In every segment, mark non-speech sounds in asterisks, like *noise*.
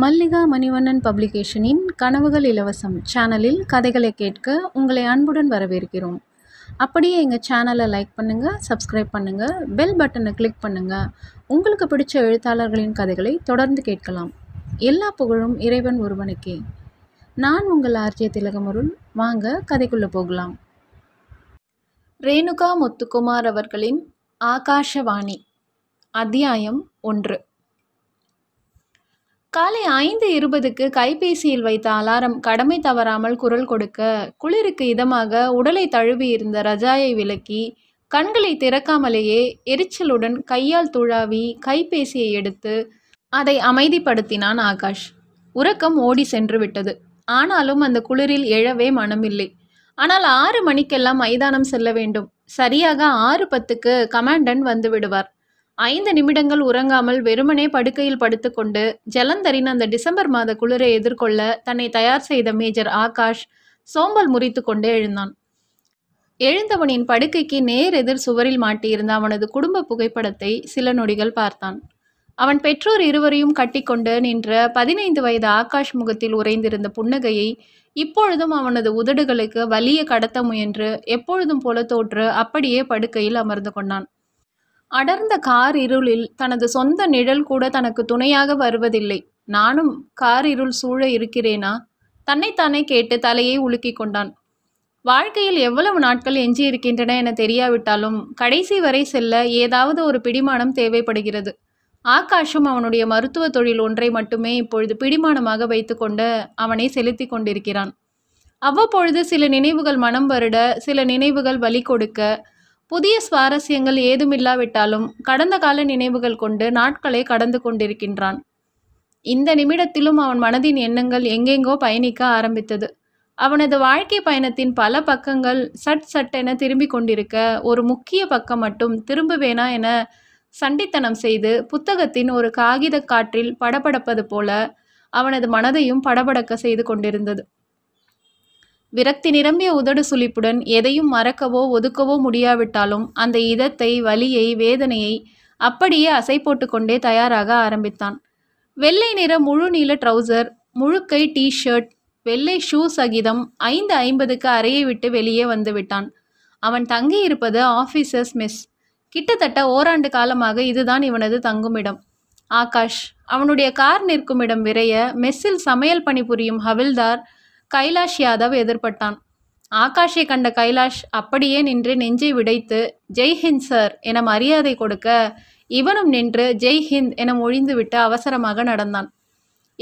மல்லிகா மணிவண்ணன் பப்ளிகேஷனின் கனவுகள் இலவசம் சேனலில் கதைகளை கேட்க உங்களை அன்புடன் வரவேற்கிறோம் அப்படியே எங்கள் சேனலை லைக் பண்ணுங்கள் சப்ஸ்கிரைப் பண்ணுங்கள் பெல் பட்டனை கிளிக் பண்ணுங்கள் உங்களுக்கு பிடிச்ச எழுத்தாளர்களின் கதைகளை தொடர்ந்து கேட்கலாம் எல்லா புகழும் இறைவன் ஒருவனுக்கே நான் உங்கள் ஆர்ஜே திலகமருள் வாங்க கதைக்குள்ளே போகலாம் ரேணுகா முத்துக்குமார் அவர்களின் ஆகாஷவாணி அத்தியாயம் ஒன்று காலை ஐந்து இருபதுக்கு கைபேசியில் வைத்த அலாரம் கடமை தவறாமல் குரல் கொடுக்க குளிருக்கு இதமாக உடலை தழுவி இருந்த ரஜாயை விலக்கி கண்களை திறக்காமலேயே எரிச்சலுடன் கையால் துழாவி கைபேசியை எடுத்து அதை அமைதிப்படுத்தினான் ஆகாஷ் உறக்கம் ஓடி சென்று விட்டது ஆனாலும் அந்த குளிரில் எழவே மனமில்லை ஆனால் ஆறு மணிக்கெல்லாம் மைதானம் செல்ல வேண்டும் சரியாக ஆறு பத்துக்கு கமாண்டன் வந்து விடுவார் ஐந்து நிமிடங்கள் உறங்காமல் வெறுமனே படுக்கையில் படுத்துக்கொண்டு ஜலந்தரின் அந்த டிசம்பர் மாத குளிரை எதிர்கொள்ள தன்னை தயார் செய்த மேஜர் ஆகாஷ் சோம்பல் முறித்து கொண்டே எழுந்தான் எழுந்தவனின் படுக்கைக்கு நேர் எதிர் சுவரில் மாட்டியிருந்த அவனது குடும்ப புகைப்படத்தை சில நொடிகள் பார்த்தான் அவன் பெற்றோர் இருவரையும் கட்டிக்கொண்டு நின்ற பதினைந்து வயது ஆகாஷ் முகத்தில் உறைந்திருந்த புன்னகையை இப்பொழுதும் அவனது உதடுகளுக்கு வலிய கடத்த முயன்று எப்பொழுதும் போல தோற்று அப்படியே படுக்கையில் அமர்ந்து கொண்டான் அடர்ந்த கார் இருளில் தனது சொந்த நிழல் கூட தனக்கு துணையாக வருவதில்லை நானும் கார் இருள் சூழ இருக்கிறேனா தன்னைத்தானே கேட்டு தலையை உலுக்கி கொண்டான் வாழ்க்கையில் எவ்வளவு நாட்கள் எஞ்சி இருக்கின்றன என தெரியாவிட்டாலும் கடைசி வரை செல்ல ஏதாவது ஒரு பிடிமானம் தேவைப்படுகிறது ஆகாஷும் அவனுடைய மருத்துவ தொழில் ஒன்றை மட்டுமே இப்பொழுது பிடிமானமாக வைத்துக்கொண்டு அவனை செலுத்தி கொண்டிருக்கிறான் அவ்வப்பொழுது சில நினைவுகள் மனம் வருட சில நினைவுகள் வலி கொடுக்க புதிய சுவாரஸ்யங்கள் ஏதுமில்லாவிட்டாலும் கடந்த கால நினைவுகள் கொண்டு நாட்களை கடந்து கொண்டிருக்கின்றான் இந்த நிமிடத்திலும் அவன் மனதின் எண்ணங்கள் எங்கெங்கோ பயணிக்க ஆரம்பித்தது அவனது வாழ்க்கை பயணத்தின் பல பக்கங்கள் சட் சட் என திரும்பிக் கொண்டிருக்க ஒரு முக்கிய பக்கம் மட்டும் திரும்புவேனா என சண்டித்தனம் செய்து புத்தகத்தின் ஒரு காகித காற்றில் படபடப்பது போல அவனது மனதையும் படபடக்க செய்து கொண்டிருந்தது விரக்தி நிரம்பிய உதடு சுழிப்புடன் எதையும் மறக்கவோ ஒதுக்கவோ முடியாவிட்டாலும் அந்த இதத்தை வலியை வேதனையை அப்படியே அசை போட்டுக்கொண்டே தயாராக ஆரம்பித்தான் வெள்ளை நிற முழு நீள ட்ரௌசர் முழுக்கை டி ஷர்ட் வெள்ளை ஷூ சகிதம் ஐந்து ஐம்பதுக்கு அறையை விட்டு வெளியே வந்துவிட்டான் அவன் தங்கியிருப்பது ஆஃபீஸர்ஸ் மெஸ் கிட்டத்தட்ட ஓராண்டு காலமாக இதுதான் இவனது தங்குமிடம் ஆகாஷ் அவனுடைய கார் நிற்கும் இடம் விரைய மெஸ்ஸில் சமையல் பணிபுரியும் ஹவில்தார் கைலாஷ் யாதவ் எதிர்பட்டான் ஆகாஷை கண்ட கைலாஷ் அப்படியே நின்று நெஞ்சை விடைத்து ஜெய்ஹிந்த் சார் என மரியாதை கொடுக்க இவனும் நின்று ஜெய்ஹிந்த் என ஒழிந்துவிட்டு அவசரமாக நடந்தான்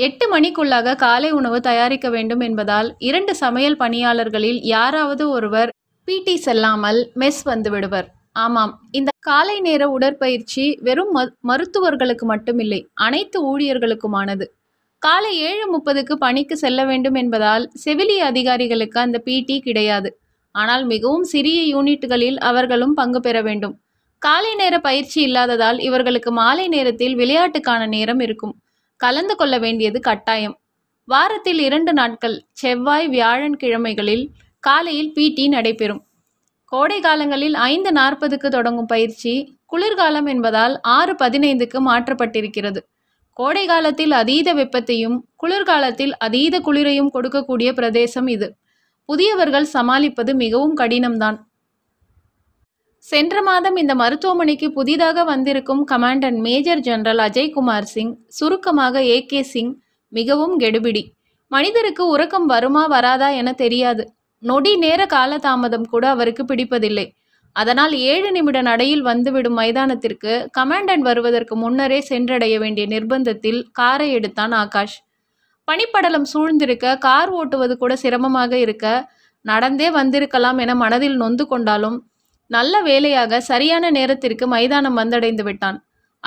எட்டு மணிக்குள்ளாக காலை உணவு தயாரிக்க வேண்டும் என்பதால் இரண்டு சமையல் பணியாளர்களில் யாராவது ஒருவர் பிடி செல்லாமல் மெஸ் வந்து விடுவர் ஆமாம் இந்த காலை நேர உடற்பயிற்சி வெறும் மருத்துவர்களுக்கு மட்டுமில்லை அனைத்து ஊழியர்களுக்குமானது காலை ஏழு முப்பதுக்கு பணிக்கு செல்ல வேண்டும் என்பதால் செவிலிய அதிகாரிகளுக்கு அந்த பிடி கிடையாது ஆனால் மிகவும் சிறிய யூனிட்களில் அவர்களும் பங்கு பெற வேண்டும் காலை நேர பயிற்சி இல்லாததால் இவர்களுக்கு மாலை நேரத்தில் விளையாட்டுக்கான நேரம் இருக்கும் கலந்து கொள்ள வேண்டியது கட்டாயம் வாரத்தில் இரண்டு நாட்கள் செவ்வாய் வியாழன் கிழமைகளில் காலையில் பிடி நடைபெறும் கோடை காலங்களில் ஐந்து நாற்பதுக்கு தொடங்கும் பயிற்சி குளிர்காலம் என்பதால் ஆறு பதினைந்துக்கு மாற்றப்பட்டிருக்கிறது கோடை காலத்தில் அதீத வெப்பத்தையும் குளிர்காலத்தில் அதீத குளிரையும் கொடுக்கக்கூடிய பிரதேசம் இது புதியவர்கள் சமாளிப்பது மிகவும் கடினம்தான் சென்ற மாதம் இந்த மருத்துவமனைக்கு புதிதாக வந்திருக்கும் commandant major general Ajaykumar Singh சுருக்கமாக ஏ கே சிங் மிகவும் கெடுபிடி மனிதருக்கு உறக்கம் வருமா வராதா என தெரியாது நொடி நேர காலதாமதம் கூட அவருக்கு பிடிப்பதில்லை அதனால் ஏழு நிமிட நடையில் வந்துவிடும் மைதானத்திற்கு கமாண்டன்ட் வருவதற்கு முன்னரே சென்றடைய வேண்டிய நிர்பந்தத்தில் காரை எடுத்தான் ஆகாஷ் பனிப்படலம் சூழ்ந்திருக்க கார் ஓட்டுவது கூட சிரமமாக இருக்க நடந்தே வந்திருக்கலாம் என மனதில் நொந்து கொண்டாலும் நல்ல வேலையாக சரியான நேரத்திற்கு மைதானம் வந்தடைந்து விட்டான்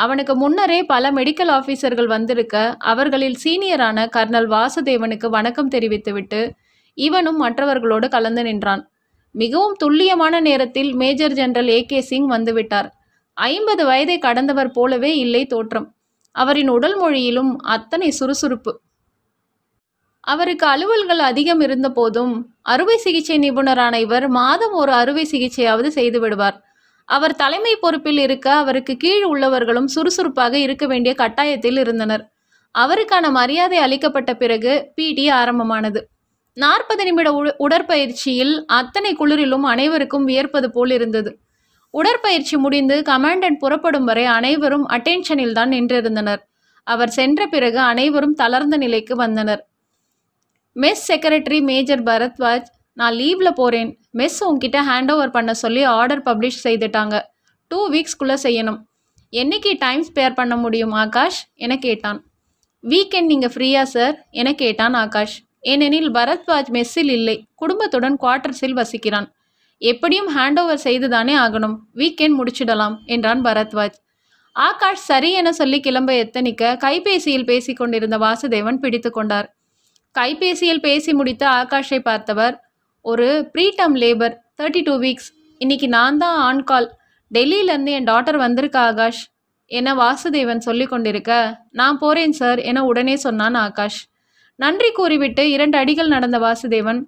அவனுக்கு முன்னரே பல மெடிக்கல் ஆஃபீஸர்கள் வந்திருக்க அவர்களில் சீனியரான கர்னல் வாசுதேவனுக்கு வணக்கம் தெரிவித்துவிட்டு இவனும் மற்றவர்களோடு கலந்து நின்றான் மிகவும் துல்லியமான நேரத்தில் major general A K Singh வந்துவிட்டார் ஐம்பது வயதை கடந்தவர் போலவே இல்லை தோற்றம் அவரின் உடல் மொழியிலும் அத்தனை சுறுசுறுப்பு அவருக்கு அலுவல்கள் அதிகம் இருந்த போதும் அறுவை சிகிச்சை நிபுணரான இவர் மாதம் ஒரு அறுவை சிகிச்சையாவது செய்து விடுவார் அவர் தலைமை பொறுப்பில் இருக்க அவருக்கு கீழ் உள்ளவர்களும் சுறுசுறுப்பாக இருக்க வேண்டிய கட்டாயத்தில் இருந்தனர் அவருக்கான மரியாதை அளிக்கப்பட்ட பிறகு பிடி ஆரம்பமானது நாற்பது நிமிட உடற்பயிற்சியில் அத்தனை குளிரிலும் அனைவருக்கும் வியர்ப்பது போல் இருந்தது உடற்பயிற்சி முடிந்து கமாண்டன்ட் புறப்படும் வரை அனைவரும் அட்டென்ஷனில் தான் நின்றிருந்தனர் அவர் சென்ற பிறகு அனைவரும் தளர்ந்த நிலைக்கு வந்தனர் மெஸ் செக்ரட்டரி மேஜர் பரத்வாஜ் நான் லீவில் போகிறேன் மெஸ் உங்ககிட்ட ஹேண்ட் ஓவர் பண்ண சொல்லி ஆர்டர் பப்ளிஷ் செய்துட்டாங்க டூ வீக்ஸ்க்குள்ளே செய்யணும் என்னைக்கு டைம் ஸ்பேர் பண்ண முடியும் ஆகாஷ் என கேட்டான் வீக்கெண்ட் நீங்கள் ஃப்ரீயா சார் என கேட்டான் ஆகாஷ் ஏனெனில் பரத்வாஜ் மெஸ்ஸில் இல்லை குடும்பத்துடன் குவார்டர்ஸில் வசிக்கிறான் எப்படியும் ஹேண்ட் ஓவர் செய்துதானே ஆகணும் வீக்கெண்ட் முடிச்சிடலாம் என்றான் பரத்வாஜ் ஆகாஷ் சரி என சொல்லி கிளம்ப எத்தனிக்க கைபேசியில் பேசிக்கொண்டிருந்த வாசுதேவன் பிடித்து கொண்டார் கைபேசியில் பேசி முடித்த ஆகாஷை பார்த்தவர் ஒரு freedom labour thirty two weeks இன்னைக்கு நான் தான் ஆன் கால் டெல்லியிலேருந்து என் டாட்டர் வந்திருக்கா ஆகாஷ் என வாசுதேவன் சொல்லி கொண்டிருக்க நான் போகிறேன் சார் என உடனே சொன்னான் ஆகாஷ் நன்றி கூறிவிட்டு இரண்டு அடிகள் நடந்த வாசுதேவன்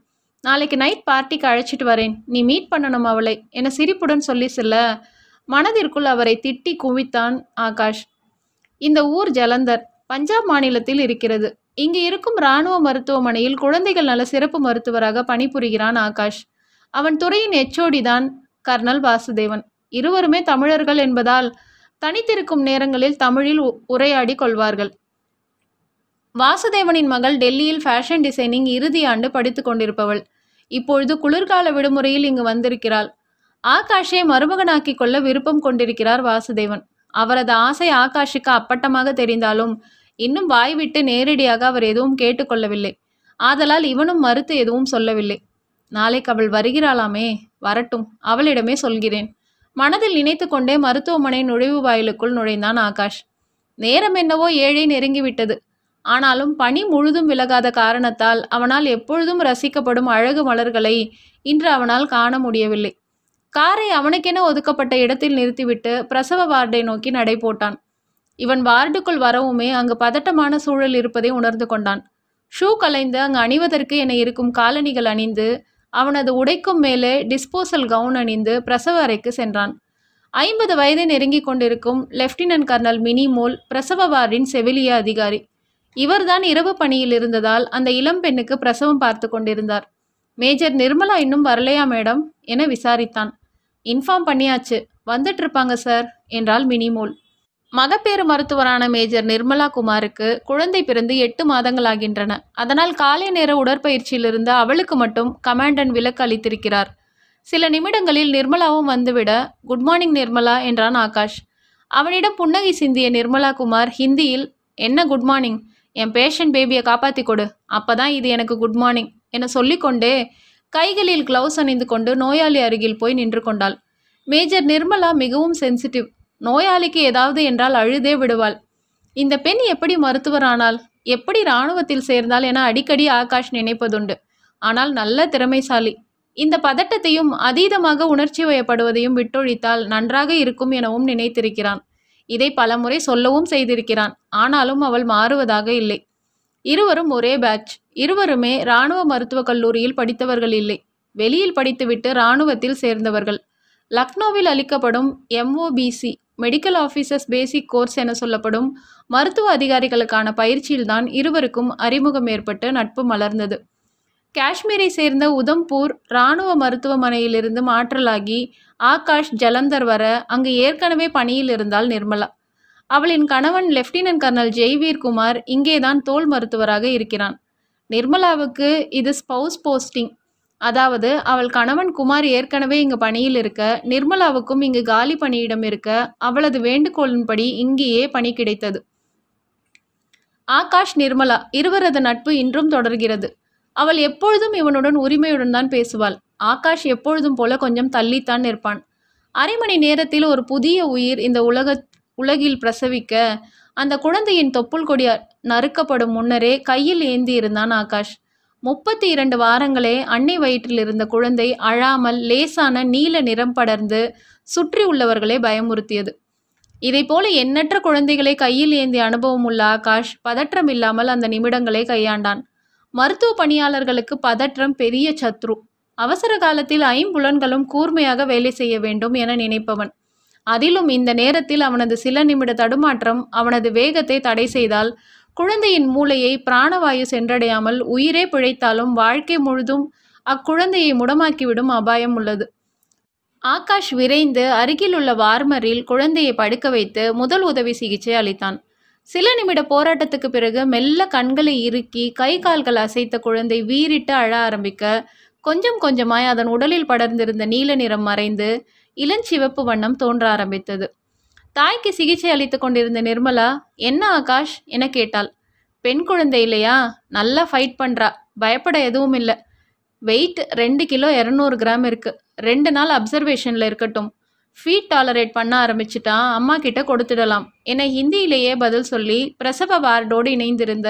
நாளைக்கு நைட் பார்ட்டிக்கு அழைச்சிட்டு வரேன் நீ மீட் பண்ணணும் அவளை என சிரிப்புடன் சொல்லி செல்ல மனதிற்குள் அவரை திட்டி குவித்தான் ஆகாஷ் இந்த ஊர் ஜலந்தர் பஞ்சாப் மாநிலத்தில் இருக்கிறது இங்கு இருக்கும் இராணுவ மருத்துவமனையில் குழந்தைகள் நல சிறப்பு மருத்துவராக பணிபுரிகிறான் ஆகாஷ் அவன் துறையின் தான் கர்னல் வாசுதேவன் இருவருமே தமிழர்கள் என்பதால் தனித்திருக்கும் நேரங்களில் தமிழில் உரையாடி கொள்வார்கள் வாசுதேவனின் மகள் டெல்லியில் ஃபேஷன் டிசைனிங் இறுதி ஆண்டு படித்து கொண்டிருப்பவள் இப்பொழுது குளிர்கால விடுமுறையில் இங்கு வந்திருக்கிறாள் ஆகாஷை மருமகனாக்கி கொள்ள விருப்பம் கொண்டிருக்கிறார் வாசுதேவன் அவரது ஆசை ஆகாஷுக்கு அப்பட்டமாக தெரிந்தாலும் இன்னும் வாய்விட்டு நேரடியாக அவர் எதுவும் கேட்டுக்கொள்ளவில்லை ஆதலால் இவனும் மறுத்து எதுவும் சொல்லவில்லை நாளைக்கு அவள் வருகிறாளாமே வரட்டும் அவளிடமே சொல்கிறேன் மனதில் நினைத்து கொண்டே மருத்துவமனை நுழைவு வாயிலுக்குள் நுழைந்தான் ஆகாஷ் நேரம் என்னவோ ஏழை நெருங்கிவிட்டது ஆனாலும் பனி முழுதும் விலகாத காரணத்தால் அவனால் எப்பொழுதும் ரசிக்கப்படும் அழகு மலர்களை இன்று அவனால் காண முடியவில்லை காரை அவனுக்கென ஒதுக்கப்பட்ட இடத்தில் நிறுத்திவிட்டு பிரசவ வார்டை நோக்கி நடை போட்டான் இவன் வார்டுக்குள் வரவுமே அங்கு பதட்டமான சூழல் இருப்பதை உணர்ந்து கொண்டான் ஷூ கலைந்து அங்கு அணிவதற்கு என இருக்கும் காலணிகள் அணிந்து அவனது உடைக்கும் மேலே டிஸ்போசல் கவுன் அணிந்து பிரசவ அறைக்கு சென்றான் ஐம்பது வயதை நெருங்கி கொண்டிருக்கும் லெப்டினன்ட் கர்னல் மினிமோல் பிரசவ வார்டின் செவிலிய அதிகாரி இவர்தான் இரவு பணியில் இருந்ததால் அந்த இளம் பெண்ணுக்கு பிரசவம் பார்த்து கொண்டிருந்தார் மேஜர் நிர்மலா இன்னும் வரலையா மேடம் என விசாரித்தான் இன்ஃபார்ம் பண்ணியாச்சு வந்துட்டு இருப்பாங்க சார் என்றால் மினிமோல் மகப்பேறு மருத்துவரான மேஜர் நிர்மலா குமாருக்கு குழந்தை பிறந்து எட்டு மாதங்கள் ஆகின்றன அதனால் காலை நேர உடற்பயிற்சியிலிருந்து அவளுக்கு மட்டும் கமாண்டன் விலக்கு அளித்திருக்கிறார் சில நிமிடங்களில் நிர்மலாவும் வந்துவிட குட் மார்னிங் நிர்மலா என்றான் ஆகாஷ் அவனிடம் புன்னகை சிந்திய நிர்மலா குமார் ஹிந்தியில் என்ன குட் மார்னிங் என் பேஷண்ட் பேபியை காப்பாற்றி கொடு அப்போ தான் இது எனக்கு குட் மார்னிங் என சொல்லிக்கொண்டே கைகளில் கிளவுஸ் அணிந்து கொண்டு நோயாளி அருகில் போய் நின்று கொண்டாள் மேஜர் நிர்மலா மிகவும் சென்சிட்டிவ் நோயாளிக்கு ஏதாவது என்றால் அழுதே விடுவாள் இந்த பெண் எப்படி மருத்துவரானால் எப்படி இராணுவத்தில் சேர்ந்தால் என அடிக்கடி ஆகாஷ் நினைப்பதுண்டு ஆனால் நல்ல திறமைசாலி இந்த பதட்டத்தையும் அதீதமாக உணர்ச்சி வயப்படுவதையும் விட்டொழித்தால் நன்றாக இருக்கும் எனவும் நினைத்திருக்கிறான் இதை பலமுறை சொல்லவும் செய்திருக்கிறான் ஆனாலும் அவள் மாறுவதாக இல்லை இருவரும் ஒரே பேட்ச் இருவருமே இராணுவ மருத்துவக் கல்லூரியில் படித்தவர்கள் இல்லை வெளியில் படித்துவிட்டு இராணுவத்தில் சேர்ந்தவர்கள் லக்னோவில் அளிக்கப்படும் MOBC medical officers basic course என சொல்லப்படும் மருத்துவ அதிகாரிகளுக்கான பயிற்சியில்தான் இருவருக்கும் அறிமுகம் ஏற்பட்டு நட்பு மலர்ந்தது காஷ்மீரை சேர்ந்த உதம்பூர் இராணுவ மருத்துவமனையிலிருந்து மாற்றலாகி ஆகாஷ் ஜலந்தர் வர அங்கு ஏற்கனவே பணியில் இருந்தால் நிர்மலா அவளின் கணவன் லெப்டினன்ட் கர்னல் ஜெய்வீர் குமார் இங்கேதான் தோல் மருத்துவராக இருக்கிறான் நிர்மலாவுக்கு இது ஸ்பவுஸ் போஸ்டிங் அதாவது அவள் கணவன் குமார் ஏற்கனவே இங்கு பணியில் இருக்க நிர்மலாவுக்கும் இங்கு காலி பணியிடம் இருக்க அவளது வேண்டுகோளின்படி இங்கேயே பணி கிடைத்தது ஆகாஷ் நிர்மலா இருவரது நட்பு இன்றும் தொடர்கிறது அவள் எப்பொழுதும் இவனுடன் உரிமையுடன் தான் பேசுவாள் ஆகாஷ் எப்பொழுதும் போல கொஞ்சம் தள்ளித்தான் இருப்பான் அரை மணி நேரத்தில் ஒரு புதிய உயிர் இந்த உலக உலகில் பிரசவிக்க அந்த குழந்தையின் தொப்புள் கொடி நறுக்கப்படும் முன்னரே கையில் ஏந்தி இருந்தான் ஆகாஷ் முப்பத்தி இரண்டு வாரங்களே அன்னை வயிற்றில் இருந்த குழந்தை அழாமல் லேசான நீல நிறம் படர்ந்து சுற்றி உள்ளவர்களை பயமுறுத்தியது இதை போல எண்ணற்ற குழந்தைகளை கையில் ஏந்திய அனுபவம் உள்ள ஆகாஷ் பதற்றம் இல்லாமல் அந்த நிமிடங்களை கையாண்டான் மருத்துவ பணியாளர்களுக்கு பதற்றம் பெரிய சத்ரு அவசர காலத்தில் ஐம்புலன்களும் கூர்மையாக வேலை செய்ய வேண்டும் என நினைப்பவன் அதிலும் இந்த நேரத்தில் அவனது சில நிமிட தடுமாற்றம் அவனது வேகத்தை தடை செய்தால் குழந்தையின் மூளையை பிராணவாயு சென்றடையாமல் உயிரே பிழைத்தாலும் வாழ்க்கை முழுதும் அக்குழந்தையை முடமாக்கிவிடும் அபாயம் உள்ளது ஆகாஷ் விரைந்து அருகிலுள்ள வார்மரில் குழந்தையை படுக்க வைத்து முதல் உதவி சிகிச்சை அளித்தான் சில நிமிட போராட்டத்துக்கு பிறகு மெல்ல கண்களை இறுக்கி கை கால்கள் அசைத்த குழந்தை வீறிட்டு அழ ஆரம்பிக்க கொஞ்சம் கொஞ்சமாய் அதன் உடலில் படர்ந்திருந்த நீல நிறம் மறைந்து இளஞ்சிவப்பு வண்ணம் தோன்ற ஆரம்பித்தது தாய்க்கு சிகிச்சை அளித்து கொண்டிருந்த நிர்மலா என்ன ஆகாஷ் என கேட்டாள் பெண் குழந்தை இல்லையா நல்லா ஃபைட் பண்ணுறா பயப்பட எதுவும் இல்லை வெயிட் ரெண்டு கிலோ இரநூறு கிராம் இருக்குது ரெண்டு நாள் அப்சர்வேஷனில் இருக்கட்டும் ஃபீட் டாலரேட் பண்ண ஆரம்பிச்சிட்டா அம்மா கிட்ட கொடுத்துடலாம் என ஹிந்தியிலேயே பதில் சொல்லி பிரசவ வார்டோடு இணைந்திருந்த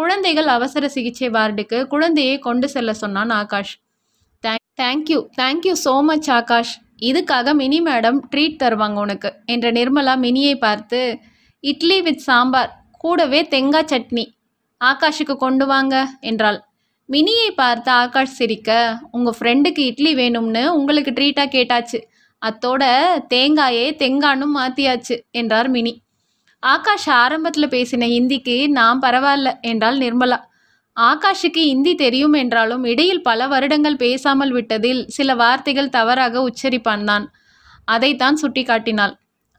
குழந்தைகள் அவசர சிகிச்சை வார்டுக்கு குழந்தையை கொண்டு செல்ல சொன்னான் Akash thank you thank you so much Akash இதுக்காக மினி மேடம் ட்ரீட் தருவாங்க உனக்கு என்ற நிர்மலா மினியை பார்த்து இட்லி வித் சாம்பார் கூடவே தேங்காய் சட்னி ஆகாஷுக்கு கொண்டு வாங்க என்றாள் மினியை பார்த்து ஆகாஷ் சிரிக்க உங்கள் ஃப்ரெண்டுக்கு இட்லி வேணும்னு உங்களுக்கு ட்ரீட்டாக கேட்டாச்சு அத்தோட தேங்காயே தேங்கானும் மாற்றியாச்சு என்றார் மினி ஆகாஷ் ஆரம்பத்தில் பேசின ஹிந்திக்கு நான் பரவாயில்ல என்றாள் நிர்மலா ஆகாஷுக்கு இந்தி தெரியும் என்றாலும் இடையில் பல வருடங்கள் பேசாமல் விட்டதில் சில வார்த்தைகள் தவறாக உச்சரிப்பான் தான் அதைத்தான் சுட்டிக்காட்டினாள்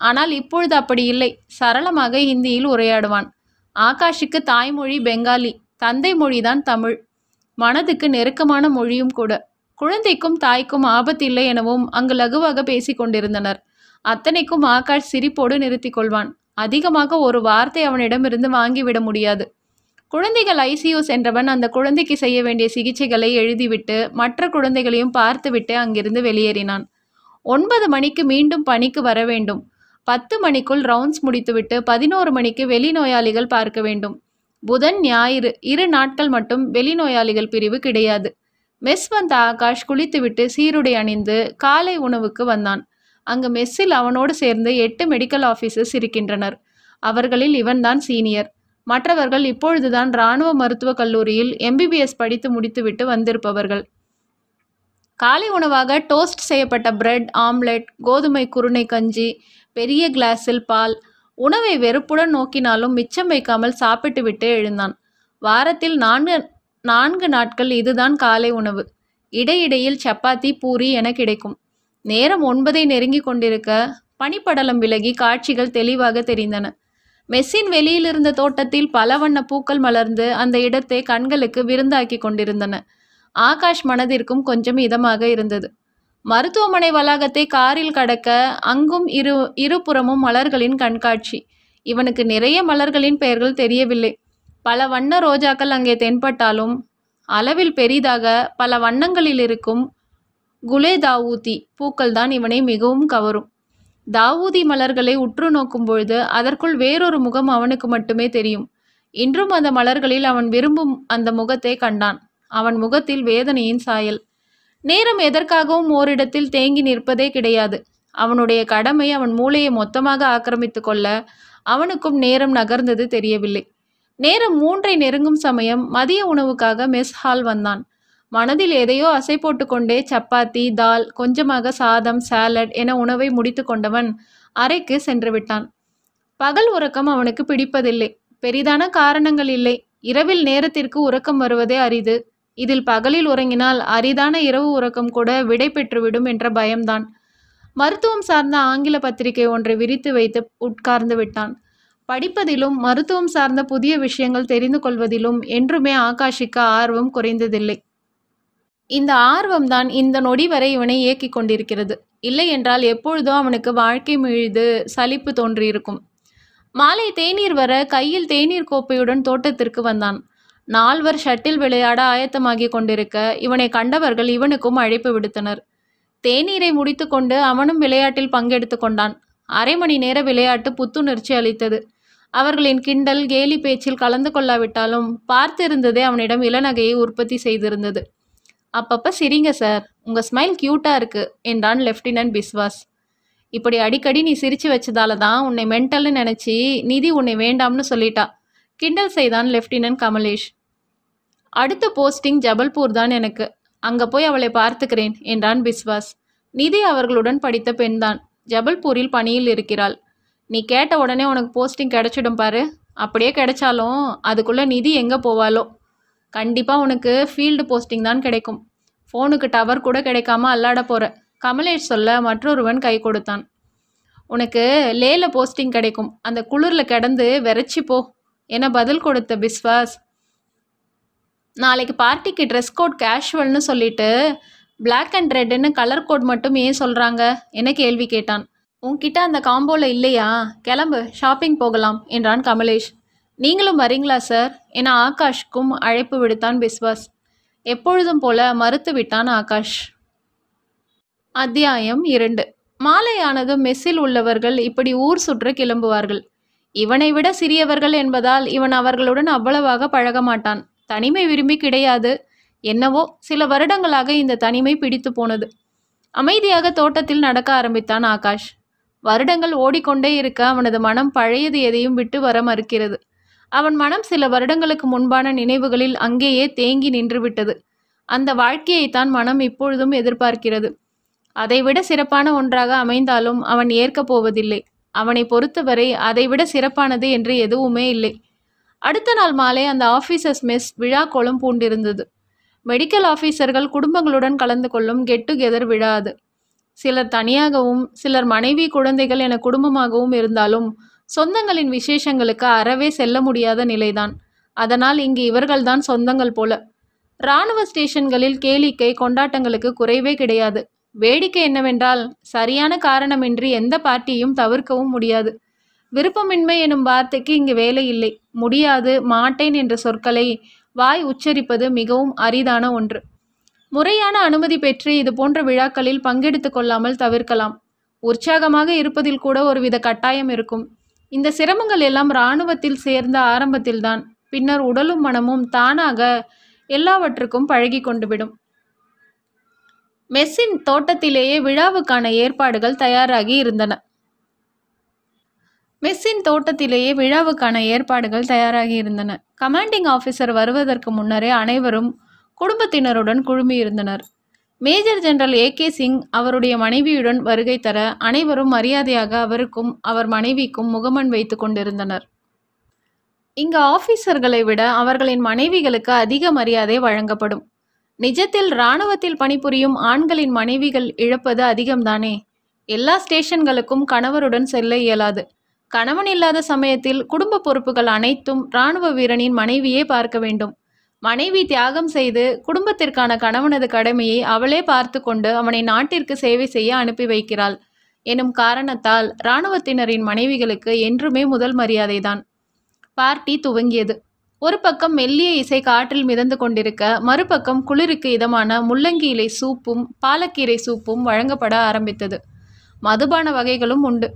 ஆனால் இப்பொழுது அப்படி இல்லை சரளமாக ஹிந்தியில் உரையாடுவான் ஆகாஷுக்கு தாய்மொழி பெங்காலி தந்தை மொழிதான் தமிழ் மனதுக்கு நெருக்கமான மொழியும் கூட குழந்தைக்கும் தாய்க்கும் ஆபத்தில்லை எனவும் அங்கு லகுவாக பேசிக் கொண்டிருந்தனர் அத்தனைக்கும் ஆகாஷ் சிரிப்போடு நிறுத்திக் கொள்வான் அதிகமாக ஒரு வார்த்தை அவனிடமிருந்து வாங்கிவிட முடியாது குழந்தைகள் ஐசியூ சென்றவன் அந்த குழந்தைக்கு செய்ய வேண்டிய சிகிச்சைகளை எழுதிவிட்டு மற்ற குழந்தைகளையும் பார்த்துவிட்டு அங்கிருந்து வெளியேறினான் ஒன்பது மணிக்கு மீண்டும் பணிக்கு வர வேண்டும் பத்து மணிக்குள் ரவுண்ட்ஸ் முடித்துவிட்டு பதினோரு மணிக்கு வெளிநோயாளிகள் பார்க்க வேண்டும் புதன் ஞாயிறு இரு நாட்கள் மட்டும் வெளிநோயாளிகள் பிரிவு கிடையாது மெஸ் வந்த ஆகாஷ் குளித்துவிட்டு சீருடை அணிந்து காலை உணவுக்கு வந்தான் அங்கு மெஸ்ஸில் அவனோடு சேர்ந்து எட்டு மெடிக்கல் ஆஃபீஸர்ஸ் இருக்கின்றனர் அவர்களில் இவன்தான் சீனியர் மற்றவர்கள் இப்பொழுதுதான் இராணுவ மருத்துவக் கல்லூரியில் எம்பிபிஎஸ் படித்து முடித்துவிட்டு வந்திருப்பவர்கள் காலை உணவாக டோஸ்ட் செய்யப்பட்ட பிரெட் ஆம்லெட் கோதுமை குருணை கஞ்சி பெரிய கிளாஸில் பால் உணவை வெறுப்புடன் நோக்கினாலும் மிச்சம் வைக்காமல் சாப்பிட்டுவிட்டு எழுந்தான் வாரத்தில் நான்கு நான்கு நாட்கள் இதுதான் காலை உணவு இடையிடையில் சப்பாத்தி பூரி என கிடைக்கும் நேரம் ஒன்பதை நெருங்கி கொண்டிருக்க பனிப்படலம் விலகி காட்சிகள் தெளிவாக தெரிந்தன மெஸ்ஸின் வெளியிலிருந்த தோட்டத்தில் பல வண்ண பூக்கள் மலர்ந்து அந்த இடத்தை கண்களுக்கு விருந்தாக்கி கொண்டிருந்தன ஆகாஷ் மனதிற்கும் கொஞ்சம் இதமாக இருந்தது மருத்துவமனை வளாகத்தை காரில் கடக்க அங்கும் இரு இருபுறமும் மலர்களின் கண்காட்சி இவனுக்கு நிறைய மலர்களின் பெயர்கள் தெரியவில்லை பல வண்ண ரோஜாக்கள் அங்கே தென்பட்டாலும் அளவில் பெரிதாக பல வண்ணங்களில் இருக்கும் குலே பூக்கள் தான் இவனை மிகவும் கவரும் தாவூதி மலர்களை உற்று நோக்கும் பொழுது அதற்குள் வேறொரு முகம் அவனுக்கு மட்டுமே தெரியும் இன்றும் அந்த மலர்களில் அவன் விரும்பும் அந்த முகத்தை கண்டான் அவன் முகத்தில் வேதனையின் சாயல் நேரம் எதற்காகவும் ஓரிடத்தில் தேங்கி நிற்பதே கிடையாது அவனுடைய கடமை அவன் மூளையை மொத்தமாக ஆக்கிரமித்து கொள்ள அவனுக்கும் நேரம் நகர்ந்தது தெரியவில்லை நேரம் மூன்றை நெருங்கும் சமயம் மதிய உணவுக்காக மெஸ் ஹால் வந்தான் மனதில் எதையோ அசை போட்டுக்கொண்டே சப்பாத்தி தால் கொஞ்சமாக சாதம் சாலட் என உணவை முடித்து கொண்டவன் அறைக்கு சென்று விட்டான் பகல் உறக்கம் அவனுக்கு பிடிப்பதில்லை பெரிதான காரணங்கள் இல்லை இரவில் நேரத்திற்கு உறக்கம் வருவதே அரிது இதில் பகலில் உறங்கினால் அரிதான இரவு உறக்கம் கூட விடை பெற்றுவிடும் என்ற பயம்தான் மருத்துவம் சார்ந்த ஆங்கில பத்திரிகை ஒன்றை விரித்து வைத்து உட்கார்ந்து விட்டான் படிப்பதிலும் மருத்துவம் சார்ந்த புதிய விஷயங்கள் தெரிந்து கொள்வதிலும் என்றுமே ஆகாஷிக்கு ஆர்வம் குறைந்ததில்லை இந்த ஆர்வம்தான் இந்த நொடி வரை இவனை இயக்கிக் கொண்டிருக்கிறது இல்லையென்றால் எப்பொழுதோ அவனுக்கு வாழ்க்கை மீழ்ந்து சலிப்பு தோன்றியிருக்கும் மாலை தேநீர் வர கையில் தேநீர் கோப்பையுடன் தோட்டத்திற்கு வந்தான் நால்வர் ஷட்டில் விளையாட ஆயத்தமாகி கொண்டிருக்க இவனை கண்டவர்கள் இவனுக்கும் அழைப்பு விடுத்தனர் தேநீரை முடித்துக்கொண்டு அவனும் விளையாட்டில் பங்கெடுத்து கொண்டான் அரை மணி நேர விளையாட்டு புத்துணர்ச்சி அளித்தது அவர்களின் கிண்டல் கேலி பேச்சில் கலந்து கொள்ளாவிட்டாலும் பார்த்திருந்ததே அவனிடம் இளநகையை உற்பத்தி செய்திருந்தது அப்பப்போ சிரிங்க சார் உங்கள் ஸ்மைல் க்யூட்டாக இருக்குது என்றான் லெஃப்டினன்ட் பிஸ்வாஸ் இப்படி அடிக்கடி நீ சிரித்து வச்சதால தான் உன்னை மென்டல்னு நினச்சி நிதி உன்னை வேண்டாம்னு சொல்லிட்டா கிண்டல் செய்தான் லெஃப்டினன்ட் கமலேஷ் அடுத்த போஸ்டிங் ஜபல்பூர் தான் எனக்கு அங்கே போய் அவளை பார்த்துக்கிறேன் என்றான் பிஸ்வாஸ் நிதி அவர்களுடன் படித்த பெண்தான் ஜபல்பூரில் பணியில் இருக்கிறாள் நீ கேட்ட உடனே உனக்கு போஸ்டிங் கிடைச்சிடும் பாரு அப்படியே கிடைச்சாலும் அதுக்குள்ளே நிதி எங்கே போவாளோ கண்டிப்பாக உனக்கு ஃபீல்டு போஸ்டிங் தான் கிடைக்கும் ஃபோனுக்கு டவர் கூட கிடைக்காம அல்லாட போகிற கமலேஷ் சொல்ல மற்றொருவன் கை கொடுத்தான் உனக்கு லேல போஸ்டிங் கிடைக்கும் அந்த குளிரில் கிடந்து விரைச்சி போ என பதில் கொடுத்த பிஸ்வாஸ் நாளைக்கு பார்ட்டிக்கு ட்ரெஸ் கோட் கேஷுவல்னு சொல்லிட்டு பிளாக் அண்ட் ரெட்டுன்னு கலர் கோட் மட்டும் ஏன் சொல்கிறாங்க என கேள்வி கேட்டான் உன்கிட்ட அந்த காம்போவில் இல்லையா கிளம்பு ஷாப்பிங் போகலாம் என்றான் கமலேஷ் நீங்களும் வரீங்களா சார் என ஆகாஷ்க்கும் அழைப்பு விடுத்தான் பிஸ்வாஸ் எப்பொழுதும் போல மறுத்து விட்டான் ஆகாஷ் அத்தியாயம் இரண்டு மாலையானதும் மெஸ்ஸில் உள்ளவர்கள் இப்படி ஊர் சுற்ற கிளம்புவார்கள் இவனை விட சிறியவர்கள் என்பதால் இவன் அவர்களுடன் அவ்வளவாக பழக மாட்டான் தனிமை விரும்பி கிடையாது என்னவோ சில வருடங்களாக இந்த தனிமை பிடித்து போனது அமைதியாக தோட்டத்தில் நடக்க ஆரம்பித்தான் ஆகாஷ் வருடங்கள் ஓடிக்கொண்டே இருக்க அவனது மனம் பழையது எதையும் விட்டு வர மறுக்கிறது அவன் மனம் சில வருடங்களுக்கு முன்பான நினைவுகளில் அங்கேயே தேங்கி நின்றுவிட்டது அந்த வாழ்க்கையைத்தான் மனம் இப்பொழுதும் எதிர்பார்க்கிறது அதைவிட சிறப்பான ஒன்றாக அமைந்தாலும் அவன் ஏற்கப் போவதில்லை அவனை பொறுத்தவரை அதைவிட சிறப்பானது என்று எதுவுமே இல்லை அடுத்த நாள் மாலை அந்த ஆஃபீஸர்ஸ் மெஸ் விழா கோலம் பூண்டிருந்தது மெடிக்கல் ஆஃபீஸர்கள் குடும்பங்களுடன் கலந்து கொள்ளும் கெட் டுகெதர் விழா அது சிலர் தனியாகவும் சிலர் மனைவி குழந்தைகள் என குடும்பமாகவும் இருந்தாலும் சொந்தங்களின் விசேஷங்களுக்கு அறவே செல்ல முடியாத நிலைதான் அதனால் இங்கு இவர்கள்தான் சொந்தங்கள் போல இராணுவ ஸ்டேஷன்களில் கேளிக்கை கொண்டாட்டங்களுக்கு குறைவே கிடையாது வேடிக்கை என்னவென்றால் சரியான காரணமின்றி எந்த பார்ட்டியும் தவிர்க்கவும் முடியாது விருப்பமின்மை எனும் வார்த்தைக்கு இங்கு வேலை இல்லை முடியாது மாட்டேன் என்ற சொற்களை வாய் உச்சரிப்பது மிகவும் அரிதான ஒன்று முறையான அனுமதி பெற்று இது போன்ற விழாக்களில் பங்கெடுத்து கொள்ளாமல் தவிர்க்கலாம் உற்சாகமாக இருப்பதில் கூட ஒருவித கட்டாயம் இருக்கும் இந்த சிரமங்கள் எல்லாம் இராணுவத்தில் சேர்ந்த ஆரம்பத்தில்தான் பின்னர் உடலும் மனமும் தானாக எல்லாவற்றுக்கும் பழகி கொண்டுவிடும் மெஸ்ஸின் தோட்டத்திலேயே விழாவுக்கான ஏற்பாடுகள் தயாராகி இருந்தன மெஸ்ஸின் தோட்டத்திலேயே விழாவுக்கான ஏற்பாடுகள் தயாராகி இருந்தன கமாண்டிங் ஆஃபீஸர் வருவதற்கு முன்னரே அனைவரும் குடும்பத்தினருடன் குழுமியிருந்தனர் major general A K Singh அவருடைய மனைவியுடன் வருகை தர அனைவரும் மரியாதையாக அவருக்கும் அவர் மனைவிக்கும் முகமன் வைத்து கொண்டிருந்தனர் இங்கு ஆபீசர்களை விட அவர்களின் மனைவிகளுக்கு அதிக மரியாதை வழங்கப்படும் நிஜத்தில் இராணுவத்தில் பணிபுரியும் ஆண்களின் மனைவிகள் இழப்பது அதிகம்தானே எல்லா ஸ்டேஷன்களுக்கும் கணவருடன் செல்ல இயலாது கணவன் இல்லாத சமயத்தில் குடும்ப பொறுப்புகள் அனைத்தும் இராணுவ வீரனின் மனைவியே பார்க்க வேண்டும் மனைவி தியாகம் செய்து குடும்பத்திற்கான கணவனது கடமையை அவளே பார்த்து கொண்டு அவனை நாட்டிற்கு சேவை செய்ய அனுப்பி வைக்கிறாள் எனும் காரணத்தால் இராணுவத்தினரின் மனைவிகளுக்கு என்றுமே முதல் மரியாதைதான் பார்ட்டி துவங்கியது ஒரு பக்கம் மெல்லிய இசை காற்றில் மிதந்து கொண்டிருக்க மறுபக்கம் குளிருக்கு இதமான முள்ளங்கி இலை சூப்பும் பாலக்கீரை சூப்பும் வழங்கப்பட ஆரம்பித்தது மதுபான வகைகளும் உண்டு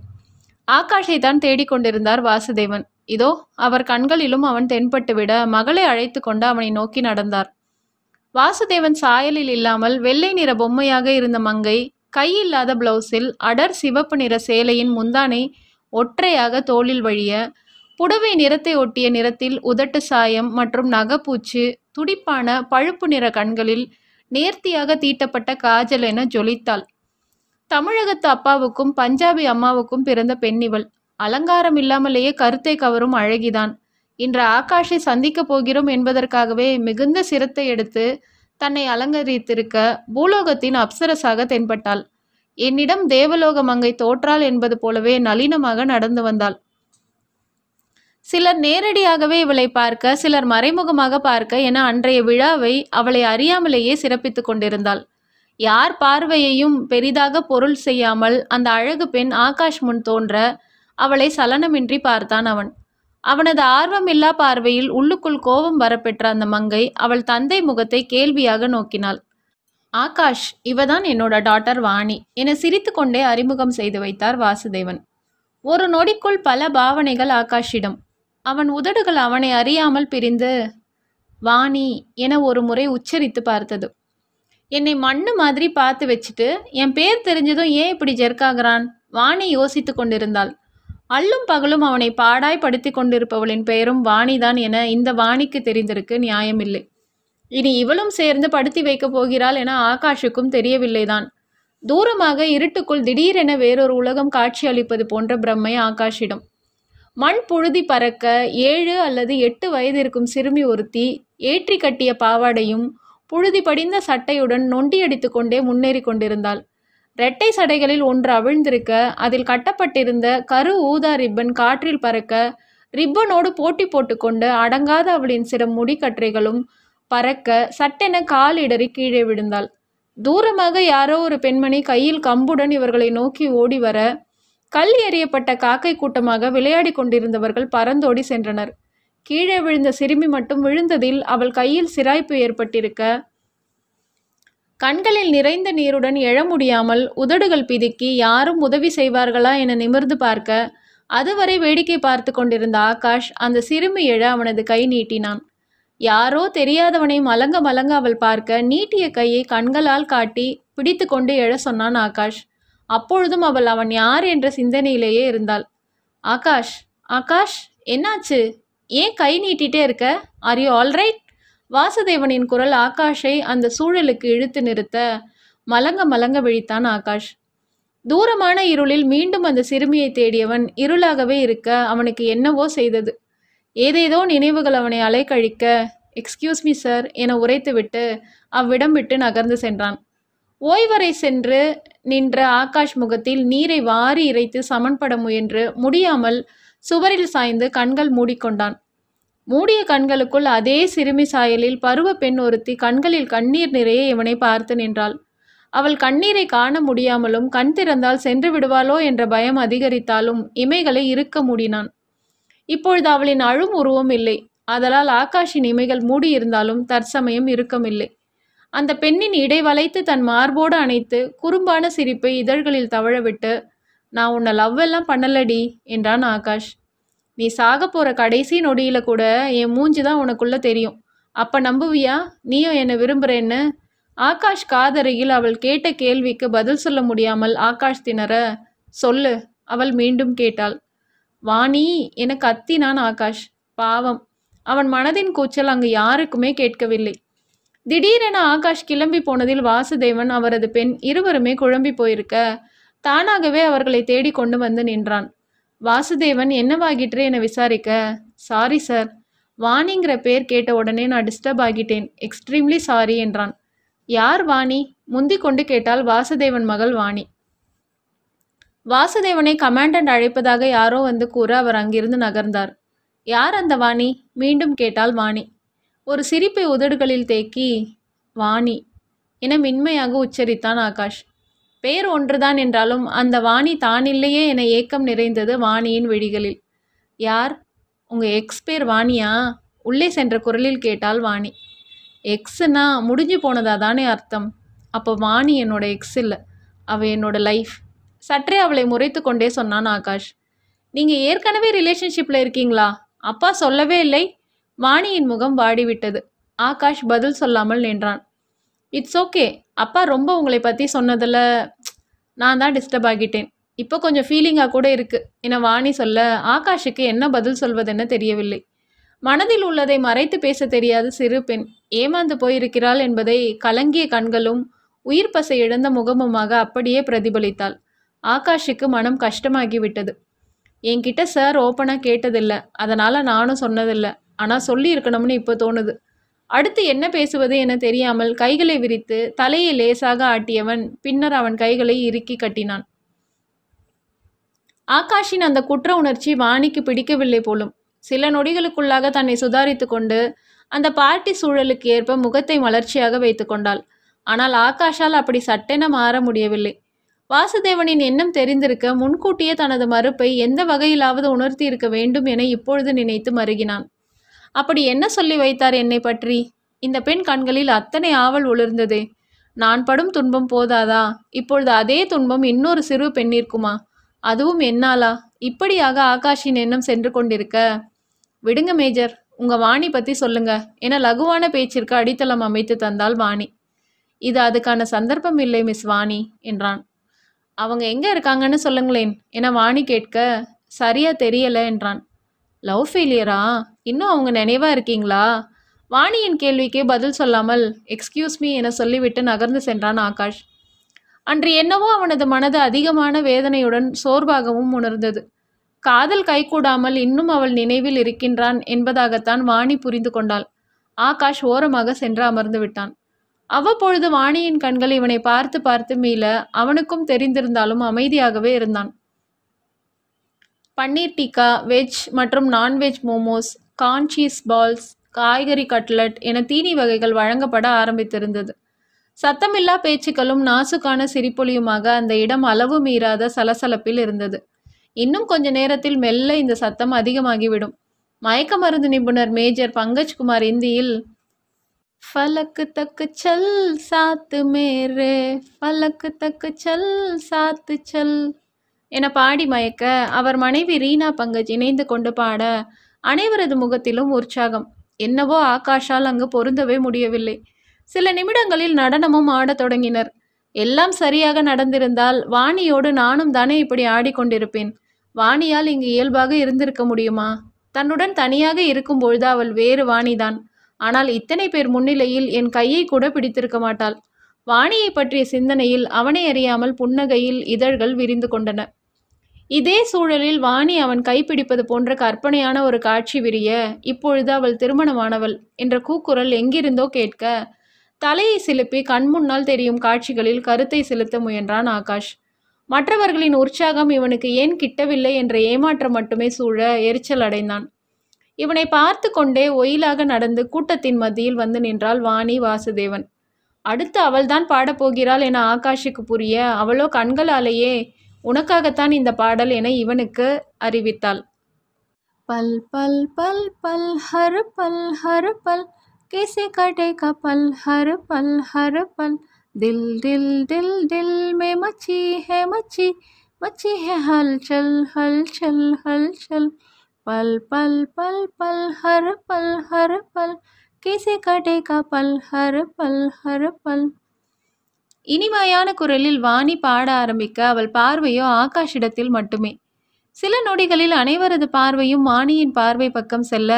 ஆகாஷை தான் தேடிக்கொண்டிருந்தார் வாசுதேவன் இதோ அவர் கண்களிலும் அவன் தென்பட்டுவிட மகளை அழைத்து கொண்டு அவனை நோக்கி நடந்தார் வாசுதேவன் சாயலில் இல்லாமல் வெள்ளை நிற பொம்மையாக இருந்த மங்கை கையில்லாத பிளவுஸில் அடர் சிவப்பு நிற சேலையின் முந்தானை ஒற்றையாக தோளில் வழிய புடவை நிறத்தை ஒட்டிய நிறத்தில் உதட்டு சாயம் மற்றும் நகைப்பூச்சு துடிப்பான பழுப்பு நிற கண்களில் நேர்த்தியாக தீட்டப்பட்ட காஜல் என ஜொலித்தாள் தமிழகத்து அப்பாவுக்கும் பஞ்சாபி அம்மாவுக்கும் பிறந்த பெண் இவள் அலங்காரம் இல்லாமலேயே கருத்தை கவரும் அழகிதான் இன்று ஆகாஷை சந்திக்கப் போகிறோம் என்பதற்காகவே மிகுந்த சிரத்தை எடுத்து தன்னை அலங்கரித்திருக்க பூலோகத்தின் அப்சரசாக தென்பட்டாள் என்னிடம் தேவலோக மங்கை தோற்றாள் என்பது போலவே நளினமாக நடந்து வந்தாள் சிலர் நேரடியாகவே இவளை பார்க்க சிலர் மறைமுகமாக பார்க்க என அன்றைய விழாவை அவளை அறியாமலேயே சிறப்பித்துக் கொண்டிருந்தாள் யார் பார்வையையும் பெரிதாக பொருள் செய்யாமல் அந்த அழகு பெண் ஆகாஷ் முன் தோன்ற அவளை சலனமின்றி பார்த்தான் அவன் அவனது ஆர்வமில்லா பார்வையில் உள்ளுக்குள் கோபம் வரப்பெற்ற அந்த மங்கை அவள் தந்தை முகத்தை கேள்வியாக நோக்கினாள் ஆகாஷ் இவதான் என்னோட டாட்டர் வாணி என சிரித்து கொண்டே அறிமுகம் செய்து வைத்தார் வாசுதேவன் ஒரு நொடிக்குள் பல பாவனைகள் ஆகாஷிடம் அவன் உதடுகள் அவனை அறியாமல் பிரிந்து வாணி என ஒரு முறை உச்சரித்து பார்த்தது என்னை மண்ணு மாதிரி பார்த்து வச்சுட்டு என் பேர் தெரிஞ்சதும் ஏன் இப்படி ஜெர்க்காகிறான் வாணி யோசித்து கொண்டிருந்தாள் அல்லும் பகலும் அவனை பாடாய் கொண்டிருப்பவளின் பெயரும் வாணிதான் என இந்த வாணிக்கு தெரிந்திருக்கு நியாயமில்லை இனி இவளும் சேர்ந்து படுத்தி வைக்கப் போகிறாள் என ஆகாஷுக்கும் தெரியவில்லைதான் தூரமாக இருட்டுக்குள் திடீரென வேறொரு உலகம் காட்சி அளிப்பது போன்ற பிரம்மை ஆகாஷிடம் மண் புழுதி பறக்க ஏழு அல்லது எட்டு வயது இருக்கும் சிறுமி ஒருத்தி ஏற்றி கட்டிய பாவாடையும் புழுதி படிந்த சட்டையுடன் நொண்டியடித்து கொண்டே முன்னேறி கொண்டிருந்தாள் இரட்டை சடைகளில் ஒன்று அவிழ்ந்திருக்க அதில் கட்டப்பட்டிருந்த கரு ஊதா ரிப்பன் காற்றில் பறக்க ரிப்பனோடு போட்டி போட்டுக்கொண்டு அடங்காத அவளின் சில முடிக்கற்றைகளும் பறக்க சட்டென கால் இடறி கீழே விழுந்தாள் தூரமாக யாரோ ஒரு பெண்மணி கையில் கம்புடன் இவர்களை நோக்கி ஓடி வர கல் எறியப்பட்ட காக்கை கூட்டமாக விளையாடி கொண்டிருந்தவர்கள் பறந்தோடி சென்றனர் கீழே விழுந்த சிறுமி மட்டும் விழுந்ததில் அவள் கையில் சிராய்ப்பு ஏற்பட்டிருக்க கண்களில் நிறைந்த நீருடன் எழ முடியாமல் உதடுகள் பிதுக்கி யாரும் உதவி செய்வார்களா என நிமிர்ந்து பார்க்க அதுவரை வேடிக்கை பார்த்து கொண்டிருந்த ஆகாஷ் அந்த சிறுமி எழ அவனது கை நீட்டினான் யாரோ தெரியாதவனை மலங்க மலங்க அவள் பார்க்க நீட்டிய கையை கண்களால் காட்டி பிடித்து கொண்டு எழ சொன்னான் ஆகாஷ் அப்பொழுதும் அவள் அவன் யார் என்ற சிந்தனையிலேயே இருந்தாள் ஆகாஷ் ஆகாஷ் என்னாச்சு ஏன் கை நீட்டிகிட்டே இருக்க ஆர் யூ ஆல்ரைட் வாசுதேவனின் குரல் ஆகாஷை அந்த சூழலுக்கு இழுத்து நிறுத்த மலங்க மலங்க விழித்தான் ஆகாஷ் தூரமான இருளில் மீண்டும் அந்த சிறுமியை தேடியவன் இருளாகவே இருக்க அவனுக்கு என்னவோ செய்தது ஏதேதோ நினைவுகள் அவனை அலைக்கழிக்க எக்ஸ்கியூஸ் மீ சார் என உரைத்துவிட்டு அவ்விடம் விட்டு நகர்ந்து சென்றான் ஓய்வரை சென்று நின்ற ஆகாஷ் முகத்தில் நீரை வாரி இறைத்து சமன்பட முயன்று முடியாமல் சுவரில் சாய்ந்து கண்கள் மூடிக்கொண்டான் மூடிய கண்களுக்குள் அதே சிறுமி சாயலில் பருவ பெண் ஒருத்தி கண்களில் கண்ணீர் நிறைய இவனை பார்த்து நின்றாள் அவள் கண்ணீரை காண முடியாமலும் கண் திறந்தால் சென்று விடுவாளோ என்ற பயம் அதிகரித்தாலும் இமைகளை இருக்க மூடினான் இப்பொழுது அவளின் அழும் உருவம் இல்லை அதனால் ஆகாஷின் இமைகள் மூடியிருந்தாலும் தற்சமயம் இருக்கமில்லை அந்த பெண்ணின் இடை வளைத்து தன் மார்போடு அணைத்து குறும்பான சிரிப்பை இதழ்களில் தவழவிட்டு நான் உன்னை லவ் எல்லாம் பண்ணலடி என்றான் ஆகாஷ் நீ சாக போகிற கடைசி நொடியில் கூட என் மூஞ்சி தான் உனக்குள்ளே தெரியும் அப்போ நம்புவியா நீயும் என்னை விரும்புகிறேன்னு ஆகாஷ் காதருகில் அவள் கேட்ட கேள்விக்கு பதில் சொல்ல முடியாமல் ஆகாஷ் திணற சொல்லு அவள் மீண்டும் கேட்டாள் வாணி என கத்தினான் ஆகாஷ் பாவம் அவன் மனதின் கூச்சல் அங்கு யாருக்குமே கேட்கவில்லை திடீரென ஆகாஷ் கிளம்பி போனதில் வாசுதேவன் அவரது பெண் இருவருமே குழம்பி போயிருக்க தானாகவே அவர்களை தேடி கொண்டு வந்து நின்றான் வாசுதேவன் என்னவாகிட்டே என விசாரிக்க சாரி சார் வாணிங்கிற பேர் கேட்ட உடனே நான் டிஸ்டர்ப் ஆகிட்டேன் எக்ஸ்ட்ரீம்லி சாரி என்றான் யார் வாணி முந்தி கொண்டு கேட்டால் வாசுதேவன் மகள் வாணி வாசுதேவனை கமாண்டன்ட் அழைப்பதாக யாரோ வந்து கூற அவர் அங்கிருந்து நகர்ந்தார் யார் அந்த வாணி மீண்டும் கேட்டால் வாணி ஒரு சிரிப்பை உதடுகளில் தேக்கி வாணி என மின்மையாக உச்சரித்தான் ஆகாஷ் பேர் ஒன்றுதான் என்றாலும் அந்த வாணி தானில்லையே என ஏக்கம் நிறைந்தது வாணியின் விழிகளில் யார் உங்கள் எக்ஸ் பேர் வாணியா உள்ளே சென்ற குரலில் கேட்டால் வாணி எக்ஸுனா முடிஞ்சு போனதா தானே அர்த்தம் அப்போ வாணி என்னோட எக்ஸ் இல்லை அவள் என்னோட லைஃப் சற்றே அவளை முறைத்து கொண்டே சொன்னான் ஆகாஷ் நீங்கள் ஏற்கனவே ரிலேஷன்ஷிப்பில் இருக்கீங்களா அப்பா சொல்லவே இல்லை வாணியின் முகம் வாடிவிட்டது ஆகாஷ் பதில் சொல்லாமல் நின்றான் இட்ஸ் ஓகே அப்பா ரொம்ப உங்களை பற்றி சொன்னதில் நான் தான் டிஸ்டர்ப் ஆகிட்டேன் இப்போ கொஞ்சம் ஃபீலிங்காக கூட இருக்குது என வாணி சொல்ல ஆகாஷுக்கு என்ன பதில் சொல்வதென தெரியவில்லை மனதில் உள்ளதை மறைத்து பேச தெரியாத சிறு பெண் ஏமாந்து போயிருக்கிறாள் என்பதை கலங்கிய கண்களும் உயிர் பசை இழந்த முகமுமாக அப்படியே பிரதிபலித்தாள் ஆகாஷுக்கு மனம் கஷ்டமாகிவிட்டது என்கிட்ட சார் ஓப்பனாக கேட்டதில்லை அதனால் நானும் சொன்னதில்லை ஆனால் சொல்லியிருக்கணும்னு இப்போ தோணுது அடுத்து என்ன பேசுவது என தெரியாமல் கைகளை விரித்து தலையை லேசாக ஆட்டியவன் பின்னர் அவன் கைகளை இறுக்கி கட்டினான் ஆகாஷின் அந்த குற்ற உணர்ச்சி வாணிக்கு பிடிக்கவில்லை போலும் சில நொடிகளுக்குள்ளாக தன்னை சுதாரித்து கொண்டு அந்த பார்ட்டி சூழலுக்கு ஏற்ப முகத்தை மலர்ச்சியாக வைத்து கொண்டாள் ஆனால் ஆகாஷால் அப்படி சட்டென மாற முடியவில்லை வாசுதேவனின் எண்ணம் தெரிந்திருக்க முன்கூட்டியே தனது மறுப்பை எந்த வகையிலாவது உணர்த்தி இருக்க வேண்டும் என இப்பொழுது நினைத்து மருகினான் அப்படி என்ன சொல்லி வைத்தார் என்னை பற்றி இந்த பெண் கண்களில் அத்தனை ஆவல் உளிர்ந்தது நான் படும் துன்பம் போதாதா இப்பொழுது அதே துன்பம் இன்னொரு சிறு பெண்ணிற்குமா அதுவும் என்னாலா இப்படியாக ஆகாஷின் எண்ணம் சென்று கொண்டிருக்க விடுங்க மேஜர் உங்க வாணி பத்தி சொல்லுங்க என லகுவான பேச்சிற்கு அடித்தளம் அமைத்து தந்தால் வாணி இது அதுக்கான சந்தர்ப்பம் இல்லை மிஸ் வாணி என்றான் அவங்க எங்க இருக்காங்கன்னு சொல்லுங்களேன் என வாணி கேட்க சரியா தெரியல என்றான் லவ் ஃபெயிலியரா இன்னும் அவங்க நினைவாக இருக்கீங்களா வாணியின் கேள்விக்கு பதில் சொல்லாமல் எக்ஸ்கியூஸ் மீ என சொல்லிவிட்டு நகர்ந்து சென்றான் ஆகாஷ் அன்று என்னவோ அவனது மனது அதிகமான வேதனையுடன் சோர்வாகவும் உணர்ந்தது காதல் கைகூடாமல் இன்னும் அவள் நினைவில் இருக்கின்றான் என்பதாகத்தான் வாணி புரிந்து கொண்டாள் ஆகாஷ் ஓரமாக சென்று அமர்ந்து விட்டான் அவ்வப்பொழுது வாணியின் கண்கள் இவனை பார்த்து பார்த்து மீள அவனுக்கும் தெரிந்திருந்தாலும் அமைதியாகவே இருந்தான் பன்னீர் டிக்கா வெஜ் மற்றும் நான்வெஜ் மோமோஸ் கான்ஷியஸ் பால்ஸ் காய்கறி கட்லட் என தீனி வகைகள் வழங்கப்பட ஆரம்பித்திருந்தது சத்தமில்லா பேச்சுக்களும் நாசுக்கான சிரிப்பொலியுமாக அந்த இடம் அளவு மீறாத சலசலப்பில் இருந்தது இன்னும் கொஞ்ச நேரத்தில் மெல்ல இந்த சத்தம் அதிகமாகிவிடும் மயக்க மருந்து நிபுணர் மேஜர் பங்கஜ்குமார் இந்தியில் ஃபலக்கு தக்கு சல் சாத்து மேரே ஃபலக்கு தக்கு சல் சாத்து சல் என பாடி மயக்க அவர் மனைவி ரீனா பங்கஜ் இணைந்து கொண்டு பாட அனைவரது முகத்திலும் உற்சாகம் என்னவோ ஆகாஷால் அங்கு பொருந்தவே முடியவில்லை சில நிமிடங்களில் நடனமும் ஆடத் தொடங்கினர் எல்லாம் சரியாக நடந்திருந்தால் வாணியோடு நானும் தானே இப்படி ஆடிக்கொண்டிருப்பேன் வாணியால் இங்கு இயல்பாக இருந்திருக்க முடியுமா தன்னுடன் தனியாக இருக்கும் பொழுது அவள் வேறு வாணிதான் ஆனால் இத்தனை பேர் முன்னிலையில் என் கையை கூட பிடித்திருக்க மாட்டாள் வாணியை பற்றிய சிந்தனையில் அவனை அறியாமல் புன்னகையில் இதழ்கள் விரிந்து கொண்டன இதே சூழலில் வாணி அவன் கைப்பிடிப்பது போன்ற கற்பனையான ஒரு காட்சி விரிய இப்பொழுது அவள் திருமணமானவள் என்ற கூக்குரல் எங்கிருந்தோ கேட்க தலையை சிலுப்பி கண்முன்னால் தெரியும் காட்சிகளில் கருத்தை செலுத்த முயன்றான் ஆகாஷ் மற்றவர்களின் உற்சாகம் இவனுக்கு ஏன் கிட்டவில்லை என்ற ஏமாற்றம் மட்டுமே சூழ எரிச்சல் அடைந்தான் இவனை பார்த்து கொண்டே ஒயிலாக நடந்து கூட்டத்தின் மத்தியில் வந்து நின்றாள் வாணி வாசுதேவன் அடுத்து அவள்தான் பாடப்போகிறாள் என ஆகாஷுக்கு புரிய அவளோ கண்களாலேயே உனக்காகத்தான் இந்த பாடல் என இவனுக்கு அறிவித்தாள் பல் பல் பல் பல் ஹர் பல் ஹர் பல் கிசை கடை கப்பல் ஹர் பல் ஹர் பல் தில் தில் தில் தில் மே மச்சி ஹே மச்சி மச்சி ஹே ஹல் சல் ஹல் சல் ஹல் சல் பல் பல் பல் பல் ஹர் பல் ஹர் பல் கிசை கடை கப்பல் ஹர் பல் ஹர் பல் இனிமையான குரலில் வாணி பாட ஆரம்பிக்க அவள் பார்வையோ ஆகாஷிடத்தில் மட்டுமே சில நொடிகளில் அனைவரது பார்வையும் வாணியின் பார்வை பக்கம் செல்ல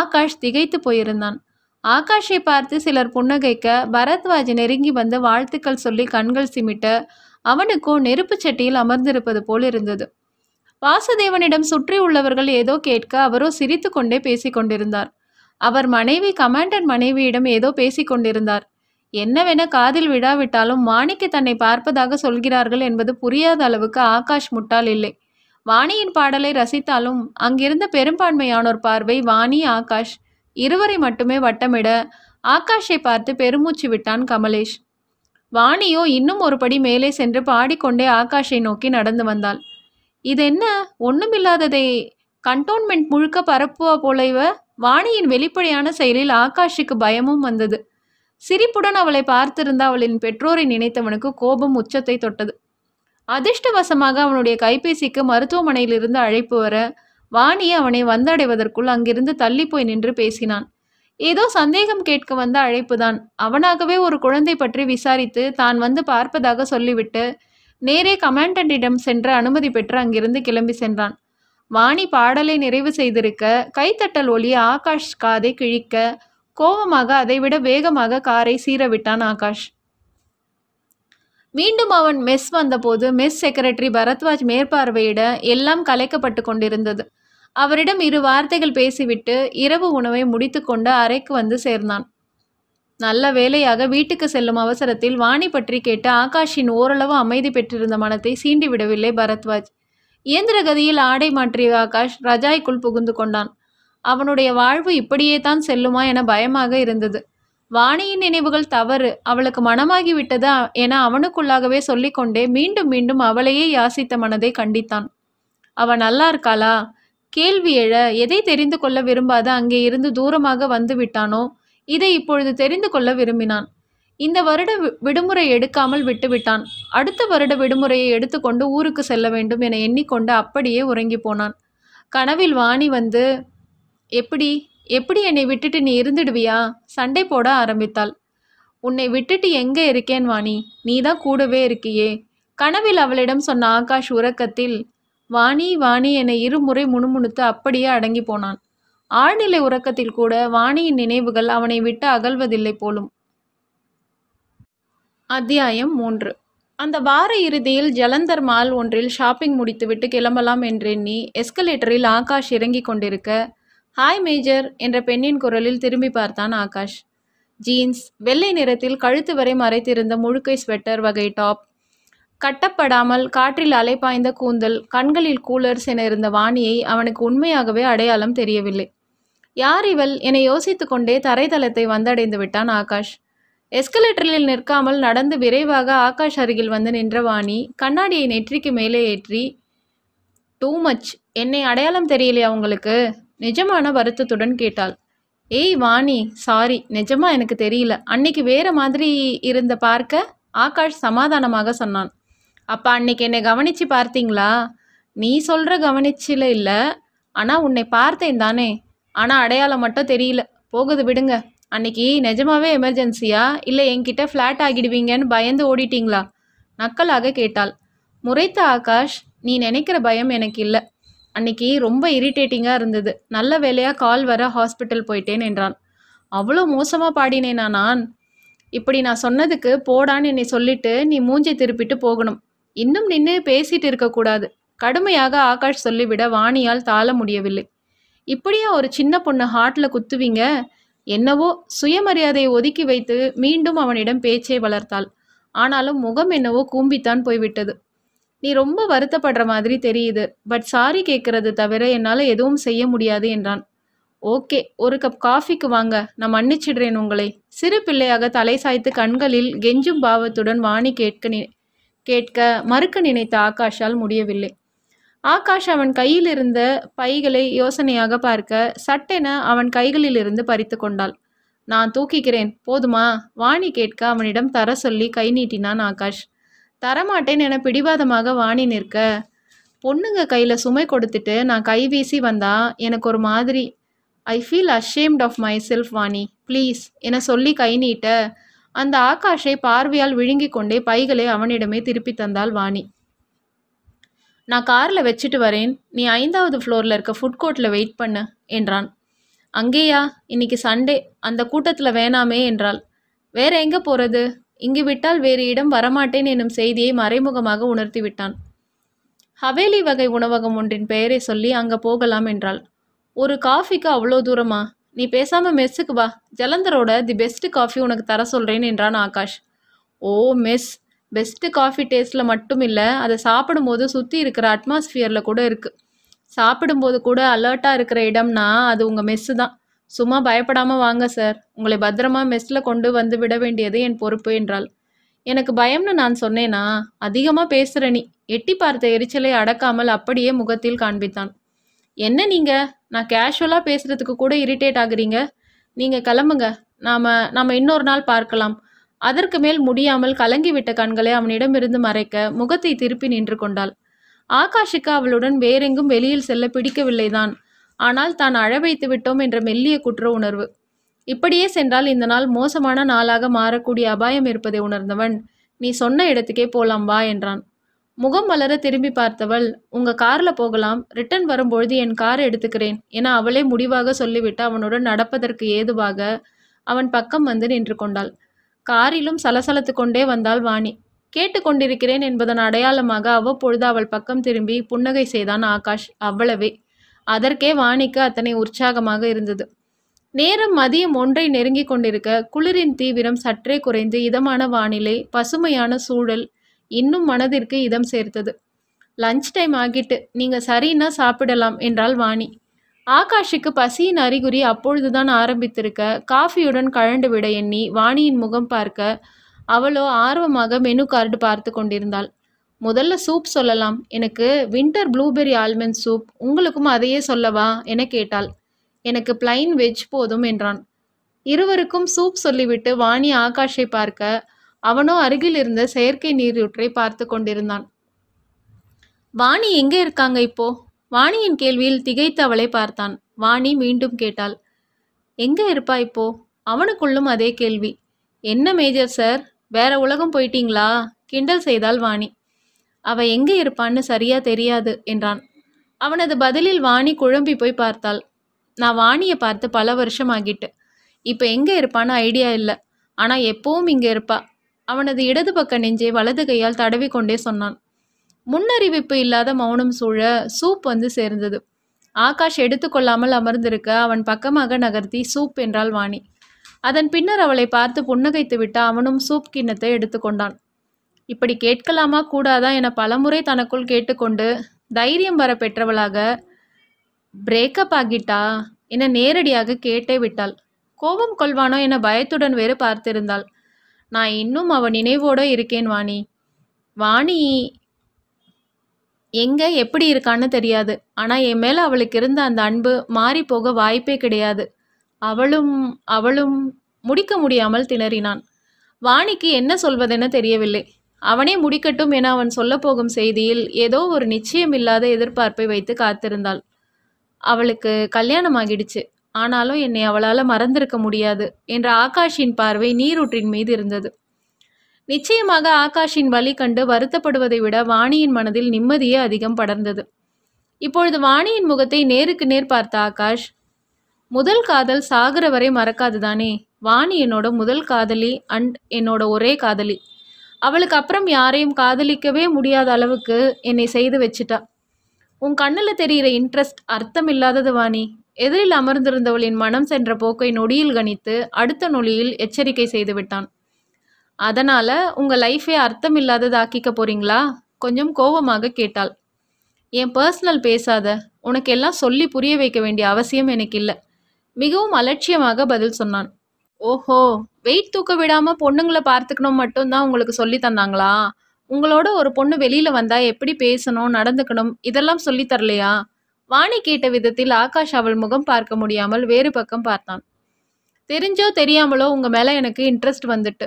ஆகாஷ் திகைத்து போயிருந்தான் ஆகாஷை பார்த்து சிலர் புன்னகைக்க பரத்வாஜ் நெருங்கி வந்து வாழ்த்துக்கள் சொல்லி கண்கள் சிமிட்ட அவனுக்கோ நெருப்புச் சட்டியில் அமர்ந்திருப்பது போல் இருந்தது வாசுதேவனிடம் சுற்றி உள்ளவர்கள் ஏதோ கேட்க அவரோ சிரித்து கொண்டே பேசிக்கொண்டிருந்தார் அவர் மனைவி கமாண்டர் மனைவியிடம் ஏதோ பேசிக்கொண்டிருந்தார் என்னவென காதில் விழாவிட்டாலும் வாணிக்கு தன்னை பார்ப்பதாக சொல்கிறார்கள் என்பது புரியாத அளவுக்கு ஆகாஷ் முட்டால் இல்லை வாணியின் பாடலை ரசித்தாலும் அங்கிருந்த பெரும்பான்மையானோர் பார்வை வாணி ஆகாஷ் இருவரை மட்டுமே வட்டமிட ஆகாஷை பார்த்து பெருமூச்சு விட்டான் கமலேஷ் வாணியோ இன்னும் ஒருபடி மேலே சென்று பாடிக்கொண்டே ஆகாஷை நோக்கி நடந்து வந்தாள் இது என்ன ஒண்ணுமில்லாததை கண்டோன்மெண்ட் முழுக்க பரப்புவ போல வாணியின் வெளிப்படையான செயலில் ஆகாஷுக்கு பயமும் வந்தது சிரிப்புடன் அவளை பார்த்திருந்த அவளின் பெற்றோரை நினைத்தவனுக்கு கோபம் உச்சத்தை தொட்டது அதிர்ஷ்டவசமாக அவனுடைய கைபேசிக்கு மருத்துவமனையிலிருந்து அழைப்பு வர வாணி அவனை வந்தடைவதற்குள் அங்கிருந்து தள்ளி போய் நின்று பேசினான் ஏதோ சந்தேகம் கேட்க வந்த அழைப்புதான் அவனாகவே ஒரு குழந்தை பற்றி விசாரித்து தான் வந்து பார்ப்பதாக சொல்லிவிட்டு நேரே கமாண்டண்டிடம் சென்று அனுமதி பெற்று அங்கிருந்து கிளம்பி சென்றான் வாணி பாடலை நிறைவு செய்திருக்க கைத்தட்டல் ஒளி ஆகாஷ் காதை கிழிக்க கோபமாக அதைவிட வேகமாக காரை சீரவிட்டான் ஆகாஷ் மீண்டும் அவன் மெஸ் வந்தபோது மெஸ் செக்ரட்டரி பரத்வாஜ் மேற்பார்வையிட எல்லாம் கலைக்கப்பட்டு கொண்டிருந்தது அவரிடம் இரு வார்த்தைகள் பேசிவிட்டு இரவு உணவை முடித்துக்கொண்டு அறைக்கு வந்து சேர்ந்தான் நல்ல வேலையாக வீட்டுக்கு செல்லும் அவசரத்தில் வாணி பற்றி கேட்டு ஆகாஷின் ஓரளவு அமைதி பெற்றிருந்த மனத்தை சீண்டிவிடவில்லை பரத்வாஜ் இயந்திர கதியில் ஆடை மாற்றிய ஆகாஷ் ரஜாய்க்குள் புகுந்து கொண்டான் அவனுடைய வாழ்வு இப்படியே தான் செல்லுமா என பயமாக இருந்தது வாணியின் நினைவுகள் தவறு அவளுக்கு மனமாகிவிட்டது என அவனுக்குள்ளாகவே சொல்லிக்கொண்டே மீண்டும் மீண்டும் அவளையே யாசித்த மனதை கண்டித்தான் அவ நல்லா இருக்காளா கேள்வி எழ எதை தெரிந்து கொள்ள விரும்பாத அங்கே இருந்து தூரமாக வந்து விட்டானோ இதை இப்பொழுது தெரிந்து கொள்ள விரும்பினான் இந்த வருட விடுமுறை எடுக்காமல் விட்டுவிட்டான் அடுத்த வருட விடுமுறையை எடுத்துக்கொண்டு ஊருக்கு செல்ல வேண்டும் என எண்ணிக்கொண்டு அப்படியே உறங்கி போனான் கனவில் வாணி வந்து எப்படி எப்படி என்னை விட்டுட்டு நீ இருந்துடுவியா சண்டை போட ஆரம்பித்தாள் உன்னை விட்டுட்டு எங்கே இருக்கேன் வாணி நீ தான் கூடவே இருக்கியே கனவில் அவளிடம் சொன்ன ஆகாஷ் உறக்கத்தில் வாணி வாணி என இருமுறை முணுமுணுத்து அப்படியே அடங்கி போனான் ஆழ்நிலை உறக்கத்தில் கூட வாணியின் நினைவுகள் அவனை விட்டு அகல்வதில்லை போலும் அத்தியாயம் மூன்று அந்த வார இறுதியில் ஜலந்தர் மால் ஒன்றில் ஷாப்பிங் முடித்துவிட்டு கிளம்பலாம் என்றெண்ணி எஸ்கலேட்டரில் ஆகாஷ் இறங்கி கொண்டிருக்க ஹாய் மேஜர் என்ற பெண்ணின் குரலில் திரும்பி பார்த்தான் ஆகாஷ் ஜீன்ஸ் வெள்ளை நிறத்தில் கழுத்து வரை மறைத்திருந்த முழுக்கை ஸ்வெட்டர் வகை டாப் கட்டப்படாமல் காற்றில் அலைப்பாய்ந்த கூந்தல் கண்களில் கூலர்ஸ் என இருந்த வாணியை அவனுக்கு உண்மையாகவே அடையாளம் தெரியவில்லை யார் இவள் என யோசித்து கொண்டே தரைதளத்தை வந்தடைந்து விட்டான் ஆகாஷ் எஸ்கலேட்டரில் நிற்காமல் நடந்து விரைவாக ஆகாஷ் அருகில் வந்து நின்ற வாணி கண்ணாடியை நெற்றிக்கு மேலே ஏற்றி டூ மச் என்னை அடையாளம் தெரியலையா உங்களுக்கு நிஜமான வருத்தத்துடன் கேட்டாள் ஏய் வாணி சாரி நிஜமா எனக்கு தெரியல அன்னைக்கு வேற மாதிரி இருந்த பார்க்க ஆகாஷ் சமாதானமாக சொன்னான் அப்பா அன்னைக்கு என்னை கவனிச்சு பார்த்தீங்களா நீ சொல்ற கவனிச்சில இல்லை ஆனா உன்னை பார்த்தேன் தானே ஆனா அடையாளம் மட்டும் தெரியல போகுது விடுங்க அன்னைக்கு நிஜமாவே எமர்ஜென்சியா இல்லை என்கிட்ட ஃப்ளாட் ஆகிடுவீங்கன்னு பயந்து ஓடிட்டீங்களா நக்கலாக கேட்டாள் முறைத்த ஆகாஷ் நீ நினைக்கிற பயம் எனக்கு இல்லை அன்னைக்கு ரொம்ப இரிட்டேட்டிங்காக இருந்தது நல்ல வேலையாக கால் வர ஹாஸ்பிட்டல் போயிட்டேன் என்றான் அவ்வளோ மோசமாக பாடினேனா நான் இப்படி நான் சொன்னதுக்கு போடான்னு என்னை சொல்லிட்டு நீ மூஞ்சை திருப்பிட்டு போகணும் இன்னும் நின்று பேசிட்டு இருக்கக்கூடாது கடுமையாக ஆகாஷ் சொல்லிவிட வாணியால் தாள முடியவில்லை இப்படியா ஒரு சின்ன பொண்ணு ஹார்ட்ல குத்துவீங்க என்னவோ சுயமரியாதையை ஒதுக்கி வைத்து மீண்டும் அவனிடம் பேச்சை வளர்த்தாள் ஆனாலும் முகம் என்னவோ கூம்பித்தான் போய்விட்டது நீ ரொம்ப வருத்தப்படுற மாதிரி தெரியுது பட் சாரி கேட்கறது தவிர என்னால் எதுவும் செய்ய முடியாது என்றான் ஓகே ஒரு கப் காஃபிக்கு வாங்க நான் மன்னிச்சிடுறேன் உங்களை சிறு பிள்ளையாக தலை சாய்த்து கண்களில் கெஞ்சும் பாவத்துடன் வாணி கேட்க நி கேட்க மறுக்க நினைத்த ஆகாஷால் முடியவில்லை ஆகாஷ் அவன் கையில் இருந்த பைகளை யோசனையாக பார்க்க சட்டென அவன் இருந்து பறித்து கொண்டாள் நான் தூக்கிக்கிறேன் போதுமா வாணி கேட்க அவனிடம் தர சொல்லி கை நீட்டினான் ஆகாஷ் தரமாட்டேன் என பிடிவாதமாக வாணி நிற்க பொண்ணுங்க கையில் சுமை கொடுத்துட்டு நான் கை வீசி வந்தா எனக்கு ஒரு மாதிரி I feel ashamed of myself Vani please என சொல்லி கை நீட்ட அந்த ஆகாஷை பார்வையால் விழுங்கி கொண்டே பைகளை அவனிடமே திருப்பி தந்தாள் வாணி நான் காரில் வச்சுட்டு வரேன் நீ ஐந்தாவது ஃப்ளோரில் இருக்க ஃபுட் கோர்ட்டில் வெயிட் பண்ணு என்றான் அங்கேயா இன்னைக்கு சண்டே அந்த கூட்டத்தில் வேணாமே என்றாள் வேற எங்கே போகிறது இங்கு விட்டால் வேறு இடம் வரமாட்டேன் என்னும் செய்தியை மறைமுகமாக உணர்த்திவிட்டான் ஹவேலி வகை உணவகம் ஒன்றின் பெயரை சொல்லி அங்கே போகலாம் என்றாள் ஒரு காஃபிக்கு அவ்வளோ தூரமா நீ பேசாம மெஸ்ஸுக்கு வா ஜலந்தரோட தி பெஸ்ட் காஃபி உனக்கு தர சொல்கிறேன் என்றான் Akash oh mess best coffee டேஸ்ட்டில் மட்டும் இல்லை அதை சாப்பிடும்போது சுற்றி இருக்கிற அட்மாஸ்ஃபியரில் கூட இருக்குது சாப்பிடும்போது கூட அலர்ட்டாக இருக்கிற இடம்னா அது உங்கள் மெஸ்ஸு தான் சும்மா பயப்படாமல் வாங்க சார் உங்களை பத்திரமா மெஸ்ல கொண்டு வந்து விட வேண்டியது என் பொறுப்பு என்றாள் எனக்கு பயம்னு நான் சொன்னேனா அதிகமாக பேசுகிற நீ எட்டி பார்த்த எரிச்சலை அடக்காமல் அப்படியே முகத்தில் காண்பித்தான் என்ன நீங்கள் நான் கேஷுவலாக பேசுகிறதுக்கு கூட இரிட்டேட் ஆகுறீங்க நீங்கள் கிளம்புங்க நாம் நாம் இன்னொரு நாள் பார்க்கலாம் அதற்கு மேல் முடியாமல் கலங்கிவிட்ட கண்களை அவனிடமிருந்து மறைக்க முகத்தை திருப்பி நின்று கொண்டாள் ஆகாஷுக்கு அவளுடன் வேறெங்கும் வெளியில் செல்ல பிடிக்கவில்லைதான் ஆனால் தான் அழ வைத்து விட்டோம் என்ற மெல்லிய குற்ற உணர்வு இப்படியே சென்றால் இந்த நாள் மோசமான நாளாக மாறக்கூடிய அபாயம் இருப்பதை உணர்ந்தவன் நீ சொன்ன இடத்துக்கே போலாம் வா என்றான் முகம் மலர திரும்பி பார்த்தவள் உங்க கார்ல போகலாம் ரிட்டன் வரும்பொழுது என் கார் எடுத்துக்கிறேன் என அவளே முடிவாக சொல்லிவிட்டு அவனுடன் நடப்பதற்கு ஏதுவாக அவன் பக்கம் வந்து நின்று கொண்டாள் காரிலும் சலசலத்து கொண்டே வந்தாள் வாணி கேட்டுக்கொண்டிருக்கிறேன் என்பதன் அடையாளமாக அவ்வப்பொழுது அவள் பக்கம் திரும்பி புன்னகை செய்தான் ஆகாஷ் அவ்வளவே அதற்கே வாணிக்கு அத்தனை உற்சாகமாக இருந்தது நேரம் மதியம் ஒன்றை நெருங்கி கொண்டிருக்க குளிரின் தீவிரம் சற்றே குறைந்து இதமான வானிலை பசுமையான சூழல் இன்னும் மனதிற்கு இதம் சேர்த்தது லஞ்ச் டைம் ஆகிட்டு நீங்க சரின்னா சாப்பிடலாம் என்றாள் வாணி ஆகாஷுக்கு பசியின் அறிகுறி அப்பொழுதுதான் ஆரம்பித்திருக்க காஃபியுடன் கழண்டு விட எண்ணி வாணியின் முகம் பார்க்க அவளோ ஆர்வமாக மெனு கார்டு பார்த்து கொண்டிருந்தாள் முதல்ல சூப் சொல்லலாம் எனக்கு வின்டர் ப்ளூபெரி ஆல்மண்ட் சூப் உங்களுக்கும் அதையே சொல்லவா என கேட்டாள் எனக்கு பிளைன் வெஜ் போதும் என்றான் இருவருக்கும் சூப் சொல்லிவிட்டு வாணி ஆகாஷை பார்க்க அவனோ அருகில் இருந்த செயற்கை நீரூற்றை பார்த்து கொண்டிருந்தான் வாணி எங்கே இருக்காங்க இப்போ வாணியின் கேள்வியில் திகைத்து அவளை பார்த்தான் வாணி மீண்டும் கேட்டாள் எங்கே இருப்பா இப்போ அவனுக்குள்ளும் அதே கேள்வி என்ன மேஜர் சார் வேற உலகம் போயிட்டீங்களா கிண்டல் செய்தால் வாணி அவ எங்கே இருப்பான்னு சரியா தெரியாது என்றான் அவனது பதிலில் வாணி குழம்பி போய் பார்த்தாள் நான் வாணியை பார்த்து பல வருஷம் ஆகிட்டு இப்போ எங்கே இருப்பான்னு ஐடியா இல்லை ஆனால் எப்பவும் இங்கே இருப்பா அவனது இடது பக்க நெஞ்சை வலது கையால் தடவி கொண்டே சொன்னான் முன்னறிவிப்பு இல்லாத மௌனம் சூழ சூப் வந்து சேர்ந்தது ஆகாஷ் எடுத்துக்கொள்ளாமல் அமர்ந்திருக்க அவன் பக்கமாக நகர்த்தி சூப் என்றாள் வாணி அதன் பின்னர் அவளை பார்த்து புன்னகைத்து விட்டு அவனும் சூப் கிண்ணத்தை எடுத்துக்கொண்டான் இப்படி கேட்கலாமா கூடாதா என பலமுறை தனக்குள் கேட்டுக்கொண்டு தைரியம் வர பெற்றவளாக பிரேக்கப் ஆகிட்டா என நேரடியாக கேட்டே விட்டாள் கோபம் கொள்வானோ என பயத்துடன் வேறு பார்த்திருந்தாள் நான் இன்னும் அவன் நினைவோட இருக்கேன் வாணி வாணி எங்கே எப்படி இருக்கான்னு தெரியாது ஆனால் என் மேல அவளுக்கு இருந்த அந்த அன்பு மாறி போக வாய்ப்பே கிடையாது அவளும் அவளும் முடிக்க முடியாமல் திணறினான் வாணிக்கு என்ன சொல்வதென தெரியவில்லை அவனே முடிக்கட்டும் என அவன் சொல்லப்போகும் செய்தியில் ஏதோ ஒரு நிச்சயமில்லாத எதிர்பார்ப்பை வைத்து காத்திருந்தாள் அவளுக்கு கல்யாணம் ஆகிடுச்சு ஆனாலும் என்னை அவளால் மறந்திருக்க முடியாது என்ற ஆகாஷின் பார்வை நீரூற்றின் மீது இருந்தது நிச்சயமாக ஆகாஷின் வழி கண்டு வருத்தப்படுவதை விட வாணியின் மனதில் நிம்மதியே அதிகம் படர்ந்தது இப்பொழுது வாணியின் முகத்தை நேருக்கு நேர் பார்த்த ஆகாஷ் முதல் காதல் சாகிற வரை மறக்காது தானே வாணி என்னோட முதல் காதலி அண்ட் என்னோட ஒரே காதலி அவளுக்கு அப்புறம் யாரையும் காதலிக்கவே முடியாத அளவுக்கு என்னை செய்து வச்சிட்டா உன் கண்ணில் தெரிகிற இன்ட்ரெஸ்ட் அர்த்தம் இல்லாதது வாணி எதிரில் அமர்ந்திருந்தவளின் மனம் சென்ற போக்கை நொடியில் கணித்து அடுத்த நொழியில் எச்சரிக்கை செய்து விட்டான் அதனால் உங்கள் லைஃபே அர்த்தம் இல்லாதது ஆக்கிக்க போறீங்களா கொஞ்சம் கோபமாக கேட்டாள் என் பர்சனல் பேசாத உனக்கெல்லாம் சொல்லி புரிய வைக்க வேண்டிய அவசியம் எனக்கு இல்லை மிகவும் அலட்சியமாக பதில் சொன்னான் ஓஹோ வெயிட் தூக்க விடாமல் பொண்ணுங்களை பார்த்துக்கணும் மட்டும்தான் உங்களுக்கு சொல்லி தந்தாங்களா உங்களோட ஒரு பொண்ணு வெளியில் வந்தால் எப்படி பேசணும் நடந்துக்கணும் இதெல்லாம் சொல்லி தரலையா வாணி கேட்ட விதத்தில் ஆகாஷ் அவள் முகம் பார்க்க முடியாமல் வேறு பக்கம் பார்த்தான் தெரிஞ்சோ தெரியாமலோ உங்கள் மேலே எனக்கு இன்ட்ரெஸ்ட் வந்துட்டு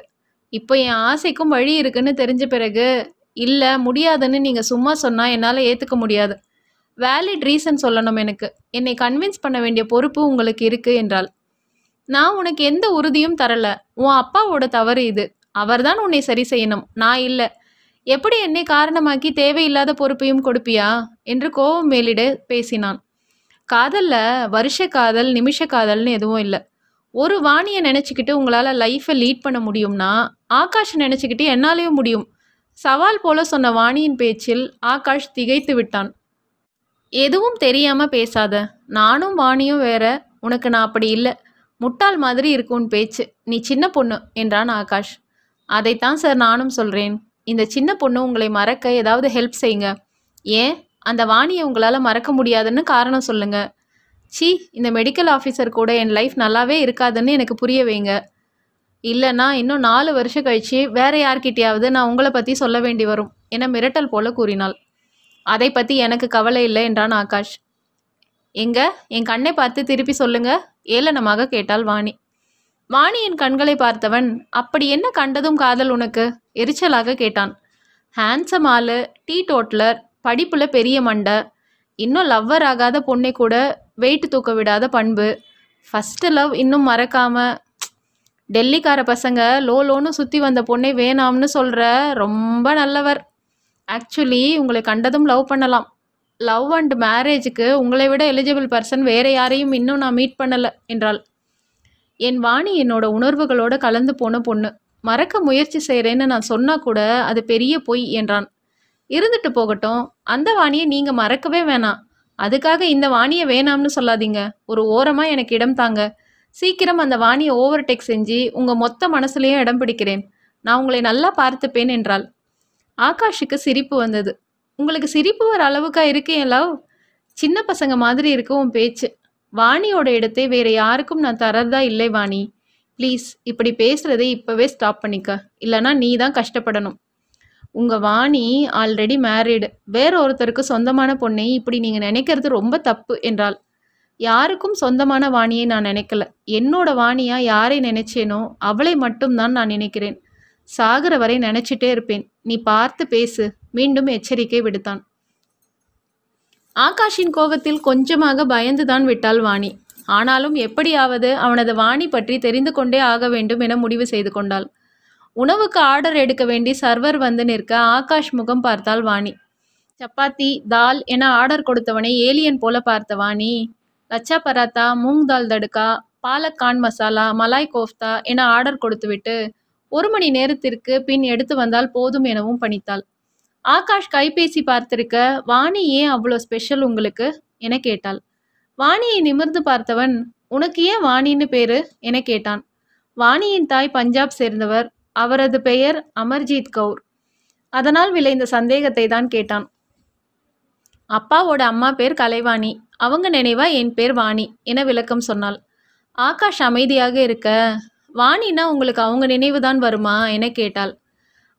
இப்போ என் ஆசைக்கும் வழி இருக்குன்னு தெரிஞ்ச பிறகு இல்லை முடியாதுன்னு நீங்கள் சும்மா சொன்னால் என்னால் ஏற்றுக்க முடியாது வேலிட் ரீசன் சொல்லணும் எனக்கு என்னை கன்வின்ஸ் பண்ண வேண்டிய பொறுப்பு உங்களுக்கு இருக்குது என்றாள் நான் உனக்கு எந்த உறுதியும் தரல உன் அப்பாவோட தவறு இது அவர்தான் உன்னை சரி செய்யணும் நான் இல்லை எப்படி என்னை காரணமாக்கி தேவையில்லாத பொறுப்பையும் கொடுப்பியா என்று கோபம் மேலிட பேசினான் காதலில் வருஷ காதல் நிமிஷ காதல்னு எதுவும் இல்லை ஒரு வாணியை நினச்சிக்கிட்டு உங்களால் லைஃப்பை லீட் பண்ண முடியும்னா ஆகாஷ் நினச்சிக்கிட்டு என்னாலேயும் முடியும் சவால் போல சொன்ன வாணியின் பேச்சில் ஆகாஷ் திகைத்து விட்டான் எதுவும் தெரியாமல் பேசாத நானும் வாணியும் வேற உனக்கு நான் அப்படி இல்லை முட்டாள் மாதிரி இருக்கும்னு பேச்சு நீ சின்ன பொண்ணு என்றான் ஆகாஷ் அதைத்தான் சார் நானும் சொல்கிறேன் இந்த சின்ன பொண்ணு உங்களை மறக்க ஏதாவது ஹெல்ப் செய்யுங்க ஏன் அந்த வாணியை உங்களால் மறக்க முடியாதுன்னு காரணம் சொல்லுங்க சி இந்த மெடிக்கல் ஆஃபீஸர் கூட என் லைஃப் நல்லாவே இருக்காதுன்னு எனக்கு புரிய வைங்க இல்லைன்னா இன்னும் நாலு வருஷம் கழிச்சு வேற யார்கிட்டயாவது நான் உங்களை பற்றி சொல்ல வேண்டி வரும் என மிரட்டல் போல கூறினாள் அதை பற்றி எனக்கு கவலை இல்லை என்றான் ஆகாஷ் எங்க என் கண்ணை பார்த்து திருப்பி சொல்லுங்க ஏளனமாக கேட்டாள் வாணி வாணியின் கண்களை பார்த்தவன் அப்படி என்ன கண்டதும் காதல் உனக்கு எரிச்சலாக கேட்டான் ஹேண்ட்ஸம் ஆளு டீ டோட்லர் படிப்பில் பெரிய மண்டை இன்னும் லவ்வர் ஆகாத பொண்ணை கூட வெயிட் தூக்க விடாத பண்பு ஃபஸ்ட்டு லவ் இன்னும் மறக்காம டெல்லிக்கார பசங்க லோ லோன்னு சுற்றி வந்த பொண்ணை வேணாம்னு சொல்கிற ரொம்ப நல்லவர் ஆக்சுவலி உங்களை கண்டதும் லவ் பண்ணலாம் லவ் அண்ட் மேரேஜுக்கு உங்களை விட எலிஜிபிள் பர்சன் வேற யாரையும் இன்னும் நான் மீட் பண்ணலை என்றாள் என் வாணி என்னோட உணர்வுகளோட கலந்து போன பொண்ணு மறக்க முயற்சி செய்கிறேன்னு நான் சொன்னால் கூட அது பெரிய பொய் என்றான் இருந்துட்டு போகட்டும் அந்த வாணியை நீங்கள் மறக்கவே வேணாம் அதுக்காக இந்த வாணியை வேணாம்னு சொல்லாதீங்க ஒரு ஓரமாக எனக்கு இடம் தாங்க சீக்கிரம் அந்த வாணியை ஓவர்டேக் செஞ்சு உங்கள் மொத்த மனசுலேயே இடம் பிடிக்கிறேன் நான் உங்களை நல்லா பார்த்துப்பேன் என்றாள் ஆகாஷுக்கு சிரிப்பு வந்தது உங்களுக்கு சிரிப்பு வர அளவுக்கா இருக்கு என் லவ் சின்ன பசங்க மாதிரி இருக்கும் உன் பேச்சு வாணியோட இடத்தை வேற யாருக்கும் நான் தரதா இல்லை வாணி ப்ளீஸ் இப்படி பேசுறதை இப்பவே ஸ்டாப் பண்ணிக்க இல்லைனா நீ தான் கஷ்டப்படணும் உங்க வாணி ஆல்ரெடி மேரிடு வேற ஒருத்தருக்கு சொந்தமான பொண்ணை இப்படி நீங்க நினைக்கிறது ரொம்ப தப்பு என்றாள் யாருக்கும் சொந்தமான வாணியை நான் நினைக்கல என்னோட வாணியா யாரை நினைச்சேனோ அவளை மட்டும்தான் நான் நினைக்கிறேன் சாகிற வரை நினைச்சிட்டே இருப்பேன் நீ பார்த்து பேசு மீண்டும் எச்சரிக்கை விடுத்தான் ஆகாஷின் கோபத்தில் கொஞ்சமாக பயந்துதான் விட்டாள் வாணி ஆனாலும் எப்படியாவது அவனது வாணி பற்றி தெரிந்து கொண்டே ஆக வேண்டும் என முடிவு செய்து கொண்டாள் உணவுக்கு ஆர்டர் எடுக்க வேண்டி சர்வர் வந்து நிற்க ஆகாஷ் முகம் பார்த்தாள் வாணி சப்பாத்தி தால் என ஆர்டர் கொடுத்தவனை ஏலியன் போல பார்த்த வாணி லச்சா பராத்தா மூங் தால் தடுக்கா பாலக்கான் மசாலா மலாய் கோஃப்தா என ஆர்டர் கொடுத்துவிட்டு ஒரு மணி நேரத்திற்கு பின் எடுத்து வந்தால் போதும் எனவும் பணித்தாள் ஆகாஷ் கைபேசி பார்த்திருக்க வாணி ஏன் அவ்வளோ ஸ்பெஷல் உங்களுக்கு என கேட்டாள் வாணியை நிமிர்ந்து பார்த்தவன் உனக்கு ஏன் வாணின்னு பேரு என கேட்டான் வாணியின் தாய் பஞ்சாப் சேர்ந்தவர் அவரது பெயர் அமர்ஜீத் கவுர் அதனால் விளைந்த சந்தேகத்தை தான் கேட்டான் அப்பாவோட அம்மா பேர் கலைவாணி அவங்க நினைவா என் பேர் வாணி என விளக்கம் சொன்னாள் ஆகாஷ் அமைதியாக இருக்க வாணின்னா உங்களுக்கு அவங்க நினைவு தான் வருமா என கேட்டாள்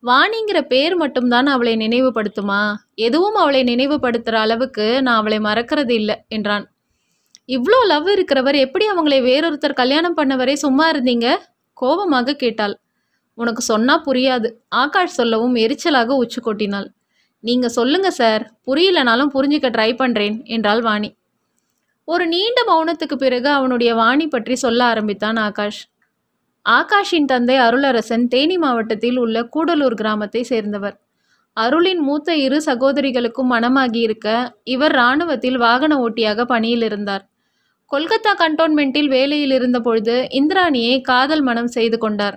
வாணிங்கிற பேர் மட்டும்தான் அவளை நினைவுபடுத்துமா எதுவும் அவளை நினைவுபடுத்துகிற அளவுக்கு நான் அவளை மறக்கிறது இல்லை என்றான் இவ்வளோ லவ் இருக்கிறவர் எப்படி அவங்களை வேறொருத்தர் கல்யாணம் பண்ண சும்மா இருந்தீங்க கோபமாக கேட்டாள் உனக்கு சொன்னால் புரியாது ஆகாஷ் சொல்லவும் எரிச்சலாக உச்சு கொட்டினாள் நீங்கள் சொல்லுங்க சார் புரியலனாலும் புரிஞ்சுக்க ட்ரை பண்ணுறேன் என்றாள் வாணி ஒரு நீண்ட மௌனத்துக்கு பிறகு அவனுடைய வாணி பற்றி சொல்ல ஆரம்பித்தான் ஆகாஷ் ஆகாஷின் தந்தை அருளரசன் தேனி மாவட்டத்தில் உள்ள கூடலூர் கிராமத்தை சேர்ந்தவர் அருளின் மூத்த இரு சகோதரிகளுக்கும் மனமாகியிருக்க இவர் இராணுவத்தில் வாகன ஓட்டியாக பணியில் இருந்தார் கொல்கத்தா கண்டோன்மெண்ட்டில் வேலையில் இருந்தபொழுது இந்திராணியை காதல் மனம் செய்து கொண்டார்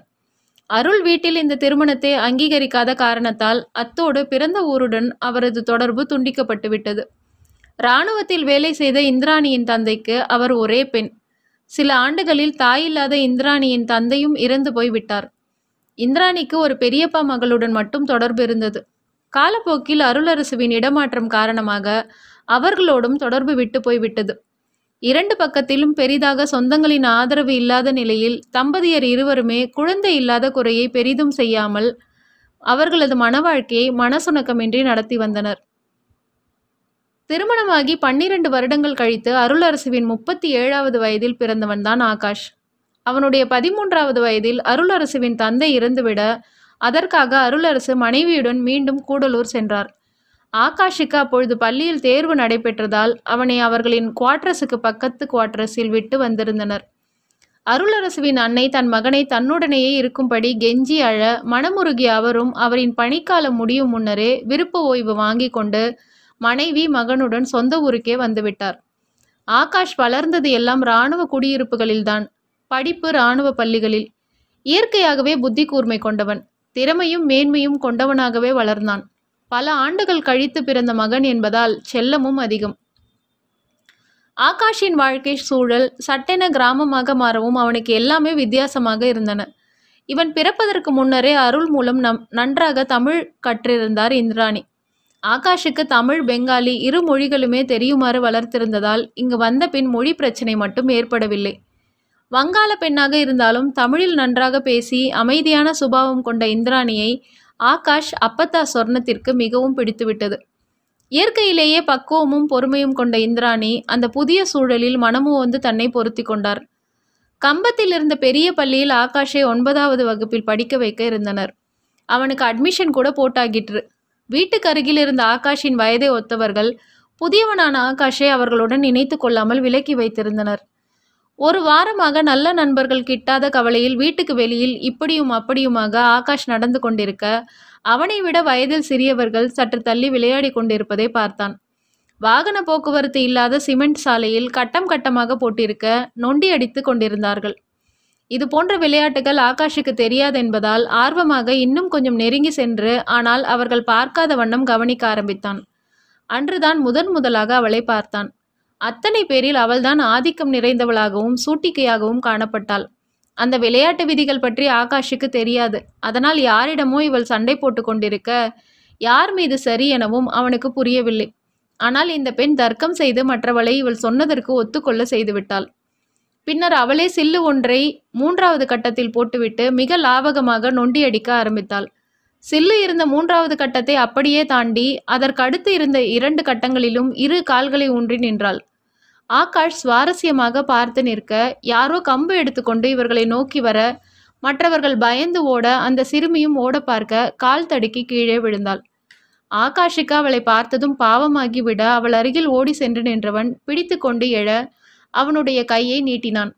அருள் வீட்டில் இந்த திருமணத்தை அங்கீகரிக்காத காரணத்தால் அத்தோடு பிறந்த ஊருடன் அவரது தொடர்பு துண்டிக்கப்பட்டுவிட்டது இராணுவத்தில் வேலை செய்த இந்திராணியின் தந்தைக்கு அவர் ஒரே பெண் சில ஆண்டுகளில் தாயில்லாத இந்திராணியின் தந்தையும் இறந்து போய்விட்டார் இந்திராணிக்கு ஒரு பெரியப்பா மகளுடன் மட்டும் தொடர்பு இருந்தது காலப்போக்கில் அருளரசுவின் இடமாற்றம் காரணமாக அவர்களோடும் தொடர்பு விட்டு போய்விட்டது இரண்டு பக்கத்திலும் பெரிதாக சொந்தங்களின் ஆதரவு இல்லாத நிலையில் தம்பதியர் இருவருமே குழந்தை இல்லாத குறையை பெரிதும் செய்யாமல் அவர்களது மன வாழ்க்கையை மனசுணக்கமின்றி நடத்தி வந்தனர் திருமணமாகி பன்னிரண்டு வருடங்கள் கழித்து அருளரசுவின் முப்பத்தி ஏழாவது வயதில் பிறந்தவன் தான் ஆகாஷ் அவனுடைய பதிமூன்றாவது வயதில் அருளரசுவின் தந்தை இறந்துவிட அதற்காக அருளரசு மனைவியுடன் மீண்டும் கூடலூர் சென்றார் ஆகாஷுக்கு அப்பொழுது பள்ளியில் தேர்வு நடைபெற்றதால் அவனை அவர்களின் குவாட்ரஸுக்கு பக்கத்து குவாட்ரஸில் விட்டு வந்திருந்தனர் அருளரசுவின் அன்னை தன் மகனை தன்னுடனேயே இருக்கும்படி கெஞ்சி அழ மனமுருகிய அவரும் அவரின் பணிக்காலம் முடியும் முன்னரே விருப்ப ஓய்வு வாங்கி கொண்டு மனைவி மகனுடன் சொந்த ஊருக்கே வந்துவிட்டார் ஆகாஷ் வளர்ந்தது எல்லாம் இராணுவ குடியிருப்புகளில்தான் படிப்பு இராணுவ பள்ளிகளில் இயற்கையாகவே புத்தி கூர்மை கொண்டவன் திறமையும் மேன்மையும் கொண்டவனாகவே வளர்ந்தான் பல ஆண்டுகள் கழித்து பிறந்த மகன் என்பதால் செல்லமும் அதிகம் ஆகாஷின் வாழ்க்கை சூழல் சட்டென கிராமமாக மாறவும் அவனுக்கு எல்லாமே வித்தியாசமாக இருந்தன இவன் பிறப்பதற்கு முன்னரே அருள் மூலம் நம் நன்றாக தமிழ் கற்றிருந்தார் இந்திராணி ஆகாஷுக்கு தமிழ் பெங்காலி இரு மொழிகளுமே தெரியுமாறு வளர்த்திருந்ததால் இங்கு வந்த பின் மொழி பிரச்சனை மட்டும் ஏற்படவில்லை வங்காள பெண்ணாக இருந்தாலும் தமிழில் நன்றாக பேசி அமைதியான சுபாவம் கொண்ட இந்திராணியை ஆகாஷ் அப்பத்தா சொர்ணத்திற்கு மிகவும் பிடித்துவிட்டது இயற்கையிலேயே பக்குவமும் பொறுமையும் கொண்ட இந்திராணி அந்த புதிய சூழலில் மனமு வந்து தன்னை பொருத்தி கொண்டார் கம்பத்தில் இருந்த பெரிய பள்ளியில் ஆகாஷை ஒன்பதாவது வகுப்பில் படிக்க வைக்க இருந்தனர் அவனுக்கு அட்மிஷன் கூட போட்டாகிற்று வீட்டுக்கு அருகில் இருந்த ஆகாஷின் வயதை ஒத்தவர்கள் புதியவனான ஆகாஷை அவர்களுடன் இணைத்து கொள்ளாமல் விலக்கி வைத்திருந்தனர் ஒரு வாரமாக நல்ல நண்பர்கள் கிட்டாத கவலையில் வீட்டுக்கு வெளியில் இப்படியும் அப்படியுமாக ஆகாஷ் நடந்து கொண்டிருக்க அவனை விட வயதில் சிறியவர்கள் சற்று தள்ளி விளையாடி கொண்டிருப்பதை பார்த்தான் வாகன போக்குவரத்து இல்லாத சிமெண்ட் சாலையில் கட்டம் கட்டமாக போட்டிருக்க நொண்டி அடித்து கொண்டிருந்தார்கள் இது போன்ற விளையாட்டுகள் ஆகாஷுக்கு தெரியாது என்பதால் ஆர்வமாக இன்னும் கொஞ்சம் நெருங்கி சென்று ஆனால் அவர்கள் பார்க்காத வண்ணம் கவனிக்க ஆரம்பித்தான் அன்றுதான் முதன் முதலாக அவளை பார்த்தான் அத்தனை பேரில் அவள்தான் ஆதிக்கம் நிறைந்தவளாகவும் சூட்டிக்கையாகவும் காணப்பட்டாள் அந்த விளையாட்டு விதிகள் பற்றி ஆகாஷுக்கு தெரியாது அதனால் யாரிடமோ இவள் சண்டை போட்டு கொண்டிருக்க யார் மீது சரி எனவும் அவனுக்கு புரியவில்லை ஆனால் இந்த பெண் தர்க்கம் செய்து மற்றவளை இவள் சொன்னதற்கு ஒத்துக்கொள்ள செய்துவிட்டாள் பின்னர் அவளே சில்லு ஒன்றை மூன்றாவது கட்டத்தில் போட்டுவிட்டு மிக லாவகமாக நொண்டியடிக்க ஆரம்பித்தாள் சில்லு இருந்த மூன்றாவது கட்டத்தை அப்படியே தாண்டி அதற்கடுத்து இருந்த இரண்டு கட்டங்களிலும் இரு கால்களை ஊன்றி நின்றாள் ஆகாஷ் சுவாரஸ்யமாக பார்த்து நிற்க யாரோ கம்பு எடுத்துக்கொண்டு இவர்களை நோக்கி வர மற்றவர்கள் பயந்து ஓட அந்த சிறுமியும் ஓட பார்க்க கால் தடுக்கி கீழே விழுந்தாள் ஆகாஷுக்கு அவளை பார்த்ததும் பாவமாகிவிட அவள் அருகில் ஓடி சென்று நின்றவன் பிடித்து கொண்டு எழ அவனுடைய கையை நீட்டினான்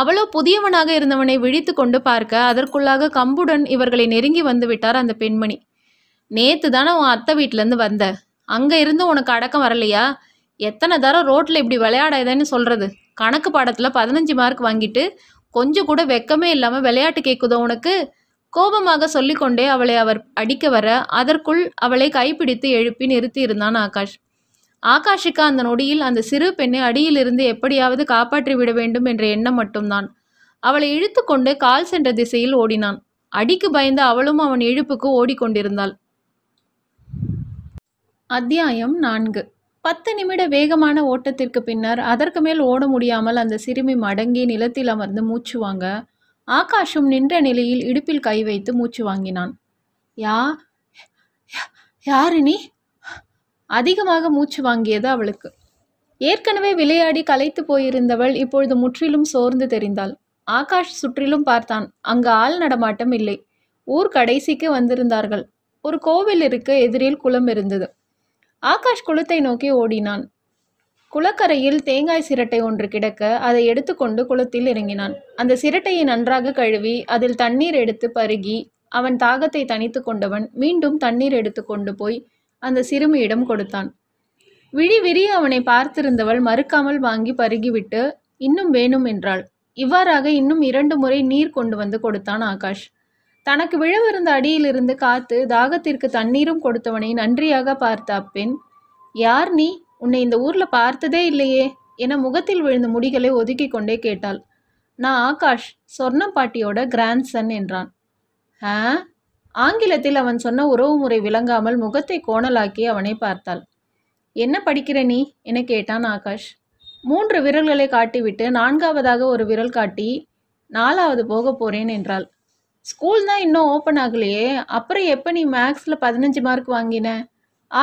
அவளோ புதியவனாக இருந்தவனை விழித்து கொண்டு பார்க்க அதற்குள்ளாக கம்புடன் இவர்களை நெருங்கி வந்து விட்டார் அந்த பெண்மணி நேத்து தானே உன் அத்தை வீட்டிலேருந்து வந்த அங்கே இருந்து உனக்கு அடக்கம் வரலையா எத்தனை தரம் ரோட்டில் இப்படி விளையாடாதேன்னு சொல்கிறது கணக்கு பாடத்தில் பதினஞ்சு மார்க் வாங்கிட்டு கொஞ்சம் கூட வெக்கமே இல்லாமல் விளையாட்டு கேட்குதோ உனக்கு கோபமாக சொல்லிக்கொண்டே அவளை அவர் அடிக்க வர அதற்குள் அவளை கைப்பிடித்து எழுப்பி நிறுத்தி இருந்தான் ஆகாஷ் ஆகாஷுக்கு அந்த நொடியில் அந்த சிறு பெண்ணை அடியிலிருந்து எப்படியாவது காப்பாற்றி விட வேண்டும் என்ற எண்ணம் மட்டும்தான் அவளை இழுத்துக்கொண்டு கால் சென்ற திசையில் ஓடினான் அடிக்கு பயந்து அவளும் அவன் இழுப்புக்கு ஓடிக்கொண்டிருந்தாள் அத்தியாயம் நான்கு பத்து நிமிட வேகமான ஓட்டத்திற்கு பின்னர் அதற்கு மேல் ஓட முடியாமல் அந்த சிறுமி மடங்கி நிலத்தில் அமர்ந்து மூச்சு வாங்க ஆகாஷும் நின்ற நிலையில் இடுப்பில் கை வைத்து மூச்சு வாங்கினான் யா யாரு நீ அதிகமாக மூச்சு வாங்கியது அவளுக்கு ஏற்கனவே விளையாடி கலைத்து போயிருந்தவள் இப்பொழுது முற்றிலும் சோர்ந்து தெரிந்தாள் ஆகாஷ் சுற்றிலும் பார்த்தான் அங்கு ஆள் நடமாட்டம் இல்லை ஊர் கடைசிக்கு வந்திருந்தார்கள் ஒரு கோவில் இருக்க எதிரில் குளம் இருந்தது ஆகாஷ் குளத்தை நோக்கி ஓடினான் குளக்கரையில் தேங்காய் சிரட்டை ஒன்று கிடக்க அதை எடுத்துக்கொண்டு குளத்தில் இறங்கினான் அந்த சிரட்டையை நன்றாக கழுவி அதில் தண்ணீர் எடுத்து பருகி அவன் தாகத்தை தணித்து கொண்டவன் மீண்டும் தண்ணீர் எடுத்து கொண்டு போய் அந்த சிறுமியிடம் கொடுத்தான் விழி விரிய அவனை பார்த்திருந்தவள் மறுக்காமல் வாங்கி பருகிவிட்டு இன்னும் வேணும் என்றாள் இவ்வாறாக இன்னும் இரண்டு முறை நீர் கொண்டு வந்து கொடுத்தான் ஆகாஷ் தனக்கு விழவிருந்த அடியிலிருந்து காத்து தாகத்திற்கு தண்ணீரும் கொடுத்தவனை நன்றியாக பார்த்த அப்பெண் யார் நீ உன்னை இந்த ஊர்ல பார்த்ததே இல்லையே என முகத்தில் விழுந்த முடிகளை ஒதுக்கி கொண்டே கேட்டாள் நான் ஆகாஷ் சொர்ணம் பாட்டியோட கிராண்ட் சன் என்றான் ஆ ஆங்கிலத்தில் அவன் சொன்ன உறவு முறை விளங்காமல் முகத்தை கோணலாக்கி அவனை பார்த்தாள் என்ன படிக்கிற நீ என கேட்டான் ஆகாஷ் மூன்று விரல்களை காட்டிவிட்டு நான்காவதாக ஒரு விரல் காட்டி நாலாவது போக போகிறேன் என்றாள் ஸ்கூல் தான் இன்னும் ஓப்பன் ஆகலையே அப்புறம் எப்போ நீ மேக்ஸில் பதினஞ்சு மார்க் வாங்கின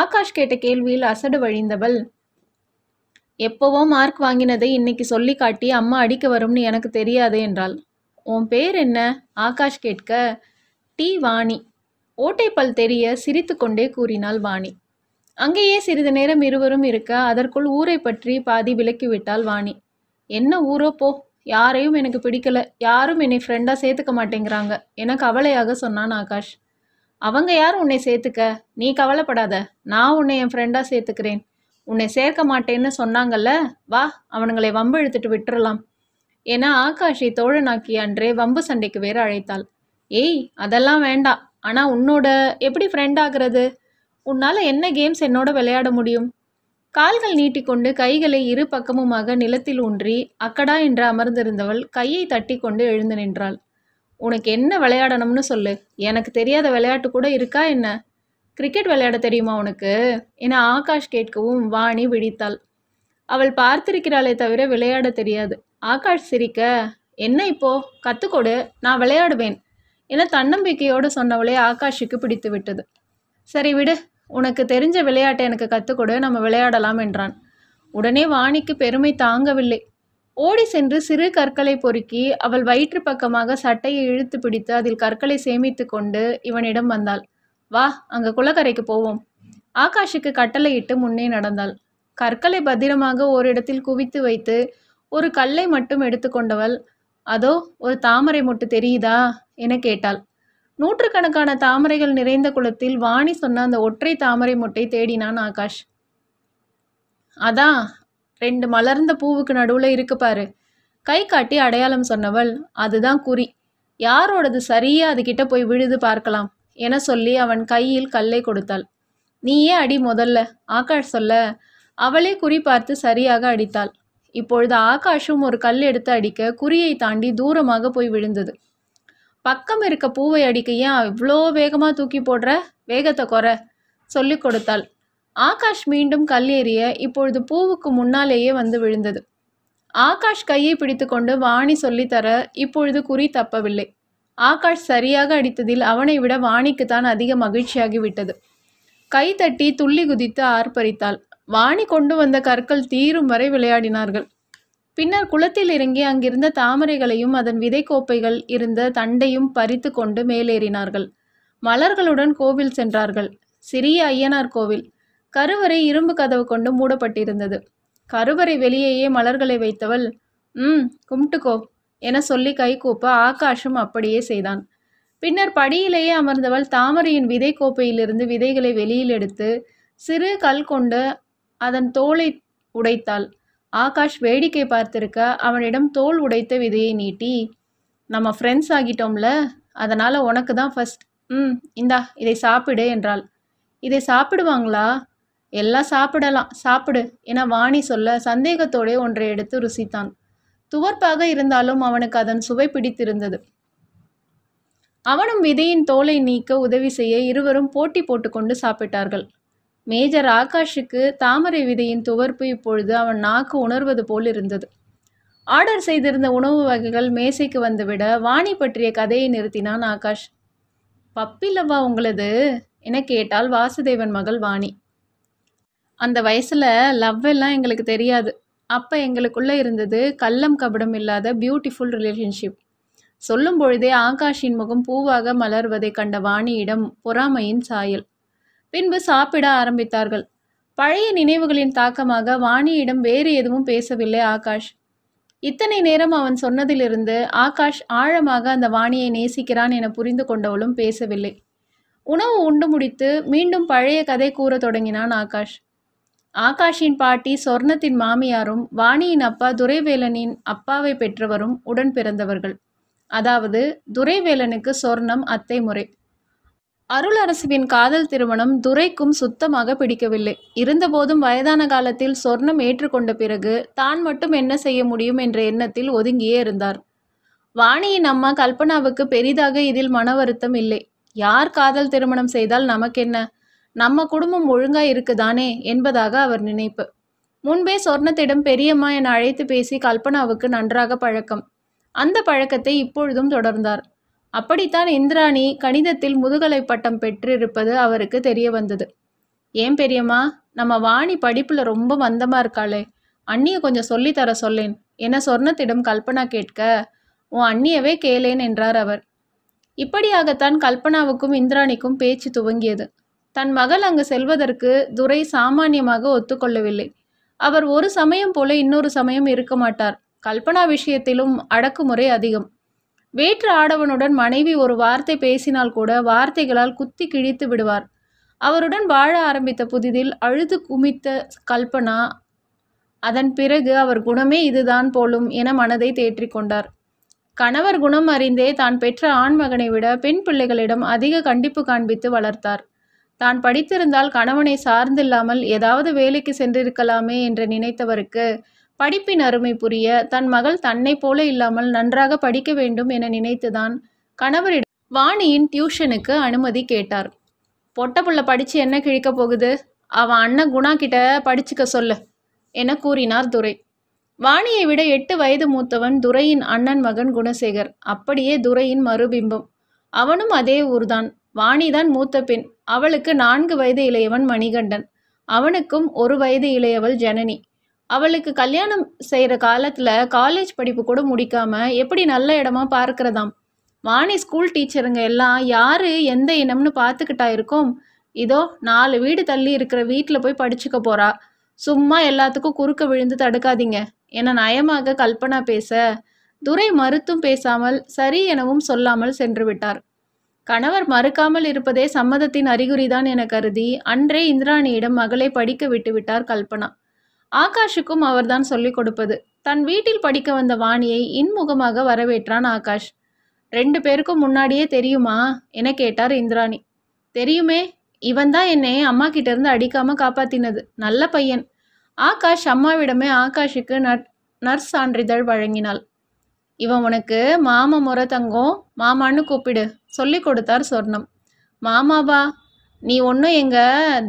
ஆகாஷ் கேட்ட கேள்வியில் அசடு வழிந்தவள் எப்போவோ மார்க் வாங்கினதை இன்னைக்கு சொல்லி காட்டி அம்மா அடிக்க வரும்னு எனக்கு தெரியாது என்றாள் உன் பேர் என்ன ஆகாஷ் கேட்க டி வாணி ஓட்டைப்பல் தெரிய சிரித்து கொண்டே கூறினாள் வாணி அங்கேயே சிறிது நேரம் இருவரும் இருக்க அதற்குள் ஊரை பற்றி பாதி விலக்கிவிட்டாள் வாணி என்ன ஊரோ போ யாரையும் எனக்கு பிடிக்கல யாரும் என்னை ஃப்ரெண்டாக சேர்த்துக்க மாட்டேங்கிறாங்க என கவலையாக சொன்னான் ஆகாஷ் அவங்க யார் உன்னை சேர்த்துக்க நீ கவலைப்படாத நான் உன்னை என் ஃப்ரெண்டாக சேர்த்துக்கிறேன் உன்னை சேர்க்க மாட்டேன்னு சொன்னாங்கல்ல வா அவனுங்களை வம்பு இழுத்துட்டு விட்டுறலாம் என ஆகாஷை தோழனாக்கி அன்றே வம்பு சண்டைக்கு வேறு அழைத்தாள் ஏய் அதெல்லாம் வேண்டாம் ஆனால் உன்னோட எப்படி ஃப்ரெண்ட் ஆகிறது உன்னால் என்ன கேம்ஸ் என்னோட விளையாட முடியும் கால்கள் நீட்டிக்கொண்டு கைகளை இரு பக்கமுமாக நிலத்தில் ஊன்றி அக்கடா என்று அமர்ந்திருந்தவள் கையை தட்டி கொண்டு எழுந்து நின்றாள் உனக்கு என்ன விளையாடணும்னு சொல்லு எனக்கு தெரியாத விளையாட்டு கூட இருக்கா என்ன கிரிக்கெட் விளையாட தெரியுமா உனக்கு என ஆகாஷ் கேட்கவும் வாணி விழித்தாள் அவள் பார்த்திருக்கிறாளே தவிர விளையாட தெரியாது ஆகாஷ் சிரிக்க என்ன இப்போ கற்றுக்கொடு நான் விளையாடுவேன் என தன்னம்பிக்கையோடு சொன்னவளே ஆகாஷுக்கு பிடித்து விட்டது சரி விடு உனக்கு தெரிஞ்ச விளையாட்டை எனக்கு கற்றுக்கொடு நம்ம விளையாடலாம் என்றான் உடனே வாணிக்கு பெருமை தாங்கவில்லை ஓடி சென்று சிறு கற்களை பொறுக்கி அவள் வயிற்று பக்கமாக சட்டையை இழுத்து பிடித்து அதில் கற்களை சேமித்து கொண்டு இவனிடம் வந்தாள் வா அங்கே குளக்கரைக்கு போவோம் ஆகாஷுக்கு கட்டளையிட்டு முன்னே நடந்தாள் கற்களை பத்திரமாக ஓரிடத்தில் குவித்து வைத்து ஒரு கல்லை மட்டும் எடுத்துக்கொண்டவள் அதோ ஒரு தாமரை மொட்டு தெரியுதா என கேட்டாள் நூற்றுக்கணக்கான தாமரைகள் நிறைந்த குளத்தில் வாணி சொன்ன அந்த ஒற்றை தாமரை முட்டை தேடினான் ஆகாஷ் அதான் ரெண்டு மலர்ந்த பூவுக்கு நடுவில் இருக்கு பாரு கை காட்டி அடையாளம் சொன்னவள் அதுதான் குறி யாரோடது சரியா அதுகிட்ட போய் விழுது பார்க்கலாம் என சொல்லி அவன் கையில் கல்லை கொடுத்தாள் நீயே அடி முதல்ல ஆகாஷ் சொல்ல அவளே குறி பார்த்து சரியாக அடித்தாள் இப்பொழுது ஆகாஷும் ஒரு கல் எடுத்து அடிக்க குறியை தாண்டி தூரமாக போய் விழுந்தது பக்கம் இருக்க பூவை அடிக்க ஏன் இவ்வளோ வேகமாக தூக்கி போடுற வேகத்தை குறை சொல்லி கொடுத்தாள் ஆகாஷ் மீண்டும் கல் இப்பொழுது பூவுக்கு முன்னாலேயே வந்து விழுந்தது ஆகாஷ் கையை பிடித்துக்கொண்டு வாணி சொல்லித்தர இப்பொழுது குறி தப்பவில்லை ஆகாஷ் சரியாக அடித்ததில் அவனை விட வாணிக்குத்தான் அதிக மகிழ்ச்சியாகிவிட்டது கை தட்டி துள்ளி குதித்து ஆர்ப்பரித்தாள் வாணி கொண்டு வந்த கற்கள் தீரும் வரை விளையாடினார்கள் பின்னர் குளத்தில் இறங்கி அங்கிருந்த தாமரைகளையும் அதன் விதைக்கோப்பைகள் இருந்த தண்டையும் பறித்து கொண்டு மேலேறினார்கள் மலர்களுடன் கோவில் சென்றார்கள் சிறிய ஐயனார் கோவில் கருவறை இரும்பு கதவு கொண்டு மூடப்பட்டிருந்தது கருவறை வெளியேயே மலர்களை வைத்தவள் ம் கும்பிட்டுக்கோ என சொல்லி கைகூப்ப ஆகாஷும் அப்படியே செய்தான் பின்னர் படியிலேயே அமர்ந்தவள் தாமரையின் விதை கோப்பையிலிருந்து விதைகளை வெளியில் எடுத்து சிறு கல் கொண்டு அதன் தோலை உடைத்தாள் ஆகாஷ் வேடிக்கை பார்த்திருக்க அவனிடம் தோல் உடைத்த விதையை நீட்டி நம்ம ஃப்ரெண்ட்ஸ் ஆகிட்டோம்ல அதனால் உனக்கு தான் ஃபஸ்ட் ம் இந்தா இதை சாப்பிடு என்றாள் இதை சாப்பிடுவாங்களா எல்லாம் சாப்பிடலாம் சாப்பிடு என வாணி சொல்ல சந்தேகத்தோடே ஒன்றை எடுத்து ருசித்தான் துவர்ப்பாக இருந்தாலும் அவனுக்கு அதன் சுவை பிடித்திருந்தது அவனும் விதையின் தோலை நீக்க உதவி செய்ய இருவரும் போட்டி போட்டுக்கொண்டு சாப்பிட்டார்கள் மேஜர் ஆகாஷுக்கு தாமரை விதையின் துவர்ப்பு இப்பொழுது அவன் நாக்கு உணர்வது போல் இருந்தது ஆர்டர் செய்திருந்த உணவு வகைகள் மேசைக்கு வந்துவிட வாணி பற்றிய கதையை நிறுத்தினான் ஆகாஷ் பப்பில்லவா உங்களது என கேட்டால் வாசுதேவன் மகள் வாணி அந்த வயசில் லவ் எல்லாம் எங்களுக்கு தெரியாது அப்போ எங்களுக்குள்ளே இருந்தது கள்ளம் கபடம் இல்லாத பியூட்டிஃபுல் ரிலேஷன்ஷிப் சொல்லும் பொழுதே ஆகாஷின் முகம் பூவாக மலர்வதை கண்ட வாணியிடம் பொறாமையின் சாயல் பின்பு சாப்பிட ஆரம்பித்தார்கள் பழைய நினைவுகளின் தாக்கமாக வாணியிடம் வேறு எதுவும் பேசவில்லை ஆகாஷ் இத்தனை நேரம் அவன் சொன்னதிலிருந்து ஆகாஷ் ஆழமாக அந்த வாணியை நேசிக்கிறான் என புரிந்து கொண்டவளும் பேசவில்லை உணவு உண்டு முடித்து மீண்டும் பழைய கதை கூற தொடங்கினான் ஆகாஷ் ஆகாஷின் பாட்டி சொர்ணத்தின் மாமியாரும் வாணியின் அப்பா துரைவேலனின் அப்பாவை பெற்றவரும் உடன் பிறந்தவர்கள் அதாவது துரைவேலனுக்கு சொர்ணம் அத்தை முறை அருள் அரசுவின் காதல் திருமணம் துரைக்கும் சுத்தமாக பிடிக்கவில்லை இருந்தபோதும் வயதான காலத்தில் சொர்ணம் ஏற்றுக்கொண்ட பிறகு தான் மட்டும் என்ன செய்ய முடியும் என்ற எண்ணத்தில் ஒதுங்கியே இருந்தார் வாணியின் அம்மா கல்பனாவுக்கு பெரிதாக இதில் மன வருத்தம் இல்லை யார் காதல் திருமணம் செய்தால் நமக்கென்ன நம்ம குடும்பம் ஒழுங்கா இருக்குதானே என்பதாக அவர் நினைப்பு முன்பே சொர்ணத்திடம் பெரியம்மா என அழைத்து பேசி கல்பனாவுக்கு நன்றாக பழக்கம் அந்த பழக்கத்தை இப்பொழுதும் தொடர்ந்தார் அப்படித்தான் இந்திராணி கணிதத்தில் முதுகலை பட்டம் பெற்றிருப்பது அவருக்கு தெரிய வந்தது ஏன் பெரியம்மா நம்ம வாணி படிப்புல ரொம்ப மந்தமா இருக்காளே அண்ணியை கொஞ்சம் சொல்லித்தர சொல்லேன் என்ன சொர்ணத்திடம் கல்பனா கேட்க உன் அண்ணியவே கேளேன் என்றார் அவர் இப்படியாகத்தான் கல்பனாவுக்கும் இந்திராணிக்கும் பேச்சு துவங்கியது தன் மகள் அங்கு செல்வதற்கு துரை சாமானியமாக ஒத்துக்கொள்ளவில்லை அவர் ஒரு சமயம் போல இன்னொரு சமயம் இருக்க மாட்டார் கல்பனா விஷயத்திலும் அடக்குமுறை அதிகம் வேற்று ஆடவனுடன் மனைவி ஒரு வார்த்தை பேசினால் கூட வார்த்தைகளால் குத்தி கிழித்து விடுவார் அவருடன் வாழ ஆரம்பித்த புதிதில் அழுது குமித்த கல்பனா அதன் பிறகு அவர் குணமே இதுதான் போலும் என மனதை தேற்றிக்கொண்டார் கணவர் குணம் அறிந்தே தான் பெற்ற ஆண்மகனை விட பெண் பிள்ளைகளிடம் அதிக கண்டிப்பு காண்பித்து வளர்த்தார் தான் படித்திருந்தால் கணவனை சார்ந்தில்லாமல் ஏதாவது வேலைக்கு சென்றிருக்கலாமே என்று நினைத்தவருக்கு படிப்பின் அருமை புரிய தன் மகள் தன்னை போல இல்லாமல் நன்றாக படிக்க வேண்டும் என நினைத்துதான் கணவரிடம் வாணியின் டியூஷனுக்கு அனுமதி கேட்டார் புள்ள படித்து என்ன கிழிக்க போகுது அவன் அண்ணன் குணா கிட்ட படிச்சுக்க சொல்லு என கூறினார் துரை வாணியை விட எட்டு வயது மூத்தவன் துரையின் அண்ணன் மகன் குணசேகர் அப்படியே துரையின் மறுபிம்பம் அவனும் அதே ஊர்தான் வாணிதான் மூத்த பெண் அவளுக்கு நான்கு வயது இளையவன் மணிகண்டன் அவனுக்கும் ஒரு வயது இளையவள் ஜனனி அவளுக்கு கல்யாணம் செய்கிற காலத்தில் காலேஜ் படிப்பு கூட முடிக்காமல் எப்படி நல்ல இடமா பார்க்கிறதாம் வாணி ஸ்கூல் டீச்சருங்க எல்லாம் யார் எந்த இனம்னு பார்த்துக்கிட்டா இருக்கோம் இதோ நாலு வீடு தள்ளி இருக்கிற வீட்டில் போய் படிச்சுக்க போகிறா சும்மா எல்லாத்துக்கும் குறுக்க விழுந்து தடுக்காதீங்க என நயமாக கல்பனா பேச துரை மறுத்தும் பேசாமல் சரி எனவும் சொல்லாமல் சென்று விட்டார் கணவர் மறுக்காமல் இருப்பதே சம்மதத்தின் அறிகுறிதான் என கருதி அன்றே இந்திராணியிடம் மகளை படிக்க விட்டுவிட்டார் கல்பனா ஆகாஷுக்கும் அவர்தான் சொல்லிக் கொடுப்பது தன் வீட்டில் படிக்க வந்த வாணியை இன்முகமாக வரவேற்றான் ஆகாஷ் ரெண்டு பேருக்கும் முன்னாடியே தெரியுமா என கேட்டார் இந்திராணி தெரியுமே இவன் தான் என்னை அம்மா கிட்ட இருந்து அடிக்காம காப்பாத்தினது நல்ல பையன் ஆகாஷ் அம்மாவிடமே ஆகாஷுக்கு நர்ஸ் சான்றிதழ் வழங்கினாள் இவன் உனக்கு மாமா முறை தங்கம் மாமான்னு கூப்பிடு சொல்லி கொடுத்தார் சொர்ணம் மாமாவா நீ ஒன்றும் எங்க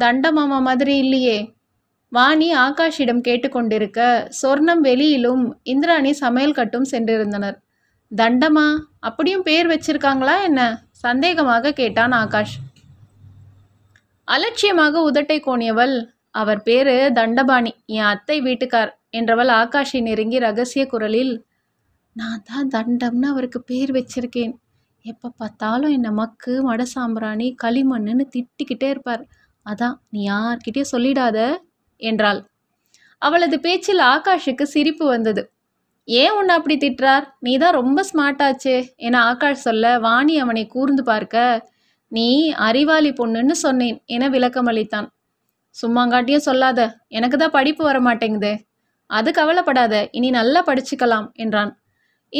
தண்ட மாமா மாதிரி இல்லையே வாணி ஆகாஷிடம் கேட்டுக்கொண்டிருக்க சொர்ணம் வெளியிலும் இந்திராணி சமையல் கட்டும் சென்றிருந்தனர் தண்டமா அப்படியும் பேர் வச்சிருக்காங்களா என்ன சந்தேகமாக கேட்டான் ஆகாஷ் அலட்சியமாக உதட்டை கோணியவள் அவர் பேரு தண்டபாணி என் அத்தை வீட்டுக்கார் என்றவள் ஆகாஷை நெருங்கி ரகசிய குரலில் நான் தான் தண்டம்னு அவருக்கு பேர் வச்சிருக்கேன் எப்போ பார்த்தாலும் என்னை மக்கு மட சாம்பிராணி களிமண்ணுன்னு திட்டிக்கிட்டே இருப்பார் அதான் நீ யார்கிட்டயே சொல்லிடாத என்றாள் அவளது பேச்சில் ஆகாஷுக்கு சிரிப்பு வந்தது ஏன் உன்னை அப்படி திட்டுறார் நீ தான் ரொம்ப ஸ்மார்ட்டாச்சு என ஆகாஷ் சொல்ல வாணி அவனை கூர்ந்து பார்க்க நீ அறிவாளி பொண்ணுன்னு சொன்னேன் என விளக்கம் அளித்தான் சும்மாங்காட்டியும் சொல்லாத எனக்கு தான் படிப்பு வர மாட்டேங்குது அது கவலைப்படாத இனி நல்லா படிச்சுக்கலாம் என்றான்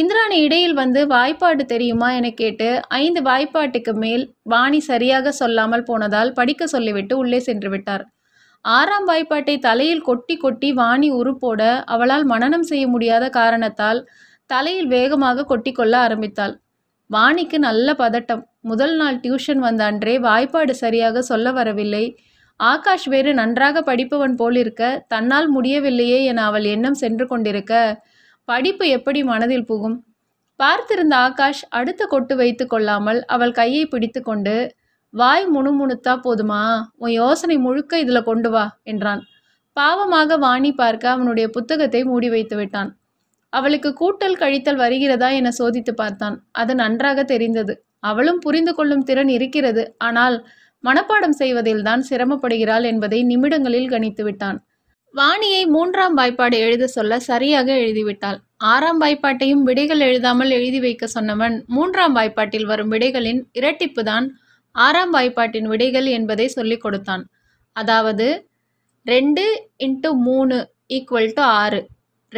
இந்திராணி இடையில் வந்து வாய்ப்பாடு தெரியுமா என கேட்டு ஐந்து வாய்ப்பாட்டுக்கு மேல் வாணி சரியாக சொல்லாமல் போனதால் படிக்க சொல்லிவிட்டு உள்ளே சென்று விட்டார் ஆறாம் வாய்ப்பாட்டை தலையில் கொட்டி கொட்டி வாணி உருப்போட அவளால் மனநம் செய்ய முடியாத காரணத்தால் தலையில் வேகமாக கொட்டி கொள்ள ஆரம்பித்தாள் வாணிக்கு நல்ல பதட்டம் முதல் நாள் டியூஷன் வந்த அன்றே வாய்ப்பாடு சரியாக சொல்ல வரவில்லை ஆகாஷ் வேறு நன்றாக படிப்பவன் போலிருக்க தன்னால் முடியவில்லையே என அவள் எண்ணம் சென்று கொண்டிருக்க படிப்பு எப்படி மனதில் புகும் பார்த்திருந்த ஆகாஷ் அடுத்த கொட்டு வைத்து கொள்ளாமல் அவள் கையை பிடித்து கொண்டு வாய் முணுமுணுத்தா போதுமா உன் யோசனை முழுக்க இதில் கொண்டு வா என்றான் பாவமாக வாணி பார்க்க அவனுடைய புத்தகத்தை மூடி வைத்து விட்டான் அவளுக்கு கூட்டல் கழித்தல் வருகிறதா என சோதித்து பார்த்தான் அது நன்றாக தெரிந்தது அவளும் புரிந்து கொள்ளும் திறன் இருக்கிறது ஆனால் மனப்பாடம் செய்வதில்தான் சிரமப்படுகிறாள் என்பதை நிமிடங்களில் கணித்து விட்டான் வாணியை மூன்றாம் வாய்ப்பாடு எழுத சொல்ல சரியாக எழுதிவிட்டாள் ஆறாம் வாய்ப்பாட்டையும் விடைகள் எழுதாமல் எழுதி வைக்க சொன்னவன் மூன்றாம் வாய்ப்பாட்டில் வரும் விடைகளின் இரட்டிப்புதான் ஆறாம் வாய்ப்பாட்டின் விடைகள் என்பதை சொல்லிக் கொடுத்தான் அதாவது ரெண்டு இன்ட்டு மூணு ஈக்குவல் டு ஆறு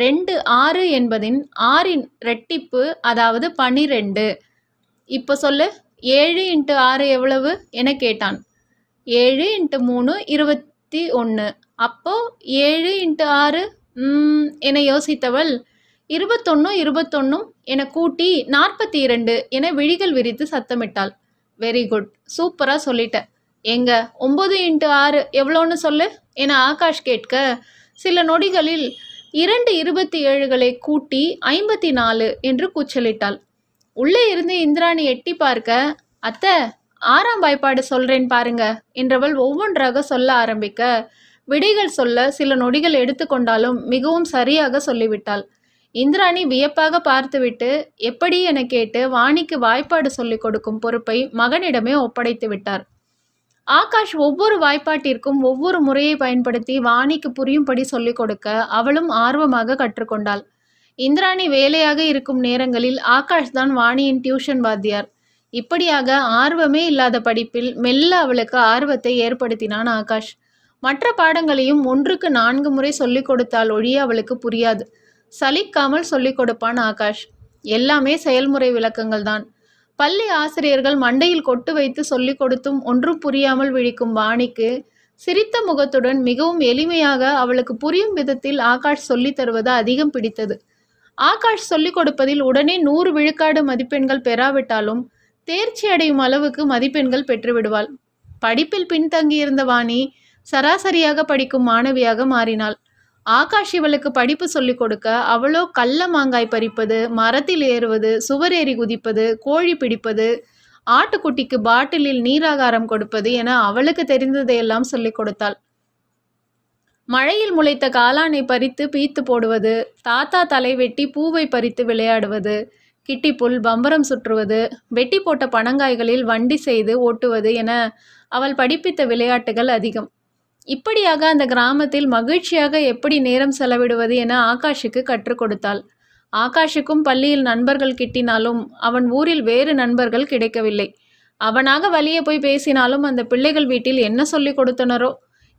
ரெண்டு ஆறு என்பதின் ஆறின் ரெட்டிப்பு அதாவது பனிரெண்டு இப்போ சொல்லு ஏழு இன்ட்டு ஆறு எவ்வளவு என கேட்டான் ஏழு இன்ட்டு மூணு இருபத்தி ஒன்று அப்போது ஏழு இன்ட்டு ஆறு என யோசித்தவள் இருபத்தொன்னும் இருபத்தொன்னும் என கூட்டி நாற்பத்தி இரண்டு என விழிகள் விரித்து சத்தமிட்டாள் வெரி குட் சூப்பராக சொல்லிட்டேன் எங்க ஒம்பது இன்ட்டு ஆறு எவ்வளோன்னு சொல்லு என ஆகாஷ் கேட்க சில நொடிகளில் இரண்டு இருபத்தி ஏழுகளை கூட்டி ஐம்பத்தி நாலு என்று கூச்சலிட்டாள் உள்ளே இருந்து இந்திராணி எட்டி பார்க்க அத்த ஆறாம் வாய்ப்பாடு சொல்றேன் பாருங்க என்றவள் ஒவ்வொன்றாக சொல்ல ஆரம்பிக்க விடைகள் சொல்ல சில நொடிகள் எடுத்துக்கொண்டாலும் மிகவும் சரியாக சொல்லிவிட்டாள் இந்திராணி வியப்பாக பார்த்துவிட்டு எப்படி என கேட்டு வாணிக்கு வாய்ப்பாடு சொல்லிக் கொடுக்கும் பொறுப்பை மகனிடமே ஒப்படைத்து விட்டார் ஆகாஷ் ஒவ்வொரு வாய்ப்பாட்டிற்கும் ஒவ்வொரு முறையை பயன்படுத்தி வாணிக்கு புரியும்படி சொல்லிக் கொடுக்க அவளும் ஆர்வமாக கற்றுக்கொண்டாள் இந்திராணி வேலையாக இருக்கும் நேரங்களில் ஆகாஷ் தான் வாணியின் டியூஷன் வாத்தியார் இப்படியாக ஆர்வமே இல்லாத படிப்பில் மெல்ல அவளுக்கு ஆர்வத்தை ஏற்படுத்தினான் ஆகாஷ் மற்ற பாடங்களையும் ஒன்றுக்கு நான்கு முறை சொல்லிக் கொடுத்தால் ஒழிய அவளுக்கு புரியாது சலிக்காமல் சொல்லிக் கொடுப்பான் ஆகாஷ் எல்லாமே செயல்முறை விளக்கங்கள் தான் பள்ளி ஆசிரியர்கள் மண்டையில் கொட்டு வைத்து சொல்லிக் கொடுத்தும் ஒன்றும் புரியாமல் விழிக்கும் வாணிக்கு சிரித்த முகத்துடன் மிகவும் எளிமையாக அவளுக்கு புரியும் விதத்தில் ஆகாஷ் சொல்லித் தருவது அதிகம் பிடித்தது ஆகாஷ் சொல்லிக் கொடுப்பதில் உடனே நூறு விழுக்காடு மதிப்பெண்கள் பெறாவிட்டாலும் தேர்ச்சி அடையும் அளவுக்கு மதிப்பெண்கள் பெற்றுவிடுவாள் படிப்பில் பின்தங்கியிருந்த வாணி சராசரியாக படிக்கும் மாணவியாக மாறினாள் ஆகாஷ் இவளுக்கு படிப்பு சொல்லிக் கொடுக்க அவளோ கள்ள மாங்காய் பறிப்பது மரத்தில் ஏறுவது சுவரேறி குதிப்பது கோழி பிடிப்பது ஆட்டுக்குட்டிக்கு பாட்டிலில் நீராகாரம் கொடுப்பது என அவளுக்கு தெரிந்ததையெல்லாம் சொல்லிக் கொடுத்தாள் மழையில் முளைத்த காளானை பறித்து பீத்து போடுவது தாத்தா தலை வெட்டி பூவை பறித்து விளையாடுவது கிட்டிப்புல் பம்பரம் சுற்றுவது வெட்டி போட்ட பனங்காய்களில் வண்டி செய்து ஓட்டுவது என அவள் படிப்பித்த விளையாட்டுகள் அதிகம் இப்படியாக அந்த கிராமத்தில் மகிழ்ச்சியாக எப்படி நேரம் செலவிடுவது என ஆகாஷுக்கு கற்றுக் கொடுத்தாள் ஆகாஷுக்கும் பள்ளியில் நண்பர்கள் கிட்டினாலும் அவன் ஊரில் வேறு நண்பர்கள் கிடைக்கவில்லை அவனாக வழியே போய் பேசினாலும் அந்த பிள்ளைகள் வீட்டில் என்ன சொல்லி கொடுத்தனரோ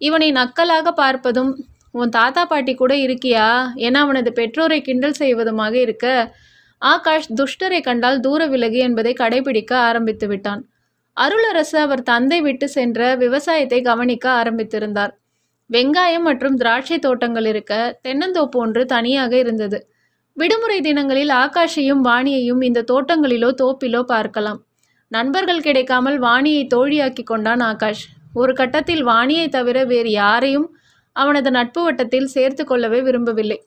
இவனை நக்கலாக பார்ப்பதும் உன் தாத்தா பாட்டி கூட இருக்கியா என அவனது பெற்றோரை கிண்டல் செய்வதுமாக இருக்க ஆகாஷ் துஷ்டரை கண்டால் தூர விலகு என்பதை கடைபிடிக்க ஆரம்பித்து விட்டான் அருளரசு அவர் தந்தை விட்டு சென்ற விவசாயத்தை கவனிக்க ஆரம்பித்திருந்தார் வெங்காயம் மற்றும் திராட்சை தோட்டங்கள் இருக்க தென்னந்தோப்பு ஒன்று தனியாக இருந்தது விடுமுறை தினங்களில் ஆகாஷையும் வாணியையும் இந்த தோட்டங்களிலோ தோப்பிலோ பார்க்கலாம் நண்பர்கள் கிடைக்காமல் வாணியை தோழியாக்கி கொண்டான் ஆகாஷ் ஒரு கட்டத்தில் வாணியை தவிர வேறு யாரையும் அவனது நட்பு வட்டத்தில் சேர்த்து கொள்ளவே விரும்பவில்லை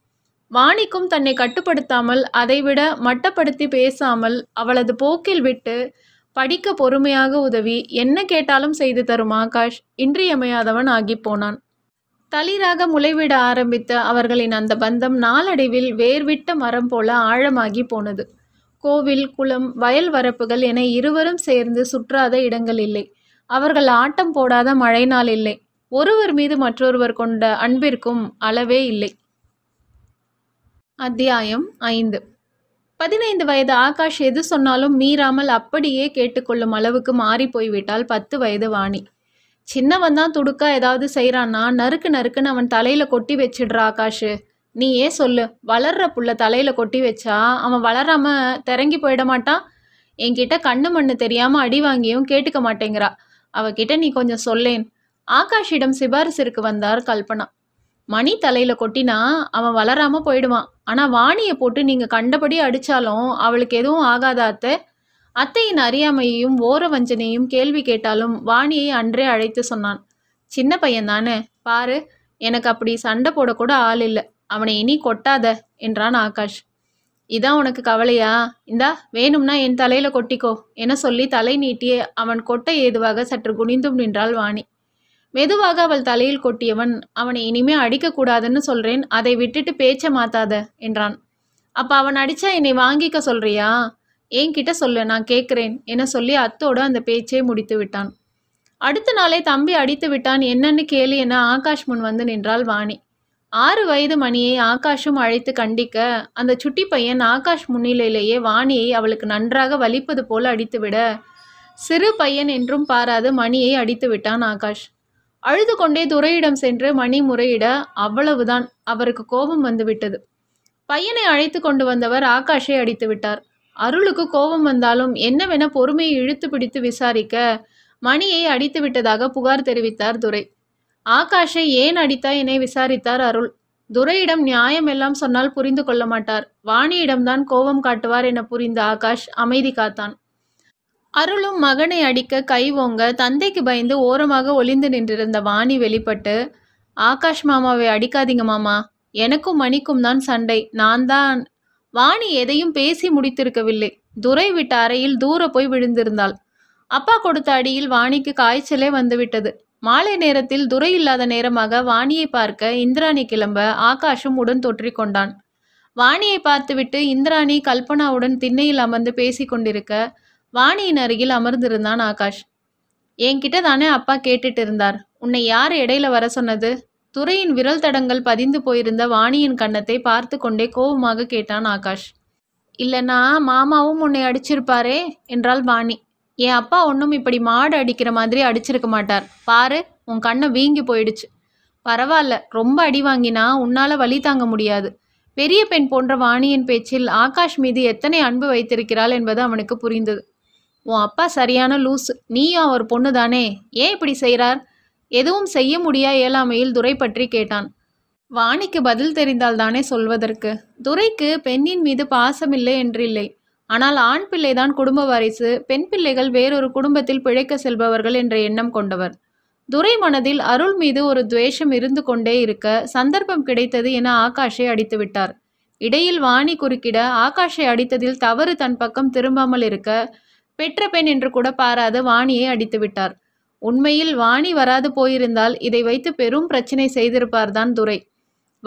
வாணிக்கும் தன்னை கட்டுப்படுத்தாமல் அதைவிட மட்டப்படுத்தி பேசாமல் அவளது போக்கில் விட்டு படிக்க பொறுமையாக உதவி என்ன கேட்டாலும் செய்து தரும் ஆகாஷ் இன்றியமையாதவன் ஆகி போனான் தளிராக முளைவிட ஆரம்பித்த அவர்களின் அந்த பந்தம் நாளடைவில் வேர்விட்ட மரம் போல ஆழமாகி போனது கோவில் குளம் வயல் வரப்புகள் என இருவரும் சேர்ந்து சுற்றாத இடங்கள் இல்லை அவர்கள் ஆட்டம் போடாத மழை நாள் இல்லை ஒருவர் மீது மற்றொருவர் கொண்ட அன்பிற்கும் அளவே இல்லை அத்தியாயம் ஐந்து பதினைந்து வயது ஆகாஷ் எது சொன்னாலும் மீறாமல் அப்படியே கேட்டுக்கொள்ளும் அளவுக்கு மாறி போய்விட்டால் பத்து வயது வாணி சின்னவன் தான் துடுக்கா ஏதாவது செய்கிறான்னா நறுக்கு நறுக்குன்னு அவன் தலையில் கொட்டி வச்சிடுறா ஆகாஷு நீ ஏன் சொல்லு வளர்ற புள்ள தலையில் கொட்டி வச்சா அவன் வளராம திறங்கி போயிட மாட்டான் என்கிட்ட கண்ணு மண்ணு தெரியாமல் அடி வாங்கியும் கேட்டுக்க மாட்டேங்கிறா அவகிட்ட நீ கொஞ்சம் சொல்லேன் ஆகாஷிடம் சிபாரிசிற்கு வந்தார் கல்பனா மணி தலையில கொட்டினா அவன் வளராம போயிடுவான் ஆனா வாணிய போட்டு நீங்க கண்டபடி அடிச்சாலும் அவளுக்கு எதுவும் ஆகாத அத்தை அத்தையின் அறியாமையையும் ஓர வஞ்சனையும் கேள்வி கேட்டாலும் வாணியை அன்றே அழைத்து சொன்னான் சின்ன பையன் தானே பாரு எனக்கு அப்படி சண்டை போடக்கூட ஆள் இல்லை அவனை இனி கொட்டாத என்றான் ஆகாஷ் இதான் உனக்கு கவலையா இந்தா வேணும்னா என் தலையில கொட்டிக்கோ என சொல்லி தலை நீட்டியே அவன் கொட்டை ஏதுவாக சற்று குனிந்தும் நின்றாள் வாணி மெதுவாக அவள் தலையில் கொட்டியவன் அவனை இனிமே அடிக்கக்கூடாதுன்னு சொல்றேன் அதை விட்டுட்டு பேச்ச மாத்தாத என்றான் அப்ப அவன் அடிச்சா என்னை வாங்கிக்க சொல்றியா என்கிட்ட சொல்லு நான் கேட்குறேன் என சொல்லி அத்தோடு அந்த பேச்சே முடித்து விட்டான் அடுத்த நாளே தம்பி அடித்து விட்டான் என்னன்னு கேளு என ஆகாஷ் முன் வந்து நின்றாள் வாணி ஆறு வயது மணியை ஆகாஷும் அழைத்து கண்டிக்க அந்த சுட்டி பையன் ஆகாஷ் முன்னிலையிலேயே வாணியை அவளுக்கு நன்றாக வலிப்பது போல அடித்துவிட சிறு பையன் என்றும் பாராது மணியை அடித்து விட்டான் ஆகாஷ் அழுது கொண்டே துரையிடம் சென்று மணி முறையிட அவ்வளவுதான் அவருக்கு கோபம் வந்துவிட்டது பையனை அழைத்து கொண்டு வந்தவர் ஆகாஷை அடித்து விட்டார் அருளுக்கு கோபம் வந்தாலும் என்னவென பொறுமையை இழுத்து பிடித்து விசாரிக்க மணியை அடித்து விட்டதாக புகார் தெரிவித்தார் துரை ஆகாஷை ஏன் அடித்தா என்னை விசாரித்தார் அருள் துரையிடம் நியாயம் எல்லாம் சொன்னால் புரிந்து கொள்ள மாட்டார் வாணியிடம்தான் கோபம் காட்டுவார் என புரிந்த ஆகாஷ் அமைதி காத்தான் அருளும் மகனை அடிக்க கை ஓங்க தந்தைக்கு பயந்து ஓரமாக ஒளிந்து நின்றிருந்த வாணி வெளிப்பட்டு ஆகாஷ் மாமாவை அடிக்காதீங்க மாமா எனக்கும் மணிக்கும் தான் சண்டை நான் தான் வாணி எதையும் பேசி முடித்திருக்கவில்லை துரை விட்ட அறையில் தூர போய் விழுந்திருந்தாள் அப்பா கொடுத்த அடியில் வாணிக்கு காய்ச்சலே வந்துவிட்டது மாலை நேரத்தில் துரை இல்லாத நேரமாக வாணியை பார்க்க இந்திராணி கிளம்ப ஆகாஷும் உடன் தொற்றி கொண்டான் வாணியை பார்த்துவிட்டு இந்திராணி கல்பனாவுடன் திண்ணையில் அமர்ந்து பேசிக்கொண்டிருக்க வாணியின் அருகில் அமர்ந்திருந்தான் ஆகாஷ் என்கிட்ட தானே அப்பா கேட்டுட்டு இருந்தார் உன்னை யார் இடையில வர சொன்னது துறையின் விரல் தடங்கள் பதிந்து போயிருந்த வாணியின் கன்னத்தை பார்த்து கொண்டே கோபமாக கேட்டான் ஆகாஷ் இல்லைனா மாமாவும் உன்னை அடிச்சிருப்பாரே என்றாள் வாணி என் அப்பா ஒன்றும் இப்படி மாடு அடிக்கிற மாதிரி அடிச்சிருக்க மாட்டார் பாரு உன் கண்ணை வீங்கி போயிடுச்சு பரவாயில்ல ரொம்ப அடி வாங்கினா உன்னால வழி தாங்க முடியாது பெரிய பெண் போன்ற வாணியின் பேச்சில் ஆகாஷ் மீது எத்தனை அன்பு வைத்திருக்கிறாள் என்பது அவனுக்கு புரிந்தது உன் அப்பா சரியான லூஸ் நீயும் அவர் பொண்ணு தானே ஏன் இப்படி செய்கிறார் எதுவும் செய்ய முடியா இயலாமையில் துரை பற்றி கேட்டான் வாணிக்கு பதில் தெரிந்தால் தானே சொல்வதற்கு துரைக்கு பெண்ணின் மீது பாசமில்லை என்றில்லை ஆனால் ஆண் பிள்ளைதான் குடும்ப வாரிசு பெண் பிள்ளைகள் வேறொரு குடும்பத்தில் பிழைக்க செல்பவர்கள் என்ற எண்ணம் கொண்டவர் துரை மனதில் அருள் மீது ஒரு துவேஷம் இருந்து கொண்டே இருக்க சந்தர்ப்பம் கிடைத்தது என ஆகாஷை அடித்துவிட்டார் இடையில் வாணி குறுக்கிட ஆகாஷை அடித்ததில் தவறு தன் பக்கம் திரும்பாமல் இருக்க பெற்ற பெண் என்று கூட பாராது வாணியை அடித்து விட்டார் உண்மையில் வாணி வராது போயிருந்தால் இதை வைத்து பெரும் பிரச்சனை செய்திருப்பார்தான் துரை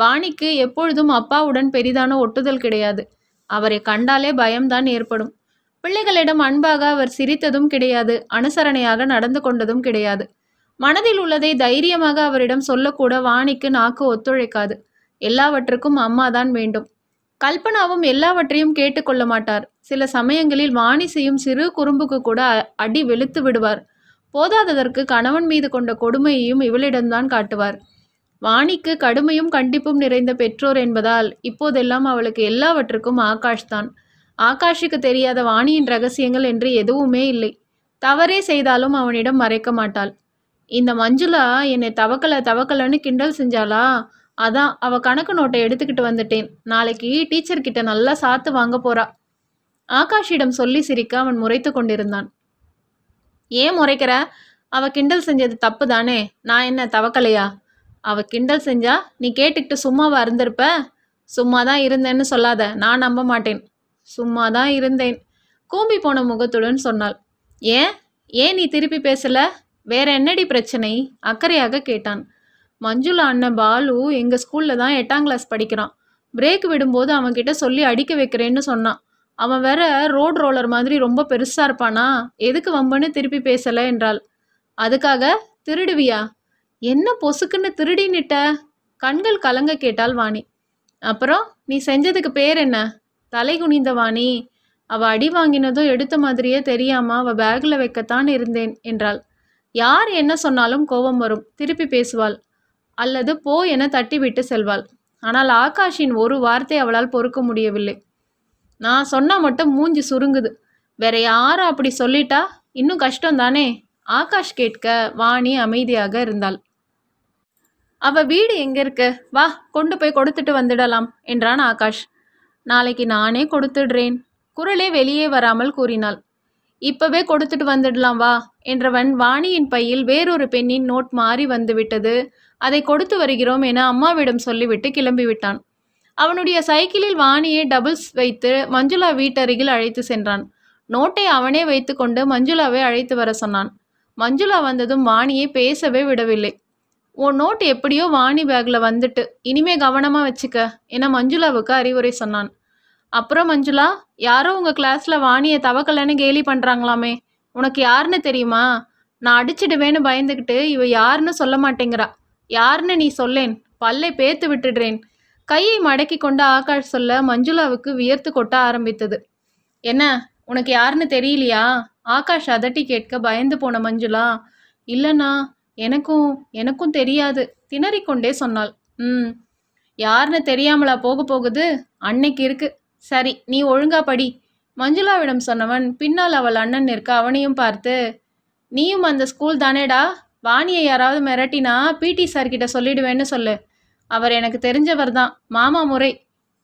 வாணிக்கு எப்பொழுதும் அப்பாவுடன் பெரிதான ஒட்டுதல் கிடையாது அவரை கண்டாலே பயம்தான் ஏற்படும் பிள்ளைகளிடம் அன்பாக அவர் சிரித்ததும் கிடையாது அனுசரணையாக நடந்து கொண்டதும் கிடையாது மனதில் உள்ளதை தைரியமாக அவரிடம் சொல்லக்கூட வாணிக்கு நாக்கு ஒத்துழைக்காது எல்லாவற்றுக்கும் அம்மாதான் வேண்டும் கல்பனாவும் எல்லாவற்றையும் கேட்டுக்கொள்ள மாட்டார் சில சமயங்களில் வாணி செய்யும் சிறு குறும்புக்கு கூட அடி வெளுத்து விடுவார் போதாததற்கு கணவன் மீது கொண்ட கொடுமையையும் இவளிடம்தான் காட்டுவார் வாணிக்கு கடுமையும் கண்டிப்பும் நிறைந்த பெற்றோர் என்பதால் இப்போதெல்லாம் அவளுக்கு எல்லாவற்றுக்கும் ஆகாஷ் தான் ஆகாஷுக்கு தெரியாத வாணியின் ரகசியங்கள் என்று எதுவுமே இல்லை தவறே செய்தாலும் அவனிடம் மறைக்க மாட்டாள் இந்த மஞ்சுளா என்னை தவக்கலை தவக்கலன்னு கிண்டல் செஞ்சாளா அதான் அவ கணக்கு நோட்டை எடுத்துக்கிட்டு வந்துட்டேன் நாளைக்கு டீச்சர் கிட்ட நல்லா சாத்து வாங்க போறா ஆகாஷிடம் சொல்லி சிரிக்க அவன் முறைத்து கொண்டிருந்தான் ஏன் முறைக்கிற அவ கிண்டல் செஞ்சது தப்பு தானே நான் என்ன தவக்கலையா அவ கிண்டல் செஞ்சா நீ கேட்டுக்கிட்டு சும்மாவா இருந்திருப்ப சும்மா தான் இருந்தேன்னு சொல்லாத நான் நம்ப மாட்டேன் சும்மா தான் இருந்தேன் கூம்பி போன முகத்துடன் சொன்னாள் ஏன் ஏன் நீ திருப்பி பேசல வேற என்னடி பிரச்சனை அக்கறையாக கேட்டான் மஞ்சுளா அண்ணன் பாலு எங்கள் ஸ்கூலில் தான் எட்டாம் கிளாஸ் படிக்கிறான் பிரேக் விடும்போது அவன்கிட்ட சொல்லி அடிக்க வைக்கிறேன்னு சொன்னான் அவன் வேற ரோட் ரோலர் மாதிரி ரொம்ப பெருசாக இருப்பானா எதுக்கு வம்பன்னு திருப்பி பேசலை என்றாள் அதுக்காக திருடுவியா என்ன பொசுக்குன்னு திருடின்னுட்ட கண்கள் கலங்க கேட்டாள் வாணி அப்புறம் நீ செஞ்சதுக்கு பேர் என்ன தலை குனிந்த வாணி அவ அடி வாங்கினதும் எடுத்த மாதிரியே தெரியாம அவ பேக்ல வைக்கத்தான் இருந்தேன் என்றாள் யார் என்ன சொன்னாலும் கோபம் வரும் திருப்பி பேசுவாள் அல்லது போ என தட்டிவிட்டு செல்வாள் ஆனால் ஆகாஷின் ஒரு வார்த்தை அவளால் பொறுக்க முடியவில்லை நான் சொன்னால் மட்டும் மூஞ்சி சுருங்குது வேற யாரும் அப்படி சொல்லிட்டா இன்னும் கஷ்டம் தானே ஆகாஷ் கேட்க வாணி அமைதியாக இருந்தாள் அவ வீடு எங்க இருக்கு வா கொண்டு போய் கொடுத்துட்டு வந்துடலாம் என்றான் ஆகாஷ் நாளைக்கு நானே கொடுத்துடுறேன் குரலே வெளியே வராமல் கூறினாள் இப்பவே கொடுத்துட்டு வந்துடலாம் வா என்றவன் வாணியின் பையில் வேறொரு பெண்ணின் நோட் மாறி வந்துவிட்டது அதை கொடுத்து வருகிறோம் என அம்மாவிடம் சொல்லிவிட்டு கிளம்பிவிட்டான் அவனுடைய சைக்கிளில் வாணியை டபுள்ஸ் வைத்து மஞ்சுளா வீட்டருகில் அழைத்து சென்றான் நோட்டை அவனே வைத்துக்கொண்டு மஞ்சுளாவை அழைத்து வர சொன்னான் மஞ்சுளா வந்ததும் வாணியை பேசவே விடவில்லை உன் நோட் எப்படியோ வாணி பேக்ல வந்துட்டு இனிமே கவனமா வச்சுக்க என மஞ்சுளாவுக்கு அறிவுரை சொன்னான் அப்புறம் மஞ்சுளா யாரோ உங்க கிளாஸ்ல வாணியை தவக்கலன்னு கேலி பண்றாங்களாமே உனக்கு யாருன்னு தெரியுமா நான் அடிச்சிடுவேன்னு பயந்துக்கிட்டு இவ யாருன்னு சொல்ல மாட்டேங்கிறா யாருன்னு நீ சொல்லேன் பல்லை பேத்து விட்டுடுறேன் கையை மடக்கி கொண்ட ஆகாஷ் சொல்ல மஞ்சுளாவுக்கு வியர்த்து கொட்ட ஆரம்பித்தது என்ன உனக்கு யாருன்னு தெரியலையா ஆகாஷ் அதட்டி கேட்க பயந்து போன மஞ்சுளா இல்லைண்ணா எனக்கும் எனக்கும் தெரியாது திணறிக்கொண்டே சொன்னாள் ம் யாருன்னு தெரியாமலா போக போகுது அன்னைக்கு இருக்கு சரி நீ ஒழுங்கா படி மஞ்சுளாவிடம் சொன்னவன் பின்னால் அவள் அண்ணன் நிற்க அவனையும் பார்த்து நீயும் அந்த ஸ்கூல் தானேடா வாணியை யாராவது மிரட்டினா பிடி சார்கிட்ட சொல்லிடுவேன்னு சொல்லு அவர் எனக்கு தெரிஞ்சவர் தான் மாமா முறை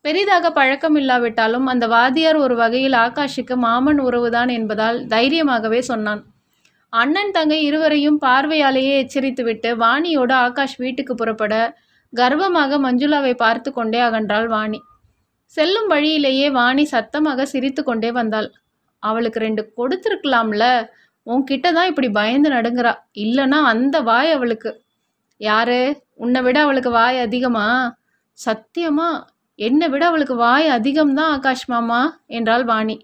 பெரிதாக பழக்கம் இல்லாவிட்டாலும் அந்த வாதியார் ஒரு வகையில் ஆகாஷுக்கு மாமன் உறவுதான் என்பதால் தைரியமாகவே சொன்னான் அண்ணன் தங்கை இருவரையும் பார்வையாலேயே எச்சரித்துவிட்டு வாணியோடு ஆகாஷ் வீட்டுக்கு புறப்பட கர்வமாக மஞ்சுளாவை பார்த்து கொண்டே அகன்றாள் வாணி செல்லும் வழியிலேயே வாணி சத்தமாக சிரித்து கொண்டே வந்தாள் அவளுக்கு ரெண்டு கொடுத்துருக்கலாம்ல உன்கிட்ட தான் இப்படி பயந்து நடுங்குறா இல்லைன்னா அந்த வாய் அவளுக்கு யாரு உன்னை விட அவளுக்கு வாய் அதிகமா சத்தியமா என்னை விட அவளுக்கு வாய் அதிகம்தான் ஆகாஷ் மாமா என்றாள் வாணி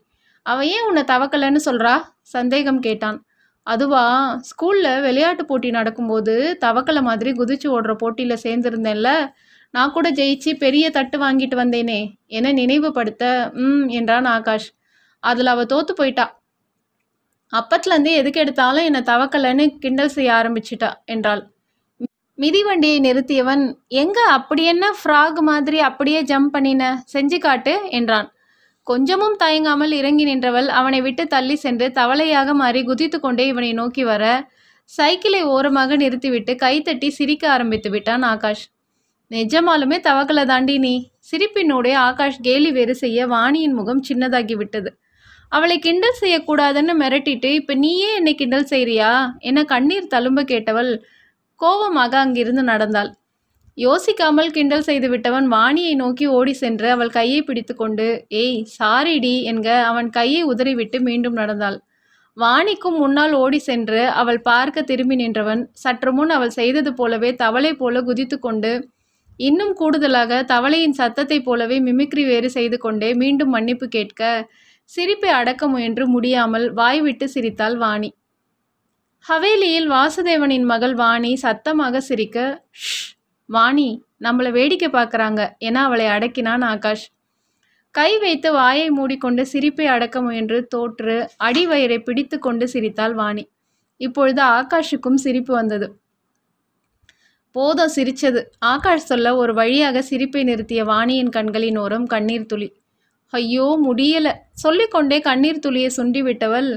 அவ ஏன் உன்னை தவக்கலைன்னு சொல்றா சந்தேகம் கேட்டான் அதுவா ஸ்கூலில் விளையாட்டு போட்டி நடக்கும்போது தவக்கலை மாதிரி குதிச்சு ஓடுற போட்டியில் சேர்ந்துருந்தேன்ல நான் கூட ஜெயிச்சு பெரிய தட்டு வாங்கிட்டு வந்தேனே என நினைவுபடுத்த ம் என்றான் ஆகாஷ் அதில் அவள் தோத்து போயிட்டா அப்பத்துலேருந்து எதுக்கு எடுத்தாலும் என்னை தவக்கலைன்னு கிண்டல் செய்ய ஆரம்பிச்சிட்டா என்றாள் மிதிவண்டியை நிறுத்தியவன் எங்க அப்படி என்ன ஃப்ராக் மாதிரி அப்படியே ஜம்ப் பண்ணின செஞ்சு காட்டு என்றான் கொஞ்சமும் தயங்காமல் இறங்கி நின்றவள் அவனை விட்டு தள்ளி சென்று தவளையாக மாறி குதித்து கொண்டே இவனை நோக்கி வர சைக்கிளை ஓரமாக நிறுத்திவிட்டு கைத்தட்டி சிரிக்க ஆரம்பித்து விட்டான் ஆகாஷ் நிஜமாலுமே தவக்கலை தாண்டி நீ சிரிப்பினோடே ஆகாஷ் கேலி வேறு செய்ய வாணியின் முகம் சின்னதாகி விட்டது அவளை கிண்டல் செய்யக்கூடாதுன்னு மிரட்டிட்டு இப்போ நீயே என்னை கிண்டல் செய்கிறியா என கண்ணீர் தழும்ப கேட்டவள் கோபமாக அங்கிருந்து நடந்தாள் யோசிக்காமல் கிண்டல் செய்து விட்டவன் வாணியை நோக்கி ஓடி சென்று அவள் கையை பிடித்து கொண்டு ஏய் சாரிடி என்க அவன் கையை உதறிவிட்டு மீண்டும் நடந்தாள் வாணிக்கும் முன்னால் ஓடி சென்று அவள் பார்க்க திரும்பி நின்றவன் சற்று முன் அவள் செய்தது போலவே தவளை போல குதித்து கொண்டு இன்னும் கூடுதலாக தவளையின் சத்தத்தை போலவே மிமிக்ரி வேறு செய்து கொண்டே மீண்டும் மன்னிப்பு கேட்க சிரிப்பை அடக்க முயன்று முடியாமல் வாய்விட்டு சிரித்தாள் வாணி ஹவேலியில் வாசுதேவனின் மகள் வாணி சத்தமாக சிரிக்க ஷ் வாணி நம்மளை வேடிக்கை பார்க்குறாங்க என அவளை அடக்கினான் ஆகாஷ் கை வைத்து வாயை மூடிக்கொண்டு சிரிப்பை அடக்க முயன்று தோற்று அடிவயிறை பிடித்து கொண்டு சிரித்தாள் வாணி இப்பொழுது ஆகாஷுக்கும் சிரிப்பு வந்தது போதும் சிரிச்சது ஆகாஷ் சொல்ல ஒரு வழியாக சிரிப்பை நிறுத்திய வாணியின் கண்களின் ஓரம் கண்ணீர் துளி ஐயோ முடியல சொல்லிக்கொண்டே கண்ணீர் துளியை சுண்டிவிட்டவள்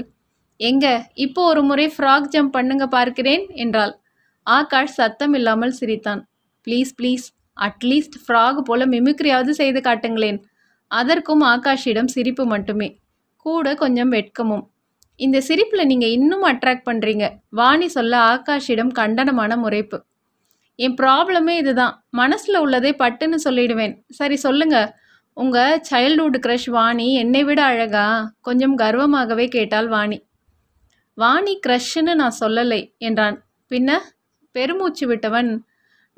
எங்க இப்போ ஒரு முறை ஃப்ராக் ஜம்ப் பண்ணுங்க பார்க்கிறேன் என்றாள் ஆகாஷ் சத்தம் இல்லாமல் சிரித்தான் ப்ளீஸ் ப்ளீஸ் அட்லீஸ்ட் ஃப்ராக் போல மிமிக்ரியாவது செய்து காட்டுங்களேன் அதற்கும் ஆகாஷிடம் சிரிப்பு மட்டுமே கூட கொஞ்சம் வெட்கமும் இந்த சிரிப்பில் நீங்கள் இன்னும் அட்ராக்ட் பண்ணுறீங்க வாணி சொல்ல ஆகாஷிடம் கண்டனமான முறைப்பு என் ப்ராப்ளமே இதுதான் மனசில் உள்ளதை பட்டுன்னு சொல்லிடுவேன் சரி சொல்லுங்கள் உங்கள் சைல்டுஹுட் க்ரஷ் வாணி என்னை விட அழகா கொஞ்சம் கர்வமாகவே கேட்டாள் வாணி வாணி க்ரஷ்ன்னு நான் சொல்லலை என்றான் பின்ன பெருமூச்சு விட்டவன்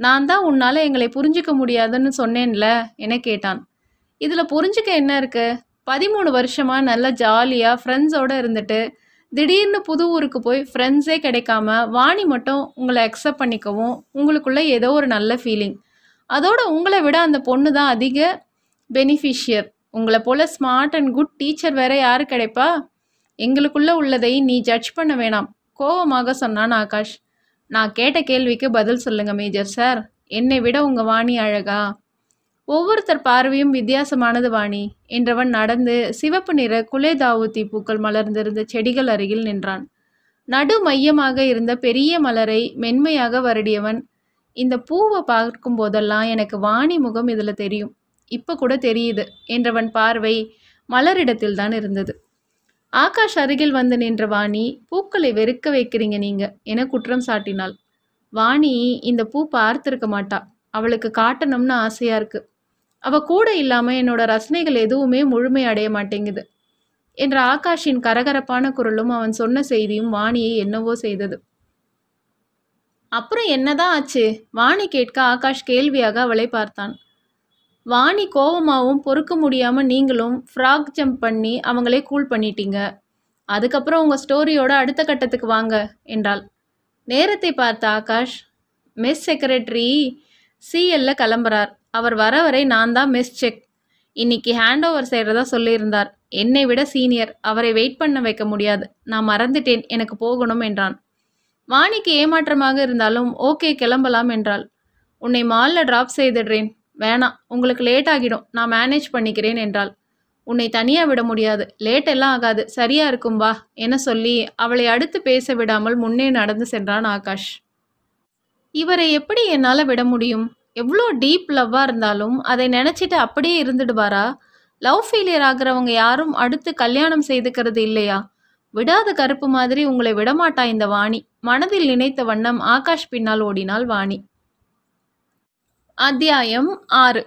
நான் தான் உன்னால் எங்களை புரிஞ்சிக்க முடியாதுன்னு சொன்னேன்ல என கேட்டான் இதில் புரிஞ்சிக்க என்ன இருக்குது பதிமூணு வருஷமாக நல்ல ஜாலியாக ஃப்ரெண்ட்ஸோடு இருந்துட்டு திடீர்னு புது ஊருக்கு போய் ஃப்ரெண்ட்ஸே கிடைக்காம வாணி மட்டும் உங்களை அக்செப்ட் பண்ணிக்கவும் உங்களுக்குள்ளே ஏதோ ஒரு நல்ல ஃபீலிங் அதோட உங்களை விட அந்த பொண்ணு தான் அதிக பெனிஃபிஷியர் உங்களை போல ஸ்மார்ட் அண்ட் குட் டீச்சர் வேற யாரு கிடைப்பா எங்களுக்குள்ளே உள்ளதை நீ ஜட்ஜ் பண்ண வேணாம் கோபமாக சொன்னான் ஆகாஷ் நான் கேட்ட கேள்விக்கு பதில் சொல்லுங்க மேஜர் சார் என்னை விட உங்கள் வாணி அழகா ஒவ்வொருத்தர் பார்வையும் வித்தியாசமானது வாணி என்றவன் நடந்து சிவப்பு நிற குலே தாவூத்தி பூக்கள் மலர்ந்திருந்த செடிகள் அருகில் நின்றான் நடு மையமாக இருந்த பெரிய மலரை மென்மையாக வருடியவன் இந்த பூவை பார்க்கும் போதெல்லாம் எனக்கு வாணி முகம் இதில் தெரியும் இப்போ கூட தெரியுது என்றவன் பார்வை மலரிடத்தில்தான் இருந்தது ஆகாஷ் அருகில் வந்து நின்ற வாணி பூக்களை வெறுக்க வைக்கிறீங்க நீங்க என குற்றம் சாட்டினாள் வாணி இந்த பூ பார்த்திருக்க மாட்டா அவளுக்கு காட்டணும்னு ஆசையா இருக்கு அவ கூட இல்லாம என்னோட ரசனைகள் எதுவுமே முழுமை அடைய மாட்டேங்குது என்ற ஆகாஷின் கரகரப்பான குரலும் அவன் சொன்ன செய்தியும் வாணியை என்னவோ செய்தது அப்புறம் என்னதான் ஆச்சு வாணி கேட்க ஆகாஷ் கேள்வியாக அவளை பார்த்தான் வாணி கோவமாகவும் பொறுக்க முடியாமல் நீங்களும் ஃப்ராக் ஜம்ப் பண்ணி அவங்களே கூல் பண்ணிட்டீங்க அதுக்கப்புறம் உங்கள் ஸ்டோரியோட அடுத்த கட்டத்துக்கு வாங்க என்றாள் நேரத்தை பார்த்த ஆகாஷ் மெஸ் செக்ரட்டரி சிஎல்ல கிளம்புறார் அவர் வர வரை நான் தான் மெஸ் செக் இன்னைக்கு ஹேண்ட் ஓவர் செய்கிறதா சொல்லியிருந்தார் என்னை விட சீனியர் அவரை வெயிட் பண்ண வைக்க முடியாது நான் மறந்துட்டேன் எனக்கு போகணும் என்றான் வாணிக்கு ஏமாற்றமாக இருந்தாலும் ஓகே கிளம்பலாம் என்றாள் உன்னை மாலில் ட்ராப் செய்திடுறேன் வேணாம் உங்களுக்கு லேட் ஆகிடும் நான் மேனேஜ் பண்ணிக்கிறேன் என்றாள் உன்னை தனியாக விட முடியாது லேட் எல்லாம் ஆகாது சரியா இருக்கும் வா என சொல்லி அவளை அடுத்து பேச விடாமல் முன்னே நடந்து சென்றான் ஆகாஷ் இவரை எப்படி என்னால் விட முடியும் எவ்வளோ டீப் லவ்வாக இருந்தாலும் அதை நினச்சிட்டு அப்படியே இருந்துடுவாரா லவ் ஃபெயிலியர் ஆகிறவங்க யாரும் அடுத்து கல்யாணம் செய்துக்கிறது இல்லையா விடாத கருப்பு மாதிரி உங்களை விடமாட்டா இந்த வாணி மனதில் நினைத்த வண்ணம் ஆகாஷ் பின்னால் ஓடினால் வாணி அத்தியாயம் ஆறு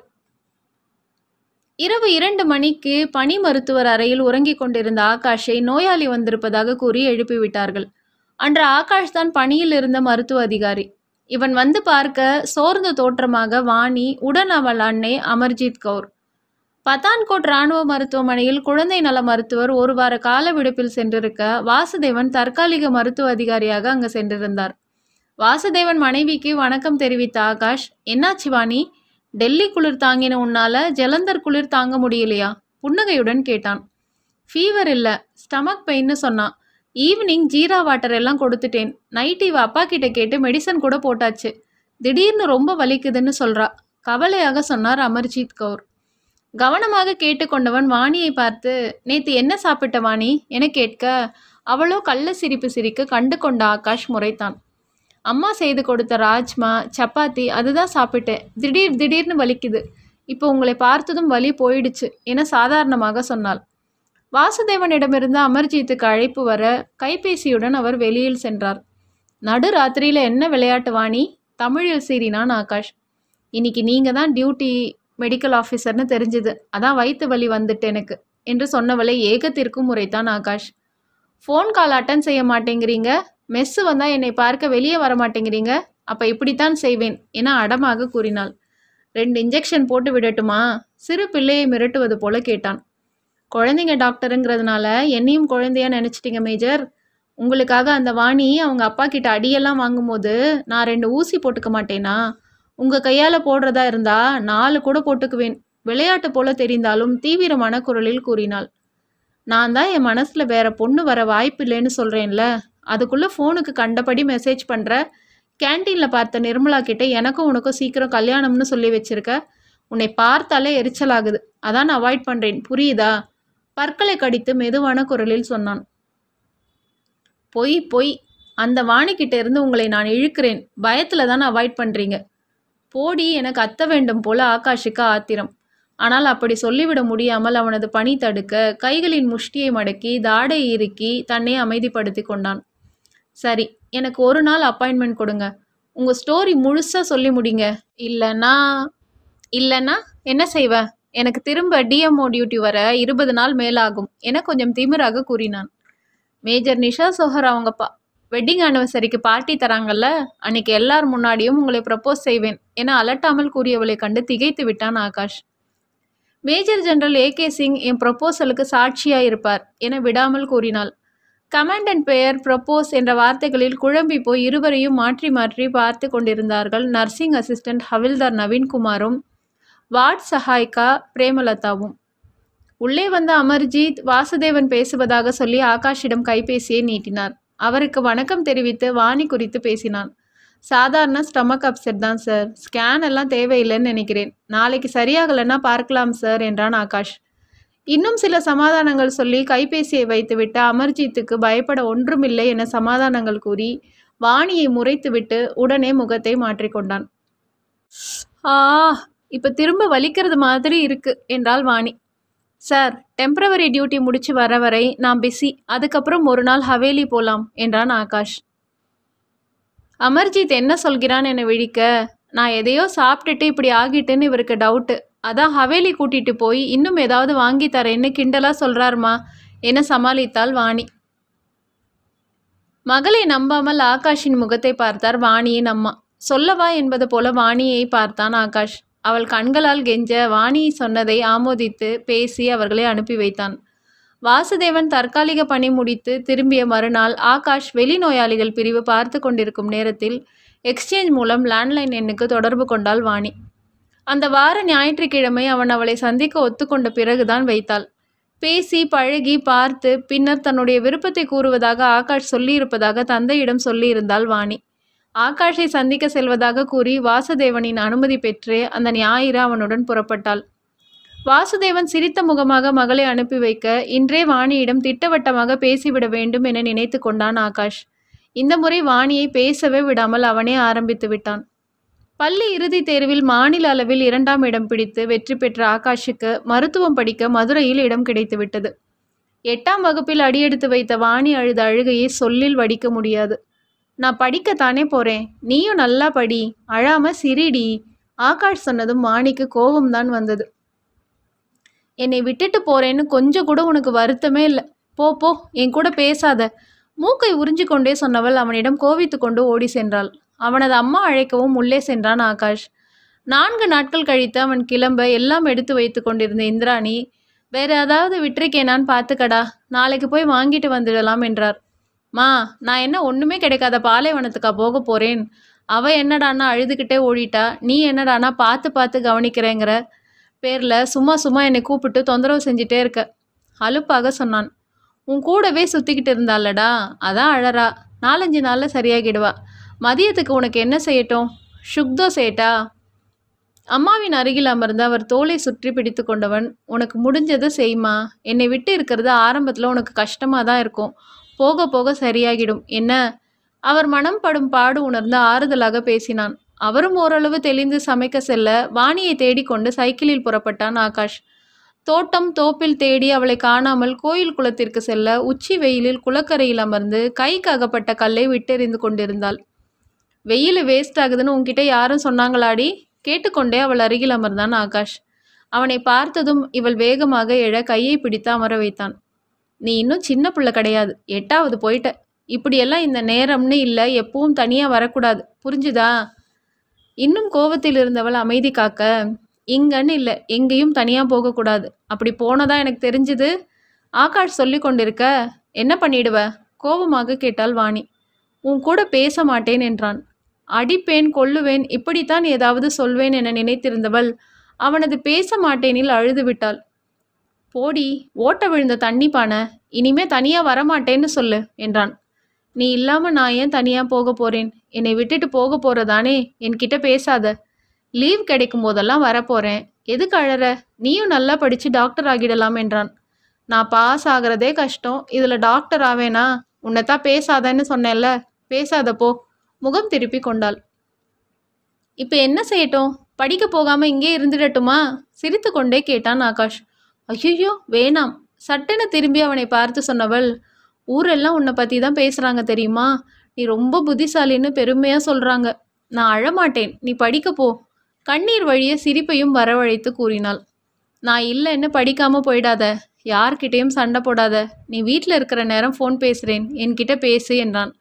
இரவு இரண்டு மணிக்கு பனி மருத்துவர் அறையில் உறங்கிக் கொண்டிருந்த ஆகாஷை நோயாளி வந்திருப்பதாக கூறி எழுப்பிவிட்டார்கள் அன்று ஆகாஷ் தான் பணியில் இருந்த மருத்துவ அதிகாரி இவன் வந்து பார்க்க சோர்ந்த தோற்றமாக வாணி உடன் அவள் அன்னை அமர்ஜித் கவுர் பத்தான்கோட் இராணுவ மருத்துவமனையில் குழந்தை நல மருத்துவர் ஒரு வார கால விடுப்பில் சென்றிருக்க வாசுதேவன் தற்காலிக மருத்துவ அதிகாரியாக அங்கு சென்றிருந்தார் வாசுதேவன் மனைவிக்கு வணக்கம் தெரிவித்த ஆகாஷ் என்ன சிவானி டெல்லி குளிர் தாங்கின உன்னால ஜலந்தர் குளிர் தாங்க முடியலையா புன்னகையுடன் கேட்டான் ஃபீவர் இல்லை ஸ்டமக் பெயின்னு சொன்னான் ஈவினிங் ஜீரா வாட்டர் எல்லாம் கொடுத்துட்டேன் நைட் இவ அப்பா கிட்ட கேட்டு மெடிசன் கூட போட்டாச்சு திடீர்னு ரொம்ப வலிக்குதுன்னு சொல்றா கவலையாக சொன்னார் அமர்ஜித் கவுர் கவனமாக கேட்டுக்கொண்டவன் வாணியை பார்த்து நேத்து என்ன சாப்பிட்ட வாணி என கேட்க அவளோ கள்ள சிரிப்பு சிரிக்க கண்டு கொண்ட ஆகாஷ் முறைத்தான் அம்மா செய்து கொடுத்த ராஜ்மா சப்பாத்தி அதுதான் சாப்பிட்டேன் திடீர் திடீர்னு வலிக்குது இப்போ உங்களை பார்த்ததும் வலி போயிடுச்சு என சாதாரணமாக சொன்னாள் வாசுதேவனிடமிருந்து அமர்ஜித்துக்கு அழைப்பு வர கைபேசியுடன் அவர் வெளியில் சென்றார் நடு ராத்திரியில் என்ன விளையாட்டு வாணி தமிழில் சீறினான் ஆகாஷ் இன்னைக்கு நீங்கள் தான் டியூட்டி மெடிக்கல் ஆஃபீஸர்னு தெரிஞ்சுது அதான் வயிற்று வலி வந்துட்டு எனக்கு என்று சொன்னவளை ஏகத்திற்கும் முறைத்தான் ஆகாஷ் ஃபோன் கால் அட்டன் செய்ய மாட்டேங்கிறீங்க மெஸ்ஸு வந்தால் என்னை பார்க்க வெளியே வர மாட்டேங்கிறீங்க அப்போ இப்படித்தான் செய்வேன் என அடமாக கூறினாள் ரெண்டு இன்ஜெக்ஷன் போட்டு விடட்டுமா சிறு பிள்ளையை மிரட்டுவது போல கேட்டான் குழந்தைங்க டாக்டருங்கிறதுனால என்னையும் குழந்தையா நினச்சிட்டிங்க மேஜர் உங்களுக்காக அந்த வாணி அவங்க அப்பா கிட்ட அடியெல்லாம் வாங்கும்போது நான் ரெண்டு ஊசி போட்டுக்க மாட்டேனா உங்கள் கையால் போடுறதா இருந்தா நாலு கூட போட்டுக்குவேன் விளையாட்டு போல தெரிந்தாலும் தீவிரமான குரலில் கூறினாள் நான் தான் என் மனசில் வேற பொண்ணு வர வாய்ப்பு இல்லைன்னு சொல்கிறேன்ல அதுக்குள்ளே ஃபோனுக்கு கண்டபடி மெசேஜ் பண்ணுற கேன்டீனில் பார்த்த நிர்மலா கிட்டே எனக்கும் உனக்கும் சீக்கிரம் கல்யாணம்னு சொல்லி வச்சுருக்க உன்னை பார்த்தாலே எரிச்சலாகுது அதான் நான் அவாய்ட் பண்ணுறேன் புரியுதா பற்களை கடித்து மெதுவான குரலில் சொன்னான் பொய் பொய் அந்த வாணிக்கிட்ட இருந்து உங்களை நான் இழுக்கிறேன் பயத்தில் தான் அவாய்ட் பண்ணுறீங்க போடி எனக்கு அத்த வேண்டும் போல ஆகாஷுக்கு ஆத்திரம் ஆனால் அப்படி சொல்லிவிட முடியாமல் அவனது பணி தடுக்க கைகளின் முஷ்டியை மடக்கி தாடை இறுக்கி தன்னை அமைதிப்படுத்தி கொண்டான் சரி எனக்கு ஒரு நாள் அப்பாயின்மெண்ட் கொடுங்க உங்கள் ஸ்டோரி முழுசாக சொல்லி முடிங்க இல்லைன்னா இல்லைன்னா என்ன செய்வ எனக்கு திரும்ப டிஎம்ஓ டியூட்டி வர இருபது நாள் மேலாகும் என கொஞ்சம் திமிராக கூறினான் மேஜர் நிஷா சோஹர் அவங்கப்பா வெட்டிங் ஆனிவர்சரிக்கு பார்ட்டி தராங்கல்ல அன்னைக்கு எல்லார் முன்னாடியும் உங்களை ப்ரப்போஸ் செய்வேன் என அலட்டாமல் கூறியவளை கண்டு திகைத்து விட்டான் Akash major general A K Singh என் ப்ரப்போசலுக்கு சாட்சியாக இருப்பார் என விடாமல் கூறினாள் அண்ட் பெயர் ப்ரப்போஸ் என்ற வார்த்தைகளில் குழம்பி போய் இருவரையும் மாற்றி மாற்றி பார்த்து கொண்டிருந்தார்கள் நர்சிங் அசிஸ்டன்ட் ஹவில்தார் நவீன்குமாரும் வார்ட் சஹாய்கா பிரேமலதாவும் உள்ளே வந்த அமர்ஜித் வாசுதேவன் பேசுவதாக சொல்லி ஆகாஷிடம் கைபேசியை நீட்டினார் அவருக்கு வணக்கம் தெரிவித்து வாணி குறித்து பேசினான் சாதாரண ஸ்டமக் அப்செட் தான் சார் ஸ்கேன் எல்லாம் தேவையில்லைன்னு நினைக்கிறேன் நாளைக்கு சரியாகலைன்னா பார்க்கலாம் சார் என்றான் ஆகாஷ் இன்னும் சில சமாதானங்கள் சொல்லி கைபேசியை வைத்துவிட்டு அமர்ஜித்துக்கு பயப்பட ஒன்றுமில்லை என சமாதானங்கள் கூறி வாணியை முறைத்துவிட்டு உடனே முகத்தை மாற்றிக்கொண்டான் ஆ இப்போ திரும்ப வலிக்கிறது மாதிரி இருக்கு என்றாள் வாணி சார் டெம்பரவரி டியூட்டி முடிச்சு வர வரை நான் பிஸி அதுக்கப்புறம் ஒரு நாள் ஹவேலி போலாம் என்றான் ஆகாஷ் அமர்ஜித் என்ன சொல்கிறான் என விழிக்க நான் எதையோ சாப்பிட்டுட்டு இப்படி ஆகிட்டுன்னு இவருக்கு டவுட்டு அதான் ஹவேலி கூட்டிட்டு போய் இன்னும் ஏதாவது வாங்கி தரேன்னு கிண்டலாக சொல்றாருமா என சமாளித்தாள் வாணி மகளை நம்பாமல் ஆகாஷின் முகத்தை பார்த்தார் வாணியின் அம்மா சொல்லவா என்பது போல வாணியை பார்த்தான் ஆகாஷ் அவள் கண்களால் கெஞ்ச வாணி சொன்னதை ஆமோதித்து பேசி அவர்களை அனுப்பி வைத்தான் வாசுதேவன் தற்காலிக பணி முடித்து திரும்பிய மறுநாள் ஆகாஷ் வெளிநோயாளிகள் பிரிவு பார்த்து கொண்டிருக்கும் நேரத்தில் எக்ஸ்சேஞ்ச் மூலம் லேண்ட்லைன் எண்ணுக்கு தொடர்பு கொண்டாள் வாணி அந்த வார ஞாயிற்றுக்கிழமை அவன் அவளை சந்திக்க ஒத்துக்கொண்ட பிறகுதான் வைத்தாள் பேசி பழகி பார்த்து பின்னர் தன்னுடைய விருப்பத்தை கூறுவதாக ஆகாஷ் சொல்லியிருப்பதாக தந்தையிடம் சொல்லியிருந்தாள் வாணி ஆகாஷை சந்திக்க செல்வதாக கூறி வாசுதேவனின் அனுமதி பெற்று அந்த ஞாயிறு அவனுடன் புறப்பட்டாள் வாசுதேவன் சிரித்த முகமாக மகளை அனுப்பி வைக்க இன்றே வாணியிடம் திட்டவட்டமாக பேசிவிட வேண்டும் என நினைத்து கொண்டான் ஆகாஷ் இந்த முறை வாணியை பேசவே விடாமல் அவனே ஆரம்பித்து விட்டான் பள்ளி இறுதித் தேர்வில் மாநில அளவில் இரண்டாம் இடம் பிடித்து வெற்றி பெற்ற ஆகாஷுக்கு மருத்துவம் படிக்க மதுரையில் இடம் கிடைத்துவிட்டது எட்டாம் வகுப்பில் அடியெடுத்து வைத்த வாணி அழுத அழுகையை சொல்லில் வடிக்க முடியாது நான் படிக்கத்தானே போறேன் நீயும் நல்லா படி அழாம சிரிடி ஆகாஷ் சொன்னதும் வாணிக்கு கோபம்தான் வந்தது என்னை விட்டுட்டு போறேன்னு கொஞ்சம் கூட உனக்கு வருத்தமே இல்லை போ போ என் கூட பேசாத மூக்கை உறிஞ்சிக்கொண்டே சொன்னவள் அவனிடம் கோவித்துக்கொண்டு ஓடி சென்றாள் அவனது அம்மா அழைக்கவும் உள்ளே சென்றான் ஆகாஷ் நான்கு நாட்கள் கழித்து அவன் கிளம்ப எல்லாம் எடுத்து வைத்து கொண்டிருந்த இந்திராணி வேற ஏதாவது விட்டுருக்கேனான் பார்த்துக்கடா நாளைக்கு போய் வாங்கிட்டு வந்துடலாம் என்றார் மா நான் என்ன ஒன்றுமே கிடைக்காத பாலைவனத்துக்கா போக போகிறேன் அவள் என்னடானா அழுதுகிட்டே ஓடிட்டா நீ என்னடானா பார்த்து பார்த்து கவனிக்கிறேங்கிற பேரில் சும்மா சும்மா என்னை கூப்பிட்டு தொந்தரவு செஞ்சிட்டே இருக்க அலுப்பாக சொன்னான் உன் கூடவே சுற்றிக்கிட்டு இருந்தாள்லடா அதான் அழறா நாலஞ்சு நாளில் சரியாகிடுவா மதியத்துக்கு உனக்கு என்ன செய்யட்டும் சுக்தோ சேட்டா அம்மாவின் அருகில் அமர்ந்து அவர் தோலை சுற்றி பிடித்து கொண்டவன் உனக்கு முடிஞ்சதை செய்மா என்னை விட்டு இருக்கிறது ஆரம்பத்தில் உனக்கு கஷ்டமாக தான் இருக்கும் போக போக சரியாகிடும் என்ன அவர் மனம் படும் பாடு உணர்ந்து ஆறுதலாக பேசினான் அவரும் ஓரளவு தெளிந்து சமைக்க செல்ல வாணியை தேடிக்கொண்டு சைக்கிளில் புறப்பட்டான் ஆகாஷ் தோட்டம் தோப்பில் தேடி அவளை காணாமல் கோயில் குளத்திற்கு செல்ல உச்சி வெயிலில் குளக்கரையில் அமர்ந்து கைக்கு அகப்பட்ட கல்லை விட்டெறிந்து கொண்டிருந்தாள் வெயில் வேஸ்ட் ஆகுதுன்னு உன்கிட்ட யாரும் சொன்னாங்களாடி கேட்டுக்கொண்டே அவள் அருகில் அமர்ந்தான் ஆகாஷ் அவனை பார்த்ததும் இவள் வேகமாக எழ கையை பிடித்து அமர வைத்தான் நீ இன்னும் சின்ன பிள்ளை கிடையாது எட்டாவது போயிட்ட இப்படியெல்லாம் இந்த நேரம்னு இல்லை எப்பவும் தனியாக வரக்கூடாது புரிஞ்சுதா இன்னும் கோவத்தில் இருந்தவள் அமைதி காக்க இங்கன்னு இல்லை எங்கேயும் தனியாக போகக்கூடாது அப்படி போனதா எனக்கு தெரிஞ்சுது ஆகாஷ் சொல்லி கொண்டிருக்க என்ன பண்ணிடுவ கோபமாக கேட்டாள் வாணி உன் கூட பேச மாட்டேன் என்றான் அடிப்பேன் கொள்ளுவேன் இப்படித்தான் ஏதாவது சொல்வேன் என நினைத்திருந்தவள் அவனது பேச மாட்டேனில் அழுது விட்டாள் போடி ஓட்ட விழுந்த தண்ணி பானை இனிமே தனியா வரமாட்டேன்னு சொல்லு என்றான் நீ இல்லாம நான் ஏன் தனியா போக போறேன் என்னை விட்டுட்டு போக போறதானே என்கிட்ட பேசாத லீவ் கிடைக்கும் போதெல்லாம் வரப்போறேன் எதுக்கு அழற நீயும் நல்லா படிச்சு டாக்டர் ஆகிடலாம் என்றான் நான் பாஸ் ஆகிறதே கஷ்டம் இதில் டாக்டர் ஆவேனா உன்னைத்தான் பேசாதன்னு சொன்னேன்ல பேசாத போ முகம் திருப்பி கொண்டாள் இப்போ என்ன செய்யட்டும் படிக்க போகாமல் இங்கே இருந்துடட்டுமா சிரித்து கொண்டே கேட்டான் ஆகாஷ் ஐயோ வேணாம் சட்டென திரும்பி அவனை பார்த்து சொன்னவள் ஊரெல்லாம் உன்னை பற்றி தான் பேசுகிறாங்க தெரியுமா நீ ரொம்ப புத்திசாலின்னு பெருமையாக சொல்கிறாங்க நான் அழமாட்டேன் நீ படிக்க போ கண்ணீர் வழிய சிரிப்பையும் வரவழைத்து கூறினாள் நான் இல்லைன்னு படிக்காமல் போயிடாத யார்கிட்டேயும் சண்டை போடாத நீ வீட்டில் இருக்கிற நேரம் ஃபோன் பேசுகிறேன் என்கிட்ட பேசு என்றான்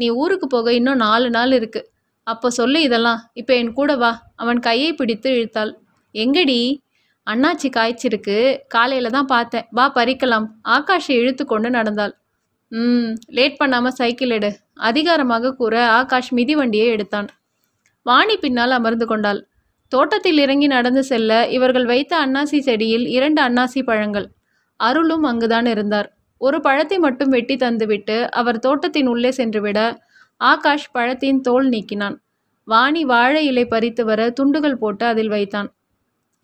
நீ ஊருக்கு போக இன்னும் நாலு நாள் இருக்கு அப்போ சொல்லு இதெல்லாம் இப்போ என் கூட வா அவன் கையை பிடித்து இழுத்தாள் எங்கடி அண்ணாச்சி காய்ச்சிருக்கு காலையில் தான் பார்த்தேன் வா பறிக்கலாம் ஆகாஷை இழுத்து கொண்டு நடந்தாள் ம் லேட் பண்ணாமல் சைக்கிள் எடு அதிகாரமாக கூற ஆகாஷ் மிதிவண்டியை எடுத்தான் வாணி பின்னால் அமர்ந்து கொண்டாள் தோட்டத்தில் இறங்கி நடந்து செல்ல இவர்கள் வைத்த அன்னாசி செடியில் இரண்டு அன்னாசி பழங்கள் அருளும் அங்குதான் இருந்தார் ஒரு பழத்தை மட்டும் வெட்டி தந்துவிட்டு அவர் தோட்டத்தின் உள்ளே சென்றுவிட ஆகாஷ் பழத்தின் தோல் நீக்கினான் வாணி வாழை இலை பறித்து வர துண்டுகள் போட்டு அதில் வைத்தான்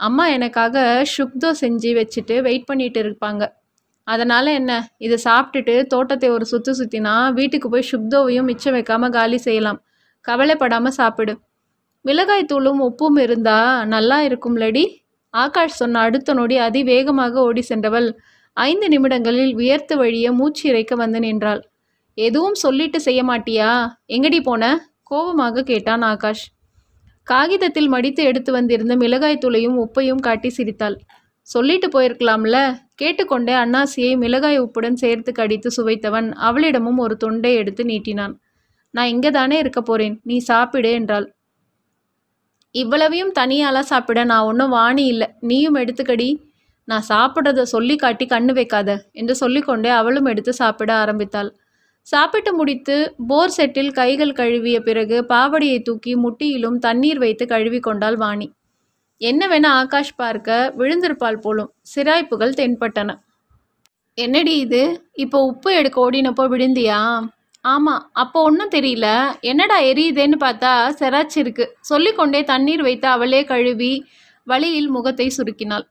அம்மா எனக்காக சுக்தோ செஞ்சு வச்சுட்டு வெயிட் பண்ணிட்டு இருப்பாங்க அதனால் என்ன இதை சாப்பிட்டுட்டு தோட்டத்தை ஒரு சுத்து சுத்தினா வீட்டுக்கு போய் சுக்தோவையும் மிச்சம் வைக்காம காலி செய்யலாம் கவலைப்படாமல் சாப்பிடு மிளகாய் தூளும் உப்பும் இருந்தால் நல்லா இருக்கும்லடி ஆகாஷ் சொன்ன அடுத்த நொடி அதிவேகமாக ஓடி சென்றவள் ஐந்து நிமிடங்களில் வியர்த்து வழிய மூச்சு இறைக்க வந்து நின்றாள் எதுவும் சொல்லிட்டு செய்ய மாட்டியா எங்கடி போன கோபமாக கேட்டான் ஆகாஷ் காகிதத்தில் மடித்து எடுத்து வந்திருந்த மிளகாய் துளையும் உப்பையும் காட்டி சிரித்தாள் சொல்லிட்டு போயிருக்கலாம்ல கேட்டுக்கொண்டே அண்ணாசியை மிளகாய் உப்புடன் சேர்த்து கடித்து சுவைத்தவன் அவளிடமும் ஒரு தொண்டை எடுத்து நீட்டினான் நான் இங்கே தானே இருக்க போறேன் நீ சாப்பிடு என்றாள் இவ்வளவையும் தனியாலாம் சாப்பிட நான் ஒன்றும் வாணி இல்லை நீயும் எடுத்துக்கடி நான் சாப்பிட்றத சொல்லி காட்டி கண்ணு வைக்காத என்று சொல்லிக்கொண்டே அவளும் எடுத்து சாப்பிட ஆரம்பித்தாள் சாப்பிட்டு முடித்து போர் செட்டில் கைகள் கழுவிய பிறகு பாவடியை தூக்கி முட்டியிலும் தண்ணீர் வைத்து கழுவி கொண்டாள் வாணி என்ன வேணா ஆகாஷ் பார்க்க விழுந்திருப்பாள் போலும் சிராய்ப்புகள் தென்பட்டன என்னடி இது இப்போ உப்பு எடுக்க ஓடினப்போ விழுந்தியா ஆமாம் அப்போ ஒன்றும் தெரியல என்னடா எரியுதேன்னு பார்த்தா செராச்சிருக்கு சொல்லிக்கொண்டே தண்ணீர் வைத்து அவளே கழுவி வழியில் முகத்தை சுருக்கினாள்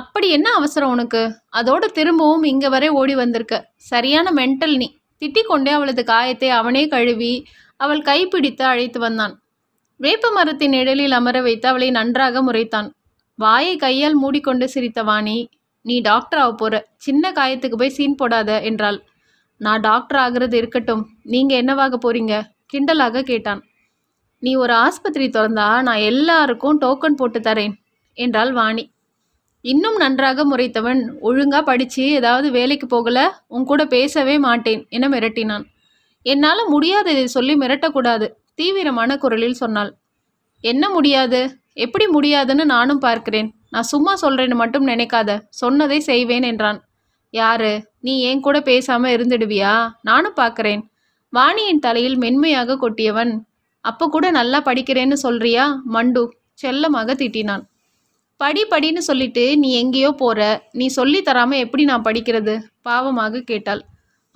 அப்படி என்ன அவசரம் உனக்கு அதோட திரும்பவும் இங்கே வரை ஓடி வந்திருக்க சரியான மென்டல் நீ திட்டிக்கொண்டே அவளது காயத்தை அவனே கழுவி அவள் கைப்பிடித்து அழைத்து வந்தான் வேப்ப மரத்தின் நிழலில் அமர வைத்து அவளை நன்றாக முறைத்தான் வாயை கையால் மூடிக்கொண்டு சிரித்த வாணி நீ டாக்டர் ஆக போற சின்ன காயத்துக்கு போய் சீன் போடாத என்றாள் நான் டாக்டர் ஆகிறது இருக்கட்டும் நீங்க என்னவாக போறீங்க கிண்டலாக கேட்டான் நீ ஒரு ஆஸ்பத்திரி திறந்தா நான் எல்லாருக்கும் டோக்கன் போட்டு தரேன் என்றாள் வாணி இன்னும் நன்றாக முறைத்தவன் ஒழுங்கா படித்து ஏதாவது வேலைக்கு போகல உன் கூட பேசவே மாட்டேன் என மிரட்டினான் என்னால் முடியாததை சொல்லி மிரட்டக்கூடாது தீவிரமான குரலில் சொன்னாள் என்ன முடியாது எப்படி முடியாதுன்னு நானும் பார்க்கிறேன் நான் சும்மா சொல்கிறேன்னு மட்டும் நினைக்காத சொன்னதை செய்வேன் என்றான் யாரு நீ ஏன் கூட பேசாம இருந்துடுவியா நானும் பார்க்குறேன் வாணியின் தலையில் மென்மையாக கொட்டியவன் அப்போ கூட நல்லா படிக்கிறேன்னு சொல்றியா மண்டு செல்லமாக திட்டினான் படி படின்னு சொல்லிட்டு நீ எங்கேயோ போற நீ சொல்லி தராம எப்படி நான் படிக்கிறது பாவமாக கேட்டாள்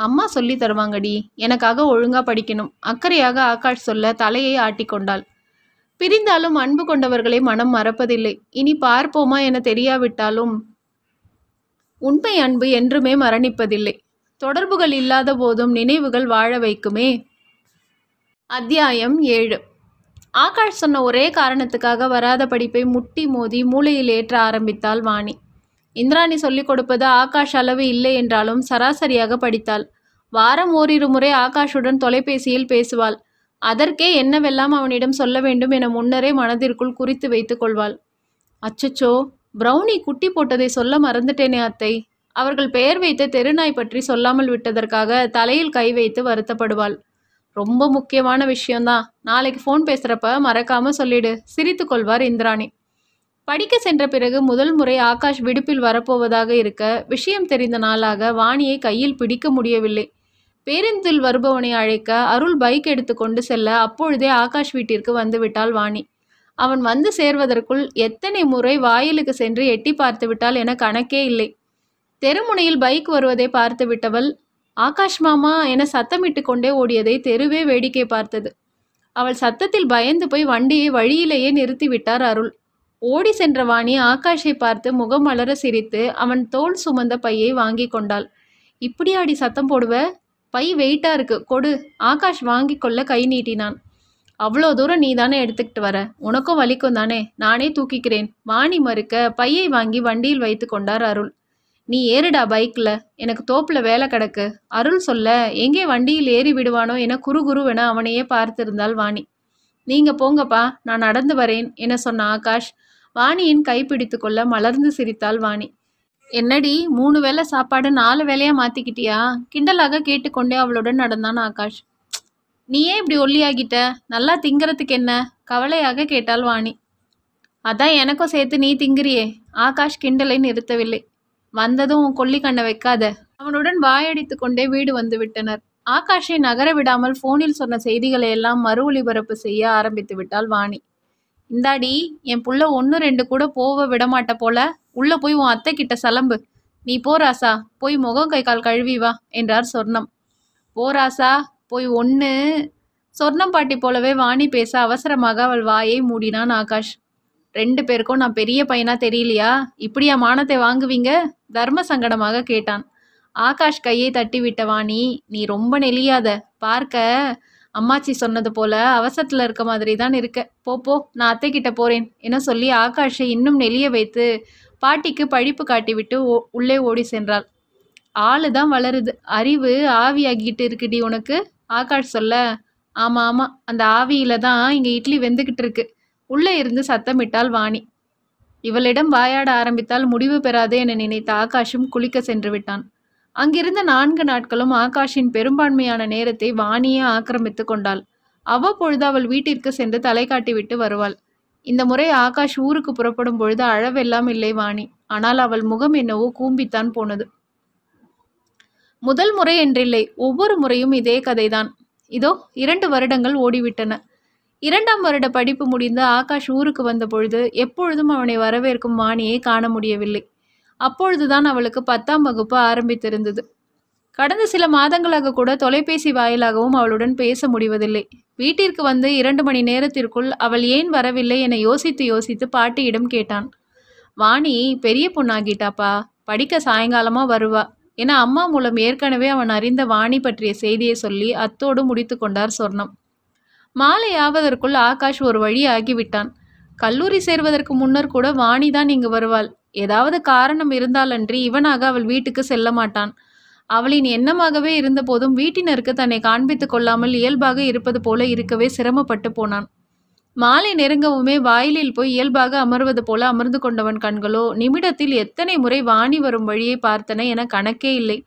அம்மா சொல்லி தருவாங்கடி எனக்காக ஒழுங்கா படிக்கணும் அக்கறையாக ஆகாஷ் சொல்ல தலையை ஆட்டிக்கொண்டாள் பிரிந்தாலும் அன்பு கொண்டவர்களை மனம் மறப்பதில்லை இனி பார்ப்போமா என தெரியாவிட்டாலும் உண்மை அன்பு என்றுமே மரணிப்பதில்லை தொடர்புகள் இல்லாத போதும் நினைவுகள் வாழ வைக்குமே அத்தியாயம் ஏழு ஆகாஷ் சொன்ன ஒரே காரணத்துக்காக வராத படிப்பை முட்டி மோதி மூளையில் ஏற்ற ஆரம்பித்தாள் வாணி இந்திராணி சொல்லிக் கொடுப்பது ஆகாஷ் அளவு இல்லை என்றாலும் சராசரியாக படித்தாள் வாரம் ஓரிரு முறை ஆகாஷுடன் தொலைபேசியில் பேசுவாள் அதற்கே என்னவெல்லாம் அவனிடம் சொல்ல வேண்டும் என முன்னரே மனதிற்குள் குறித்து வைத்துக் கொள்வாள் அச்சச்சோ பிரௌனி குட்டி போட்டதை சொல்ல மறந்துட்டேனே அத்தை அவர்கள் பெயர் வைத்த தெருநாய் பற்றி சொல்லாமல் விட்டதற்காக தலையில் கை வைத்து வருத்தப்படுவாள் ரொம்ப முக்கியமான விஷயம்தான் நாளைக்கு ஃபோன் பேசுகிறப்ப மறக்காம சொல்லிடு சிரித்து கொள்வார் இந்திராணி படிக்க சென்ற பிறகு முதல் முறை ஆகாஷ் விடுப்பில் வரப்போவதாக இருக்க விஷயம் தெரிந்த நாளாக வாணியை கையில் பிடிக்க முடியவில்லை பேருந்தில் வருபவனை அழைக்க அருள் பைக் எடுத்துக்கொண்டு செல்ல அப்பொழுதே ஆகாஷ் வீட்டிற்கு வந்துவிட்டாள் வாணி அவன் வந்து சேர்வதற்குள் எத்தனை முறை வாயிலுக்கு சென்று எட்டி பார்த்து விட்டால் என கணக்கே இல்லை தெருமுனையில் பைக் வருவதை பார்த்து விட்டவள் ஆகாஷ் மாமா என சத்தமிட்டு கொண்டே ஓடியதை தெருவே வேடிக்கை பார்த்தது அவள் சத்தத்தில் பயந்து போய் வண்டியை வழியிலேயே நிறுத்திவிட்டார் அருள் ஓடி சென்ற வாணி ஆகாஷை பார்த்து முகம் மலர சிரித்து அவன் தோல் சுமந்த பையை வாங்கி கொண்டாள் இப்படியாடி சத்தம் போடுவ பை வெயிட்டா இருக்கு கொடு ஆகாஷ் வாங்கி கொள்ள கை நீட்டினான் அவ்வளோ தூரம் நீ தானே எடுத்துக்கிட்டு வர உனக்கும் வலிக்கும் தானே நானே தூக்கிக்கிறேன் வாணி மறுக்க பையை வாங்கி வண்டியில் வைத்து கொண்டார் அருள் நீ ஏறுடா பைக்கில் எனக்கு தோப்பில் வேலை கிடக்கு அருள் சொல்ல எங்கே வண்டியில் ஏறி விடுவானோ என குறுகுருவென அவனையே பார்த்திருந்தாள் வாணி நீங்கள் போங்கப்பா நான் நடந்து வரேன் என சொன்ன ஆகாஷ் வாணியின் கைப்பிடித்து கொள்ள மலர்ந்து சிரித்தாள் வாணி என்னடி மூணு வேளை சாப்பாடு நாலு வேலையா மாற்றிக்கிட்டியா கிண்டலாக கேட்டுக்கொண்டே அவளுடன் நடந்தான் ஆகாஷ் நீ ஏன் இப்படி ஒல்லியாகிட்ட நல்லா திங்கிறதுக்கு என்ன கவலையாக கேட்டாள் வாணி அதான் எனக்கும் சேர்த்து நீ திங்குறியே ஆகாஷ் கிண்டலை நிறுத்தவில்லை வந்ததும் கொல்லி கண்ண வைக்காத அவனுடன் வாயடித்து கொண்டே வீடு வந்து விட்டனர் ஆகாஷை நகர விடாமல் போனில் சொன்ன செய்திகளை எல்லாம் மறு ஒளிபரப்பு செய்ய ஆரம்பித்து விட்டாள் வாணி இந்தாடி என் புள்ள ஒன்று ரெண்டு கூட போக விடமாட்ட போல உள்ள போய் உன் அத்தை கிட்ட சலம்பு நீ போராசா போய் முகம் கை கால் கழுவி வா என்றார் சொர்ணம் போராசா போய் ஒன்று சொர்ணம் பாட்டி போலவே வாணி பேச அவசரமாக அவள் வாயை மூடினான் ஆகாஷ் ரெண்டு பேருக்கும் நான் பெரிய பையனா தெரியலையா இப்படியா மானத்தை வாங்குவீங்க தர்ம சங்கடமாக கேட்டான் ஆகாஷ் கையை தட்டி விட்ட வாணி நீ ரொம்ப நெளியாத பார்க்க அம்மாச்சி சொன்னது போல அவசரத்தில் இருக்க மாதிரி தான் இருக்க போப்போ நான் அத்தை கிட்ட போறேன் என சொல்லி ஆகாஷை இன்னும் நெளிய வைத்து பாட்டிக்கு பழிப்பு காட்டிவிட்டு உள்ளே ஓடி சென்றாள் ஆளு தான் வளருது அறிவு ஆவியாகிட்டு இருக்குடி உனக்கு ஆகாஷ் சொல்ல ஆமாம் ஆமாம் அந்த ஆவியில் தான் இங்கே இட்லி வெந்துக்கிட்டு இருக்கு உள்ளே இருந்து சத்தமிட்டாள் வாணி இவளிடம் வாயாட ஆரம்பித்தால் முடிவு பெறாது என நினைத்த ஆகாஷும் குளிக்க சென்று விட்டான் அங்கிருந்த நான்கு நாட்களும் ஆகாஷின் பெரும்பான்மையான நேரத்தை வாணியே ஆக்கிரமித்து கொண்டாள் அவ்வப்பொழுது அவள் வீட்டிற்கு சென்று தலை காட்டிவிட்டு வருவாள் இந்த முறை ஆகாஷ் ஊருக்கு புறப்படும் பொழுது அழவெல்லாம் இல்லை வாணி ஆனால் அவள் முகம் என்னவோ கூம்பித்தான் போனது முதல் முறை என்றில்லை ஒவ்வொரு முறையும் இதே கதைதான் இதோ இரண்டு வருடங்கள் ஓடிவிட்டன இரண்டாம் வருட படிப்பு முடிந்து ஆகாஷ் ஊருக்கு வந்த பொழுது எப்பொழுதும் அவனை வரவேற்கும் வாணியை காண முடியவில்லை அப்பொழுதுதான் அவளுக்கு பத்தாம் வகுப்பு ஆரம்பித்திருந்தது கடந்த சில மாதங்களாக கூட தொலைபேசி வாயிலாகவும் அவளுடன் பேச முடிவதில்லை வீட்டிற்கு வந்து இரண்டு மணி நேரத்திற்குள் அவள் ஏன் வரவில்லை என யோசித்து யோசித்து பாட்டியிடம் கேட்டான் வாணி பெரிய பொண்ணாகிட்டாப்பா படிக்க சாயங்காலமா வருவா என அம்மா மூலம் ஏற்கனவே அவன் அறிந்த வாணி பற்றிய செய்தியை சொல்லி அத்தோடு முடித்து கொண்டார் சொர்ணம் மாலை ஆவதற்குள் ஆகாஷ் ஒரு வழி ஆகிவிட்டான் கல்லூரி சேர்வதற்கு முன்னர் கூட வாணிதான் இங்கு வருவாள் ஏதாவது காரணம் இருந்தாலன்றி இவனாக அவள் வீட்டுக்கு செல்ல மாட்டான் அவளின் எண்ணமாகவே இருந்தபோதும் வீட்டினருக்கு தன்னை காண்பித்து கொள்ளாமல் இயல்பாக இருப்பது போல இருக்கவே சிரமப்பட்டு போனான் மாலை நெருங்கவுமே வாயிலில் போய் இயல்பாக அமர்வது போல அமர்ந்து கொண்டவன் கண்களோ நிமிடத்தில் எத்தனை முறை வாணி வரும் வழியை பார்த்தன என கணக்கே இல்லை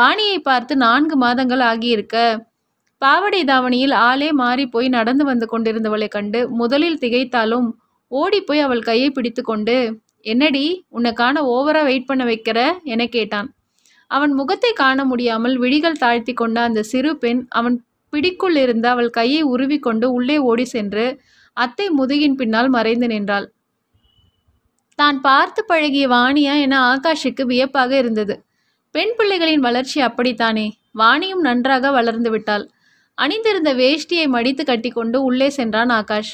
வாணியை பார்த்து நான்கு மாதங்கள் ஆகியிருக்க பாவடை தாவணியில் ஆளே மாறிப்போய் நடந்து வந்து கொண்டிருந்தவளை கண்டு முதலில் திகைத்தாலும் ஓடிப்போய் அவள் கையை பிடித்து கொண்டு என்னடி உனக்கான ஓவரா வெயிட் பண்ண வைக்கிற என கேட்டான் அவன் முகத்தை காண முடியாமல் விழிகள் தாழ்த்தி கொண்ட அந்த சிறு பெண் அவன் பிடிக்குள் இருந்த அவள் கையை உருவி கொண்டு உள்ளே ஓடி சென்று அத்தை முதுகின் பின்னால் மறைந்து நின்றாள் தான் பார்த்து பழகிய வாணியா என ஆகாஷுக்கு வியப்பாக இருந்தது பெண் பிள்ளைகளின் வளர்ச்சி அப்படித்தானே வாணியும் நன்றாக வளர்ந்து விட்டாள் அணிந்திருந்த வேஷ்டியை மடித்து கட்டிக்கொண்டு உள்ளே சென்றான் ஆகாஷ்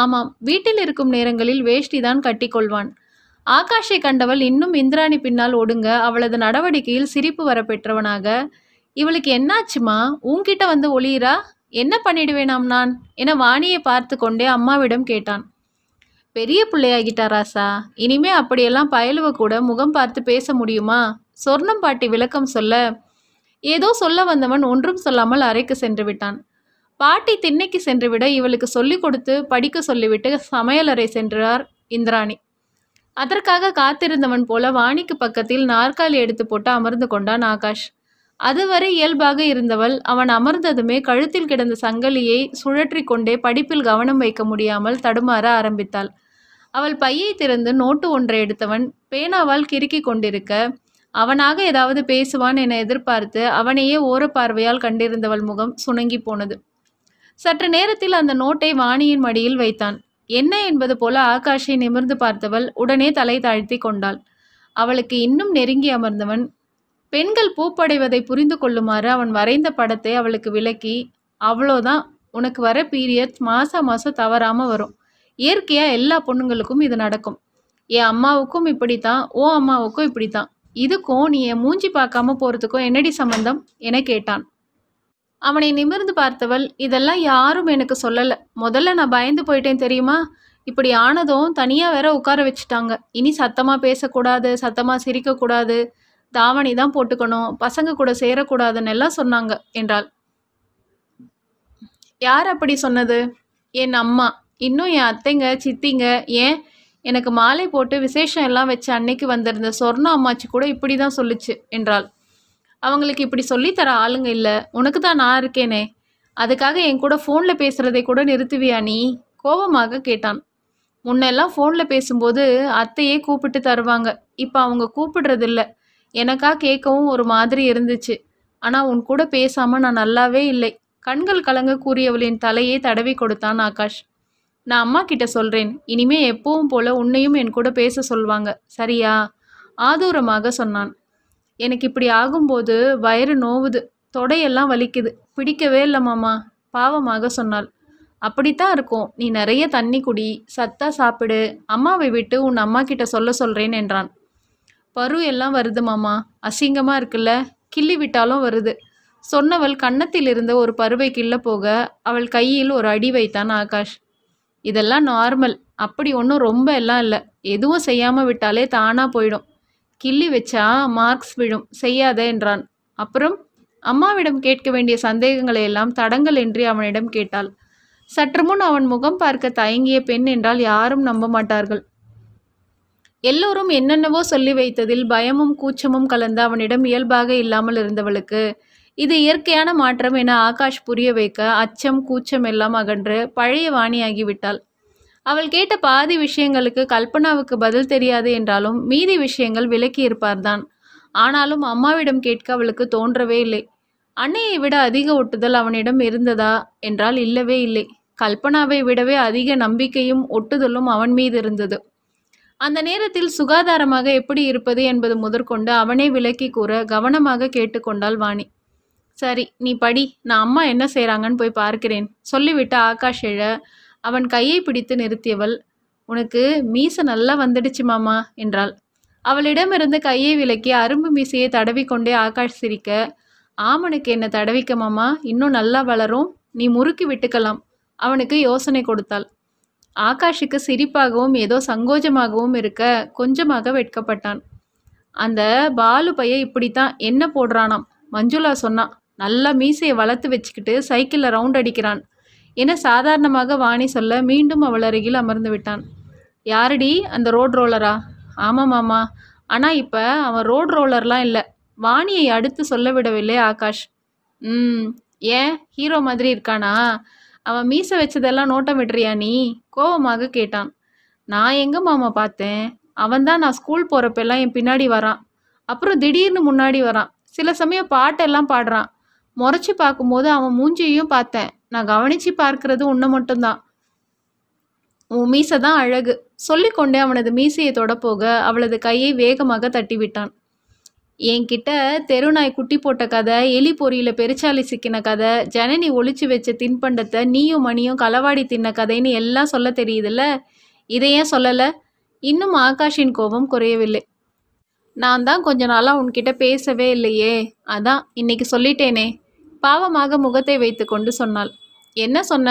ஆமாம் வீட்டில் இருக்கும் நேரங்களில் வேஷ்டி தான் கட்டிக்கொள்வான் ஆகாஷை கண்டவள் இன்னும் இந்திராணி பின்னால் ஒடுங்க அவளது நடவடிக்கையில் சிரிப்பு வர பெற்றவனாக இவளுக்கு என்னாச்சுமா உன்கிட்ட வந்து ஒளியிறா என்ன பண்ணிடுவேனாம் நான் என வாணியை பார்த்து கொண்டே அம்மாவிடம் கேட்டான் பெரிய பிள்ளையாகிட்டா ராசா இனிமே அப்படியெல்லாம் பயலுவ கூட முகம் பார்த்து பேச முடியுமா சொர்ணம் பாட்டி விளக்கம் சொல்ல ஏதோ சொல்ல வந்தவன் ஒன்றும் சொல்லாமல் அறைக்கு சென்று விட்டான் பாட்டி திண்ணைக்கு சென்றுவிட இவளுக்கு சொல்லிக் கொடுத்து படிக்க சொல்லிவிட்டு சமையலறை சென்றார் இந்திராணி அதற்காக காத்திருந்தவன் போல வாணிக்கு பக்கத்தில் நாற்காலி எடுத்து போட்டு அமர்ந்து கொண்டான் ஆகாஷ் அதுவரை இயல்பாக இருந்தவள் அவன் அமர்ந்ததுமே கழுத்தில் கிடந்த சங்கலியை சுழற்றி கொண்டே படிப்பில் கவனம் வைக்க முடியாமல் தடுமாற ஆரம்பித்தாள் அவள் பையை திறந்து நோட்டு ஒன்றை எடுத்தவன் பேனாவால் கிறுக்கி கொண்டிருக்க அவனாக ஏதாவது பேசுவான் என எதிர்பார்த்து அவனையே ஓர பார்வையால் கண்டிருந்தவள் முகம் சுணங்கி போனது சற்று நேரத்தில் அந்த நோட்டை வாணியின் மடியில் வைத்தான் என்ன என்பது போல ஆகாஷை நிமிர்ந்து பார்த்தவள் உடனே தலை தாழ்த்தி கொண்டாள் அவளுக்கு இன்னும் நெருங்கி அமர்ந்தவன் பெண்கள் பூப்படைவதை புரிந்து கொள்ளுமாறு அவன் வரைந்த படத்தை அவளுக்கு விளக்கி அவ்வளோதான் உனக்கு வர பீரியட் மாதம் மாதம் தவறாமல் வரும் இயற்கையாக எல்லா பொண்ணுங்களுக்கும் இது நடக்கும் என் அம்மாவுக்கும் இப்படித்தான் ஓ அம்மாவுக்கும் இப்படித்தான் இதுக்கும் நீ என் மூஞ்சி பார்க்காம போகிறதுக்கும் என்னடி சம்பந்தம் என கேட்டான் அவனை நிமிர்ந்து பார்த்தவள் இதெல்லாம் யாரும் எனக்கு சொல்லலை முதல்ல நான் பயந்து போயிட்டேன் தெரியுமா இப்படி ஆனதும் தனியாக வேற உட்கார வச்சுட்டாங்க இனி சத்தமாக பேசக்கூடாது சத்தமாக சிரிக்கக்கூடாது தாவணி தான் போட்டுக்கணும் பசங்க கூட சேரக்கூடாதுன்னு எல்லாம் சொன்னாங்க என்றாள் யார் அப்படி சொன்னது என் அம்மா இன்னும் என் அத்தைங்க சித்திங்க ஏன் எனக்கு மாலை போட்டு விசேஷம் எல்லாம் வச்சு அன்னைக்கு வந்திருந்த சொர்ண அம்மாச்சி கூட இப்படி தான் சொல்லிச்சு என்றாள் அவங்களுக்கு இப்படி சொல்லித்தர ஆளுங்க இல்லை உனக்கு தான் நான் இருக்கேனே அதுக்காக என் கூட ஃபோனில் பேசுகிறதை கூட நிறுத்துவியா நீ கோபமாக கேட்டான் முன்னெல்லாம் ஃபோனில் பேசும்போது அத்தையே கூப்பிட்டு தருவாங்க இப்போ அவங்க கூப்பிடுறதில்ல எனக்கா கேட்கவும் ஒரு மாதிரி இருந்துச்சு ஆனால் உன் கூட பேசாமல் நான் நல்லாவே இல்லை கண்கள் கலங்க கூறியவளின் தலையை தடவி கொடுத்தான் ஆகாஷ் நான் அம்மா கிட்ட சொல்கிறேன் இனிமே எப்பவும் போல உன்னையும் என் கூட பேச சொல்வாங்க சரியா ஆதூரமாக சொன்னான் எனக்கு இப்படி ஆகும்போது வயிறு நோவுது தொடையெல்லாம் வலிக்குது பிடிக்கவே இல்லை மாமா பாவமாக சொன்னாள் அப்படித்தான் இருக்கும் நீ நிறைய தண்ணி குடி சத்தா சாப்பிடு அம்மாவை விட்டு உன் அம்மா கிட்ட சொல்ல சொல்றேன் என்றான் பரு எல்லாம் வருது மாமா அசிங்கமாக இருக்குல்ல கிள்ளி விட்டாலும் வருது சொன்னவள் கன்னத்தில் இருந்த ஒரு பருவை கிள்ள போக அவள் கையில் ஒரு அடி வைத்தான் ஆகாஷ் இதெல்லாம் நார்மல் அப்படி ஒன்றும் ரொம்ப எல்லாம் இல்லை எதுவும் செய்யாமல் விட்டாலே தானாக போயிடும் கிள்ளி வச்சா மார்க்ஸ் விழும் செய்யாத என்றான் அப்புறம் அம்மாவிடம் கேட்க வேண்டிய சந்தேகங்களை எல்லாம் தடங்கள் என்று அவனிடம் கேட்டாள் சற்று முன் அவன் முகம் பார்க்க தயங்கிய பெண் என்றால் யாரும் நம்ப மாட்டார்கள் எல்லோரும் என்னென்னவோ சொல்லி வைத்ததில் பயமும் கூச்சமும் கலந்து அவனிடம் இயல்பாக இல்லாமல் இருந்தவளுக்கு இது இயற்கையான மாற்றம் என ஆகாஷ் புரிய வைக்க அச்சம் கூச்சம் எல்லாம் அகன்று பழைய வாணியாகிவிட்டாள் அவள் கேட்ட பாதி விஷயங்களுக்கு கல்பனாவுக்கு பதில் தெரியாது என்றாலும் மீதி விஷயங்கள் விலக்கி இருப்பார்தான் ஆனாலும் அம்மாவிடம் கேட்க அவளுக்கு தோன்றவே இல்லை அன்னையை விட அதிக ஒட்டுதல் அவனிடம் இருந்ததா என்றால் இல்லவே இல்லை கல்பனாவை விடவே அதிக நம்பிக்கையும் ஒட்டுதலும் அவன் மீது இருந்தது அந்த நேரத்தில் சுகாதாரமாக எப்படி இருப்பது என்பது முதற்கொண்டு அவனே விலக்கி கூற கவனமாக கேட்டுக்கொண்டாள் வாணி சரி நீ படி நான் அம்மா என்ன செய்கிறாங்கன்னு போய் பார்க்கிறேன் சொல்லிவிட்டு ஆகாஷ் எழ அவன் கையை பிடித்து நிறுத்தியவள் உனக்கு மீசை நல்லா வந்துடுச்சு மாமா என்றாள் அவளிடமிருந்து கையை விலக்கி அரும்பு மீசையை தடவிக்கொண்டே ஆகாஷ் சிரிக்க ஆமனுக்கு என்னை தடவிக்க மாமா இன்னும் நல்லா வளரும் நீ முறுக்கி விட்டுக்கலாம் அவனுக்கு யோசனை கொடுத்தாள் ஆகாஷுக்கு சிரிப்பாகவும் ஏதோ சங்கோஜமாகவும் இருக்க கொஞ்சமாக வெட்கப்பட்டான் அந்த பாலு பைய இப்படித்தான் என்ன போடுறானாம் மஞ்சுளா சொன்னான் நல்லா மீசையை வளர்த்து வச்சுக்கிட்டு சைக்கிளில் ரவுண்ட் அடிக்கிறான் என சாதாரணமாக வாணி சொல்ல மீண்டும் அவள் அருகில் அமர்ந்து விட்டான் யாரடி அந்த ரோட் ரோலரா ஆமாம் மாமா ஆனால் இப்போ அவன் ரோட் ரோலர்லாம் இல்லை வாணியை அடுத்து சொல்ல விடவில்லை ஆகாஷ் ம் ஏன் ஹீரோ மாதிரி இருக்கானா அவன் மீசை வச்சதெல்லாம் நோட்டம் விடுறியா நீ கோபமாக கேட்டான் நான் எங்கே மாமா பார்த்தேன் அவன் தான் நான் ஸ்கூல் போகிறப்பெல்லாம் என் பின்னாடி வரான் அப்புறம் திடீர்னு முன்னாடி வரான் சில சமயம் பாட்டெல்லாம் பாடுறான் முறைச்சி பார்க்கும்போது அவன் மூஞ்சியையும் பார்த்தேன் நான் கவனிச்சு பார்க்கறது உன்னை மட்டும்தான் உன் மீசை தான் அழகு சொல்லிக்கொண்டே அவனது மீசையை தொடப்போக அவளது கையை வேகமாக தட்டிவிட்டான் என்கிட்ட தெருநாய் குட்டி போட்ட கதை எலி பொறியில் பெருச்சாலி சிக்கின கதை ஜனனி ஒழிச்சு வச்ச தின்பண்டத்தை நீயும் மணியும் களவாடி தின்ன கதைன்னு எல்லாம் சொல்ல தெரியுதுல்ல இதையே சொல்லலை இன்னும் ஆகாஷின் கோபம் குறையவில்லை நான் தான் கொஞ்ச நாளாக உன்கிட்ட பேசவே இல்லையே அதான் இன்னைக்கு சொல்லிட்டேனே பாவமாக முகத்தை வைத்து கொண்டு சொன்னாள் என்ன சொன்ன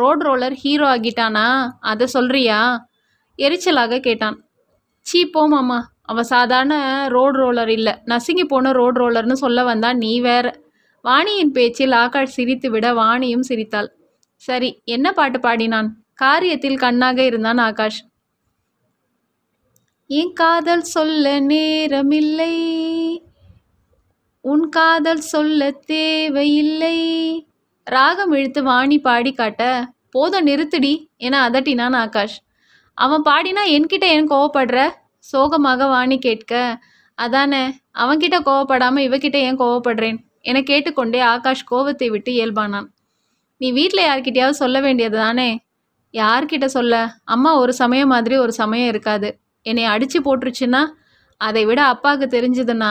ரோட் ரோலர் ஹீரோ ஆகிட்டானா அதை சொல்றியா எரிச்சலாக கேட்டான் சீ போமாம்மா அவ சாதாரண ரோட் ரோலர் இல்லை நசுங்கி போன ரோட் ரோலர்னு சொல்ல வந்தா நீ வேற வாணியின் பேச்சில் ஆகாஷ் சிரித்து விட வாணியும் சிரித்தாள் சரி என்ன பாட்டு பாடினான் காரியத்தில் கண்ணாக இருந்தான் ஆகாஷ் என் காதல் சொல்ல நேரமில்லை உன் காதல் சொல்ல தேவையில்லை ராகம் இழுத்து வாணி பாடி காட்ட போதும் நிறுத்துடி என அதட்டினான் ஆகாஷ் அவன் பாடினா என்கிட்ட ஏன் கோவப்படுற சோகமாக வாணி கேட்க அதானே அவன்கிட்ட கோவப்படாம இவகிட்ட ஏன் கோவப்படுறேன் என கேட்டுக்கொண்டே ஆகாஷ் கோவத்தை விட்டு இயல்பானான் நீ வீட்டில் யார்கிட்டயாவது சொல்ல வேண்டியது தானே யார்கிட்ட சொல்ல அம்மா ஒரு சமயம் மாதிரி ஒரு சமயம் இருக்காது என்னை அடித்து போட்டுருச்சுன்னா அதை விட அப்பாவுக்கு தெரிஞ்சதுன்னா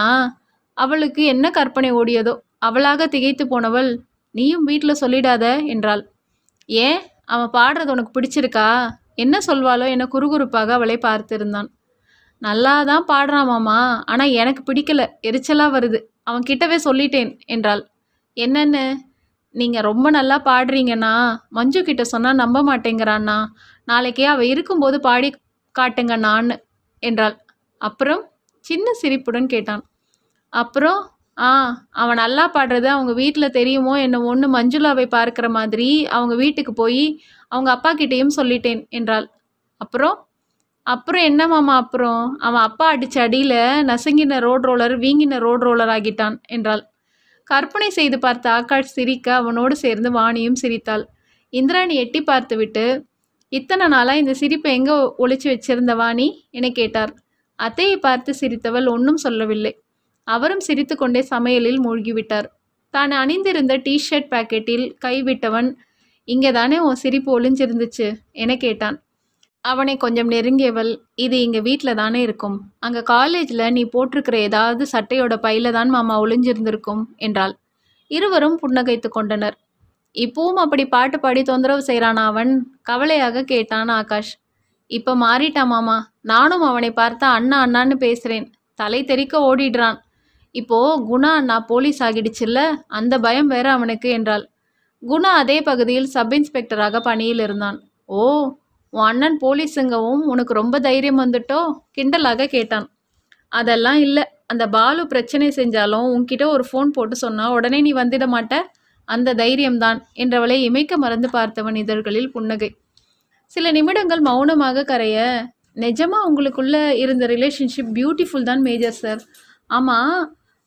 அவளுக்கு என்ன கற்பனை ஓடியதோ அவளாக திகைத்து போனவள் நீயும் வீட்டில் சொல்லிடாத என்றாள் ஏன் அவன் பாடுறது உனக்கு பிடிச்சிருக்கா என்ன சொல்வாளோ என குறுகுறுப்பாக அவளை பார்த்திருந்தான் நல்லா தான் பாடுறான் மாமா ஆனால் எனக்கு பிடிக்கல எரிச்சலாக வருது அவன் கிட்டவே சொல்லிட்டேன் என்றாள் என்னென்னு நீங்கள் ரொம்ப நல்லா பாடுறீங்கண்ணா மஞ்சு கிட்ட சொன்னால் நம்ப மாட்டேங்கிறான்னா நாளைக்கே அவள் இருக்கும்போது பாடி காட்டுங்க நான் என்றாள் அப்புறம் சின்ன சிரிப்புடன் கேட்டான் அப்புறம் ஆ அவன் நல்லா பாடுறது அவங்க வீட்டில் தெரியுமோ என்ன ஒன்று மஞ்சுளாவை பார்க்குற மாதிரி அவங்க வீட்டுக்கு போய் அவங்க அப்பா கிட்டேயும் சொல்லிட்டேன் என்றாள் அப்புறம் அப்புறம் என்ன மாமா அப்புறம் அவன் அப்பா அடிச்ச அடியில் நசுங்கின ரோட் ரோலர் வீங்கின ரோட் ரோலர் ஆகிட்டான் என்றாள் கற்பனை செய்து பார்த்த ஆகாஷ் சிரிக்க அவனோடு சேர்ந்து வாணியும் சிரித்தாள் இந்திராணி எட்டி பார்த்துவிட்டு இத்தனை நாளாக இந்த சிரிப்பை எங்கே ஒழிச்சு வச்சிருந்த வாணி என கேட்டார் அத்தையை பார்த்து சிரித்தவள் ஒன்றும் சொல்லவில்லை அவரும் சிரித்துக்கொண்டே சமையலில் மூழ்கிவிட்டார் தான் அணிந்திருந்த டி ஷர்ட் பாக்கெட்டில் கைவிட்டவன் இங்கே தானே உன் சிரிப்பு ஒளிஞ்சிருந்துச்சு என கேட்டான் அவனை கொஞ்சம் நெருங்கியவள் இது எங்கள் வீட்டில் தானே இருக்கும் அங்கே காலேஜில் நீ போட்டிருக்கிற ஏதாவது சட்டையோட பையில தான் மாமா ஒளிஞ்சிருந்திருக்கும் என்றாள் இருவரும் புன்னகைத்து கொண்டனர் இப்பவும் அப்படி பாட்டு பாடி தொந்தரவு செய்கிறான் அவன் கவலையாக கேட்டான் ஆகாஷ் இப்போ மாறிட்டா மாமா நானும் அவனை பார்த்தா அண்ணா அண்ணான்னு பேசுகிறேன் தலை தெறிக்க ஓடிடுறான் இப்போ குணா நான் போலீஸ் ஆகிடுச்சுல்ல அந்த பயம் வேற அவனுக்கு என்றாள் குணா அதே பகுதியில் சப் இன்ஸ்பெக்டராக பணியில் இருந்தான் ஓ உன் அண்ணன் போலீஸுங்கவும் உனக்கு ரொம்ப தைரியம் வந்துட்டோ கிண்டலாக கேட்டான் அதெல்லாம் இல்லை அந்த பாலு பிரச்சனை செஞ்சாலும் உன்கிட்ட ஒரு ஃபோன் போட்டு சொன்னா உடனே நீ வந்துட மாட்ட அந்த தைரியம்தான் என்றவளை இமைக்க மறந்து பார்த்தவன் இதழ்களில் புன்னகை சில நிமிடங்கள் மௌனமாக கரைய நிஜமாக உங்களுக்குள்ளே இருந்த ரிலேஷன்ஷிப் பியூட்டிஃபுல் தான் மேஜர் சார் ஆமாம்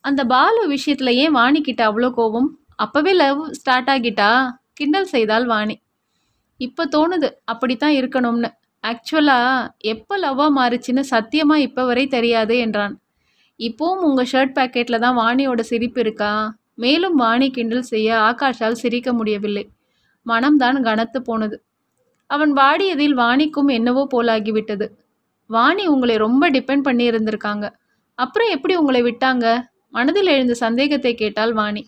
அந்த பாலு விஷயத்துல ஏன் வாணிக்கிட்ட அவ்வளோ கோபம் அப்பவே லவ் ஸ்டார்ட் ஆகிட்டா கிண்டல் செய்தால் வாணி இப்போ தோணுது அப்படித்தான் இருக்கணும்னு ஆக்சுவலா எப்போ லவ்வாக மாறுச்சுன்னு சத்தியமாக இப்போ வரை தெரியாது என்றான் இப்போவும் உங்கள் ஷர்ட் பேக்கெட்டில் தான் வாணியோட சிரிப்பு இருக்கா மேலும் வாணி கிண்டல் செய்ய ஆகாஷால் சிரிக்க முடியவில்லை மனம்தான் கனத்து போனது அவன் வாடியதில் வாணிக்கும் என்னவோ போலாகிவிட்டது வாணி உங்களை ரொம்ப டிபெண்ட் பண்ணி இருந்திருக்காங்க அப்புறம் எப்படி உங்களை விட்டாங்க மனதில் எழுந்த சந்தேகத்தை கேட்டால் வாணி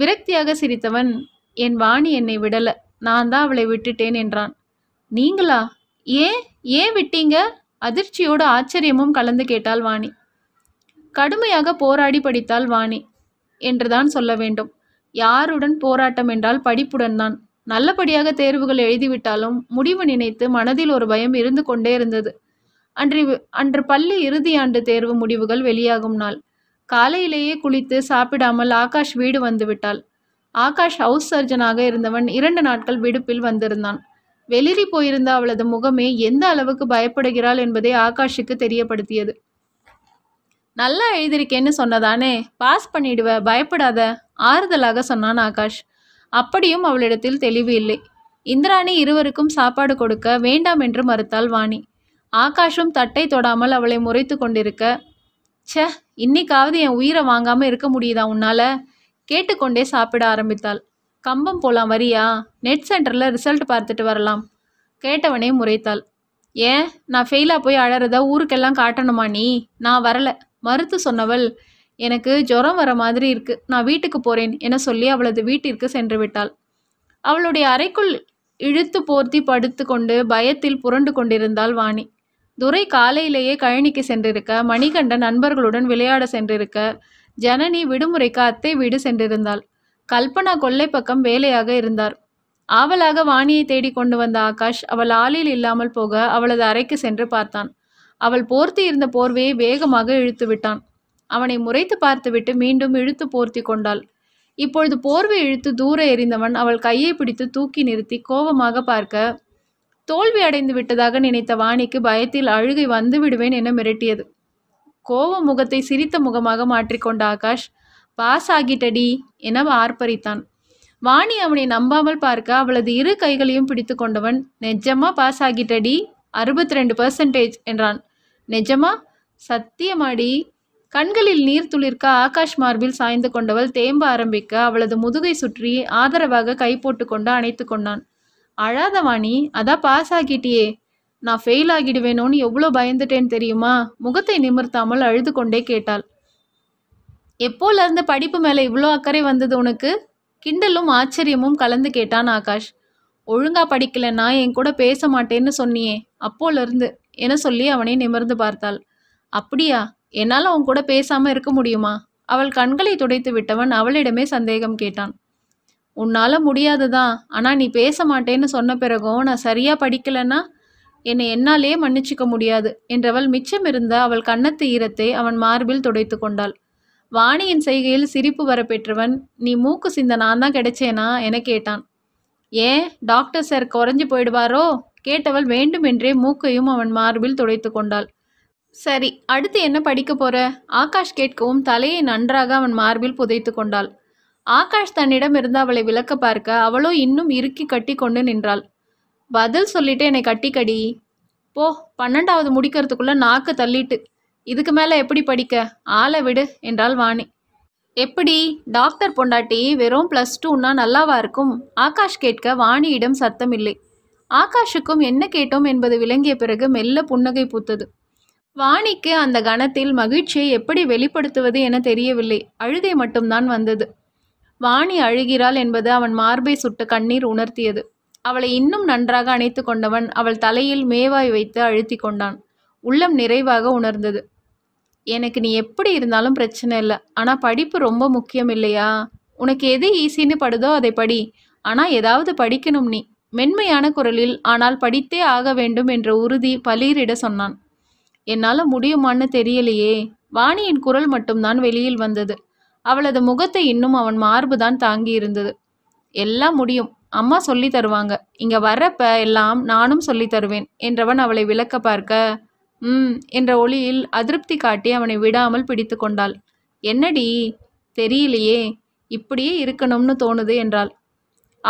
விரக்தியாக சிரித்தவன் என் வாணி என்னை விடல நான் தான் அவளை விட்டுட்டேன் என்றான் நீங்களா ஏன் ஏன் விட்டீங்க அதிர்ச்சியோடு ஆச்சரியமும் கலந்து கேட்டால் வாணி கடுமையாக போராடி படித்தால் வாணி என்றுதான் சொல்ல வேண்டும் யாருடன் போராட்டம் என்றால் படிப்புடன் தான் நல்லபடியாக தேர்வுகள் எழுதிவிட்டாலும் முடிவு நினைத்து மனதில் ஒரு பயம் இருந்து கொண்டே இருந்தது அன்று அன்று பள்ளி இறுதியாண்டு தேர்வு முடிவுகள் வெளியாகும் நாள் காலையிலேயே குளித்து சாப்பிடாமல் ஆகாஷ் வீடு வந்துவிட்டாள் ஆகாஷ் ஹவுஸ் சர்ஜனாக இருந்தவன் இரண்டு நாட்கள் விடுப்பில் வந்திருந்தான் வெளிரி போயிருந்த அவளது முகமே எந்த அளவுக்கு பயப்படுகிறாள் என்பதை ஆகாஷுக்கு தெரியப்படுத்தியது நல்லா எழுதியிருக்கேன்னு சொன்னதானே பாஸ் பண்ணிடுவ பயப்படாத ஆறுதலாக சொன்னான் ஆகாஷ் அப்படியும் அவளிடத்தில் தெளிவு இல்லை இந்திராணி இருவருக்கும் சாப்பாடு கொடுக்க வேண்டாம் என்று மறுத்தாள் வாணி ஆகாஷும் தட்டை தொடாமல் அவளை முறைத்து கொண்டிருக்க ச இன்னைக்காவது என் உயிரை வாங்காம இருக்க முடியுதா உன்னால கேட்டுக்கொண்டே சாப்பிட ஆரம்பித்தாள் கம்பம் போலாம் வரியா நெட் சென்டரில் ரிசல்ட் பார்த்துட்டு வரலாம் கேட்டவனே முறைத்தாள் ஏன் நான் ஃபெயிலாக போய் அழறத ஊருக்கெல்லாம் காட்டணுமா நீ நான் வரல மறுத்து சொன்னவள் எனக்கு ஜுரம் வர மாதிரி இருக்கு நான் வீட்டுக்கு போறேன் என சொல்லி அவளது வீட்டிற்கு சென்று விட்டாள் அவளுடைய அறைக்குள் இழுத்து போர்த்தி படுத்து கொண்டு பயத்தில் புரண்டு கொண்டிருந்தாள் வாணி துரை காலையிலேயே கழனிக்கு சென்றிருக்க மணிகண்டன் நண்பர்களுடன் விளையாட சென்றிருக்க ஜனனி விடுமுறைக்கு அத்தை வீடு சென்றிருந்தாள் கல்பனா கொள்ளை பக்கம் வேலையாக இருந்தார் ஆவலாக வாணியை தேடி கொண்டு வந்த ஆகாஷ் அவள் ஆளில் இல்லாமல் போக அவளது அறைக்கு சென்று பார்த்தான் அவள் போர்த்தி இருந்த போர்வையை வேகமாக இழுத்து விட்டான் அவனை முறைத்து பார்த்துவிட்டு மீண்டும் இழுத்து போர்த்தி கொண்டாள் இப்பொழுது போர்வை இழுத்து தூர எறிந்தவன் அவள் கையை பிடித்து தூக்கி நிறுத்தி கோபமாக பார்க்க தோல்வி அடைந்து விட்டதாக நினைத்த வாணிக்கு பயத்தில் அழுகை வந்து விடுவேன் என மிரட்டியது கோவ முகத்தை சிரித்த முகமாக மாற்றிக்கொண்ட ஆகாஷ் பாஸ் ஆகிட்டடி என ஆர்ப்பரித்தான் வாணி அவனை நம்பாமல் பார்க்க அவளது இரு கைகளையும் பிடித்து கொண்டவன் நெஜமா பாஸ் ஆகிட்டடி அறுபத்தி ரெண்டு பர்சன்டேஜ் என்றான் நெஜமா சத்தியமாடி கண்களில் நீர் துளிர்க்க ஆகாஷ் மார்பில் சாய்ந்து கொண்டவள் தேம்ப ஆரம்பிக்க அவளது முதுகை சுற்றி ஆதரவாக கை போட்டு கொண்டு அணைத்து கொண்டான் அழாதவாணி அதான் பாஸ் ஆகிட்டியே நான் ஃபெயில் ஆகிடுவேணும்னு எவ்வளோ பயந்துட்டேன்னு தெரியுமா முகத்தை நிமிர்த்தாமல் அழுது கொண்டே கேட்டாள் எப்போலேருந்து படிப்பு மேலே இவ்வளோ அக்கறை வந்தது உனக்கு கிண்டலும் ஆச்சரியமும் கலந்து கேட்டான் ஆகாஷ் ஒழுங்கா நான் என் கூட பேச மாட்டேன்னு சொன்னியே அப்போலேருந்து என சொல்லி அவனை நிமிர்ந்து பார்த்தாள் அப்படியா என்னால் உன் கூட பேசாமல் இருக்க முடியுமா அவள் கண்களை துடைத்து விட்டவன் அவளிடமே சந்தேகம் கேட்டான் உன்னால் முடியாது தான் ஆனால் நீ பேச மாட்டேன்னு சொன்ன பிறகும் நான் சரியாக படிக்கலைன்னா என்னை என்னாலே மன்னிச்சிக்க முடியாது என்றவள் மிச்சம் இருந்த அவள் கண்ணத்து ஈரத்தை அவன் மார்பில் துடைத்து கொண்டாள் வாணியின் செய்கையில் சிரிப்பு வர பெற்றவன் நீ மூக்கு சிந்த நான் தான் கிடைச்சேனா என கேட்டான் ஏன் டாக்டர் சார் குறைஞ்சி போயிடுவாரோ கேட்டவள் வேண்டுமென்றே மூக்கையும் அவன் மார்பில் துடைத்து கொண்டாள் சரி அடுத்து என்ன படிக்க போற ஆகாஷ் கேட்கவும் தலையை நன்றாக அவன் மார்பில் புதைத்து கொண்டாள் ஆகாஷ் தன்னிடம் இருந்து அவளை விளக்க பார்க்க அவளோ இன்னும் இறுக்கி கட்டி கொண்டு நின்றாள் பதில் சொல்லிட்டு என்னை கட்டிக்கடி போ பன்னெண்டாவது முடிக்கிறதுக்குள்ள நாக்கு தள்ளிட்டு இதுக்கு மேலே எப்படி படிக்க ஆளை விடு என்றாள் வாணி எப்படி டாக்டர் பொண்டாட்டி வெறும் ப்ளஸ் டூன்னா நல்லாவா இருக்கும் ஆகாஷ் கேட்க வாணியிடம் சத்தமில்லை ஆகாஷுக்கும் என்ன கேட்டோம் என்பது விளங்கிய பிறகு மெல்ல புன்னகை பூத்தது வாணிக்கு அந்த கணத்தில் மகிழ்ச்சியை எப்படி வெளிப்படுத்துவது என தெரியவில்லை அழுகை மட்டும்தான் வந்தது வாணி அழுகிறாள் என்பது அவன் மார்பை சுட்ட கண்ணீர் உணர்த்தியது அவளை இன்னும் நன்றாக அணைத்து கொண்டவன் அவள் தலையில் மேவாய் வைத்து அழுத்தி கொண்டான் உள்ளம் நிறைவாக உணர்ந்தது எனக்கு நீ எப்படி இருந்தாலும் பிரச்சனை இல்லை ஆனால் படிப்பு ரொம்ப முக்கியம் இல்லையா உனக்கு எது ஈஸின்னு படுதோ அதை படி ஆனால் ஏதாவது படிக்கணும் நீ மென்மையான குரலில் ஆனால் படித்தே ஆக வேண்டும் என்ற உறுதி பலீரிட சொன்னான் என்னால் முடியுமான்னு தெரியலையே வாணியின் குரல் மட்டும்தான் வெளியில் வந்தது அவளது முகத்தை இன்னும் அவன் மார்புதான் தாங்கி இருந்தது எல்லாம் முடியும் அம்மா சொல்லி தருவாங்க இங்க வர்றப்ப எல்லாம் நானும் சொல்லி தருவேன் என்றவன் அவளை விளக்க பார்க்க ம் என்ற ஒளியில் அதிருப்தி காட்டி அவனை விடாமல் பிடித்து கொண்டாள் என்னடி தெரியலையே இப்படியே இருக்கணும்னு தோணுது என்றாள்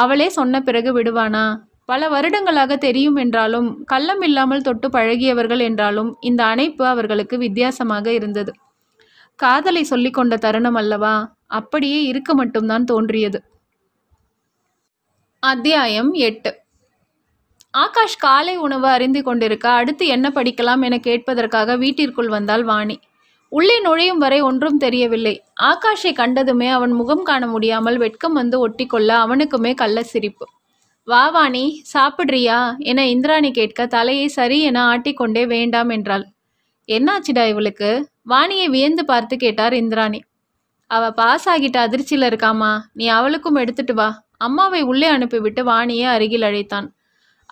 அவளே சொன்ன பிறகு விடுவானா பல வருடங்களாக தெரியும் என்றாலும் கள்ளம் இல்லாமல் தொட்டு பழகியவர்கள் என்றாலும் இந்த அணைப்பு அவர்களுக்கு வித்தியாசமாக இருந்தது காதலை சொல்லிக்கொண்ட தருணம் அல்லவா அப்படியே இருக்க மட்டும்தான் தோன்றியது அத்தியாயம் எட்டு ஆகாஷ் காலை உணவு அறிந்து கொண்டிருக்க அடுத்து என்ன படிக்கலாம் என கேட்பதற்காக வீட்டிற்குள் வந்தால் வாணி உள்ளே நுழையும் வரை ஒன்றும் தெரியவில்லை ஆகாஷை கண்டதுமே அவன் முகம் காண முடியாமல் வெட்கம் வந்து ஒட்டிக்கொள்ள அவனுக்குமே கள்ள சிரிப்பு வா வாணி சாப்பிட்றியா என இந்திராணி கேட்க தலையை சரி என ஆட்டிக்கொண்டே வேண்டாம் என்றாள் என்னாச்சுடா இவளுக்கு வாணியை வியந்து பார்த்து கேட்டார் இந்திராணி அவ பாஸ் ஆகிட்ட அதிர்ச்சியில் இருக்காமா நீ அவளுக்கும் எடுத்துட்டு வா அம்மாவை உள்ளே அனுப்பிவிட்டு வாணியை அருகில் அழைத்தான்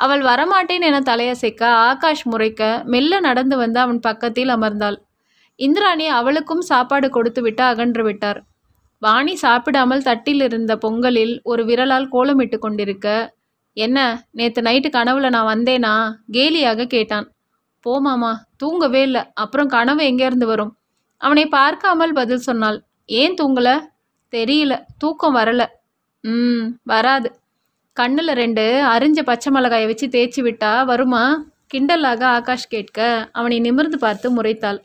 அவள் வரமாட்டேன் என தலையசைக்க ஆகாஷ் முறைக்க மெல்ல நடந்து வந்து அவன் பக்கத்தில் அமர்ந்தாள் இந்திராணி அவளுக்கும் சாப்பாடு கொடுத்துவிட்டு அகன்று விட்டார் வாணி சாப்பிடாமல் தட்டில் இருந்த பொங்கலில் ஒரு விரலால் கோலமிட்டு கொண்டிருக்க என்ன நேற்று நைட்டு கனவுல நான் வந்தேனா கேலியாக கேட்டான் போமாமா தூங்கவே இல்லை அப்புறம் கனவு எங்கேருந்து வரும் அவனை பார்க்காமல் பதில் சொன்னாள் ஏன் தூங்கல தெரியல தூக்கம் வரல ம் வராது கண்ணில் ரெண்டு அரிஞ்ச பச்சை மிளகாயை வச்சு தேய்ச்சி விட்டா வருமா கிண்டலாக ஆகாஷ் கேட்க அவனை நிமிர்ந்து பார்த்து முறைத்தாள்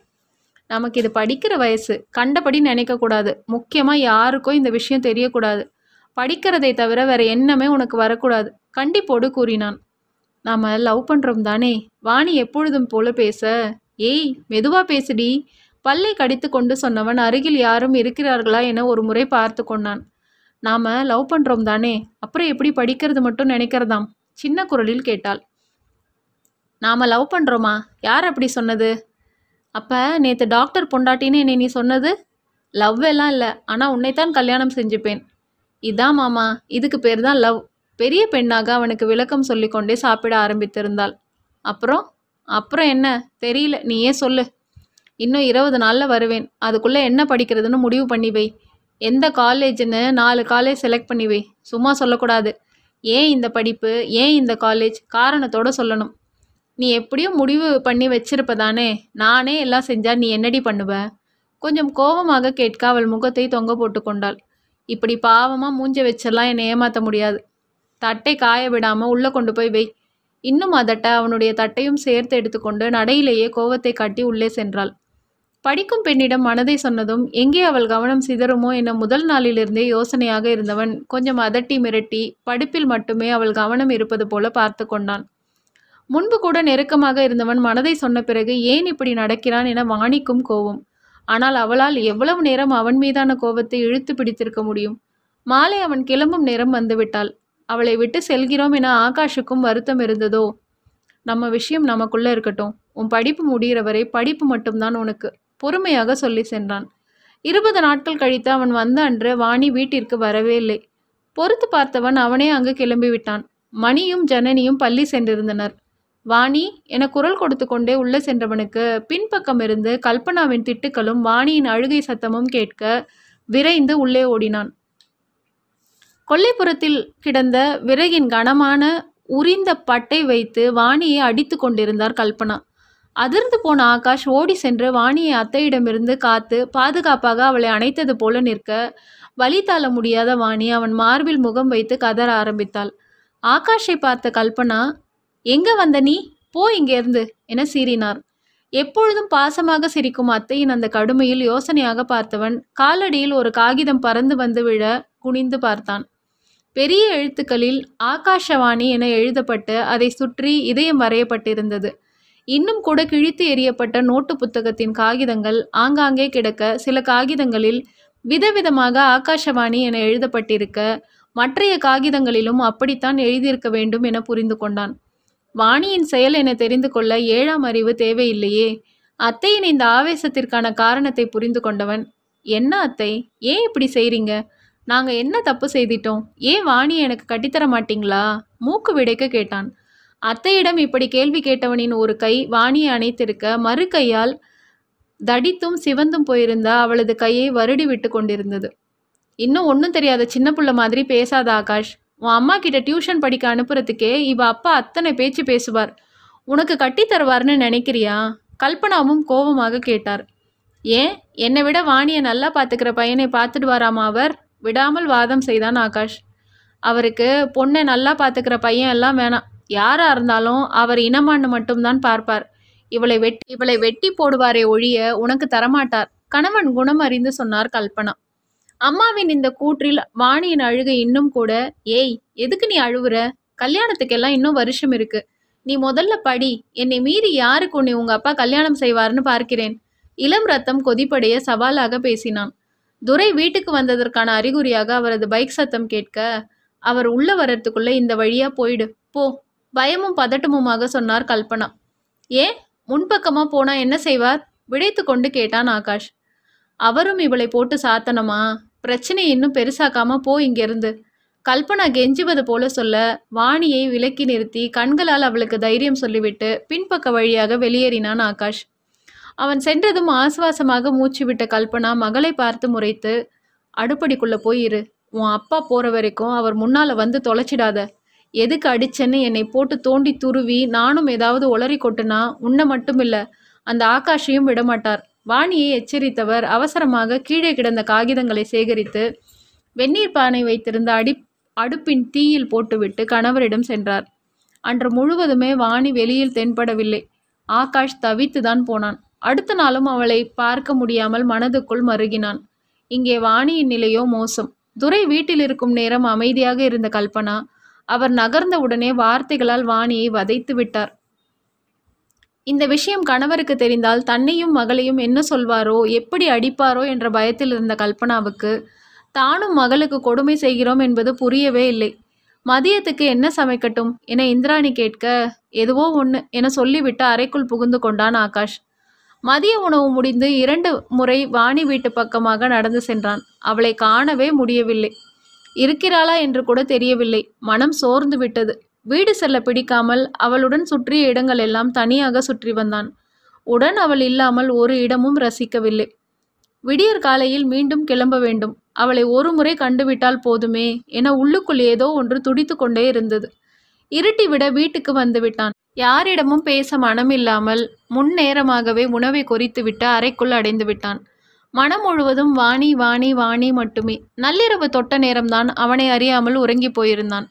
நமக்கு இது படிக்கிற வயசு கண்டபடி நினைக்கக்கூடாது முக்கியமாக யாருக்கும் இந்த விஷயம் தெரியக்கூடாது படிக்கிறதை தவிர வேற எண்ணமே உனக்கு வரக்கூடாது கண்டிப்போடு கூறினான் நாம் லவ் பண்ணுறோம் தானே வாணி எப்பொழுதும் போல பேச ஏய் மெதுவாக பேசுடி பல்லை கடித்து கொண்டு சொன்னவன் அருகில் யாரும் இருக்கிறார்களா என ஒரு முறை பார்த்து கொண்டான் நாம் லவ் பண்ணுறோம் தானே அப்புறம் எப்படி படிக்கிறது மட்டும் நினைக்கிறதாம் சின்ன குரலில் கேட்டாள் நாம் லவ் பண்றோமா யார் அப்படி சொன்னது அப்போ நேற்று டாக்டர் பொண்டாட்டின்னு என்னை நீ சொன்னது லவ் எல்லாம் இல்லை ஆனால் உன்னைத்தான் கல்யாணம் செஞ்சுப்பேன் இதான் மாமா இதுக்கு பேர் தான் லவ் பெரிய பெண்ணாக அவனுக்கு விளக்கம் சொல்லிக்கொண்டே சாப்பிட ஆரம்பித்திருந்தாள் அப்புறம் அப்புறம் என்ன தெரியல நீயே சொல்லு இன்னும் இருபது நாளில் வருவேன் அதுக்குள்ளே என்ன படிக்கிறதுன்னு முடிவு பண்ணி வை எந்த காலேஜ்னு நாலு காலேஜ் செலக்ட் பண்ணி வை சும்மா சொல்லக்கூடாது ஏன் இந்த படிப்பு ஏன் இந்த காலேஜ் காரணத்தோடு சொல்லணும் நீ எப்படியும் முடிவு பண்ணி வச்சிருப்பதானே நானே எல்லாம் செஞ்சால் நீ என்னடி பண்ணுவ கொஞ்சம் கோபமாக கேட்க அவள் முகத்தை தொங்க போட்டு கொண்டாள் இப்படி பாவமாக மூஞ்ச வச்செல்லாம் என்னை ஏமாற்ற முடியாது தட்டை காய விடாமல் உள்ளே கொண்டு போய் வை இன்னும் அதட்ட அவனுடைய தட்டையும் சேர்த்து எடுத்துக்கொண்டு நடையிலேயே கோவத்தை காட்டி உள்ளே சென்றாள் படிக்கும் பெண்ணிடம் மனதை சொன்னதும் எங்கே அவள் கவனம் சிதறுமோ என முதல் நாளிலிருந்தே யோசனையாக இருந்தவன் கொஞ்சம் அதட்டி மிரட்டி படிப்பில் மட்டுமே அவள் கவனம் இருப்பது போல பார்த்து கொண்டான் முன்பு கூட நெருக்கமாக இருந்தவன் மனதை சொன்ன பிறகு ஏன் இப்படி நடக்கிறான் என வாணிக்கும் கோவம் ஆனால் அவளால் எவ்வளவு நேரம் அவன் மீதான கோபத்தை இழுத்து பிடித்திருக்க முடியும் மாலை அவன் கிளம்பும் நேரம் வந்துவிட்டாள் அவளை விட்டு செல்கிறோம் என ஆகாஷுக்கும் வருத்தம் இருந்ததோ நம்ம விஷயம் நமக்குள்ளே இருக்கட்டும் உன் படிப்பு முடிகிற வரை படிப்பு மட்டும்தான் உனக்கு பொறுமையாக சொல்லி சென்றான் இருபது நாட்கள் கழித்து அவன் வந்த அன்று வாணி வீட்டிற்கு வரவே இல்லை பொறுத்து பார்த்தவன் அவனே அங்கு கிளம்பிவிட்டான் மணியும் ஜனனியும் பள்ளி சென்றிருந்தனர் வாணி என குரல் கொடுத்து கொண்டே உள்ளே சென்றவனுக்கு பின்பக்கம் இருந்து கல்பனாவின் திட்டுக்களும் வாணியின் அழுகை சத்தமும் கேட்க விரைந்து உள்ளே ஓடினான் கொல்லைப்புறத்தில் கிடந்த விறகின் கனமான உரிந்த பட்டை வைத்து வாணியை அடித்து கொண்டிருந்தார் கல்பனா அதிர்ந்து போன ஆகாஷ் ஓடி சென்று வாணியை அத்தையிடமிருந்து காத்து பாதுகாப்பாக அவளை அணைத்தது போல நிற்க வழி தாள முடியாத வாணி அவன் மார்பில் முகம் வைத்து கதற ஆரம்பித்தாள் ஆகாஷை பார்த்த கல்பனா எங்க வந்த நீ போ இங்கேருந்து என சீறினார் எப்பொழுதும் பாசமாக சிரிக்கும் அத்தையின் அந்த கடுமையில் யோசனையாக பார்த்தவன் காலடியில் ஒரு காகிதம் பறந்து வந்து விழ குனிந்து பார்த்தான் பெரிய எழுத்துக்களில் ஆகாஷவாணி என எழுதப்பட்டு அதை சுற்றி இதயம் வரையப்பட்டிருந்தது இன்னும் கூட கிழித்து எறியப்பட்ட நோட்டு புத்தகத்தின் காகிதங்கள் ஆங்காங்கே கிடக்க சில காகிதங்களில் விதவிதமாக ஆகாஷவாணி என எழுதப்பட்டிருக்க மற்றைய காகிதங்களிலும் அப்படித்தான் எழுதியிருக்க வேண்டும் என புரிந்து கொண்டான் வாணியின் செயல் என தெரிந்து கொள்ள ஏழாம் அறிவு தேவையில்லையே அத்தையின் இந்த ஆவேசத்திற்கான காரணத்தை புரிந்து கொண்டவன் என்ன அத்தை ஏன் இப்படி செய்றீங்க நாங்கள் என்ன தப்பு செய்திட்டோம் ஏன் வாணி எனக்கு கட்டித்தர மாட்டீங்களா மூக்கு விடைக்க கேட்டான் அத்தையிடம் இப்படி கேள்வி கேட்டவனின் ஒரு கை வாணியை அணைத்திருக்க மறு கையால் தடித்தும் சிவந்தும் போயிருந்த அவளது கையை வருடி விட்டு கொண்டிருந்தது இன்னும் ஒன்றும் தெரியாத சின்ன புள்ள மாதிரி பேசாத ஆகாஷ் உன் அம்மா கிட்ட டியூஷன் படிக்க அனுப்புறதுக்கே இவ அப்பா அத்தனை பேச்சு பேசுவார் உனக்கு கட்டி தருவார்னு நினைக்கிறியா கல்பனாவும் கோபமாக கேட்டார் ஏன் என்னை விட வாணியை நல்லா பார்த்துக்கிற பையனை பார்த்துடுவாராமா அவர் விடாமல் வாதம் செய்தான் ஆகாஷ் அவருக்கு பொண்ணை நல்லா பார்த்துக்கிற பையன் எல்லாம் வேணாம் யாராக இருந்தாலும் அவர் இனமான்னு மட்டும்தான் பார்ப்பார் இவளை வெட்டி இவளை வெட்டி போடுவாரே ஒழிய உனக்கு தரமாட்டார் கணவன் குணம் அறிந்து சொன்னார் கல்பனா அம்மாவின் இந்த கூற்றில் வாணியின் அழுகை இன்னும் கூட ஏய் எதுக்கு நீ அழுவுற கல்யாணத்துக்கெல்லாம் இன்னும் வருஷம் இருக்கு நீ முதல்ல படி என்னை மீறி யாருக்கு உன்னை உங்க அப்பா கல்யாணம் செய்வார்னு பார்க்கிறேன் இளம் ரத்தம் கொதிப்படைய சவாலாக பேசினான் துரை வீட்டுக்கு வந்ததற்கான அறிகுறியாக அவரது பைக் சத்தம் கேட்க அவர் உள்ள வர்றதுக்குள்ள இந்த வழியா போயிடு போ பயமும் பதட்டமுமாக சொன்னார் கல்பனா ஏன் முன்பக்கமா போனா என்ன செய்வார் விடைத்து கொண்டு கேட்டான் ஆகாஷ் அவரும் இவளை போட்டு சாத்தனமா பிரச்சனை இன்னும் பெருசாக்காம போ இங்கிருந்து கல்பனா கெஞ்சுவது போல சொல்ல வாணியை விலக்கி நிறுத்தி கண்களால் அவளுக்கு தைரியம் சொல்லிவிட்டு பின்பக்க வழியாக வெளியேறினான் ஆகாஷ் அவன் சென்றதும் ஆசுவாசமாக மூச்சு விட்ட கல்பனா மகளை பார்த்து முறைத்து அடுப்படிக்குள்ளே போயிரு உன் அப்பா போகிற வரைக்கும் அவர் முன்னால் வந்து தொலைச்சிடாத எதுக்கு அடிச்சேன்னு என்னை போட்டு தோண்டி துருவி நானும் ஏதாவது ஒளறி கொட்டுனா உன்னை மட்டும் இல்லை அந்த ஆகாஷையும் விடமாட்டார் வாணியை எச்சரித்தவர் அவசரமாக கீழே கிடந்த காகிதங்களை சேகரித்து வெந்நீர் பானை வைத்திருந்த அடி அடுப்பின் தீயில் போட்டுவிட்டு கணவரிடம் சென்றார் அன்று முழுவதுமே வாணி வெளியில் தென்படவில்லை ஆகாஷ் தவித்துதான் போனான் அடுத்த நாளும் அவளை பார்க்க முடியாமல் மனதுக்குள் மருகினான் இங்கே வாணியின் நிலையோ மோசம் துரை வீட்டில் இருக்கும் நேரம் அமைதியாக இருந்த கல்பனா அவர் நகர்ந்த உடனே வார்த்தைகளால் வாணியை வதைத்து விட்டார் இந்த விஷயம் கணவருக்கு தெரிந்தால் தன்னையும் மகளையும் என்ன சொல்வாரோ எப்படி அடிப்பாரோ என்ற பயத்தில் இருந்த கல்பனாவுக்கு தானும் மகளுக்கு கொடுமை செய்கிறோம் என்பது புரியவே இல்லை மதியத்துக்கு என்ன சமைக்கட்டும் என இந்திராணி கேட்க எதுவோ ஒன்று என சொல்லிவிட்டு அறைக்குள் புகுந்து கொண்டான் ஆகாஷ் மதிய உணவு முடிந்து இரண்டு முறை வாணி வீட்டு பக்கமாக நடந்து சென்றான் அவளை காணவே முடியவில்லை இருக்கிறாளா என்று கூட தெரியவில்லை மனம் சோர்ந்து விட்டது வீடு செல்ல பிடிக்காமல் அவளுடன் சுற்றிய இடங்கள் எல்லாம் தனியாக சுற்றி வந்தான் உடன் அவள் இல்லாமல் ஒரு இடமும் ரசிக்கவில்லை விடியற் காலையில் மீண்டும் கிளம்ப வேண்டும் அவளை ஒரு முறை கண்டுவிட்டால் போதுமே என உள்ளுக்குள் ஏதோ ஒன்று துடித்து கொண்டே இருந்தது இருட்டிவிட வீட்டுக்கு வந்துவிட்டான் யாரிடமும் பேச மனமில்லாமல் முன்னேரமாகவே உணவை கொறித்துவிட்டு அறைக்குள் அடைந்து விட்டான் மனம் முழுவதும் வாணி வாணி வாணி மட்டுமே நள்ளிரவு தொட்ட நேரம்தான் அவனை அறியாமல் உறங்கி போயிருந்தான்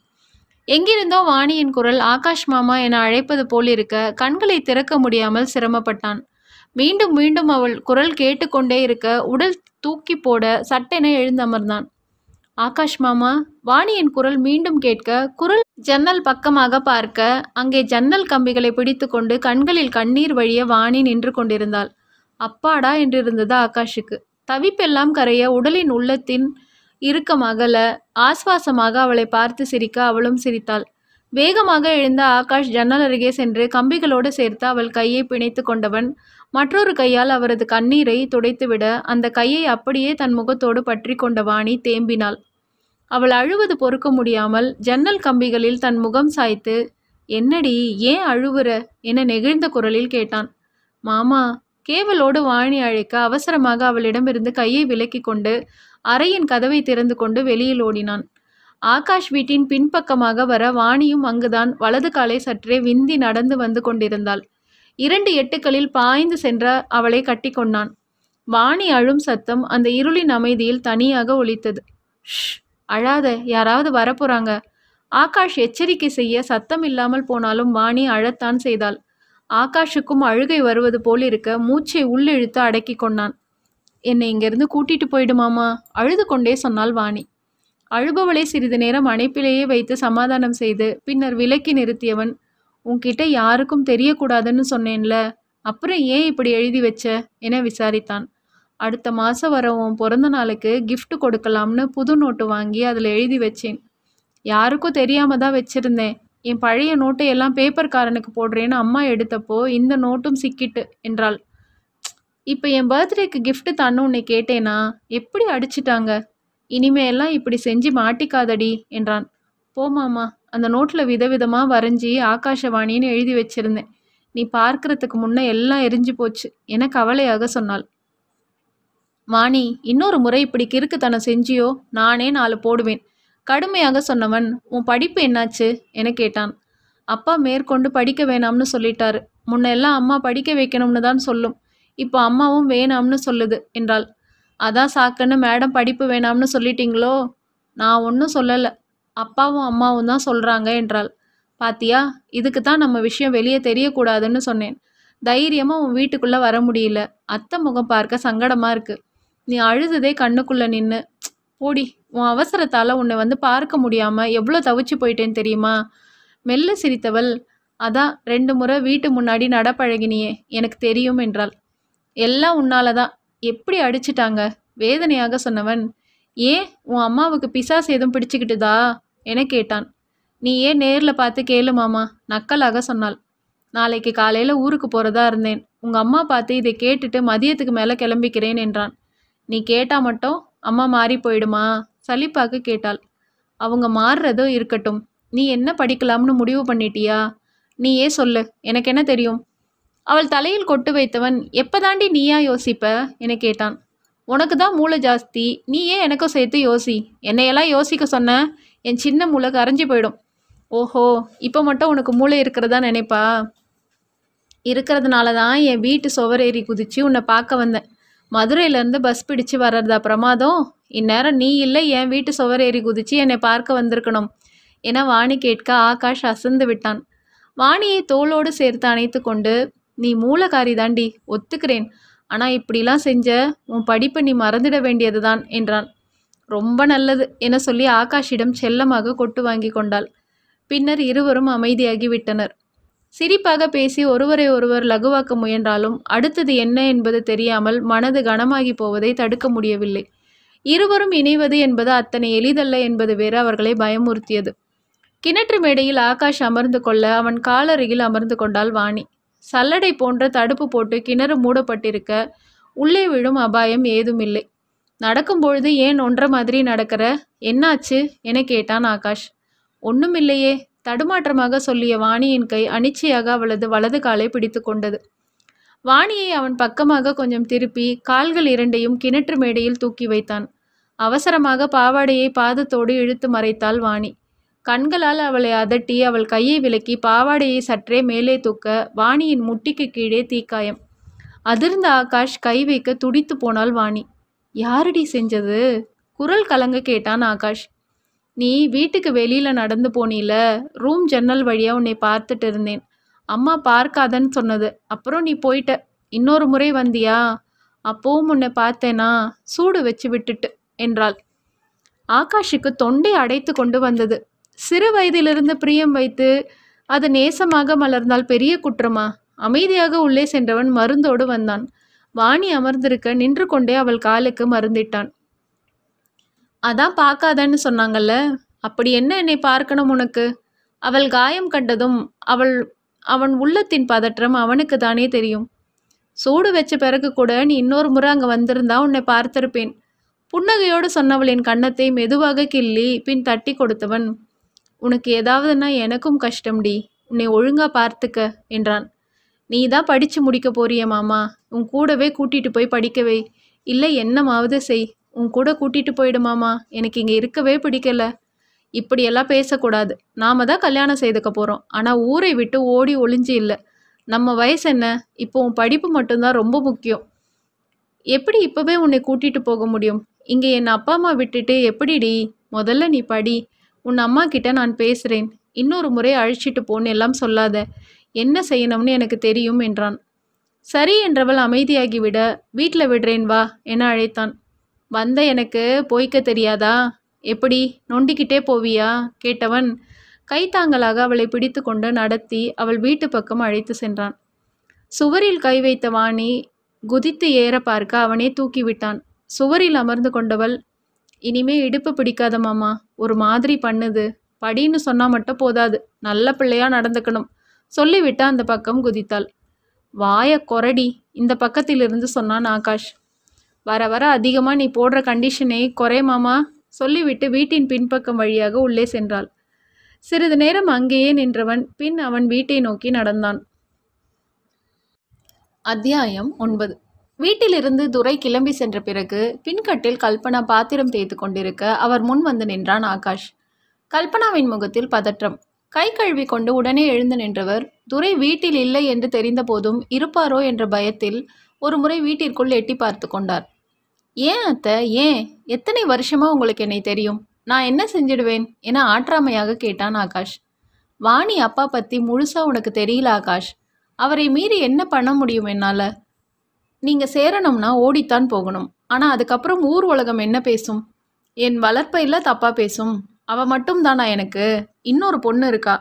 எங்கிருந்தோ வாணியின் குரல் ஆகாஷ் மாமா என அழைப்பது போல் இருக்க கண்களை திறக்க முடியாமல் சிரமப்பட்டான் மீண்டும் மீண்டும் அவள் குரல் கேட்டுக்கொண்டே இருக்க உடல் தூக்கி போட சட்டென எழுந்தமர்ந்தான் ஆகாஷ் மாமா வாணியின் குரல் மீண்டும் கேட்க குரல் ஜன்னல் பக்கமாக பார்க்க அங்கே ஜன்னல் கம்பிகளை பிடித்துக்கொண்டு கண்களில் கண்ணீர் வழிய வாணி நின்று கொண்டிருந்தாள் அப்பாடா என்றிருந்தது ஆகாஷுக்கு தவிப்பெல்லாம் கரைய உடலின் உள்ளத்தின் இறுக்கமாகல ஆஸ்வாசமாக அவளை பார்த்து சிரிக்க அவளும் சிரித்தாள் வேகமாக எழுந்த ஆகாஷ் ஜன்னல் அருகே சென்று கம்பிகளோடு சேர்த்து அவள் கையை பிணைத்து கொண்டவன் மற்றொரு கையால் அவரது கண்ணீரை துடைத்துவிட அந்த கையை அப்படியே தன் முகத்தோடு பற்றி கொண்ட வாணி தேம்பினாள் அவள் அழுவது பொறுக்க முடியாமல் ஜன்னல் கம்பிகளில் தன் முகம் சாய்த்து என்னடி ஏன் அழுவுற என நெகிழ்ந்த குரலில் கேட்டான் மாமா கேவலோடு வாணி அழைக்க அவசரமாக அவளிடமிருந்து கையை விலக்கி கொண்டு அறையின் கதவை திறந்து கொண்டு வெளியில் ஓடினான் ஆகாஷ் வீட்டின் பின்பக்கமாக வர வாணியும் அங்குதான் வலது காலை சற்றே விந்தி நடந்து வந்து கொண்டிருந்தாள் இரண்டு எட்டுக்களில் பாய்ந்து சென்ற அவளை கட்டி கொண்டான் வாணி அழும் சத்தம் அந்த இருளின் அமைதியில் தனியாக ஒலித்தது ஷ் அழாத யாராவது வரப்போறாங்க ஆகாஷ் எச்சரிக்கை செய்ய சத்தம் இல்லாமல் போனாலும் வாணி அழத்தான் செய்தாள் ஆகாஷுக்கும் அழுகை வருவது போல் இருக்க மூச்சை உள்ளிழுத்து அடக்கி கொண்டான் என்னை இங்கிருந்து கூட்டிட்டு போயிடுமாமா அழுது கொண்டே சொன்னாள் வாணி அழுபவளை சிறிது நேரம் அணைப்பிலேயே வைத்து சமாதானம் செய்து பின்னர் விலக்கி நிறுத்தியவன் உன்கிட்ட யாருக்கும் தெரியக்கூடாதுன்னு சொன்னேன்ல அப்புறம் ஏன் இப்படி எழுதி வச்ச என விசாரித்தான் அடுத்த மாதம் வர உன் பிறந்த நாளுக்கு கிஃப்ட் கொடுக்கலாம்னு புது நோட்டு வாங்கி அதில் எழுதி வச்சேன் யாருக்கும் தெரியாமல் தான் வச்சுருந்தேன் என் பழைய நோட்டை எல்லாம் பேப்பர்காரனுக்கு போடுறேன்னு அம்மா எடுத்தப்போ இந்த நோட்டும் சிக்கிட்டு என்றாள் இப்போ என் பர்த்டேக்கு கிஃப்ட்டு தான்னு உன்னை கேட்டேனா எப்படி அடிச்சிட்டாங்க இனிமேலாம் இப்படி செஞ்சு மாட்டிக்காதடி என்றான் போமாமா அந்த நோட்டில் விதவிதமாக வரைஞ்சி ஆகாஷவாணின்னு எழுதி வச்சிருந்தேன் நீ பார்க்கறதுக்கு முன்னே எல்லாம் எரிஞ்சு போச்சு என கவலையாக சொன்னாள் வாணி இன்னொரு முறை இப்படி கிறுக்குத்தனம் செஞ்சியோ நானே நாலு போடுவேன் கடுமையாக சொன்னவன் உன் படிப்பு என்னாச்சு என கேட்டான் அப்பா மேற்கொண்டு படிக்க வேணாம்னு சொல்லிட்டாரு முன்னெல்லாம் அம்மா படிக்க வைக்கணும்னு தான் சொல்லும் இப்போ அம்மாவும் வேணாம்னு சொல்லுது என்றாள் அதான் சாக்குன்னு மேடம் படிப்பு வேணாம்னு சொல்லிட்டீங்களோ நான் ஒன்றும் சொல்லலை அப்பாவும் அம்மாவும் தான் சொல்கிறாங்க என்றாள் பாத்தியா இதுக்கு தான் நம்ம விஷயம் வெளியே தெரியக்கூடாதுன்னு சொன்னேன் தைரியமாக உன் வீட்டுக்குள்ளே வர முடியல அத்தை முகம் பார்க்க சங்கடமாக இருக்குது நீ அழுததே கண்ணுக்குள்ளே நின்று போடி உன் அவசரத்தால் உன்னை வந்து பார்க்க முடியாமல் எவ்வளோ தவிச்சு போயிட்டேன்னு தெரியுமா மெல்ல சிரித்தவள் அதான் ரெண்டு முறை வீட்டு முன்னாடி நடப்பழகினியே எனக்கு தெரியும் என்றாள் எல்லாம் உன்னால தான் எப்படி அடிச்சிட்டாங்க வேதனையாக சொன்னவன் ஏன் உன் அம்மாவுக்கு பிசாஸ் எதுவும் பிடிச்சிக்கிட்டுதா என கேட்டான் நீ ஏன் நேரில் பார்த்து கேளு மாமா நக்கலாக சொன்னாள் நாளைக்கு காலையில் ஊருக்கு போகிறதா இருந்தேன் உங்கள் அம்மா பார்த்து இதை கேட்டுட்டு மதியத்துக்கு மேலே கிளம்பிக்கிறேன் என்றான் நீ கேட்டா மட்டும் அம்மா மாறி போயிடுமா சலிப்பாக்கு கேட்டாள் அவங்க மாறுறதோ இருக்கட்டும் நீ என்ன படிக்கலாம்னு முடிவு பண்ணிட்டியா நீ ஏ சொல்லு எனக்கு என்ன தெரியும் அவள் தலையில் கொட்டு வைத்தவன் எப்பதாண்டி நீயா யோசிப்ப என கேட்டான் உனக்கு தான் மூளை ஜாஸ்தி நீ ஏன் எனக்கும் சேர்த்து யோசி என்னையெல்லாம் யோசிக்க சொன்ன என் சின்ன மூளை கரைஞ்சி போயிடும் ஓஹோ இப்போ மட்டும் உனக்கு மூளை இருக்கிறதா நினைப்பா இருக்கிறதுனால தான் என் வீட்டு சுவரேறி குதித்து உன்னை பார்க்க வந்தேன் மதுரையிலேருந்து பஸ் பிடிச்சு வர்றதா பிரமாதம் இந்நேரம் நீ இல்லை என் வீட்டு சுவர் ஏறி குதிச்சு என்னை பார்க்க வந்திருக்கணும் என வாணி கேட்க ஆகாஷ் அசந்து விட்டான் வாணியை தோளோடு சேர்த்து அணைத்து கொண்டு நீ மூலகாரி தாண்டி ஒத்துக்கிறேன் ஆனால் இப்படிலாம் செஞ்ச உன் படிப்பை நீ மறந்துட வேண்டியது தான் என்றான் ரொம்ப நல்லது என சொல்லி ஆகாஷிடம் செல்லமாக கொட்டு வாங்கி கொண்டாள் பின்னர் இருவரும் அமைதியாகிவிட்டனர் சிரிப்பாக பேசி ஒருவரை ஒருவர் லகுவாக்க முயன்றாலும் அடுத்தது என்ன என்பது தெரியாமல் மனது கனமாகி போவதை தடுக்க முடியவில்லை இருவரும் இணைவது என்பது அத்தனை எளிதல்ல என்பது வேறு அவர்களை பயமுறுத்தியது கிணற்று மேடையில் ஆகாஷ் அமர்ந்து கொள்ள அவன் காலருகில் அமர்ந்து கொண்டால் வாணி சல்லடை போன்ற தடுப்பு போட்டு கிணறு மூடப்பட்டிருக்க உள்ளே விழும் அபாயம் ஏதுமில்லை நடக்கும்பொழுது ஏன் ஒன்ற மாதிரி நடக்கிற என்னாச்சு என கேட்டான் ஆகாஷ் ஒன்றும் இல்லையே தடுமாற்றமாக சொல்லிய வாணியின் கை அனிச்சையாக அவளது வலது காலை பிடித்து கொண்டது வாணியை அவன் பக்கமாக கொஞ்சம் திருப்பி கால்கள் இரண்டையும் கிணற்று மேடையில் தூக்கி வைத்தான் அவசரமாக பாவாடையை பாதத்தோடு இழுத்து மறைத்தாள் வாணி கண்களால் அவளை அதட்டி அவள் கையை விலக்கி பாவாடையை சற்றே மேலே தூக்க வாணியின் முட்டிக்கு கீழே தீக்காயம் அதிர்ந்த ஆகாஷ் கை வைக்க துடித்து போனாள் வாணி யாரடி செஞ்சது குரல் கலங்க கேட்டான் ஆகாஷ் நீ வீட்டுக்கு வெளியில் நடந்து போனீல ரூம் ஜன்னல் வழியாக உன்னை பார்த்துட்டு இருந்தேன் அம்மா பார்க்காதன்னு சொன்னது அப்புறம் நீ போயிட்ட இன்னொரு முறை வந்தியா அப்போவும் உன்னை பார்த்தேனா சூடு வச்சு விட்டுட்டு என்றாள் ஆகாஷுக்கு தொண்டை அடைத்து கொண்டு வந்தது சிறு வயதிலிருந்து பிரியம் வைத்து அது நேசமாக மலர்ந்தால் பெரிய குற்றமா அமைதியாக உள்ளே சென்றவன் மருந்தோடு வந்தான் வாணி அமர்ந்திருக்க நின்று கொண்டே அவள் காலுக்கு மருந்திட்டான் அதான் பார்க்காதன்னு சொன்னாங்கல்ல அப்படி என்ன என்னை பார்க்கணும் உனக்கு அவள் காயம் கண்டதும் அவள் அவன் உள்ளத்தின் பதற்றம் அவனுக்கு தானே தெரியும் சூடு வச்ச பிறகு கூட நீ இன்னொரு முறை அங்கே வந்திருந்தா உன்னை பார்த்திருப்பேன் புன்னகையோடு சொன்னவளின் கன்னத்தை மெதுவாக கிள்ளி பின் தட்டி கொடுத்தவன் உனக்கு ஏதாவதுன்னா எனக்கும் கஷ்டம்டி உன்னை ஒழுங்கா பார்த்துக்க என்றான் நீ தான் படித்து முடிக்க போறிய மாமா உன் கூடவே கூட்டிட்டு போய் படிக்கவே இல்லை என்னமாவது செய் உன் கூட கூட்டிகிட்டு போயிடுமாமா எனக்கு இங்கே இருக்கவே பிடிக்கல இப்படியெல்லாம் பேசக்கூடாது நாம தான் கல்யாணம் செய்துக்க போகிறோம் ஆனால் ஊரை விட்டு ஓடி ஒளிஞ்சு இல்லை நம்ம வயசு என்ன இப்போ உன் படிப்பு மட்டும்தான் ரொம்ப முக்கியம் எப்படி இப்போவே உன்னை கூட்டிகிட்டு போக முடியும் இங்கே என் அப்பா அம்மா விட்டுட்டு எப்படிடி முதல்ல நீ படி உன் அம்மா கிட்ட நான் பேசுகிறேன் இன்னொரு முறை அழிச்சிட்டு போன்னு எல்லாம் சொல்லாத என்ன செய்யணும்னு எனக்கு தெரியும் என்றான் சரி என்றவள் அமைதியாகிவிட வீட்டில் விடுறேன் வா என அழைத்தான் வந்த எனக்கு போய்க்க தெரியாதா எப்படி நொண்டிக்கிட்டே போவியா கேட்டவன் கைத்தாங்கலாக அவளை பிடித்து கொண்டு நடத்தி அவள் வீட்டு பக்கம் அழைத்து சென்றான் சுவரில் கை வைத்த வாணி குதித்து ஏற பார்க்க அவனே தூக்கிவிட்டான் சுவரில் அமர்ந்து கொண்டவள் இனிமே இடுப்பு பிடிக்காத மாமா ஒரு மாதிரி பண்ணுது படின்னு சொன்னால் மட்டும் போதாது நல்ல பிள்ளையா நடந்துக்கணும் சொல்லிவிட்டு அந்த பக்கம் குதித்தாள் வாய கொரடி இந்த பக்கத்திலிருந்து சொன்னான் ஆகாஷ் வர வர அதிகமாக நீ போடுற கண்டிஷனை குறையமாமா சொல்லிவிட்டு வீட்டின் பின்பக்கம் வழியாக உள்ளே சென்றாள் சிறிது நேரம் அங்கேயே நின்றவன் பின் அவன் வீட்டை நோக்கி நடந்தான் அத்தியாயம் ஒன்பது வீட்டிலிருந்து துரை கிளம்பி சென்ற பிறகு பின்கட்டில் கல்பனா பாத்திரம் தேய்த்து கொண்டிருக்க அவர் முன் வந்து நின்றான் ஆகாஷ் கல்பனாவின் முகத்தில் பதற்றம் கை கழுவி கொண்டு உடனே எழுந்து நின்றவர் துரை வீட்டில் இல்லை என்று தெரிந்த போதும் இருப்பாரோ என்ற பயத்தில் ஒரு முறை வீட்டிற்குள் எட்டி பார்த்து கொண்டார் ஏன் அத்தை ஏன் எத்தனை வருஷமா உங்களுக்கு என்னை தெரியும் நான் என்ன செஞ்சிடுவேன் என ஆற்றாமையாக கேட்டான் ஆகாஷ் வாணி அப்பா பற்றி முழுசாக உனக்கு தெரியல ஆகாஷ் அவரை மீறி என்ன பண்ண முடியும் என்னால் நீங்கள் சேரணும்னா ஓடித்தான் போகணும் ஆனால் அதுக்கப்புறம் ஊர் உலகம் என்ன பேசும் என் வளர்ப்பையில் தப்பாக பேசும் அவள் மட்டும் தானா எனக்கு இன்னொரு பொண்ணு இருக்கா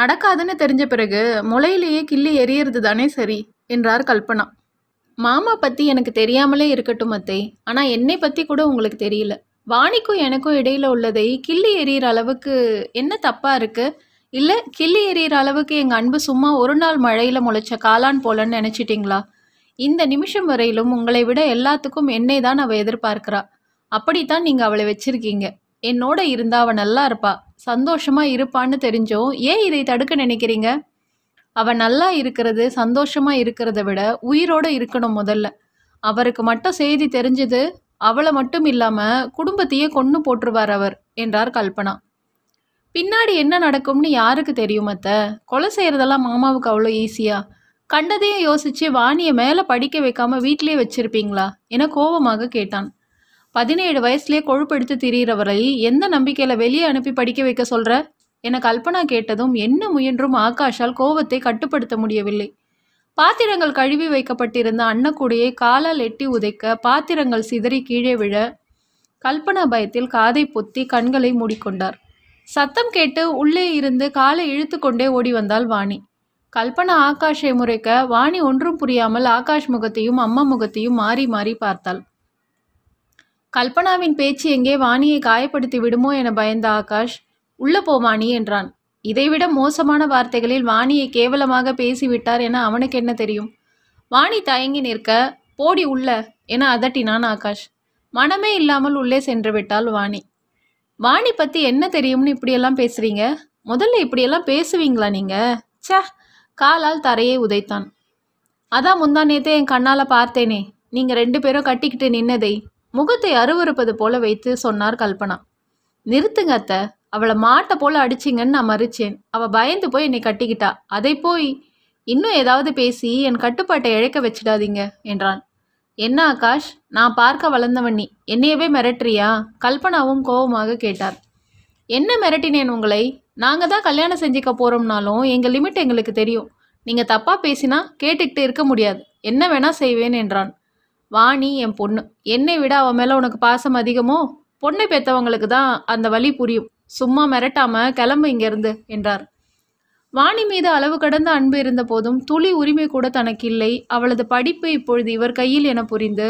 நடக்காதுன்னு தெரிஞ்ச பிறகு முளையிலேயே கிள்ளி எரியறது தானே சரி என்றார் கல்பனா மாமா பற்றி எனக்கு தெரியாமலே இருக்கட்டும் அத்தை ஆனால் என்னை பற்றி கூட உங்களுக்கு தெரியல வாணிக்கும் எனக்கும் இடையில் உள்ளதை கிள்ளி எறிகிற அளவுக்கு என்ன தப்பாக இருக்குது இல்லை கிள்ளி எறிகிற அளவுக்கு எங்கள் அன்பு சும்மா ஒரு நாள் மழையில் முளைச்ச காளான் போலன்னு நினச்சிட்டிங்களா இந்த நிமிஷம் வரையிலும் உங்களை விட எல்லாத்துக்கும் என்னை தான் அவள் எதிர்பார்க்கிறா அப்படித்தான் நீங்கள் அவளை வச்சிருக்கீங்க என்னோட இருந்தா அவள் நல்லா இருப்பா சந்தோஷமாக இருப்பான்னு தெரிஞ்சோ ஏன் இதை தடுக்க நினைக்கிறீங்க அவன் நல்லா இருக்கிறது சந்தோஷமாக இருக்கிறத விட உயிரோட இருக்கணும் முதல்ல அவருக்கு மட்டும் செய்தி தெரிஞ்சது அவளை மட்டும் இல்லாமல் குடும்பத்தையே கொன்று போட்டுருவார் அவர் என்றார் கல்பனா பின்னாடி என்ன நடக்கும்னு யாருக்கு தெரியும் அத்த கொலை செய்கிறதெல்லாம் மாமாவுக்கு அவ்வளோ ஈஸியா கண்டதையும் யோசித்து வாணியை மேலே படிக்க வைக்காம வீட்லயே வச்சிருப்பீங்களா என கோபமாக கேட்டான் பதினேழு வயசுலேயே கொழுப்பெடுத்து திரியிறவரை எந்த நம்பிக்கையில் வெளியே அனுப்பி படிக்க வைக்க சொல்கிற என கல்பனா கேட்டதும் என்ன முயன்றும் ஆகாஷால் கோபத்தை கட்டுப்படுத்த முடியவில்லை பாத்திரங்கள் கழுவி வைக்கப்பட்டிருந்த அன்னக்கூடையை காலால் எட்டி உதைக்க பாத்திரங்கள் சிதறி கீழே விழ கல்பனா பயத்தில் காதை பொத்தி கண்களை மூடிக்கொண்டார் சத்தம் கேட்டு உள்ளே இருந்து காலை இழுத்து கொண்டே ஓடி வந்தாள் வாணி கல்பனா ஆகாஷை முறைக்க வாணி ஒன்றும் புரியாமல் ஆகாஷ் முகத்தையும் அம்மா முகத்தையும் மாறி மாறி பார்த்தாள் கல்பனாவின் பேச்சு எங்கே வாணியை காயப்படுத்தி விடுமோ என பயந்த ஆகாஷ் உள்ள போவாணி என்றான் இதைவிட மோசமான வார்த்தைகளில் வாணியை கேவலமாக பேசிவிட்டார் என அவனுக்கு என்ன தெரியும் வாணி தயங்கி நிற்க போடி உள்ள என அதட்டினான் ஆகாஷ் மனமே இல்லாமல் உள்ளே சென்று விட்டாள் வாணி வாணி பற்றி என்ன தெரியும்னு இப்படியெல்லாம் பேசுகிறீங்க முதல்ல இப்படியெல்லாம் பேசுவீங்களா நீங்கள் சே காலால் தரையை உதைத்தான் அதான் முந்தா நேத்தே என் கண்ணால் பார்த்தேனே நீங்கள் ரெண்டு பேரும் கட்டிக்கிட்டு நின்னதை முகத்தை அருவறுப்பது போல வைத்து சொன்னார் கல்பனா நிறுத்துங்க அத்த அவளை மாட்டை போல் அடிச்சிங்கன்னு நான் மறிச்சேன் அவள் பயந்து போய் என்னை கட்டிக்கிட்டா அதை போய் இன்னும் ஏதாவது பேசி என் கட்டுப்பாட்டை இழைக்க வச்சிடாதீங்க என்றான் என்ன ஆகாஷ் நான் பார்க்க வளர்ந்தவண்ணி என்னையவே மிரட்டுறியா கல்பனாவும் கோபமாக கேட்டார் என்ன மிரட்டினேன் உங்களை நாங்கள் தான் கல்யாணம் செஞ்சுக்க போகிறோம்னாலும் எங்கள் லிமிட் எங்களுக்கு தெரியும் நீங்கள் தப்பாக பேசினா கேட்டுக்கிட்டு இருக்க முடியாது என்ன வேணால் செய்வேன் என்றான் வாணி என் பொண்ணு என்னை விட அவன் மேலே உனக்கு பாசம் அதிகமோ பொண்ணை பெற்றவங்களுக்கு தான் அந்த வழி புரியும் சும்மா மிரட்டாம கிளம்பு இங்கேருந்து என்றார் வாணி மீது அளவு கடந்த அன்பு இருந்த போதும் துளி உரிமை கூட தனக்கு இல்லை அவளது படிப்பு இப்பொழுது இவர் கையில் என புரிந்து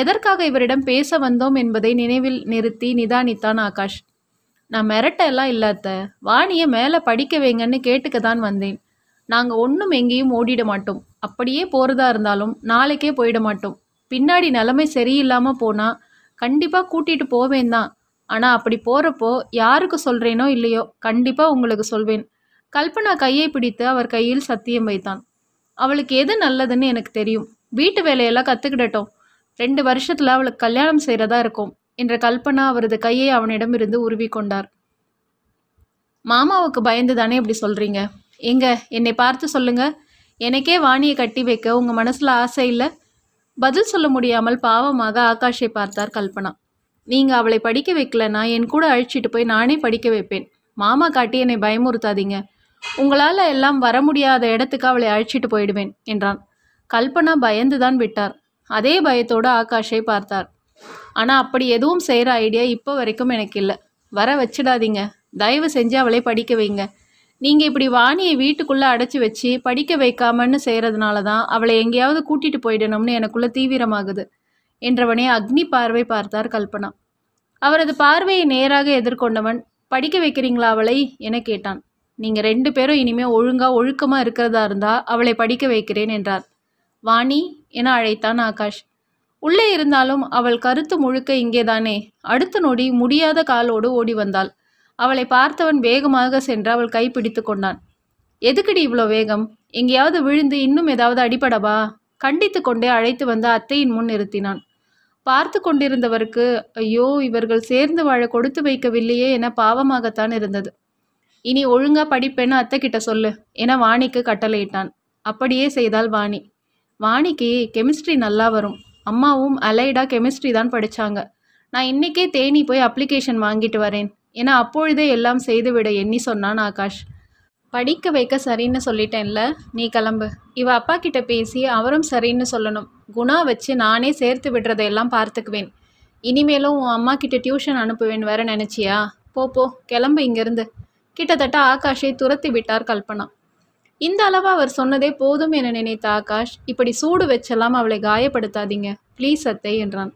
எதற்காக இவரிடம் பேச வந்தோம் என்பதை நினைவில் நிறுத்தி நிதானித்தான் ஆகாஷ் நான் மிரட்ட எல்லாம் இல்லாத்த வாணியை மேலே படிக்க வைங்கன்னு கேட்டுக்க தான் வந்தேன் நாங்கள் ஒன்றும் எங்கேயும் ஓடிட மாட்டோம் அப்படியே போகிறதா இருந்தாலும் நாளைக்கே போயிட மாட்டோம் பின்னாடி நிலைமை சரியில்லாமல் போனால் கண்டிப்பாக கூட்டிகிட்டு போவேன் தான் ஆனால் அப்படி போகிறப்போ யாருக்கு சொல்கிறேனோ இல்லையோ கண்டிப்பாக உங்களுக்கு சொல்வேன் கல்பனா கையை பிடித்து அவர் கையில் சத்தியம் வைத்தான் அவளுக்கு எது நல்லதுன்னு எனக்கு தெரியும் வீட்டு வேலையெல்லாம் கற்றுக்கிடட்டும் ரெண்டு வருஷத்தில் அவளுக்கு கல்யாணம் செய்கிறதா இருக்கும் என்ற கல்பனா அவரது கையை அவனிடமிருந்து உருவி கொண்டார் மாமாவுக்கு பயந்து தானே இப்படி சொல்கிறீங்க எங்க என்னை பார்த்து சொல்லுங்க எனக்கே வாணியை கட்டி வைக்க உங்கள் மனசில் ஆசை இல்லை பதில் சொல்ல முடியாமல் பாவமாக ஆகாஷை பார்த்தார் கல்பனா நீங்கள் அவளை படிக்க வைக்கலன்னா என் கூட அழிச்சிட்டு போய் நானே படிக்க வைப்பேன் மாமா காட்டி என்னை பயமுறுத்தாதீங்க உங்களால் எல்லாம் வர முடியாத இடத்துக்கு அவளை அழிச்சிட்டு போயிடுவேன் என்றான் கல்பனா பயந்துதான் விட்டார் அதே பயத்தோடு ஆகாஷை பார்த்தார் ஆனால் அப்படி எதுவும் செய்கிற ஐடியா இப்போ வரைக்கும் எனக்கு இல்லை வர வச்சிடாதீங்க தயவு செஞ்சு அவளை படிக்க வைங்க நீங்கள் இப்படி வாணியை வீட்டுக்குள்ளே அடைச்சி வச்சு படிக்க வைக்காமன்னு செய்கிறதுனால தான் அவளை எங்கேயாவது கூட்டிகிட்டு போயிடணும்னு எனக்குள்ளே தீவிரமாகுது என்றவனே அக்னி பார்வை பார்த்தார் கல்பனா அவரது பார்வையை நேராக எதிர்கொண்டவன் படிக்க வைக்கிறீங்களா அவளை என கேட்டான் நீங்கள் ரெண்டு பேரும் இனிமே ஒழுங்கா ஒழுக்கமாக இருக்கிறதா இருந்தா அவளை படிக்க வைக்கிறேன் என்றார் வாணி என அழைத்தான் ஆகாஷ் உள்ளே இருந்தாலும் அவள் கருத்து முழுக்க இங்கேதானே அடுத்த நொடி முடியாத காலோடு ஓடி வந்தாள் அவளை பார்த்தவன் வேகமாக சென்று அவள் கைப்பிடித்து கொண்டான் எதுக்கடி இவ்வளோ வேகம் எங்கேயாவது விழுந்து இன்னும் ஏதாவது அடிபடவா கண்டித்து கொண்டே அழைத்து வந்து அத்தையின் முன் நிறுத்தினான் பார்த்து கொண்டிருந்தவருக்கு ஐயோ இவர்கள் சேர்ந்து வாழ கொடுத்து வைக்கவில்லையே என பாவமாகத்தான் இருந்தது இனி ஒழுங்கா படிப்பேன்னு அத்தை கிட்ட சொல்லு என வாணிக்கு கட்டளையிட்டான் அப்படியே செய்தால் வாணி வாணிக்கு கெமிஸ்ட்ரி நல்லா வரும் அம்மாவும் அலைடா கெமிஸ்ட்ரி தான் படித்தாங்க நான் இன்னைக்கே தேனி போய் அப்ளிகேஷன் வாங்கிட்டு வரேன் என அப்பொழுதே எல்லாம் செய்துவிட எண்ணி சொன்னான் ஆகாஷ் படிக்க வைக்க சரின்னு சொல்லிட்டேன்ல நீ கிளம்பு இவ அப்பா கிட்ட பேசி அவரும் சரின்னு சொல்லணும் குணா வச்சு நானே சேர்த்து விடுறதையெல்லாம் பார்த்துக்குவேன் இனிமேலும் உன் அம்மா கிட்ட டியூஷன் அனுப்புவேன் வேற நினச்சியா போ போ கிளம்பு இங்கேருந்து கிட்டத்தட்ட ஆகாஷை துரத்தி விட்டார் கல்பனா இந்த அளவு அவர் சொன்னதே போதும் என நினைத்த ஆகாஷ் இப்படி சூடு வச்செல்லாம் அவளை காயப்படுத்தாதீங்க ப்ளீஸ் அத்தை என்றான்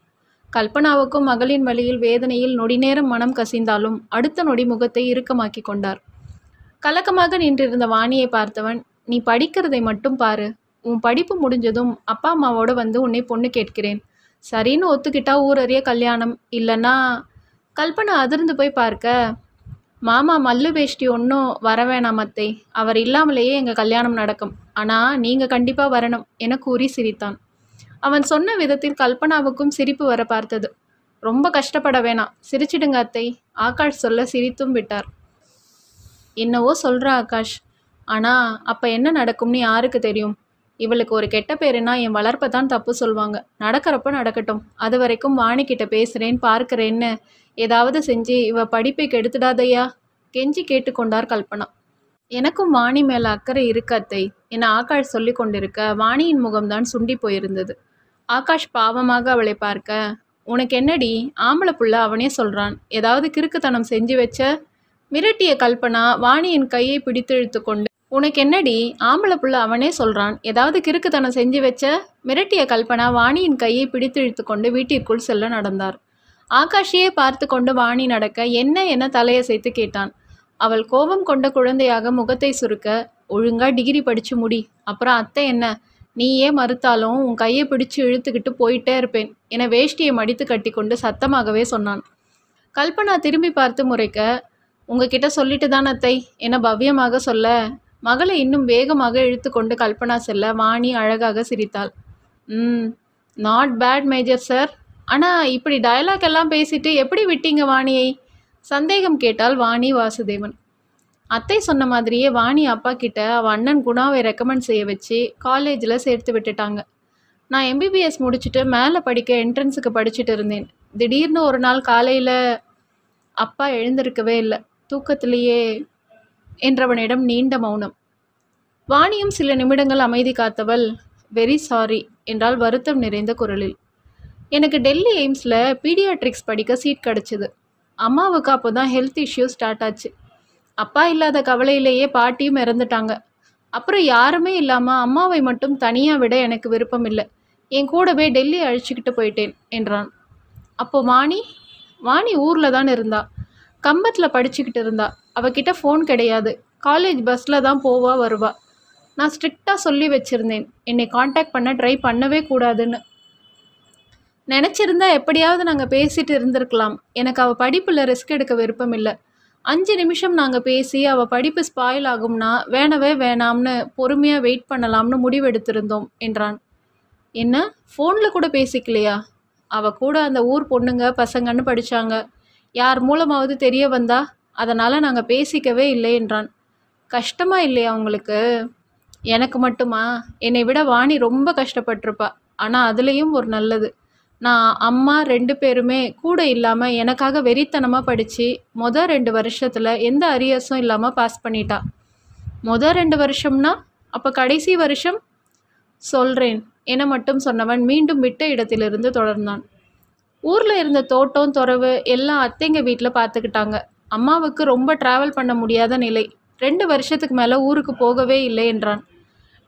கல்பனாவுக்கும் மகளின் வழியில் வேதனையில் நொடிநேரம் மனம் கசிந்தாலும் அடுத்த நொடி முகத்தை இறுக்கமாக்கி கொண்டார் கலக்கமாக நின்றிருந்த வாணியை பார்த்தவன் நீ படிக்கிறதை மட்டும் பாரு உன் படிப்பு முடிஞ்சதும் அப்பா அம்மாவோட வந்து உன்னை பொண்ணு கேட்கிறேன் சரின்னு ஒத்துக்கிட்டா ஊரறிய கல்யாணம் இல்லைன்னா கல்பனை அதிர்ந்து போய் பார்க்க மாமா மல்லு வேஷ்டி ஒன்றும் வர வேணாம் அத்தை அவர் இல்லாமலேயே எங்கள் கல்யாணம் நடக்கும் ஆனால் நீங்கள் கண்டிப்பாக வரணும் என கூறி சிரித்தான் அவன் சொன்ன விதத்தில் கல்பனாவுக்கும் சிரிப்பு வர பார்த்தது ரொம்ப கஷ்டப்பட வேணாம் சிரிச்சிடுங்க அத்தை ஆகாஷ் சொல்ல சிரித்தும் விட்டார் என்னவோ சொல்கிறா ஆகாஷ் ஆனால் அப்போ என்ன நடக்கும்னு யாருக்கு தெரியும் இவளுக்கு ஒரு கெட்ட பேருனா என் வளர்ப்பை தான் தப்பு சொல்லுவாங்க நடக்கிறப்ப நடக்கட்டும் அது வரைக்கும் வாணிக்கிட்ட பேசுகிறேன் பார்க்குறேன்னு ஏதாவது செஞ்சு இவ படிப்பை கெடுத்துடாதையா கெஞ்சி கேட்டுக்கொண்டார் கல்பனா எனக்கும் வாணி மேலே அக்கறை இருக்கத்தை என ஆகாஷ் சொல்லி கொண்டிருக்க வாணியின் முகம்தான் சுண்டி போயிருந்தது ஆகாஷ் பாவமாக அவளை பார்க்க உனக்கு என்னடி ஆம்பளை புள்ள அவனே சொல்கிறான் ஏதாவது கிறுக்குத்தனம் செஞ்சு வச்ச மிரட்டிய கல்பனா வாணியின் கையை பிடித்தெழுத்து கொண்டு உனக்கு என்னடி ஆம்பளை புள்ள அவனே சொல்றான் ஏதாவது கிறுக்குத்தனம் செஞ்சு வச்ச மிரட்டிய கல்பனா வாணியின் கையை பிடித்தெழுத்து கொண்டு வீட்டிற்குள் செல்ல நடந்தார் ஆகாஷியே பார்த்து கொண்டு வாணி நடக்க என்ன என தலையசைத்து கேட்டான் அவள் கோபம் கொண்ட குழந்தையாக முகத்தை சுருக்க ஒழுங்கா டிகிரி படிச்சு முடி அப்புறம் அத்தை என்ன நீயே மறுத்தாலும் உன் கையை பிடிச்சு இழுத்துக்கிட்டு போயிட்டே இருப்பேன் என வேஷ்டியை மடித்து கட்டி கொண்டு சத்தமாகவே சொன்னான் கல்பனா திரும்பி பார்த்து முறைக்க உங்ககிட்ட சொல்லிட்டு தான் அத்தை என்ன பவ்யமாக சொல்ல மகளை இன்னும் வேகமாக இழுத்து கொண்டு கல்பனா செல்ல வாணி அழகாக சிரித்தாள் ம் நாட் பேட் மேஜர் சார் ஆனால் இப்படி டயலாக் எல்லாம் பேசிட்டு எப்படி விட்டீங்க வாணியை சந்தேகம் கேட்டால் வாணி வாசுதேவன் அத்தை சொன்ன மாதிரியே வாணி அப்பா கிட்ட அவ அண்ணன் குணாவை ரெக்கமெண்ட் செய்ய வச்சு காலேஜில் சேர்த்து விட்டுட்டாங்க நான் எம்பிபிஎஸ் முடிச்சுட்டு மேலே படிக்க என்ட்ரன்ஸுக்கு படிச்சுட்டு இருந்தேன் திடீர்னு ஒரு நாள் காலையில் அப்பா எழுந்திருக்கவே இல்லை தூக்கத்திலேயே என்றவனிடம் நீண்ட மௌனம் வாணியும் சில நிமிடங்கள் அமைதி காத்தவள் வெரி சாரி என்றால் வருத்தம் நிறைந்த குரலில் எனக்கு டெல்லி எய்ம்ஸில் பீடியாட்ரிக்ஸ் படிக்க சீட் கிடச்சிது அம்மாவுக்கு அப்போ தான் ஹெல்த் இஷ்யூ ஸ்டார்ட் ஆச்சு அப்பா இல்லாத கவலையிலேயே பாட்டியும் இறந்துட்டாங்க அப்புறம் யாருமே இல்லாமல் அம்மாவை மட்டும் தனியாக விட எனக்கு விருப்பம் இல்லை என் கூடவே டெல்லி அழிச்சிக்கிட்டு போயிட்டேன் என்றான் அப்போ வாணி வாணி ஊரில் தான் இருந்தாள் கம்பத்தில் படிச்சுக்கிட்டு இருந்தா அவகிட்ட ஃபோன் கிடையாது காலேஜ் பஸ்ஸில் தான் போவா வருவா நான் ஸ்ட்ரிக்டாக சொல்லி வச்சுருந்தேன் என்னை காண்டாக்ட் பண்ண ட்ரை பண்ணவே கூடாதுன்னு நினச்சிருந்தா எப்படியாவது நாங்கள் பேசிட்டு இருந்திருக்கலாம் எனக்கு அவள் படிப்பில் ரிஸ்க் எடுக்க விருப்பம் இல்லை அஞ்சு நிமிஷம் நாங்கள் பேசி அவள் படிப்பு ஸ்பாயில் ஆகும்னா வேணவே வேணாம்னு பொறுமையாக வெயிட் பண்ணலாம்னு முடிவெடுத்திருந்தோம் என்றான் என்ன ஃபோனில் கூட பேசிக்கலையா அவள் கூட அந்த ஊர் பொண்ணுங்க பசங்கன்னு படித்தாங்க யார் மூலமாவது தெரிய வந்தா அதனால் நாங்கள் பேசிக்கவே இல்லை என்றான் கஷ்டமாக இல்லையா உங்களுக்கு எனக்கு மட்டுமா என்னை விட வாணி ரொம்ப கஷ்டப்பட்டிருப்பா ஆனால் அதுலேயும் ஒரு நல்லது நான் அம்மா ரெண்டு பேருமே கூட இல்லாமல் எனக்காக வெறித்தனமாக படித்து மொதல் ரெண்டு வருஷத்தில் எந்த அரியர்ஸும் இல்லாமல் பாஸ் பண்ணிட்டா மொதல் ரெண்டு வருஷம்னா அப்போ கடைசி வருஷம் சொல்கிறேன் என மட்டும் சொன்னவன் மீண்டும் விட்ட இடத்திலிருந்து தொடர்ந்தான் ஊரில் இருந்த தோட்டம் துறவு எல்லாம் அத்தைங்க வீட்டில் பார்த்துக்கிட்டாங்க அம்மாவுக்கு ரொம்ப ட்ராவல் பண்ண முடியாத நிலை ரெண்டு வருஷத்துக்கு மேலே ஊருக்கு போகவே இல்லை என்றான்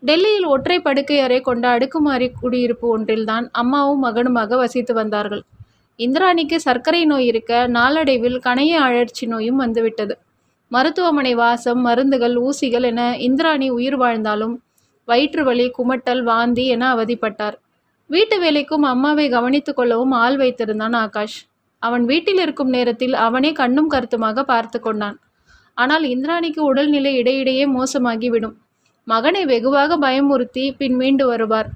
டெல்லியில் ஒற்றை படுக்கை அறை கொண்ட அடுக்குமாறி குடியிருப்பு ஒன்றில்தான் அம்மாவும் மகனுமாக வசித்து வந்தார்கள் இந்திராணிக்கு சர்க்கரை நோய் இருக்க நாளடைவில் கணைய அழற்சி நோயும் வந்துவிட்டது மருத்துவமனை வாசம் மருந்துகள் ஊசிகள் என இந்திராணி உயிர் வாழ்ந்தாலும் வயிற்று வலி குமட்டல் வாந்தி என அவதிப்பட்டார் வீட்டு வேலைக்கும் அம்மாவை கவனித்து கொள்ளவும் ஆள் வைத்திருந்தான் ஆகாஷ் அவன் வீட்டில் இருக்கும் நேரத்தில் அவனே கண்ணும் கருத்துமாக பார்த்து கொண்டான் ஆனால் இந்திராணிக்கு உடல்நிலை இடையிடையே மோசமாகிவிடும் மகனை வெகுவாக பயமுறுத்தி பின் மீண்டு வருவார்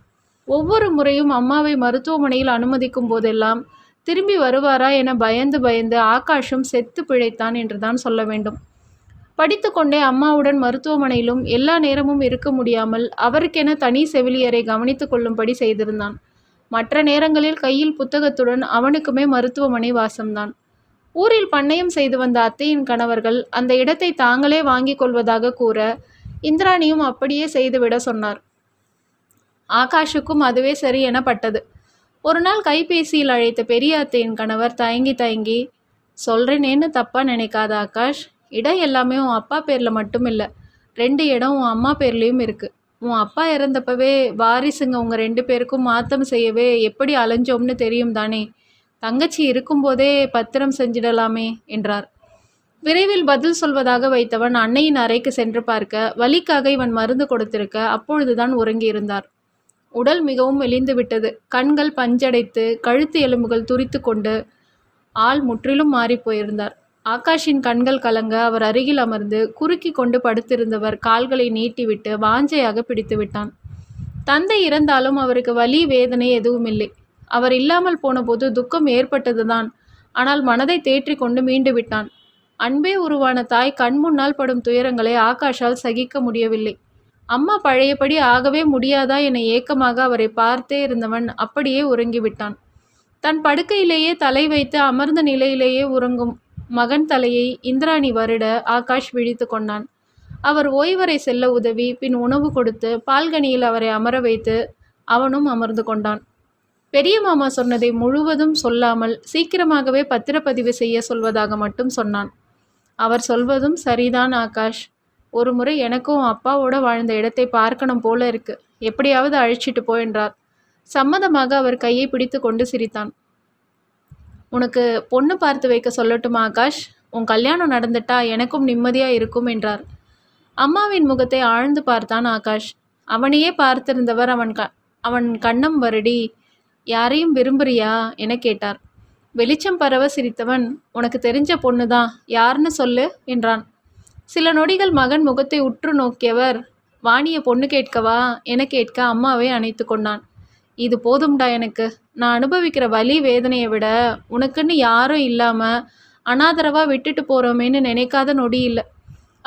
ஒவ்வொரு முறையும் அம்மாவை மருத்துவமனையில் அனுமதிக்கும் போதெல்லாம் திரும்பி வருவாரா என பயந்து பயந்து ஆகாஷும் செத்து பிழைத்தான் என்றுதான் சொல்ல வேண்டும் படித்துக்கொண்டே அம்மாவுடன் மருத்துவமனையிலும் எல்லா நேரமும் இருக்க முடியாமல் அவருக்கென தனி செவிலியரை கவனித்து கொள்ளும்படி செய்திருந்தான் மற்ற நேரங்களில் கையில் புத்தகத்துடன் அவனுக்குமே மருத்துவமனை வாசம்தான் ஊரில் பண்ணையம் செய்து வந்த அத்தையின் கணவர்கள் அந்த இடத்தை தாங்களே வாங்கி கொள்வதாக கூற இந்திராணியும் அப்படியே செய்துவிட சொன்னார் ஆகாஷுக்கும் அதுவே சரி எனப்பட்டது ஒரு நாள் கைபேசியில் அழைத்த பெரிய அத்தையின் கணவர் தயங்கி தயங்கி சொல்கிறேனேன்னு தப்பாக நினைக்காத ஆகாஷ் இடம் எல்லாமே உன் அப்பா பேரில் மட்டும் இல்லை ரெண்டு இடம் உன் அம்மா பேர்லேயும் இருக்குது உன் அப்பா இறந்தப்பவே வாரிசுங்க உங்கள் ரெண்டு பேருக்கும் மாத்தம் செய்யவே எப்படி அலைஞ்சோம்னு தெரியும் தானே தங்கச்சி இருக்கும்போதே பத்திரம் செஞ்சிடலாமே என்றார் விரைவில் பதில் சொல்வதாக வைத்தவன் அன்னையின் அறைக்கு சென்று பார்க்க வலிக்காக இவன் மருந்து கொடுத்திருக்க அப்பொழுதுதான் உறங்கியிருந்தார் உடல் மிகவும் வெளிந்து விட்டது கண்கள் பஞ்சடைத்து கழுத்து எலும்புகள் துரித்து கொண்டு ஆள் முற்றிலும் மாறி போயிருந்தார் ஆகாஷின் கண்கள் கலங்க அவர் அருகில் அமர்ந்து குறுக்கி கொண்டு படுத்திருந்தவர் கால்களை நீட்டிவிட்டு வாஞ்சையாக பிடித்து விட்டான் தந்தை இறந்தாலும் அவருக்கு வலி வேதனை எதுவும் இல்லை அவர் இல்லாமல் போனபோது துக்கம் ஏற்பட்டதுதான் ஆனால் மனதை தேற்றி கொண்டு மீண்டு விட்டான் அன்பே உருவான தாய் கண் முன்னால் படும் துயரங்களை ஆகாஷால் சகிக்க முடியவில்லை அம்மா பழையபடி ஆகவே முடியாதா என ஏக்கமாக அவரை பார்த்தே இருந்தவன் அப்படியே உறங்கிவிட்டான் தன் படுக்கையிலேயே தலை வைத்து அமர்ந்த நிலையிலேயே உறங்கும் மகன் தலையை இந்திராணி வருட ஆகாஷ் விழித்து கொண்டான் அவர் ஓய்வரை செல்ல உதவி பின் உணவு கொடுத்து பால்கனியில் அவரை அமர வைத்து அவனும் அமர்ந்து கொண்டான் பெரிய மாமா சொன்னதை முழுவதும் சொல்லாமல் சீக்கிரமாகவே பத்திரப்பதிவு செய்ய சொல்வதாக மட்டும் சொன்னான் அவர் சொல்வதும் சரிதான் ஆகாஷ் ஒரு முறை எனக்கும் அப்பாவோட வாழ்ந்த இடத்தை பார்க்கணும் போல இருக்கு எப்படியாவது அழைச்சிட்டு போயின்றார் சம்மதமாக அவர் கையை பிடித்து கொண்டு சிரித்தான் உனக்கு பொண்ணு பார்த்து வைக்க சொல்லட்டுமா ஆகாஷ் உன் கல்யாணம் நடந்துட்டா எனக்கும் நிம்மதியாக இருக்கும் என்றார் அம்மாவின் முகத்தை ஆழ்ந்து பார்த்தான் ஆகாஷ் அவனையே பார்த்திருந்தவர் அவன் க அவன் கண்ணம் வருடி யாரையும் விரும்புறியா என கேட்டார் வெளிச்சம் பரவ சிரித்தவன் உனக்கு தெரிஞ்ச பொண்ணு தான் யாருன்னு சொல்லு என்றான் சில நொடிகள் மகன் முகத்தை உற்று நோக்கியவர் வாணிய பொண்ணு கேட்கவா என கேட்க அம்மாவை அணைத்து கொண்டான் இது போதும்டா எனக்கு நான் அனுபவிக்கிற வலி வேதனையை விட உனக்குன்னு யாரும் இல்லாமல் அனாதரவாக விட்டுட்டு போகிறோமேன்னு நினைக்காத நொடி இல்லை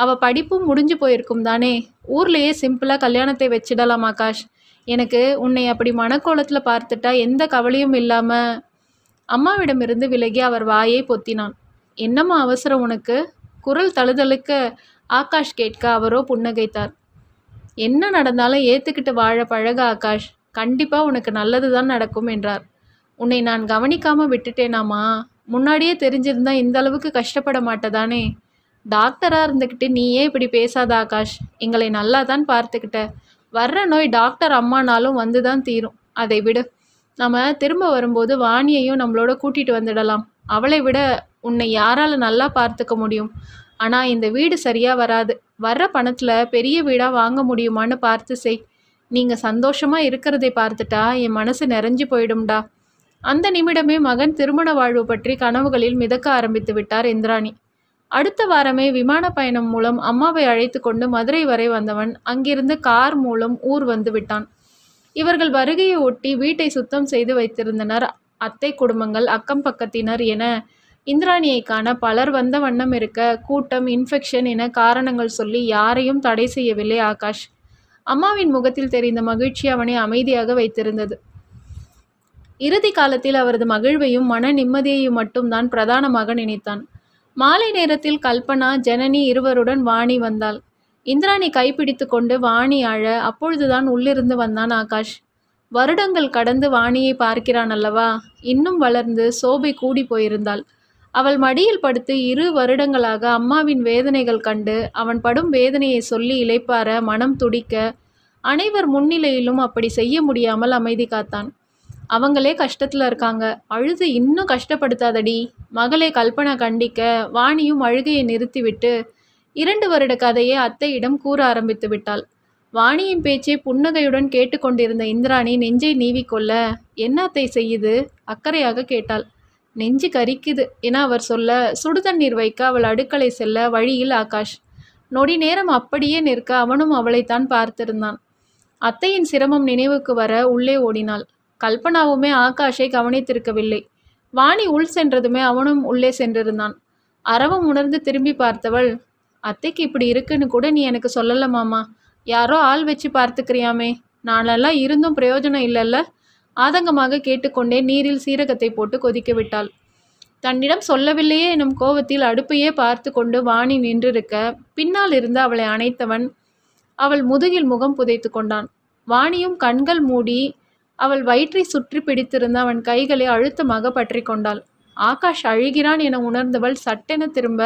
அவள் படிப்பும் முடிஞ்சு போயிருக்கும் தானே ஊர்லேயே சிம்பிளாக கல்யாணத்தை வச்சிடலாம் ஆகாஷ் எனக்கு உன்னை அப்படி மனக்கோலத்தில் பார்த்துட்டா எந்த கவலையும் இல்லாமல் அம்மாவிடமிருந்து விலகி அவர் வாயை பொத்தினான் என்னம்மா அவசரம் உனக்கு குரல் தழுதலுக்க ஆகாஷ் கேட்க அவரோ புன்னகைத்தார் என்ன நடந்தாலும் ஏற்றுக்கிட்டு வாழ பழக ஆகாஷ் கண்டிப்பாக உனக்கு நல்லது தான் நடக்கும் என்றார் உன்னை நான் கவனிக்காமல் விட்டுட்டேனாமா முன்னாடியே தெரிஞ்சிருந்தா இந்த அளவுக்கு கஷ்டப்பட மாட்டதானே டாக்டராக இருந்துக்கிட்டு நீயே இப்படி பேசாத ஆகாஷ் எங்களை நல்லா தான் பார்த்துக்கிட்ட வர்ற நோய் டாக்டர் அம்மானாலும் வந்து தான் தீரும் அதை விடு நம்ம திரும்ப வரும்போது வாணியையும் நம்மளோட கூட்டிகிட்டு வந்துடலாம் அவளை விட உன்னை யாரால் நல்லா பார்த்துக்க முடியும் ஆனால் இந்த வீடு சரியாக வராது வர்ற பணத்தில் பெரிய வீடாக வாங்க முடியுமான்னு பார்த்து செய் நீங்கள் சந்தோஷமாக இருக்கிறதை பார்த்துட்டா என் மனசு நிறைஞ்சு போயிடும்டா அந்த நிமிடமே மகன் திருமண வாழ்வு பற்றி கனவுகளில் மிதக்க ஆரம்பித்து விட்டார் இந்திராணி அடுத்த வாரமே விமான பயணம் மூலம் அம்மாவை அழைத்து கொண்டு மதுரை வரை வந்தவன் அங்கிருந்து கார் மூலம் ஊர் வந்து விட்டான் இவர்கள் வருகையை ஒட்டி வீட்டை சுத்தம் செய்து வைத்திருந்தனர் அத்தை குடும்பங்கள் அக்கம் பக்கத்தினர் என இந்திராணியை காண பலர் வந்த வண்ணம் இருக்க கூட்டம் இன்ஃபெக்ஷன் என காரணங்கள் சொல்லி யாரையும் தடை செய்யவில்லை ஆகாஷ் அம்மாவின் முகத்தில் தெரிந்த மகிழ்ச்சி அவனை அமைதியாக வைத்திருந்தது இறுதி காலத்தில் அவரது மகிழ்வையும் மன நிம்மதியையும் மட்டும்தான் பிரதானமாக நினைத்தான் மாலை நேரத்தில் கல்பனா ஜனனி இருவருடன் வாணி வந்தாள் இந்திராணி கைப்பிடித்து கொண்டு வாணி அழ அப்பொழுதுதான் உள்ளிருந்து வந்தான் ஆகாஷ் வருடங்கள் கடந்து வாணியை பார்க்கிறான் அல்லவா இன்னும் வளர்ந்து சோபை கூடி போயிருந்தாள் அவள் மடியில் படுத்து இரு வருடங்களாக அம்மாவின் வேதனைகள் கண்டு அவன் படும் வேதனையை சொல்லி இழைப்பார மனம் துடிக்க அனைவர் முன்னிலையிலும் அப்படி செய்ய முடியாமல் அமைதி காத்தான் அவங்களே கஷ்டத்தில் இருக்காங்க அழுது இன்னும் கஷ்டப்படுத்தாதடி மகளை கல்பனா கண்டிக்க வாணியும் அழுகையை நிறுத்திவிட்டு இரண்டு வருட கதையை அத்தையிடம் கூற ஆரம்பித்து விட்டாள் வாணியின் பேச்சை புன்னகையுடன் கேட்டுக்கொண்டிருந்த இந்திராணி நெஞ்சை நீவிக்கொள்ள என்ன அத்தை செய்யுது அக்கறையாக கேட்டாள் நெஞ்சு கரிக்குது என அவர் சொல்ல சுடுதண்ணீர் வைக்க அவள் அடுக்களை செல்ல வழியில் ஆகாஷ் நொடி நேரம் அப்படியே நிற்க அவனும் அவளைத்தான் பார்த்திருந்தான் அத்தையின் சிரமம் நினைவுக்கு வர உள்ளே ஓடினாள் கல்பனாவுமே ஆகாஷை கவனித்திருக்கவில்லை வாணி உள் சென்றதுமே அவனும் உள்ளே சென்றிருந்தான் அறவம் உணர்ந்து திரும்பி பார்த்தவள் அத்தைக்கு இப்படி இருக்குன்னு கூட நீ எனக்கு மாமா யாரோ ஆள் வச்சு பார்த்துக்கிறியாமே நானெல்லாம் இருந்தும் பிரயோஜனம் இல்லைல்ல ஆதங்கமாக கேட்டுக்கொண்டே நீரில் சீரகத்தை போட்டு கொதிக்க விட்டாள் தன்னிடம் சொல்லவில்லையே எனும் கோபத்தில் அடுப்பையே பார்த்து கொண்டு வாணி நின்றிருக்க பின்னால் இருந்து அவளை அணைத்தவன் அவள் முதுகில் முகம் புதைத்து கொண்டான் வாணியும் கண்கள் மூடி அவள் வயிற்றை சுற்றி பிடித்திருந்த அவன் கைகளை அழுத்தமாக பற்றி கொண்டாள் ஆகாஷ் அழுகிறான் என உணர்ந்தவள் சட்டென திரும்ப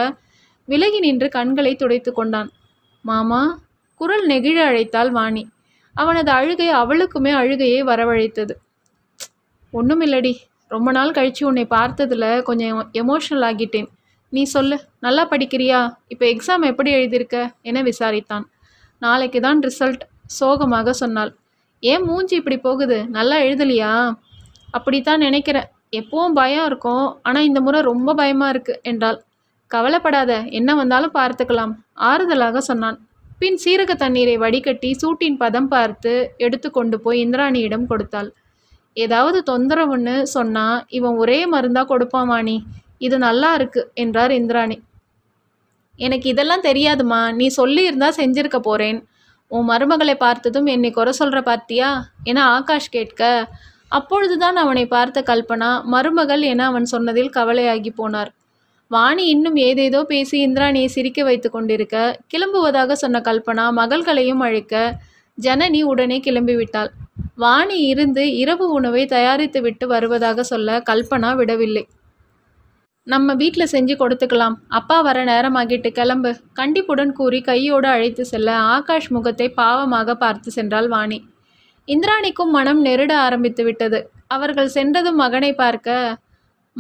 விலகி நின்று கண்களை துடைத்து கொண்டான் மாமா குரல் நெகிழ அழைத்தாள் வாணி அவனது அழுகை அவளுக்குமே அழுகையை வரவழைத்தது ஒன்றுமில்லடி ரொம்ப நாள் கழித்து உன்னை பார்த்ததில் கொஞ்சம் எமோஷனல் ஆகிட்டேன் நீ சொல்லு நல்லா படிக்கிறியா இப்போ எக்ஸாம் எப்படி எழுதியிருக்க என விசாரித்தான் நாளைக்கு தான் ரிசல்ட் சோகமாக சொன்னாள் ஏன் மூஞ்சி இப்படி போகுது நல்லா எழுதலையா அப்படித்தான் நினைக்கிறேன் எப்பவும் பயம் இருக்கும் ஆனால் இந்த முறை ரொம்ப பயமாக இருக்குது என்றாள் கவலைப்படாத என்ன வந்தாலும் பார்த்துக்கலாம் ஆறுதலாக சொன்னான் பின் சீரக தண்ணீரை வடிகட்டி சூட்டின் பதம் பார்த்து எடுத்து கொண்டு போய் இந்திராணியிடம் கொடுத்தாள் ஏதாவது தொந்தரவுன்னு சொன்னா இவன் ஒரே மருந்தா கொடுப்பான் வாணி இது நல்லா இருக்கு என்றார் இந்திராணி எனக்கு இதெல்லாம் தெரியாதுமா நீ சொல்லியிருந்தா செஞ்சிருக்க போகிறேன் உன் மருமகளை பார்த்ததும் என்னை குறை சொல்கிற பார்த்தியா என ஆகாஷ் கேட்க அப்பொழுதுதான் அவனை பார்த்த கல்பனா மருமகள் என அவன் சொன்னதில் கவலையாகி போனார் வாணி இன்னும் ஏதேதோ பேசி இந்திராணியை சிரிக்க வைத்து கொண்டிருக்க கிளம்புவதாக சொன்ன கல்பனா மகள்களையும் அழைக்க ஜனனி உடனே கிளம்பிவிட்டாள் வாணி இருந்து இரவு உணவை தயாரித்து விட்டு வருவதாக சொல்ல கல்பனா விடவில்லை நம்ம வீட்டில் செஞ்சு கொடுத்துக்கலாம் அப்பா வர நேரமாகிட்டு கிளம்பு கண்டிப்புடன் கூறி கையோடு அழைத்து செல்ல ஆகாஷ் முகத்தை பாவமாக பார்த்து சென்றாள் வாணி இந்திராணிக்கும் மனம் நெருட ஆரம்பித்து விட்டது அவர்கள் சென்றதும் மகனை பார்க்க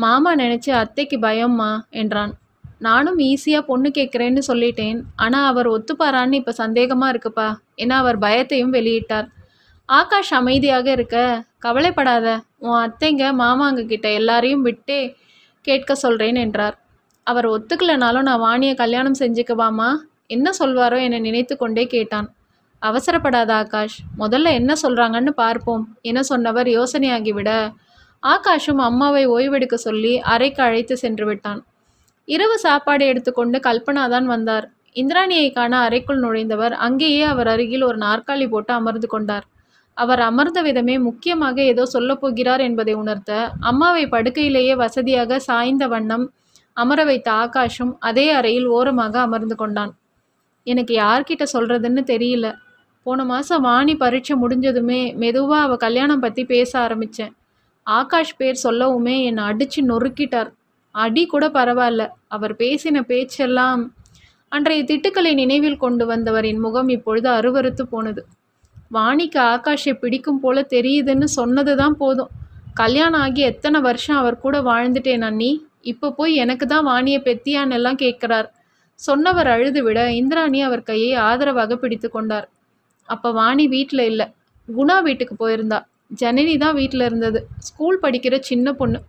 மாமா நினச்சி அத்தைக்கு பயம்மா என்றான் நானும் ஈஸியாக பொண்ணு கேட்குறேன்னு சொல்லிட்டேன் ஆனால் அவர் ஒத்துப்பாரான்னு இப்போ சந்தேகமாக இருக்குப்பா ஏன்னா அவர் பயத்தையும் வெளியிட்டார் ஆகாஷ் அமைதியாக இருக்க கவலைப்படாத உன் அத்தைங்க மாமாங்க கிட்ட எல்லாரையும் விட்டே கேட்க சொல்கிறேன் என்றார் அவர் ஒத்துக்கலைனாலும் நான் வாணியை கல்யாணம் செஞ்சுக்குவாமா என்ன சொல்வாரோ என நினைத்து கொண்டே கேட்டான் அவசரப்படாத ஆகாஷ் முதல்ல என்ன சொல்கிறாங்கன்னு பார்ப்போம் என சொன்னவர் யோசனையாகிவிட ஆகாஷும் அம்மாவை ஓய்வெடுக்க சொல்லி அறைக்கு அழைத்து சென்று விட்டான் இரவு சாப்பாடு எடுத்துக்கொண்டு கல்பனா தான் வந்தார் இந்திராணியை காண அறைக்குள் நுழைந்தவர் அங்கேயே அவர் அருகில் ஒரு நாற்காலி போட்டு அமர்ந்து கொண்டார் அவர் அமர்ந்த விதமே முக்கியமாக ஏதோ சொல்லப்போகிறார் என்பதை உணர்த்த அம்மாவை படுக்கையிலேயே வசதியாக சாய்ந்த வண்ணம் அமர வைத்த ஆகாஷும் அதே அறையில் ஓரமாக அமர்ந்து கொண்டான் எனக்கு யார்கிட்ட சொல்கிறதுன்னு தெரியல போன மாதம் வாணி பரீட்சை முடிஞ்சதுமே மெதுவாக அவள் கல்யாணம் பற்றி பேச ஆரம்பித்தேன் ஆகாஷ் பேர் சொல்லவுமே என்னை அடித்து நொறுக்கிட்டார் அடி கூட பரவாயில்ல அவர் பேசின பேச்செல்லாம் அன்றைய திட்டுக்களை நினைவில் கொண்டு வந்தவரின் முகம் இப்பொழுது அருவறுத்து போனது வாணிக்கு ஆகாஷை பிடிக்கும் போல தெரியுதுன்னு சொன்னது தான் போதும் கல்யாணம் ஆகி எத்தனை வருஷம் அவர் கூட வாழ்ந்துட்டேன் அண்ணி இப்போ போய் எனக்கு தான் வாணியை எல்லாம் கேட்குறார் சொன்னவர் அழுது விட இந்திராணி அவர் கையை ஆதரவாக பிடித்து கொண்டார் அப்போ வாணி வீட்டில் இல்லை குணா வீட்டுக்கு போயிருந்தா ஜனனி தான் வீட்டில் இருந்தது ஸ்கூல் படிக்கிற சின்ன பொண்ணு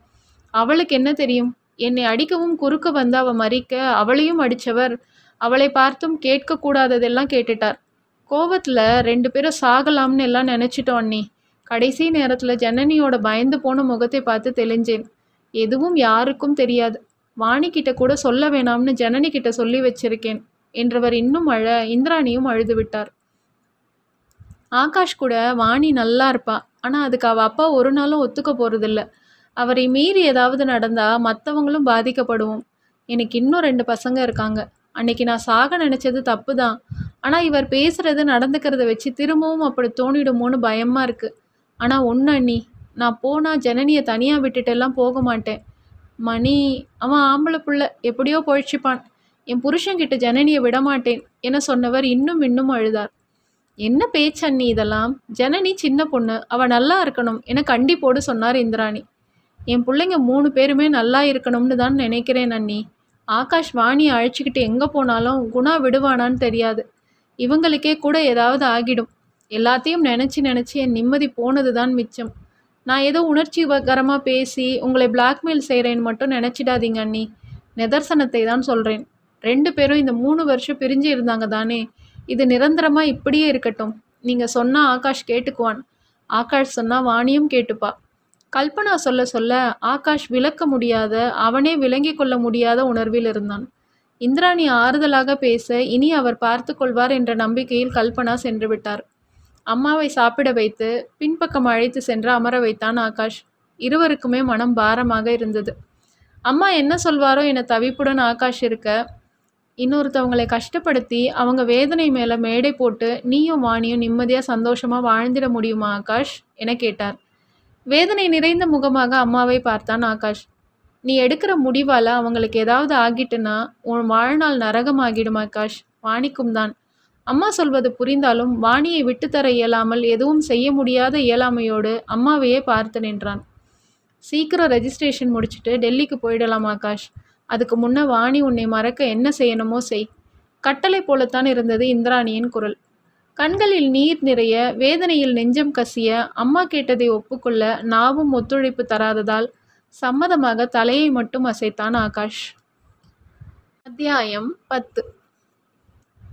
அவளுக்கு என்ன தெரியும் என்னை அடிக்கவும் குறுக்க வந்து அவ மறிக்க அவளையும் அடித்தவர் அவளை பார்த்தும் கேட்கக்கூடாததெல்லாம் கேட்டுட்டார் கோவத்தில் ரெண்டு பேரும் சாகலாம்னு எல்லாம் நினச்சிட்டோம் அண்ணி கடைசி நேரத்தில் ஜனனியோட பயந்து போன முகத்தை பார்த்து தெளிஞ்சேன் எதுவும் யாருக்கும் தெரியாது வாணிக்கிட்ட கூட சொல்ல வேணாம்னு ஜனனி கிட்ட சொல்லி வச்சிருக்கேன் என்றவர் இன்னும் அழ இந்திராணியும் அழுது விட்டார் ஆகாஷ் கூட வாணி நல்லா இருப்பா ஆனால் அதுக்கு அவள் அப்பா ஒரு நாளும் ஒத்துக்க போகிறதில்ல அவரை மீறி ஏதாவது நடந்தால் மற்றவங்களும் பாதிக்கப்படுவோம் எனக்கு இன்னும் ரெண்டு பசங்க இருக்காங்க அன்னைக்கு நான் சாக நினச்சது தப்பு தான் ஆனால் இவர் பேசுகிறது நடந்துக்கிறத வச்சு திரும்பவும் அப்படி தோணிடுமோன்னு பயமாக இருக்குது ஆனால் ஒன்று அண்ணி நான் போனால் ஜனனியை தனியாக விட்டுட்டெல்லாம் போக மாட்டேன் மணி அவன் ஆம்பளை புள்ள எப்படியோ பொழிச்சுப்பான் என் புருஷன்கிட்ட ஜனனியை விடமாட்டேன் என சொன்னவர் இன்னும் இன்னும் அழுதார் என்ன பேச்சண்ணி இதெல்லாம் ஜனனி சின்ன பொண்ணு அவள் நல்லா இருக்கணும் என கண்டிப்போடு சொன்னார் இந்திராணி என் பிள்ளைங்க மூணு பேருமே நல்லா இருக்கணும்னு தான் நினைக்கிறேன் அண்ணி ஆகாஷ் வாணியை அழைச்சிக்கிட்டு எங்கே போனாலும் குணா விடுவானான்னு தெரியாது இவங்களுக்கே கூட ஏதாவது ஆகிடும் எல்லாத்தையும் நினச்சி நினச்சி என் நிம்மதி போனது தான் மிச்சம் நான் ஏதோ உணர்ச்சிகரமாக பேசி உங்களை பிளாக்மெயில் செய்கிறேன்னு மட்டும் நினச்சிடாதீங்க அண்ணி நிதர்சனத்தை தான் சொல்கிறேன் ரெண்டு பேரும் இந்த மூணு வருஷம் பிரிஞ்சு இருந்தாங்க தானே இது நிரந்தரமாக இப்படியே இருக்கட்டும் நீங்கள் சொன்னால் ஆகாஷ் கேட்டுக்குவான் ஆகாஷ் சொன்னால் வாணியும் கேட்டுப்பா கல்பனா சொல்ல சொல்ல ஆகாஷ் விளக்க முடியாத அவனே விளங்கி கொள்ள முடியாத உணர்வில் இருந்தான் இந்திராணி ஆறுதலாக பேச இனி அவர் பார்த்து கொள்வார் என்ற நம்பிக்கையில் கல்பனா சென்று விட்டார் அம்மாவை சாப்பிட வைத்து பின்பக்கம் அழைத்து சென்று அமர வைத்தான் ஆகாஷ் இருவருக்குமே மனம் பாரமாக இருந்தது அம்மா என்ன சொல்வாரோ என தவிப்புடன் ஆகாஷ் இருக்க இன்னொருத்தவங்களை கஷ்டப்படுத்தி அவங்க வேதனை மேலே மேடை போட்டு நீயும் வாணியும் நிம்மதியாக சந்தோஷமாக வாழ்ந்திட முடியுமா ஆகாஷ் என கேட்டார் வேதனை நிறைந்த முகமாக அம்மாவை பார்த்தான் ஆகாஷ் நீ எடுக்கிற முடிவால் அவங்களுக்கு ஏதாவது ஆகிட்டுன்னா உன் வாழ்நாள் நரகம் ஆகிடும் ஆகாஷ் வாணிக்கும் தான் அம்மா சொல்வது புரிந்தாலும் வாணியை விட்டுத்தர இயலாமல் எதுவும் செய்ய முடியாத இயலாமையோடு அம்மாவையே பார்த்து நின்றான் சீக்கிரம் ரெஜிஸ்ட்ரேஷன் முடிச்சுட்டு டெல்லிக்கு போயிடலாம் ஆகாஷ் அதுக்கு முன்ன வாணி உன்னை மறக்க என்ன செய்யணுமோ செய் கட்டளை போலத்தான் இருந்தது இந்திராணியின் குரல் கண்களில் நீர் நிறைய வேதனையில் நெஞ்சம் கசிய அம்மா கேட்டதை ஒப்புக்கொள்ள நாவும் ஒத்துழைப்பு தராததால் சம்மதமாக தலையை மட்டும் அசைத்தான் ஆகாஷ் அத்தியாயம் பத்து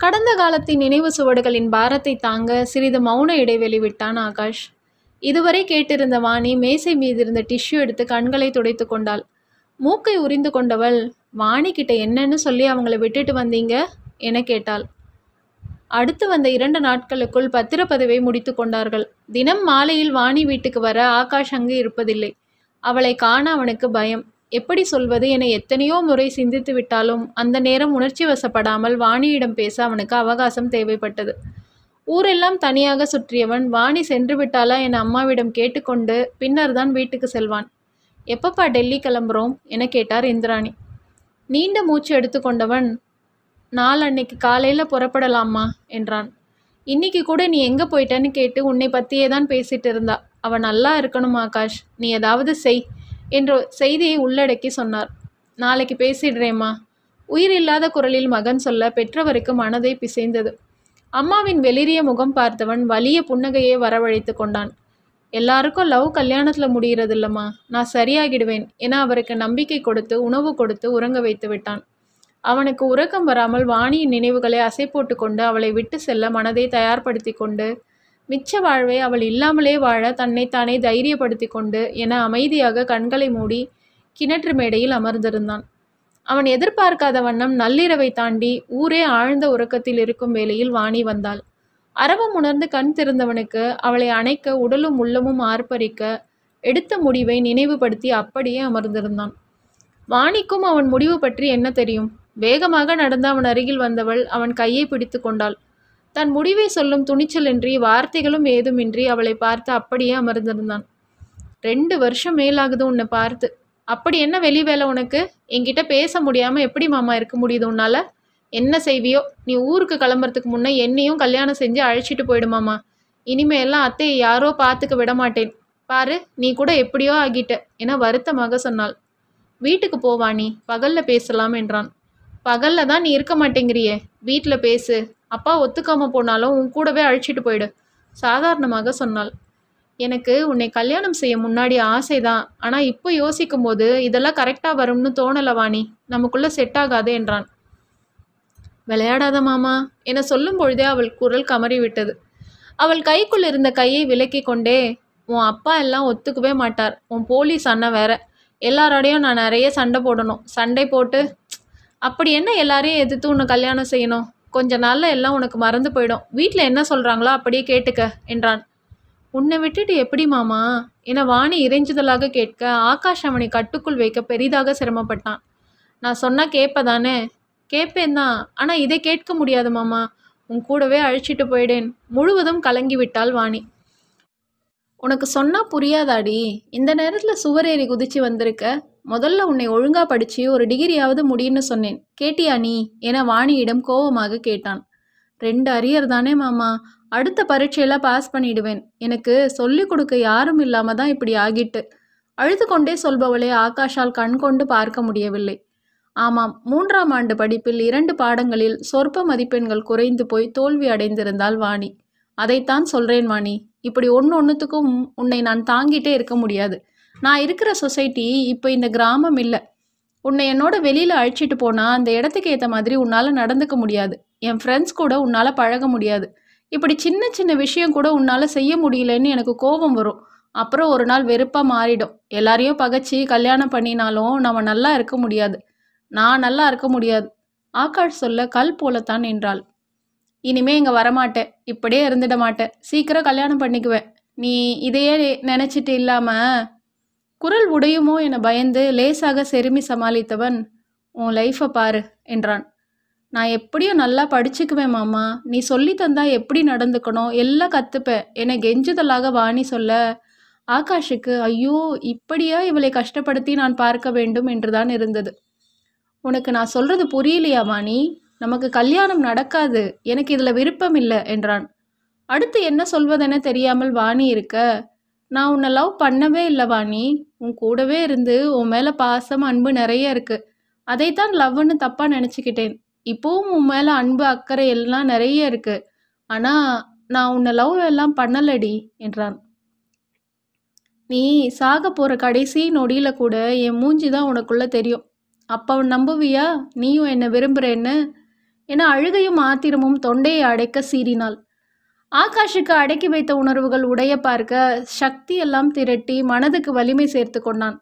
கடந்த காலத்தின் நினைவு சுவடுகளின் பாரத்தை தாங்க சிறிது மௌன இடைவெளி விட்டான் ஆகாஷ் இதுவரை கேட்டிருந்த வாணி மேசை மீது இருந்த டிஷ்யூ எடுத்து கண்களை துடைத்து கொண்டாள் மூக்கை உரிந்து கொண்டவள் வாணி கிட்ட என்னன்னு சொல்லி அவங்கள விட்டுட்டு வந்தீங்க என கேட்டாள் அடுத்து வந்த இரண்டு நாட்களுக்குள் பத்திரப்பதிவை முடித்து கொண்டார்கள் தினம் மாலையில் வாணி வீட்டுக்கு வர ஆகாஷ் அங்கு இருப்பதில்லை அவளை காண அவனுக்கு பயம் எப்படி சொல்வது என எத்தனையோ முறை சிந்தித்து விட்டாலும் அந்த நேரம் உணர்ச்சி வசப்படாமல் வாணியிடம் பேச அவனுக்கு அவகாசம் தேவைப்பட்டது ஊரெல்லாம் தனியாக சுற்றியவன் வாணி சென்று விட்டாலா என் அம்மாவிடம் கேட்டுக்கொண்டு பின்னர் தான் வீட்டுக்கு செல்வான் எப்பப்பா டெல்லி கிளம்புறோம் என கேட்டார் இந்திராணி நீண்ட மூச்சு எடுத்துக்கொண்டவன் நாள் அன்னைக்கு காலையில் புறப்படலாமா என்றான் இன்னைக்கு கூட நீ எங்கே போயிட்டேன்னு கேட்டு உன்னை பற்றியே தான் பேசிட்டு இருந்தா அவன் நல்லா இருக்கணும் ஆகாஷ் நீ ஏதாவது செய் என்று செய்தியை உள்ளடக்கி சொன்னார் நாளைக்கு பேசிடுறேம்மா உயிர் இல்லாத குரலில் மகன் சொல்ல பெற்றவருக்கு மனதை பிசைந்தது அம்மாவின் வெளிரிய முகம் பார்த்தவன் வலிய புன்னகையை வரவழைத்து கொண்டான் எல்லாருக்கும் லவ் கல்யாணத்தில் முடிகிறது நான் சரியாகிடுவேன் என அவருக்கு நம்பிக்கை கொடுத்து உணவு கொடுத்து உறங்க வைத்து விட்டான் அவனுக்கு உறக்கம் வராமல் வாணியின் நினைவுகளை அசை போட்டு கொண்டு அவளை விட்டு செல்ல மனதை தயார்படுத்தி கொண்டு மிச்ச வாழ்வை அவள் இல்லாமலே வாழ தன்னைத்தானே தைரியப்படுத்தி கொண்டு என அமைதியாக கண்களை மூடி கிணற்று மேடையில் அமர்ந்திருந்தான் அவன் எதிர்பார்க்காத வண்ணம் நள்ளிரவை தாண்டி ஊரே ஆழ்ந்த உறக்கத்தில் இருக்கும் வேளையில் வாணி வந்தாள் அரவம் உணர்ந்து கண் திறந்தவனுக்கு அவளை அணைக்க உடலும் உள்ளமும் ஆர்ப்பரிக்க எடுத்த முடிவை நினைவுபடுத்தி அப்படியே அமர்ந்திருந்தான் வாணிக்கும் அவன் முடிவு பற்றி என்ன தெரியும் வேகமாக நடந்து அவன் அருகில் வந்தவள் அவன் கையை பிடித்து கொண்டாள் தன் முடிவை சொல்லும் துணிச்சலின்றி வார்த்தைகளும் ஏதுமின்றி அவளை பார்த்து அப்படியே அமர்ந்திருந்தான் ரெண்டு வருஷம் மேலாகுது உன்னை பார்த்து அப்படி என்ன வெளி வேலை உனக்கு என்கிட்ட பேச முடியாமல் எப்படி மாமா இருக்க முடியுது உன்னால் என்ன செய்வியோ நீ ஊருக்கு கிளம்புறதுக்கு முன்னே என்னையும் கல்யாணம் செஞ்சு அழைச்சிட்டு போயிடுமாமா இனிமேலாம் அத்தையை யாரோ பார்த்துக்க விட மாட்டேன் பாரு நீ கூட எப்படியோ ஆகிட்ட என வருத்தமாக சொன்னாள் வீட்டுக்கு போவா நீ பகல்ல பேசலாம் என்றான் பகலில் தான் நீ இருக்க மாட்டேங்கிறியே வீட்டில் பேசு அப்பா ஒத்துக்காமல் போனாலும் உன் கூடவே அழிச்சிட்டு போயிடு சாதாரணமாக சொன்னாள் எனக்கு உன்னை கல்யாணம் செய்ய முன்னாடி ஆசை தான் ஆனால் இப்போ யோசிக்கும் போது இதெல்லாம் கரெக்டாக வரும்னு தோணலை வாணி நமக்குள்ளே செட் ஆகாது என்றான் விளையாடாத மாமா என சொல்லும் பொழுதே அவள் குரல் கமறிவிட்டது அவள் கைக்குள் இருந்த கையை விலக்கி கொண்டே உன் அப்பா எல்லாம் ஒத்துக்கவே மாட்டார் உன் போலீஸ் அண்ணன் வேற எல்லாரோடையும் நான் நிறைய சண்டை போடணும் சண்டை போட்டு அப்படி என்ன எல்லாரையும் எதிர்த்து உன்னை கல்யாணம் செய்யணும் கொஞ்ச நாளில் எல்லாம் உனக்கு மறந்து போயிடும் வீட்டில் என்ன சொல்கிறாங்களோ அப்படியே கேட்டுக்க என்றான் உன்னை விட்டுட்டு எப்படி மாமா என வாணி இறைஞ்சுதலாக கேட்க ஆகாஷ் அவனை கட்டுக்குள் வைக்க பெரிதாக சிரமப்பட்டான் நான் சொன்னால் கேட்பதானே கேட்பேன் தான் ஆனால் இதை கேட்க முடியாது மாமா உன் கூடவே அழிச்சிட்டு போயிடேன் முழுவதும் கலங்கி விட்டாள் வாணி உனக்கு சொன்னால் புரியாதாடி இந்த நேரத்தில் சுவர் ஏறி குதிச்சு வந்திருக்க முதல்ல உன்னை ஒழுங்காக படித்து ஒரு டிகிரியாவது முடியும்னு சொன்னேன் கேட்டியா நீ என வாணியிடம் கோபமாக கேட்டான் ரெண்டு அரியர் தானே மாமா அடுத்த பரீட்சையெல்லாம் பாஸ் பண்ணிடுவேன் எனக்கு சொல்லிக் கொடுக்க யாரும் இல்லாமல் தான் இப்படி ஆகிட்டு அழுது கொண்டே சொல்பவளே ஆகாஷால் கண் கொண்டு பார்க்க முடியவில்லை ஆமாம் மூன்றாம் ஆண்டு படிப்பில் இரண்டு பாடங்களில் சொற்ப மதிப்பெண்கள் குறைந்து போய் தோல்வி அடைந்திருந்தால் வாணி அதைத்தான் சொல்றேன் வாணி இப்படி ஒன்று ஒன்றுத்துக்கும் உன்னை நான் தாங்கிட்டே இருக்க முடியாது நான் இருக்கிற சொசைட்டி இப்போ இந்த கிராமம் இல்லை உன்னை என்னோட வெளியில் அழிச்சிட்டு போனால் அந்த இடத்துக்கு ஏற்ற மாதிரி உன்னால் நடந்துக்க முடியாது என் ஃப்ரெண்ட்ஸ் கூட உன்னால் பழக முடியாது இப்படி சின்ன சின்ன விஷயம் கூட உன்னால் செய்ய முடியலன்னு எனக்கு கோபம் வரும் அப்புறம் ஒரு நாள் வெறுப்பாக மாறிடும் எல்லாரையும் பகைச்சி கல்யாணம் பண்ணினாலும் நம்ம நல்லா இருக்க முடியாது நான் நல்லா இருக்க முடியாது ஆகாஷ் சொல்ல கல் போலத்தான் என்றாள் இனிமே இங்கே வரமாட்டேன் இப்படியே இருந்துட மாட்டேன் சீக்கிரம் கல்யாணம் பண்ணிக்குவேன் நீ இதையே நினச்சிட்டு இல்லாமல் குரல் உடையுமோ என பயந்து லேசாக செருமி சமாளித்தவன் உன் லைஃப்பை பாரு என்றான் நான் எப்படியும் நல்லா படிச்சுக்குவேன் மாமா நீ சொல்லி தந்தா எப்படி நடந்துக்கணும் எல்லாம் கற்றுப்பேன் என கெஞ்சுதலாக வாணி சொல்ல ஆகாஷுக்கு ஐயோ இப்படியா இவளை கஷ்டப்படுத்தி நான் பார்க்க வேண்டும் என்றுதான் இருந்தது உனக்கு நான் சொல்றது புரியலையா வாணி நமக்கு கல்யாணம் நடக்காது எனக்கு இதில் விருப்பம் இல்லை என்றான் அடுத்து என்ன சொல்வதென தெரியாமல் வாணி இருக்க நான் உன்னை லவ் பண்ணவே இல்லை வாணி உன் கூடவே இருந்து உன் மேலே பாசம் அன்பு நிறைய இருக்கு அதைத்தான் லவ்னு தப்பாக நினச்சிக்கிட்டேன் இப்போவும் உன் மேலே அன்பு அக்கறை எல்லாம் நிறைய இருக்கு ஆனால் நான் உன்னை லவ் எல்லாம் பண்ணலடி என்றான் நீ சாக போகிற கடைசி நொடியில் கூட என் மூஞ்சி தான் உனக்குள்ளே தெரியும் அப்போ நம்புவியா நீயும் என்னை விரும்புகிறேன்னு என அழுகையும் ஆத்திரமும் தொண்டையை அடைக்க சீறினாள் ஆகாஷுக்கு அடக்கி வைத்த உணர்வுகள் உடைய பார்க்க சக்தியெல்லாம் திரட்டி மனதுக்கு வலிமை சேர்த்து கொண்டான்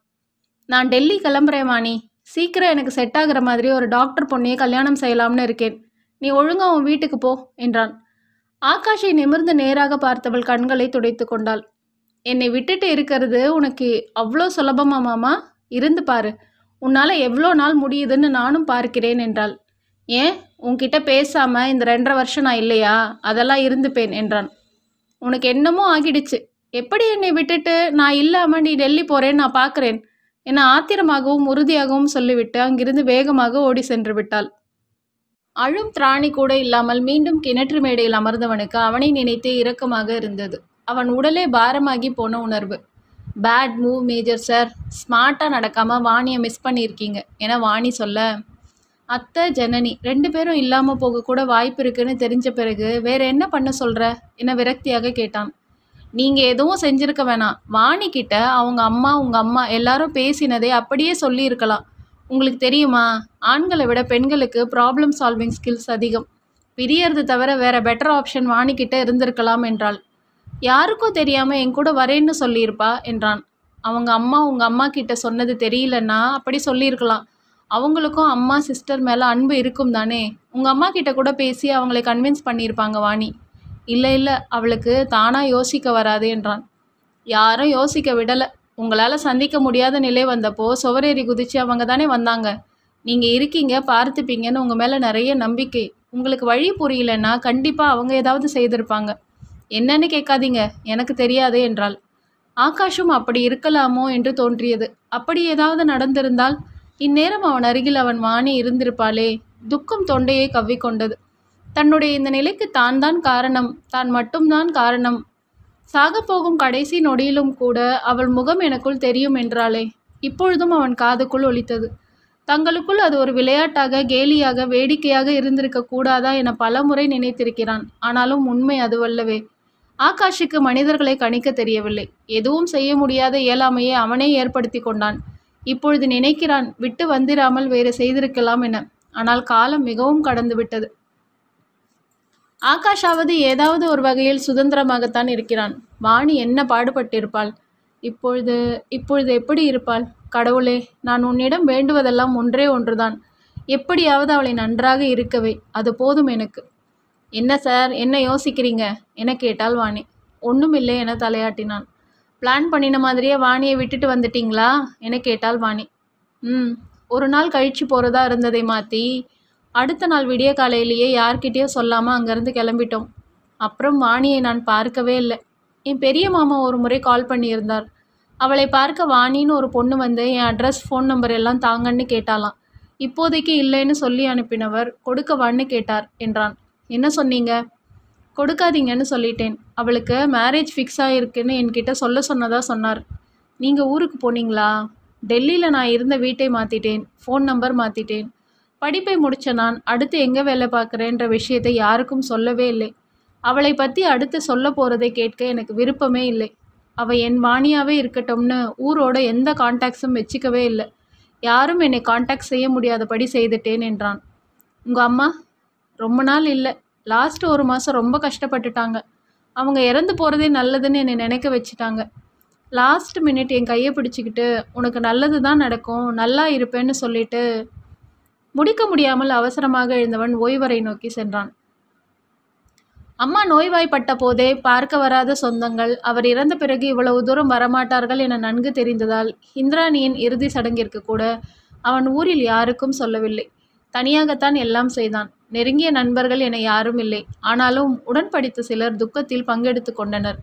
நான் டெல்லி கிளம்புறேன் வாணி சீக்கிரம் எனக்கு செட் ஆகிற மாதிரி ஒரு டாக்டர் பொண்ணையை கல்யாணம் செய்யலாம்னு இருக்கேன் நீ ஒழுங்கா உன் வீட்டுக்கு போ என்றான் ஆகாஷை நிமிர்ந்து நேராக பார்த்தவள் கண்களை துடைத்து கொண்டாள் என்னை விட்டுட்டு இருக்கிறது உனக்கு அவ்வளோ சுலபமாமாமா இருந்து பாரு உன்னால் எவ்வளோ நாள் முடியுதுன்னு நானும் பார்க்கிறேன் என்றாள் ஏன் உன்கிட்ட பேசாமல் இந்த ரெண்டரை வருஷம் நான் இல்லையா அதெல்லாம் இருந்துப்பேன் என்றான் உனக்கு என்னமோ ஆகிடுச்சு எப்படி என்னை விட்டுட்டு நான் இல்லாமல் நீ டெல்லி போகிறேன்னு நான் பார்க்குறேன் என ஆத்திரமாகவும் உறுதியாகவும் சொல்லிவிட்டு அங்கிருந்து வேகமாக ஓடி சென்று விட்டாள் அழும் திராணி கூட இல்லாமல் மீண்டும் கிணற்று மேடையில் அமர்ந்தவனுக்கு அவனை நினைத்து இரக்கமாக இருந்தது அவன் உடலே பாரமாகி போன உணர்வு பேட் மூவ் மேஜர் சார் ஸ்மார்ட்டாக நடக்காமல் வாணியை மிஸ் பண்ணியிருக்கீங்க என வாணி சொல்ல அத்தை ஜனனி ரெண்டு பேரும் இல்லாமல் போக கூட வாய்ப்பு இருக்குன்னு தெரிஞ்ச பிறகு வேற என்ன பண்ண சொல்கிற என விரக்தியாக கேட்டான் நீங்கள் எதுவும் செஞ்சுருக்க வேணாம் வாணிக்கிட்ட அவங்க அம்மா உங்கள் அம்மா எல்லாரும் பேசினதே அப்படியே சொல்லியிருக்கலாம் உங்களுக்கு தெரியுமா ஆண்களை விட பெண்களுக்கு ப்ராப்ளம் சால்விங் ஸ்கில்ஸ் அதிகம் பிரியறது தவிர வேற பெட்டர் ஆப்ஷன் வாணிக்கிட்ட இருந்திருக்கலாம் என்றாள் யாருக்கும் தெரியாமல் என் கூட வரேன்னு சொல்லியிருப்பா என்றான் அவங்க அம்மா உங்கள் அம்மா கிட்ட சொன்னது தெரியலன்னா அப்படி சொல்லியிருக்கலாம் அவங்களுக்கும் அம்மா சிஸ்டர் மேலே அன்பு இருக்கும் தானே உங்கள் அம்மா கிட்ட கூட பேசி அவங்களை கன்வின்ஸ் பண்ணியிருப்பாங்க வாணி இல்லை இல்லை அவளுக்கு தானாக யோசிக்க வராது என்றான் யாரும் யோசிக்க விடலை உங்களால் சந்திக்க முடியாத நிலை வந்தப்போ சுவரேறி குதிச்சு அவங்க தானே வந்தாங்க நீங்கள் இருக்கீங்க பார்த்துப்பீங்கன்னு உங்கள் மேலே நிறைய நம்பிக்கை உங்களுக்கு வழி புரியலன்னா கண்டிப்பாக அவங்க ஏதாவது செய்திருப்பாங்க என்னன்னு கேட்காதீங்க எனக்கு தெரியாது என்றாள் ஆகாஷும் அப்படி இருக்கலாமோ என்று தோன்றியது அப்படி ஏதாவது நடந்திருந்தால் இந்நேரம் அவன் அருகில் அவன் வாணி இருந்திருப்பாளே துக்கம் தொண்டையை கவ்விக்கொண்டது தன்னுடைய இந்த நிலைக்கு தான் தான் காரணம் தான் மட்டும்தான் காரணம் சாகப்போகும் கடைசி நொடியிலும் கூட அவள் முகம் எனக்குள் தெரியும் என்றாளே இப்பொழுதும் அவன் காதுக்குள் ஒழித்தது தங்களுக்குள் அது ஒரு விளையாட்டாக கேலியாக வேடிக்கையாக இருந்திருக்க கூடாதா என பலமுறை நினைத்திருக்கிறான் ஆனாலும் உண்மை அதுவல்லவே ஆகாஷுக்கு மனிதர்களை கணிக்க தெரியவில்லை எதுவும் செய்ய முடியாத இயலாமையை அவனே ஏற்படுத்தி கொண்டான் இப்பொழுது நினைக்கிறான் விட்டு வந்திராமல் வேறு செய்திருக்கலாம் என ஆனால் காலம் மிகவும் கடந்து விட்டது ஆகாஷாவது ஏதாவது ஒரு வகையில் சுதந்திரமாகத்தான் இருக்கிறான் வாணி என்ன பாடுபட்டிருப்பாள் இப்பொழுது இப்பொழுது எப்படி இருப்பாள் கடவுளே நான் உன்னிடம் வேண்டுவதெல்லாம் ஒன்றே ஒன்றுதான் எப்படியாவது அவளை நன்றாக இருக்கவே அது போதும் எனக்கு என்ன சார் என்ன யோசிக்கிறீங்க என கேட்டாள் வாணி ஒன்றுமில்லை என தலையாட்டினான் பிளான் பண்ணின மாதிரியே வாணியை விட்டுட்டு வந்துட்டீங்களா என கேட்டாள் வாணி ம் ஒரு நாள் கழிச்சு போகிறதா இருந்ததை மாற்றி அடுத்த நாள் விடிய காலையிலேயே யார்கிட்டயோ சொல்லாமல் அங்கேருந்து கிளம்பிட்டோம் அப்புறம் வாணியை நான் பார்க்கவே இல்லை என் பெரிய மாமா ஒரு முறை கால் பண்ணியிருந்தார் அவளை பார்க்க வாணின்னு ஒரு பொண்ணு வந்து என் அட்ரஸ் ஃபோன் நம்பர் எல்லாம் தாங்கன்னு கேட்டாலாம் இப்போதைக்கு இல்லைன்னு சொல்லி அனுப்பினவர் கொடுக்கவான்னு கேட்டார் என்றான் என்ன சொன்னீங்க கொடுக்காதீங்கன்னு சொல்லிட்டேன் அவளுக்கு மேரேஜ் ஃபிக்ஸ் ஆகிருக்குன்னு என்கிட்ட சொல்ல சொன்னதாக சொன்னார் நீங்கள் ஊருக்கு போனீங்களா டெல்லியில் நான் இருந்த வீட்டை மாற்றிட்டேன் ஃபோன் நம்பர் மாற்றிட்டேன் படிப்பை முடித்த நான் அடுத்து எங்கே வேலை பார்க்குறேன்ற விஷயத்தை யாருக்கும் சொல்லவே இல்லை அவளை பற்றி அடுத்து சொல்ல போகிறதை கேட்க எனக்கு விருப்பமே இல்லை அவள் என் வாணியாகவே இருக்கட்டும்னு ஊரோட எந்த கான்டாக்ட்ஸும் வச்சுக்கவே இல்லை யாரும் என்னை காண்டாக்ட் செய்ய முடியாதபடி செய்துட்டேன் என்றான் உங்கள் அம்மா ரொம்ப நாள் இல்லை லாஸ்ட் ஒரு மாதம் ரொம்ப கஷ்டப்பட்டுட்டாங்க அவங்க இறந்து போகிறதே நல்லதுன்னு என்னை நினைக்க வச்சுட்டாங்க லாஸ்ட் மினிட் என் கையை பிடிச்சிக்கிட்டு உனக்கு நல்லது தான் நடக்கும் நல்லா இருப்பேன்னு சொல்லிட்டு முடிக்க முடியாமல் அவசரமாக எழுந்தவன் ஓய்வரை நோக்கி சென்றான் அம்மா நோய்வாய்ப்பட்ட போதே பார்க்க வராத சொந்தங்கள் அவர் இறந்த பிறகு இவ்வளவு தூரம் வரமாட்டார்கள் என நன்கு தெரிந்ததால் இந்திராணியின் இறுதி சடங்கிற்கு கூட அவன் ஊரில் யாருக்கும் சொல்லவில்லை தனியாகத்தான் எல்லாம் செய்தான் நெருங்கிய நண்பர்கள் என யாரும் இல்லை ஆனாலும் உடன் படித்த சிலர் துக்கத்தில் பங்கெடுத்து கொண்டனர்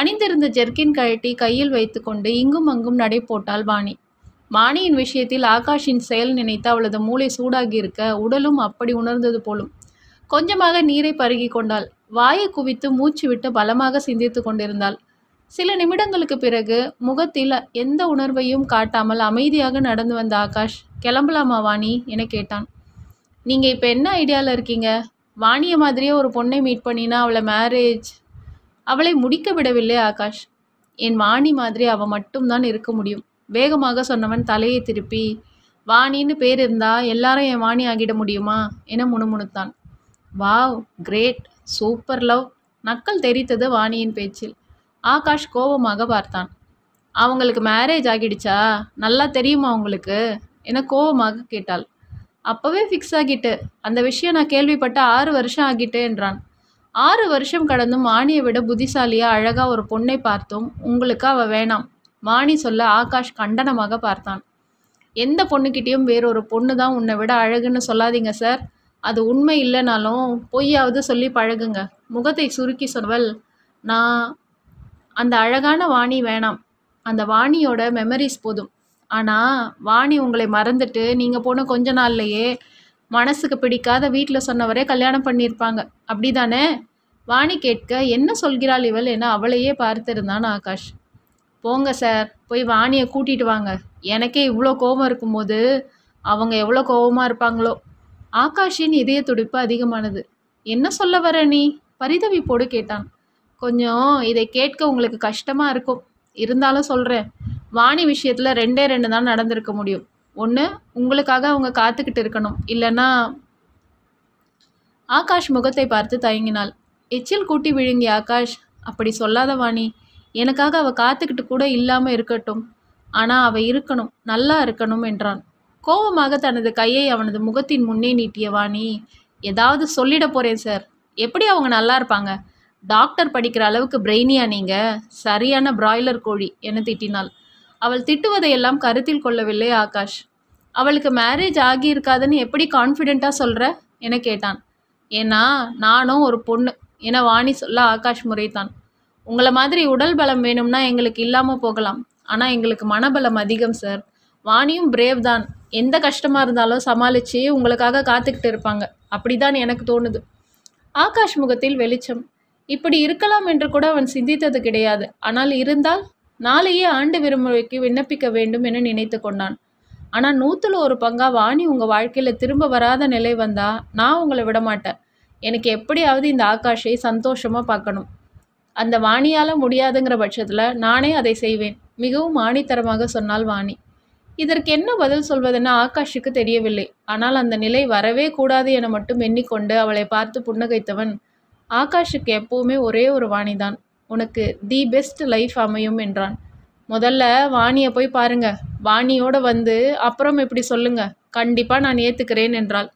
அணிந்திருந்த ஜெர்கின் கழட்டி கையில் வைத்துக்கொண்டு இங்கும் அங்கும் நடை போட்டாள் வாணி வாணியின் விஷயத்தில் ஆகாஷின் செயல் நினைத்து அவளது மூளை சூடாகி இருக்க உடலும் அப்படி உணர்ந்தது போலும் கொஞ்சமாக நீரை பருகி கொண்டாள் வாயை குவித்து மூச்சு விட்டு பலமாக சிந்தித்து கொண்டிருந்தாள் சில நிமிடங்களுக்கு பிறகு முகத்தில் எந்த உணர்வையும் காட்டாமல் அமைதியாக நடந்து வந்த ஆகாஷ் கிளம்பலாமா வாணி என கேட்டான் நீங்கள் இப்போ என்ன ஐடியாவில் இருக்கீங்க வாணிய மாதிரியே ஒரு பொண்ணை மீட் பண்ணினா அவளை மேரேஜ் அவளை முடிக்க விடவில்லை ஆகாஷ் என் வாணி மாதிரி அவள் மட்டும்தான் இருக்க முடியும் வேகமாக சொன்னவன் தலையை திருப்பி வாணின்னு பேர் இருந்தால் எல்லாரும் என் வாணி ஆகிட முடியுமா என முணுமுணுத்தான் வாவ் கிரேட் சூப்பர் லவ் நக்கல் தெரித்தது வாணியின் பேச்சில் ஆகாஷ் கோபமாக பார்த்தான் அவங்களுக்கு மேரேஜ் ஆகிடுச்சா நல்லா தெரியுமா உங்களுக்கு என கோபமாக கேட்டாள் அப்போவே ஃபிக்ஸ் ஆகிட்டு அந்த விஷயம் நான் கேள்விப்பட்ட ஆறு வருஷம் ஆகிட்டு என்றான் ஆறு வருஷம் கடந்தும் ஆணியை விட புத்திசாலியாக அழகாக ஒரு பொண்ணை பார்த்தோம் உங்களுக்கு அவள் வேணாம் வாணி சொல்ல ஆகாஷ் கண்டனமாக பார்த்தான் எந்த பொண்ணுக்கிட்டேயும் வேறொரு பொண்ணு தான் உன்னை விட அழகுன்னு சொல்லாதீங்க சார் அது உண்மை இல்லைனாலும் பொய்யாவது சொல்லி பழகுங்க முகத்தை சுருக்கி சொல்வல் நான் அந்த அழகான வாணி வேணாம் அந்த வாணியோட மெமரிஸ் போதும் ஆனால் வாணி உங்களை மறந்துட்டு நீங்கள் போன கொஞ்ச நாள்லையே மனசுக்கு பிடிக்காத வீட்டில் சொன்னவரே கல்யாணம் பண்ணியிருப்பாங்க அப்படி தானே வாணி கேட்க என்ன சொல்கிறாள் இவள் என அவளையே பார்த்துருந்தான் ஆகாஷ் போங்க சார் போய் வாணியை கூட்டிகிட்டு வாங்க எனக்கே இவ்வளோ கோபம் இருக்கும்போது அவங்க எவ்வளோ கோபமாக இருப்பாங்களோ ஆகாஷின் இதய துடிப்பு அதிகமானது என்ன சொல்ல வர நீ பரிதவி போடு கேட்டான் கொஞ்சம் இதை கேட்க உங்களுக்கு கஷ்டமாக இருக்கும் இருந்தாலும் சொல்கிறேன் வாணி விஷயத்தில் ரெண்டே ரெண்டு தான் நடந்திருக்க முடியும் ஒன்று உங்களுக்காக அவங்க காத்துக்கிட்டு இருக்கணும் இல்லைன்னா ஆகாஷ் முகத்தை பார்த்து தயங்கினாள் எச்சில் கூட்டி விழுங்கி ஆகாஷ் அப்படி சொல்லாத வாணி எனக்காக அவள் காத்துக்கிட்டு கூட இல்லாமல் இருக்கட்டும் ஆனால் அவள் இருக்கணும் நல்லா இருக்கணும் என்றான் கோபமாக தனது கையை அவனது முகத்தின் முன்னே நீட்டிய வாணி ஏதாவது சொல்லிட போகிறேன் சார் எப்படி அவங்க நல்லா இருப்பாங்க டாக்டர் படிக்கிற அளவுக்கு பிரெய்னியா நீங்க சரியான பிராய்லர் கோழி என திட்டினாள் அவள் திட்டுவதையெல்லாம் கருத்தில் கொள்ளவில்லை ஆகாஷ் அவளுக்கு மேரேஜ் ஆகியிருக்காதுன்னு எப்படி கான்ஃபிடெண்ட்டாக சொல்கிற என கேட்டான் ஏன்னா நானும் ஒரு பொண்ணு என வாணி சொல்ல ஆகாஷ் முறைத்தான் உங்களை மாதிரி உடல் பலம் வேணும்னா எங்களுக்கு இல்லாமல் போகலாம் ஆனால் எங்களுக்கு மனபலம் அதிகம் சார் வாணியும் பிரேவ் தான் எந்த கஷ்டமாக இருந்தாலும் சமாளித்து உங்களுக்காக காத்துக்கிட்டு இருப்பாங்க அப்படி தான் எனக்கு தோணுது ஆகாஷ் முகத்தில் வெளிச்சம் இப்படி இருக்கலாம் என்று கூட அவன் சிந்தித்தது கிடையாது ஆனால் இருந்தால் நாளையே ஆண்டு விடுமுறைக்கு விண்ணப்பிக்க வேண்டும் என நினைத்து கொண்டான் ஆனால் நூற்றுல ஒரு பங்கா வாணி உங்கள் வாழ்க்கையில் திரும்ப வராத நிலை வந்தால் நான் உங்களை விடமாட்டேன் எனக்கு எப்படியாவது இந்த ஆகாஷை சந்தோஷமாக பார்க்கணும் அந்த வாணியால் முடியாதுங்கிற பட்சத்தில் நானே அதை செய்வேன் மிகவும் ஆணித்தரமாக சொன்னால் வாணி இதற்கு என்ன பதில் சொல்வதுன்னு ஆகாஷுக்கு தெரியவில்லை ஆனால் அந்த நிலை வரவே கூடாது என மட்டும் எண்ணிக்கொண்டு அவளை பார்த்து புன்னகைத்தவன் ஆகாஷுக்கு எப்பவுமே ஒரே ஒரு வாணி தான் உனக்கு தி பெஸ்ட் லைஃப் அமையும் என்றான் முதல்ல வாணியை போய் பாருங்க வாணியோட வந்து அப்புறம் எப்படி சொல்லுங்க கண்டிப்பாக நான் ஏற்றுக்கிறேன் என்றாள்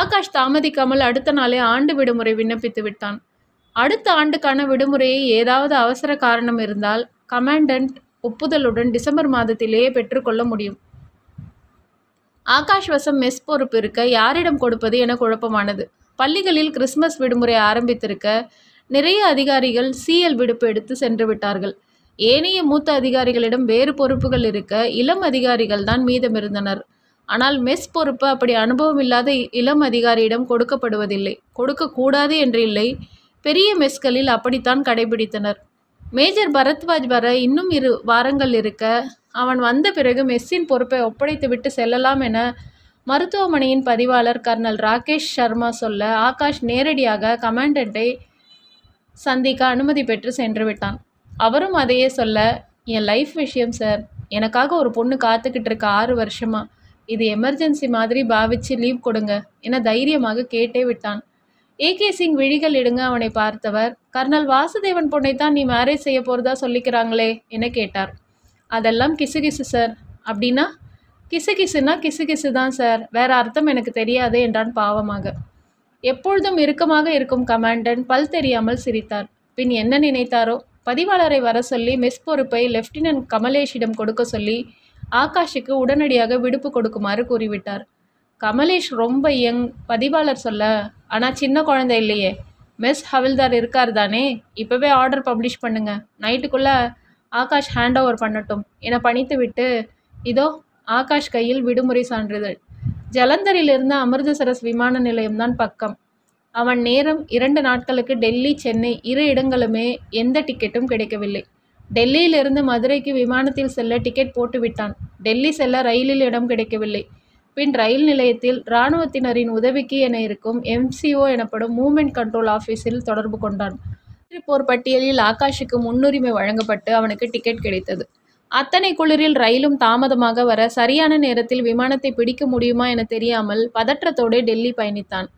ஆகாஷ் தாமதிக்காமல் அடுத்த நாளே ஆண்டு விடுமுறை விண்ணப்பித்து விட்டான் அடுத்த ஆண்டுக்கான விடுமுறையை ஏதாவது அவசர காரணம் இருந்தால் கமாண்டன்ட் ஒப்புதலுடன் டிசம்பர் மாதத்திலேயே பெற்றுக்கொள்ள முடியும் ஆகாஷ் வசம் மெஸ் பொறுப்பு இருக்க யாரிடம் கொடுப்பது என குழப்பமானது பள்ளிகளில் கிறிஸ்மஸ் விடுமுறை ஆரம்பித்திருக்க நிறைய அதிகாரிகள் சிஎல் விடுப்பு எடுத்து சென்று விட்டார்கள் ஏனைய மூத்த அதிகாரிகளிடம் வேறு பொறுப்புகள் இருக்க இளம் அதிகாரிகள் தான் மீதமிருந்தனர் ஆனால் மெஸ் பொறுப்பு அப்படி அனுபவம் இல்லாத இளம் அதிகாரியிடம் கொடுக்கப்படுவதில்லை கொடுக்கக்கூடாது என்று இல்லை பெரிய மெஸ்களில் அப்படித்தான் கடைபிடித்தனர் மேஜர் பரத்வாஜ் வர இன்னும் இரு வாரங்கள் இருக்க அவன் வந்த பிறகு மெஸ்ஸின் பொறுப்பை ஒப்படைத்துவிட்டு செல்லலாம் என மருத்துவமனையின் பதிவாளர் கர்னல் ராகேஷ் சர்மா சொல்ல ஆகாஷ் நேரடியாக கமாண்டண்ட்டை சந்திக்க அனுமதி பெற்று சென்று விட்டான் அவரும் அதையே சொல்ல என் லைஃப் விஷயம் சார் எனக்காக ஒரு பொண்ணு காத்துக்கிட்டு இருக்க ஆறு வருஷமா இது எமர்ஜென்சி மாதிரி பாவிச்சு லீவ் கொடுங்க என தைரியமாக கேட்டே விட்டான் ஏகே சிங் விழிகள் இடுங்க அவனை பார்த்தவர் கர்னல் வாசுதேவன் பொண்ணைத்தான் நீ மேரேஜ் செய்ய போகிறதா சொல்லிக்கிறாங்களே என கேட்டார் அதெல்லாம் கிசுகிசு சார் அப்படின்னா கிசு கிசுனா கிசு கிசு தான் சார் வேற அர்த்தம் எனக்கு தெரியாது என்றான் பாவமாக எப்பொழுதும் இறுக்கமாக இருக்கும் கமாண்டன் பல் தெரியாமல் சிரித்தார் பின் என்ன நினைத்தாரோ பதிவாளரை வர சொல்லி மிஸ் பொறுப்பை லெப்டினன்ட் கமலேஷிடம் கொடுக்க சொல்லி ஆகாஷுக்கு உடனடியாக விடுப்பு கொடுக்குமாறு கூறிவிட்டார் கமலேஷ் ரொம்ப யங் பதிவாளர் சொல்ல ஆனால் சின்ன குழந்தை இல்லையே மிஸ் ஹவில்தார் இருக்கார் தானே இப்போவே ஆர்டர் பப்ளிஷ் பண்ணுங்க நைட்டுக்குள்ளே ஆகாஷ் ஹேண்ட் ஓவர் பண்ணட்டும் என பணித்து விட்டு இதோ ஆகாஷ் கையில் விடுமுறை சான்றிதழ் ஜலந்தரிலிருந்து அமிர்தசரஸ் விமான நிலையம்தான் பக்கம் அவன் நேரம் இரண்டு நாட்களுக்கு டெல்லி சென்னை இரு இடங்களுமே எந்த டிக்கெட்டும் கிடைக்கவில்லை டெல்லியிலிருந்து மதுரைக்கு விமானத்தில் செல்ல டிக்கெட் போட்டுவிட்டான் டெல்லி செல்ல ரயிலில் இடம் கிடைக்கவில்லை பின் ரயில் நிலையத்தில் இராணுவத்தினரின் உதவிக்கு என இருக்கும் எம்சிஓ எனப்படும் மூமெண்ட் கண்ட்ரோல் ஆஃபீஸில் தொடர்பு கொண்டான் போர் பட்டியலில் ஆகாஷுக்கு முன்னுரிமை வழங்கப்பட்டு அவனுக்கு டிக்கெட் கிடைத்தது அத்தனை குளிரில் ரயிலும் தாமதமாக வர சரியான நேரத்தில் விமானத்தை பிடிக்க முடியுமா என தெரியாமல் பதற்றத்தோடு டெல்லி பயணித்தான்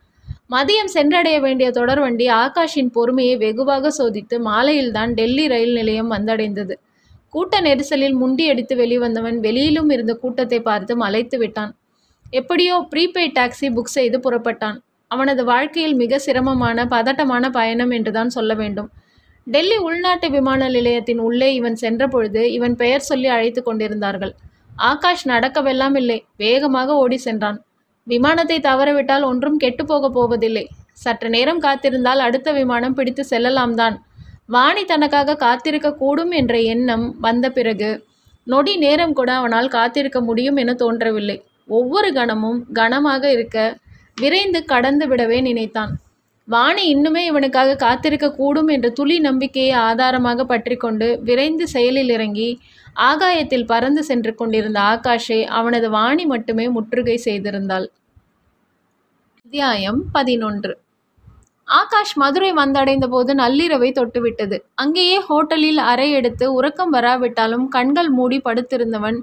மதியம் சென்றடைய வேண்டிய தொடர்வண்டி ஆகாஷின் பொறுமையை வெகுவாக சோதித்து மாலையில்தான் டெல்லி ரயில் நிலையம் வந்தடைந்தது கூட்ட நெரிசலில் முண்டியடித்து வெளிவந்தவன் வெளியிலும் இருந்த கூட்டத்தை பார்த்து மலைத்து விட்டான் எப்படியோ ப்ரீபெய்ட் டாக்ஸி புக் செய்து புறப்பட்டான் அவனது வாழ்க்கையில் மிக சிரமமான பதட்டமான பயணம் என்றுதான் சொல்ல வேண்டும் டெல்லி உள்நாட்டு விமான நிலையத்தின் உள்ளே இவன் சென்றபொழுது இவன் பெயர் சொல்லி அழைத்து கொண்டிருந்தார்கள் ஆகாஷ் நடக்கவெல்லாம் இல்லை வேகமாக ஓடி சென்றான் விமானத்தை தவறவிட்டால் ஒன்றும் கெட்டுப்போகப் போவதில்லை சற்று நேரம் காத்திருந்தால் அடுத்த விமானம் பிடித்து செல்லலாம் தான் வாணி தனக்காக காத்திருக்க கூடும் என்ற எண்ணம் வந்த பிறகு நொடி நேரம் கூட அவனால் காத்திருக்க முடியும் என தோன்றவில்லை ஒவ்வொரு கணமும் கனமாக இருக்க விரைந்து கடந்து விடவே நினைத்தான் வாணி இன்னுமே இவனுக்காக காத்திருக்க கூடும் என்ற துளி நம்பிக்கையை ஆதாரமாக பற்றிக்கொண்டு விரைந்து செயலில் இறங்கி ஆகாயத்தில் பறந்து சென்று கொண்டிருந்த ஆகாஷை அவனது வாணி மட்டுமே முற்றுகை செய்திருந்தாள் அத்தியாயம் பதினொன்று ஆகாஷ் மதுரை வந்தடைந்த போது நள்ளிரவை தொட்டுவிட்டது அங்கேயே ஹோட்டலில் அறை எடுத்து உறக்கம் வராவிட்டாலும் கண்கள் மூடி படுத்திருந்தவன்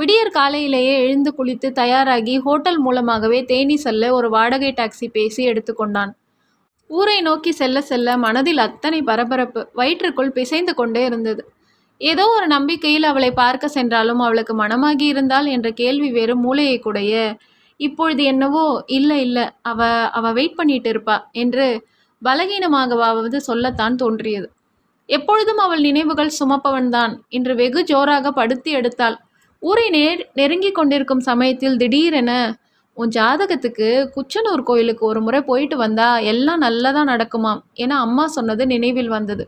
விடியற் காலையிலேயே எழுந்து குளித்து தயாராகி ஹோட்டல் மூலமாகவே தேனி செல்ல ஒரு வாடகை டாக்ஸி பேசி எடுத்துக்கொண்டான் ஊரை நோக்கி செல்ல செல்ல மனதில் அத்தனை பரபரப்பு வயிற்றுக்குள் பிசைந்து கொண்டே இருந்தது ஏதோ ஒரு நம்பிக்கையில் அவளை பார்க்க சென்றாலும் அவளுக்கு மனமாகி இருந்தால் என்ற கேள்வி வேறு மூளையை கூடைய இப்பொழுது என்னவோ இல்லை இல்லை அவ அவ வெயிட் பண்ணிட்டு இருப்பா என்று பலகீனமாகவாவது சொல்லத்தான் தோன்றியது எப்பொழுதும் அவள் நினைவுகள் சுமப்பவன்தான் இன்று வெகு ஜோராக படுத்தி எடுத்தாள் ஊரை நேர் நெருங்கி கொண்டிருக்கும் சமயத்தில் திடீரென உன் ஜாதகத்துக்கு குச்சனூர் கோயிலுக்கு ஒரு முறை போயிட்டு வந்தா எல்லாம் நல்லதாக நடக்குமாம் என அம்மா சொன்னது நினைவில் வந்தது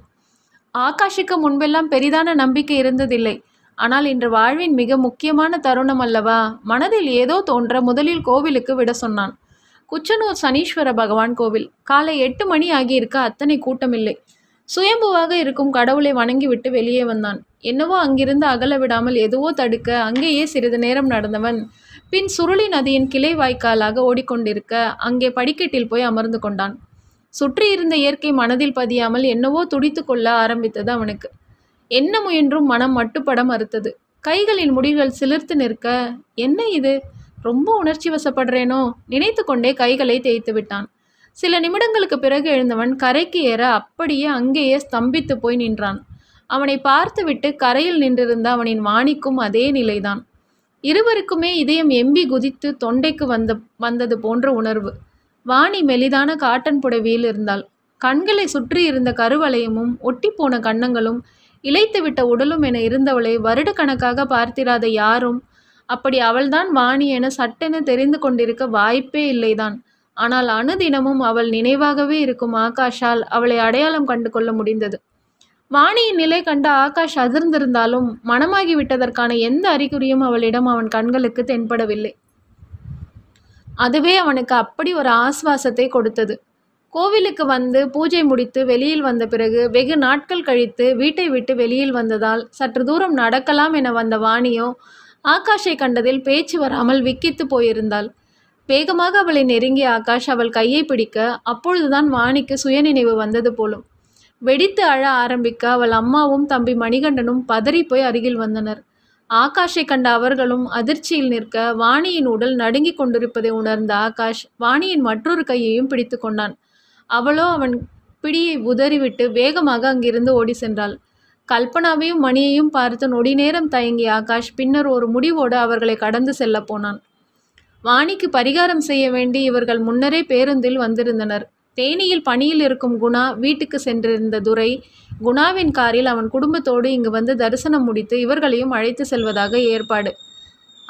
ஆகாஷுக்கு முன்பெல்லாம் பெரிதான நம்பிக்கை இருந்ததில்லை ஆனால் இன்று வாழ்வின் மிக முக்கியமான தருணம் அல்லவா மனதில் ஏதோ தோன்ற முதலில் கோவிலுக்கு விட சொன்னான் குச்சனூர் சனீஸ்வர பகவான் கோவில் காலை எட்டு மணி ஆகியிருக்க அத்தனை கூட்டமில்லை சுயம்புவாக இருக்கும் கடவுளை வணங்கிவிட்டு வெளியே வந்தான் என்னவோ அங்கிருந்து அகல விடாமல் எதுவோ தடுக்க அங்கேயே சிறிது நேரம் நடந்தவன் பின் சுருளி நதியின் கிளை வாய்க்காலாக ஓடிக்கொண்டிருக்க அங்கே படிக்கட்டில் போய் அமர்ந்து கொண்டான் சுற்றி இருந்த இயற்கை மனதில் பதியாமல் என்னவோ துடித்து கொள்ள ஆரம்பித்தது அவனுக்கு என்ன முயன்றும் மனம் மட்டுப்பட மறுத்தது கைகளின் முடிகள் சிலிர்த்து நிற்க என்ன இது ரொம்ப உணர்ச்சி வசப்படுறேனோ நினைத்து கொண்டே கைகளை தேய்த்து விட்டான் சில நிமிடங்களுக்கு பிறகு எழுந்தவன் கரைக்கு ஏற அப்படியே அங்கேயே ஸ்தம்பித்து போய் நின்றான் அவனை பார்த்துவிட்டு கரையில் நின்றிருந்த அவனின் வாணிக்கும் அதே நிலைதான் இருவருக்குமே இதயம் எம்பி குதித்து தொண்டைக்கு வந்த வந்தது போன்ற உணர்வு வாணி மெலிதான காட்டன் புடவையில் இருந்தாள் கண்களை சுற்றி இருந்த கருவளையமும் ஒட்டிப்போன கன்னங்களும் இழைத்துவிட்ட உடலும் என இருந்தவளை வருடக்கணக்காக பார்த்திராத யாரும் அப்படி அவள்தான் வாணி என சட்டென தெரிந்து கொண்டிருக்க வாய்ப்பே இல்லைதான் ஆனால் அணுதினமும் அவள் நினைவாகவே இருக்கும் ஆகாஷால் அவளை அடையாளம் கண்டு கொள்ள முடிந்தது வாணியின் நிலை கண்ட ஆகாஷ் அதிர்ந்திருந்தாலும் மனமாகி விட்டதற்கான எந்த அறிகுறியும் அவளிடம் அவன் கண்களுக்கு தென்படவில்லை அதுவே அவனுக்கு அப்படி ஒரு ஆஸ்வாசத்தை கொடுத்தது கோவிலுக்கு வந்து பூஜை முடித்து வெளியில் வந்த பிறகு வெகு நாட்கள் கழித்து வீட்டை விட்டு வெளியில் வந்ததால் சற்று தூரம் நடக்கலாம் என வந்த வாணியோ ஆகாஷை கண்டதில் பேச்சு வராமல் விக்கித்து போயிருந்தாள் வேகமாக அவளை நெருங்கிய ஆகாஷ் அவள் கையை பிடிக்க அப்பொழுதுதான் வாணிக்கு சுயநினைவு வந்தது போலும் வெடித்து அழ ஆரம்பிக்க அவள் அம்மாவும் தம்பி மணிகண்டனும் பதறி போய் அருகில் வந்தனர் ஆகாஷை கண்ட அவர்களும் அதிர்ச்சியில் நிற்க வாணியின் உடல் நடுங்கிக் கொண்டிருப்பதை உணர்ந்த ஆகாஷ் வாணியின் மற்றொரு கையையும் பிடித்து கொண்டான் அவளோ அவன் பிடியை உதறிவிட்டு வேகமாக அங்கிருந்து ஓடி சென்றாள் கல்பனாவையும் மணியையும் பார்த்து நொடி நேரம் தயங்கிய ஆகாஷ் பின்னர் ஒரு முடிவோடு அவர்களை கடந்து செல்ல போனான் வாணிக்கு பரிகாரம் செய்ய வேண்டி இவர்கள் முன்னரே பேருந்தில் வந்திருந்தனர் தேனியில் பணியில் இருக்கும் குணா வீட்டுக்கு சென்றிருந்த துரை குணாவின் காரில் அவன் குடும்பத்தோடு இங்கு வந்து தரிசனம் முடித்து இவர்களையும் அழைத்து செல்வதாக ஏற்பாடு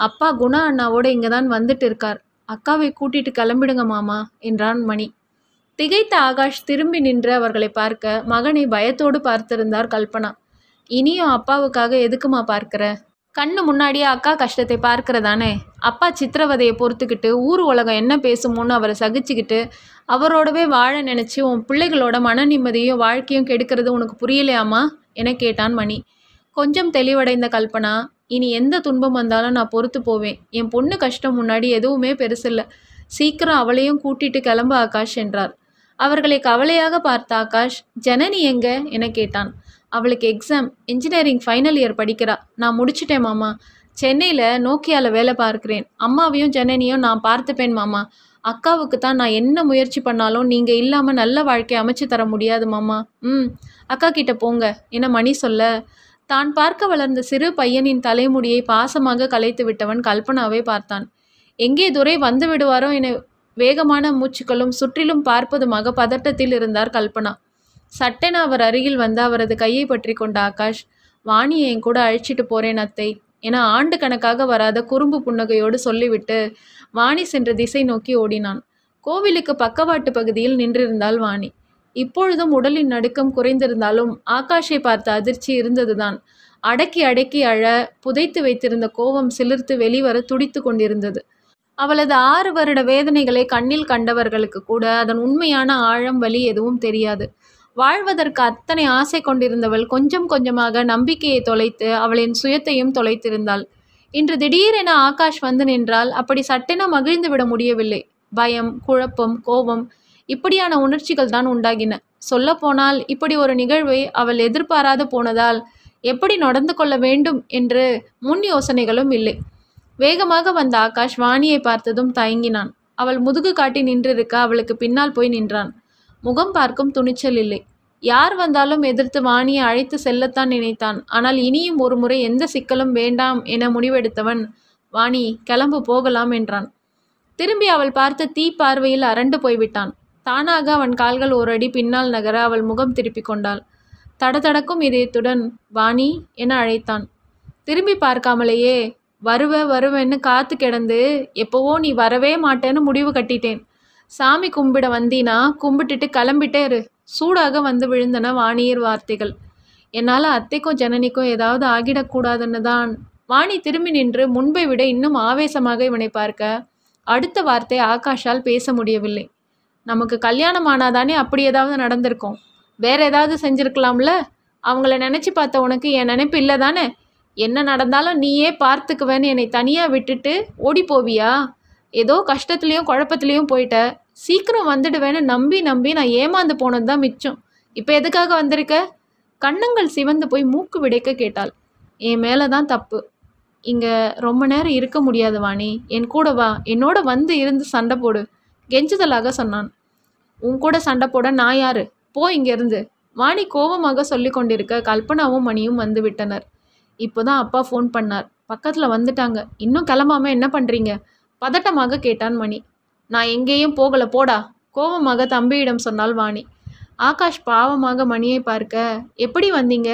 அப்பா குணா அண்ணாவோடு இங்கே தான் வந்துட்டு இருக்கார் அக்காவை கூட்டிட்டு கிளம்பிடுங்க மாமா என்றான் மணி திகைத்த ஆகாஷ் திரும்பி நின்று அவர்களை பார்க்க மகனை பயத்தோடு பார்த்திருந்தார் கல்பனா இனியும் அப்பாவுக்காக எதுக்குமா பார்க்கிற கண்ணு முன்னாடியே அக்கா கஷ்டத்தை பார்க்கிறதானே அப்பா சித்திரவதையை பொறுத்துக்கிட்டு ஊர் உலகம் என்ன பேசுமோன்னு அவரை சகிச்சுக்கிட்டு அவரோடவே வாழ நினச்சி உன் பிள்ளைகளோட மன நிம்மதியும் வாழ்க்கையும் கெடுக்கிறது உனக்கு புரியலையாமா என கேட்டான் மணி கொஞ்சம் தெளிவடைந்த கல்பனா இனி எந்த துன்பம் வந்தாலும் நான் பொறுத்து போவேன் என் பொண்ணு கஷ்டம் முன்னாடி எதுவுமே பெருசில்லை சீக்கிரம் அவளையும் கூட்டிட்டு கிளம்ப ஆகாஷ் என்றார் அவர்களை கவலையாக பார்த்த ஆகாஷ் ஜனனி எங்க என கேட்டான் அவளுக்கு எக்ஸாம் இன்ஜினியரிங் ஃபைனல் இயர் படிக்கிறா நான் முடிச்சிட்டேன் மாமா சென்னையில் நோக்கியாவில் வேலை பார்க்குறேன் அம்மாவையும் ஜனனியும் நான் பார்த்துப்பேன் மாமா அக்காவுக்கு தான் நான் என்ன முயற்சி பண்ணாலும் நீங்கள் இல்லாமல் நல்ல வாழ்க்கை அமைச்சு தர முடியாது மாமா ம் அக்கா கிட்ட போங்க என்ன மணி சொல்ல தான் பார்க்க வளர்ந்த சிறு பையனின் தலைமுடியை பாசமாக கலைத்து விட்டவன் கல்பனாவை பார்த்தான் எங்கே துரை வந்து விடுவாரோ என வேகமான மூச்சுக்களும் சுற்றிலும் பார்ப்பதுமாக பதட்டத்தில் இருந்தார் கல்பனா சட்டென அவர் அருகில் வந்து அவரது கையை பற்றி கொண்ட ஆகாஷ் வாணியை என் கூட அழிச்சிட்டு போறேன் அத்தை என ஆண்டு கணக்காக வராத குறும்பு புன்னகையோடு சொல்லிவிட்டு வாணி சென்ற திசை நோக்கி ஓடினான் கோவிலுக்கு பக்கவாட்டு பகுதியில் நின்றிருந்தாள் வாணி இப்பொழுதும் உடலின் நடுக்கம் குறைந்திருந்தாலும் ஆகாஷை பார்த்த அதிர்ச்சி இருந்ததுதான் அடக்கி அடக்கி அழ புதைத்து வைத்திருந்த கோபம் சிலிர்த்து வெளிவர துடித்து கொண்டிருந்தது அவளது ஆறு வருட வேதனைகளை கண்ணில் கண்டவர்களுக்கு கூட அதன் உண்மையான ஆழம் வலி எதுவும் தெரியாது வாழ்வதற்கு அத்தனை ஆசை கொண்டிருந்தவள் கொஞ்சம் கொஞ்சமாக நம்பிக்கையை தொலைத்து அவளின் சுயத்தையும் தொலைத்திருந்தாள் இன்று திடீரென ஆகாஷ் வந்து நின்றால் அப்படி சட்டென மகிழ்ந்து விட முடியவில்லை பயம் குழப்பம் கோபம் இப்படியான உணர்ச்சிகள் தான் உண்டாகின சொல்லப்போனால் இப்படி ஒரு நிகழ்வை அவள் எதிர்பாராது போனதால் எப்படி நடந்து கொள்ள வேண்டும் என்று முன் யோசனைகளும் இல்லை வேகமாக வந்த ஆகாஷ் வாணியை பார்த்ததும் தயங்கினான் அவள் முதுகு காட்டி நின்றிருக்க அவளுக்கு பின்னால் போய் நின்றான் முகம் பார்க்கும் துணிச்சல் இல்லை யார் வந்தாலும் எதிர்த்து வாணியை அழைத்து செல்லத்தான் நினைத்தான் ஆனால் இனியும் ஒரு முறை எந்த சிக்கலும் வேண்டாம் என முடிவெடுத்தவன் வாணி கிளம்பு போகலாம் என்றான் திரும்பி அவள் பார்த்த தீ பார்வையில் அரண்டு போய்விட்டான் தானாக அவன் கால்கள் ஒரு அடி பின்னால் நகர அவள் முகம் திருப்பி கொண்டாள் தடதடக்கும் இதயத்துடன் வாணி என அழைத்தான் திரும்பி பார்க்காமலேயே வருவ வருவேன்னு காத்து கிடந்து எப்போவோ நீ வரவே மாட்டேன்னு முடிவு கட்டிட்டேன் சாமி கும்பிட வந்தீனா கும்பிட்டுட்டு கிளம்பிட்டே இரு சூடாக வந்து விழுந்தன வாணியர் வார்த்தைகள் என்னால் அத்தைக்கும் ஜனனிக்கும் ஏதாவது ஆகிடக்கூடாதுன்னு தான் வாணி திரும்பி நின்று முன்பை விட இன்னும் ஆவேசமாக இவனை பார்க்க அடுத்த வார்த்தை ஆகாஷால் பேச முடியவில்லை நமக்கு கல்யாணம் ஆனாதானே அப்படி ஏதாவது நடந்திருக்கும் வேற ஏதாவது செஞ்சுருக்கலாம்ல அவங்கள நினச்சி பார்த்த உனக்கு என் நினைப்பு இல்லை தானே என்ன நடந்தாலும் நீயே பார்த்துக்குவேன்னு என்னை தனியாக விட்டுட்டு ஓடி போவியா ஏதோ கஷ்டத்துலேயும் குழப்பத்துலேயும் போயிட்ட சீக்கிரம் வந்துடுவேன்னு நம்பி நம்பி நான் ஏமாந்து போனது தான் மிச்சம் இப்போ எதுக்காக வந்திருக்க கண்ணங்கள் சிவந்து போய் மூக்கு விடைக்க கேட்டாள் என் மேலே தான் தப்பு இங்கே ரொம்ப நேரம் இருக்க முடியாது வாணி என் கூட வா என்னோட வந்து இருந்து சண்டை போடு கெஞ்சுதலாக சொன்னான் உன் கூட சண்டை போட நான் யாரு போ இங்கேருந்து வாணி கோபமாக சொல்லி கொண்டிருக்க கல்பனாவும் மணியும் வந்து விட்டனர் இப்போதான் அப்பா ஃபோன் பண்ணார் பக்கத்தில் வந்துட்டாங்க இன்னும் கிளம்பாம என்ன பண்ணுறீங்க பதட்டமாக கேட்டான் மணி நான் எங்கேயும் போகல போடா கோபமாக தம்பியிடம் சொன்னாள் வாணி ஆகாஷ் பாவமாக மணியை பார்க்க எப்படி வந்தீங்க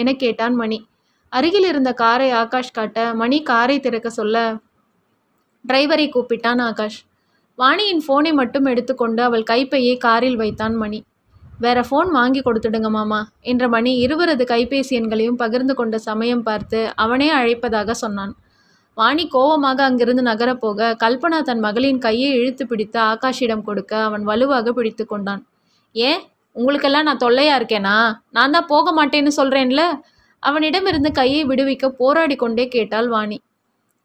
என கேட்டான் மணி அருகில் இருந்த காரை ஆகாஷ் காட்ட மணி காரை திறக்க சொல்ல டிரைவரை கூப்பிட்டான் ஆகாஷ் வாணியின் ஃபோனை மட்டும் எடுத்துக்கொண்டு அவள் கைப்பையை காரில் வைத்தான் மணி வேற ஃபோன் வாங்கி கொடுத்துடுங்க மாமா என்ற மணி இருவரது கைபேசி எண்களையும் பகிர்ந்து கொண்ட சமயம் பார்த்து அவனே அழைப்பதாக சொன்னான் வாணி கோபமாக அங்கிருந்து நகரப்போக கல்பனா தன் மகளின் கையை இழுத்து பிடித்து ஆகாஷிடம் கொடுக்க அவன் வலுவாக பிடித்து கொண்டான் ஏன் உங்களுக்கெல்லாம் நான் தொல்லையா இருக்கேனா நான் தான் போக மாட்டேன்னு சொல்கிறேன்ல அவனிடமிருந்து கையை விடுவிக்க போராடி கொண்டே கேட்டாள் வாணி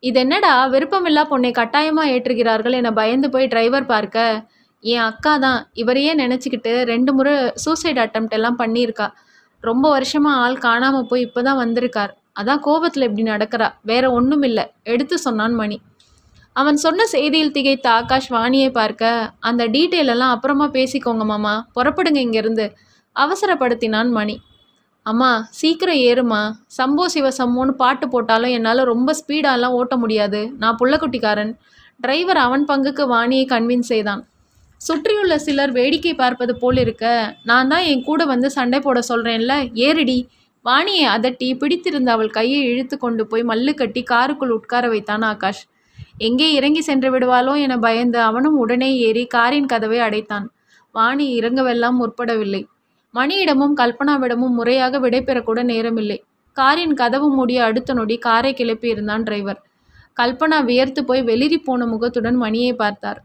இது என்னடா விருப்பமில்லா பொண்ணை கட்டாயமாக ஏற்றுகிறார்கள் என பயந்து போய் டிரைவர் பார்க்க என் அக்கா தான் இவரையே நினச்சிக்கிட்டு ரெண்டு முறை சூசைட் அட்டம் எல்லாம் பண்ணியிருக்கா ரொம்ப வருஷமாக ஆள் காணாமல் போய் இப்போ தான் வந்திருக்கார் அதான் கோபத்தில் இப்படி நடக்கிறா வேற ஒன்றும் இல்லை எடுத்து சொன்னான் மணி அவன் சொன்ன செய்தியில் திகைத்த ஆகாஷ் வாணியை பார்க்க அந்த டீட்டெயில் எல்லாம் அப்புறமா பேசிக்கோங்க மாமா புறப்படுங்க இங்கேருந்து அவசரப்படுத்தினான் மணி அம்மா சீக்கிரம் ஏறுமா சம்போ சிவ சம்மோன்னு பாட்டு போட்டாலும் என்னால் ரொம்ப ஸ்பீடாலாம் ஓட்ட முடியாது நான் புள்ளக்குட்டிக்காரன் டிரைவர் அவன் பங்குக்கு வாணியை கன்வின்ஸ் செய்தான் சுற்றியுள்ள சிலர் வேடிக்கை பார்ப்பது போல் இருக்க நான் தான் என் கூட வந்து சண்டை போட சொல்கிறேன்ல ஏறிடி வாணியை அதட்டி பிடித்திருந்த அவள் கையை இழுத்து கொண்டு போய் மல்லு கட்டி காருக்குள் உட்கார வைத்தான் ஆகாஷ் எங்கே இறங்கி சென்று விடுவாளோ என பயந்து அவனும் உடனே ஏறி காரின் கதவை அடைத்தான் வாணி இறங்கவெல்லாம் முற்படவில்லை மணியிடமும் கல்பனாவிடமும் முறையாக விடைபெறக்கூட நேரமில்லை காரின் கதவு மூடிய அடுத்த நொடி காரை கிளப்பியிருந்தான் டிரைவர் கல்பனா வியர்த்து போய் வெளிரி போன முகத்துடன் மணியை பார்த்தார்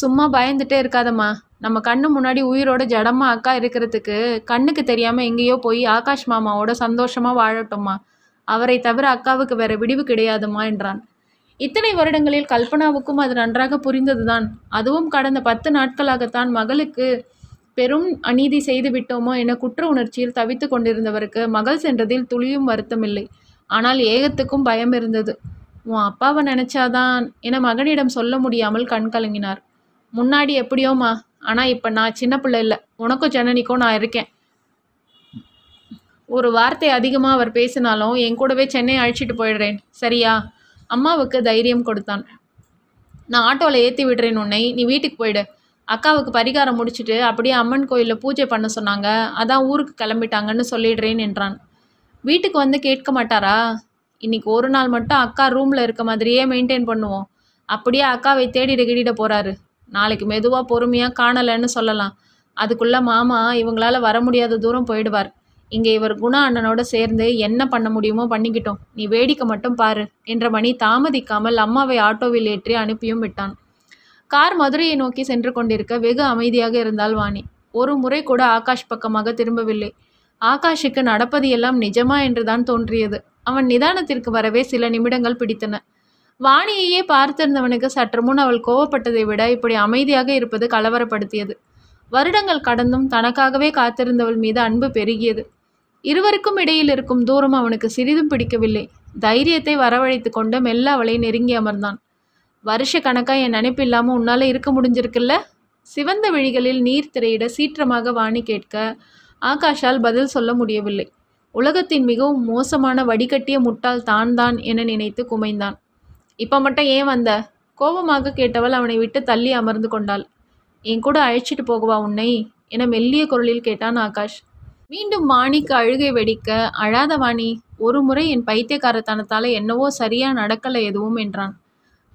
சும்மா பயந்துட்டே இருக்காதம்மா நம்ம கண்ணு முன்னாடி உயிரோட ஜடமா அக்கா இருக்கிறதுக்கு கண்ணுக்கு தெரியாம எங்கேயோ போய் ஆகாஷ் மாமாவோட சந்தோஷமா வாழட்டும்மா அவரை தவிர அக்காவுக்கு வேற விடிவு கிடையாதுமா என்றான் இத்தனை வருடங்களில் கல்பனாவுக்கும் அது நன்றாக புரிந்ததுதான் அதுவும் கடந்த பத்து நாட்களாகத்தான் மகளுக்கு பெரும் அநீதி செய்து விட்டோமோ என குற்ற உணர்ச்சியில் தவித்து கொண்டிருந்தவருக்கு மகள் சென்றதில் துளியும் வருத்தமில்லை ஆனால் ஏகத்துக்கும் பயம் இருந்தது உன் அப்பாவை நினைச்சாதான் என மகனிடம் சொல்ல முடியாமல் கண் கலங்கினார் முன்னாடி எப்படியோமா ஆனால் இப்போ நான் சின்ன பிள்ளை இல்லை உனக்கும் ஜனனிக்கும் நான் இருக்கேன் ஒரு வார்த்தை அதிகமாக அவர் பேசினாலும் என் கூடவே சென்னை அழைச்சிட்டு போயிடுறேன் சரியா அம்மாவுக்கு தைரியம் கொடுத்தான் நான் ஆட்டோவில் ஏற்றி விடுறேன் உன்னை நீ வீட்டுக்கு போயிடு அக்காவுக்கு பரிகாரம் முடிச்சுட்டு அப்படியே அம்மன் கோயிலில் பூஜை பண்ண சொன்னாங்க அதான் ஊருக்கு கிளம்பிட்டாங்கன்னு சொல்லிடுறேன் என்றான் வீட்டுக்கு வந்து கேட்க மாட்டாரா இன்னைக்கு ஒரு நாள் மட்டும் அக்கா ரூமில் இருக்க மாதிரியே மெயின்டைன் பண்ணுவோம் அப்படியே அக்காவை தேடி கிடிட போகிறாரு நாளைக்கு மெதுவாக பொறுமையாக காணலைன்னு சொல்லலாம் அதுக்குள்ளே மாமா இவங்களால வர முடியாத தூரம் போயிடுவார் இங்கே இவர் குணா அண்ணனோட சேர்ந்து என்ன பண்ண முடியுமோ பண்ணிக்கிட்டோம் நீ வேடிக்கை மட்டும் பாரு என்ற மணி தாமதிக்காமல் அம்மாவை ஆட்டோவில் ஏற்றி அனுப்பியும் விட்டான் கார் மதுரையை நோக்கி சென்று கொண்டிருக்க வெகு அமைதியாக இருந்தால் வாணி ஒரு முறை கூட ஆகாஷ் பக்கமாக திரும்பவில்லை ஆகாஷுக்கு நடப்பது எல்லாம் நிஜமா என்றுதான் தோன்றியது அவன் நிதானத்திற்கு வரவே சில நிமிடங்கள் பிடித்தன வாணியையே பார்த்திருந்தவனுக்கு சற்று முன் அவள் கோவப்பட்டதை விட இப்படி அமைதியாக இருப்பது கலவரப்படுத்தியது வருடங்கள் கடந்தும் தனக்காகவே காத்திருந்தவள் மீது அன்பு பெருகியது இருவருக்கும் இடையில் இருக்கும் தூரம் அவனுக்கு சிறிதும் பிடிக்கவில்லை தைரியத்தை வரவழைத்து கொண்டு மெல்ல அவளை நெருங்கி அமர்ந்தான் வருஷ கணக்காக என் நினைப்பு இல்லாமல் உன்னால் இருக்க முடிஞ்சிருக்குல்ல சிவந்த விழிகளில் நீர் திரையிட சீற்றமாக வாணி கேட்க ஆகாஷால் பதில் சொல்ல முடியவில்லை உலகத்தின் மிகவும் மோசமான வடிகட்டிய முட்டால் தான் தான் என நினைத்து குமைந்தான் இப்போ மட்டும் ஏன் வந்த கோபமாக கேட்டவள் அவனை விட்டு தள்ளி அமர்ந்து கொண்டாள் என் கூட அழைச்சிட்டு போகவா உன்னை என மெல்லிய குரலில் கேட்டான் ஆகாஷ் மீண்டும் மாணிக்கு அழுகை வெடிக்க அழாத வாணி ஒரு முறை என் பைத்தியக்காரத்தனத்தால் என்னவோ சரியாக நடக்கலை எதுவும் என்றான்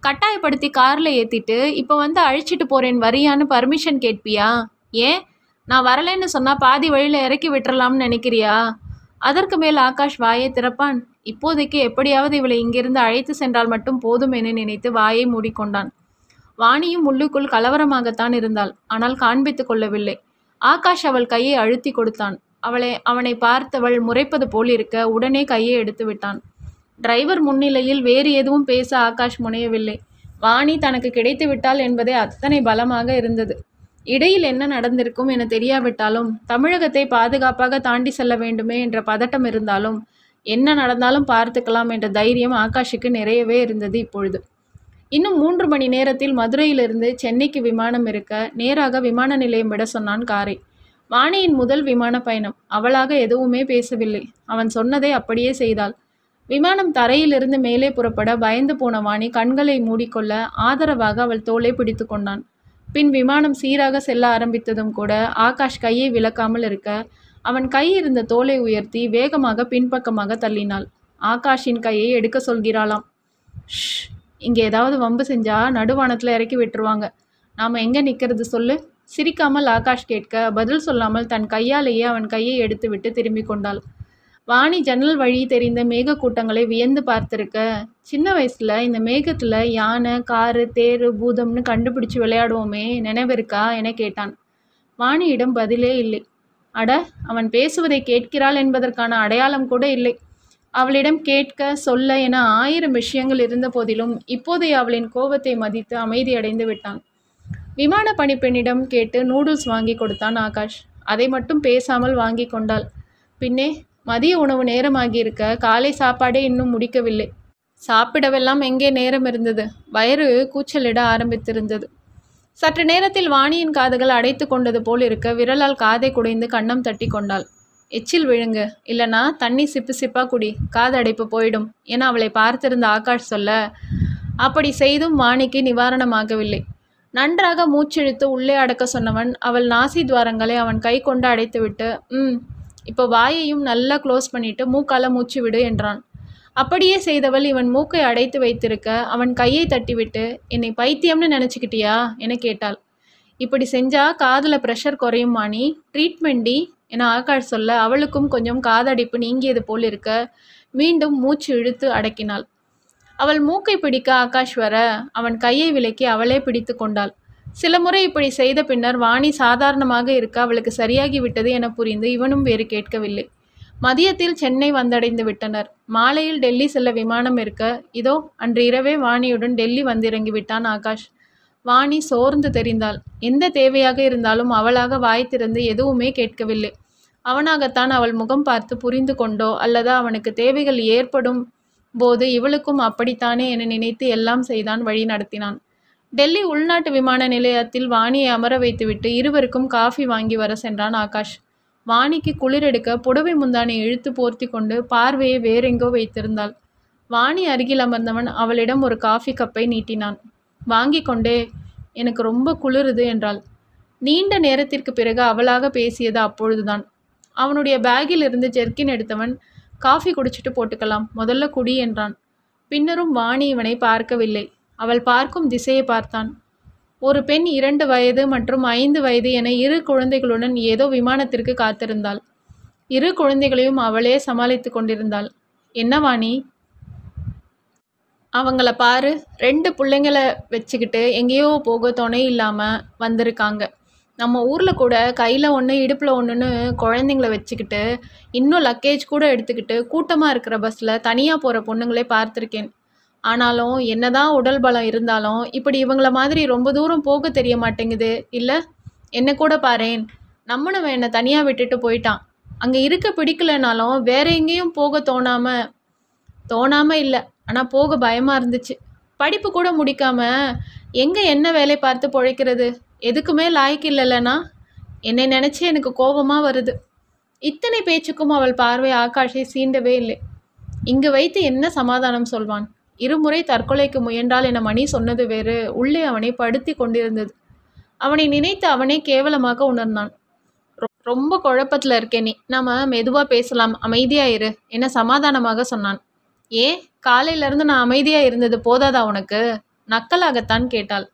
கட்டாயப்படுத்தி காரில் ஏற்றிட்டு இப்போ வந்து அழிச்சிட்டு போகிறேன் வரியான்னு பர்மிஷன் கேட்பியா ஏன் நான் வரலைன்னு சொன்னால் பாதி வழியில் இறக்கி விட்டுறலாம்னு நினைக்கிறியா அதற்கு மேல் ஆகாஷ் வாயை திறப்பான் இப்போதைக்கு எப்படியாவது இவளை இங்கிருந்து அழைத்து சென்றால் மட்டும் போதும் என நினைத்து வாயை மூடிக்கொண்டான் வாணியும் உள்ளுக்குள் கலவரமாகத்தான் இருந்தாள் ஆனால் காண்பித்துக் கொள்ளவில்லை ஆகாஷ் அவள் கையை அழுத்தி கொடுத்தான் அவளை அவனை பார்த்தவள் முறைப்பது போல் இருக்க உடனே கையை எடுத்து விட்டான் டிரைவர் முன்னிலையில் வேறு எதுவும் பேச ஆகாஷ் முனையவில்லை வாணி தனக்கு கிடைத்துவிட்டாள் என்பதே அத்தனை பலமாக இருந்தது இடையில் என்ன நடந்திருக்கும் என தெரியாவிட்டாலும் தமிழகத்தை பாதுகாப்பாக தாண்டி செல்ல வேண்டுமே என்ற பதட்டம் இருந்தாலும் என்ன நடந்தாலும் பார்த்துக்கலாம் என்ற தைரியம் ஆகாஷுக்கு நிறையவே இருந்தது இப்பொழுது இன்னும் மூன்று மணி நேரத்தில் மதுரையிலிருந்து சென்னைக்கு விமானம் இருக்க நேராக விமான நிலையம் விட சொன்னான் காரை வாணியின் முதல் விமான பயணம் அவளாக எதுவுமே பேசவில்லை அவன் சொன்னதை அப்படியே செய்தாள் விமானம் தரையிலிருந்து மேலே புறப்பட பயந்து போன வாணி கண்களை மூடிக்கொள்ள ஆதரவாக அவள் தோலை பிடித்து கொண்டான் பின் விமானம் சீராக செல்ல ஆரம்பித்ததும் கூட ஆகாஷ் கையை விளக்காமல் இருக்க அவன் கை இருந்த தோலை உயர்த்தி வேகமாக பின்பக்கமாக தள்ளினாள் ஆகாஷின் கையை எடுக்க சொல்கிறாளாம் ஷ் இங்கே ஏதாவது வம்பு செஞ்சா நடுவானத்தில் இறக்கி விட்டுருவாங்க நாம் எங்கே நிற்கிறது சொல்லு சிரிக்காமல் ஆகாஷ் கேட்க பதில் சொல்லாமல் தன் கையாலேயே அவன் கையை எடுத்துவிட்டு திரும்பி கொண்டாள் வாணி ஜன்னல் வழி தெரிந்த மேகக்கூட்டங்களை வியந்து பார்த்துருக்க சின்ன வயசில் இந்த மேகத்தில் யானை காரு தேர் பூதம்னு கண்டுபிடிச்சு விளையாடுவோமே நினைவிருக்கா என கேட்டான் வாணியிடம் பதிலே இல்லை அட அவன் பேசுவதை கேட்கிறாள் என்பதற்கான அடையாளம் கூட இல்லை அவளிடம் கேட்க சொல்ல என ஆயிரம் விஷயங்கள் இருந்த போதிலும் இப்போதைய அவளின் கோபத்தை மதித்து அமைதியடைந்து விட்டான் விமான பணிப்பெண்ணிடம் கேட்டு நூடுல்ஸ் வாங்கி கொடுத்தான் ஆகாஷ் அதை மட்டும் பேசாமல் வாங்கி கொண்டாள் பின்னே மதிய உணவு நேரமாகியிருக்க காலை சாப்பாடே இன்னும் முடிக்கவில்லை சாப்பிடவெல்லாம் எங்கே நேரம் இருந்தது வயிறு கூச்சலிட ஆரம்பித்திருந்தது சற்று நேரத்தில் வாணியின் காதுகள் அடைத்து கொண்டது போல் இருக்க விரலால் காதை குடைந்து கண்ணம் தட்டி கொண்டாள் எச்சில் விழுங்கு இல்லனா தண்ணி சிப்பு சிப்பா குடி காது அடைப்பு போயிடும் என அவளை பார்த்திருந்த ஆகாஷ் சொல்ல அப்படி செய்தும் வாணிக்கு நிவாரணமாகவில்லை நன்றாக மூச்சிழுத்து உள்ளே அடக்க சொன்னவன் அவள் நாசி துவாரங்களை அவன் கை கொண்டு அடைத்துவிட்டு ம் இப்போ வாயையும் நல்லா க்ளோஸ் பண்ணிட்டு மூக்கால மூச்சு விடு என்றான் அப்படியே செய்தவள் இவன் மூக்கை அடைத்து வைத்திருக்க அவன் கையை தட்டிவிட்டு என்னை பைத்தியம்னு நினச்சிக்கிட்டியா என கேட்டாள் இப்படி செஞ்சா காதில் ப்ரெஷர் குறையும் மாணி ட்ரீட்மெண்டி என ஆகாஷ் சொல்ல அவளுக்கும் கொஞ்சம் காதடைப்பு நீங்கியது போல் இருக்க மீண்டும் மூச்சு இழுத்து அடக்கினாள் அவள் மூக்கை பிடிக்க ஆகாஷ் வர அவன் கையை விலக்கி அவளே பிடித்து கொண்டாள் சில முறை இப்படி செய்த பின்னர் வாணி சாதாரணமாக இருக்க அவளுக்கு சரியாகி விட்டது என புரிந்து இவனும் வேறு கேட்கவில்லை மதியத்தில் சென்னை வந்தடைந்து விட்டனர் மாலையில் டெல்லி செல்ல விமானம் இருக்க இதோ அன்று இரவே வாணியுடன் டெல்லி வந்திறங்கி விட்டான் ஆகாஷ் வாணி சோர்ந்து தெரிந்தாள் எந்த தேவையாக இருந்தாலும் அவளாக வாய் திறந்து எதுவுமே கேட்கவில்லை அவனாகத்தான் அவள் முகம் பார்த்து புரிந்து கொண்டோ அல்லது அவனுக்கு தேவைகள் ஏற்படும் போது இவளுக்கும் அப்படித்தானே என நினைத்து எல்லாம் செய்தான் வழி நடத்தினான் டெல்லி உள்நாட்டு விமான நிலையத்தில் வாணியை அமர வைத்துவிட்டு இருவருக்கும் காஃபி வாங்கி வர சென்றான் ஆகாஷ் வாணிக்கு குளிரெடுக்க புடவை முந்தானை இழுத்து போர்த்தி கொண்டு பார்வையை வேறெங்கோ வைத்திருந்தாள் வாணி அருகில் அமர்ந்தவன் அவளிடம் ஒரு காஃபி கப்பை நீட்டினான் வாங்கி கொண்டே எனக்கு ரொம்ப குளிருது என்றாள் நீண்ட நேரத்திற்கு பிறகு அவளாக பேசியது அப்பொழுதுதான் அவனுடைய பேக்கில் இருந்து ஜெர்கின் எடுத்தவன் காஃபி குடிச்சிட்டு போட்டுக்கலாம் முதல்ல குடி என்றான் பின்னரும் வாணி இவனை பார்க்கவில்லை அவள் பார்க்கும் திசையை பார்த்தான் ஒரு பெண் இரண்டு வயது மற்றும் ஐந்து வயது என இரு குழந்தைகளுடன் ஏதோ விமானத்திற்கு காத்திருந்தாள் இரு குழந்தைகளையும் அவளே சமாளித்து கொண்டிருந்தாள் என்னவாணி அவங்கள பாரு ரெண்டு பிள்ளைங்களை வச்சுக்கிட்டு எங்கேயோ போக துணை இல்லாமல் வந்திருக்காங்க நம்ம ஊரில் கூட கையில் ஒன்று இடுப்பில் ஒன்றுன்னு குழந்தைங்கள வச்சுக்கிட்டு இன்னும் லக்கேஜ் கூட எடுத்துக்கிட்டு கூட்டமாக இருக்கிற பஸ்ஸில் தனியாக போகிற பொண்ணுங்களே பார்த்துருக்கேன் ஆனாலும் என்னதான் உடல் பலம் இருந்தாலும் இப்படி இவங்கள மாதிரி ரொம்ப தூரம் போக தெரிய மாட்டேங்குது இல்லை என்ன கூட பாரேன் நம்மளும் என்னை தனியாக விட்டுட்டு போயிட்டான் அங்கே இருக்க பிடிக்கலனாலும் வேற எங்கேயும் போக தோணாமல் தோணாமல் இல்லை ஆனால் போக பயமாக இருந்துச்சு படிப்பு கூட முடிக்காமல் எங்கே என்ன வேலை பார்த்து பிழைக்கிறது எதுக்குமே லாய்க்கு இல்லைல்லண்ணா என்னை நினச்சி எனக்கு கோபமாக வருது இத்தனை பேச்சுக்கும் அவள் பார்வை ஆகாஷை சீண்டவே இல்லை இங்கு வைத்து என்ன சமாதானம் சொல்வான் இருமுறை தற்கொலைக்கு முயன்றால் என மணி சொன்னது வேறு உள்ளே அவனை படுத்தி கொண்டிருந்தது அவனை நினைத்து அவனே கேவலமாக உணர்ந்தான் ரொம்ப குழப்பத்தில் இருக்கே நீ நாம மெதுவாக பேசலாம் அமைதியாக இரு என சமாதானமாக சொன்னான் ஏ காலையிலேருந்து நான் அமைதியாக இருந்தது போதாதா உனக்கு நக்கலாகத்தான் கேட்டாள்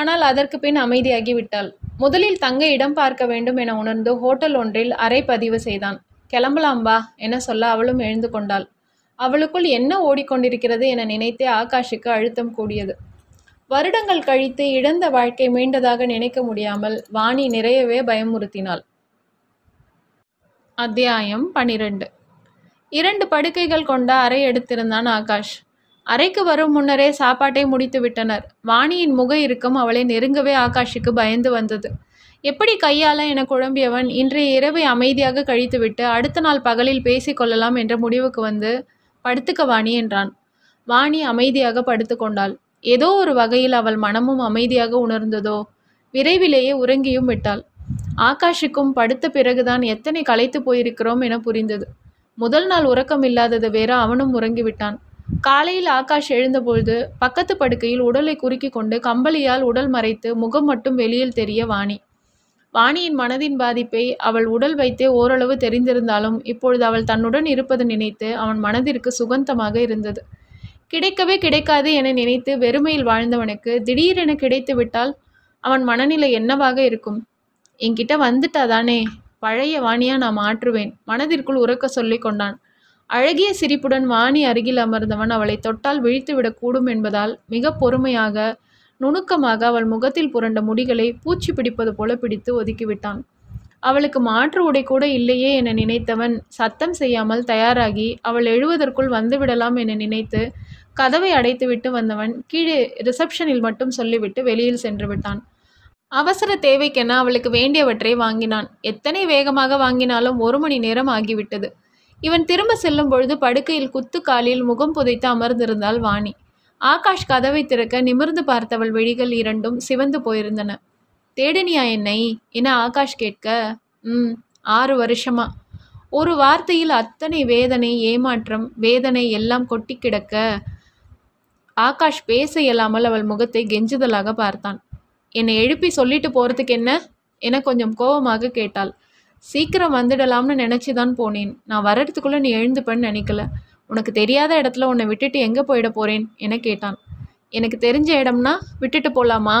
ஆனால் அதற்கு பின் அமைதியாகி விட்டாள் முதலில் தங்க இடம் பார்க்க வேண்டும் என உணர்ந்து ஹோட்டல் ஒன்றில் அறை பதிவு செய்தான் கிளம்பலாம் வா என சொல்ல அவளும் எழுந்து கொண்டாள் அவளுக்குள் என்ன ஓடிக்கொண்டிருக்கிறது என நினைத்தே ஆகாஷுக்கு அழுத்தம் கூடியது வருடங்கள் கழித்து இழந்த வாழ்க்கை மீண்டதாக நினைக்க முடியாமல் வாணி நிறையவே பயமுறுத்தினாள் அத்தியாயம் பனிரெண்டு இரண்டு படுக்கைகள் கொண்ட அறை எடுத்திருந்தான் ஆகாஷ் அறைக்கு வரும் முன்னரே சாப்பாட்டை முடித்து விட்டனர் வாணியின் முக இருக்கும் அவளை நெருங்கவே ஆகாஷுக்கு பயந்து வந்தது எப்படி கையால என குழம்பியவன் இன்றைய இரவை அமைதியாக கழித்துவிட்டு அடுத்த நாள் பகலில் பேசிக்கொள்ளலாம் என்ற முடிவுக்கு வந்து படுத்துக்க வாணி என்றான் வாணி அமைதியாக படுத்துக்கொண்டாள் ஏதோ ஒரு வகையில் அவள் மனமும் அமைதியாக உணர்ந்ததோ விரைவிலேயே உறங்கியும் விட்டாள் ஆகாஷுக்கும் படுத்த பிறகுதான் எத்தனை களைத்து போயிருக்கிறோம் என புரிந்தது முதல் நாள் உறக்கம் இல்லாதது வேற அவனும் உறங்கிவிட்டான் காலையில் ஆகாஷ் எழுந்தபொழுது பக்கத்து படுக்கையில் உடலை குறுக்கி கொண்டு கம்பளியால் உடல் மறைத்து முகம் மட்டும் வெளியில் தெரிய வாணி வாணியின் மனதின் பாதிப்பை அவள் உடல் வைத்தே ஓரளவு தெரிந்திருந்தாலும் இப்பொழுது அவள் தன்னுடன் இருப்பது நினைத்து அவன் மனதிற்கு சுகந்தமாக இருந்தது கிடைக்கவே கிடைக்காது என நினைத்து வெறுமையில் வாழ்ந்தவனுக்கு திடீரென கிடைத்து விட்டால் அவன் மனநிலை என்னவாக இருக்கும் என்கிட்ட வந்துட்டாதானே பழைய வாணியா நான் மாற்றுவேன் மனதிற்குள் உறக்க சொல்லி கொண்டான் அழகிய சிரிப்புடன் வாணி அருகில் அமர்ந்தவன் அவளை தொட்டால் விழித்து விடக்கூடும் என்பதால் மிக பொறுமையாக நுணுக்கமாக அவள் முகத்தில் புரண்ட முடிகளை பூச்சி பிடிப்பது போல பிடித்து ஒதுக்கிவிட்டான் அவளுக்கு மாற்று உடை கூட இல்லையே என நினைத்தவன் சத்தம் செய்யாமல் தயாராகி அவள் எழுவதற்குள் வந்துவிடலாம் என நினைத்து கதவை அடைத்துவிட்டு வந்தவன் கீழே ரிசப்ஷனில் மட்டும் சொல்லிவிட்டு வெளியில் சென்று விட்டான் அவசர தேவைக்கென அவளுக்கு வேண்டியவற்றை வாங்கினான் எத்தனை வேகமாக வாங்கினாலும் ஒரு மணி நேரம் ஆகிவிட்டது இவன் திரும்ப செல்லும் பொழுது படுக்கையில் குத்து காலில் முகம் புதைத்து அமர்ந்திருந்தாள் வாணி ஆகாஷ் கதவை திறக்க நிமிர்ந்து பார்த்தவள் விழிகள் இரண்டும் சிவந்து போயிருந்தன தேடினியா என்னை என ஆகாஷ் கேட்க ம் ஆறு வருஷமா ஒரு வார்த்தையில் அத்தனை வேதனை ஏமாற்றம் வேதனை எல்லாம் கொட்டி கிடக்க ஆகாஷ் பேச இயலாமல் அவள் முகத்தை கெஞ்சுதலாக பார்த்தான் என்னை எழுப்பி சொல்லிட்டு போகிறதுக்கு என்ன என கொஞ்சம் கோபமாக கேட்டாள் சீக்கிரம் வந்துடலாம்னு நினச்சி தான் போனேன் நான் வர்றதுக்குள்ளே நீ எழுந்துப்பேன்னு நினைக்கல உனக்கு தெரியாத இடத்துல உன்னை விட்டுட்டு எங்கே போயிட போகிறேன் என கேட்டான் எனக்கு தெரிஞ்ச இடம்னா விட்டுட்டு போகலாமா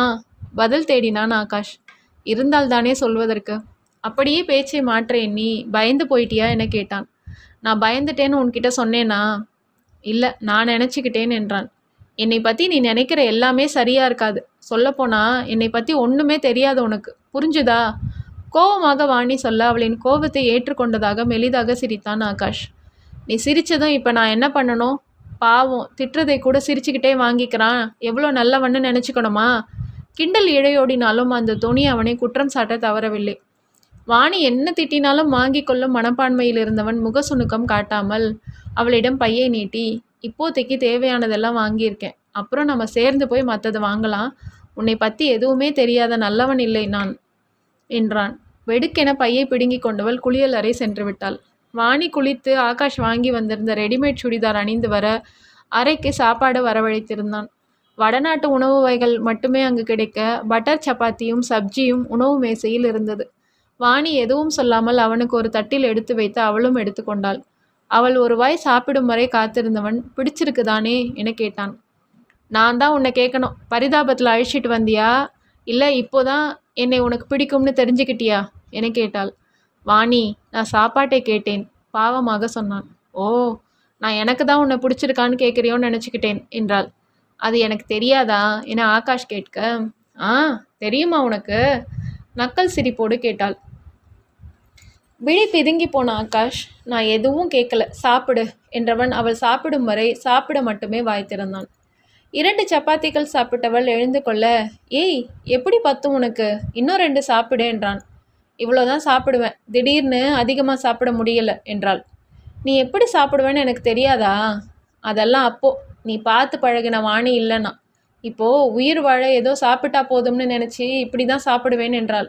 பதில் தேடினான் ஆகாஷ் இருந்தால் தானே சொல்வதற்கு அப்படியே பேச்சை மாற்ற எண்ணி பயந்து போயிட்டியா என கேட்டான் நான் பயந்துட்டேன்னு உன்கிட்ட சொன்னேனா இல்லை நான் நினச்சிக்கிட்டேன் என்றான் என்னை பற்றி நீ நினைக்கிற எல்லாமே சரியாக இருக்காது சொல்லப்போனால் என்னை பற்றி ஒன்றுமே தெரியாது உனக்கு புரிஞ்சுதா கோபமாக வாணி சொல்ல அவளின் கோபத்தை ஏற்றுக்கொண்டதாக மெலிதாக சிரித்தான் ஆகாஷ் நீ சிரித்ததும் இப்போ நான் என்ன பண்ணணும் பாவம் திட்டுறதை கூட சிரிச்சுக்கிட்டே வாங்கிக்கிறான் எவ்வளோ நல்லவன்னு நினச்சிக்கணுமா கிண்டல் இழையோடினாலும் அந்த துணி அவனை குற்றம் சாட்ட தவறவில்லை வாணி என்ன திட்டினாலும் வாங்கி கொள்ளும் மனப்பான்மையில் இருந்தவன் முக சுணுக்கம் காட்டாமல் அவளிடம் பையை நீட்டி இப்போதைக்கு தேவையானதெல்லாம் வாங்கியிருக்கேன் அப்புறம் நம்ம சேர்ந்து போய் மற்றது வாங்கலாம் உன்னை பற்றி எதுவுமே தெரியாத நல்லவன் இல்லை நான் என்றான் வெடுக்கென பையை பிடுங்கி கொண்டவள் குளியலறை சென்று விட்டாள் வாணி குளித்து ஆகாஷ் வாங்கி வந்திருந்த ரெடிமேட் சுடிதார் அணிந்து வர அறைக்கு சாப்பாடு வரவழைத்திருந்தான் வடநாட்டு உணவு வகைகள் மட்டுமே அங்கு கிடைக்க பட்டர் சப்பாத்தியும் சப்ஜியும் உணவு மேசையில் இருந்தது வாணி எதுவும் சொல்லாமல் அவனுக்கு ஒரு தட்டில் எடுத்து வைத்து அவளும் எடுத்துக்கொண்டாள் அவள் ஒரு வாய் சாப்பிடும் வரை காத்திருந்தவன் பிடிச்சிருக்குதானே என கேட்டான் நான் தான் உன்னை கேட்கணும் பரிதாபத்தில் அழிச்சிட்டு வந்தியா இல்லை இப்போதான் என்னை உனக்கு பிடிக்கும்னு தெரிஞ்சுக்கிட்டியா என கேட்டாள் வாணி நான் சாப்பாட்டை கேட்டேன் பாவமாக சொன்னான் ஓ நான் எனக்கு தான் உன்னை பிடிச்சிருக்கான்னு கேட்குறியோன்னு நினச்சிக்கிட்டேன் என்றாள் அது எனக்கு தெரியாதா என ஆகாஷ் கேட்க ஆ தெரியுமா உனக்கு நக்கல் சிரிப்போடு கேட்டாள் விழி பிதுங்கி போன ஆகாஷ் நான் எதுவும் கேட்கல சாப்பிடு என்றவன் அவள் சாப்பிடும் வரை சாப்பிட மட்டுமே வாய்த்திருந்தான் இரண்டு சப்பாத்திகள் சாப்பிட்டவள் எழுந்து கொள்ள ஏய் எப்படி பத்தும் உனக்கு இன்னும் ரெண்டு சாப்பிடு என்றான் இவ்வளோதான் சாப்பிடுவேன் திடீர்னு அதிகமாக சாப்பிட முடியல என்றாள் நீ எப்படி சாப்பிடுவேன்னு எனக்கு தெரியாதா அதெல்லாம் அப்போ நீ பார்த்து பழகின வாணி இல்லைன்னா இப்போது உயிர் வாழ ஏதோ சாப்பிட்டா போதும்னு நினச்சி இப்படி தான் சாப்பிடுவேன் என்றாள்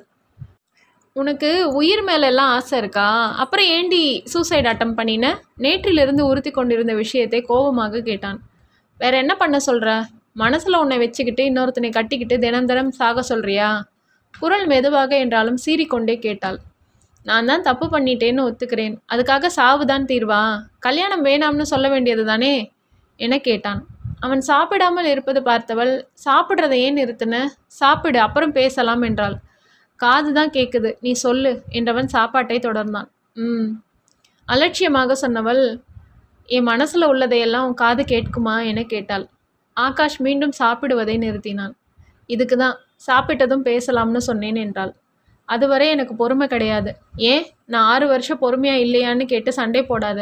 உனக்கு உயிர் மேலெல்லாம் ஆசை இருக்கா அப்புறம் ஏண்டி சூசைட் அட்டம் பண்ணின நேற்றிலிருந்து உறுத்தி கொண்டிருந்த விஷயத்தை கோபமாக கேட்டான் வேற என்ன பண்ண சொல்கிற மனசில் உன்னை வச்சுக்கிட்டு இன்னொருத்தனை கட்டிக்கிட்டு தினம் தினம் சாக சொல்கிறியா குரல் மெதுவாக என்றாலும் சீறிக்கொண்டே கேட்டாள் நான் தான் தப்பு பண்ணிட்டேன்னு ஒத்துக்கிறேன் அதுக்காக சாவுதான் தீர்வா கல்யாணம் வேணாம்னு சொல்ல வேண்டியது தானே என கேட்டான் அவன் சாப்பிடாமல் இருப்பது பார்த்தவள் சாப்பிட்றதை ஏன் நிறுத்தின சாப்பிடு அப்புறம் பேசலாம் என்றாள் காது தான் கேட்குது நீ சொல்லு என்றவன் சாப்பாட்டை தொடர்ந்தான் ம் அலட்சியமாக சொன்னவள் என் மனசில் உள்ளதையெல்லாம் உன் காது கேட்குமா என கேட்டாள் ஆகாஷ் மீண்டும் சாப்பிடுவதை நிறுத்தினான் இதுக்கு தான் சாப்பிட்டதும் பேசலாம்னு சொன்னேன் என்றாள் அதுவரை எனக்கு பொறுமை கிடையாது ஏன் நான் ஆறு வருஷம் பொறுமையாக இல்லையான்னு கேட்டு சண்டை போடாத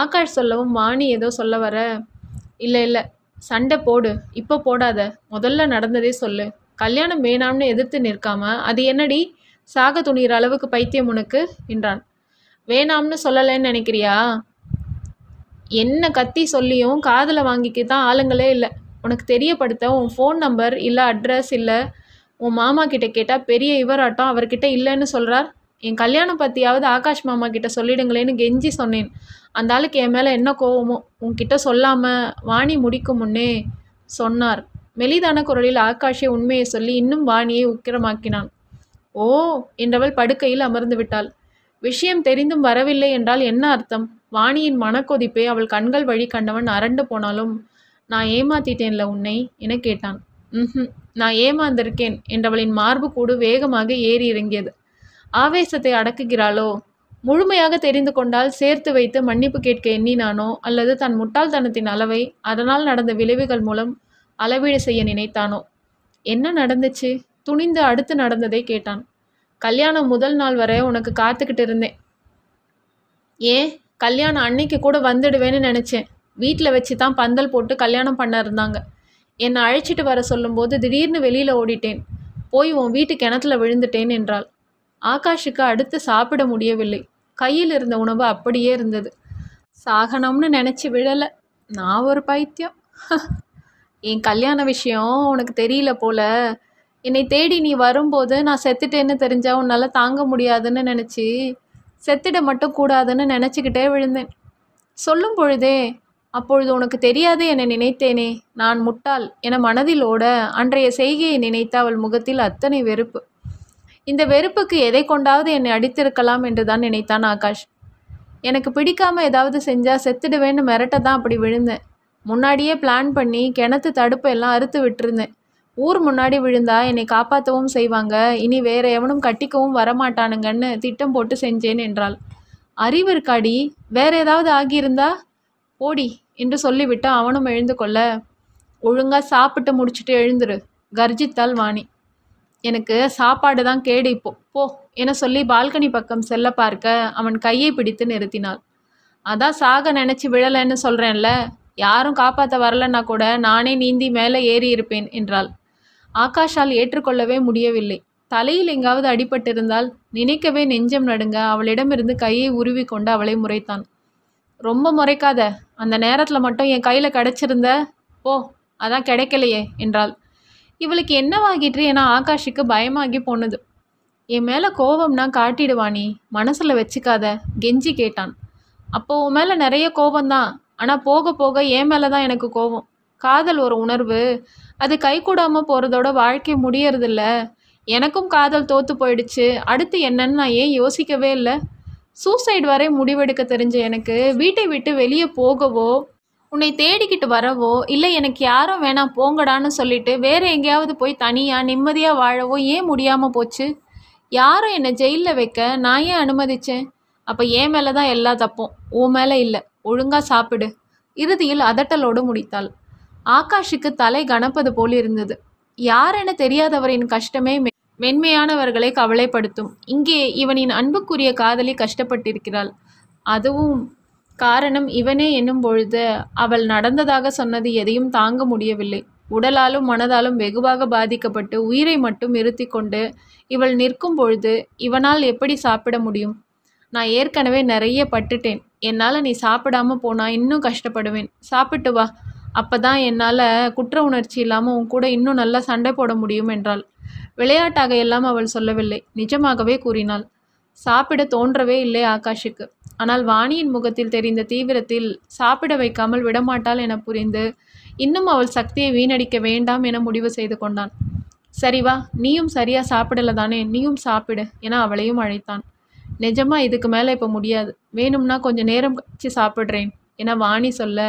ஆகாஷ் சொல்லவும் வாணி ஏதோ சொல்ல வர இல்லை இல்லை சண்டை போடு இப்போ போடாத முதல்ல நடந்ததே சொல்லு கல்யாணம் வேணாம்னு எதிர்த்து நிற்காம அது என்னடி சாக துணிகிற அளவுக்கு பைத்தியம் உனக்கு என்றான் வேணாம்னு சொல்லலைன்னு நினைக்கிறியா என்ன கத்தி சொல்லியும் காதலை வாங்கிக்க தான் ஆளுங்களே இல்லை உனக்கு தெரியப்படுத்த உன் ஃபோன் நம்பர் இல்லை அட்ரஸ் இல்லை உன் மாமா கிட்ட கேட்டால் பெரிய இவராட்டம் அவர்கிட்ட இல்லைன்னு சொல்கிறார் என் கல்யாணம் பற்றியாவது ஆகாஷ் மாமா கிட்ட சொல்லிடுங்களேன்னு கெஞ்சி சொன்னேன் அந்த ஆளுக்கு என் மேலே என்ன கோவமோ உன்கிட்ட சொல்லாமல் வாணி முடிக்கும் முன்னே சொன்னார் மெலிதான குரலில் ஆகாஷை உண்மையை சொல்லி இன்னும் வாணியை உக்கிரமாக்கினான் ஓ என்றவள் படுக்கையில் அமர்ந்து விட்டாள் விஷயம் தெரிந்தும் வரவில்லை என்றால் என்ன அர்த்தம் வாணியின் மனக்கொதிப்பை அவள் கண்கள் வழி கண்டவன் அரண்டு போனாலும் நான் ஏமாத்திட்டேன்ல உன்னை என கேட்டான் ம் நான் ஏமாந்திருக்கேன் என்றவளின் மார்பு கூடு வேகமாக ஏறி இறங்கியது ஆவேசத்தை அடக்குகிறாளோ முழுமையாக தெரிந்து கொண்டால் சேர்த்து வைத்து மன்னிப்பு கேட்க எண்ணினானோ அல்லது தன் முட்டாள்தனத்தின் அளவை அதனால் நடந்த விளைவுகள் மூலம் அளவீடு செய்ய நினைத்தானோ என்ன நடந்துச்சு துணிந்து அடுத்து நடந்ததை கேட்டான் கல்யாணம் முதல் நாள் வரை உனக்கு காத்துக்கிட்டு இருந்தேன் ஏன் கல்யாணம் அன்னைக்கு கூட வந்துடுவேன்னு நினச்சேன் வீட்டில் வச்சு தான் பந்தல் போட்டு கல்யாணம் பண்ண இருந்தாங்க என்னை அழைச்சிட்டு வர சொல்லும்போது திடீர்னு வெளியில் ஓடிட்டேன் போய் உன் வீட்டு கிணத்துல விழுந்துட்டேன் என்றாள் ஆகாஷுக்கு அடுத்து சாப்பிட முடியவில்லை கையில் இருந்த உணவு அப்படியே இருந்தது சாகனம்னு நினச்சி விழலை நான் ஒரு பைத்தியம் *laughs* என் கல்யாண விஷயம் உனக்கு தெரியல போல என்னை தேடி நீ வரும்போது நான் செத்துட்டேன்னு தெரிஞ்சால் உன்னால் தாங்க முடியாதுன்னு நினச்சி செத்துட மட்டும் கூடாதுன்னு நினச்சிக்கிட்டே விழுந்தேன் சொல்லும் பொழுதே அப்பொழுது உனக்கு தெரியாது என நினைத்தேனே நான் முட்டாள் என மனதில் ஓட அன்றைய செய்கையை நினைத்த அவள் முகத்தில் அத்தனை வெறுப்பு இந்த வெறுப்புக்கு எதை கொண்டாவது என்னை அடித்திருக்கலாம் என்று தான் நினைத்தான் ஆகாஷ் எனக்கு பிடிக்காம ஏதாவது செஞ்சால் செத்துடுவேன்னு மிரட்ட தான் அப்படி விழுந்தேன் முன்னாடியே பிளான் பண்ணி கிணத்து தடுப்பு எல்லாம் அறுத்து விட்டுருந்தேன் ஊர் முன்னாடி விழுந்தா என்னை காப்பாற்றவும் செய்வாங்க இனி வேற எவனும் கட்டிக்கவும் வரமாட்டானுங்கன்னு திட்டம் போட்டு செஞ்சேன் என்றாள் அறிவு இருக்காடி வேற ஏதாவது ஆகியிருந்தா போடி என்று சொல்லிவிட்டு அவனும் எழுந்து கொள்ள ஒழுங்காக சாப்பிட்டு முடிச்சுட்டு எழுந்துரு கர்ஜித்தாள் வாணி எனக்கு சாப்பாடு தான் கேடு இப்போ போ என சொல்லி பால்கனி பக்கம் செல்ல பார்க்க அவன் கையை பிடித்து நிறுத்தினாள் அதான் சாக நினச்சி விழலைன்னு சொல்கிறேன்ல யாரும் காப்பாற்ற வரலன்னா கூட நானே நீந்தி மேலே ஏறி இருப்பேன் என்றாள் ஆகாஷால் ஏற்றுக்கொள்ளவே முடியவில்லை தலையில் எங்காவது அடிபட்டிருந்தால் நினைக்கவே நெஞ்சம் நடுங்க அவளிடமிருந்து கையை உருவி கொண்டு அவளை முறைத்தான் ரொம்ப முறைக்காத அந்த நேரத்தில் மட்டும் என் கையில் கிடச்சிருந்த ஓ அதான் கிடைக்கலையே என்றாள் இவளுக்கு என்னவாகிட்டு என ஆகாஷுக்கு பயமாகி போனது என் மேலே கோபம்னா காட்டிடுவானி மனசில் வச்சுக்காத கெஞ்சி கேட்டான் அப்போ உன் மேலே நிறைய கோபம்தான் ஆனால் போக போக என் மேலே தான் எனக்கு கோபம் காதல் ஒரு உணர்வு அது கை கூடாமல் போகிறதோட வாழ்க்கை முடியறதில்ல எனக்கும் காதல் தோற்று போயிடுச்சு அடுத்து என்னன்னு நான் ஏன் யோசிக்கவே இல்லை சூசைட் வரை முடிவெடுக்க தெரிஞ்ச எனக்கு வீட்டை விட்டு வெளியே போகவோ உன்னை தேடிக்கிட்டு வரவோ இல்லை எனக்கு யாரும் வேணாம் போங்கடான்னு சொல்லிட்டு வேறு எங்கேயாவது போய் தனியாக நிம்மதியாக வாழவோ ஏன் முடியாமல் போச்சு யாரும் என்னை ஜெயிலில் வைக்க நான் ஏன் அனுமதித்தேன் அப்போ என் மேலே தான் எல்லா தப்பும் உன் மேலே இல்லை ஒழுங்காக சாப்பிடு இறுதியில் அதட்டலோடு முடித்தாள் ஆகாஷுக்கு தலை கனப்பது போல் இருந்தது யாரென தெரியாதவரின் கஷ்டமே மென்மையானவர்களை கவலைப்படுத்தும் இங்கே இவனின் அன்புக்குரிய காதலி கஷ்டப்பட்டிருக்கிறாள் அதுவும் காரணம் இவனே என்னும் பொழுது அவள் நடந்ததாக சொன்னது எதையும் தாங்க முடியவில்லை உடலாலும் மனதாலும் வெகுவாக பாதிக்கப்பட்டு உயிரை மட்டும் இருத்தி கொண்டு இவள் நிற்கும் பொழுது இவனால் எப்படி சாப்பிட முடியும் நான் ஏற்கனவே நிறைய பட்டுட்டேன் என்னால் நீ சாப்பிடாம போனா இன்னும் கஷ்டப்படுவேன் சாப்பிட்டு வா அப்போ தான் என்னால் குற்ற உணர்ச்சி இல்லாமல் உன் கூட இன்னும் நல்லா சண்டை போட முடியும் என்றாள் விளையாட்டாக எல்லாம் அவள் சொல்லவில்லை நிஜமாகவே கூறினாள் சாப்பிட தோன்றவே இல்லை ஆகாஷுக்கு ஆனால் வாணியின் முகத்தில் தெரிந்த தீவிரத்தில் சாப்பிட வைக்காமல் விடமாட்டாள் என புரிந்து இன்னும் அவள் சக்தியை வீணடிக்க வேண்டாம் என முடிவு செய்து கொண்டான் சரி வா நீயும் சரியா சாப்பிடல தானே நீயும் சாப்பிடு என அவளையும் அழைத்தான் நிஜமா இதுக்கு மேலே இப்போ முடியாது வேணும்னா கொஞ்சம் நேரம் கழிச்சு சாப்பிட்றேன் என வாணி சொல்ல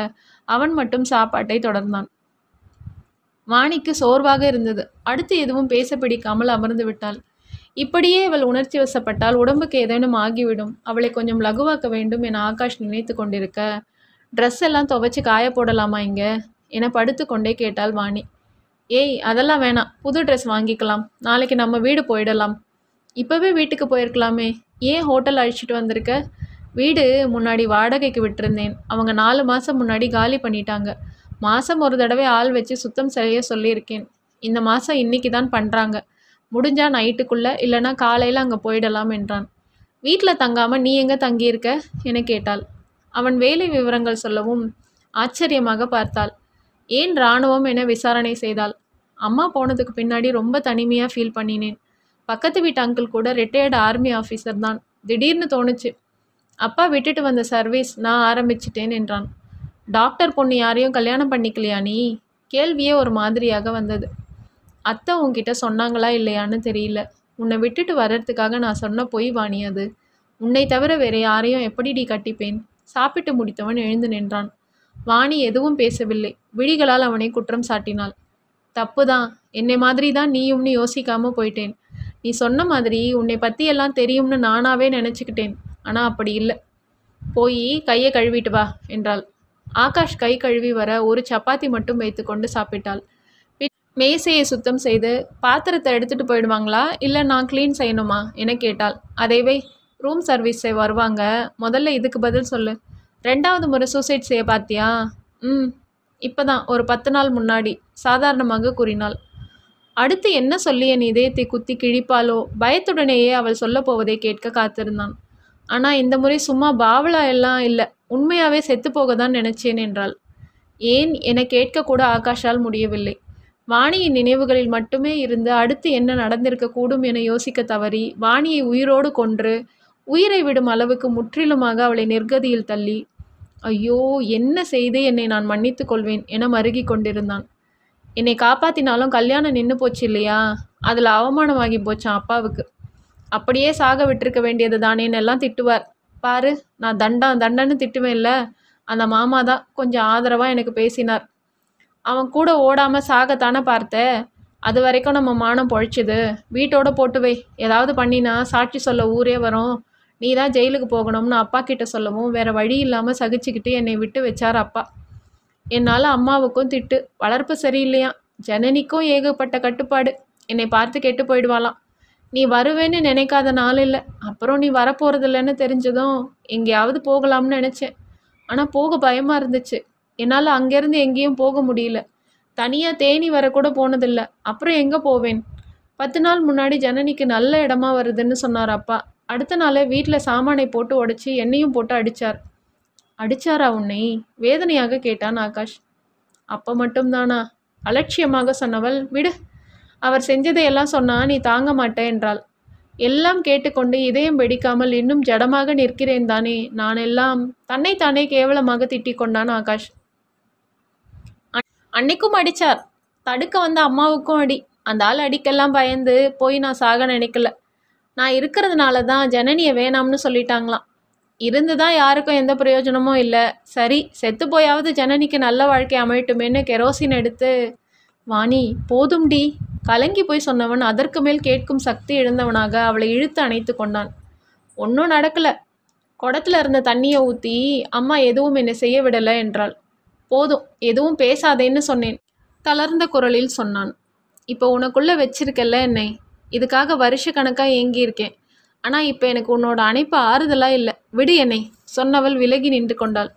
அவன் மட்டும் சாப்பாட்டை தொடர்ந்தான் வாணிக்கு சோர்வாக இருந்தது அடுத்து எதுவும் பேச பிடிக்காமல் அமர்ந்து விட்டாள் இப்படியே இவள் உணர்ச்சி வசப்பட்டால் உடம்புக்கு ஏதேனும் ஆகிவிடும் அவளை கொஞ்சம் லகுவாக்க வேண்டும் என ஆகாஷ் நினைத்து கொண்டிருக்க ட்ரெஸ் எல்லாம் துவைச்சி காய போடலாமா இங்கே என படுத்து கொண்டே கேட்டாள் வாணி ஏய் அதெல்லாம் வேணாம் புது ட்ரெஸ் வாங்கிக்கலாம் நாளைக்கு நம்ம வீடு போயிடலாம் இப்போவே வீட்டுக்கு போயிருக்கலாமே ஏன் ஹோட்டல் அழிச்சிட்டு வந்திருக்க வீடு முன்னாடி வாடகைக்கு விட்டுருந்தேன் அவங்க நாலு மாதம் முன்னாடி காலி பண்ணிட்டாங்க மாதம் ஒரு தடவை ஆள் வச்சு சுத்தம் செய்ய சொல்லியிருக்கேன் இந்த மாதம் இன்னைக்கு தான் பண்ணுறாங்க முடிஞ்சா நைட்டுக்குள்ளே இல்லைனா காலையில் அங்கே போயிடலாம் என்றான் வீட்டில் தங்காமல் நீ எங்கே தங்கியிருக்க என கேட்டாள் அவன் வேலை விவரங்கள் சொல்லவும் ஆச்சரியமாக பார்த்தாள் ஏன் இராணுவம் என விசாரணை செய்தாள் அம்மா போனதுக்கு பின்னாடி ரொம்ப தனிமையாக ஃபீல் பண்ணினேன் பக்கத்து வீட்டு அங்கிள் கூட ரிட்டையர்டு ஆர்மி ஆஃபீஸர் தான் திடீர்னு தோணுச்சு அப்பா விட்டுட்டு வந்த சர்வீஸ் நான் ஆரம்பிச்சிட்டேன் என்றான் டாக்டர் பொண்ணு யாரையும் கல்யாணம் பண்ணிக்கலையா நீ கேள்வியே ஒரு மாதிரியாக வந்தது அத்தை உன்கிட்ட சொன்னாங்களா இல்லையான்னு தெரியல உன்னை விட்டுட்டு வர்றதுக்காக நான் சொன்ன பொய் வாணி அது உன்னை தவிர வேற யாரையும் எப்படிடி கட்டிப்பேன் சாப்பிட்டு முடித்தவன் எழுந்து நின்றான் வாணி எதுவும் பேசவில்லை விழிகளால் அவனை குற்றம் சாட்டினாள் தப்பு தான் என்னை மாதிரி தான் நீயும்னு யோசிக்காம போயிட்டேன் நீ சொன்ன மாதிரி உன்னை பற்றி எல்லாம் தெரியும்னு நானாவே நினச்சிக்கிட்டேன் ஆனால் அப்படி இல்லை போய் கையை கழுவிட்டு வா என்றாள் ஆகாஷ் கை கழுவி வர ஒரு சப்பாத்தி மட்டும் வைத்துக்கொண்டு சாப்பிட்டாள் மேசையை சுத்தம் செய்து பாத்திரத்தை எடுத்துகிட்டு போயிடுவாங்களா இல்லை நான் க்ளீன் செய்யணுமா என கேட்டாள் அதைவே ரூம் சர்வீஸை வருவாங்க முதல்ல இதுக்கு பதில் சொல்லு ரெண்டாவது முறை சூசைட் செய்ய பார்த்தியா ம் இப்போ தான் ஒரு பத்து நாள் முன்னாடி சாதாரணமாக கூறினாள் அடுத்து என்ன சொல்லி என் இதயத்தை குத்தி கிழிப்பாலோ பயத்துடனேயே அவள் சொல்லப்போவதை கேட்க காத்திருந்தான் ஆனால் இந்த முறை சும்மா பாவலா எல்லாம் இல்லை உண்மையாவே செத்துப்போக தான் நினைச்சேன் என்றாள் ஏன் என கேட்கக்கூட ஆகாஷால் முடியவில்லை வாணியின் நினைவுகளில் மட்டுமே இருந்து அடுத்து என்ன நடந்திருக்க கூடும் என யோசிக்க தவறி வாணியை உயிரோடு கொன்று உயிரை விடும் அளவுக்கு முற்றிலுமாக அவளை நிர்கதியில் தள்ளி ஐயோ என்ன செய்து என்னை நான் மன்னித்து கொள்வேன் என மருகி கொண்டிருந்தான் என்னை காப்பாத்தினாலும் கல்யாணம் நின்று போச்சு இல்லையா அதில் அவமானமாகி போச்சான் அப்பாவுக்கு அப்படியே சாக விட்டிருக்க வேண்டியது தானேன்னு எல்லாம் திட்டுவார் பாரு நான் தண்டா தண்டன்னு திட்டுவேன் இல்லை அந்த மாமா தான் கொஞ்சம் ஆதரவாக எனக்கு பேசினார் அவன் கூட ஓடாமல் சாகத்தானே பார்த்த அது வரைக்கும் நம்ம மானம் பொழைச்சிது வீட்டோட போட்டு வை ஏதாவது பண்ணினா சாட்சி சொல்ல ஊரே வரும் நீ தான் ஜெயிலுக்கு போகணும்னு அப்பா கிட்ட சொல்லவும் வேறு வழி இல்லாமல் சகிச்சுக்கிட்டு என்னை விட்டு வச்சார் அப்பா என்னால் அம்மாவுக்கும் திட்டு வளர்ப்பு சரியில்லையா ஜனனிக்கும் ஏகப்பட்ட கட்டுப்பாடு என்னை பார்த்து கெட்டு போயிடுவாளாம் நீ வருவேன்னு நினைக்காத நாள் இல்லை அப்புறம் நீ வரப்போகிறதில்லன்னு தெரிஞ்சதும் எங்கேயாவது போகலாம்னு நினச்சேன் ஆனால் போக பயமாக இருந்துச்சு என்னால் அங்கேருந்து எங்கேயும் போக முடியல தனியாக தேனி வரக்கூட போனதில்லை அப்புறம் எங்கே போவேன் பத்து நாள் முன்னாடி ஜனனிக்கு நல்ல இடமா வருதுன்னு சொன்னார் அப்பா அடுத்த நாளே வீட்டில் சாமானை போட்டு உடச்சி என்னையும் போட்டு அடித்தார் அடித்தாரா உன்னை வேதனையாக கேட்டான் ஆகாஷ் அப்போ மட்டும்தானா அலட்சியமாக சொன்னவள் விடு அவர் செஞ்சதையெல்லாம் சொன்னா நீ தாங்க மாட்டே என்றாள் எல்லாம் கேட்டுக்கொண்டு இதயம் வெடிக்காமல் இன்னும் ஜடமாக நிற்கிறேன் தானே நான் எல்லாம் தன்னைத்தானே கேவலமாக திட்டிக் கொண்டான் ஆகாஷ் அன்னைக்கும் அடிச்சார் தடுக்க வந்த அம்மாவுக்கும் அடி அந்த ஆள் அடிக்கெல்லாம் பயந்து போய் நான் சாக நினைக்கல நான் இருக்கிறதுனால தான் ஜனனியை வேணாம்னு சொல்லிட்டாங்களாம் இருந்து தான் யாருக்கும் எந்த பிரயோஜனமும் இல்லை சரி செத்து போயாவது ஜனனிக்கு நல்ல வாழ்க்கை அமையட்டுமேன்னு கெரோசின் எடுத்து வாணி போதும்டி கலங்கி போய் சொன்னவன் அதற்கு மேல் கேட்கும் சக்தி இழந்தவனாக அவளை இழுத்து அணைத்து கொண்டான் ஒன்றும் நடக்கலை குடத்துல இருந்த தண்ணியை ஊற்றி அம்மா எதுவும் என்னை செய்ய விடலை என்றாள் போதும் எதுவும் பேசாதேன்னு சொன்னேன் தளர்ந்த குரலில் சொன்னான் இப்போ உனக்குள்ளே வச்சிருக்கல்ல என்னை இதுக்காக வருஷ கணக்காக ஏங்கியிருக்கேன் ஆனால் இப்போ எனக்கு உன்னோட அணைப்பு ஆறுதலாக இல்லை விடு என்னை சொன்னவள் விலகி நின்று கொண்டாள்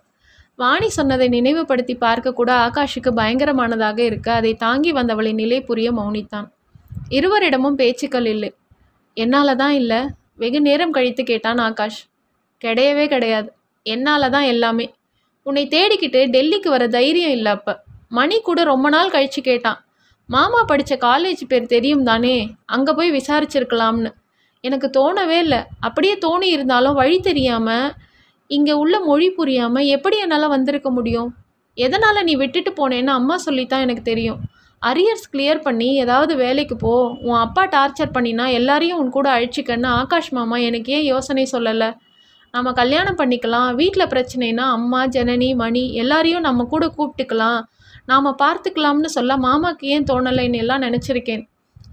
வாணி சொன்னதை நினைவுபடுத்தி பார்க்க கூட ஆகாஷுக்கு பயங்கரமானதாக இருக்க அதை தாங்கி வந்தவளின் நிலை புரிய மௌனித்தான் இருவரிடமும் பேச்சுக்கள் இல்லை என்னால் தான் இல்லை வெகு நேரம் கழித்து கேட்டான் ஆகாஷ் கிடையவே கிடையாது என்னால் தான் எல்லாமே உன்னை தேடிக்கிட்டு டெல்லிக்கு வர தைரியம் இல்லை அப்போ மணி கூட ரொம்ப நாள் கழித்து கேட்டான் மாமா படித்த காலேஜ் பேர் தெரியும் தானே அங்கே போய் விசாரிச்சிருக்கலாம்னு எனக்கு தோணவே இல்லை அப்படியே தோணி இருந்தாலும் வழி தெரியாமல் இங்கே உள்ள மொழி புரியாமல் எப்படி என்னால் வந்திருக்க முடியும் எதனால் நீ விட்டுட்டு போனேன்னு அம்மா சொல்லித்தான் எனக்கு தெரியும் அரியர்ஸ் கிளியர் பண்ணி ஏதாவது வேலைக்கு போ உன் அப்பா டார்ச்சர் பண்ணினா எல்லாரையும் உன் கூட அழிச்சிக்கன்னு ஆகாஷ் மாமா எனக்கு ஏன் யோசனை சொல்லலை நம்ம கல்யாணம் பண்ணிக்கலாம் வீட்டில் பிரச்சனைனா அம்மா ஜனனி மணி எல்லாரையும் நம்ம கூட கூப்பிட்டுக்கலாம் நாம் பார்த்துக்கலாம்னு சொல்ல மாமாக்கு ஏன் தோணலைன்னு எல்லாம் நினச்சிருக்கேன்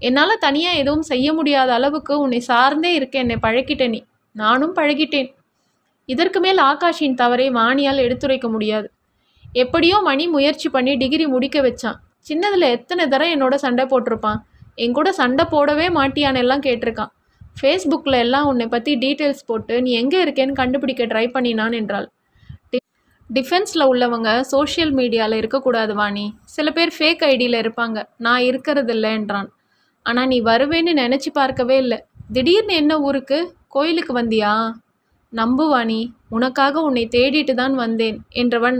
என்னால் தனியாக எதுவும் செய்ய முடியாத அளவுக்கு உன்னை சார்ந்தே இருக்கேன் என்னை பழகிட்ட நீ நானும் பழகிட்டேன் இதற்கு மேல் ஆகாஷின் தவறை வாணியால் எடுத்துரைக்க முடியாது எப்படியோ மணி முயற்சி பண்ணி டிகிரி முடிக்க வச்சான் சின்னதில் எத்தனை தரம் என்னோட சண்டை போட்டிருப்பான் என் கூட சண்டை போடவே மாட்டியானெல்லாம் கேட்டிருக்கான் ஃபேஸ்புக்கில் எல்லாம் உன்னை பற்றி டீட்டெயில்ஸ் போட்டு நீ எங்கே இருக்கேன்னு கண்டுபிடிக்க ட்ரை பண்ணினான் என்றாள் டிஃபென்ஸில் உள்ளவங்க சோஷியல் மீடியாவில் இருக்கக்கூடாது வாணி சில பேர் ஃபேக் ஐடியில் இருப்பாங்க நான் இருக்கிறது இல்லை என்றான் ஆனால் நீ வருவேன்னு நினச்சி பார்க்கவே இல்லை திடீர்னு என்ன ஊருக்கு கோயிலுக்கு வந்தியா நம்புவானி உனக்காக உன்னை தேடிட்டு தான் வந்தேன் என்றவன்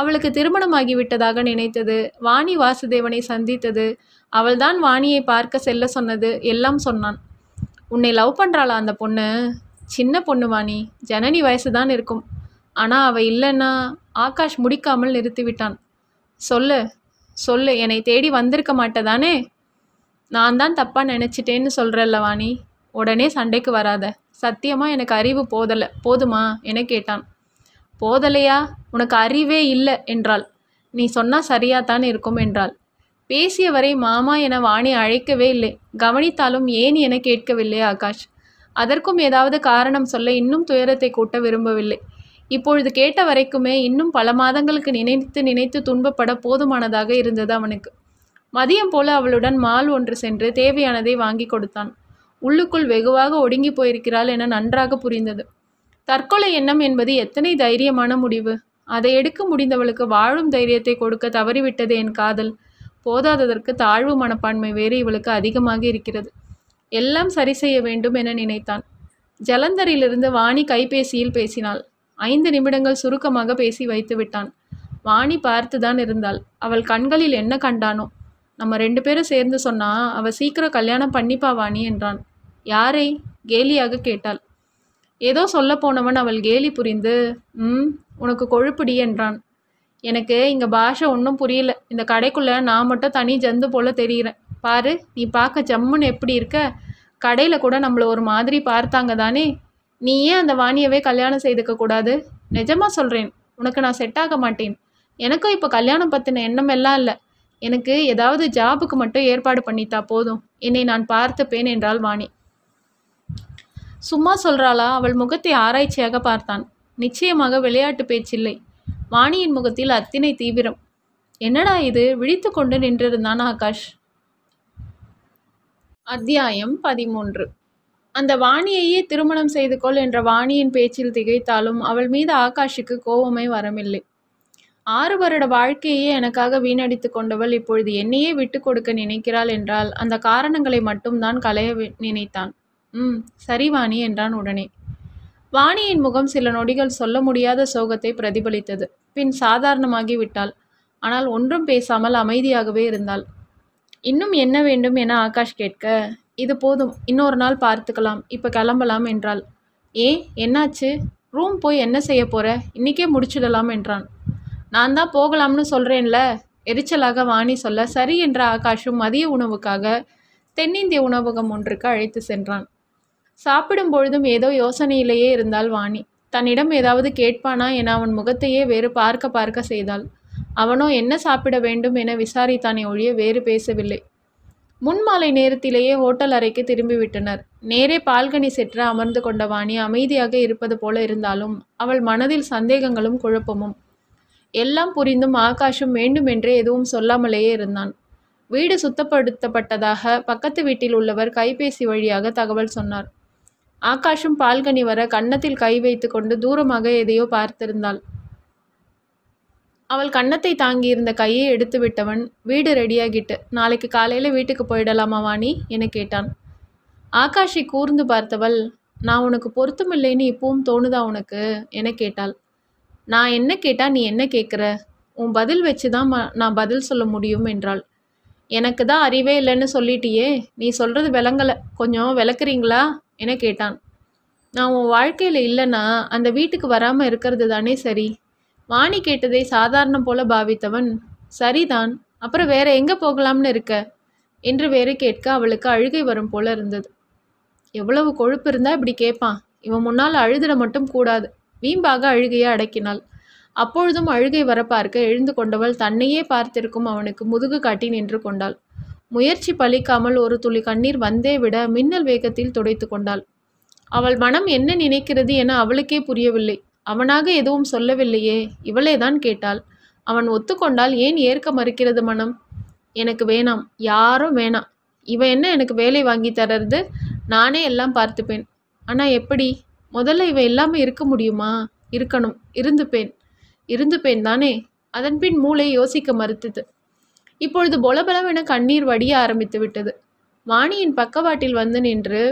அவளுக்கு திருமணமாகிவிட்டதாக நினைத்தது வாணி வாசுதேவனை சந்தித்தது அவள்தான் வாணியை பார்க்க செல்ல சொன்னது எல்லாம் சொன்னான் உன்னை லவ் பண்ணுறாளா அந்த பொண்ணு சின்ன பொண்ணு வாணி ஜனனி வயசு தான் இருக்கும் ஆனால் அவள் இல்லைன்னா ஆகாஷ் முடிக்காமல் நிறுத்திவிட்டான் சொல்லு சொல்லு என்னை தேடி வந்திருக்க மாட்டேதானே நான் தான் தப்பாக நினச்சிட்டேன்னு சொல்கிறல்ல வாணி உடனே சண்டைக்கு வராத சத்தியமாக எனக்கு அறிவு போதலை போதுமா என கேட்டான் போதலையா உனக்கு அறிவே இல்லை என்றாள் நீ சொன்னால் தான் இருக்கும் என்றாள் பேசியவரை மாமா என வாணி அழைக்கவே இல்லை கவனித்தாலும் ஏன் என கேட்கவில்லை ஆகாஷ் அதற்கும் ஏதாவது காரணம் சொல்ல இன்னும் துயரத்தை கூட்ட விரும்பவில்லை இப்பொழுது கேட்ட வரைக்குமே இன்னும் பல மாதங்களுக்கு நினைத்து நினைத்து துன்பப்பட போதுமானதாக இருந்தது அவனுக்கு மதியம் போல அவளுடன் மால் ஒன்று சென்று தேவையானதை வாங்கி கொடுத்தான் உள்ளுக்குள் வெகுவாக ஒடுங்கி போயிருக்கிறாள் என நன்றாக புரிந்தது தற்கொலை எண்ணம் என்பது எத்தனை தைரியமான முடிவு அதை எடுக்க முடிந்தவளுக்கு வாழும் தைரியத்தை கொடுக்க தவறிவிட்டது என் காதல் போதாததற்கு தாழ்வு மனப்பான்மை வேறு இவளுக்கு அதிகமாக இருக்கிறது எல்லாம் சரி செய்ய வேண்டும் என நினைத்தான் ஜலந்தரிலிருந்து வாணி கைபேசியில் பேசினாள் ஐந்து நிமிடங்கள் சுருக்கமாக பேசி வைத்து விட்டான் வாணி பார்த்துதான் இருந்தாள் அவள் கண்களில் என்ன கண்டானோ நம்ம ரெண்டு பேரும் சேர்ந்து சொன்னா அவ சீக்கிரம் கல்யாணம் பண்ணிப்பா வாணி என்றான் யாரை கேலியாக கேட்டாள் ஏதோ சொல்ல போனவன் அவள் கேலி புரிந்து ம் உனக்கு கொழுப்புடி என்றான் எனக்கு இங்கே பாஷை ஒன்றும் புரியல இந்த கடைக்குள்ளே நான் மட்டும் தனி ஜந்து போல் தெரிகிறேன் பாரு நீ பார்க்க ஜம்முன்னு எப்படி இருக்க கடையில் கூட நம்மளை ஒரு மாதிரி பார்த்தாங்க தானே நீ ஏன் அந்த வாணியவே கல்யாணம் செய்துக்க கூடாது நிஜமாக சொல்கிறேன் உனக்கு நான் செட் ஆக மாட்டேன் எனக்கும் இப்போ கல்யாணம் பற்றின எண்ணம் எல்லாம் இல்லை எனக்கு ஏதாவது ஜாபுக்கு மட்டும் ஏற்பாடு பண்ணித்தா போதும் என்னை நான் பார்த்துப்பேன் என்றாள் வாணி சும்மா சொல்றாளா அவள் முகத்தை ஆராய்ச்சியாக பார்த்தான் நிச்சயமாக விளையாட்டு பேச்சில்லை வாணியின் முகத்தில் அத்தினை தீவிரம் என்னடா இது விழித்து கொண்டு நின்றிருந்தான் ஆகாஷ் அத்தியாயம் பதிமூன்று அந்த வாணியையே திருமணம் செய்து கொள் என்ற வாணியின் பேச்சில் திகைத்தாலும் அவள் மீது ஆகாஷுக்கு கோபமே வரமில்லை ஆறு வருட வாழ்க்கையே எனக்காக வீணடித்து கொண்டவள் இப்பொழுது என்னையே விட்டு கொடுக்க நினைக்கிறாள் என்றால் அந்த காரணங்களை மட்டும்தான் களைய நினைத்தான் ம் சரி வாணி என்றான் உடனே வாணியின் முகம் சில நொடிகள் சொல்ல முடியாத சோகத்தை பிரதிபலித்தது பின் சாதாரணமாகி விட்டாள் ஆனால் ஒன்றும் பேசாமல் அமைதியாகவே இருந்தாள் இன்னும் என்ன வேண்டும் என ஆகாஷ் கேட்க இது போதும் இன்னொரு நாள் பார்த்துக்கலாம் இப்போ கிளம்பலாம் என்றாள் ஏ என்னாச்சு ரூம் போய் என்ன செய்ய போகிற இன்னைக்கே முடிச்சிடலாம் என்றான் நான் தான் போகலாம்னு சொல்கிறேன்ல எரிச்சலாக வாணி சொல்ல சரி என்ற ஆகாஷும் மதிய உணவுக்காக தென்னிந்திய உணவகம் ஒன்றுக்கு அழைத்து சென்றான் சாப்பிடும் பொழுதும் ஏதோ யோசனையிலேயே இருந்தாள் வாணி தன்னிடம் ஏதாவது கேட்பானா என அவன் முகத்தையே வேறு பார்க்க பார்க்க செய்தாள் அவனோ என்ன சாப்பிட வேண்டும் என விசாரித்தானே ஒழிய வேறு பேசவில்லை முன்மாலை நேரத்திலேயே ஹோட்டல் அறைக்கு திரும்பிவிட்டனர் நேரே பால்கனி செற்ற அமர்ந்து கொண்ட வாணி அமைதியாக இருப்பது போல இருந்தாலும் அவள் மனதில் சந்தேகங்களும் குழப்பமும் எல்லாம் புரிந்தும் ஆகாஷும் வேண்டுமென்றே எதுவும் சொல்லாமலேயே இருந்தான் வீடு சுத்தப்படுத்தப்பட்டதாக பக்கத்து வீட்டில் உள்ளவர் கைபேசி வழியாக தகவல் சொன்னார் ஆகாஷும் பால்கனி வர கன்னத்தில் கை வைத்து கொண்டு தூரமாக எதையோ பார்த்திருந்தாள் அவள் கன்னத்தை தாங்கியிருந்த கையை எடுத்து விட்டவன் வீடு ரெடியாகிட்டு நாளைக்கு காலையில் வீட்டுக்கு போயிடலாமா வாணி என கேட்டான் ஆகாஷை கூர்ந்து பார்த்தவள் நான் உனக்கு பொருத்தமில்லைன்னு இப்பவும் தோணுதா உனக்கு என கேட்டாள் நான் என்ன கேட்டால் நீ என்ன கேட்குற உன் பதில் வச்சு தான் நான் பதில் சொல்ல முடியும் என்றாள் எனக்கு தான் அறிவே இல்லைன்னு சொல்லிட்டியே நீ சொல்கிறது விளங்கலை கொஞ்சம் விளக்குறீங்களா என கேட்டான் நான் உன் வாழ்க்கையில் இல்லைன்னா அந்த வீட்டுக்கு வராமல் இருக்கிறது தானே சரி வாணி கேட்டதை சாதாரணம் போல பாவித்தவன் சரிதான் அப்புறம் வேற எங்கே போகலாம்னு இருக்க என்று வேறு கேட்க அவளுக்கு அழுகை வரும் போல இருந்தது எவ்வளவு கொழுப்பு இருந்தால் இப்படி கேட்பான் இவன் முன்னால் அழுதிட மட்டும் கூடாது வீம்பாக அழுகையை அடக்கினாள் அப்பொழுதும் அழுகை வர பார்க்க எழுந்து கொண்டவள் தன்னையே பார்த்திருக்கும் அவனுக்கு முதுகு காட்டி நின்று கொண்டாள் முயற்சி பழிக்காமல் ஒரு துளி கண்ணீர் வந்தே விட மின்னல் வேகத்தில் துடைத்து கொண்டாள் அவள் மனம் என்ன நினைக்கிறது என அவளுக்கே புரியவில்லை அவனாக எதுவும் சொல்லவில்லையே இவளேதான் கேட்டாள் அவன் ஒத்துக்கொண்டால் ஏன் ஏற்க மறுக்கிறது மனம் எனக்கு வேணாம் யாரும் வேணாம் இவன் என்ன எனக்கு வேலை வாங்கி தர்றது நானே எல்லாம் பார்த்துப்பேன் ஆனால் எப்படி முதல்ல இவன் இல்லாமல் இருக்க முடியுமா இருக்கணும் இருந்துப்பேன் இருந்துப்பேன் தானே அதன்பின் மூளை யோசிக்க மறுத்தது இப்பொழுது பொலபலவென கண்ணீர் வடிய ஆரம்பித்து விட்டது வாணியின் பக்கவாட்டில் வந்து நின்று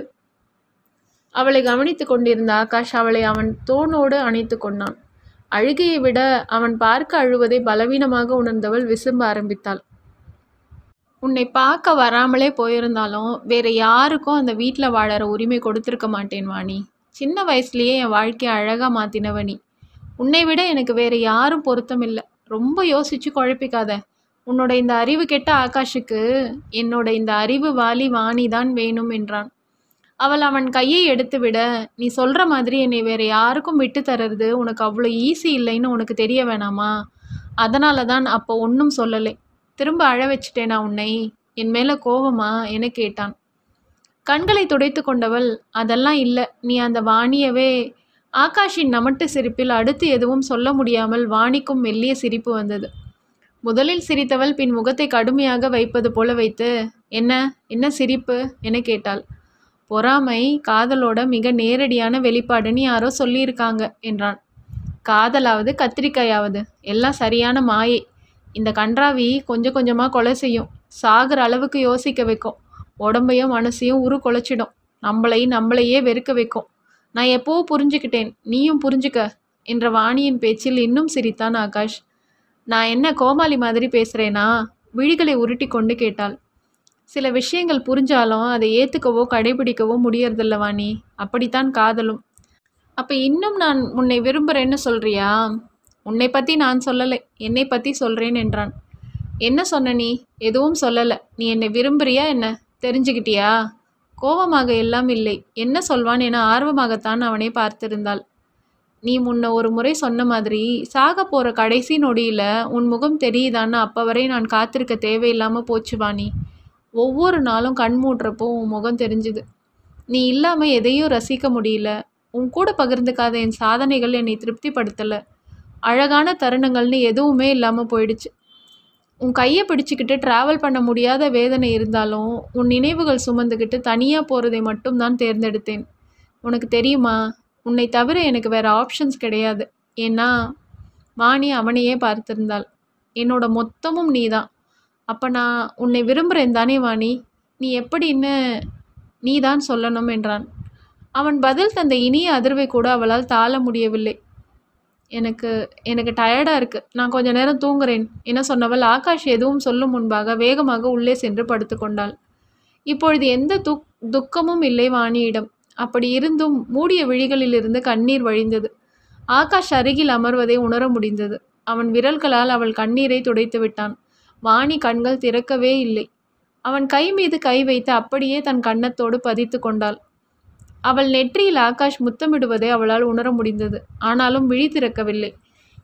அவளை கவனித்து கொண்டிருந்த ஆகாஷ் அவளை அவன் தோனோடு அணைத்து கொண்டான் அழுகையை விட அவன் பார்க்க அழுவதை பலவீனமாக உணர்ந்தவள் விசும்ப ஆரம்பித்தாள் உன்னை பார்க்க வராமலே போயிருந்தாலும் வேற யாருக்கும் அந்த வீட்டில் வாழற உரிமை கொடுத்துருக்க மாட்டேன் வாணி சின்ன வயசுலேயே என் வாழ்க்கையை அழகாக மாத்தினவனி உன்னை விட எனக்கு வேற யாரும் பொருத்தம் இல்லை ரொம்ப யோசிச்சு குழப்பிக்காத உன்னோட இந்த அறிவு கெட்ட ஆகாஷுக்கு என்னோட இந்த அறிவு வாலி வாணி தான் வேணும் என்றான் அவள் அவன் கையை எடுத்துவிட நீ சொல்கிற மாதிரி என்னை வேறு யாருக்கும் விட்டு தர்றது உனக்கு அவ்வளோ ஈஸி இல்லைன்னு உனக்கு தெரிய வேணாமா அதனால தான் அப்போ ஒன்றும் சொல்லலை திரும்ப அழ வச்சுட்டேனா உன்னை என் மேலே கோபமா என கேட்டான் கண்களை துடைத்து கொண்டவள் அதெல்லாம் இல்லை நீ அந்த வாணியவே ஆகாஷின் நமட்டு சிரிப்பில் அடுத்து எதுவும் சொல்ல முடியாமல் வாணிக்கும் மெல்லிய சிரிப்பு வந்தது முதலில் சிரித்தவள் பின் முகத்தை கடுமையாக வைப்பது போல வைத்து என்ன என்ன சிரிப்பு என கேட்டாள் பொறாமை காதலோட மிக நேரடியான வெளிப்பாடுன்னு யாரோ சொல்லியிருக்காங்க என்றான் காதலாவது கத்திரிக்காயாவது எல்லாம் சரியான மாயை இந்த கன்றாவி கொஞ்சம் கொஞ்சமாக கொலை செய்யும் சாகுற அளவுக்கு யோசிக்க வைக்கும் உடம்பையும் மனசையும் உரு கொலைச்சிடும் நம்மளையும் நம்மளையே வெறுக்க வைக்கும் நான் எப்போ புரிஞ்சுக்கிட்டேன் நீயும் புரிஞ்சுக்க என்ற வாணியின் பேச்சில் இன்னும் சிரித்தான் ஆகாஷ் நான் என்ன கோமாளி மாதிரி பேசுகிறேனா விழிகளை உருட்டி கொண்டு கேட்டாள் சில விஷயங்கள் புரிஞ்சாலும் அதை ஏற்றுக்கவோ கடைபிடிக்கவோ முடியறதில்லவா நீ அப்படித்தான் காதலும் அப்போ இன்னும் நான் உன்னை விரும்புகிறேன்னு சொல்கிறியா உன்னை பற்றி நான் சொல்லலை என்னை பற்றி சொல்கிறேன் என்றான் என்ன சொன்ன நீ எதுவும் சொல்லலை நீ என்னை விரும்புறியா என்ன தெரிஞ்சுக்கிட்டியா கோபமாக எல்லாம் இல்லை என்ன சொல்வான் என ஆர்வமாகத்தான் அவனை பார்த்திருந்தாள் நீ முன்ன ஒரு முறை சொன்ன மாதிரி சாக போகிற கடைசி நொடியில் உன் முகம் தெரியுதான்னு அப்போ வரை நான் காத்திருக்க தேவையில்லாமல் போச்சு வாணி ஒவ்வொரு நாளும் கண் மூடுறப்போ உன் முகம் தெரிஞ்சுது நீ இல்லாமல் எதையும் ரசிக்க முடியல உன் கூட பகிர்ந்துக்காத என் சாதனைகள் என்னை திருப்திப்படுத்தலை அழகான தருணங்கள்னு எதுவுமே இல்லாமல் போயிடுச்சு உன் கையை பிடிச்சிக்கிட்டு ட்ராவல் பண்ண முடியாத வேதனை இருந்தாலும் உன் நினைவுகள் சுமந்துக்கிட்டு தனியாக போகிறதை மட்டும் தான் தேர்ந்தெடுத்தேன் உனக்கு தெரியுமா உன்னை தவிர எனக்கு வேறு ஆப்ஷன்ஸ் கிடையாது ஏன்னா வாணி அவனையே பார்த்திருந்தாள் என்னோட மொத்தமும் நீ தான் அப்போ நான் உன்னை விரும்புகிறேன் தானே வாணி நீ எப்படின்னு நீ தான் சொல்லணும் என்றான் அவன் பதில் தந்த இனிய அதிர்வை கூட அவளால் தாழ முடியவில்லை எனக்கு எனக்கு டயர்டாக இருக்குது நான் கொஞ்ச நேரம் தூங்குறேன் என சொன்னவள் ஆகாஷ் எதுவும் சொல்லும் முன்பாக வேகமாக உள்ளே சென்று படுத்துக்கொண்டாள் இப்பொழுது எந்த துக் துக்கமும் இல்லை வாணியிடம் அப்படி இருந்தும் மூடிய விழிகளிலிருந்து கண்ணீர் வழிந்தது ஆகாஷ் அருகில் அமர்வதை உணர முடிந்தது அவன் விரல்களால் அவள் கண்ணீரை துடைத்து விட்டான் வாணி கண்கள் திறக்கவே இல்லை அவன் கை மீது கை வைத்து அப்படியே தன் கன்னத்தோடு பதித்து கொண்டாள் அவள் நெற்றியில் ஆகாஷ் முத்தமிடுவதை அவளால் உணர முடிந்தது ஆனாலும் விழி திறக்கவில்லை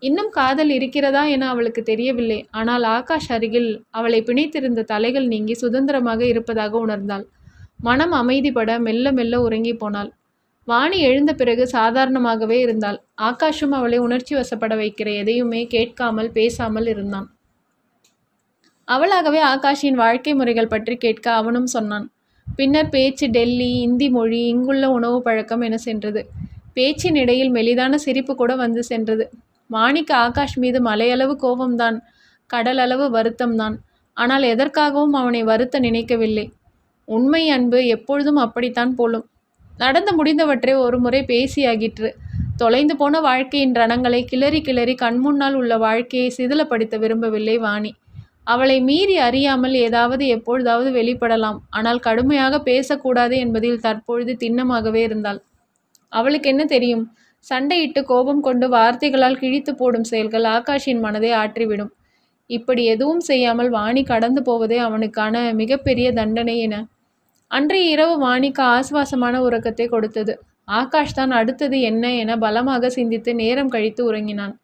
இன்னும் காதல் இருக்கிறதா என அவளுக்கு தெரியவில்லை ஆனால் ஆகாஷ் அருகில் அவளை பிணைத்திருந்த தலைகள் நீங்கி சுதந்திரமாக இருப்பதாக உணர்ந்தாள் மனம் அமைதிப்பட மெல்ல மெல்ல உறங்கி போனாள் வாணி எழுந்த பிறகு சாதாரணமாகவே இருந்தாள் ஆகாஷும் அவளை உணர்ச்சி வசப்பட வைக்கிற எதையுமே கேட்காமல் பேசாமல் இருந்தான் அவளாகவே ஆகாஷின் வாழ்க்கை முறைகள் பற்றி கேட்க அவனும் சொன்னான் பின்னர் பேச்சு டெல்லி இந்தி மொழி இங்குள்ள உணவு பழக்கம் என சென்றது பேச்சின் இடையில் மெலிதான சிரிப்பு கூட வந்து சென்றது வாணிக்கு ஆகாஷ் மீது மலையளவு கோபம்தான் கடலளவு வருத்தம்தான் ஆனால் எதற்காகவும் அவனை வருத்த நினைக்கவில்லை உண்மை அன்பு எப்பொழுதும் அப்படித்தான் போலும் நடந்து முடிந்தவற்றை ஒரு முறை பேசியாகிற்று தொலைந்து போன வாழ்க்கையின் ரணங்களை கிளறி கிளறி கண்முன்னால் உள்ள வாழ்க்கையை சிதிலப்படுத்த விரும்பவில்லை வாணி அவளை மீறி அறியாமல் ஏதாவது எப்பொழுதாவது வெளிப்படலாம் ஆனால் கடுமையாக பேசக்கூடாது என்பதில் தற்பொழுது திண்ணமாகவே இருந்தாள் அவளுக்கு என்ன தெரியும் சண்டையிட்டு கோபம் கொண்டு வார்த்தைகளால் கிழித்து போடும் செயல்கள் ஆகாஷின் மனதை ஆற்றிவிடும் இப்படி எதுவும் செய்யாமல் வாணி கடந்து போவதே அவனுக்கான மிகப்பெரிய தண்டனை என அன்றைய இரவு மாணிக்க ஆசுவாசமான உறக்கத்தை கொடுத்தது ஆகாஷ் தான் அடுத்தது என்ன என பலமாக சிந்தித்து நேரம் கழித்து உறங்கினான்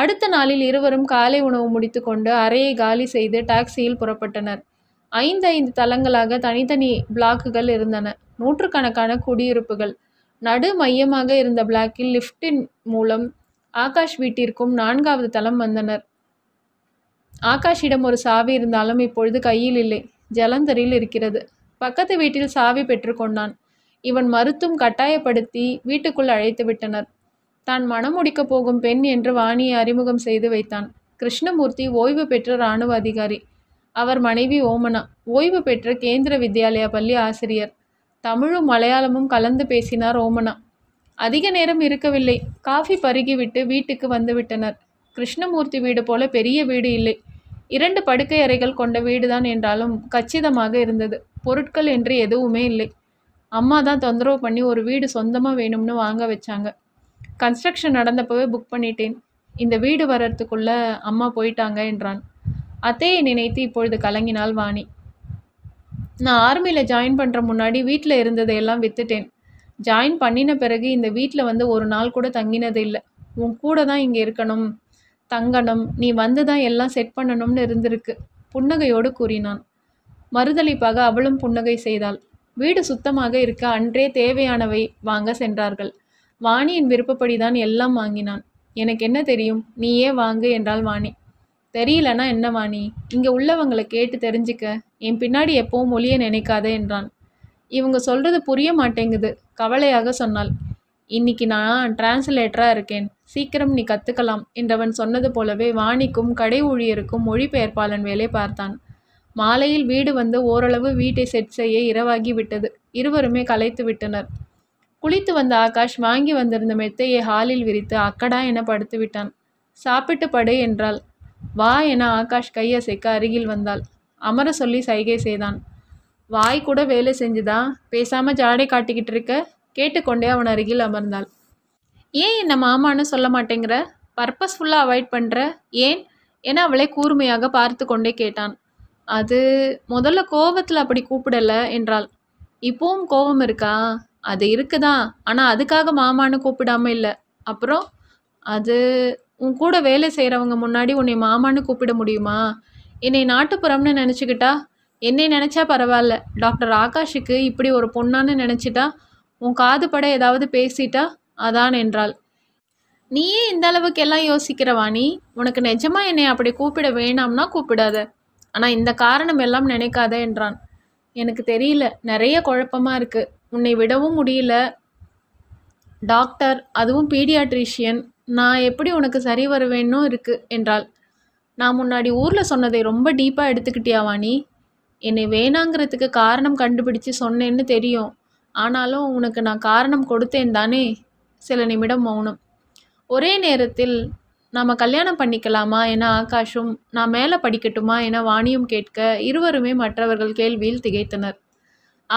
அடுத்த நாளில் இருவரும் காலை உணவு முடித்துக்கொண்டு அறையை காலி செய்து டாக்ஸியில் புறப்பட்டனர் ஐந்து ஐந்து தளங்களாக தனித்தனி பிளாக்குகள் இருந்தன நூற்றுக்கணக்கான குடியிருப்புகள் நடு மையமாக இருந்த பிளாக்கில் லிஃப்டின் மூலம் ஆகாஷ் வீட்டிற்கும் நான்காவது தளம் வந்தனர் ஆகாஷிடம் ஒரு சாவி இருந்தாலும் இப்பொழுது கையில் இல்லை ஜலந்தரில் இருக்கிறது பக்கத்து வீட்டில் சாவி பெற்றுக்கொண்டான் இவன் மறுத்தும் கட்டாயப்படுத்தி வீட்டுக்குள் அழைத்து விட்டனர் தான் மனம் முடிக்கப் போகும் பெண் என்று வாணியை அறிமுகம் செய்து வைத்தான் கிருஷ்ணமூர்த்தி ஓய்வு பெற்ற இராணுவ அதிகாரி அவர் மனைவி ஓமனா ஓய்வு பெற்ற கேந்திர வித்யாலயா பள்ளி ஆசிரியர் தமிழும் மலையாளமும் கலந்து பேசினார் ஓமனா அதிக நேரம் இருக்கவில்லை காஃபி பருகிவிட்டு வீட்டுக்கு வந்துவிட்டனர் கிருஷ்ணமூர்த்தி வீடு போல பெரிய வீடு இல்லை இரண்டு படுக்கை அறைகள் கொண்ட வீடுதான் என்றாலும் கச்சிதமாக இருந்தது பொருட்கள் என்று எதுவுமே இல்லை அம்மா தான் தொந்தரவு பண்ணி ஒரு வீடு சொந்தமாக வேணும்னு வாங்க வச்சாங்க கன்ஸ்ட்ரக்ஷன் நடந்தப்பவே புக் பண்ணிட்டேன் இந்த வீடு வர்றதுக்குள்ள அம்மா போயிட்டாங்க என்றான் அத்தையை நினைத்து இப்பொழுது கலங்கினாள் வாணி நான் ஆர்மியில் ஜாயின் பண்ணுற முன்னாடி வீட்டில் இருந்ததையெல்லாம் வித்துட்டேன் ஜாயின் பண்ணின பிறகு இந்த வீட்டில் வந்து ஒரு நாள் கூட தங்கினது இல்லை உன் கூட தான் இங்கே இருக்கணும் தங்கணும் நீ வந்துதான் எல்லாம் செட் பண்ணணும்னு இருந்திருக்கு புன்னகையோடு கூறினான் மறுதளிப்பாக அவளும் புன்னகை செய்தாள் வீடு சுத்தமாக இருக்க அன்றே தேவையானவை வாங்க சென்றார்கள் வாணியின் விருப்பப்படிதான் எல்லாம் வாங்கினான் எனக்கு என்ன தெரியும் நீயே வாங்கு என்றாள் வாணி தெரியலனா என்ன வாணி இங்கே உள்ளவங்களை கேட்டு தெரிஞ்சுக்க என் பின்னாடி எப்பவும் ஒளிய நினைக்காதே என்றான் இவங்க சொல்கிறது புரிய மாட்டேங்குது கவலையாக சொன்னாள் இன்னைக்கு நான் டிரான்ஸ்லேட்டராக இருக்கேன் சீக்கிரம் நீ கத்துக்கலாம் என்றவன் சொன்னது போலவே வாணிக்கும் கடை ஊழியருக்கும் மொழிபெயர்ப்பாளன் வேலை பார்த்தான் மாலையில் வீடு வந்து ஓரளவு வீட்டை செட் செய்ய இரவாகி விட்டது இருவருமே கலைத்து விட்டனர் குளித்து வந்த ஆகாஷ் வாங்கி வந்திருந்த மெத்தையை ஹாலில் விரித்து அக்கடா என படுத்து விட்டான் சாப்பிட்டு படு என்றாள் வா என ஆகாஷ் கையசைக்க அருகில் வந்தாள் அமர சொல்லி சைகை செய்தான் வாய் கூட வேலை செஞ்சுதா பேசாமல் ஜாடை காட்டிக்கிட்டு இருக்க கேட்டுக்கொண்டே அவன் அருகில் அமர்ந்தாள் ஏன் என்னை மாமான்னு சொல்ல மாட்டேங்கிற பர்பஸ்ஃபுல்லாக அவாய்ட் பண்ணுற ஏன் என அவளை கூர்மையாக பார்த்து கொண்டே கேட்டான் அது முதல்ல கோபத்தில் அப்படி கூப்பிடல என்றாள் இப்போவும் கோபம் இருக்கா அது இருக்குதான் ஆனால் அதுக்காக மாமான்னு கூப்பிடாம இல்லை அப்புறம் அது உன் கூட வேலை செய்கிறவங்க முன்னாடி உன்னை மாமான்னு கூப்பிட முடியுமா என்னை நாட்டுப்புறம்னு நினச்சிக்கிட்டா என்னை நினச்சா பரவாயில்ல டாக்டர் ஆகாஷுக்கு இப்படி ஒரு பொண்ணான்னு நினச்சிட்டா உன் காது பட ஏதாவது பேசிட்டா அதான் என்றாள் நீயே இந்த அளவுக்கு எல்லாம் வாணி உனக்கு நிஜமா என்னை அப்படி கூப்பிட வேணாம்னா கூப்பிடாத ஆனால் இந்த காரணம் எல்லாம் நினைக்காத என்றான் எனக்கு தெரியல நிறைய குழப்பமாக இருக்குது உன்னை விடவும் முடியல டாக்டர் அதுவும் பீடியாட்ரிஷியன் நான் எப்படி உனக்கு சரி வேணும் இருக்கு என்றாள் நான் முன்னாடி ஊரில் சொன்னதை ரொம்ப டீப்பாக எடுத்துக்கிட்டியா வாணி என்னை வேணாங்கிறதுக்கு காரணம் கண்டுபிடிச்சு சொன்னேன்னு தெரியும் ஆனாலும் உனக்கு நான் காரணம் கொடுத்தேன் தானே சில நிமிடம் மௌனம் ஒரே நேரத்தில் நாம் கல்யாணம் பண்ணிக்கலாமா என ஆகாஷும் நான் மேலே படிக்கட்டுமா என வாணியும் கேட்க இருவருமே மற்றவர்கள் கேள்வியில் திகைத்தனர்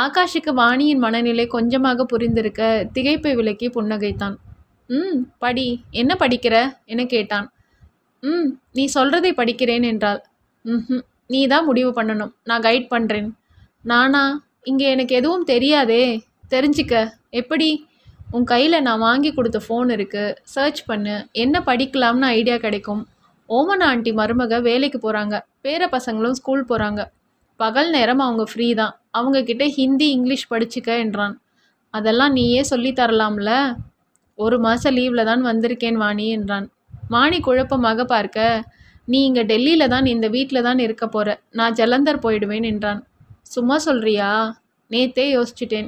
ஆகாஷுக்கு வாணியின் மனநிலை கொஞ்சமாக புரிந்திருக்க திகைப்பை விலக்கி புன்னகைத்தான் ம் படி என்ன படிக்கிற என கேட்டான் ம் நீ சொல்கிறதை படிக்கிறேன் என்றாள் ம் நீ தான் முடிவு பண்ணணும் நான் கைட் பண்ணுறேன் நானா இங்கே எனக்கு எதுவும் தெரியாதே தெரிஞ்சிக்க எப்படி உன் கையில் நான் வாங்கி கொடுத்த ஃபோன் இருக்குது சர்ச் பண்ணு என்ன படிக்கலாம்னு ஐடியா கிடைக்கும் ஓமன் ஆண்டி மருமக வேலைக்கு போகிறாங்க பேர பசங்களும் ஸ்கூல் போகிறாங்க பகல் நேரம் அவங்க ஃப்ரீ தான் அவங்கக்கிட்ட ஹிந்தி இங்கிலீஷ் படிச்சுக்க என்றான் அதெல்லாம் நீயே சொல்லித்தரலாம்ல தரலாம்ல ஒரு மாதம் லீவில் தான் வந்திருக்கேன் வாணி என்றான் வாணி குழப்பமாக பார்க்க நீ இங்கே டெல்லியில் தான் இந்த வீட்டில் தான் இருக்க போகிற நான் ஜலந்தர் போயிடுவேன் என்றான் சும்மா சொல்கிறியா நேத்தே யோசிச்சிட்டேன்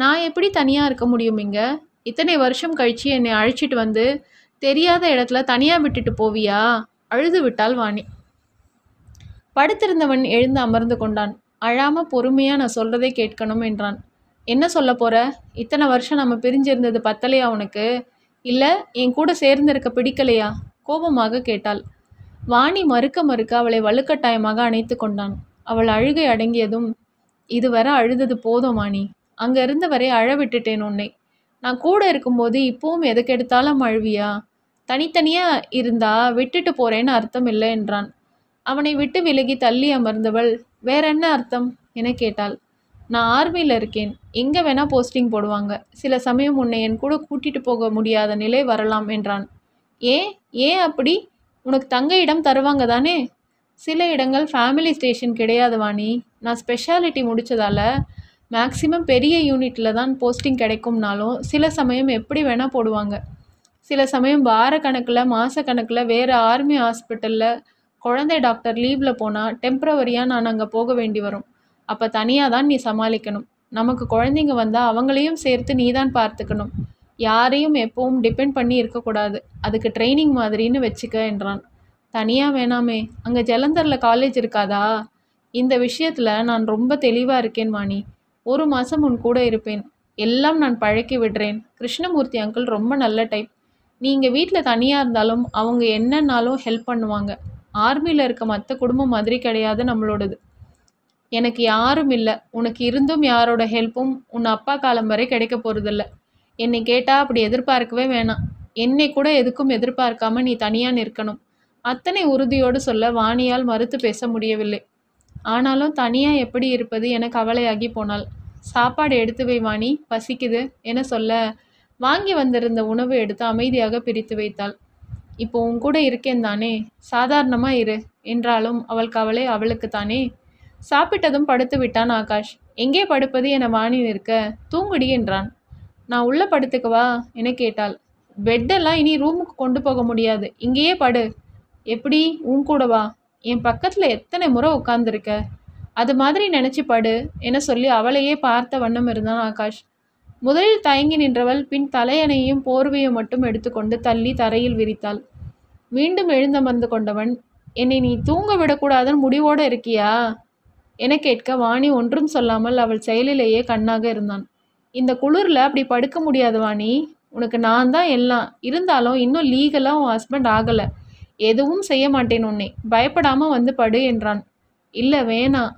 நான் எப்படி தனியாக இருக்க முடியும் இங்கே இத்தனை வருஷம் கழித்து என்னை அழைச்சிட்டு வந்து தெரியாத இடத்துல தனியாக விட்டுட்டு போவியா அழுது விட்டாள் வாணி படுத்திருந்தவன் எழுந்து அமர்ந்து கொண்டான் அழாமல் பொறுமையாக நான் சொல்கிறதே கேட்கணும் என்றான் என்ன சொல்ல போகிற இத்தனை வருஷம் நம்ம பிரிஞ்சிருந்தது பத்தலையா உனக்கு இல்லை என் கூட சேர்ந்திருக்க பிடிக்கலையா கோபமாக கேட்டாள் வாணி மறுக்க மறுக்க அவளை வலுக்கட்டாயமாக அணைத்து கொண்டான் அவள் அழுகை அடங்கியதும் இதுவரை அழுதது போதும் வாணி அங்கே இருந்தவரை அழ விட்டுட்டேன் உன்னை நான் கூட இருக்கும்போது இப்போவும் எதுக்கெடுத்தாலும் அழுவியா தனித்தனியாக இருந்தா விட்டுட்டு போறேன்னு அர்த்தம் இல்லை என்றான் அவனை விட்டு விலகி தள்ளி அமர்ந்தவள் வேற என்ன அர்த்தம் என கேட்டாள் நான் ஆர்மியில் இருக்கேன் எங்கே வேணால் போஸ்டிங் போடுவாங்க சில சமயம் உன்னை என் கூட கூட்டிகிட்டு போக முடியாத நிலை வரலாம் என்றான் ஏன் ஏன் அப்படி உனக்கு தங்க இடம் தருவாங்க தானே சில இடங்கள் ஃபேமிலி ஸ்டேஷன் கிடையாது வாணி நான் ஸ்பெஷாலிட்டி முடித்ததால் மேக்ஸிமம் பெரிய யூனிட்டில் தான் போஸ்டிங் கிடைக்கும்னாலும் சில சமயம் எப்படி வேணால் போடுவாங்க சில சமயம் வார கணக்கில் மாத கணக்கில் வேறு ஆர்மி ஹாஸ்பிட்டலில் குழந்தை டாக்டர் லீவில் போனால் டெம்ப்ரவரியாக நான் அங்கே போக வேண்டி வரும் அப்போ தனியாக தான் நீ சமாளிக்கணும் நமக்கு குழந்தைங்க வந்தால் அவங்களையும் சேர்த்து நீ தான் பார்த்துக்கணும் யாரையும் எப்பவும் டிபெண்ட் பண்ணி இருக்கக்கூடாது அதுக்கு ட்ரைனிங் மாதிரின்னு வச்சுக்க என்றான் தனியாக வேணாமே அங்கே ஜலந்தரில் காலேஜ் இருக்காதா இந்த விஷயத்தில் நான் ரொம்ப தெளிவாக இருக்கேன் வாணி ஒரு மாதம் உன் கூட இருப்பேன் எல்லாம் நான் பழக்கி விடுறேன் கிருஷ்ணமூர்த்தி அங்கிள் ரொம்ப நல்ல டைப் நீங்கள் வீட்டில் தனியாக இருந்தாலும் அவங்க என்னன்னாலும் ஹெல்ப் பண்ணுவாங்க ஆர்மியில் இருக்க மற்ற குடும்பம் மாதிரி கிடையாது நம்மளோடது எனக்கு யாரும் இல்லை உனக்கு இருந்தும் யாரோட ஹெல்ப்பும் உன் அப்பா காலம் வரை கிடைக்க போகிறதில்ல என்னை கேட்டால் அப்படி எதிர்பார்க்கவே வேணாம் என்னை கூட எதுக்கும் எதிர்பார்க்காம நீ தனியாக நிற்கணும் அத்தனை உறுதியோடு சொல்ல வாணியால் மறுத்து பேச முடியவில்லை ஆனாலும் தனியாக எப்படி இருப்பது என கவலையாகி போனாள் சாப்பாடு எடுத்து வை வாணி பசிக்குது என சொல்ல வாங்கி வந்திருந்த உணவு எடுத்து அமைதியாக பிரித்து வைத்தாள் இப்போ உன் கூட இருக்கேன் தானே சாதாரணமாக இரு என்றாலும் அவள் கவலை அவளுக்கு தானே சாப்பிட்டதும் படுத்து விட்டான் ஆகாஷ் எங்கே படுப்பது என வாணி நிற்க தூங்குடி என்றான் நான் உள்ள படுத்துக்குவா என கேட்டாள் பெட்டெல்லாம் இனி ரூமுக்கு கொண்டு போக முடியாது இங்கேயே படு எப்படி உன் கூடவா என் பக்கத்தில் எத்தனை முறை உட்காந்துருக்க அது மாதிரி நினச்சி படு என சொல்லி அவளையே பார்த்த வண்ணம் இருந்தான் ஆகாஷ் முதலில் தயங்கி நின்றவள் பின் தலையணையும் போர்வையும் மட்டும் எடுத்துக்கொண்டு தள்ளி தரையில் விரித்தாள் மீண்டும் எழுந்தமர்ந்து கொண்டவன் என்னை நீ தூங்க விடக்கூடாதுன்னு முடிவோடு இருக்கியா என கேட்க வாணி ஒன்றும் சொல்லாமல் அவள் செயலிலேயே கண்ணாக இருந்தான் இந்த குளிரில் அப்படி படுக்க முடியாது வாணி உனக்கு நான் தான் எல்லாம் இருந்தாலும் இன்னும் லீகலாக உன் ஹஸ்பண்ட் ஆகலை எதுவும் செய்ய மாட்டேன் உன்னை பயப்படாமல் வந்து படு என்றான் இல்லை வேணாம்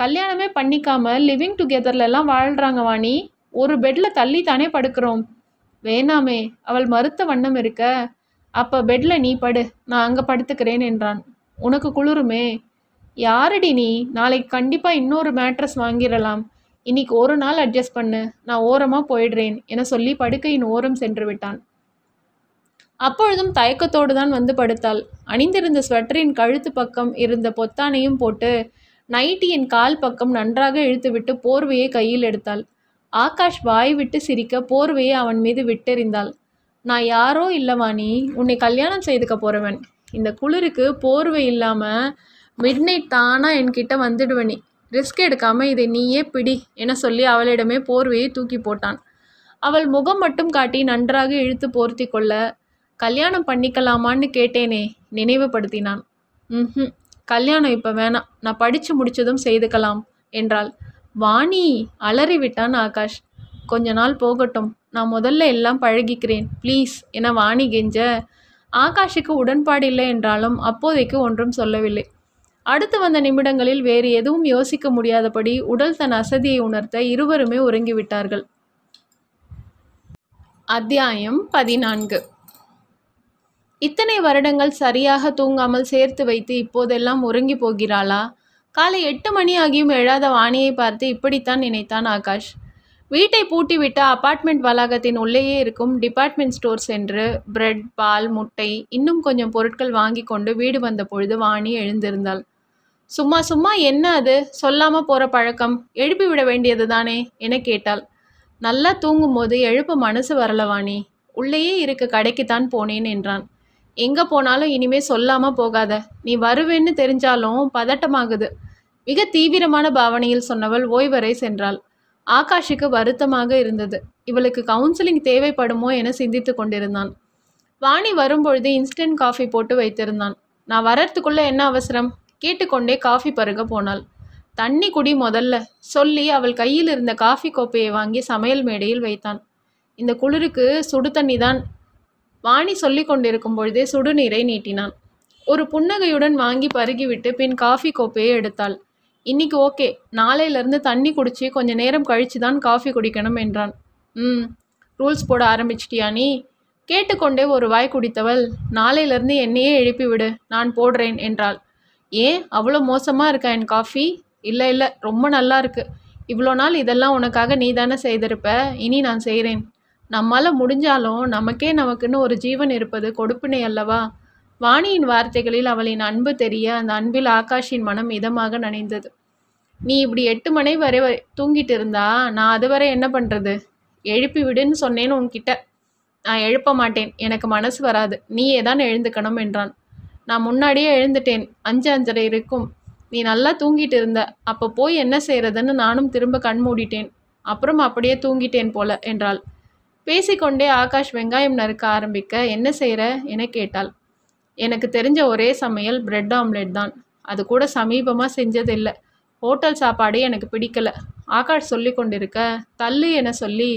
கல்யாணமே பண்ணிக்காம லிவிங் டுகெதர்லலாம் வாழ்கிறாங்க வாணி ஒரு பெட்டில் தள்ளி தானே படுக்கிறோம் வேணாமே அவள் மறுத்த வண்ணம் இருக்க அப்போ பெட்டில் நீ படு நான் அங்கே படுத்துக்கிறேன் என்றான் உனக்கு குளிருமே யாரடி நீ நாளைக்கு கண்டிப்பாக இன்னொரு மேட்ரஸ் வாங்கிடலாம் இன்னைக்கு ஒரு நாள் அட்ஜஸ்ட் பண்ணு நான் ஓரமாக போயிடுறேன் என சொல்லி படுக்கையின் ஓரம் சென்று விட்டான் அப்பொழுதும் தயக்கத்தோடு தான் வந்து படுத்தாள் அணிந்திருந்த ஸ்வெட்டரின் கழுத்து பக்கம் இருந்த பொத்தானையும் போட்டு நைட்டியின் கால் பக்கம் நன்றாக இழுத்துவிட்டு போர்வையை கையில் எடுத்தாள் ஆகாஷ் வாய் விட்டு சிரிக்க போர்வையை அவன் மீது விட்டெறிந்தாள் நான் யாரோ இல்லவாணி உன்னை கல்யாணம் செய்துக்க போகிறவன் இந்த குளிருக்கு போர்வை இல்லாமல் நைட் தானாக என்கிட்ட வந்துடுவனி ரிஸ்க் எடுக்காமல் இதை நீயே பிடி என சொல்லி அவளிடமே போர்வையை தூக்கி போட்டான் அவள் முகம் மட்டும் காட்டி நன்றாக இழுத்து போர்த்தி கொள்ள கல்யாணம் பண்ணிக்கலாமான்னு கேட்டேனே நினைவுபடுத்தினான் ம் கல்யாணம் இப்போ வேணாம் நான் படித்து முடித்ததும் செய்துக்கலாம் என்றாள் வாணி அலறிவிட்டான் ஆகாஷ் கொஞ்ச நாள் போகட்டும் நான் முதல்ல எல்லாம் பழகிக்கிறேன் ப்ளீஸ் என வாணி கெஞ்ச ஆகாஷுக்கு உடன்பாடு இல்லை என்றாலும் அப்போதைக்கு ஒன்றும் சொல்லவில்லை அடுத்து வந்த நிமிடங்களில் வேறு எதுவும் யோசிக்க முடியாதபடி உடல் தன் அசதியை உணர்த்த இருவருமே உறங்கிவிட்டார்கள் அத்தியாயம் பதினான்கு இத்தனை வருடங்கள் சரியாக தூங்காமல் சேர்த்து வைத்து இப்போதெல்லாம் உறங்கி போகிறாளா காலை எட்டு மணி ஆகியும் எழாத வாணியை பார்த்து இப்படித்தான் நினைத்தான் ஆகாஷ் வீட்டை பூட்டிவிட்டு அபார்ட்மெண்ட் வளாகத்தின் உள்ளேயே இருக்கும் டிபார்ட்மெண்ட் ஸ்டோர் சென்று பிரெட் பால் முட்டை இன்னும் கொஞ்சம் பொருட்கள் வாங்கி கொண்டு வீடு வந்த பொழுது வாணி எழுந்திருந்தாள் சும்மா சும்மா என்ன அது சொல்லாமல் போகிற பழக்கம் எழுப்பி விட வேண்டியது தானே என கேட்டாள் நல்லா தூங்கும் போது எழுப்ப மனசு வரல வாணி உள்ளேயே இருக்க கடைக்குத்தான் போனேன் என்றான் எங்கே போனாலும் இனிமே சொல்லாமல் போகாத நீ வருவேன்னு தெரிஞ்சாலும் பதட்டமாகுது மிக தீவிரமான பாவனையில் சொன்னவள் ஓய்வரை சென்றாள் ஆகாஷுக்கு வருத்தமாக இருந்தது இவளுக்கு கவுன்சிலிங் தேவைப்படுமோ என சிந்தித்து கொண்டிருந்தான் வாணி வரும்பொழுது இன்ஸ்டன்ட் காஃபி போட்டு வைத்திருந்தான் நான் வரத்துக்குள்ள என்ன அவசரம் கேட்டுக்கொண்டே காஃபி பருக போனாள் தண்ணி குடி முதல்ல சொல்லி அவள் கையில் இருந்த காஃபி கோப்பையை வாங்கி சமையல் மேடையில் வைத்தான் இந்த குளிருக்கு சுடு தண்ணி தான் வாணி சொல்லி கொண்டிருக்கும் பொழுதே சுடுநீரை நீட்டினான் ஒரு புன்னகையுடன் வாங்கி பருகிவிட்டு பின் காஃபி கோப்பையை எடுத்தாள் இன்னைக்கு ஓகே நாளையிலேருந்து தண்ணி குடிச்சு கொஞ்ச நேரம் கழித்து தான் காஃபி குடிக்கணும் என்றான் ம் ரூல்ஸ் போட ஆரம்பிச்சிட்டியா நீ கேட்டுக்கொண்டே ஒரு வாய் குடித்தவள் நாளையிலேருந்து என்னையே எழுப்பிவிடு நான் போடுறேன் என்றாள் ஏன் அவ்வளோ மோசமாக இருக்கா என் காஃபி இல்லை இல்லை ரொம்ப நல்லா இருக்கு இவ்வளோ நாள் இதெல்லாம் உனக்காக நீ தானே செய்திருப்ப இனி நான் செய்கிறேன் நம்மால் முடிஞ்சாலும் நமக்கே நமக்குன்னு ஒரு ஜீவன் இருப்பது கொடுப்பினை அல்லவா வாணியின் வார்த்தைகளில் அவளின் அன்பு தெரிய அந்த அன்பில் ஆகாஷின் மனம் இதமாக நனைந்தது நீ இப்படி எட்டு மணி வரை தூங்கிட்டு இருந்தா நான் அதுவரை என்ன பண்ணுறது எழுப்பி விடுன்னு சொன்னேன்னு உன்கிட்ட நான் எழுப்ப மாட்டேன் எனக்கு மனசு வராது நீயே தான் எழுந்துக்கணும் என்றான் நான் முன்னாடியே எழுந்துட்டேன் அஞ்சு அஞ்சரை இருக்கும் நீ நல்லா தூங்கிட்டு இருந்த அப்போ போய் என்ன செய்கிறதுன்னு நானும் திரும்ப கண் மூடிட்டேன் அப்புறம் அப்படியே தூங்கிட்டேன் போல என்றாள் பேசிக்கொண்டே ஆகாஷ் வெங்காயம் நறுக்க ஆரம்பிக்க என்ன செய்கிற என கேட்டாள் எனக்கு தெரிஞ்ச ஒரே சமையல் பிரெட் ஆம்லெட் தான் அது கூட சமீபமாக செஞ்சதில்லை ஹோட்டல் சாப்பாடு எனக்கு பிடிக்கல ஆகாஷ் சொல்லி கொண்டிருக்க தள்ளு என சொல்லி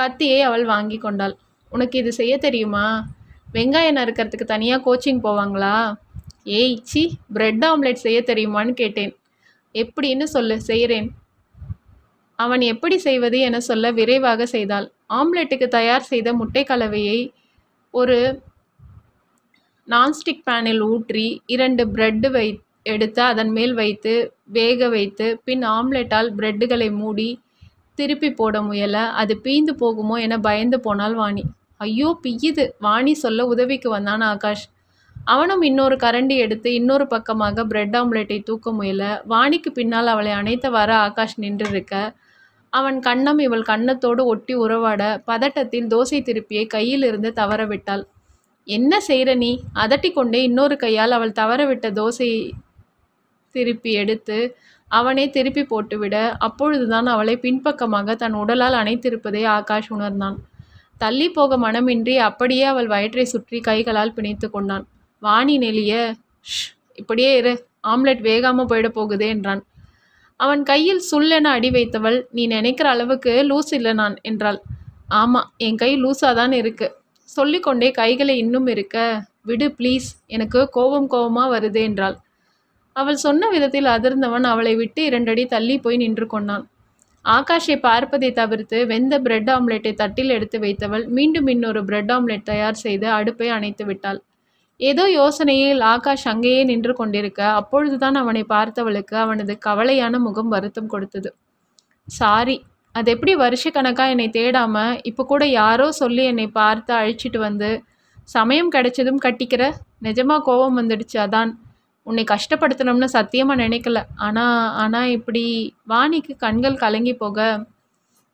கத்தியை அவள் வாங்கி கொண்டாள் உனக்கு இது செய்ய தெரியுமா வெங்காயம் நறுக்கிறதுக்கு தனியாக கோச்சிங் போவாங்களா ஏய் சி பிரெட் ஆம்லெட் செய்ய தெரியுமான்னு கேட்டேன் எப்படின்னு சொல்லு செய்கிறேன் அவன் எப்படி செய்வது என சொல்ல விரைவாக செய்தாள் ஆம்லெட்டுக்கு தயார் செய்த முட்டை கலவையை ஒரு நான்ஸ்டிக் பேனில் ஊற்றி இரண்டு பிரெட்டு வை எடுத்து அதன் மேல் வைத்து வேக வைத்து பின் ஆம்லெட்டால் பிரெட்டுகளை மூடி திருப்பி போட முயல அது பீந்து போகுமோ என பயந்து போனால் வாணி ஐயோ பியுது வாணி சொல்ல உதவிக்கு வந்தான் ஆகாஷ் அவனும் இன்னொரு கரண்டி எடுத்து இன்னொரு பக்கமாக பிரெட் ஆம்லெட்டை தூக்க முயல வாணிக்கு பின்னால் அவளை வர ஆகாஷ் நின்றிருக்க அவன் கண்ணம் இவள் கண்ணத்தோடு ஒட்டி உறவாட பதட்டத்தில் தோசை திருப்பியை கையிலிருந்து தவறவிட்டாள் என்ன செய்கிற நீ அதட்டி கொண்டே இன்னொரு கையால் அவள் தவறவிட்ட தோசை திருப்பி எடுத்து அவனே திருப்பி போட்டுவிட அப்பொழுதுதான் அவளை பின்பக்கமாக தன் உடலால் அணைத்திருப்பதை ஆகாஷ் உணர்ந்தான் தள்ளி போக மனமின்றி அப்படியே அவள் வயிற்றை சுற்றி கைகளால் பிணைத்து கொண்டான் வாணி நெளிய ஷ் இப்படியே இரு ஆம்லெட் வேகாமல் போயிட போகுதே என்றான் அவன் கையில் சுல்லென அடி வைத்தவள் நீ நினைக்கிற அளவுக்கு லூஸ் இல்லை நான் என்றாள் ஆமாம் என் கை லூஸாக தான் இருக்கு சொல்லிக்கொண்டே கைகளை இன்னும் இருக்க விடு ப்ளீஸ் எனக்கு கோபம் கோபமாக வருது என்றாள் அவள் சொன்ன விதத்தில் அதிர்ந்தவன் அவளை விட்டு இரண்டடி தள்ளி போய் நின்று கொண்டான் ஆகாஷை பார்ப்பதை தவிர்த்து வெந்த பிரெட் ஆம்லெட்டை தட்டில் எடுத்து வைத்தவள் மீண்டும் இன்னொரு பிரெட் ஆம்லெட் தயார் செய்து அடுப்பை அணைத்து விட்டாள் ஏதோ யோசனையில் ஆகாஷ் அங்கேயே நின்று கொண்டிருக்க அப்பொழுதுதான் அவனை பார்த்தவளுக்கு அவனது கவலையான முகம் வருத்தம் கொடுத்தது சாரி அது எப்படி வருஷக்கணக்காக என்னை தேடாமல் இப்போ கூட யாரோ சொல்லி என்னை பார்த்து அழிச்சிட்டு வந்து சமயம் கிடைச்சதும் கட்டிக்கிற நிஜமாக கோபம் வந்துடுச்சு அதான் உன்னை கஷ்டப்படுத்தணும்னு சத்தியமாக நினைக்கல ஆனால் ஆனால் இப்படி வாணிக்கு கண்கள் கலங்கி போக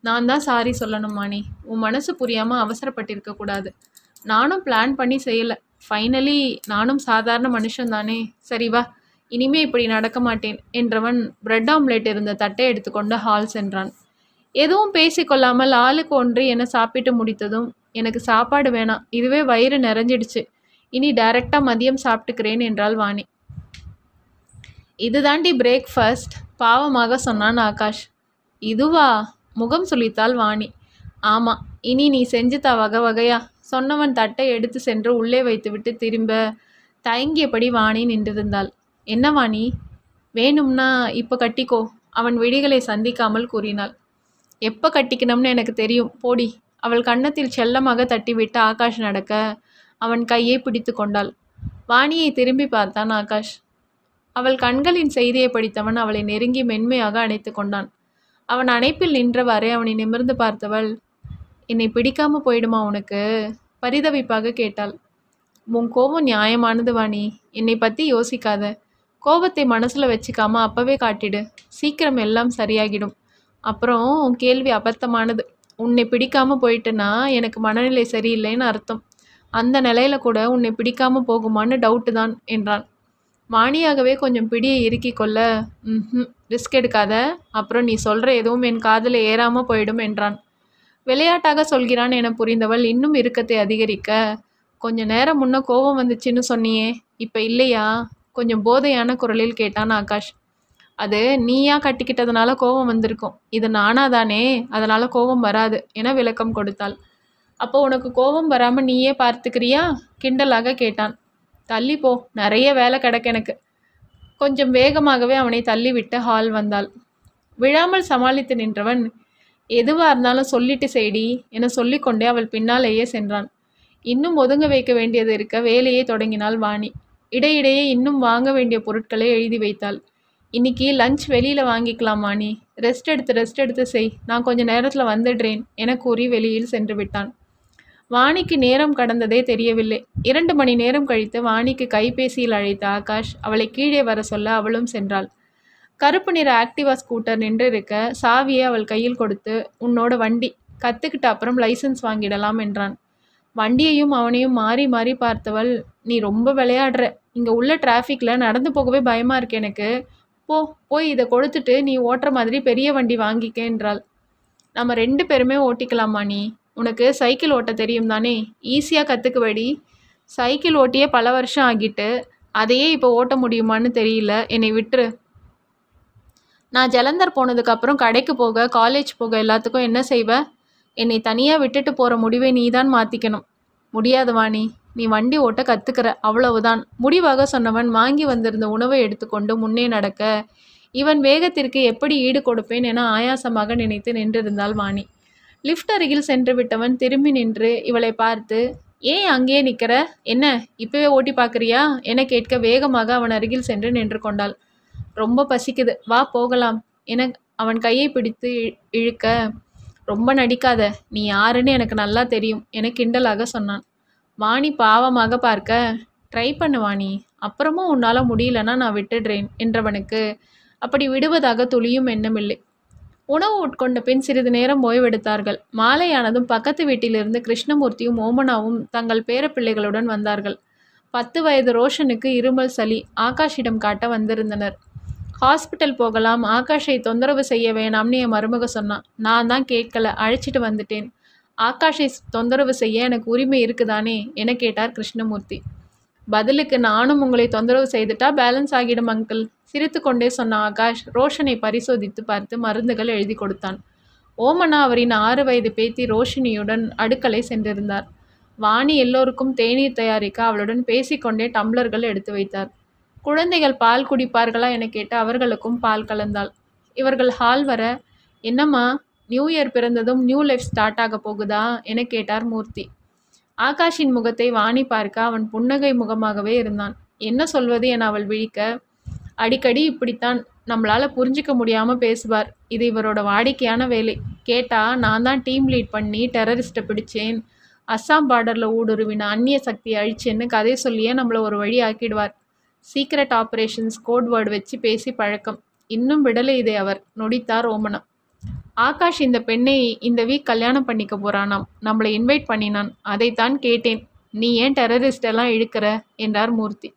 நான் தான் சாரி சொல்லணும் வாணி உன் மனசு புரியாமல் அவசரப்பட்டிருக்கக்கூடாது நானும் பிளான் பண்ணி செய்யலை ஃபைனலி நானும் சாதாரண மனுஷன்தானே சரி வா இனிமே இப்படி நடக்க மாட்டேன் என்றவன் பிரெட் ஆம்லெட் இருந்த தட்டை எடுத்துக்கொண்டு ஹால் சென்றான் எதுவும் பேசிக்கொள்ளாமல் ஆளுக்கு ஒன்று என்ன சாப்பிட்டு முடித்ததும் எனக்கு சாப்பாடு வேணாம் இதுவே வயிறு நிறைஞ்சிடுச்சு இனி டைரக்டாக மதியம் சாப்பிட்டுக்கிறேன் என்றால் வாணி இதுதாண்டி பிரேக்ஃபாஸ்ட் பாவமாக சொன்னான் ஆகாஷ் இதுவா முகம் சுழித்தாள் வாணி ஆமாம் இனி நீ செஞ்சு தா வகை வகையா சொன்னவன் தட்டை எடுத்து சென்று உள்ளே வைத்துவிட்டு திரும்ப தயங்கியபடி வாணி நின்றிருந்தாள் என்ன வாணி வேணும்னா இப்போ கட்டிக்கோ அவன் விடிகளை சந்திக்காமல் கூறினாள் எப்போ கட்டிக்கணும்னு எனக்கு தெரியும் போடி அவள் கன்னத்தில் செல்லமாக தட்டிவிட்டு ஆகாஷ் நடக்க அவன் கையை பிடித்து கொண்டாள் வாணியை திரும்பி பார்த்தான் ஆகாஷ் அவள் கண்களின் செய்தியை படித்தவன் அவளை நெருங்கி மென்மையாக அணைத்து கொண்டான் அவன் அணைப்பில் நின்றவாறே அவனை நிமிர்ந்து பார்த்தவள் என்னை பிடிக்காம போயிடுமா உனக்கு பரிதவிப்பாக கேட்டாள் உன் கோபம் நியாயமானது வாணி என்னை பற்றி யோசிக்காத கோபத்தை மனசில் வச்சுக்காம அப்பவே காட்டிடு சீக்கிரம் எல்லாம் சரியாகிடும் அப்புறம் உன் கேள்வி அபத்தமானது உன்னை பிடிக்காம போயிட்டுன்னா எனக்கு மனநிலை சரியில்லைன்னு அர்த்தம் அந்த நிலையில கூட உன்னை பிடிக்காம போகுமான்னு டவுட்டு தான் என்றான் வாணியாகவே கொஞ்சம் பிடியை இறுக்கி கொள்ள ம் ரிஸ்க் எடுக்காத அப்புறம் நீ சொல்கிற எதுவும் என் காதில் ஏறாமல் போயிடும் என்றான் விளையாட்டாக சொல்கிறான் என புரிந்தவள் இன்னும் இறுக்கத்தை அதிகரிக்க கொஞ்ச நேரம் முன்ன கோபம் வந்துச்சுன்னு சொன்னியே இப்போ இல்லையா கொஞ்சம் போதையான குரலில் கேட்டான் ஆகாஷ் அது நீயா கட்டிக்கிட்டதுனால கோபம் வந்திருக்கும் இது நானா தானே அதனால் கோபம் வராது என விளக்கம் கொடுத்தாள் அப்போ உனக்கு கோபம் வராமல் நீயே பார்த்துக்கிறியா கிண்டலாக கேட்டான் தள்ளி போ நிறைய வேலை கிடக்கு எனக்கு கொஞ்சம் வேகமாகவே அவனை தள்ளிவிட்டு ஹால் வந்தாள் விழாமல் சமாளித்து நின்றவன் எதுவாக இருந்தாலும் சொல்லிட்டு செய்டி என சொல்லிக்கொண்டே அவள் பின்னாலேயே சென்றான் இன்னும் ஒதுங்க வைக்க வேண்டியது இருக்க வேலையை தொடங்கினாள் வாணி இடையிடையே இன்னும் வாங்க வேண்டிய பொருட்களை எழுதி வைத்தாள் இன்னைக்கு லஞ்ச் வெளியில் வாங்கிக்கலாம் வாணி ரெஸ்ட் எடுத்து ரெஸ்ட் எடுத்து செய் நான் கொஞ்சம் நேரத்தில் வந்துடுறேன் என கூறி வெளியில் சென்று விட்டான் வாணிக்கு நேரம் கடந்ததே தெரியவில்லை இரண்டு மணி நேரம் கழித்து வாணிக்கு கைபேசியில் அழைத்த ஆகாஷ் அவளை கீழே வர சொல்ல அவளும் சென்றாள் கருப்பு நிற ஆக்டிவா ஸ்கூட்டர் நின்று இருக்க சாவியை அவள் கையில் கொடுத்து உன்னோட வண்டி கற்றுக்கிட்ட அப்புறம் லைசன்ஸ் வாங்கிடலாம் என்றான் வண்டியையும் அவனையும் மாறி மாறி பார்த்தவள் நீ ரொம்ப விளையாடுற இங்கே உள்ள டிராஃபிக்கில் நடந்து போகவே பயமாக இருக்கு எனக்கு போ போய் இதை கொடுத்துட்டு நீ ஓட்டுற மாதிரி பெரிய வண்டி வாங்கிக்க என்றாள் நம்ம ரெண்டு பேருமே ஓட்டிக்கலாமா நீ உனக்கு சைக்கிள் ஓட்ட தெரியும் தானே ஈஸியாக கற்றுக்குவடி சைக்கிள் ஓட்டியே பல வருஷம் ஆகிட்டு அதையே இப்போ ஓட்ட முடியுமான்னு தெரியல என்னை விட்டுரு நான் ஜலந்தர் போனதுக்கப்புறம் கடைக்கு போக காலேஜ் போக எல்லாத்துக்கும் என்ன செய்வ என்னை தனியாக விட்டுட்டு போகிற முடிவை நீ தான் மாற்றிக்கணும் முடியாது வாணி நீ வண்டி ஓட்ட கற்றுக்கிற அவ்வளவுதான் முடிவாக சொன்னவன் வாங்கி வந்திருந்த உணவை எடுத்துக்கொண்டு முன்னே நடக்க இவன் வேகத்திற்கு எப்படி ஈடு கொடுப்பேன் என ஆயாசமாக நினைத்து நின்றிருந்தாள் வாணி லிஃப்ட் அருகில் சென்று விட்டவன் திரும்பி நின்று இவளை பார்த்து ஏன் அங்கேயே நிற்கிற என்ன இப்பவே ஓட்டி பார்க்குறியா என கேட்க வேகமாக அவன் அருகில் சென்று நின்று கொண்டாள் ரொம்ப பசிக்குது வா போகலாம் என அவன் கையை பிடித்து இழுக்க ரொம்ப நடிக்காத நீ யாருன்னு எனக்கு நல்லா தெரியும் என கிண்டலாக சொன்னான் வாணி பாவமாக பார்க்க ட்ரை பண்ணு வாணி அப்புறமும் உன்னால் முடியலன்னா நான் விட்டுடுறேன் என்றவனுக்கு அப்படி விடுவதாக துளியும் எண்ணமில்லை உணவு உட்கொண்ட பின் சிறிது நேரம் ஓய்வெடுத்தார்கள் மாலையானதும் பக்கத்து வீட்டிலிருந்து கிருஷ்ணமூர்த்தியும் ஓமனாவும் தங்கள் பேரப்பிள்ளைகளுடன் வந்தார்கள் பத்து வயது ரோஷனுக்கு இருமல் சளி ஆகாஷிடம் காட்ட வந்திருந்தனர் ஹாஸ்பிட்டல் போகலாம் ஆகாஷை தொந்தரவு செய்ய வேணாம்னு என் மருமக சொன்னான் நான் தான் கேட்கல அழைச்சிட்டு வந்துட்டேன் ஆகாஷை தொந்தரவு செய்ய எனக்கு உரிமை இருக்குதானே என கேட்டார் கிருஷ்ணமூர்த்தி பதிலுக்கு நானும் உங்களை தொந்தரவு செய்துட்டா பேலன்ஸ் ஆகிடும் அங்கிள் சிரித்து கொண்டே சொன்ன ஆகாஷ் ரோஷனை பரிசோதித்து பார்த்து மருந்துகள் எழுதி கொடுத்தான் ஓமனா அவரின் ஆறு வயது பேத்தி ரோஷினியுடன் அடுக்கலை சென்றிருந்தார் வாணி எல்லோருக்கும் தேநீர் தயாரிக்க அவளுடன் பேசிக்கொண்டே டம்ளர்கள் எடுத்து வைத்தார் குழந்தைகள் பால் குடிப்பார்களா என கேட்டு அவர்களுக்கும் பால் கலந்தாள் இவர்கள் ஹால் வர என்னம்மா நியூ இயர் பிறந்ததும் நியூ லைஃப் ஸ்டார்ட் ஆக போகுதா என கேட்டார் மூர்த்தி ஆகாஷின் முகத்தை வாணி பார்க்க அவன் புன்னகை முகமாகவே இருந்தான் என்ன சொல்வது என அவள் விழிக்க அடிக்கடி இப்படித்தான் நம்மளால் புரிஞ்சிக்க முடியாமல் பேசுவார் இது இவரோட வாடிக்கையான வேலை கேட்டால் நான் தான் டீம் லீட் பண்ணி டெரரிஸ்ட்டை பிடிச்சேன் அஸ்ஸாம் பார்டரில் ஊடுருவின அந்நிய சக்தியை அழிச்சேன்னு கதை சொல்லியே நம்மளை ஒரு வழி ஆக்கிடுவார் சீக்ரெட் ஆபரேஷன்ஸ் கோட்வேர்டு வேர்டு வச்சு பேசி பழக்கம் இன்னும் விடலை அவர் நொடித்தார் ஓமனம் ஆகாஷ் இந்த பெண்ணை இந்த வீக் கல்யாணம் பண்ணிக்க போறானாம் நம்மளை இன்வைட் பண்ணினான் அதைத்தான் கேட்டேன் நீ ஏன் டெரரிஸ்ட் எல்லாம் இழுக்கிற என்றார் மூர்த்தி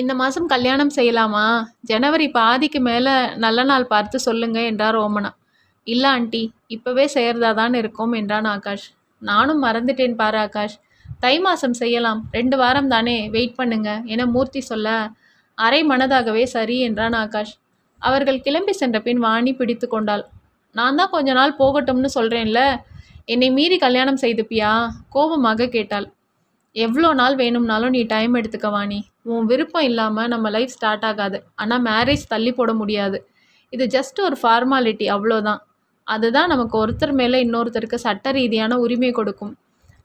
இந்த மாதம் கல்யாணம் செய்யலாமா ஜனவரி பாதிக்கு மேலே நல்ல நாள் பார்த்து சொல்லுங்க என்றார் ஓமனா இல்லை ஆண்டி இப்போவே செய்கிறதா தான் இருக்கும் என்றான் ஆகாஷ் நானும் மறந்துட்டேன் பாரு ஆகாஷ் தை மாதம் செய்யலாம் ரெண்டு வாரம் தானே வெயிட் பண்ணுங்க என மூர்த்தி சொல்ல அரை மனதாகவே சரி என்றான் ஆகாஷ் அவர்கள் கிளம்பி சென்ற பின் வாணி பிடித்து கொண்டாள் நான் தான் கொஞ்ச நாள் போகட்டும்னு சொல்கிறேன்ல என்னை மீறி கல்யாணம் செய்துப்பியா கோபமாக கேட்டாள் எவ்வளோ நாள் வேணும்னாலும் நீ டைம் எடுத்துக்க வாணி உன் விருப்பம் இல்லாமல் நம்ம லைஃப் ஸ்டார்ட் ஆகாது ஆனால் மேரேஜ் தள்ளி போட முடியாது இது ஜஸ்ட் ஒரு ஃபார்மாலிட்டி அவ்வளோதான் அதுதான் நமக்கு ஒருத்தர் மேலே இன்னொருத்தருக்கு சட்ட ரீதியான உரிமை கொடுக்கும்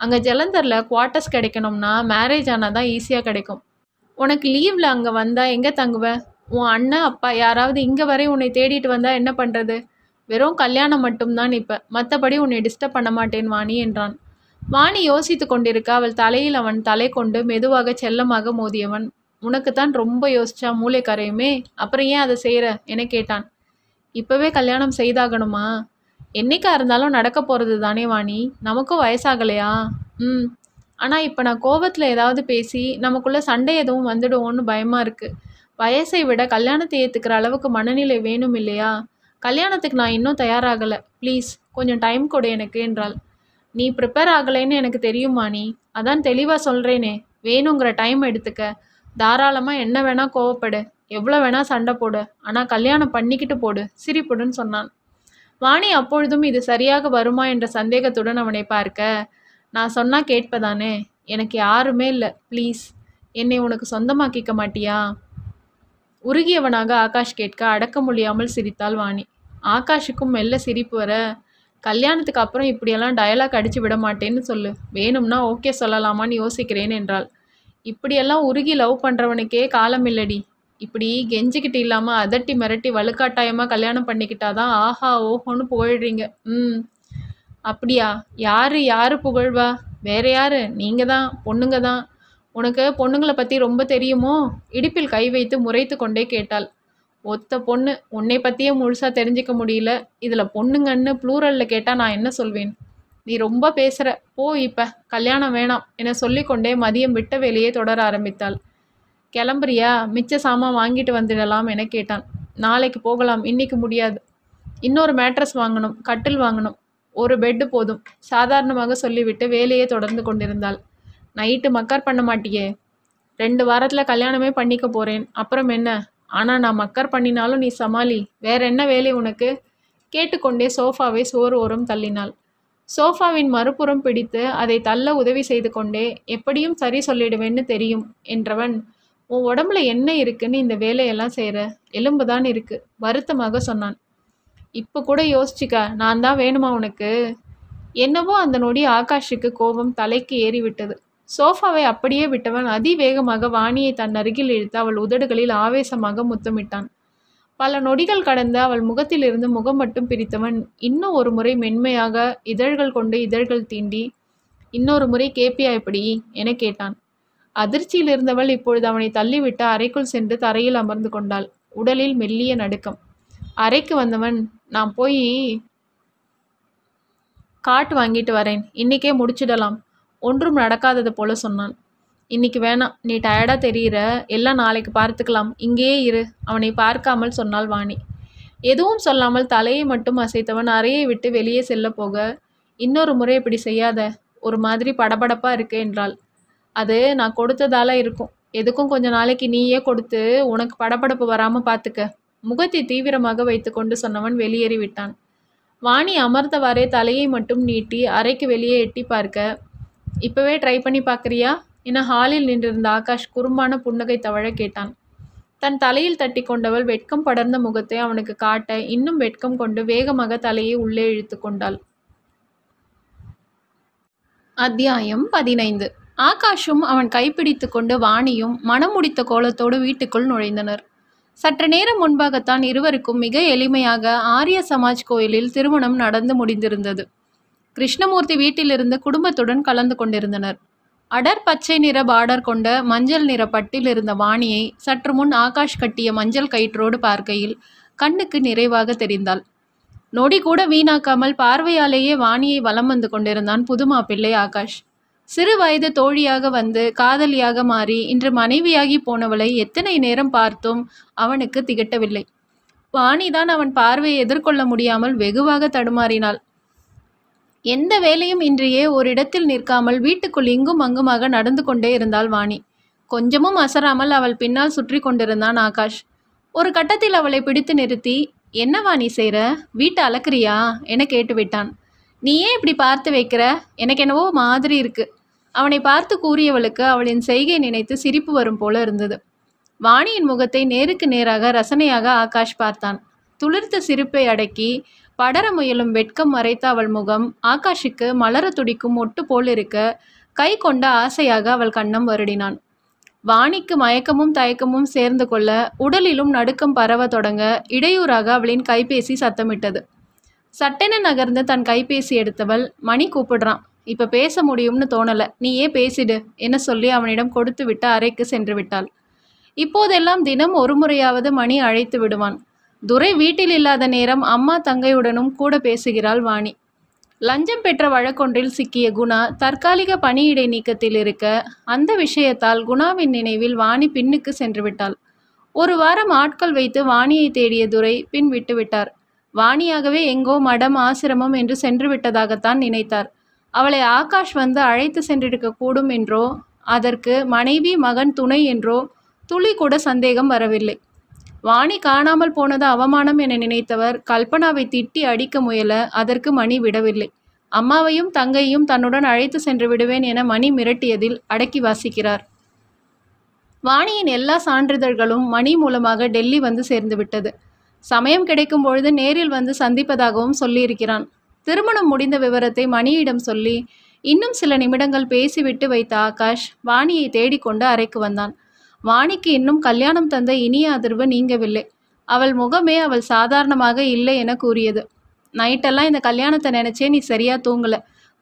அங்கே ஜலந்தரில் குவார்ட்டர்ஸ் கிடைக்கணும்னா மேரேஜ் ஆனால் தான் ஈஸியாக கிடைக்கும் உனக்கு லீவில் அங்கே வந்தால் எங்கே தங்குவேன் உன் அண்ணன் அப்பா யாராவது இங்கே வரை உன்னை தேடிட்டு வந்தால் என்ன பண்ணுறது வெறும் கல்யாணம் மட்டும்தான் இப்போ மற்றபடி உன்னை டிஸ்டர்ப் பண்ண மாட்டேன் வாணி என்றான் வாணி யோசித்து கொண்டிருக்க அவள் தலையில் அவன் தலை கொண்டு மெதுவாக செல்லமாக மோதியவன் உனக்குத்தான் ரொம்ப யோசிச்சா மூளை கரையுமே அப்புறம் ஏன் அதை செய்கிற என கேட்டான் இப்போவே கல்யாணம் செய்தாகணுமா என்னைக்கா இருந்தாலும் நடக்க போகிறது தானே வாணி நமக்கும் வயசாகலையா ம் ஆனால் இப்போ நான் கோபத்தில் ஏதாவது பேசி நமக்குள்ளே சண்டை எதுவும் வந்துடுவோன்னு பயமாக இருக்குது வயசை விட கல்யாணத்தை ஏற்றுக்கிற அளவுக்கு மனநிலை வேணும் இல்லையா கல்யாணத்துக்கு நான் இன்னும் தயாராகலை ப்ளீஸ் கொஞ்சம் டைம் கொடு எனக்கு என்றாள் நீ ப்ரிப்பேர் ஆகலைன்னு எனக்கு தெரியுமா நீ அதான் தெளிவாக சொல்கிறேனே வேணுங்கிற டைம் எடுத்துக்க தாராளமாக என்ன வேணால் கோவப்படு எவ்வளோ வேணால் சண்டை போடு ஆனால் கல்யாணம் பண்ணிக்கிட்டு போடு சிரிப்புடுன்னு சொன்னான் வாணி அப்பொழுதும் இது சரியாக வருமா என்ற சந்தேகத்துடன் அவனை பார்க்க நான் சொன்னா கேட்பதானே எனக்கு யாருமே இல்லை ப்ளீஸ் என்னை உனக்கு சொந்தமாக்கிக்க மாட்டியா உருகியவனாக ஆகாஷ் கேட்க அடக்க முடியாமல் சிரித்தாள் வாணி ஆகாஷுக்கும் மெல்ல சிரிப்பு வர கல்யாணத்துக்கு அப்புறம் இப்படியெல்லாம் டயலாக் அடிச்சு விட மாட்டேன்னு சொல்லு வேணும்னா ஓகே சொல்லலாமான்னு யோசிக்கிறேன் என்றாள் இப்படியெல்லாம் உருகி லவ் பண்ணுறவனுக்கே காலம் இல்லடி இப்படி கெஞ்சிக்கிட்டு இல்லாமல் அதட்டி மிரட்டி வழுக்காட்டாயமா கல்யாணம் பண்ணிக்கிட்டாதான் ஆஹா ஓஹோன்னு போயிடுறீங்க ம் அப்படியா யார் யார் புகழ்வா வேற யார் நீங்கள் தான் பொண்ணுங்க தான் உனக்கு பொண்ணுங்களை பற்றி ரொம்ப தெரியுமோ இடுப்பில் கை வைத்து முறைத்து கொண்டே கேட்டாள் ஒத்த பொண்ணு உன்னை பற்றியே முழுசாக தெரிஞ்சிக்க முடியல இதில் பொண்ணுங்கன்னு ப்ளூரலில் கேட்டால் நான் என்ன சொல்வேன் நீ ரொம்ப பேசுகிற போ இப்போ கல்யாணம் வேணாம் என சொல்லிக்கொண்டே மதியம் விட்ட வேலையே தொடர ஆரம்பித்தாள் கிளம்புறியா மிச்ச சாமான் வாங்கிட்டு வந்துடலாம் என கேட்டான் நாளைக்கு போகலாம் இன்னைக்கு முடியாது இன்னொரு மேட்ரஸ் வாங்கணும் கட்டில் வாங்கணும் ஒரு பெட்டு போதும் சாதாரணமாக சொல்லிவிட்டு வேலையை தொடர்ந்து கொண்டிருந்தாள் நைட்டு மக்கர் பண்ண மாட்டியே ரெண்டு வாரத்தில் கல்யாணமே பண்ணிக்க போகிறேன் அப்புறம் என்ன ஆனால் நான் மக்கர் பண்ணினாலும் நீ சமாளி வேற என்ன வேலை உனக்கு கேட்டுக்கொண்டே சோஃபாவை சோறு ஓரம் தள்ளினாள் சோஃபாவின் மறுபுறம் பிடித்து அதை தள்ள உதவி செய்து கொண்டே எப்படியும் சரி சொல்லிடுவேன்னு தெரியும் என்றவன் உன் உடம்புல என்ன இருக்குன்னு இந்த வேலையெல்லாம் செய்கிற எலும்பு தான் இருக்குது வருத்தமாக சொன்னான் இப்போ கூட யோசிச்சுக்க நான் தான் வேணுமா உனக்கு என்னவோ அந்த நொடி ஆகாஷுக்கு கோபம் தலைக்கு ஏறிவிட்டது சோஃபாவை அப்படியே விட்டவன் அதிவேகமாக வாணியை தன் அருகில் இழுத்து அவள் உதடுகளில் ஆவேசமாக முத்தமிட்டான் பல நொடிகள் கடந்து அவள் முகத்திலிருந்து முகம் மட்டும் பிரித்தவன் இன்னும் ஒரு முறை மென்மையாக இதழ்கள் கொண்டு இதழ்கள் தீண்டி இன்னொரு முறை கேப்பியா இப்படி என கேட்டான் அதிர்ச்சியில் இருந்தவள் இப்பொழுது அவனை தள்ளிவிட்டு அறைக்குள் சென்று தரையில் அமர்ந்து கொண்டாள் உடலில் மெல்லிய நடுக்கம் அறைக்கு வந்தவன் நான் போய் காட்டு வாங்கிட்டு வரேன் இன்னைக்கே முடிச்சிடலாம் ஒன்றும் நடக்காதது போல சொன்னான் இன்னைக்கு வேணாம் நீ டயர்டாக தெரியிற எல்லாம் நாளைக்கு பார்த்துக்கலாம் இங்கேயே இரு அவனை பார்க்காமல் சொன்னாள் வாணி எதுவும் சொல்லாமல் தலையை மட்டும் அசைத்தவன் அறையை விட்டு வெளியே செல்ல போக இன்னொரு முறை இப்படி செய்யாத ஒரு மாதிரி படபடப்பாக இருக்கு என்றாள் அது நான் கொடுத்ததால இருக்கும் எதுக்கும் கொஞ்ச நாளைக்கு நீயே கொடுத்து உனக்கு படபடப்பு வராமல் பார்த்துக்க முகத்தை தீவிரமாக வைத்துக்கொண்டு சொன்னவன் வெளியேறி விட்டான் வாணி அமர்ந்தவாறே தலையை மட்டும் நீட்டி அறைக்கு வெளியே எட்டி பார்க்க இப்போவே ட்ரை பண்ணி பார்க்குறியா என ஹாலில் நின்றிருந்த ஆகாஷ் குறும்பான புன்னகை தவழ கேட்டான் தன் தலையில் தட்டி கொண்டவள் வெட்கம் படர்ந்த முகத்தை அவனுக்கு காட்ட இன்னும் வெட்கம் கொண்டு வேகமாக தலையை உள்ளே இழுத்து கொண்டாள் அத்தியாயம் பதினைந்து ஆகாஷும் அவன் கைப்பிடித்து கொண்டு வாணியும் முடித்த கோலத்தோடு வீட்டுக்குள் நுழைந்தனர் சற்று நேரம் முன்பாகத்தான் இருவருக்கும் மிக எளிமையாக ஆரிய சமாஜ் கோயிலில் திருமணம் நடந்து முடிந்திருந்தது கிருஷ்ணமூர்த்தி வீட்டிலிருந்து குடும்பத்துடன் கலந்து கொண்டிருந்தனர் அடர் பச்சை நிற பார்டர் கொண்ட மஞ்சள் நிற பட்டில் இருந்த வாணியை சற்று முன் ஆகாஷ் கட்டிய மஞ்சள் கயிற்றோடு பார்க்கையில் கண்ணுக்கு நிறைவாக தெரிந்தாள் நொடி கூட வீணாக்காமல் பார்வையாலேயே வாணியை வலம் வந்து கொண்டிருந்தான் புதுமாப்பிள்ளை ஆகாஷ் சிறு வயது தோழியாக வந்து காதலியாக மாறி இன்று மனைவியாகி போனவளை எத்தனை நேரம் பார்த்தும் அவனுக்கு திகட்டவில்லை வாணிதான் அவன் பார்வையை எதிர்கொள்ள முடியாமல் வெகுவாக தடுமாறினாள் எந்த வேலையும் இன்றியே ஒரு இடத்தில் நிற்காமல் வீட்டுக்குள் இங்கும் அங்குமாக நடந்து கொண்டே இருந்தாள் வாணி கொஞ்சமும் அசராமல் அவள் பின்னால் சுற்றி கொண்டிருந்தான் ஆகாஷ் ஒரு கட்டத்தில் அவளை பிடித்து நிறுத்தி என்ன வாணி செய்கிற வீட்டை அளக்குறியா என கேட்டுவிட்டான் நீ ஏன் இப்படி பார்த்து வைக்கிற எனக்கு என்னவோ மாதிரி இருக்கு அவனை பார்த்து கூறியவளுக்கு அவளின் செய்கை நினைத்து சிரிப்பு வரும் போல இருந்தது வாணியின் முகத்தை நேருக்கு நேராக ரசனையாக ஆகாஷ் பார்த்தான் துளிர்த்த சிரிப்பை அடக்கி படர முயலும் வெட்கம் மறைத்த அவள் முகம் ஆகாஷுக்கு மலர துடிக்கும் ஒட்டு போல் இருக்க கை கொண்ட ஆசையாக அவள் கண்ணம் வருடினான் வாணிக்கு மயக்கமும் தயக்கமும் சேர்ந்து கொள்ள உடலிலும் நடுக்கம் பரவ தொடங்க இடையூறாக அவளின் கைபேசி சத்தமிட்டது சட்டென நகர்ந்து தன் கைபேசி எடுத்தவள் மணி கூப்பிடுறான் இப்ப பேச முடியும்னு தோணல நீயே பேசிடு என சொல்லி அவனிடம் கொடுத்து விட்டு அறைக்கு சென்று விட்டாள் இப்போதெல்லாம் தினம் ஒரு முறையாவது மணி அழைத்து விடுவான் துரை வீட்டில் இல்லாத நேரம் அம்மா தங்கையுடனும் கூட பேசுகிறாள் வாணி லஞ்சம் பெற்ற வழக்கொன்றில் சிக்கிய குணா தற்காலிக பணியிடை நீக்கத்தில் இருக்க அந்த விஷயத்தால் குணாவின் நினைவில் வாணி பின்னுக்கு சென்று விட்டாள் ஒரு வாரம் ஆட்கள் வைத்து வாணியை தேடிய துரை பின் விட்டுவிட்டார் வாணியாகவே எங்கோ மடம் ஆசிரமம் என்று சென்று விட்டதாகத்தான் நினைத்தார் அவளை ஆகாஷ் வந்து அழைத்து சென்றிருக்க கூடும் என்றோ அதற்கு மனைவி மகன் துணை என்றோ துளி கூட சந்தேகம் வரவில்லை வாணி காணாமல் போனது அவமானம் என நினைத்தவர் கல்பனாவை திட்டி அடிக்க முயல அதற்கு மணி விடவில்லை அம்மாவையும் தங்கையும் தன்னுடன் அழைத்து சென்று விடுவேன் என மணி மிரட்டியதில் அடக்கி வாசிக்கிறார் வாணியின் எல்லா சான்றிதழ்களும் மணி மூலமாக டெல்லி வந்து சேர்ந்துவிட்டது சமயம் கிடைக்கும் பொழுது நேரில் வந்து சந்திப்பதாகவும் சொல்லியிருக்கிறான் திருமணம் முடிந்த விவரத்தை மணியிடம் சொல்லி இன்னும் சில நிமிடங்கள் பேசிவிட்டு வைத்த ஆகாஷ் வாணியை தேடிக்கொண்டு அறைக்கு வந்தான் வாணிக்கு இன்னும் கல்யாணம் தந்த இனிய அதிர்வு நீங்கவில்லை அவள் முகமே அவள் சாதாரணமாக இல்லை என கூறியது நைட்டெல்லாம் இந்த கல்யாணத்தை நினைச்சே நீ சரியா தூங்கல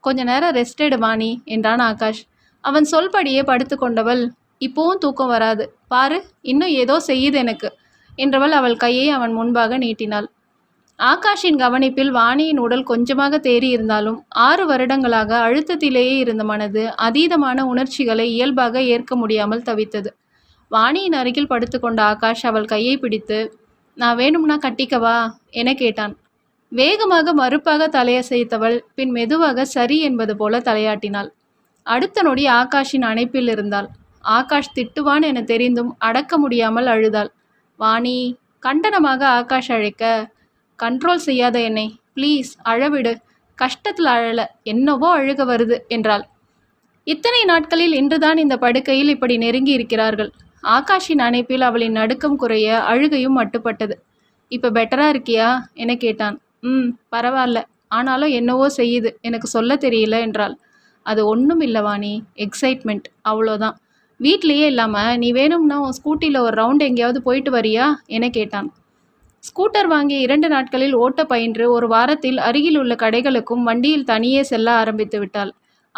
கொஞ்ச நேரம் ரெஸ்டெடு வாணி என்றான் ஆகாஷ் அவன் சொல்படியே படுத்து கொண்டவள் இப்போவும் தூக்கம் வராது பாரு இன்னும் ஏதோ செய்யுது எனக்கு என்றவள் அவள் கையை அவன் முன்பாக நீட்டினாள் ஆகாஷின் கவனிப்பில் வாணியின் உடல் கொஞ்சமாக தேறியிருந்தாலும் ஆறு வருடங்களாக அழுத்தத்திலேயே இருந்த மனது அதீதமான உணர்ச்சிகளை இயல்பாக ஏற்க முடியாமல் தவித்தது வாணியின் அருகில் படுத்துக்கொண்ட ஆகாஷ் அவள் கையை பிடித்து நான் வேணும்னா கட்டிக்கவா என கேட்டான் வேகமாக மறுப்பாக தலையசைத்தவள் பின் மெதுவாக சரி என்பது போல தலையாட்டினாள் அடுத்த நொடி ஆகாஷின் அணைப்பில் இருந்தாள் ஆகாஷ் திட்டுவான் என தெரிந்தும் அடக்க முடியாமல் அழுதாள் வாணி கண்டனமாக ஆகாஷ் அழைக்க கண்ட்ரோல் செய்யாத என்னை ப்ளீஸ் அழவிடு கஷ்டத்தில் அழல என்னவோ அழுக வருது என்றாள் இத்தனை நாட்களில் இன்றுதான் இந்த படுக்கையில் இப்படி நெருங்கி இருக்கிறார்கள் ஆகாஷின் அணைப்பில் அவளின் நடுக்கம் குறைய அழுகையும் மட்டுப்பட்டது இப்போ பெட்டரா இருக்கியா என கேட்டான் ம் பரவாயில்ல ஆனாலும் என்னவோ செய்யுது எனக்கு சொல்ல தெரியல என்றாள் அது ஒன்றும் இல்லை வாணி எக்ஸைட்மெண்ட் அவ்வளோதான் வீட்லேயே இல்லாமல் நீ வேணும்னா உன் ஸ்கூட்டியில் ஒரு ரவுண்ட் எங்கேயாவது போயிட்டு வரியா என கேட்டான் ஸ்கூட்டர் வாங்கி இரண்டு நாட்களில் ஓட்ட பயின்று ஒரு வாரத்தில் அருகில் உள்ள கடைகளுக்கும் வண்டியில் தனியே செல்ல ஆரம்பித்து விட்டாள்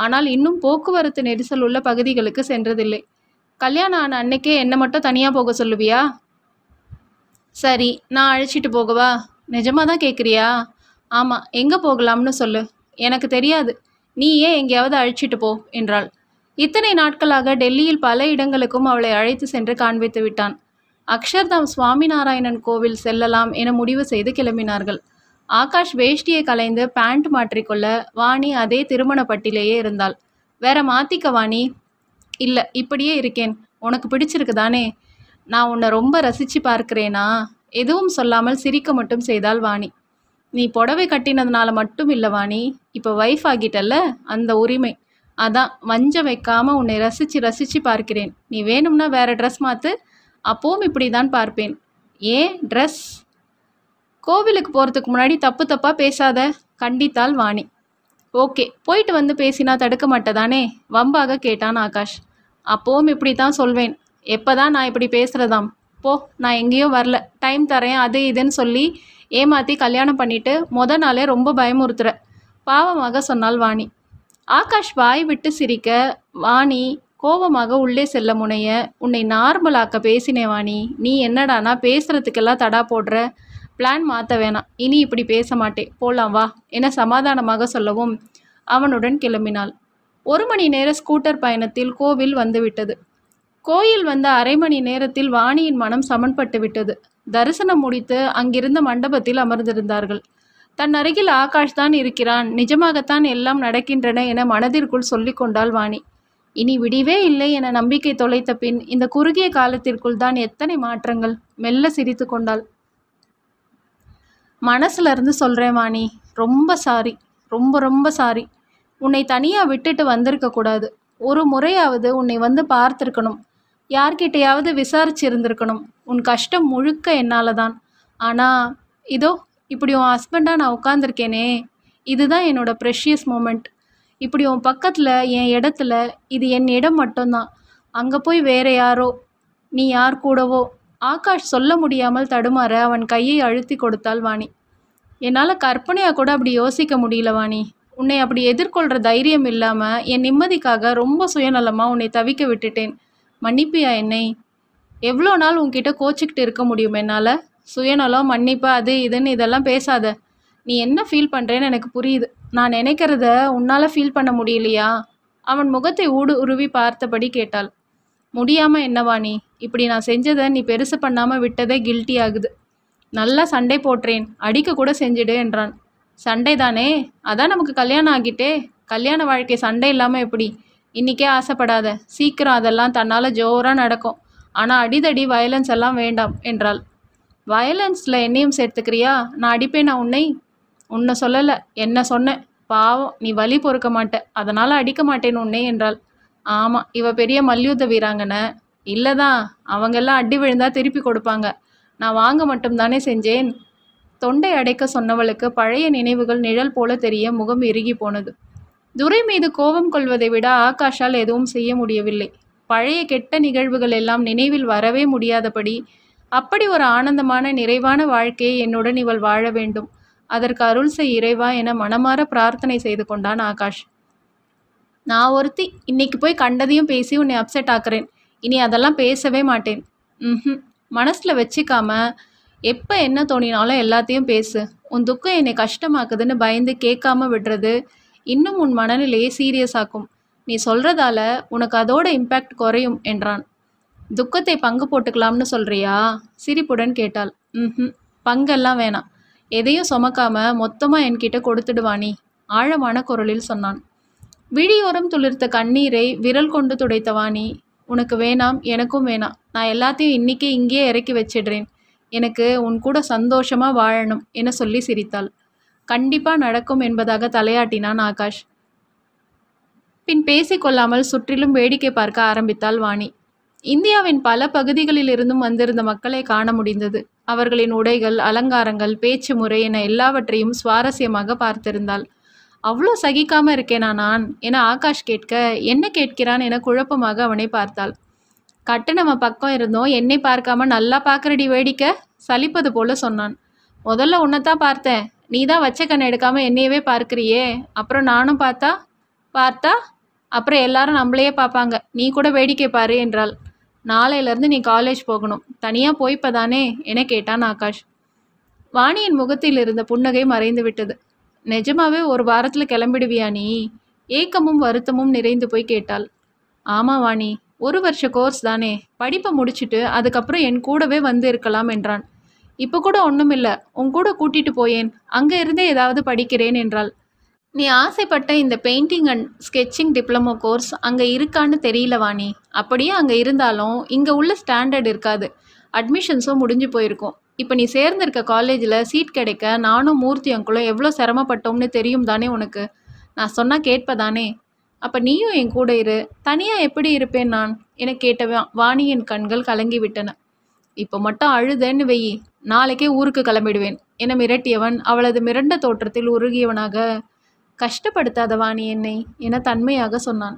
ஆனால் இன்னும் போக்குவரத்து நெரிசல் உள்ள பகுதிகளுக்கு சென்றதில்லை கல்யாணம் ஆன அன்னைக்கே என்னை மட்டும் தனியாக போக சொல்லுவியா சரி நான் அழைச்சிட்டு போகவா நிஜமாக தான் கேட்குறியா ஆமாம் எங்கே போகலாம்னு சொல்லு எனக்கு தெரியாது நீ ஏன் எங்கேயாவது அழைச்சிட்டு போ என்றாள் இத்தனை நாட்களாக டெல்லியில் பல இடங்களுக்கும் அவளை அழைத்து சென்று காண்பித்து விட்டான் அக்ஷர்தாம் சுவாமிநாராயணன் கோவில் செல்லலாம் என முடிவு செய்து கிளம்பினார்கள் ஆகாஷ் வேஷ்டியை கலைந்து பேண்ட் மாற்றிக்கொள்ள வாணி அதே திருமணப்பட்டிலேயே இருந்தாள் வேற மாத்திக்க வாணி இல்லை இப்படியே இருக்கேன் உனக்கு பிடிச்சிருக்குதானே நான் உன்னை ரொம்ப ரசித்து பார்க்கிறேனா எதுவும் சொல்லாமல் சிரிக்க மட்டும் செய்தால் வாணி நீ புடவை கட்டினதுனால மட்டும் இல்லை வாணி இப்போ ஒய்ஃப் ஆகிட்டல்ல அந்த உரிமை அதான் வஞ்ச வைக்காமல் உன்னை ரசித்து ரசித்து பார்க்கிறேன் நீ வேணும்னா வேறு ட்ரெஸ் மாற்று அப்போவும் இப்படி தான் பார்ப்பேன் ஏன் ட்ரெஸ் கோவிலுக்கு போகிறதுக்கு முன்னாடி தப்பு தப்பாக பேசாத கண்டித்தால் வாணி ஓகே போயிட்டு வந்து பேசினா தடுக்க மாட்டேதானே வம்பாக கேட்டான் ஆகாஷ் அப்போவும் இப்படி தான் சொல்வேன் எப்போ தான் நான் இப்படி பேசுகிறதாம் போ நான் எங்கேயோ வரல டைம் தரேன் அது இதுன்னு சொல்லி ஏமாற்றி கல்யாணம் பண்ணிவிட்டு மொதல் நாளே ரொம்ப பயமுறுத்துற பாவமாக சொன்னால் வாணி ஆகாஷ் வாய் விட்டு சிரிக்க வாணி கோபமாக உள்ளே செல்ல முனைய உன்னை நார்மலாக்க பேசினேன் வாணி நீ என்னடானா பேசுகிறதுக்கெல்லாம் தடா போடுற பிளான் மாற்ற வேணாம் இனி இப்படி பேச மாட்டேன் போலாம் வா என சமாதானமாக சொல்லவும் அவனுடன் கிளம்பினாள் ஒரு மணி நேர ஸ்கூட்டர் பயணத்தில் கோவில் வந்துவிட்டது கோயில் வந்த அரை மணி நேரத்தில் வாணியின் மனம் சமன்பட்டு விட்டது தரிசனம் முடித்து அங்கிருந்த மண்டபத்தில் அமர்ந்திருந்தார்கள் தன் அருகில் ஆகாஷ் தான் இருக்கிறான் நிஜமாகத்தான் எல்லாம் நடக்கின்றன என மனதிற்குள் கொண்டாள் வாணி இனி விடிவே இல்லை என நம்பிக்கை தொலைத்த பின் இந்த குறுகிய காலத்திற்குள் தான் எத்தனை மாற்றங்கள் மெல்ல சிரித்து கொண்டாள் மனசுல இருந்து சொல்கிறேன் வாணி ரொம்ப சாரி ரொம்ப ரொம்ப சாரி உன்னை தனியாக விட்டுட்டு வந்திருக்க கூடாது ஒரு முறையாவது உன்னை வந்து பார்த்துருக்கணும் யார்கிட்டையாவது இருந்திருக்கணும் உன் கஷ்டம் முழுக்க என்னால் தான் ஆனால் இதோ இப்படி உன் ஹஸ்பண்டாக நான் உட்காந்துருக்கேனே இதுதான் என்னோடய ப்ரெஷியஸ் மூமெண்ட் இப்படி உன் பக்கத்தில் என் இடத்துல இது என் இடம் மட்டும்தான் அங்கே போய் வேறு யாரோ நீ யார் கூடவோ ஆகாஷ் சொல்ல முடியாமல் தடுமாற அவன் கையை அழுத்தி கொடுத்தாள் வாணி என்னால் கற்பனையாக கூட அப்படி யோசிக்க முடியல வாணி உன்னை அப்படி எதிர்கொள்கிற தைரியம் இல்லாமல் என் நிம்மதிக்காக ரொம்ப சுயநலமாக உன்னை தவிக்க விட்டுட்டேன் மன்னிப்பியா என்னை எவ்வளோ நாள் உன்கிட்ட கோச்சிக்கிட்டு இருக்க முடியும் என்னால் சுயநலம் மன்னிப்பு அது இதுன்னு இதெல்லாம் பேசாத நீ என்ன ஃபீல் பண்ணுறேன்னு எனக்கு புரியுது நான் நினைக்கிறத உன்னால் ஃபீல் பண்ண முடியலையா அவன் முகத்தை ஊடு உருவி பார்த்தபடி கேட்டாள் முடியாமல் என்னவா நீ இப்படி நான் செஞ்சதை நீ பெருசு பண்ணாமல் விட்டதே கில்ட்டி ஆகுது நல்லா சண்டை போட்டேன் அடிக்க கூட செஞ்சிடு என்றான் சண்டை தானே அதான் நமக்கு கல்யாணம் ஆகிட்டே கல்யாண வாழ்க்கை சண்டை இல்லாமல் எப்படி இன்றைக்கே ஆசைப்படாத சீக்கிரம் அதெல்லாம் தன்னால் ஜோராக நடக்கும் ஆனால் அடிதடி வயலன்ஸ் எல்லாம் வேண்டாம் என்றாள் வயலன்ஸில் என்னையும் சேர்த்துக்கிறியா நான் அடிப்பேன் நான் உன்னை உன்னை சொல்லலை என்ன சொன்னேன் பாவம் நீ வலி பொறுக்க மாட்ட அதனால் அடிக்க மாட்டேன் உன்னை என்றாள் ஆமாம் இவ பெரிய மல்யுத்த வீராங்கனை இல்லைதான் அவங்கெல்லாம் அடி விழுந்தா திருப்பி கொடுப்பாங்க நான் வாங்க மட்டும்தானே செஞ்சேன் தொண்டை அடைக்க சொன்னவளுக்கு பழைய நினைவுகள் நிழல் போல தெரிய முகம் இறுகி போனது துரை மீது கோபம் கொள்வதை விட ஆகாஷால் எதுவும் செய்ய முடியவில்லை பழைய கெட்ட நிகழ்வுகள் எல்லாம் நினைவில் வரவே முடியாதபடி அப்படி ஒரு ஆனந்தமான நிறைவான வாழ்க்கையை என்னுடன் இவள் வாழ வேண்டும் அதற்கு அருள் செய் இறைவா என மனமாற பிரார்த்தனை செய்து கொண்டான் ஆகாஷ் நான் ஒருத்தி இன்னைக்கு போய் கண்டதையும் பேசி உன்னை அப்செட் ஆக்குறேன் இனி அதெல்லாம் பேசவே மாட்டேன் ம் மனசில் வச்சுக்காம எப்போ என்ன தோணினாலும் எல்லாத்தையும் பேசு உன் துக்கம் என்னை கஷ்டமாக்குதுன்னு பயந்து கேட்காம விடுறது இன்னும் உன் மனநிலையை சீரியஸ் ஆக்கும் நீ சொல்கிறதால உனக்கு அதோட இம்பேக்ட் குறையும் என்றான் துக்கத்தை பங்கு போட்டுக்கலாம்னு சொல்கிறியா சிரிப்புடன் கேட்டாள் ம் பங்கெல்லாம் வேணாம் எதையும் சுமக்காம மொத்தமாக என்கிட்ட கொடுத்துடுவானி ஆழமான குரலில் சொன்னான் விழியோரம் துளிர்த்த கண்ணீரை விரல் கொண்டு துடைத்த வாணி உனக்கு வேணாம் எனக்கும் வேணாம் நான் எல்லாத்தையும் இன்னைக்கே இங்கேயே இறக்கி வச்சிடுறேன் எனக்கு உன் கூட சந்தோஷமாக வாழணும் என சொல்லி சிரித்தாள் கண்டிப்பாக நடக்கும் என்பதாக தலையாட்டினான் ஆகாஷ் பின் பேசிக்கொள்ளாமல் சுற்றிலும் வேடிக்கை பார்க்க ஆரம்பித்தாள் வாணி இந்தியாவின் பல பகுதிகளில் இருந்தும் வந்திருந்த மக்களை காண முடிந்தது அவர்களின் உடைகள் அலங்காரங்கள் பேச்சு முறை என எல்லாவற்றையும் சுவாரஸ்யமாக பார்த்திருந்தாள் அவ்வளோ சகிக்காம இருக்கேனா நான் என ஆகாஷ் கேட்க என்ன கேட்கிறான் என குழப்பமாக அவனை பார்த்தாள் கட்டு நம்ம பக்கம் இருந்தோம் என்னை பார்க்காம நல்லா பார்க்குறடி வேடிக்கை சலிப்பது போல சொன்னான் முதல்ல உன்னைத்தான் பார்த்தேன் நீ தான் வச்ச கண்ணை எடுக்காம என்னையவே பார்க்குறியே அப்புறம் நானும் பார்த்தா பார்த்தா அப்புறம் எல்லாரும் நம்மளையே பார்ப்பாங்க நீ கூட வேடிக்கை பாரு என்றாள் நாளையிலேருந்து நீ காலேஜ் போகணும் தனியாக போய்ப்பதானே என கேட்டான் ஆகாஷ் வாணியின் முகத்தில் இருந்த புன்னகை மறைந்து விட்டது நிஜமாவே ஒரு வாரத்தில் கிளம்பிடுவியா நீ ஏக்கமும் வருத்தமும் நிறைந்து போய் கேட்டாள் ஆமாம் வாணி ஒரு வருஷ கோர்ஸ் தானே படிப்பை முடிச்சுட்டு அதுக்கப்புறம் என் கூடவே வந்து இருக்கலாம் என்றான் இப்போ கூட ஒன்றும் இல்லை உன் கூட கூட்டிகிட்டு போயேன் அங்கே இருந்தே ஏதாவது படிக்கிறேன் என்றாள் நீ ஆசைப்பட்ட இந்த painting and sketching diploma course அங்கே இருக்கான்னு தெரியல வாணி அப்படியே அங்கே இருந்தாலும் இங்கே உள்ள ஸ்டாண்டர்ட் இருக்காது அட்மிஷன்ஸும் முடிஞ்சு போயிருக்கும் இப்போ நீ சேர்ந்திருக்க காலேஜில் சீட் கிடைக்க நானும் மூர்த்தி அங்குளும் எவ்வளோ சிரமப்பட்டோம்னு தெரியும் தானே உனக்கு நான் சொன்னால் கேட்பதானே அப்போ நீயும் என் கூட இரு தனியாக எப்படி இருப்பேன் நான் என கேட்ட வாணியின் கண்கள் கலங்கி விட்டன இப்போ மட்டும் அழுதேன்னு வெயி நாளைக்கே ஊருக்கு கிளம்பிடுவேன் என மிரட்டியவன் அவளது மிரண்ட தோற்றத்தில் உருகியவனாக கஷ்டப்படுத்தாத வாணி என்னை என தன்மையாக சொன்னான்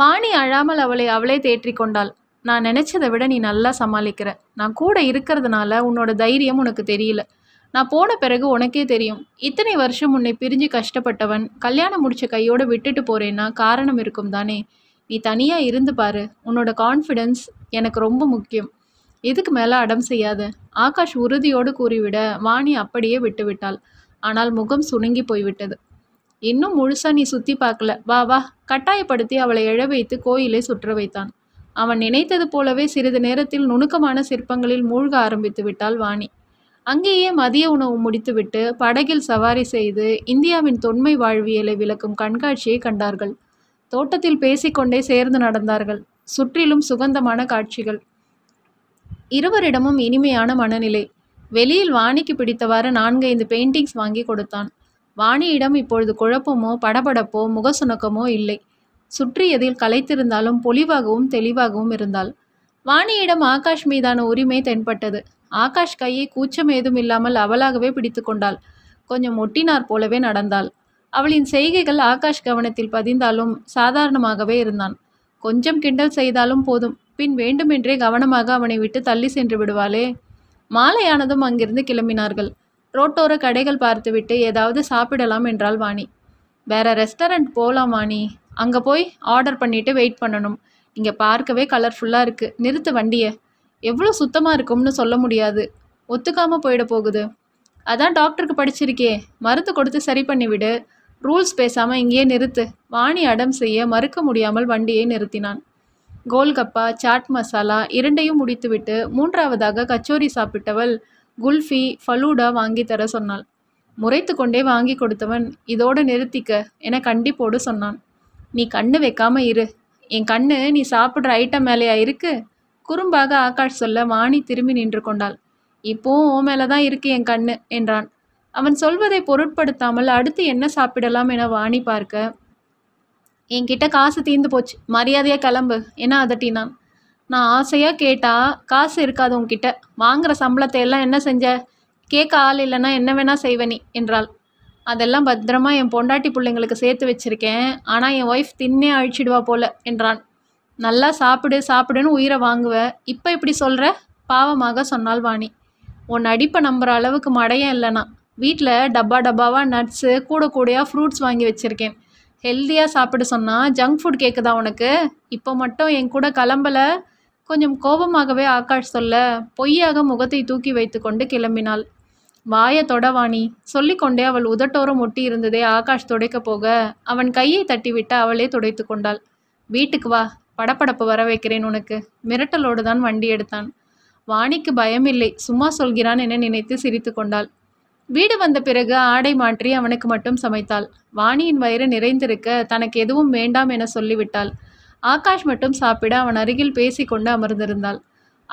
வாணி அழாமல் அவளை அவளே தேற்றி கொண்டாள் நான் நினச்சதை விட நீ நல்லா சமாளிக்கிற நான் கூட இருக்கிறதுனால உன்னோட தைரியம் உனக்கு தெரியல நான் போன பிறகு உனக்கே தெரியும் இத்தனை வருஷம் உன்னை பிரிஞ்சு கஷ்டப்பட்டவன் கல்யாணம் முடிச்ச கையோடு விட்டுட்டு போறேன்னா காரணம் இருக்கும் தானே நீ தனியாக இருந்து பாரு உன்னோட கான்ஃபிடென்ஸ் எனக்கு ரொம்ப முக்கியம் இதுக்கு மேலே அடம் செய்யாத ஆகாஷ் உறுதியோடு கூறிவிட வாணி அப்படியே விட்டுவிட்டாள் ஆனால் முகம் சுணுங்கி போய்விட்டது இன்னும் முழுசா நீ சுத்தி பார்க்கல வா வா கட்டாயப்படுத்தி அவளை எழ வைத்து கோயிலை சுற்ற வைத்தான் அவன் நினைத்தது போலவே சிறிது நேரத்தில் நுணுக்கமான சிற்பங்களில் மூழ்க ஆரம்பித்து விட்டாள் வாணி அங்கேயே மதிய உணவு முடித்துவிட்டு படகில் சவாரி செய்து இந்தியாவின் தொன்மை வாழ்வியலை விளக்கும் கண்காட்சியை கண்டார்கள் தோட்டத்தில் பேசிக்கொண்டே சேர்ந்து நடந்தார்கள் சுற்றிலும் சுகந்தமான காட்சிகள் இருவரிடமும் இனிமையான மனநிலை வெளியில் வாணிக்கு பிடித்தவாறு நான்கைந்து பெயிண்டிங்ஸ் வாங்கி கொடுத்தான் வாணியிடம் இப்பொழுது குழப்பமோ படபடப்போ முகசுணக்கமோ இல்லை சுற்றியதில் கலைத்திருந்தாலும் பொலிவாகவும் தெளிவாகவும் இருந்தாள் வாணியிடம் ஆகாஷ் மீதான உரிமை தென்பட்டது ஆகாஷ் கையை கூச்சம் ஏதும் இல்லாமல் அவளாகவே பிடித்து கொண்டாள் கொஞ்சம் ஒட்டினார் போலவே நடந்தாள் அவளின் செய்கைகள் ஆகாஷ் கவனத்தில் பதிந்தாலும் சாதாரணமாகவே இருந்தான் கொஞ்சம் கிண்டல் செய்தாலும் போதும் பின் வேண்டுமென்றே கவனமாக அவனை விட்டு தள்ளி சென்று விடுவாளே மாலையானதும் அங்கிருந்து கிளம்பினார்கள் ரோட்டோர கடைகள் பார்த்துவிட்டு ஏதாவது சாப்பிடலாம் என்றாள் வாணி வேற ரெஸ்டாரண்ட் போகலாம் வாணி அங்கே போய் ஆர்டர் பண்ணிவிட்டு வெயிட் பண்ணணும் இங்கே பார்க்கவே கலர்ஃபுல்லாக இருக்குது நிறுத்து வண்டியை எவ்வளோ சுத்தமாக இருக்கும்னு சொல்ல முடியாது ஒத்துக்காமல் போயிட போகுது அதான் டாக்டருக்கு படிச்சிருக்கே மருந்து கொடுத்து சரி பண்ணிவிடு ரூல்ஸ் பேசாமல் இங்கேயே நிறுத்து வாணி அடம் செய்ய மறுக்க முடியாமல் வண்டியை நிறுத்தினான் கோல்கப்பா சாட் மசாலா இரண்டையும் முடித்துவிட்டு மூன்றாவதாக கச்சோரி சாப்பிட்டவள் குல்ஃபி ஃபலூடா வாங்கி தர சொன்னாள் முறைத்து கொண்டே வாங்கி கொடுத்தவன் இதோடு நிறுத்திக்க என கண்டிப்போடு சொன்னான் நீ கண்ணு வைக்காம இரு என் கண்ணு நீ சாப்பிட்ற ஐட்டம் மேலேயா இருக்கு குறும்பாக ஆகாஷ் சொல்ல வாணி திரும்பி நின்று கொண்டாள் இப்போவும் ஓ மேலே தான் இருக்கு என் கண்ணு என்றான் அவன் சொல்வதை பொருட்படுத்தாமல் அடுத்து என்ன சாப்பிடலாம் என வாணி பார்க்க என்கிட்ட காசு தீந்து போச்சு மரியாதையாக கிளம்பு என அதட்டினான் நான் ஆசையாக கேட்டால் காசு இருக்காது உங்ககிட்ட வாங்குகிற சம்பளத்தை எல்லாம் என்ன செஞ்ச கேட்க ஆள் இல்லைன்னா என்ன வேணால் செய்வ நீ என்றாள் அதெல்லாம் பத்திரமா என் பொண்டாட்டி பிள்ளைங்களுக்கு சேர்த்து வச்சுருக்கேன் ஆனால் என் ஒய்ஃப் தின்னே அழிச்சிடுவா போல என்றான் நல்லா சாப்பிடு சாப்பிடுன்னு உயிரை வாங்குவ இப்போ இப்படி சொல்கிற பாவமாக சொன்னாள் வாணி உன் அடிப்பை நம்புகிற அளவுக்கு மடையம் இல்லைனா வீட்டில் டப்பா டப்பாவாக நட்ஸு கூட கூடையாக ஃப்ரூட்ஸ் வாங்கி வச்சுருக்கேன் ஹெல்த்தியாக சாப்பிட சொன்னால் ஜங்க் ஃபுட் கேட்குதா உனக்கு இப்போ மட்டும் என் கூட கிளம்பலை கொஞ்சம் கோபமாகவே ஆகாஷ் சொல்ல பொய்யாக முகத்தை தூக்கி வைத்துக்கொண்டு கிளம்பினாள் வாய தொடவாணி சொல்லிக்கொண்டே அவள் உதட்டோரம் ஒட்டி இருந்ததே ஆகாஷ் துடைக்க போக அவன் கையை தட்டிவிட்டு அவளே துடைத்து கொண்டாள் வீட்டுக்கு வா படப்படப்பு வர வைக்கிறேன் உனக்கு மிரட்டலோடு தான் வண்டி எடுத்தான் வாணிக்கு பயமில்லை சும்மா சொல்கிறான் என நினைத்து சிரித்து கொண்டாள் வீடு வந்த பிறகு ஆடை மாற்றி அவனுக்கு மட்டும் சமைத்தாள் வாணியின் வயிறு நிறைந்திருக்க தனக்கு எதுவும் வேண்டாம் என சொல்லிவிட்டாள் ஆகாஷ் மட்டும் சாப்பிட அவன் அருகில் கொண்டு அமர்ந்திருந்தாள்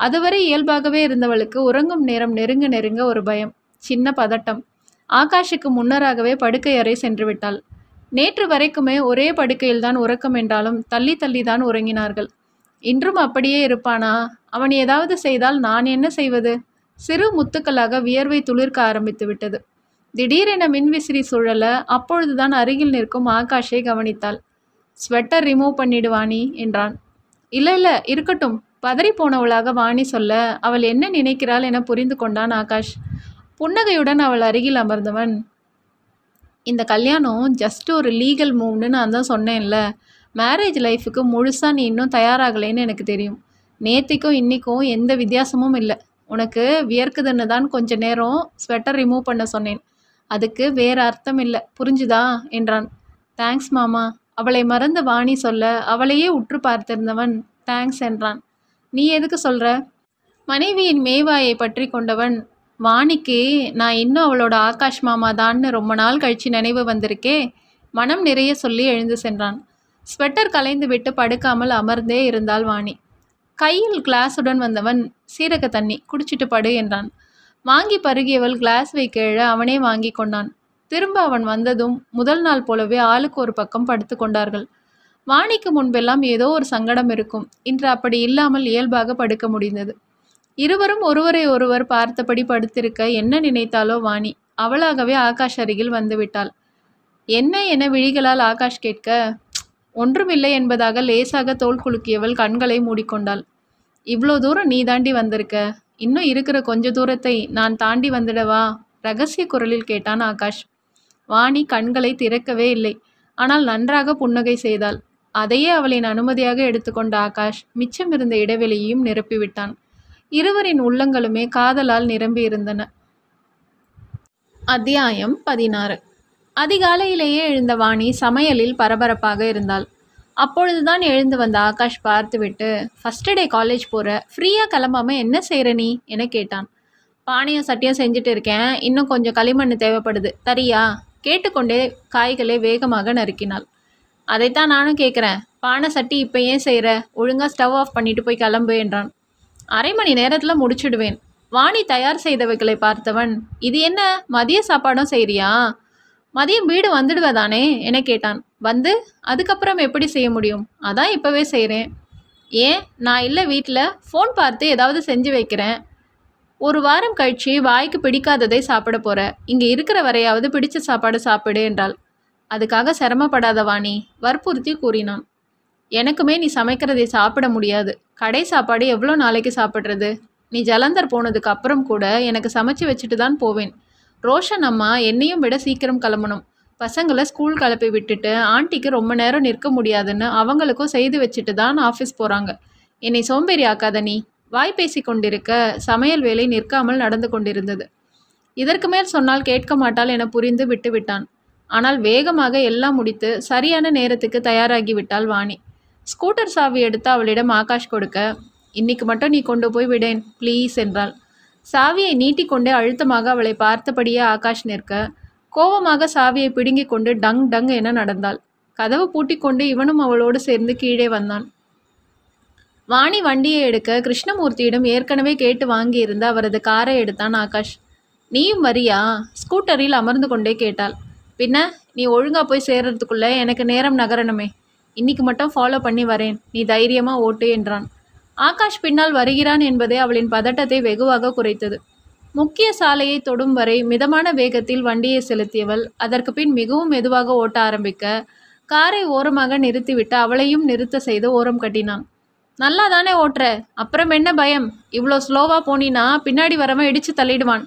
அதுவரை இயல்பாகவே இருந்தவளுக்கு உறங்கும் நேரம் நெருங்க நெருங்க ஒரு பயம் சின்ன பதட்டம் ஆகாஷுக்கு முன்னராகவே படுக்கை அறை சென்று விட்டாள் நேற்று வரைக்குமே ஒரே படுக்கையில்தான் உறக்கம் என்றாலும் தள்ளி தள்ளி தான் உறங்கினார்கள் இன்றும் அப்படியே இருப்பானா அவன் ஏதாவது செய்தால் நான் என்ன செய்வது சிறு முத்துக்களாக வியர்வை துளிர்க்க ஆரம்பித்து விட்டது திடீரென மின்விசிறி சுழல அப்பொழுதுதான் அருகில் நிற்கும் ஆகாஷை கவனித்தாள் ஸ்வெட்டர் ரிமூவ் பண்ணிடு வாணி என்றான் இல்லை இல்லை இருக்கட்டும் பதறி போனவளாக வாணி சொல்ல அவள் என்ன நினைக்கிறாள் என புரிந்து கொண்டான் ஆகாஷ் புன்னகையுடன் அவள் அருகில் அமர்ந்தவன் இந்த கல்யாணம் ஜஸ்ட் ஒரு லீகல் மூவ்னு நான் தான் சொன்னேன்ல மேரேஜ் லைஃபுக்கு முழுசாக நீ இன்னும் தயாராகலைன்னு எனக்கு தெரியும் நேத்திக்கும் இன்றைக்கும் எந்த வித்தியாசமும் இல்லை உனக்கு வியர்க்குதுன்னு தான் கொஞ்ச நேரம் ஸ்வெட்டர் ரிமூவ் பண்ண சொன்னேன் அதுக்கு வேறு அர்த்தம் இல்லை புரிஞ்சுதா என்றான் தேங்க்ஸ் மாமா அவளை மறந்த வாணி சொல்ல அவளையே உற்று பார்த்திருந்தவன் தேங்க்ஸ் என்றான் நீ எதுக்கு சொல்ற மனைவியின் மேவாயை பற்றி கொண்டவன் வாணிக்கு நான் இன்னும் அவளோட ஆகாஷ் மாமா தான்னு ரொம்ப நாள் கழிச்சு நினைவு வந்திருக்கே மனம் நிறைய சொல்லி எழுந்து சென்றான் ஸ்வெட்டர் கலைந்து விட்டு படுக்காமல் அமர்ந்தே இருந்தாள் வாணி கையில் கிளாஸுடன் வந்தவன் சீரக தண்ணி குடிச்சிட்டு படு என்றான் வாங்கி பருகியவள் கிளாஸ் வைக்க அவனே வாங்கி கொண்டான் திரும்ப அவன் வந்ததும் முதல் நாள் போலவே ஆளுக்கு ஒரு பக்கம் படுத்து கொண்டார்கள் வாணிக்கு முன்பெல்லாம் ஏதோ ஒரு சங்கடம் இருக்கும் இன்று அப்படி இல்லாமல் இயல்பாக படுக்க முடிந்தது இருவரும் ஒருவரை ஒருவர் பார்த்தபடி படுத்திருக்க என்ன நினைத்தாலோ வாணி அவளாகவே ஆகாஷ் அருகில் வந்துவிட்டாள் என்ன என விழிகளால் ஆகாஷ் கேட்க ஒன்றுமில்லை என்பதாக லேசாக தோல் குலுக்கியவள் கண்களை மூடிக்கொண்டாள் இவ்வளோ தூரம் நீ தாண்டி வந்திருக்க இன்னும் இருக்கிற கொஞ்ச தூரத்தை நான் தாண்டி வந்துடவா ரகசிய குரலில் கேட்டான் ஆகாஷ் வாணி கண்களை திறக்கவே இல்லை ஆனால் நன்றாக புன்னகை செய்தாள் அதையே அவளின் அனுமதியாக எடுத்துக்கொண்ட ஆகாஷ் மிச்சம் இருந்த இடைவெளியையும் நிரப்பிவிட்டான் இருவரின் உள்ளங்களுமே காதலால் நிரம்பியிருந்தன அத்தியாயம் பதினாறு அதிகாலையிலேயே எழுந்த வாணி சமையலில் பரபரப்பாக இருந்தாள் அப்பொழுதுதான் எழுந்து வந்த ஆகாஷ் பார்த்துவிட்டு ஃபர்ஸ்ட் டே காலேஜ் போகிற ஃப்ரீயாக கிளம்பாம என்ன செய்கிற நீ என கேட்டான் பானையும் சட்டியும் செஞ்சுட்டு இருக்கேன் இன்னும் கொஞ்சம் களிமண் தேவைப்படுது தரியா கேட்டுக்கொண்டே காய்களை வேகமாக நறுக்கினாள் அதைத்தான் நானும் கேட்குறேன் பானை சட்டி இப்போ ஏன் செய்கிற ஒழுங்காக ஸ்டவ் ஆஃப் பண்ணிட்டு போய் கிளம்பு என்றான் அரை மணி நேரத்தில் முடிச்சுடுவேன் வாணி தயார் செய்தவைகளை பார்த்தவன் இது என்ன மதிய சாப்பாடும் செய்கிறியா மதியம் வீடு வந்துடுவதானே என கேட்டான் வந்து அதுக்கப்புறம் எப்படி செய்ய முடியும் அதான் இப்போவே செய்கிறேன் ஏன் நான் இல்லை வீட்டில் ஃபோன் பார்த்து ஏதாவது செஞ்சு வைக்கிறேன் ஒரு வாரம் கழிச்சு வாய்க்கு பிடிக்காததை சாப்பிட போகிற இங்கே இருக்கிற வரையாவது பிடிச்ச சாப்பாடு சாப்பிடு என்றாள் அதுக்காக சிரமப்படாத வாணி வற்புறுத்தி கூறினான் எனக்குமே நீ சமைக்கிறதை சாப்பிட முடியாது கடை சாப்பாடு எவ்வளோ நாளைக்கு சாப்பிட்றது நீ ஜலந்தர் போனதுக்கு அப்புறம் கூட எனக்கு சமைச்சு வச்சுட்டு தான் போவேன் ரோஷன் அம்மா என்னையும் விட சீக்கிரம் கிளம்பணும் பசங்களை ஸ்கூல் கிளப்பி விட்டுட்டு ஆண்டிக்கு ரொம்ப நேரம் நிற்க முடியாதுன்னு அவங்களுக்கும் செய்து வச்சுட்டு தான் ஆஃபீஸ் போகிறாங்க என்னை சோம்பேறி ஆக்காத நீ வாய் பேசி கொண்டிருக்க சமையல் வேலை நிற்காமல் நடந்து கொண்டிருந்தது இதற்கு மேல் சொன்னால் கேட்க மாட்டாள் என புரிந்து விட்டுவிட்டான் ஆனால் வேகமாக எல்லாம் முடித்து சரியான நேரத்துக்கு தயாராகிவிட்டாள் வாணி ஸ்கூட்டர் சாவி எடுத்து அவளிடம் ஆகாஷ் கொடுக்க இன்னைக்கு மட்டும் நீ கொண்டு போய் விடேன் ப்ளீஸ் என்றாள் சாவியை நீட்டிக்கொண்டே அழுத்தமாக அவளை பார்த்தபடியே ஆகாஷ் நிற்க கோபமாக சாவியை பிடுங்கிக் கொண்டு டங் டங் என நடந்தாள் கதவு பூட்டிக்கொண்டு இவனும் அவளோடு சேர்ந்து கீழே வந்தான் வாணி வண்டியை எடுக்க கிருஷ்ணமூர்த்தியிடம் ஏற்கனவே கேட்டு வாங்கியிருந்த அவரது காரை எடுத்தான் ஆகாஷ் நீயும் வரியா ஸ்கூட்டரில் அமர்ந்து கொண்டே கேட்டாள் பின்ன நீ ஒழுங்காக போய் சேர்றதுக்குள்ளே எனக்கு நேரம் நகரணுமே இன்னைக்கு மட்டும் ஃபாலோ பண்ணி வரேன் நீ தைரியமாக ஓட்டு என்றான் ஆகாஷ் பின்னால் வருகிறான் என்பதே அவளின் பதட்டத்தை வெகுவாக குறைத்தது முக்கிய சாலையை தொடும் வரை மிதமான வேகத்தில் வண்டியை செலுத்தியவள் அதற்கு பின் மிகவும் மெதுவாக ஓட்ட ஆரம்பிக்க காரை ஓரமாக நிறுத்திவிட்டு அவளையும் நிறுத்த செய்து ஓரம் கட்டினான் நல்லா தானே ஓட்டுற அப்புறம் என்ன பயம் இவ்வளோ ஸ்லோவாக போனினா பின்னாடி வரவன் இடித்து தள்ளிடுவான்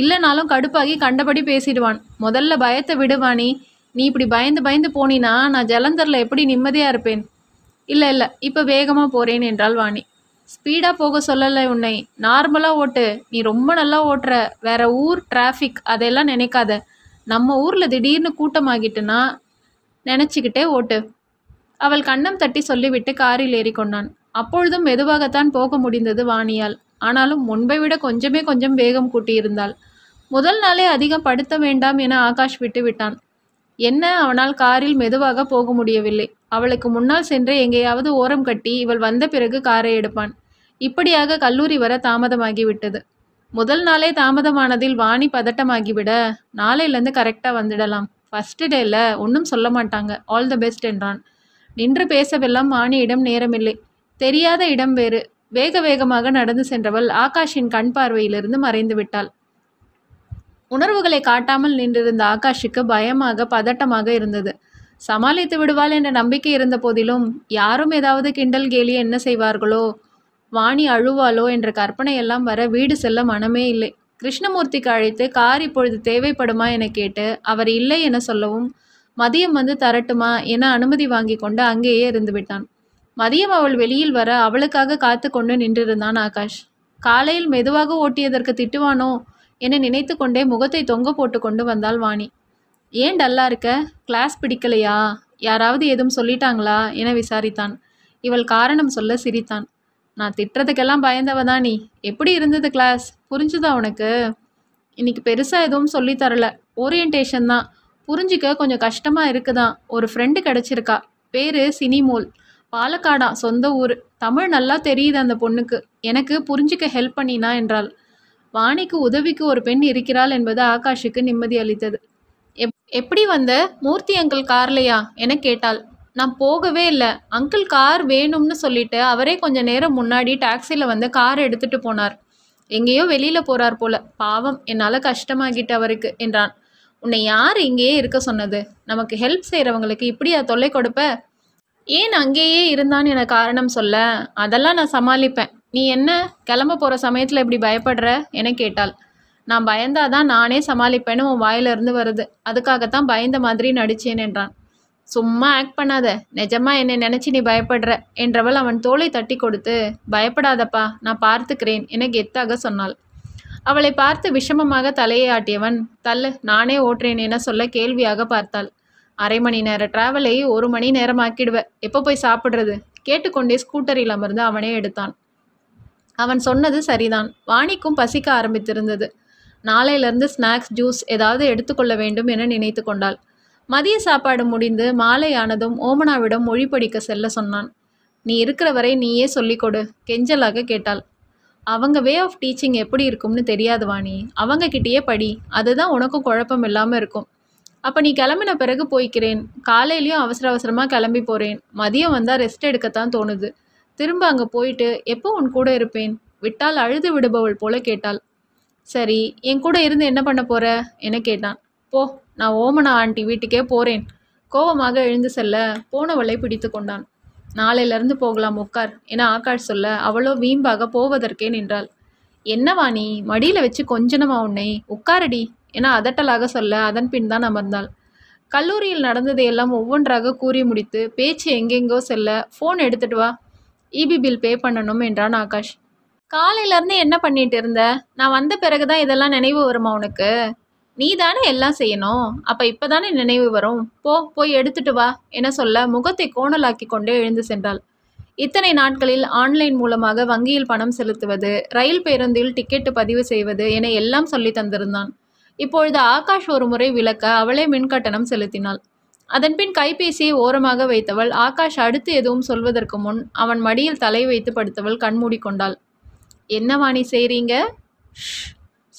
இல்லைனாலும் கடுப்பாகி கண்டபடி பேசிடுவான் முதல்ல பயத்தை விடுவானி நீ இப்படி பயந்து பயந்து போனினா நான் ஜலந்தரில் எப்படி நிம்மதியாக இருப்பேன் இல்லை இல்லை இப்போ வேகமாக போகிறேன் என்றாள் வாணி ஸ்பீடாக போக சொல்லலை உன்னை நார்மலாக ஓட்டு நீ ரொம்ப நல்லா ஓட்டுற வேற ஊர் டிராஃபிக் அதெல்லாம் நினைக்காத நம்ம ஊரில் திடீர்னு கூட்டமாகிட்டுனா நினச்சிக்கிட்டே ஓட்டு அவள் கண்ணம் தட்டி சொல்லிவிட்டு காரில் ஏறிக்கொண்டான் அப்பொழுதும் மெதுவாகத்தான் போக முடிந்தது வாணியால் ஆனாலும் முன்பை விட கொஞ்சமே கொஞ்சம் வேகம் கூட்டியிருந்தாள் முதல் நாளே அதிகம் படுத்த வேண்டாம் என ஆகாஷ் விட்டுவிட்டான் என்ன அவனால் காரில் மெதுவாக போக முடியவில்லை அவளுக்கு முன்னால் சென்று எங்கேயாவது ஓரம் கட்டி இவள் வந்த பிறகு காரை எடுப்பான் இப்படியாக கல்லூரி வர தாமதமாகிவிட்டது முதல் நாளே தாமதமானதில் வாணி பதட்டமாகிவிட நாளையிலேருந்து கரெக்டாக வந்துடலாம் ஃபஸ்ட்டு டேயில் ஒன்றும் சொல்ல மாட்டாங்க ஆல் த பெஸ்ட் என்றான் நின்று பேசவெல்லாம் வாணியிடம் நேரமில்லை தெரியாத இடம் வேறு வேக வேகமாக நடந்து சென்றவள் ஆகாஷின் கண் பார்வையிலிருந்து மறைந்து விட்டாள் உணர்வுகளை காட்டாமல் நின்றிருந்த ஆகாஷுக்கு பயமாக பதட்டமாக இருந்தது சமாளித்து விடுவாள் என்ற நம்பிக்கை இருந்த போதிலும் யாரும் ஏதாவது கிண்டல் கேலி என்ன செய்வார்களோ வாணி அழுவாளோ என்ற கற்பனையெல்லாம் வர வீடு செல்ல மனமே இல்லை கிருஷ்ணமூர்த்திக்கு அழைத்து கார் இப்பொழுது தேவைப்படுமா என கேட்டு அவர் இல்லை என சொல்லவும் மதியம் வந்து தரட்டுமா என அனுமதி வாங்கி கொண்டு அங்கேயே இருந்து விட்டான் மதியம் அவள் வெளியில் வர அவளுக்காக காத்து கொண்டு நின்றிருந்தான் ஆகாஷ் காலையில் மெதுவாக ஓட்டியதற்கு திட்டுவானோ என நினைத்து கொண்டே முகத்தை தொங்க போட்டு கொண்டு வந்தாள் வாணி ஏன் டல்லா இருக்க கிளாஸ் பிடிக்கலையா யாராவது எதுவும் சொல்லிட்டாங்களா என விசாரித்தான் இவள் காரணம் சொல்ல சிரித்தான் நான் திட்டுறதுக்கெல்லாம் பயந்தவ தான் நீ எப்படி இருந்தது கிளாஸ் புரிஞ்சுதா உனக்கு இன்னைக்கு பெருசாக எதுவும் சொல்லித்தரல ஓரியன்டேஷன் தான் புரிஞ்சிக்க கொஞ்சம் கஷ்டமாக இருக்குதான் ஒரு ஃப்ரெண்டு கிடச்சிருக்கா பேர் சினிமோல் பாலக்காடா சொந்த ஊர் தமிழ் நல்லா தெரியுது அந்த பொண்ணுக்கு எனக்கு புரிஞ்சுக்க ஹெல்ப் பண்ணினா என்றாள் வாணிக்கு உதவிக்கு ஒரு பெண் இருக்கிறாள் என்பது ஆகாஷுக்கு நிம்மதி அளித்தது எப் எப்படி வந்த மூர்த்தி அங்கிள் கார்லையா என கேட்டாள் நான் போகவே இல்லை அங்கிள் கார் வேணும்னு சொல்லிட்டு அவரே கொஞ்ச நேரம் முன்னாடி டாக்ஸியில் வந்து கார் எடுத்துகிட்டு போனார் எங்கேயோ வெளியில் போகிறார் போல பாவம் என்னால் கஷ்டமாகிட்டு அவருக்கு என்றான் உன்னை யார் இங்கேயே இருக்க சொன்னது நமக்கு ஹெல்ப் செய்கிறவங்களுக்கு இப்படியா தொல்லை கொடுப்ப ஏன் அங்கேயே இருந்தான்னு எனக்கு காரணம் சொல்ல அதெல்லாம் நான் சமாளிப்பேன் நீ என்ன கிளம்ப போகிற சமயத்தில் இப்படி பயப்படுற என கேட்டாள் நான் பயந்தாதான் நானே சமாளிப்பேன்னு உன் வாயிலிருந்து வருது அதுக்காகத்தான் பயந்த மாதிரி நடிச்சேன் என்றான் சும்மா ஆக்ட் பண்ணாத நிஜமா என்னை நினச்சி நீ பயப்படுற என்றவள் அவன் தோலை தட்டி கொடுத்து பயப்படாதப்பா நான் பார்த்துக்கிறேன் என கெத்தாக சொன்னாள் அவளை பார்த்து விஷமமாக தலையை ஆட்டியவன் தள்ளு நானே ஓட்டுறேன் என சொல்ல கேள்வியாக பார்த்தாள் அரை மணி நேர டிராவலை ஒரு மணி நேரமாக்கிடுவேன் எப்போ போய் சாப்பிட்றது கேட்டுக்கொண்டே ஸ்கூட்டரில் அமர்ந்து அவனே எடுத்தான் அவன் சொன்னது சரிதான் வாணிக்கும் பசிக்க ஆரம்பித்திருந்தது நாளையிலிருந்து ஸ்நாக்ஸ் ஜூஸ் ஏதாவது எடுத்துக்கொள்ள வேண்டும் என நினைத்து கொண்டாள் மதிய சாப்பாடு முடிந்து மாலையானதும் ஓமனாவிடம் மொழி படிக்க செல்ல சொன்னான் நீ இருக்கிற வரை நீயே சொல்லிக் கொடு கெஞ்சலாக கேட்டாள் அவங்க வே ஆஃப் டீச்சிங் எப்படி இருக்கும்னு தெரியாது வாணி அவங்கக்கிட்டேயே படி அதுதான் உனக்கும் குழப்பம் இல்லாமல் இருக்கும் அப்போ நீ கிளம்பின பிறகு போய்க்கிறேன் காலையிலையும் அவசர அவசரமாக கிளம்பி போகிறேன் மதியம் வந்தால் ரெஸ்ட் எடுக்கத்தான் தோணுது திரும்ப அங்கே போயிட்டு எப்போ உன் கூட இருப்பேன் விட்டால் அழுது விடுபவள் போல கேட்டாள் சரி என் கூட இருந்து என்ன பண்ண போகிற என கேட்டான் போ நான் ஓமனா ஆண்டி வீட்டுக்கே போகிறேன் கோபமாக எழுந்து செல்ல போனவளை பிடித்து கொண்டான் நாளையிலேருந்து போகலாம் உட்கார் என ஆகாஷ் சொல்ல அவளோ வீம்பாக போவதற்கே நின்றாள் என்னவா நீ மடியில் வச்சு கொஞ்சனமா உன்னை உட்காரடி என அதட்டலாக சொல்ல அதன் பின் தான் அமர்ந்தாள் கல்லூரியில் நடந்ததை எல்லாம் ஒவ்வொன்றாக கூறி முடித்து பேச்சு எங்கெங்கோ செல்ல ஃபோன் எடுத்துட்டு வா இபி பில் பே பண்ணணும் என்றான் ஆகாஷ் காலையிலேருந்து என்ன பண்ணிட்டு இருந்த நான் வந்த பிறகு தான் இதெல்லாம் நினைவு வருமா உனக்கு நீ தானே எல்லாம் செய்யணும் அப்போ இப்போ தானே நினைவு வரும் போ போய் எடுத்துட்டு வா என சொல்ல முகத்தை கோணலாக்கி கொண்டே எழுந்து சென்றாள் இத்தனை நாட்களில் ஆன்லைன் மூலமாக வங்கியில் பணம் செலுத்துவது ரயில் பேருந்தில் டிக்கெட்டு பதிவு செய்வது என எல்லாம் சொல்லி தந்திருந்தான் இப்பொழுது ஆகாஷ் ஒரு முறை விளக்க அவளே மின்கட்டணம் செலுத்தினாள் அதன்பின் கைபேசியை ஓரமாக வைத்தவள் ஆகாஷ் அடுத்து எதுவும் சொல்வதற்கு முன் அவன் மடியில் தலை வைத்து படுத்தவள் கண்மூடி கொண்டாள் என்ன வாணி செய்கிறீங்க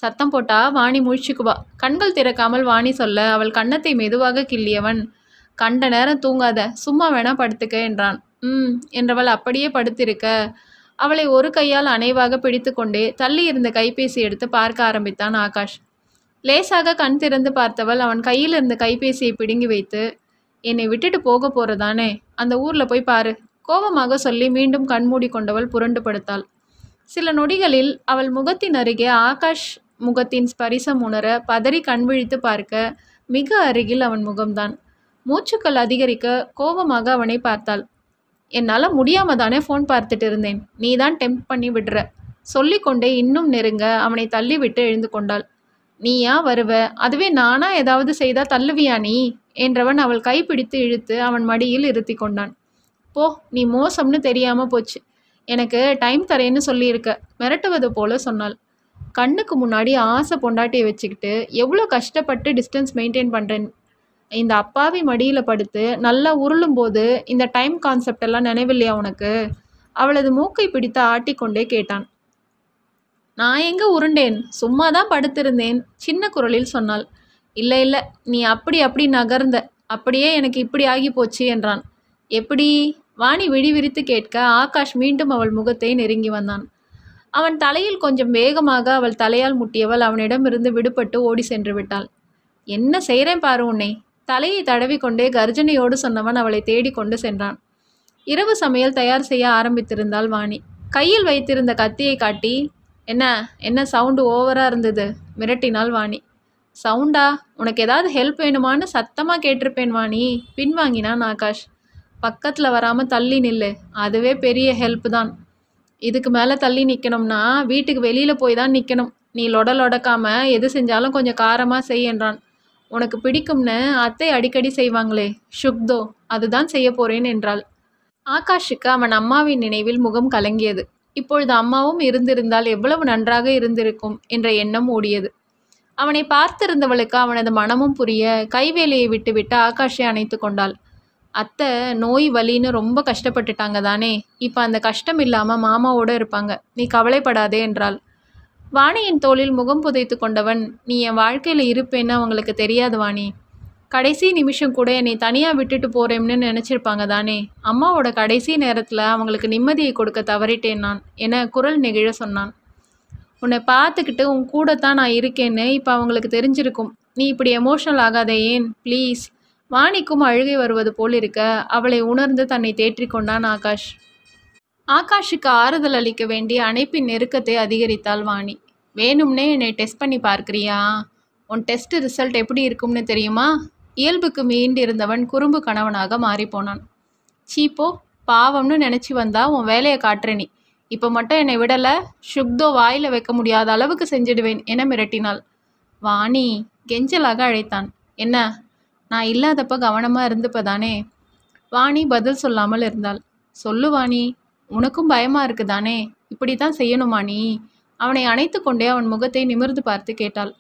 சத்தம் போட்டா வாணி முழிச்சுக்குவா கண்கள் திறக்காமல் வாணி சொல்ல அவள் கன்னத்தை மெதுவாக கிள்ளியவன் கண்ட நேரம் தூங்காத சும்மா வேணா படுத்துக்க என்றான் ம் என்றவள் அப்படியே படுத்திருக்க அவளை ஒரு கையால் அனைவாக பிடித்து கொண்டே தள்ளி இருந்த கைபேசி எடுத்து பார்க்க ஆரம்பித்தான் ஆகாஷ் லேசாக கண் திறந்து பார்த்தவள் அவன் கையில் இருந்த கைபேசியை பிடுங்கி வைத்து என்னை விட்டுட்டு போக போகிறதானே அந்த ஊரில் போய் பாரு கோபமாக சொல்லி மீண்டும் கண்மூடி கொண்டவள் புரண்டு படுத்தாள் சில நொடிகளில் அவள் முகத்தின் அருகே ஆகாஷ் முகத்தின் ஸ்பரிசம் உணர பதறி கண்விழித்து பார்க்க மிக அருகில் அவன் முகம்தான் மூச்சுக்கள் அதிகரிக்க கோபமாக அவனை பார்த்தாள் என்னால் முடியாம தானே ஃபோன் பார்த்துட்டு இருந்தேன் நீதான் டெம்ப் பண்ணி விடுற சொல்லிக்கொண்டே இன்னும் நெருங்க அவனை தள்ளிவிட்டு எழுந்து கொண்டாள் நீயா வருவ அதுவே நானா ஏதாவது செய்தா தள்ளுவியா நீ என்றவன் அவள் கைப்பிடித்து இழுத்து அவன் மடியில் இருத்தி கொண்டான் போ நீ மோசம்னு தெரியாம போச்சு எனக்கு டைம் தரேன்னு சொல்லியிருக்க மிரட்டுவது போல சொன்னாள் கண்ணுக்கு முன்னாடி ஆசை பொண்டாட்டியை வச்சுக்கிட்டு எவ்வளோ கஷ்டப்பட்டு டிஸ்டன்ஸ் மெயின்டைன் பண்ணுறேன் இந்த அப்பாவி மடியில் படுத்து நல்லா உருளும் போது இந்த டைம் கான்செப்டெல்லாம் நினைவில்லையா உனக்கு அவளது மூக்கை பிடித்து ஆட்டிக்கொண்டே கேட்டான் நான் எங்கே உருண்டேன் சும்மா தான் படுத்திருந்தேன் சின்ன குரலில் சொன்னாள் இல்லை இல்லை நீ அப்படி அப்படி நகர்ந்த அப்படியே எனக்கு இப்படி ஆகி போச்சு என்றான் எப்படி வாணி விழிவிரித்து கேட்க ஆகாஷ் மீண்டும் அவள் முகத்தை நெருங்கி வந்தான் அவன் தலையில் கொஞ்சம் வேகமாக அவள் தலையால் முட்டியவள் அவனிடமிருந்து விடுபட்டு ஓடி சென்று விட்டாள் என்ன செய்கிறேன் பாரு உன்னை தலையை தடவிக்கொண்டே கர்ஜனையோடு சொன்னவன் அவளை தேடிக்கொண்டு சென்றான் இரவு சமையல் தயார் செய்ய ஆரம்பித்திருந்தாள் வாணி கையில் வைத்திருந்த கத்தியை காட்டி என்ன என்ன சவுண்டு ஓவராக இருந்தது மிரட்டினால் வாணி சவுண்டா உனக்கு ஏதாவது ஹெல்ப் வேணுமான்னு சத்தமாக கேட்டிருப்பேன் வாணி பின்வாங்கினான் ஆகாஷ் பக்கத்தில் வராமல் தள்ளி நில்லு அதுவே பெரிய ஹெல்ப் தான் இதுக்கு மேலே தள்ளி நிற்கணும்னா வீட்டுக்கு வெளியில் போய் தான் நிற்கணும் நீ லொடலொடக்காம எது செஞ்சாலும் கொஞ்சம் காரமாக செய்யன்றான் உனக்கு பிடிக்கும்னு அத்தை அடிக்கடி செய்வாங்களே சுக்தோ அதுதான் செய்ய போகிறேன் என்றாள் ஆகாஷுக்கு அவன் அம்மாவின் நினைவில் முகம் கலங்கியது இப்பொழுது அம்மாவும் இருந்திருந்தால் எவ்வளவு நன்றாக இருந்திருக்கும் என்ற எண்ணம் ஓடியது அவனை பார்த்திருந்தவளுக்கு அவனது மனமும் புரிய கைவேலையை விட்டுவிட்டு ஆகாஷை அணைத்து கொண்டாள் அத்தை நோய் வலின்னு ரொம்ப கஷ்டப்பட்டுட்டாங்க தானே இப்போ அந்த கஷ்டம் இல்லாமல் மாமாவோடு இருப்பாங்க நீ கவலைப்படாதே என்றாள் வாணியின் தோளில் முகம் புதைத்து கொண்டவன் நீ என் வாழ்க்கையில் இருப்பேன்னு அவங்களுக்கு தெரியாது வாணி கடைசி நிமிஷம் கூட என்னை தனியாக விட்டுட்டு போகிறேன்னு நினச்சிருப்பாங்க தானே அம்மாவோட கடைசி நேரத்தில் அவங்களுக்கு நிம்மதியை கொடுக்க தவறிட்டேன் நான் என குரல் நெகிழ சொன்னான் உன்னை பார்த்துக்கிட்டு உன் கூட தான் நான் இருக்கேன்னு இப்போ அவங்களுக்கு தெரிஞ்சிருக்கும் நீ இப்படி எமோஷனல் ஆகாதே ஏன் ப்ளீஸ் வாணிக்கும் அழுகை வருவது போல் இருக்க அவளை உணர்ந்து தன்னை தேற்றி கொண்டான் ஆகாஷ் ஆகாஷுக்கு ஆறுதல் அளிக்க வேண்டிய அணைப்பின் நெருக்கத்தை அதிகரித்தாள் வாணி வேணும்னே என்னை டெஸ்ட் பண்ணி பார்க்குறியா உன் டெஸ்ட் ரிசல்ட் எப்படி இருக்கும்னு தெரியுமா இயல்புக்கு மீண்டிருந்தவன் குறும்பு கணவனாக மாறிப்போனான் சீப்போ பாவம்னு நினச்சி வந்தா உன் வேலையை காட்டுற நீ இப்போ மட்டும் என்னை விடலை சுக்தோ வாயில் வைக்க முடியாத அளவுக்கு செஞ்சிடுவேன் என மிரட்டினாள் வாணி கெஞ்சலாக அழைத்தான் என்ன நான் இல்லாதப்ப கவனமாக இருந்துப்பதானே வாணி பதில் சொல்லாமல் இருந்தாள் சொல்லு வாணி உனக்கும் பயமாக இருக்குதானே இப்படி தான் செய்யணுமா நீ அவனை அணைத்து கொண்டே அவன் முகத்தை நிமிர்ந்து பார்த்து கேட்டாள்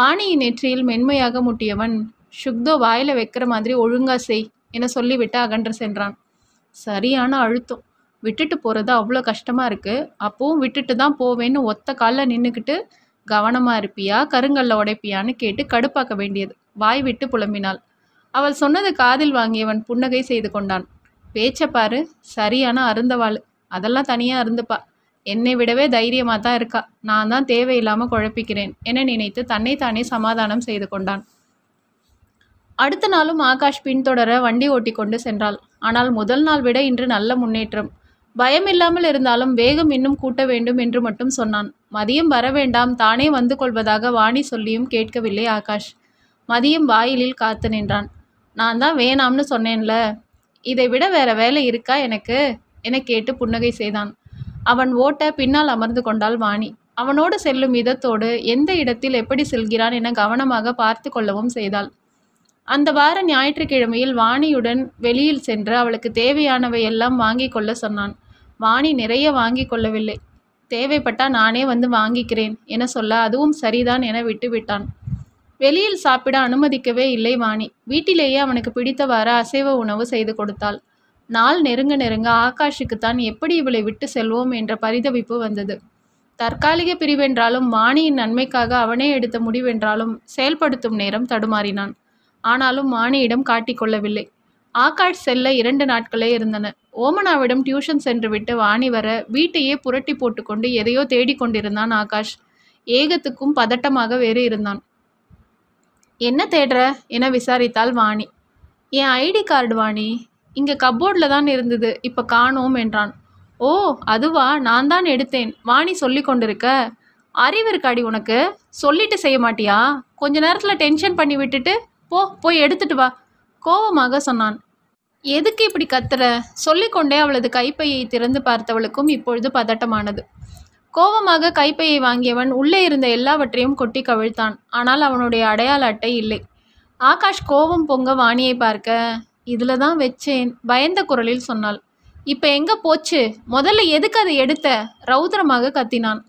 வாணியின் நெற்றியில் மென்மையாக முட்டியவன் சுக்தோ வாயில் வைக்கிற மாதிரி ஒழுங்கா செய் என சொல்லிவிட்டு அகன்று சென்றான் சரியான அழுத்தம் விட்டுட்டு போகிறது அவ்வளோ கஷ்டமாக இருக்குது அப்பவும் விட்டுட்டு தான் போவேன்னு ஒத்த காலில் நின்றுக்கிட்டு கவனமாக இருப்பியா கருங்கல்ல உடைப்பியான்னு கேட்டு கடுப்பாக்க வேண்டியது வாய் விட்டு புலம்பினாள் அவள் சொன்னது காதில் வாங்கியவன் புன்னகை செய்து கொண்டான் பேச்சை பாரு சரியான அருந்தவாள் அதெல்லாம் தனியாக இருந்துப்பா என்னை விடவே தைரியமாக தான் இருக்கா நான் தான் தேவையில்லாமல் குழப்பிக்கிறேன் என நினைத்து தன்னைத்தானே சமாதானம் செய்து கொண்டான் அடுத்த நாளும் ஆகாஷ் பின்தொடர வண்டி ஓட்டி கொண்டு சென்றாள் ஆனால் முதல் நாள் விட இன்று நல்ல முன்னேற்றம் பயம் இல்லாமல் இருந்தாலும் வேகம் இன்னும் கூட்ட வேண்டும் என்று மட்டும் சொன்னான் மதியம் வரவேண்டாம் தானே வந்து கொள்வதாக வாணி சொல்லியும் கேட்கவில்லை ஆகாஷ் மதியம் வாயிலில் காத்து நின்றான் நான் தான் வேணாம்னு சொன்னேன்ல இதை விட வேற வேலை இருக்கா எனக்கு என கேட்டு புன்னகை செய்தான் அவன் ஓட்ட பின்னால் அமர்ந்து கொண்டாள் வாணி அவனோடு செல்லும் விதத்தோடு எந்த இடத்தில் எப்படி செல்கிறான் என கவனமாக பார்த்து கொள்ளவும் செய்தாள் அந்த வார ஞாயிற்றுக்கிழமையில் வாணியுடன் வெளியில் சென்று அவளுக்கு தேவையானவையெல்லாம் வாங்கி கொள்ள சொன்னான் வாணி நிறைய வாங்கி கொள்ளவில்லை தேவைப்பட்டா நானே வந்து வாங்கிக்கிறேன் என சொல்ல அதுவும் சரிதான் என விட்டுவிட்டான் வெளியில் சாப்பிட அனுமதிக்கவே இல்லை வாணி வீட்டிலேயே அவனுக்கு பிடித்தவாறு அசைவ உணவு செய்து கொடுத்தாள் நாள் நெருங்க நெருங்க ஆகாஷுக்குத்தான் எப்படி இவளை விட்டு செல்வோம் என்ற பரிதவிப்பு வந்தது தற்காலிக பிரிவென்றாலும் வாணியின் நன்மைக்காக அவனே எடுத்த முடிவென்றாலும் செயல்படுத்தும் நேரம் தடுமாறினான் ஆனாலும் மானியிடம் காட்டிக்கொள்ளவில்லை ஆகாஷ் செல்ல இரண்டு நாட்களே இருந்தன ஓமனாவிடம் டியூஷன் சென்று விட்டு வாணி வர வீட்டையே புரட்டி போட்டுக்கொண்டு எதையோ தேடிக்கொண்டிருந்தான் ஆகாஷ் ஏகத்துக்கும் பதட்டமாக வேறு இருந்தான் என்ன தேடுற என விசாரித்தால் வாணி என் ஐடி கார்டு வாணி இங்கே கப்போர்டில் தான் இருந்தது இப்போ காணோம் என்றான் ஓ அதுவா நான் தான் எடுத்தேன் வாணி சொல்லி கொண்டிருக்க அறிவு இருக்காடி உனக்கு சொல்லிட்டு செய்ய மாட்டியா கொஞ்ச நேரத்தில் டென்ஷன் பண்ணி விட்டுட்டு போ போய் எடுத்துட்டு வா கோபமாக சொன்னான் எதுக்கு இப்படி கத்துற சொல்லிக்கொண்டே அவளது கைப்பையை திறந்து பார்த்தவளுக்கும் இப்பொழுது பதட்டமானது கோபமாக கைப்பையை வாங்கியவன் உள்ளே இருந்த எல்லாவற்றையும் கொட்டி கவிழ்த்தான் ஆனால் அவனுடைய அடையாள அட்டை இல்லை ஆகாஷ் கோபம் பொங்க வாணியை பார்க்க இதில் தான் வச்சேன் பயந்த குரலில் சொன்னாள் இப்போ எங்கே போச்சு முதல்ல எதுக்கு அதை எடுத்த ரௌத்ரமாக கத்தினான்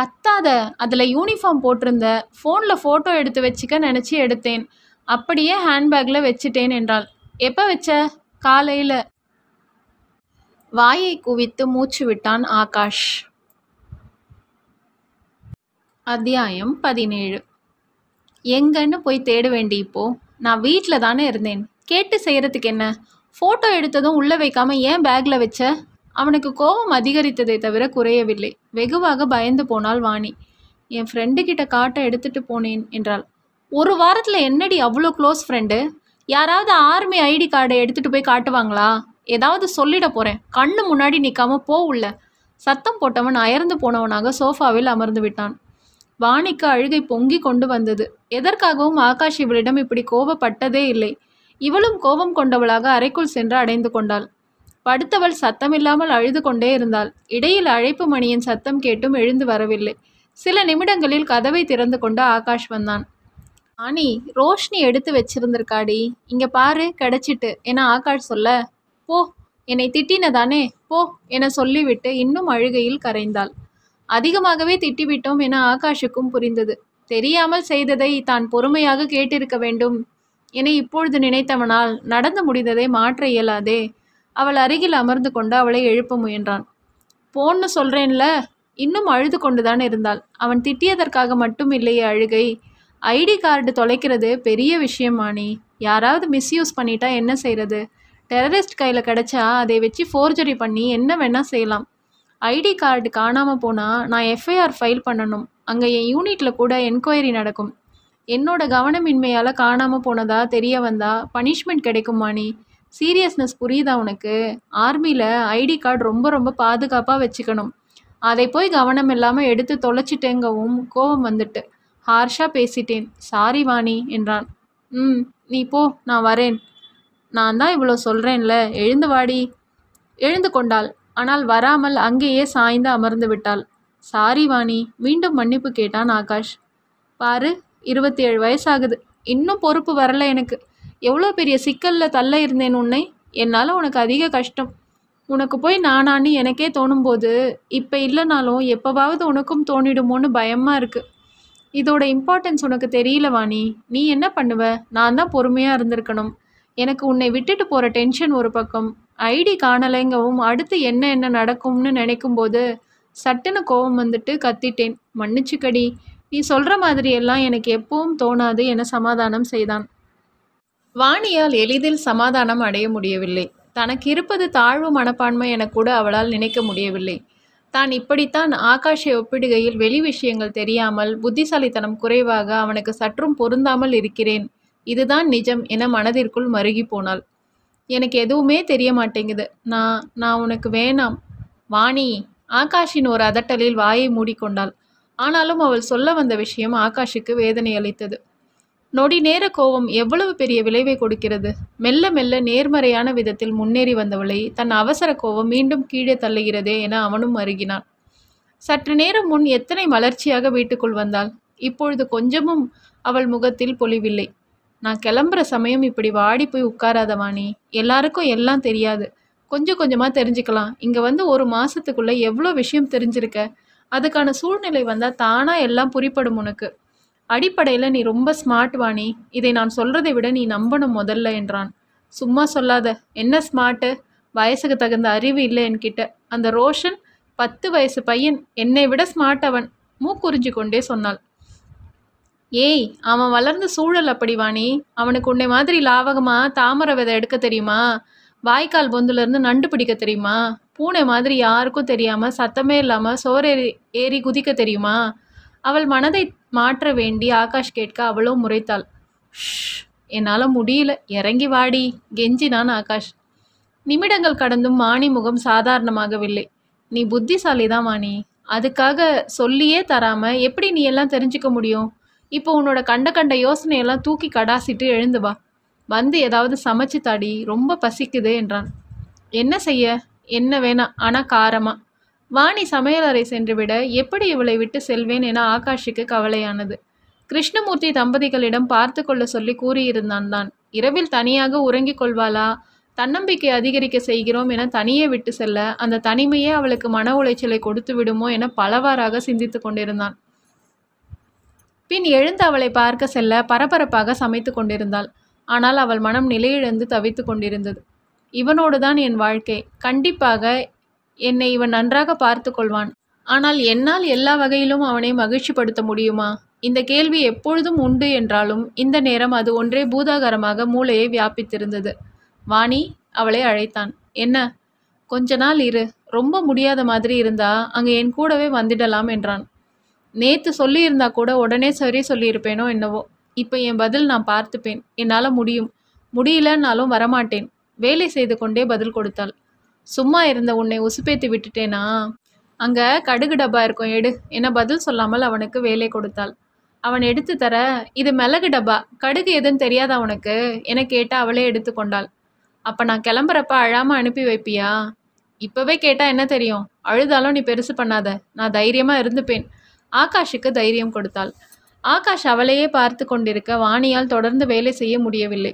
கத்தாத அதில் யூனிஃபார்ம் போட்டிருந்த ஃபோனில் ஃபோட்டோ எடுத்து வச்சுக்க நினச்சி எடுத்தேன் அப்படியே ஹேண்ட்பேக்கில் வச்சிட்டேன் என்றாள் எப்போ வச்ச காலையில் வாயை குவித்து மூச்சு விட்டான் ஆகாஷ் அத்தியாயம் பதினேழு எங்கன்னு போய் தேட வேண்டி இப்போ நான் வீட்டில் தானே இருந்தேன் கேட்டு செய்கிறதுக்கு என்ன ஃபோட்டோ எடுத்ததும் உள்ளே வைக்காம ஏன் பேக்கில் வச்ச அவனுக்கு கோபம் அதிகரித்ததை தவிர குறையவில்லை வெகுவாக பயந்து போனாள் வாணி என் ஃப்ரெண்டுக்கிட்ட காட்ட எடுத்துட்டு போனேன் என்றாள் ஒரு வாரத்தில் என்னடி அவ்வளோ க்ளோஸ் ஃப்ரெண்டு யாராவது ஆர்மி ஐடி கார்டை எடுத்துகிட்டு போய் காட்டுவாங்களா ஏதாவது சொல்லிட போகிறேன் கண்ணு முன்னாடி நிற்காம போ உள்ள சத்தம் போட்டவன் அயர்ந்து போனவனாக சோஃபாவில் அமர்ந்து விட்டான் வாணிக்கு அழுகை பொங்கி கொண்டு வந்தது எதற்காகவும் ஆகாஷ் இவளிடம் இப்படி கோபப்பட்டதே இல்லை இவளும் கோபம் கொண்டவளாக அறைக்குள் சென்று அடைந்து கொண்டாள் படுத்தவள் சத்தமில்லாமல் அழுது கொண்டே இருந்தாள் இடையில் அழைப்பு மணியின் சத்தம் கேட்டும் எழுந்து வரவில்லை சில நிமிடங்களில் கதவை திறந்து கொண்டு ஆகாஷ் வந்தான் ஆனி ரோஷினி எடுத்து வச்சிருந்திருக்காடி இங்கே பாரு கிடச்சிட்டு ஏன்னா ஆக்காட் சொல்ல போ என்னை திட்டினதானே போ என சொல்லிவிட்டு இன்னும் அழுகையில் கரைந்தாள் அதிகமாகவே திட்டிவிட்டோம் என ஆகாஷுக்கும் புரிந்தது தெரியாமல் செய்ததை தான் பொறுமையாக கேட்டிருக்க வேண்டும் என இப்பொழுது நினைத்தவனால் நடந்து முடிந்ததை மாற்ற இயலாதே அவள் அருகில் அமர்ந்து கொண்டு அவளை எழுப்ப முயன்றான் போன்னு சொல்கிறேன்ல இன்னும் அழுது கொண்டுதான் இருந்தாள் அவன் திட்டியதற்காக மட்டும் இல்லையே அழுகை ஐடி கார்டு தொலைக்கிறது பெரிய விஷயமானி யாராவது மிஸ்யூஸ் பண்ணிட்டா என்ன செய்கிறது டெரரிஸ்ட் கையில் கிடச்சா அதை வச்சு ஃபோர்ஜரி பண்ணி என்ன வேணால் செய்யலாம் ஐடி கார்டு காணாமல் போனால் நான் எஃப்ஐஆர் ஃபைல் பண்ணணும் அங்கே என் யூனிட்டில் கூட என்கொயரி நடக்கும் என்னோட கவனமின்மையால் காணாமல் போனதா தெரிய வந்தால் பனிஷ்மெண்ட் கிடைக்குமா நீ சீரியஸ்னஸ் புரியுதா உனக்கு ஆர்மியில் ஐடி கார்டு ரொம்ப ரொம்ப பாதுகாப்பாக வச்சுக்கணும் அதை போய் கவனம் இல்லாமல் எடுத்து தொலைச்சிட்டேங்கவும் கோபம் வந்துட்டு ஹார்ஷா பேசிட்டேன் சாரி வாணி என்றான் ம் நீ போ நான் வரேன் நான் தான் இவ்வளோ சொல்கிறேன்ல எழுந்து வாடி எழுந்து கொண்டாள் ஆனால் வராமல் அங்கேயே சாய்ந்து அமர்ந்து விட்டாள் சாரி வாணி மீண்டும் மன்னிப்பு கேட்டான் ஆகாஷ் பாரு இருபத்தி ஏழு வயசாகுது இன்னும் பொறுப்பு வரல எனக்கு எவ்வளோ பெரிய சிக்கலில் தள்ள இருந்தேன் உன்னை என்னால் உனக்கு அதிக கஷ்டம் உனக்கு போய் நானான்னு எனக்கே தோணும்போது இப்போ இல்லைனாலும் எப்போவாவது உனக்கும் தோணிடுமோன்னு பயமாக இருக்குது இதோட இம்பார்ட்டன்ஸ் உனக்கு தெரியல வாணி நீ என்ன பண்ணுவ நான் தான் பொறுமையாக இருந்திருக்கணும் எனக்கு உன்னை விட்டுட்டு போகிற டென்ஷன் ஒரு பக்கம் ஐடி காணலைங்கவும் அடுத்து என்ன என்ன நடக்கும்னு நினைக்கும்போது சட்டுன்னு கோபம் வந்துட்டு கத்திட்டேன் மன்னிச்சுக்கடி நீ சொல்கிற மாதிரி எல்லாம் எனக்கு எப்பவும் தோணாது என சமாதானம் செய்தான் வாணியால் எளிதில் சமாதானம் அடைய முடியவில்லை தனக்கு இருப்பது தாழ்வு மனப்பான்மை என கூட அவளால் நினைக்க முடியவில்லை தான் இப்படித்தான் ஆகாஷை ஒப்பிடுகையில் வெளி விஷயங்கள் தெரியாமல் புத்திசாலித்தனம் குறைவாக அவனுக்கு சற்றும் பொருந்தாமல் இருக்கிறேன் இதுதான் நிஜம் என மனதிற்குள் மருகி போனாள் எனக்கு எதுவுமே தெரிய மாட்டேங்குது நான் நான் உனக்கு வேணாம் வாணி ஆகாஷின் ஒரு அதட்டலில் வாயை மூடிக்கொண்டாள் ஆனாலும் அவள் சொல்ல வந்த விஷயம் ஆகாஷுக்கு வேதனை அளித்தது நொடி நேர கோபம் எவ்வளவு பெரிய விளைவை கொடுக்கிறது மெல்ல மெல்ல நேர்மறையான விதத்தில் முன்னேறி வந்தவளை தன் அவசர கோபம் மீண்டும் கீழே தள்ளுகிறதே என அவனும் அருகினான் சற்று நேரம் முன் எத்தனை மலர்ச்சியாக வீட்டுக்குள் வந்தாள் இப்பொழுது கொஞ்சமும் அவள் முகத்தில் பொலிவில்லை நான் கிளம்புற சமயம் இப்படி வாடி போய் உட்காராதவாணி எல்லாருக்கும் எல்லாம் தெரியாது கொஞ்சம் கொஞ்சமாக தெரிஞ்சுக்கலாம் இங்கே வந்து ஒரு மாதத்துக்குள்ளே எவ்வளோ விஷயம் தெரிஞ்சிருக்க அதுக்கான சூழ்நிலை வந்தால் தானாக எல்லாம் புரிப்படும் உனக்கு அடிப்படையில் நீ ரொம்ப ஸ்மார்ட் வாணி இதை நான் சொல்கிறதை விட நீ நம்பணும் முதல்ல என்றான் சும்மா சொல்லாத என்ன ஸ்மார்ட்டு வயசுக்கு தகுந்த அறிவு இல்லை என்கிட்ட அந்த ரோஷன் பத்து வயசு பையன் என்னை விட ஸ்மார்ட் அவன் மூக்குறிஞ்சு கொண்டே சொன்னாள் ஏய் அவன் வளர்ந்த சூழல் அப்படி வாணி அவனுக்கு உன்னை மாதிரி லாவகமாக தாமரை விதை எடுக்க தெரியுமா வாய்க்கால் பொந்துலேருந்து நண்டு பிடிக்க தெரியுமா பூனை மாதிரி யாருக்கும் தெரியாமல் சத்தமே இல்லாமல் சோறு ஏறி ஏறி குதிக்க தெரியுமா அவள் மனதை மாற்ற வேண்டி ஆகாஷ் கேட்க அவளோ முறைத்தாள் என்னால் முடியல இறங்கி வாடி கெஞ்சினான் ஆகாஷ் நிமிடங்கள் கடந்தும் மாணி முகம் சாதாரணமாகவில்லை நீ புத்திசாலி தான் வாணி அதுக்காக சொல்லியே தராம எப்படி நீ எல்லாம் தெரிஞ்சுக்க முடியும் இப்போ உன்னோட கண்ட கண்ட யோசனையெல்லாம் தூக்கி கடாசிட்டு எழுந்து வா வந்து ஏதாவது சமைச்சு தாடி ரொம்ப பசிக்குது என்றான் என்ன செய்ய என்ன வேணாம் ஆனால் காரமாக வாணி சமையலறை சென்றுவிட எப்படி இவளை விட்டு செல்வேன் என ஆகாஷுக்கு கவலையானது கிருஷ்ணமூர்த்தி தம்பதிகளிடம் பார்த்து கொள்ள சொல்லி கூறியிருந்தான் தான் இரவில் தனியாக உறங்கிக் கொள்வாளா தன்னம்பிக்கை அதிகரிக்க செய்கிறோம் என தனியே விட்டு செல்ல அந்த தனிமையே அவளுக்கு மன உளைச்சலை கொடுத்து விடுமோ என பலவாறாக சிந்தித்து கொண்டிருந்தான் பின் எழுந்து அவளை பார்க்க செல்ல பரபரப்பாக சமைத்து கொண்டிருந்தாள் ஆனால் அவள் மனம் நிலையிழந்து தவித்து கொண்டிருந்தது இவனோடுதான் என் வாழ்க்கை கண்டிப்பாக என்னை இவன் நன்றாக பார்த்து கொள்வான் ஆனால் என்னால் எல்லா வகையிலும் அவனை மகிழ்ச்சிப்படுத்த முடியுமா இந்த கேள்வி எப்பொழுதும் உண்டு என்றாலும் இந்த நேரம் அது ஒன்றே பூதாகரமாக மூளையை வியாபித்திருந்தது வாணி அவளை அழைத்தான் என்ன கொஞ்ச நாள் இரு ரொம்ப முடியாத மாதிரி இருந்தா அங்கே என் கூடவே வந்துடலாம் என்றான் நேத்து சொல்லியிருந்தா கூட உடனே சரி சொல்லியிருப்பேனோ என்னவோ இப்போ என் பதில் நான் பார்த்துப்பேன் என்னால் முடியும் முடியலன்னாலும் வரமாட்டேன் வேலை செய்து கொண்டே பதில் கொடுத்தாள் சும்மா இருந்த உன்னை உசுப்பேத்தி விட்டுட்டேனா அங்கே கடுகு டப்பா இருக்கும் எடு என பதில் சொல்லாமல் அவனுக்கு வேலை கொடுத்தாள் அவன் எடுத்து தர இது மிளகு டப்பா கடுகு எதுன்னு தெரியாதா உனக்கு என கேட்டா அவளே எடுத்து கொண்டாள் அப்போ நான் கிளம்புறப்ப அழாமல் அனுப்பி வைப்பியா இப்போவே கேட்டால் என்ன தெரியும் அழுதாலும் நீ பெருசு பண்ணாத நான் தைரியமாக இருந்துப்பேன் ஆகாஷுக்கு தைரியம் கொடுத்தாள் ஆகாஷ் அவளையே பார்த்து கொண்டிருக்க வாணியால் தொடர்ந்து வேலை செய்ய முடியவில்லை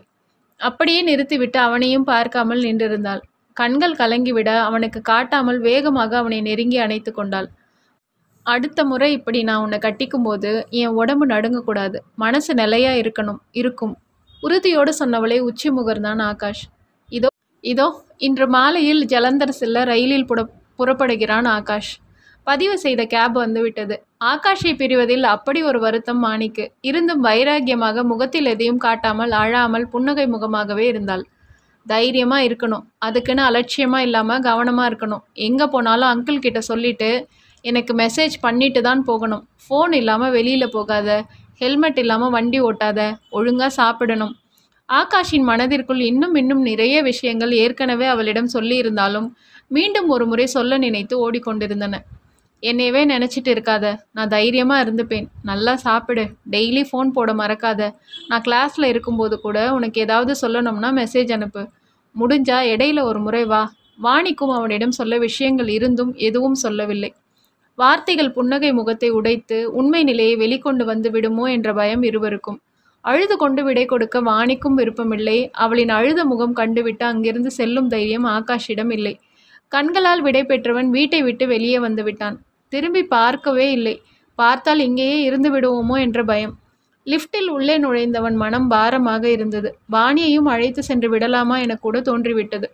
அப்படியே நிறுத்திவிட்டு அவனையும் பார்க்காமல் நின்றிருந்தாள் கண்கள் கலங்கிவிட அவனுக்கு காட்டாமல் வேகமாக அவனை நெருங்கி அணைத்து கொண்டாள் அடுத்த முறை இப்படி நான் உன்னை கட்டிக்கும் போது என் உடம்பு நடுங்கக்கூடாது மனசு நிலையா இருக்கணும் இருக்கும் உறுதியோடு சொன்னவளே உச்சி முகர்தான் ஆகாஷ் இதோ இதோ இன்று மாலையில் ஜலந்தர் செல்ல ரயிலில் புட புறப்படுகிறான் ஆகாஷ் பதிவு செய்த கேப் வந்துவிட்டது ஆகாஷை பிரிவதில் அப்படி ஒரு வருத்தம் மாணிக்கு இருந்தும் வைராகியமாக முகத்தில் எதையும் காட்டாமல் அழாமல் புன்னகை முகமாகவே இருந்தாள் தைரியமாக இருக்கணும் அதுக்குன்னு அலட்சியமாக இல்லாமல் கவனமாக இருக்கணும் எங்கே போனாலும் அங்கிள் கிட்ட சொல்லிவிட்டு எனக்கு மெசேஜ் பண்ணிட்டு தான் போகணும் ஃபோன் இல்லாமல் வெளியில் போகாத ஹெல்மெட் இல்லாமல் வண்டி ஓட்டாத ஒழுங்காக சாப்பிடணும் ஆகாஷின் மனதிற்குள் இன்னும் இன்னும் நிறைய விஷயங்கள் ஏற்கனவே அவளிடம் சொல்லியிருந்தாலும் மீண்டும் ஒரு முறை சொல்ல நினைத்து ஓடிக்கொண்டிருந்தன என்னையவே நினச்சிட்டு இருக்காத நான் தைரியமாக இருந்துப்பேன் நல்லா சாப்பிடு டெய்லி ஃபோன் போட மறக்காத நான் கிளாஸில் இருக்கும்போது கூட உனக்கு ஏதாவது சொல்லணும்னா மெசேஜ் அனுப்பு முடிஞ்சா இடையில ஒரு முறை வா வாணிக்கும் அவனிடம் சொல்ல விஷயங்கள் இருந்தும் எதுவும் சொல்லவில்லை வார்த்தைகள் புன்னகை முகத்தை உடைத்து உண்மை நிலையை வெளிக்கொண்டு வந்து விடுமோ என்ற பயம் இருவருக்கும் அழுது கொண்டு விடை கொடுக்க வாணிக்கும் விருப்பமில்லை அவளின் அழுத முகம் கண்டுவிட்டு அங்கிருந்து செல்லும் தைரியம் ஆகாஷிடம் இல்லை கண்களால் விடை பெற்றவன் வீட்டை விட்டு வெளியே வந்துவிட்டான் திரும்பி பார்க்கவே இல்லை பார்த்தால் இங்கேயே இருந்து விடுவோமோ என்ற பயம் லிப்டில் உள்ளே நுழைந்தவன் மனம் பாரமாக இருந்தது வாணியையும் அழைத்து சென்று விடலாமா என கூட தோன்றிவிட்டது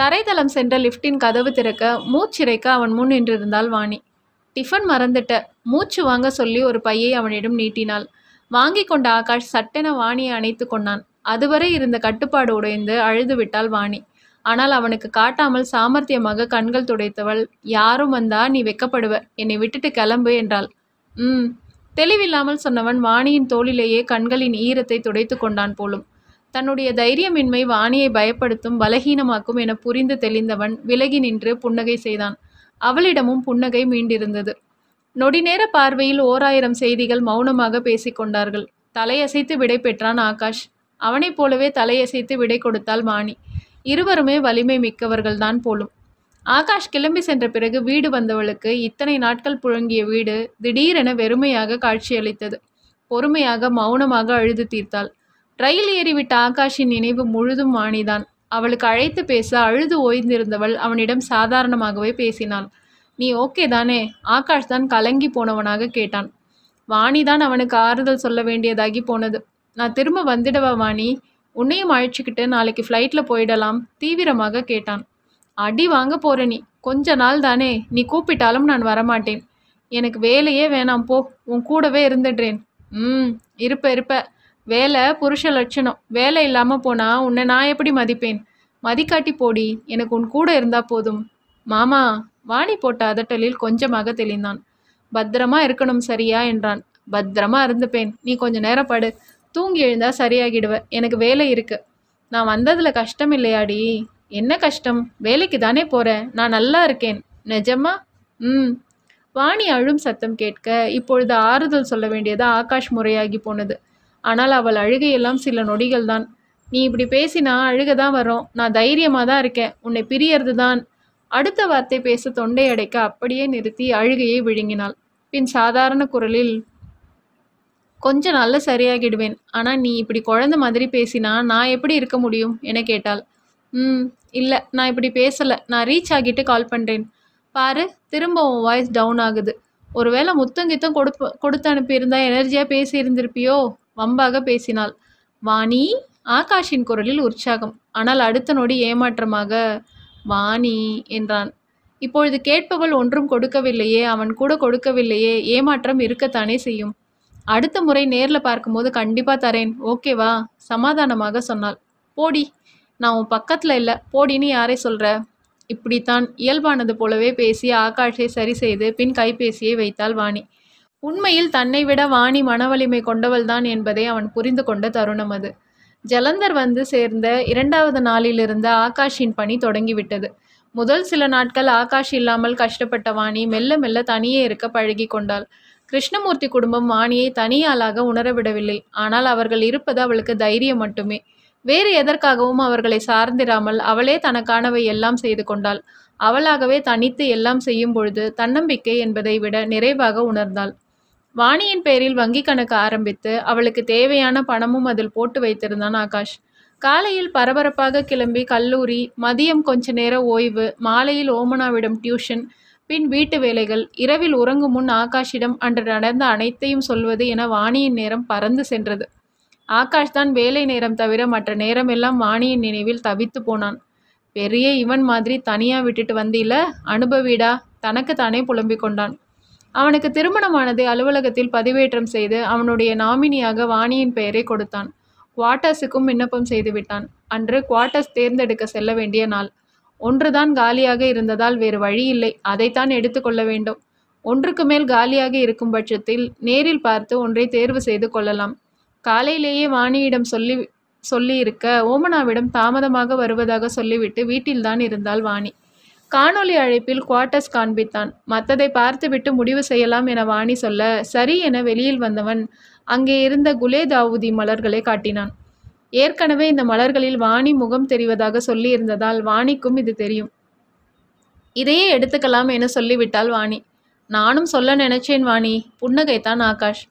தரைதளம் சென்ற லிப்டின் கதவு திறக்க மூச்சிறைக்க அவன் முன் நின்றிருந்தாள் வாணி டிஃபன் மறந்துட்ட மூச்சு வாங்க சொல்லி ஒரு பையை அவனிடம் நீட்டினாள் வாங்கி கொண்ட ஆகாஷ் சட்டென வாணியை அணைத்து கொண்டான் அதுவரை இருந்த கட்டுப்பாடு உடைந்து அழுது விட்டாள் வாணி ஆனால் அவனுக்கு காட்டாமல் சாமர்த்தியமாக கண்கள் துடைத்தவள் யாரும் வந்தா நீ வெக்கப்படுவ என்னை விட்டுட்டு கிளம்பு என்றாள் ம் தெளிவில்லாமல் சொன்னவன் வாணியின் தோளிலேயே கண்களின் ஈரத்தை துடைத்து கொண்டான் போலும் தன்னுடைய தைரியமின்மை வாணியை பயப்படுத்தும் பலகீனமாக்கும் என புரிந்து தெளிந்தவன் விலகி நின்று புன்னகை செய்தான் அவளிடமும் புன்னகை மீண்டிருந்தது நொடிநேர பார்வையில் ஓராயிரம் செய்திகள் மௌனமாக பேசிக்கொண்டார்கள் தலையசைத்து விடை பெற்றான் ஆகாஷ் அவனைப் போலவே தலையசைத்து விடை கொடுத்தாள் வாணி இருவருமே வலிமை மிக்கவர்கள்தான் போலும் ஆகாஷ் கிளம்பி சென்ற பிறகு வீடு வந்தவளுக்கு இத்தனை நாட்கள் புழங்கிய வீடு திடீரென வெறுமையாக காட்சியளித்தது பொறுமையாக மௌனமாக அழுது தீர்த்தாள் ரயில் ஏறிவிட்ட ஆகாஷின் நினைவு முழுதும் வாணிதான் அவளுக்கு அழைத்து பேச அழுது ஓய்ந்திருந்தவள் அவனிடம் சாதாரணமாகவே பேசினாள் நீ ஓகே தானே ஆகாஷ் தான் கலங்கி போனவனாக கேட்டான் வாணி தான் அவனுக்கு ஆறுதல் சொல்ல வேண்டியதாகி போனது நான் திரும்ப வந்துடவா வாணி உன்னையும் அழைச்சிக்கிட்டு நாளைக்கு ஃப்ளைட்டில் போயிடலாம் தீவிரமாக கேட்டான் அடி வாங்க போகிற நீ கொஞ்ச நாள் தானே நீ கூப்பிட்டாலும் நான் வரமாட்டேன் எனக்கு வேலையே வேணாம் போ உன் கூடவே இருந்துடுறேன் ம் இருப்ப இருப்ப வேலை புருஷ லட்சணம் வேலை இல்லாமல் போனால் உன்னை நான் எப்படி மதிப்பேன் மதிக்காட்டி போடி எனக்கு உன் கூட இருந்தால் போதும் மாமா வாணி போட்ட அதட்டலில் கொஞ்சமாக தெளிந்தான் பத்திரமா இருக்கணும் சரியா என்றான் பத்திரமா இருந்துப்பேன் நீ கொஞ்ச நேரம் படு தூங்கி எழுந்தா சரியாகிடுவ எனக்கு வேலை இருக்கு நான் வந்ததில் கஷ்டம் இல்லையாடி என்ன கஷ்டம் வேலைக்கு தானே போகிறேன் நான் நல்லா இருக்கேன் நிஜமா ம் வாணி அழும் சத்தம் கேட்க இப்பொழுது ஆறுதல் சொல்ல வேண்டியது ஆகாஷ் முறையாகி போனது ஆனால் அவள் அழுகையெல்லாம் சில நொடிகள் தான் நீ இப்படி பேசினா அழுக தான் வரும் நான் தைரியமாக தான் இருக்கேன் உன்னை பிரியறது தான் அடுத்த வார்த்தை பேச தொண்டை அடைக்க அப்படியே நிறுத்தி அழுகையை விழுங்கினாள் பின் சாதாரண குரலில் கொஞ்ச நாளில் சரியாகிடுவேன் ஆனால் நீ இப்படி குழந்த மாதிரி பேசினா நான் எப்படி இருக்க முடியும் என கேட்டாள் ம் இல்லை நான் இப்படி பேசலை நான் ரீச் ஆகிட்டு கால் பண்ணுறேன் பாரு திரும்ப உன் வாய்ஸ் டவுன் ஆகுது ஒருவேளை முத்தம் கித்தம் கொடுத்து அனுப்பியிருந்தா எனர்ஜியாக பேசியிருந்திருப்பியோ வம்பாக பேசினாள் வாணி ஆகாஷின் குரலில் உற்சாகம் ஆனால் அடுத்த நொடி ஏமாற்றமாக வாணி என்றான் இப்பொழுது கேட்பவள் ஒன்றும் கொடுக்கவில்லையே அவன் கூட கொடுக்கவில்லையே ஏமாற்றம் இருக்கத்தானே செய்யும் அடுத்த முறை நேரில் பார்க்கும்போது கண்டிப்பாக தரேன் ஓகேவா சமாதானமாக சொன்னாள் போடி நான் உன் பக்கத்தில் இல்லை போடின்னு யாரே சொல்கிற இப்படித்தான் இயல்பானது போலவே பேசி ஆகாஷை சரி செய்து பின் கைபேசியை வைத்தாள் வாணி உண்மையில் தன்னை விட வாணி மனவலிமை கொண்டவள்தான் என்பதை அவன் புரிந்து கொண்ட தருணம் அது ஜலந்தர் வந்து சேர்ந்த இரண்டாவது நாளிலிருந்து ஆகாஷின் பணி தொடங்கிவிட்டது முதல் சில நாட்கள் ஆகாஷ் இல்லாமல் கஷ்டப்பட்ட வாணி மெல்ல மெல்ல தனியே இருக்க பழகி கொண்டாள் கிருஷ்ணமூர்த்தி குடும்பம் வாணியை தனியாளாக உணரவிடவில்லை ஆனால் அவர்கள் இருப்பது அவளுக்கு தைரியம் மட்டுமே வேறு எதற்காகவும் அவர்களை சார்ந்திராமல் அவளே தனக்கானவை எல்லாம் செய்து கொண்டாள் அவளாகவே தனித்து எல்லாம் செய்யும் பொழுது தன்னம்பிக்கை என்பதை விட நிறைவாக உணர்ந்தாள் வாணியின் பெயரில் வங்கி கணக்கு ஆரம்பித்து அவளுக்கு தேவையான பணமும் அதில் போட்டு வைத்திருந்தான் ஆகாஷ் காலையில் பரபரப்பாக கிளம்பி கல்லூரி மதியம் கொஞ்ச நேர ஓய்வு மாலையில் ஓமனாவிடம் டியூஷன் பின் வீட்டு வேலைகள் இரவில் உறங்கும் முன் ஆகாஷிடம் அன்று நடந்த அனைத்தையும் சொல்வது என வாணியின் நேரம் பறந்து சென்றது ஆகாஷ் தான் வேலை நேரம் தவிர மற்ற நேரம் எல்லாம் வாணியின் நினைவில் தவித்து போனான் பெரிய இவன் மாதிரி தனியாக விட்டுட்டு வந்தில அனுபவீடா தனக்கு தானே புலம்பிக் கொண்டான் அவனுக்கு திருமணமானது அலுவலகத்தில் பதிவேற்றம் செய்து அவனுடைய நாமினியாக வாணியின் பெயரை கொடுத்தான் குவார்ட்டர்ஸுக்கும் விண்ணப்பம் செய்து விட்டான் அன்று குவாட்டர்ஸ் தேர்ந்தெடுக்க செல்ல வேண்டிய நாள் ஒன்றுதான் காலியாக இருந்ததால் வேறு வழி இல்லை அதைத்தான் எடுத்துக்கொள்ள வேண்டும் ஒன்றுக்கு மேல் காலியாக இருக்கும் பட்சத்தில் நேரில் பார்த்து ஒன்றை தேர்வு செய்து கொள்ளலாம் காலையிலேயே வாணியிடம் சொல்லி சொல்லியிருக்க ஓமனாவிடம் தாமதமாக வருவதாக சொல்லிவிட்டு வீட்டில்தான் இருந்தாள் வாணி காணொலி அழைப்பில் குவார்ட்டர்ஸ் காண்பித்தான் மற்றதை பார்த்துவிட்டு முடிவு செய்யலாம் என வாணி சொல்ல சரி என வெளியில் வந்தவன் அங்கே இருந்த குலே தாவூதி மலர்களை காட்டினான் ஏற்கனவே இந்த மலர்களில் வாணி முகம் தெரிவதாக சொல்லியிருந்ததால் வாணிக்கும் இது தெரியும் இதையே எடுத்துக்கலாம் என சொல்லிவிட்டாள் வாணி நானும் சொல்ல நினைச்சேன் வாணி புன்னகைத்தான் ஆகாஷ்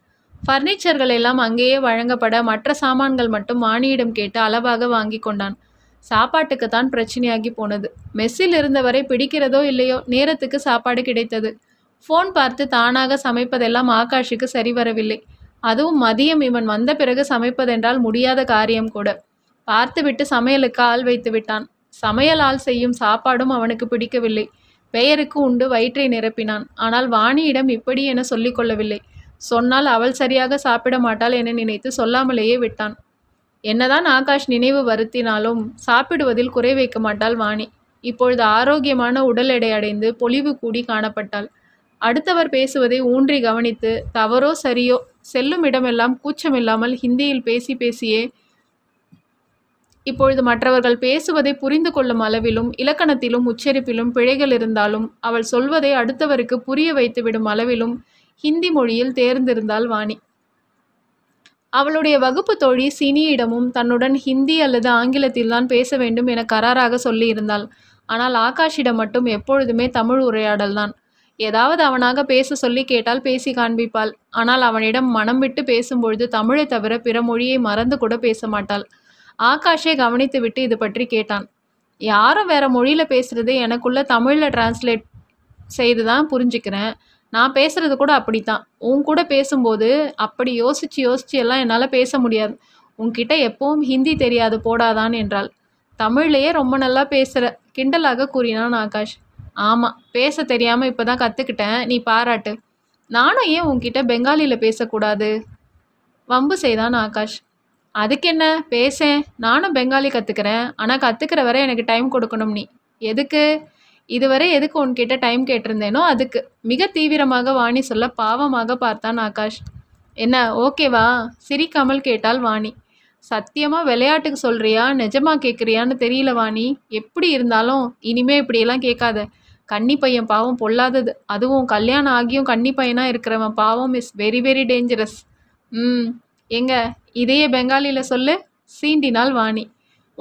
ஃபர்னிச்சர்கள் எல்லாம் அங்கேயே வழங்கப்பட மற்ற சாமான்கள் மட்டும் மானியிடம் கேட்டு அளவாக வாங்கி கொண்டான் சாப்பாட்டுக்கு தான் பிரச்சனையாகி போனது மெஸ்ஸில் இருந்தவரை பிடிக்கிறதோ இல்லையோ நேரத்துக்கு சாப்பாடு கிடைத்தது ஃபோன் பார்த்து தானாக சமைப்பதெல்லாம் ஆகாஷுக்கு சரி வரவில்லை அதுவும் மதியம் இவன் வந்த பிறகு சமைப்பதென்றால் முடியாத காரியம் கூட பார்த்துவிட்டு சமையலுக்கு ஆள் வைத்து விட்டான் சமையல் ஆள் செய்யும் சாப்பாடும் அவனுக்கு பிடிக்கவில்லை பெயருக்கு உண்டு வயிற்றை நிரப்பினான் ஆனால் வாணியிடம் இப்படி என சொல்லிக்கொள்ளவில்லை சொன்னால் அவள் சரியாக சாப்பிட மாட்டாள் என நினைத்து சொல்லாமலேயே விட்டான் என்னதான் ஆகாஷ் நினைவு வருத்தினாலும் சாப்பிடுவதில் குறை வைக்க மாட்டாள் வாணி இப்பொழுது ஆரோக்கியமான உடல் எடை அடைந்து பொலிவு கூடி காணப்பட்டாள் அடுத்தவர் பேசுவதை ஊன்றி கவனித்து தவறோ சரியோ செல்லும் இடமெல்லாம் கூச்சமில்லாமல் ஹிந்தியில் பேசி பேசியே இப்பொழுது மற்றவர்கள் பேசுவதை புரிந்து கொள்ளும் அளவிலும் இலக்கணத்திலும் உச்சரிப்பிலும் பிழைகள் இருந்தாலும் அவள் சொல்வதை அடுத்தவருக்கு புரிய வைத்துவிடும் அளவிலும் ஹிந்தி மொழியில் தேர்ந்திருந்தாள் வாணி அவளுடைய வகுப்பு தோழி சினியிடமும் தன்னுடன் ஹிந்தி அல்லது ஆங்கிலத்தில் தான் பேச வேண்டும் என கராராக சொல்லியிருந்தாள் ஆனால் ஆகாஷிடம் மட்டும் எப்பொழுதுமே தமிழ் உரையாடல் தான் ஏதாவது அவனாக பேச சொல்லி கேட்டால் பேசி காண்பிப்பாள் ஆனால் அவனிடம் மனம் விட்டு பேசும்பொழுது தமிழை தவிர பிற மொழியை மறந்து கூட பேச மாட்டாள் ஆகாஷை கவனித்துவிட்டு இது பற்றி கேட்டான் யாரும் வேற மொழியில் பேசுறது எனக்குள்ள தமிழில் டிரான்ஸ்லேட் செய்து தான் புரிஞ்சுக்கிறேன் நான் பேசுகிறது கூட அப்படித்தான் உன் கூட பேசும்போது அப்படி யோசித்து யோசித்து எல்லாம் என்னால் பேச முடியாது உன்கிட்ட எப்பவும் ஹிந்தி தெரியாது போடாதான் என்றாள் தமிழ்லையே ரொம்ப நல்லா பேசுகிற கிண்டலாக கூறினான் ஆகாஷ் ஆமாம் பேச தெரியாமல் இப்போ தான் கற்றுக்கிட்டேன் நீ பாராட்டு நானும் ஏன் உன்கிட்ட பெங்காலியில் பேசக்கூடாது வம்பு செய்தான் ஆகாஷ் அதுக்கு என்ன பேசேன் நானும் பெங்காலி கத்துக்கிறேன் ஆனால் கற்றுக்கிற வரை எனக்கு டைம் கொடுக்கணும் நீ எதுக்கு இதுவரை எதுக்கு உன்கிட்ட டைம் கேட்டிருந்தேனோ அதுக்கு மிக தீவிரமாக வாணி சொல்ல பாவமாக பார்த்தான் ஆகாஷ் என்ன ஓகேவா சிரிக்காமல் கேட்டால் வாணி சத்தியமாக விளையாட்டுக்கு சொல்கிறியா நிஜமா கேட்குறியான்னு தெரியல வாணி எப்படி இருந்தாலும் இனிமே இப்படியெல்லாம் கேட்காத கன்னி பையன் பாவம் பொல்லாதது அதுவும் கல்யாணம் ஆகியும் கன்னி பையனாக இருக்கிறவன் பாவம் இஸ் வெரி வெரி டேஞ்சரஸ் ம் எங்க இதையே பெங்காலியில் சொல்லு சீண்டினால் வாணி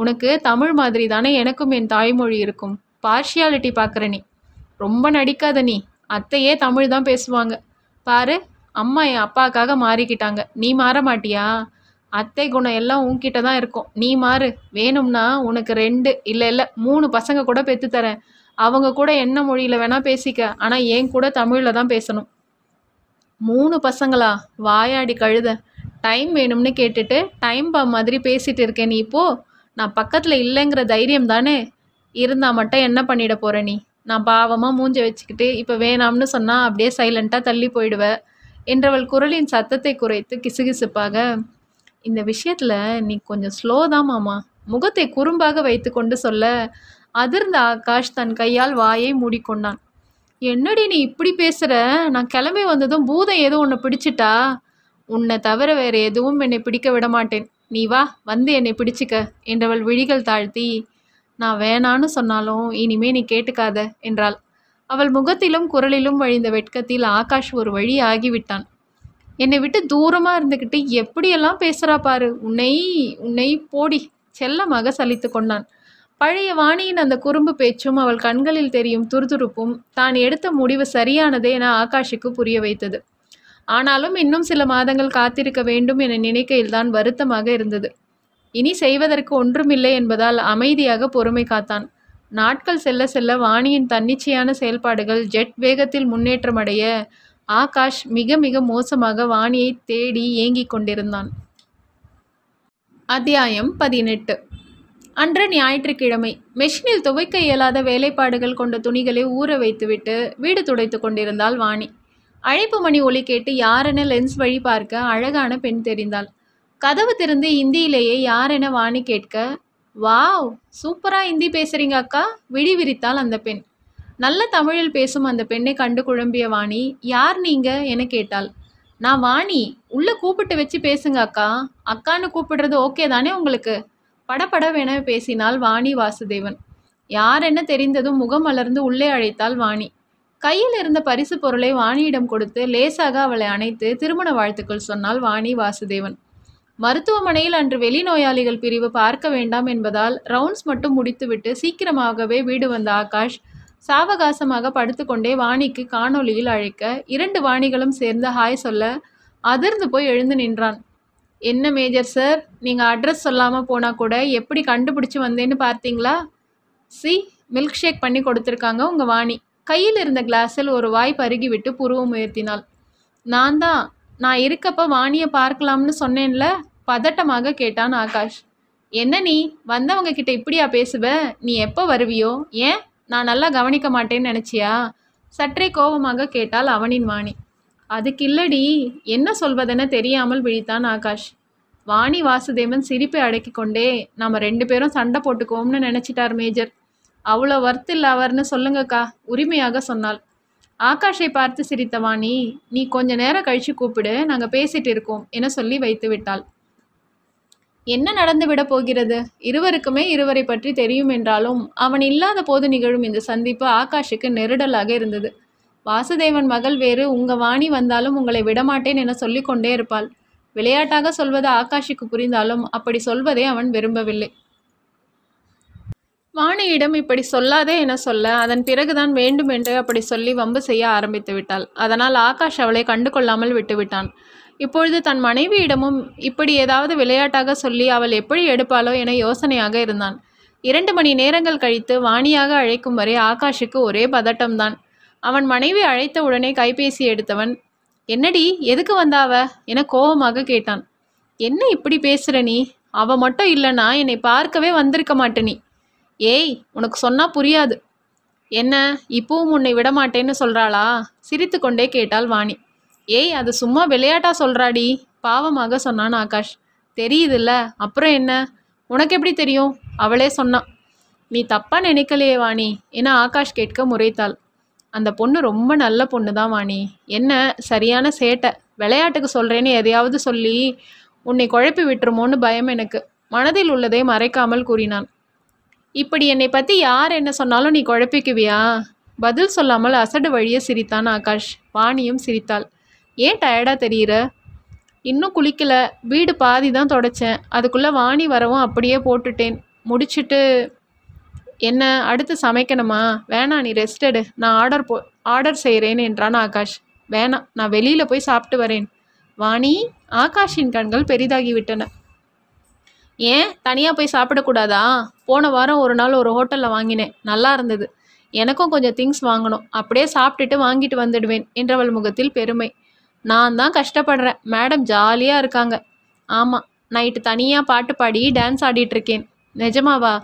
உனக்கு தமிழ் மாதிரி தானே எனக்கும் என் தாய்மொழி இருக்கும் பார்ஷியாலிட்டி பார்க்குற நீ ரொம்ப நடிக்காத நீ அத்தையே தமிழ் தான் பேசுவாங்க பாரு அம்மா என் அப்பாவுக்காக மாறிக்கிட்டாங்க நீ மாற மாட்டியா அத்தை குணம் எல்லாம் உன்கிட்ட தான் இருக்கும் நீ மாறு வேணும்னா உனக்கு ரெண்டு இல்லை இல்லை மூணு பசங்க கூட பெற்றுத்தரேன் தரேன் அவங்க கூட என்ன மொழியில் வேணால் பேசிக்க ஆனால் ஏன் கூட தமிழில் தான் பேசணும் மூணு பசங்களா வாயாடி கழுத டைம் வேணும்னு கேட்டுட்டு டைம் பா மாதிரி பேசிகிட்டு இருக்கேன் நீ இப்போது நான் பக்கத்தில் இல்லைங்கிற தைரியம் தானே இருந்தால் மட்டும் என்ன பண்ணிட போகிற நீ நான் பாவமாக மூஞ்ச வச்சுக்கிட்டு இப்போ வேணாம்னு சொன்னால் அப்படியே சைலண்ட்டாக தள்ளி போயிடுவேன் என்றவள் குரலின் சத்தத்தை குறைத்து கிசுகிசுப்பாக இந்த விஷயத்தில் நீ கொஞ்சம் ஸ்லோ தான் மாமா முகத்தை குறும்பாக வைத்து கொண்டு சொல்ல அதிர்ந்த ஆகாஷ் தன் கையால் வாயை மூடிக்கொண்டான் என்னடி நீ இப்படி பேசுகிற நான் கிளம்பி வந்ததும் பூதம் ஏதோ உன்னை பிடிச்சிட்டா உன்னை தவிர வேறு எதுவும் என்னை பிடிக்க விட மாட்டேன் நீ வா வந்து என்னை பிடிச்சிக்க என்றவள் விழிகள் தாழ்த்தி நான் வேணான்னு சொன்னாலும் இனிமே நீ கேட்டுக்காத என்றாள் அவள் முகத்திலும் குரலிலும் வழிந்த வெட்கத்தில் ஆகாஷ் ஒரு வழி ஆகிவிட்டான் என்னை விட்டு தூரமாக இருந்துக்கிட்டு எப்படியெல்லாம் பேசுகிறா பாரு உன்னை உன்னை போடி செல்லமாக சலித்து கொண்டான் பழைய வாணியின் அந்த குறும்பு பேச்சும் அவள் கண்களில் தெரியும் துருதுருப்பும் தான் எடுத்த முடிவு சரியானதே என ஆகாஷுக்கு புரிய வைத்தது ஆனாலும் இன்னும் சில மாதங்கள் காத்திருக்க வேண்டும் என நினைக்கையில்தான் வருத்தமாக இருந்தது இனி செய்வதற்கு ஒன்றுமில்லை என்பதால் அமைதியாக பொறுமை காத்தான் நாட்கள் செல்ல செல்ல வாணியின் தன்னிச்சையான செயல்பாடுகள் ஜெட் வேகத்தில் முன்னேற்றமடைய ஆகாஷ் மிக மிக மோசமாக வாணியை தேடி ஏங்கிக் கொண்டிருந்தான் அத்தியாயம் பதினெட்டு அன்று ஞாயிற்றுக்கிழமை மெஷினில் துவைக்க இயலாத வேலைப்பாடுகள் கொண்ட துணிகளை ஊற வைத்துவிட்டு வீடு துடைத்து கொண்டிருந்தாள் வாணி அழைப்பு மணி ஒலி கேட்டு யாரென லென்ஸ் வழி பார்க்க அழகான பெண் தெரிந்தாள் கதவு திறந்து இந்தியிலேயே யார் என வாணி கேட்க வாவ் சூப்பராக இந்தி பேசுகிறீங்க அக்கா விடி விரித்தாள் அந்த பெண் நல்ல தமிழில் பேசும் அந்த பெண்ணை கண்டு குழம்பிய வாணி யார் நீங்கள் என கேட்டாள் நான் வாணி உள்ளே கூப்பிட்டு வச்சு பேசுங்க அக்கா அக்கான்னு கூப்பிடுறது ஓகே தானே உங்களுக்கு படப்படவென பேசினாள் வாணி வாசுதேவன் யார் என்ன தெரிந்ததும் முகம் அலர்ந்து உள்ளே அழைத்தாள் வாணி கையில் இருந்த பரிசு பொருளை வாணியிடம் கொடுத்து லேசாக அவளை அணைத்து திருமண வாழ்த்துக்கள் சொன்னாள் வாணி வாசுதேவன் மருத்துவமனையில் அன்று வெளிநோயாளிகள் பிரிவு பார்க்க வேண்டாம் என்பதால் ரவுண்ட்ஸ் மட்டும் முடித்துவிட்டு சீக்கிரமாகவே வீடு வந்த ஆகாஷ் சாவகாசமாக படுத்துக்கொண்டே வாணிக்கு காணொலியில் அழைக்க இரண்டு வாணிகளும் சேர்ந்து ஹாய் சொல்ல அதிர்ந்து போய் எழுந்து நின்றான் என்ன மேஜர் சார் நீங்கள் அட்ரஸ் சொல்லாமல் போனால் கூட எப்படி கண்டுபிடிச்சி வந்தேன்னு பார்த்தீங்களா சி மில்க் ஷேக் பண்ணி கொடுத்துருக்காங்க உங்கள் வாணி கையில் இருந்த கிளாஸில் ஒரு வாய் பருகிவிட்டு புருவம் உயர்த்தினாள் நான் தான் நான் இருக்கப்ப வாணியை பார்க்கலாம்னு சொன்னேன்ல பதட்டமாக கேட்டான் ஆகாஷ் என்ன நீ வந்தவங்க கிட்ட இப்படியா பேசுவ நீ எப்போ வருவியோ ஏன் நான் நல்லா கவனிக்க மாட்டேன்னு நினச்சியா சற்றே கோபமாக கேட்டால் அவனின் வாணி அதுக்கு இல்லடி என்ன சொல்வதென தெரியாமல் விழித்தான் ஆகாஷ் வாணி வாசுதேவன் சிரிப்பை அடக்கி கொண்டே நாம் ரெண்டு பேரும் சண்டை போட்டுக்குவோம்னு நினச்சிட்டார் மேஜர் அவ்வளோ வர்த்து இல்லை அவர்னு சொல்லுங்கக்கா உரிமையாக சொன்னாள் ஆகாஷை பார்த்து சிரித்த வாணி நீ கொஞ்ச நேரம் கழிச்சு கூப்பிடு நாங்கள் பேசிட்டு இருக்கோம் என சொல்லி வைத்து விட்டாள் என்ன நடந்து விட போகிறது இருவருக்குமே இருவரை பற்றி தெரியும் என்றாலும் அவன் இல்லாத போது நிகழும் இந்த சந்திப்பு ஆகாஷுக்கு நெருடலாக இருந்தது வாசுதேவன் மகள் வேறு உங்க வாணி வந்தாலும் உங்களை விடமாட்டேன் என சொல்லிக்கொண்டே இருப்பாள் விளையாட்டாக சொல்வது ஆகாஷுக்கு புரிந்தாலும் அப்படி சொல்வதை அவன் விரும்பவில்லை வாணியிடம் இப்படி சொல்லாதே என சொல்ல அதன் பிறகுதான் வேண்டுமென்று அப்படி சொல்லி வம்பு செய்ய ஆரம்பித்து விட்டாள் அதனால் ஆகாஷ் அவளை கண்டுகொள்ளாமல் விட்டுவிட்டான் இப்பொழுது தன் மனைவியிடமும் இப்படி ஏதாவது விளையாட்டாக சொல்லி அவள் எப்படி எடுப்பாளோ என யோசனையாக இருந்தான் இரண்டு மணி நேரங்கள் கழித்து வாணியாக அழைக்கும் வரை ஆகாஷுக்கு ஒரே பதட்டம்தான் அவன் மனைவி அழைத்த உடனே கைபேசி எடுத்தவன் என்னடி எதுக்கு வந்தாவ என கோபமாக கேட்டான் என்ன இப்படி பேசுற நீ அவ மட்டும் இல்லைன்னா என்னை பார்க்கவே வந்திருக்க மாட்டேனி ஏய் உனக்கு சொன்னா புரியாது என்ன இப்பவும் உன்னை விடமாட்டேன்னு சொல்றாளா சிரித்து கொண்டே கேட்டாள் வாணி ஏய் அது சும்மா விளையாட்டா சொல்றாடி பாவமாக சொன்னான் ஆகாஷ் தெரியுதுல்ல அப்புறம் என்ன உனக்கு எப்படி தெரியும் அவளே சொன்னான் நீ தப்பா நினைக்கலையே வாணி என ஆகாஷ் கேட்க முறைத்தாள் அந்த பொண்ணு ரொம்ப நல்ல பொண்ணு தான் வாணி என்ன சரியான சேட்டை விளையாட்டுக்கு சொல்கிறேன்னு எதையாவது சொல்லி உன்னை குழப்பி விட்டுருமோன்னு பயம் எனக்கு மனதில் உள்ளதை மறைக்காமல் கூறினான் இப்படி என்னை பற்றி யார் என்ன சொன்னாலும் நீ குழப்பிக்குவியா பதில் சொல்லாமல் அசடு வழியே சிரித்தான் ஆகாஷ் வாணியும் சிரித்தாள் ஏன் டயர்டாக தெரியுற இன்னும் குளிக்கல வீடு பாதி தான் தொடச்சேன் அதுக்குள்ளே வாணி வரவும் அப்படியே போட்டுட்டேன் முடிச்சுட்டு என்ன அடுத்து சமைக்கணுமா வேணாம் நீ ரெஸ்டடு நான் ஆர்டர் போ ஆர்டர் செய்கிறேன் என்றான் ஆகாஷ் வேணாம் நான் வெளியில் போய் சாப்பிட்டு வரேன் வாணி ஆகாஷின் கண்கள் பெரிதாகிவிட்டன ஏன் தனியாக போய் சாப்பிடக்கூடாதா போன வாரம் ஒரு நாள் ஒரு ஹோட்டலில் வாங்கினேன் நல்லா இருந்தது எனக்கும் கொஞ்சம் திங்ஸ் வாங்கணும் அப்படியே சாப்பிட்டுட்டு வாங்கிட்டு வந்துடுவேன் என்றவள் முகத்தில் பெருமை நான் தான் கஷ்டப்படுறேன் மேடம் ஜாலியாக இருக்காங்க ஆமாம் நைட்டு தனியாக பாட்டு பாடி டான்ஸ் ஆடிட்டு இருக்கேன் நிஜமாவா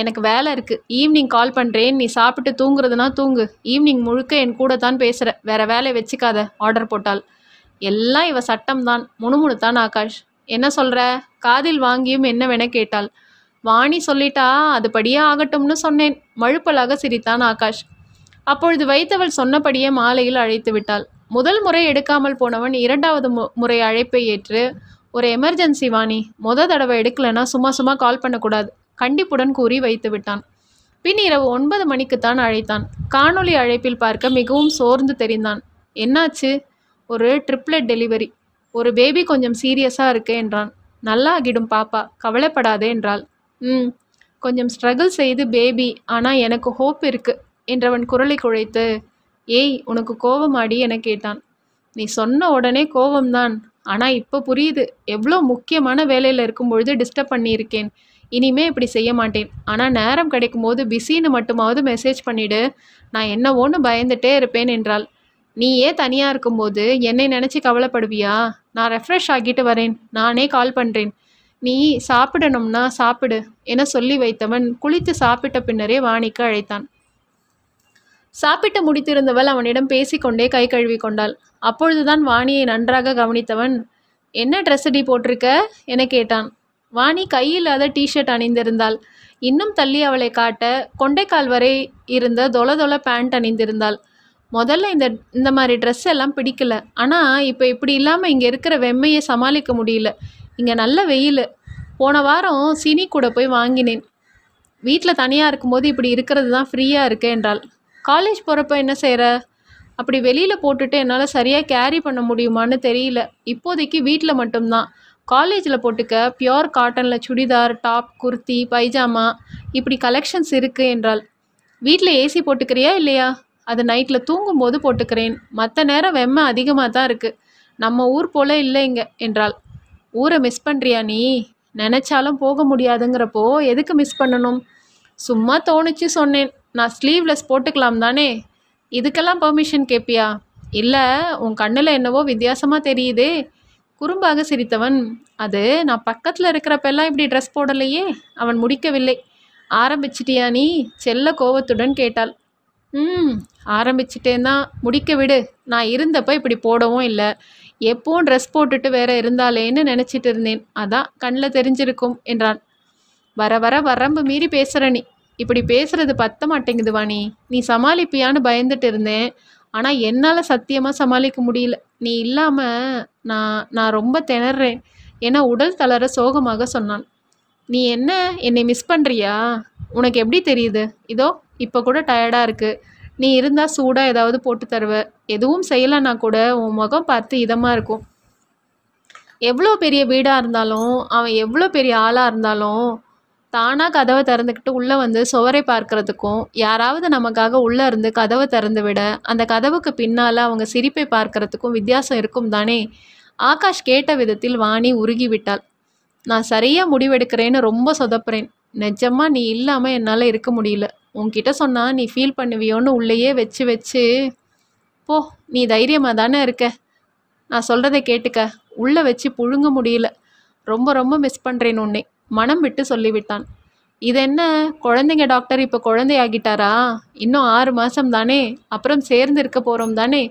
எனக்கு வேலை இருக்குது ஈவினிங் கால் பண்ணுறேன் நீ சாப்பிட்டு தூங்குறதுனா தூங்கு ஈவினிங் முழுக்க என் கூட தான் பேசுகிற வேற வேலையை வச்சுக்காத ஆர்டர் போட்டால் எல்லாம் இவ சட்டம் தான் முணுமுணுத்தான் ஆகாஷ் என்ன சொல்கிற காதில் வாங்கியும் என்னவென கேட்டாள் வாணி சொல்லிட்டா அதுபடியே ஆகட்டும்னு சொன்னேன் மழுப்பலாக சிரித்தான் ஆகாஷ் அப்பொழுது வைத்தவள் சொன்னபடியே மாலையில் அழைத்து விட்டாள் முதல் முறை எடுக்காமல் போனவன் இரண்டாவது முறை அழைப்பை ஏற்று ஒரு எமர்ஜென்சி வாணி முத தடவை எடுக்கலைன்னா சும்மா சும்மா கால் பண்ணக்கூடாது கண்டிப்புடன் கூறி வைத்து விட்டான் பின் இரவு ஒன்பது மணிக்குத்தான் அழைத்தான் காணொளி அழைப்பில் பார்க்க மிகவும் சோர்ந்து தெரிந்தான் என்னாச்சு ஒரு ட்ரிப்ளெட் டெலிவரி ஒரு பேபி கொஞ்சம் சீரியஸாக இருக்கு என்றான் நல்லா ஆகிடும் பாப்பா கவலைப்படாதே என்றாள் ம் கொஞ்சம் ஸ்ட்ரகிள் செய்து பேபி ஆனால் எனக்கு ஹோப் இருக்கு என்றவன் குரலை குழைத்து ஏய் உனக்கு கோபமாடி என கேட்டான் நீ சொன்ன உடனே கோபம்தான் ஆனால் இப்போ புரியுது எவ்வளோ முக்கியமான வேலையில் இருக்கும் பொழுது டிஸ்டர்ப் பண்ணியிருக்கேன் இனிமே இப்படி செய்ய மாட்டேன் ஆனால் நேரம் கிடைக்கும் போது பிஸின்னு மட்டுமாவது மெசேஜ் பண்ணிவிடு நான் என்னவோன்னு பயந்துட்டே இருப்பேன் என்றாள் நீ ஏன் தனியாக இருக்கும்போது என்னை நினச்சி கவலைப்படுவியா நான் ரெஃப்ரெஷ் ஆகிட்டு வரேன் நானே கால் பண்ணுறேன் நீ சாப்பிடணும்னா சாப்பிடு என சொல்லி வைத்தவன் குளித்து சாப்பிட்ட பின்னரே வாணிக்கு அழைத்தான் சாப்பிட்டு முடித்திருந்தவள் அவனிடம் பேசிக்கொண்டே கை கழுவி கொண்டாள் அப்பொழுதுதான் வாணியை நன்றாக கவனித்தவன் என்ன ட்ரெஸ் அடி போட்டிருக்க என கேட்டான் வாணி கையில்லாத டிஷர்ட் அணிந்திருந்தாள் இன்னும் தள்ளி அவளை காட்ட கொண்டைக்கால் வரை இருந்த தொல தொல பேண்ட் அணிந்திருந்தாள் முதல்ல இந்த இந்த மாதிரி ட்ரெஸ் எல்லாம் பிடிக்கல ஆனால் இப்போ இப்படி இல்லாமல் இங்கே இருக்கிற வெம்மையை சமாளிக்க முடியல இங்கே நல்ல வெயில் போன வாரம் சினி கூட போய் வாங்கினேன் வீட்டில் தனியாக இருக்கும்போது இப்படி இருக்கிறது தான் ஃப்ரீயாக இருக்கு என்றால் காலேஜ் போகிறப்ப என்ன செய்கிற அப்படி வெளியில் போட்டுட்டு என்னால் சரியாக கேரி பண்ண முடியுமான்னு தெரியல இப்போதைக்கு வீட்டில் மட்டும்தான் காலேஜில் போட்டுக்க பியோர் காட்டனில் சுடிதார் டாப் குர்த்தி பைஜாமா இப்படி கலெக்ஷன்ஸ் இருக்குது என்றால் வீட்டில் ஏசி போட்டுக்கிறியா இல்லையா அது நைட்டில் தூங்கும்போது போட்டுக்கிறேன் மற்ற நேரம் வெம்மை அதிகமாக தான் இருக்குது நம்ம ஊர் போல இல்லை இங்கே என்றாள் ஊரை மிஸ் பண்ணுறியா நீ நினச்சாலும் போக முடியாதுங்கிறப்போ எதுக்கு மிஸ் பண்ணணும் சும்மா தோணுச்சு சொன்னேன் நான் ஸ்லீவ்லெஸ் போட்டுக்கலாம் தானே இதுக்கெல்லாம் பர்மிஷன் கேட்பியா இல்லை உன் கண்ணில் என்னவோ வித்தியாசமாக தெரியுதே குறும்பாக சிரித்தவன் அது நான் பக்கத்தில் இருக்கிறப்பெல்லாம் இப்படி ட்ரெஸ் போடலையே அவன் முடிக்கவில்லை ஆரம்பிச்சிட்டியா நீ செல்ல கோபத்துடன் கேட்டாள் ம் ஆரம்பிச்சிட்டேன் தான் முடிக்க விடு நான் இருந்தப்போ இப்படி போடவும் இல்லை எப்பவும் ட்ரெஸ் போட்டுட்டு வேற இருந்தாலேன்னு நினச்சிட்டு இருந்தேன் அதான் கண்ணில் தெரிஞ்சிருக்கும் என்றான் வர வர வரம்பு மீறி பேசுகிற நீ இப்படி பேசுறது பத்த மாட்டேங்குது வாணி நீ சமாளிப்பியான்னு பயந்துட்டு இருந்தேன் ஆனால் என்னால் சத்தியமாக சமாளிக்க முடியல நீ இல்லாமல் நான் நான் ரொம்ப திணறேன் என உடல் தளர சோகமாக சொன்னான் நீ என்ன என்னை மிஸ் பண்ணுறியா உனக்கு எப்படி தெரியுது இதோ இப்போ கூட டயர்டாக இருக்குது நீ இருந்தால் சூடாக ஏதாவது போட்டு தருவ எதுவும் செய்யலைன்னா கூட உன் முகம் பார்த்து இதமாக இருக்கும் எவ்வளோ பெரிய வீடாக இருந்தாலும் அவன் எவ்வளோ பெரிய ஆளாக இருந்தாலும் தானாக கதவை திறந்துக்கிட்டு உள்ளே வந்து சுவரை பார்க்கறதுக்கும் யாராவது நமக்காக உள்ளே இருந்து கதவை திறந்து விட அந்த கதவுக்கு பின்னால் அவங்க சிரிப்பை பார்க்கறதுக்கும் வித்தியாசம் இருக்கும் தானே ஆகாஷ் கேட்ட விதத்தில் வாணி உருகிவிட்டாள் நான் சரியாக முடிவெடுக்கிறேன்னு ரொம்ப சொதப்புறேன் நிஜமாக நீ இல்லாமல் என்னால் இருக்க முடியல உன்கிட்ட சொன்னால் நீ ஃபீல் பண்ணுவியோன்னு உள்ளேயே வச்சு வச்சு போ நீ தைரியமாக தானே இருக்க நான் சொல்கிறத கேட்டுக்க உள்ளே வச்சு புழுங்க முடியல ரொம்ப ரொம்ப மிஸ் பண்ணுறேன் உன்னை மனம் விட்டு சொல்லிவிட்டான் இது என்ன குழந்தைங்க டாக்டர் இப்போ குழந்தையாகிட்டாரா இன்னும் ஆறு மாதம் தானே அப்புறம் சேர்ந்து இருக்க போகிறோம் தானே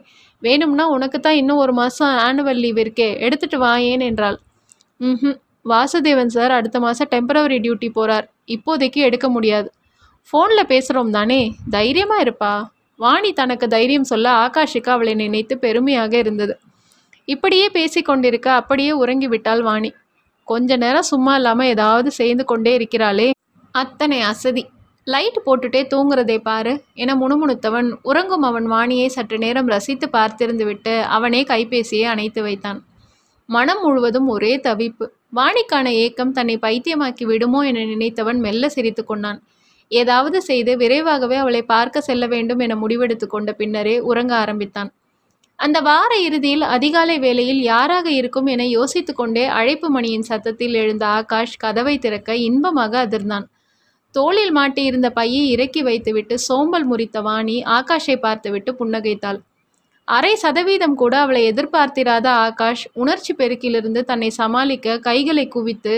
வேணும்னா உனக்கு தான் இன்னும் ஒரு மாதம் ஆனுவல் லீவ் இருக்கே எடுத்துகிட்டு வாயேன் என்றாள் ம் வாசுதேவன் சார் அடுத்த மாதம் டெம்பரவரி டியூட்டி போகிறார் இப்போதைக்கு எடுக்க முடியாது ஃபோனில் பேசுகிறோம் தானே தைரியமாக இருப்பா வாணி தனக்கு தைரியம் சொல்ல ஆகாஷுக்கு அவளை நினைத்து பெருமையாக இருந்தது இப்படியே பேசி கொண்டிருக்க அப்படியே உறங்கிவிட்டாள் வாணி கொஞ்ச நேரம் சும்மா இல்லாமல் ஏதாவது சேர்ந்து கொண்டே இருக்கிறாளே அத்தனை அசதி லைட் போட்டுட்டே தூங்குறதே பாரு என முணுமுணுத்தவன் உறங்கும் அவன் வாணியை சற்று நேரம் ரசித்து பார்த்திருந்து விட்டு அவனே கைபேசியை அணைத்து வைத்தான் மனம் முழுவதும் ஒரே தவிப்பு வாணிக்கான ஏக்கம் தன்னை பைத்தியமாக்கி விடுமோ என நினைத்தவன் மெல்ல சிரித்து கொண்டான் ஏதாவது செய்து விரைவாகவே அவளை பார்க்க செல்ல வேண்டும் என முடிவெடுத்து கொண்ட பின்னரே உறங்க ஆரம்பித்தான் அந்த வார இறுதியில் அதிகாலை வேளையில் யாராக இருக்கும் என யோசித்து கொண்டே அழைப்பு மணியின் சத்தத்தில் எழுந்த ஆகாஷ் கதவை திறக்க இன்பமாக அதிர்ந்தான் தோளில் மாட்டியிருந்த பையை இறக்கி வைத்துவிட்டு சோம்பல் முறித்த வாணி ஆகாஷை பார்த்துவிட்டு புன்னகைத்தாள் அரை சதவீதம் கூட அவளை எதிர்பார்த்திராத ஆகாஷ் உணர்ச்சி பெருக்கிலிருந்து தன்னை சமாளிக்க கைகளை குவித்து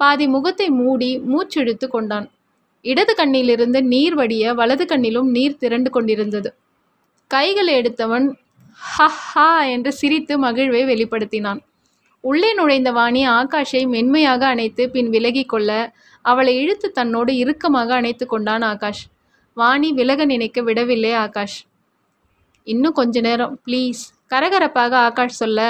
பாதி முகத்தை மூடி மூச்சிழுத்து கொண்டான் இடது கண்ணிலிருந்து நீர் வடிய வலது கண்ணிலும் நீர் திரண்டு கொண்டிருந்தது கைகளை எடுத்தவன் ஹஹா என்று சிரித்து மகிழ்வை வெளிப்படுத்தினான் உள்ளே நுழைந்த வாணி ஆகாஷை மென்மையாக அணைத்து பின் விலகி கொள்ள அவளை இழுத்து தன்னோடு இறுக்கமாக அணைத்து கொண்டான் ஆகாஷ் வாணி விலக நினைக்க விடவில்லை ஆகாஷ் இன்னும் கொஞ்ச நேரம் ப்ளீஸ் கரகரப்பாக ஆகாஷ் சொல்ல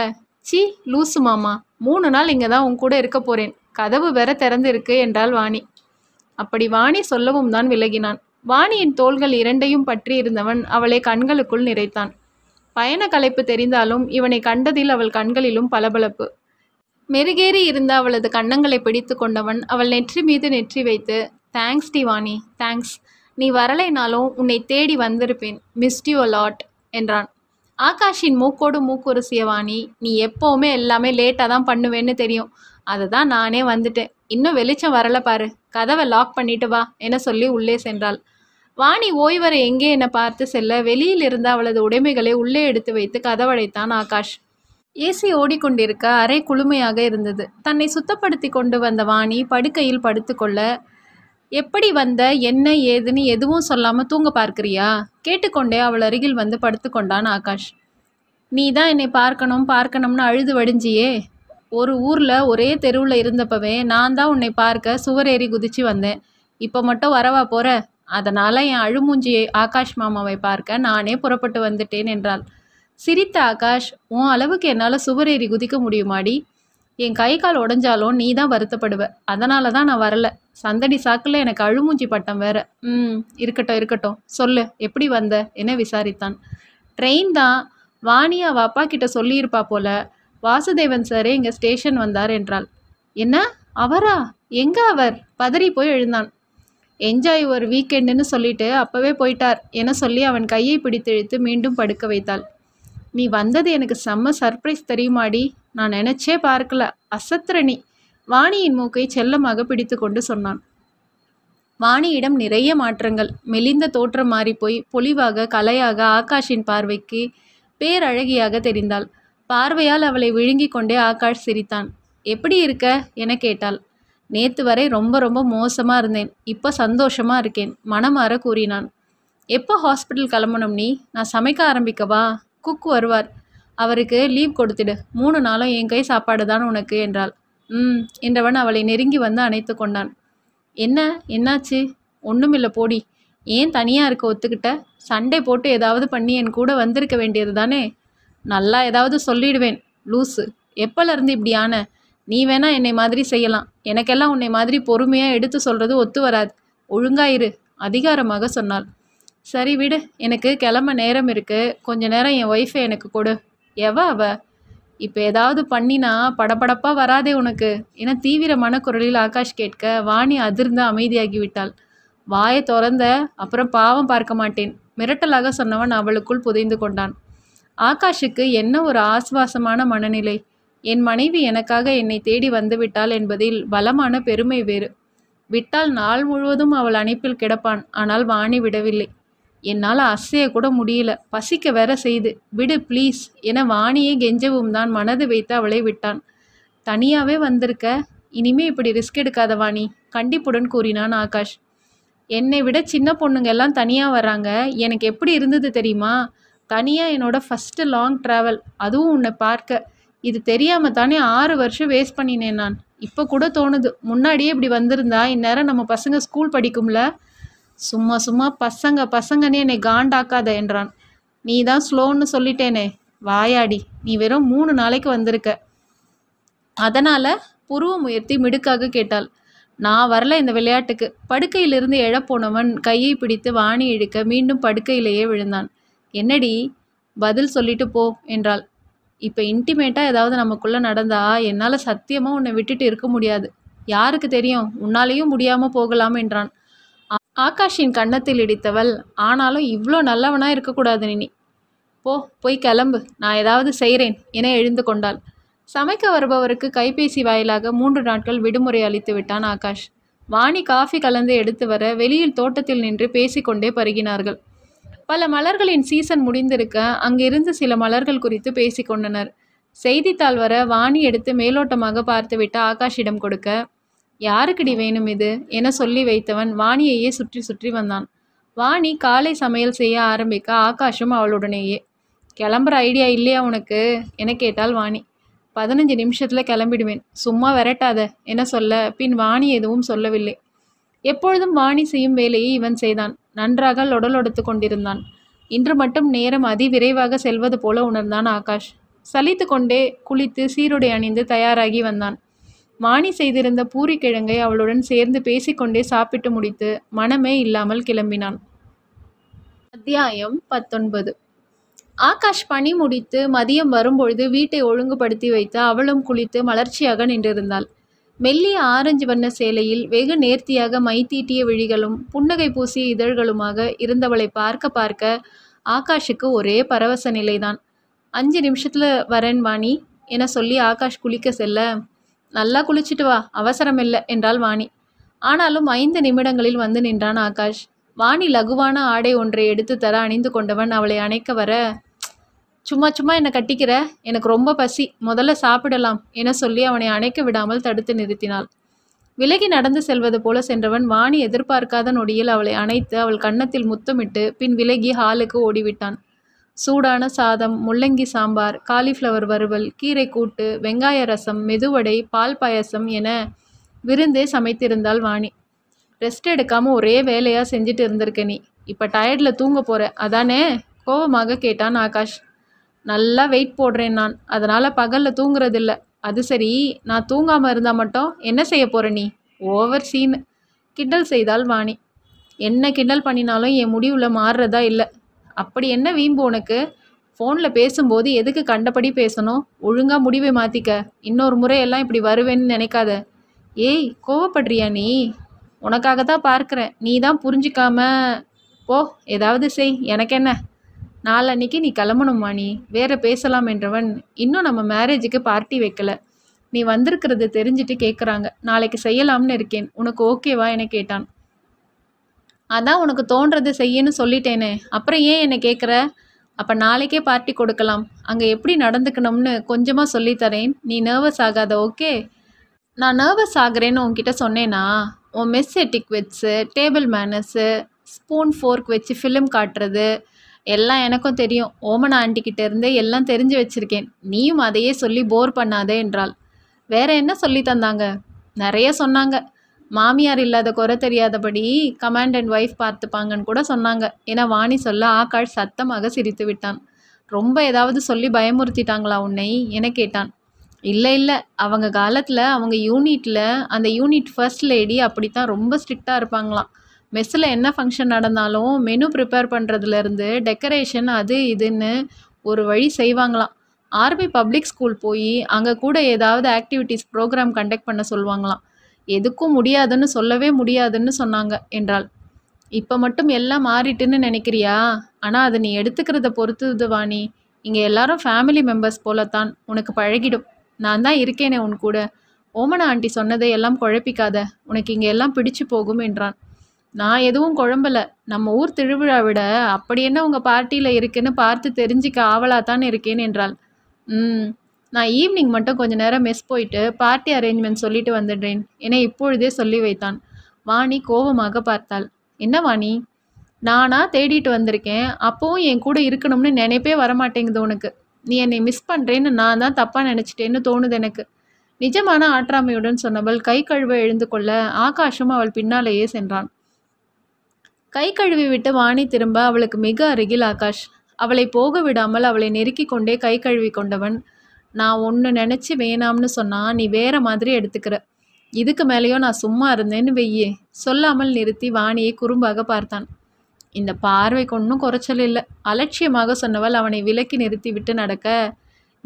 சி லூசு மாமா மூணு நாள் இங்கே தான் உன் கூட இருக்க போகிறேன் கதவு வேற திறந்து இருக்கு என்றாள் வாணி அப்படி வாணி சொல்லவும் தான் விலகினான் வாணியின் தோள்கள் இரண்டையும் பற்றி இருந்தவன் அவளை கண்களுக்குள் நிறைத்தான் பயண கலைப்பு தெரிந்தாலும் இவனை கண்டதில் அவள் கண்களிலும் பளபளப்பு மெருகேறி இருந்த அவளது கண்ணங்களை பிடித்து கொண்டவன் அவள் நெற்றி மீது நெற்றி வைத்து தேங்க்ஸ் டி வாணி தேங்க்ஸ் நீ வரலைனாலும் உன்னை தேடி வந்திருப்பேன் மிஸ்ட் யூ அலாட் என்றான் ஆகாஷின் மூக்கோடு மூக்குரு சியவாணி நீ எப்போவுமே எல்லாமே லேட்டாக தான் பண்ணுவேன்னு தெரியும் அதை தான் நானே வந்துட்டேன் இன்னும் வெளிச்சம் வரல பாரு கதவை லாக் பண்ணிட்டு வா என சொல்லி உள்ளே சென்றாள் வாணி ஓய்வரை எங்கே என பார்த்து செல்ல வெளியில் இருந்து அவளது உடைமைகளை உள்ளே எடுத்து வைத்து கதவடைத்தான் ஆகாஷ் ஏசி ஓடிக்கொண்டிருக்க அறை குளுமையாக இருந்தது தன்னை சுத்தப்படுத்தி கொண்டு வந்த வாணி படுக்கையில் படுத்துக்கொள்ள எப்படி வந்த என்ன ஏதுன்னு எதுவும் சொல்லாமல் தூங்க பார்க்குறியா கேட்டுக்கொண்டே அவள் அருகில் வந்து படுத்துக்கொண்டான் ஆகாஷ் நீ தான் என்னை பார்க்கணும் பார்க்கணும்னு அழுது வடிஞ்சியே ஒரு ஊரில் ஒரே தெருவில் இருந்தப்பவே நான் தான் உன்னை பார்க்க சுவரேறி குதிச்சு வந்தேன் இப்போ மட்டும் வரவா போகிற அதனால் என் அழுமூஞ்சி ஆகாஷ் மாமாவை பார்க்க நானே புறப்பட்டு வந்துட்டேன் என்றாள் சிரித்த ஆகாஷ் உன் அளவுக்கு என்னால் சுவரேறி குதிக்க முடியுமாடி என் கை கால் உடஞ்சாலும் நீ தான் வருத்தப்படுவ அதனால தான் நான் வரல சந்தடி சாக்கில் எனக்கு அழுமூஞ்சி பட்டம் வேற ம் இருக்கட்டும் இருக்கட்டும் சொல்லு எப்படி வந்த என விசாரித்தான் ட்ரெயின் தான் வாணியா அவள் அப்பா கிட்ட சொல்லியிருப்பா போல வாசுதேவன் சாரே இங்கே ஸ்டேஷன் வந்தார் என்றாள் என்ன அவரா எங்க அவர் பதறி போய் எழுந்தான் என்ஜாய் ஒரு வீக்கெண்டுன்னு சொல்லிட்டு அப்பவே போயிட்டார் என சொல்லி அவன் கையை பிடித்திழுத்து மீண்டும் படுக்க வைத்தாள் நீ வந்தது எனக்கு செம்ம சர்ப்ரைஸ் தெரியுமாடி நான் நினைச்சே பார்க்கல அசத்திரணி வாணியின் மூக்கை செல்லமாக பிடித்து கொண்டு சொன்னான் வாணியிடம் நிறைய மாற்றங்கள் மெலிந்த தோற்றம் மாறிப்போய் பொலிவாக கலையாக ஆகாஷின் பார்வைக்கு பேரழகியாக தெரிந்தாள் பார்வையால் அவளை விழுங்கிக் கொண்டே ஆகாஷ் சிரித்தான் எப்படி இருக்க என கேட்டாள் நேத்து வரை ரொம்ப ரொம்ப மோசமாக இருந்தேன் இப்போ சந்தோஷமாக இருக்கேன் மனமாற கூறினான் எப்போ ஹாஸ்பிட்டல் கிளம்பணும் நீ நான் சமைக்க ஆரம்பிக்கவா குக் வருவார் அவருக்கு லீவ் கொடுத்துடு மூணு நாளும் என் கை சாப்பாடு தான் உனக்கு என்றாள் ம் என்றவன் அவளை நெருங்கி வந்து அணைத்து கொண்டான் என்ன என்னாச்சு ஒன்றுமில்லை போடி ஏன் தனியாக இருக்க ஒத்துக்கிட்ட சண்டை போட்டு ஏதாவது பண்ணி என் கூட வந்திருக்க வேண்டியது தானே நல்லா ஏதாவது சொல்லிடுவேன் லூஸு இப்படி இப்படியான நீ வேணா என்னை மாதிரி செய்யலாம் எனக்கெல்லாம் உன்னை மாதிரி பொறுமையாக எடுத்து சொல்கிறது ஒத்து வராது ஒழுங்காயிரு அதிகாரமாக சொன்னாள் சரி விடு எனக்கு கிளம்ப நேரம் இருக்குது கொஞ்ச நேரம் என் ஒய்ஃபை எனக்கு கொடு எவ அவ இப்போ ஏதாவது பண்ணினா படபடப்பாக வராதே உனக்கு என தீவிர மனக்குரலில் ஆகாஷ் கேட்க வாணி அதிர்ந்து அமைதியாகி விட்டாள் வாயை திறந்த அப்புறம் பாவம் பார்க்க மாட்டேன் மிரட்டலாக சொன்னவன் அவளுக்குள் புதைந்து கொண்டான் ஆகாஷுக்கு என்ன ஒரு ஆசுவாசமான மனநிலை என் மனைவி எனக்காக என்னை தேடி வந்துவிட்டாள் என்பதில் பலமான பெருமை வேறு விட்டால் நாள் முழுவதும் அவள் அணைப்பில் கிடப்பான் ஆனால் வாணி விடவில்லை என்னால் அசைய கூட முடியல பசிக்க வேற செய்து விடு ப்ளீஸ் என வாணியே கெஞ்சவும் தான் மனது வைத்து அவளை விட்டான் தனியாகவே வந்திருக்க இனிமே இப்படி ரிஸ்க் எடுக்காத வாணி கண்டிப்புடன் கூறினான் ஆகாஷ் என்னை விட சின்ன பொண்ணுங்க எல்லாம் தனியாக வராங்க எனக்கு எப்படி இருந்தது தெரியுமா தனியாக என்னோட ஃபஸ்ட்டு லாங் ட்ராவல் அதுவும் உன்னை பார்க்க இது தெரியாமல் தானே ஆறு வருஷம் வேஸ்ட் பண்ணினேன் நான் இப்போ கூட தோணுது முன்னாடியே இப்படி வந்திருந்தா இந்நேரம் நம்ம பசங்க ஸ்கூல் படிக்கும்ல சும்மா சும்மா பசங்க பசங்கன்னே என்னை காண்டாக்காத என்றான் நீ தான் ஸ்லோன்னு சொல்லிட்டேனே வாயாடி நீ வெறும் மூணு நாளைக்கு வந்திருக்க அதனால் புருவம் உயர்த்தி மிடுக்காக கேட்டாள் நான் வரல இந்த விளையாட்டுக்கு படுக்கையிலிருந்து எழப்போனவன் கையை பிடித்து வாணி இழுக்க மீண்டும் படுக்கையிலேயே விழுந்தான் என்னடி பதில் சொல்லிட்டு போ என்றாள் இப்போ இன்டிமேட்டாக ஏதாவது நமக்குள்ளே நடந்தா என்னால் சத்தியமாக உன்னை விட்டுட்டு இருக்க முடியாது யாருக்கு தெரியும் உன்னாலேயும் முடியாமல் போகலாம் என்றான் ஆகாஷின் கன்னத்தில் இடித்தவள் ஆனாலும் இவ்வளோ நல்லவனா இருக்கக்கூடாது நினி போ போய் கிளம்பு நான் ஏதாவது செய்கிறேன் என எழுந்து கொண்டாள் சமைக்க வருபவருக்கு கைபேசி வாயிலாக மூன்று நாட்கள் விடுமுறை அளித்து விட்டான் ஆகாஷ் வாணி காஃபி கலந்து எடுத்து வர வெளியில் தோட்டத்தில் நின்று பேசிக்கொண்டே பருகினார்கள் பல மலர்களின் சீசன் முடிந்திருக்க அங்கிருந்து சில மலர்கள் குறித்து பேசிக்கொண்டனர் செய்தித்தாள் வர வாணி எடுத்து மேலோட்டமாக பார்த்துவிட்டு ஆகாஷிடம் கொடுக்க யாருக்கடி வேணும் இது என சொல்லி வைத்தவன் வாணியையே சுற்றி சுற்றி வந்தான் வாணி காலை சமையல் செய்ய ஆரம்பிக்க ஆகாஷும் அவளுடனேயே கிளம்புற ஐடியா இல்லையா உனக்கு என கேட்டாள் வாணி பதினஞ்சு நிமிஷத்தில் கிளம்பிடுவேன் சும்மா விரட்டாத என சொல்ல பின் வாணி எதுவும் சொல்லவில்லை எப்பொழுதும் வாணி செய்யும் வேலையை இவன் செய்தான் நன்றாக லொடலொடுத்து கொண்டிருந்தான் இன்று மட்டும் நேரம் அதிவிரைவாக செல்வது போல உணர்ந்தான் ஆகாஷ் சலித்து கொண்டே குளித்து சீருடை அணிந்து தயாராகி வந்தான் மாணி செய்திருந்த பூரிக்கிழங்கை அவளுடன் சேர்ந்து பேசிக்கொண்டே சாப்பிட்டு முடித்து மனமே இல்லாமல் கிளம்பினான் அத்தியாயம் பத்தொன்பது ஆகாஷ் பணி முடித்து மதியம் வரும்பொழுது வீட்டை ஒழுங்குபடுத்தி வைத்து அவளும் குளித்து மலர்ச்சியாக நின்றிருந்தாள் மெல்லிய ஆரஞ்சு வண்ண சேலையில் வெகு நேர்த்தியாக மை தீட்டிய விழிகளும் புன்னகை பூசிய இதழ்களுமாக இருந்தவளை பார்க்க பார்க்க ஆகாஷுக்கு ஒரே பரவச நிலைதான் அஞ்சு நிமிஷத்தில் வரேன் வாணி என சொல்லி ஆகாஷ் குளிக்க செல்ல நல்லா குளிச்சுட்டு வா அவசரம் இல்லை என்றாள் வாணி ஆனாலும் ஐந்து நிமிடங்களில் வந்து நின்றான் ஆகாஷ் வாணி லகுவான ஆடை ஒன்றை எடுத்து தர அணிந்து கொண்டவன் அவளை அணைக்க வர சும்மா சும்மா என்னை கட்டிக்கிற எனக்கு ரொம்ப பசி முதல்ல சாப்பிடலாம் என சொல்லி அவனை அணைக்க விடாமல் தடுத்து நிறுத்தினாள் விலகி நடந்து செல்வது போல சென்றவன் வாணி எதிர்பார்க்காத நொடியில் அவளை அணைத்து அவள் கன்னத்தில் முத்தமிட்டு பின் விலகி ஹாலுக்கு ஓடிவிட்டான் சூடான சாதம் முள்ளங்கி சாம்பார் காலிஃப்ளவர் வறுவல் கீரை கூட்டு வெங்காய ரசம் மெதுவடை பால் பாயசம் என விருந்தே சமைத்திருந்தாள் வாணி ரெஸ்ட் எடுக்காமல் ஒரே வேலையாக செஞ்சுட்டு இருந்திருக்க நீ இப்போ டயர்டில் தூங்க போகிற அதானே கோபமாக கேட்டான் ஆகாஷ் நல்லா வெயிட் போடுறேன் நான் அதனால் பகலில் தூங்குறதில்ல அது சரி நான் தூங்காமல் இருந்தால் மட்டும் என்ன செய்ய போகிற நீ ஓவர் சீன் கிண்டல் செய்தால் வாணி என்ன கிண்டல் பண்ணினாலும் என் முடிவில் மாறுறதா இல்லை அப்படி என்ன வீம்பு உனக்கு ஃபோனில் பேசும்போது எதுக்கு கண்டபடி பேசணும் ஒழுங்காக முடிவை மாற்றிக்க இன்னொரு முறையெல்லாம் இப்படி வருவேன்னு நினைக்காத ஏய் கோவப்படுறியா நீ உனக்காக தான் பார்க்குறேன் நீ தான் புரிஞ்சிக்காம போ ஏதாவது செய் எனக்கு என்ன நாளன்னைக்கு நீ கிளம்பணுமா நீ வேற பேசலாம் என்றவன் இன்னும் நம்ம மேரேஜுக்கு பார்ட்டி வைக்கல நீ வந்திருக்கிறது தெரிஞ்சுட்டு கேட்குறாங்க நாளைக்கு செய்யலாம்னு இருக்கேன் உனக்கு ஓகேவா என கேட்டான் அதான் உனக்கு தோன்றது செய்யன்னு சொல்லிட்டேனே அப்புறம் ஏன் என்னை கேட்குற அப்போ நாளைக்கே பார்ட்டி கொடுக்கலாம் அங்கே எப்படி நடந்துக்கணும்னு கொஞ்சமாக சொல்லித்தரேன் நீ நர்வஸ் ஆகாத ஓகே நான் நர்வஸ் ஆகிறேன்னு உன்கிட்ட சொன்னேன்னா உன் மெஸ் எட்டிக் வச்சு டேபிள் மேனஸு ஸ்பூன் ஃபோர்க் வச்சு ஃபிலிம் காட்டுறது எல்லாம் எனக்கும் தெரியும் ஓமன ஆண்டிக்கிட்ட இருந்தே எல்லாம் தெரிஞ்சு வச்சுருக்கேன் நீயும் அதையே சொல்லி போர் பண்ணாதே என்றாள் வேற என்ன சொல்லி தந்தாங்க நிறைய சொன்னாங்க மாமியார் இல்லாத குறை தெரியாதபடி கமாண்ட் அண்ட் ஒய்ஃப் பார்த்துப்பாங்கன்னு கூட சொன்னாங்க ஏன்னா வாணி சொல்ல ஆகாஷ் சத்தமாக சிரித்து விட்டான் ரொம்ப ஏதாவது சொல்லி பயமுறுத்திட்டாங்களா உன்னை என கேட்டான் இல்லை இல்லை அவங்க காலத்தில் அவங்க யூனிட்டில் அந்த யூனிட் ஃபர்ஸ்ட் லேடி அப்படித்தான் ரொம்ப ஸ்ட்ரிக்டாக இருப்பாங்களாம் மெஸ்ஸில் என்ன ஃபங்க்ஷன் நடந்தாலும் மெனு ப்ரிப்பேர் பண்ணுறதுலேருந்து டெக்கரேஷன் அது இதுன்னு ஒரு வழி செய்வாங்களாம் ஆர்பி பப்ளிக் ஸ்கூல் போய் அங்கே கூட ஏதாவது ஆக்டிவிட்டீஸ் ப்ரோக்ராம் கண்டக்ட் பண்ண சொல்லுவாங்களாம் எதுக்கும் முடியாதுன்னு சொல்லவே முடியாதுன்னு சொன்னாங்க என்றாள் இப்போ மட்டும் எல்லாம் மாறிட்டுன்னு நினைக்கிறியா ஆனால் அதை நீ எடுத்துக்கிறத பொறுத்துது வாணி இங்கே எல்லாரும் ஃபேமிலி மெம்பர்ஸ் போலத்தான் உனக்கு பழகிடும் நான் தான் இருக்கேனே உன் கூட ஓமனா ஆண்டி சொன்னதை எல்லாம் குழப்பிக்காத உனக்கு இங்கே எல்லாம் பிடிச்சு போகும் என்றான் நான் எதுவும் குழம்பல நம்ம ஊர் திருவிழா விட அப்படி என்ன உங்கள் பார்ட்டியில இருக்குன்னு பார்த்து தெரிஞ்சுக்க ஆவலாக இருக்கேன் என்றாள் ம் நான் ஈவினிங் மட்டும் கொஞ்ச நேரம் மெஸ் போயிட்டு பார்ட்டி அரேஞ்ச்மெண்ட் சொல்லிட்டு வந்துடுறேன் என இப்பொழுதே சொல்லி வைத்தான் வாணி கோபமாக பார்த்தாள் என்ன வாணி நானா தேடிட்டு வந்திருக்கேன் அப்போவும் என் கூட இருக்கணும்னு நினைப்பே வரமாட்டேங்குது உனக்கு நீ என்னை மிஸ் பண்ணுறேன்னு நான் தான் தப்பாக நினச்சிட்டேன்னு தோணுது எனக்கு நிஜமான ஆற்றாமையுடன் சொன்னவள் கை கழுவ எழுந்து கொள்ள ஆகாஷும் அவள் பின்னாலேயே சென்றான் கை கழுவி விட்டு வாணி திரும்ப அவளுக்கு மிக அருகில் ஆகாஷ் அவளை போக விடாமல் அவளை நெருக்கி கொண்டே கை கழுவி கொண்டவன் நான் ஒன்று நினச்சி வேணாம்னு சொன்னால் நீ வேற மாதிரி எடுத்துக்கிற இதுக்கு மேலேயோ நான் சும்மா இருந்தேன்னு வெய்யே சொல்லாமல் நிறுத்தி வாணியை குறும்பாக பார்த்தான் இந்த பார்வைக்கு ஒன்றும் குறைச்சல் இல்லை அலட்சியமாக சொன்னவள் அவனை விலக்கி நிறுத்தி விட்டு நடக்க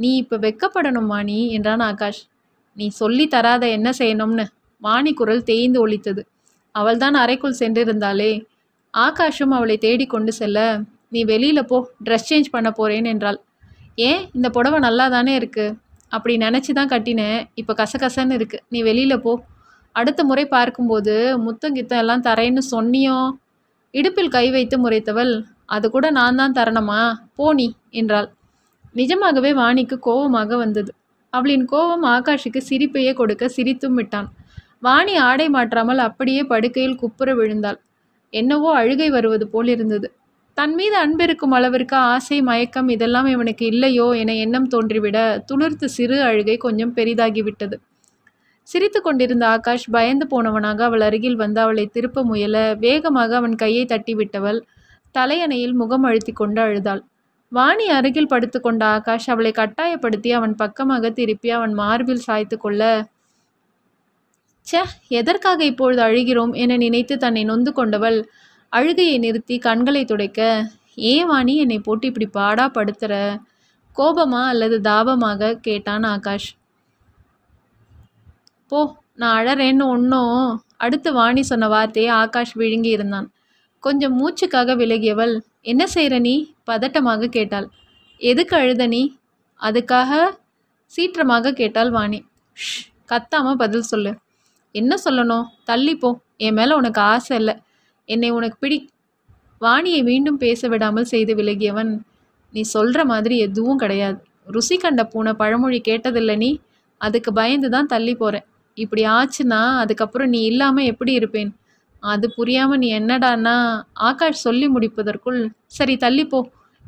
நீ இப்போ வெக்கப்படணும் வாணி என்றான் ஆகாஷ் நீ சொல்லி தராத என்ன செய்யணும்னு வாணி குரல் தேய்ந்து ஒழித்தது அவள்தான் அறைக்குள் சென்றிருந்தாளே ஆகாஷும் அவளை தேடிக்கொண்டு செல்ல நீ வெளியில் போ ட்ரெஸ் சேஞ்ச் பண்ண போறேன் என்றாள் ஏன் இந்த புடவை நல்லா தானே இருக்குது அப்படி நினச்சி தான் கட்டினேன் இப்போ கசகசன்னு இருக்குது நீ வெளியில் போ அடுத்த முறை பார்க்கும்போது முத்தம் கித்தம் எல்லாம் தரேன்னு சொன்னியோ இடுப்பில் கை வைத்து முறைத்தவள் அது கூட நான் தான் தரணுமா போனி என்றாள் நிஜமாகவே வாணிக்கு கோபமாக வந்தது அவளின் கோபம் ஆகாஷுக்கு சிரிப்பையே கொடுக்க சிரித்தும் விட்டான் வாணி ஆடை மாற்றாமல் அப்படியே படுக்கையில் குப்புற விழுந்தாள் என்னவோ அழுகை வருவது போல் இருந்தது தன் மீது அன்பிருக்கும் அளவிற்கு ஆசை மயக்கம் இதெல்லாம் இவனுக்கு இல்லையோ என எண்ணம் தோன்றிவிட துளிர்த்து சிறு அழுகை கொஞ்சம் பெரிதாகிவிட்டது சிரித்து கொண்டிருந்த ஆகாஷ் பயந்து போனவனாக அவள் அருகில் வந்து அவளை திருப்ப முயல வேகமாக அவன் கையை தட்டிவிட்டவள் தலையணையில் முகம் அழுத்தி கொண்டு அழுதாள் வாணி அருகில் படுத்துக்கொண்ட ஆகாஷ் அவளை கட்டாயப்படுத்தி அவன் பக்கமாக திருப்பி அவன் மார்பில் சாய்த்து கொள்ள ச எதற்காக இப்பொழுது அழுகிறோம் என நினைத்து தன்னை நொந்து கொண்டவள் அழுகையை நிறுத்தி கண்களை துடைக்க ஏன் வாணி என்னை போட்டு இப்படி பாடா படுத்துற கோபமா அல்லது தாபமாக கேட்டான் ஆகாஷ் போ நான் அழறேன்னு ஒன்றும் அடுத்து வாணி சொன்ன வார்த்தையை ஆகாஷ் விழுங்கி இருந்தான் கொஞ்சம் மூச்சுக்காக விலகியவள் என்ன செய்கிற நீ பதட்டமாக கேட்டாள் எதுக்கு அழுத நீ அதுக்காக சீற்றமாக கேட்டாள் வாணி ஷ் கத்தாமல் பதில் சொல்லு என்ன சொல்லணும் தள்ளிப்போ என் மேலே உனக்கு ஆசை இல்லை என்னை உனக்கு பிடி வாணியை மீண்டும் பேச விடாமல் செய்து விலகியவன் நீ சொல்கிற மாதிரி எதுவும் கிடையாது ருசி கண்ட பூனை பழமொழி கேட்டதில்லை நீ அதுக்கு பயந்து தான் தள்ளி போகிறேன் இப்படி ஆச்சுன்னா அதுக்கப்புறம் நீ இல்லாமல் எப்படி இருப்பேன் அது புரியாமல் நீ என்னடான்னா ஆகாஷ் சொல்லி முடிப்பதற்குள் சரி தள்ளிப்போ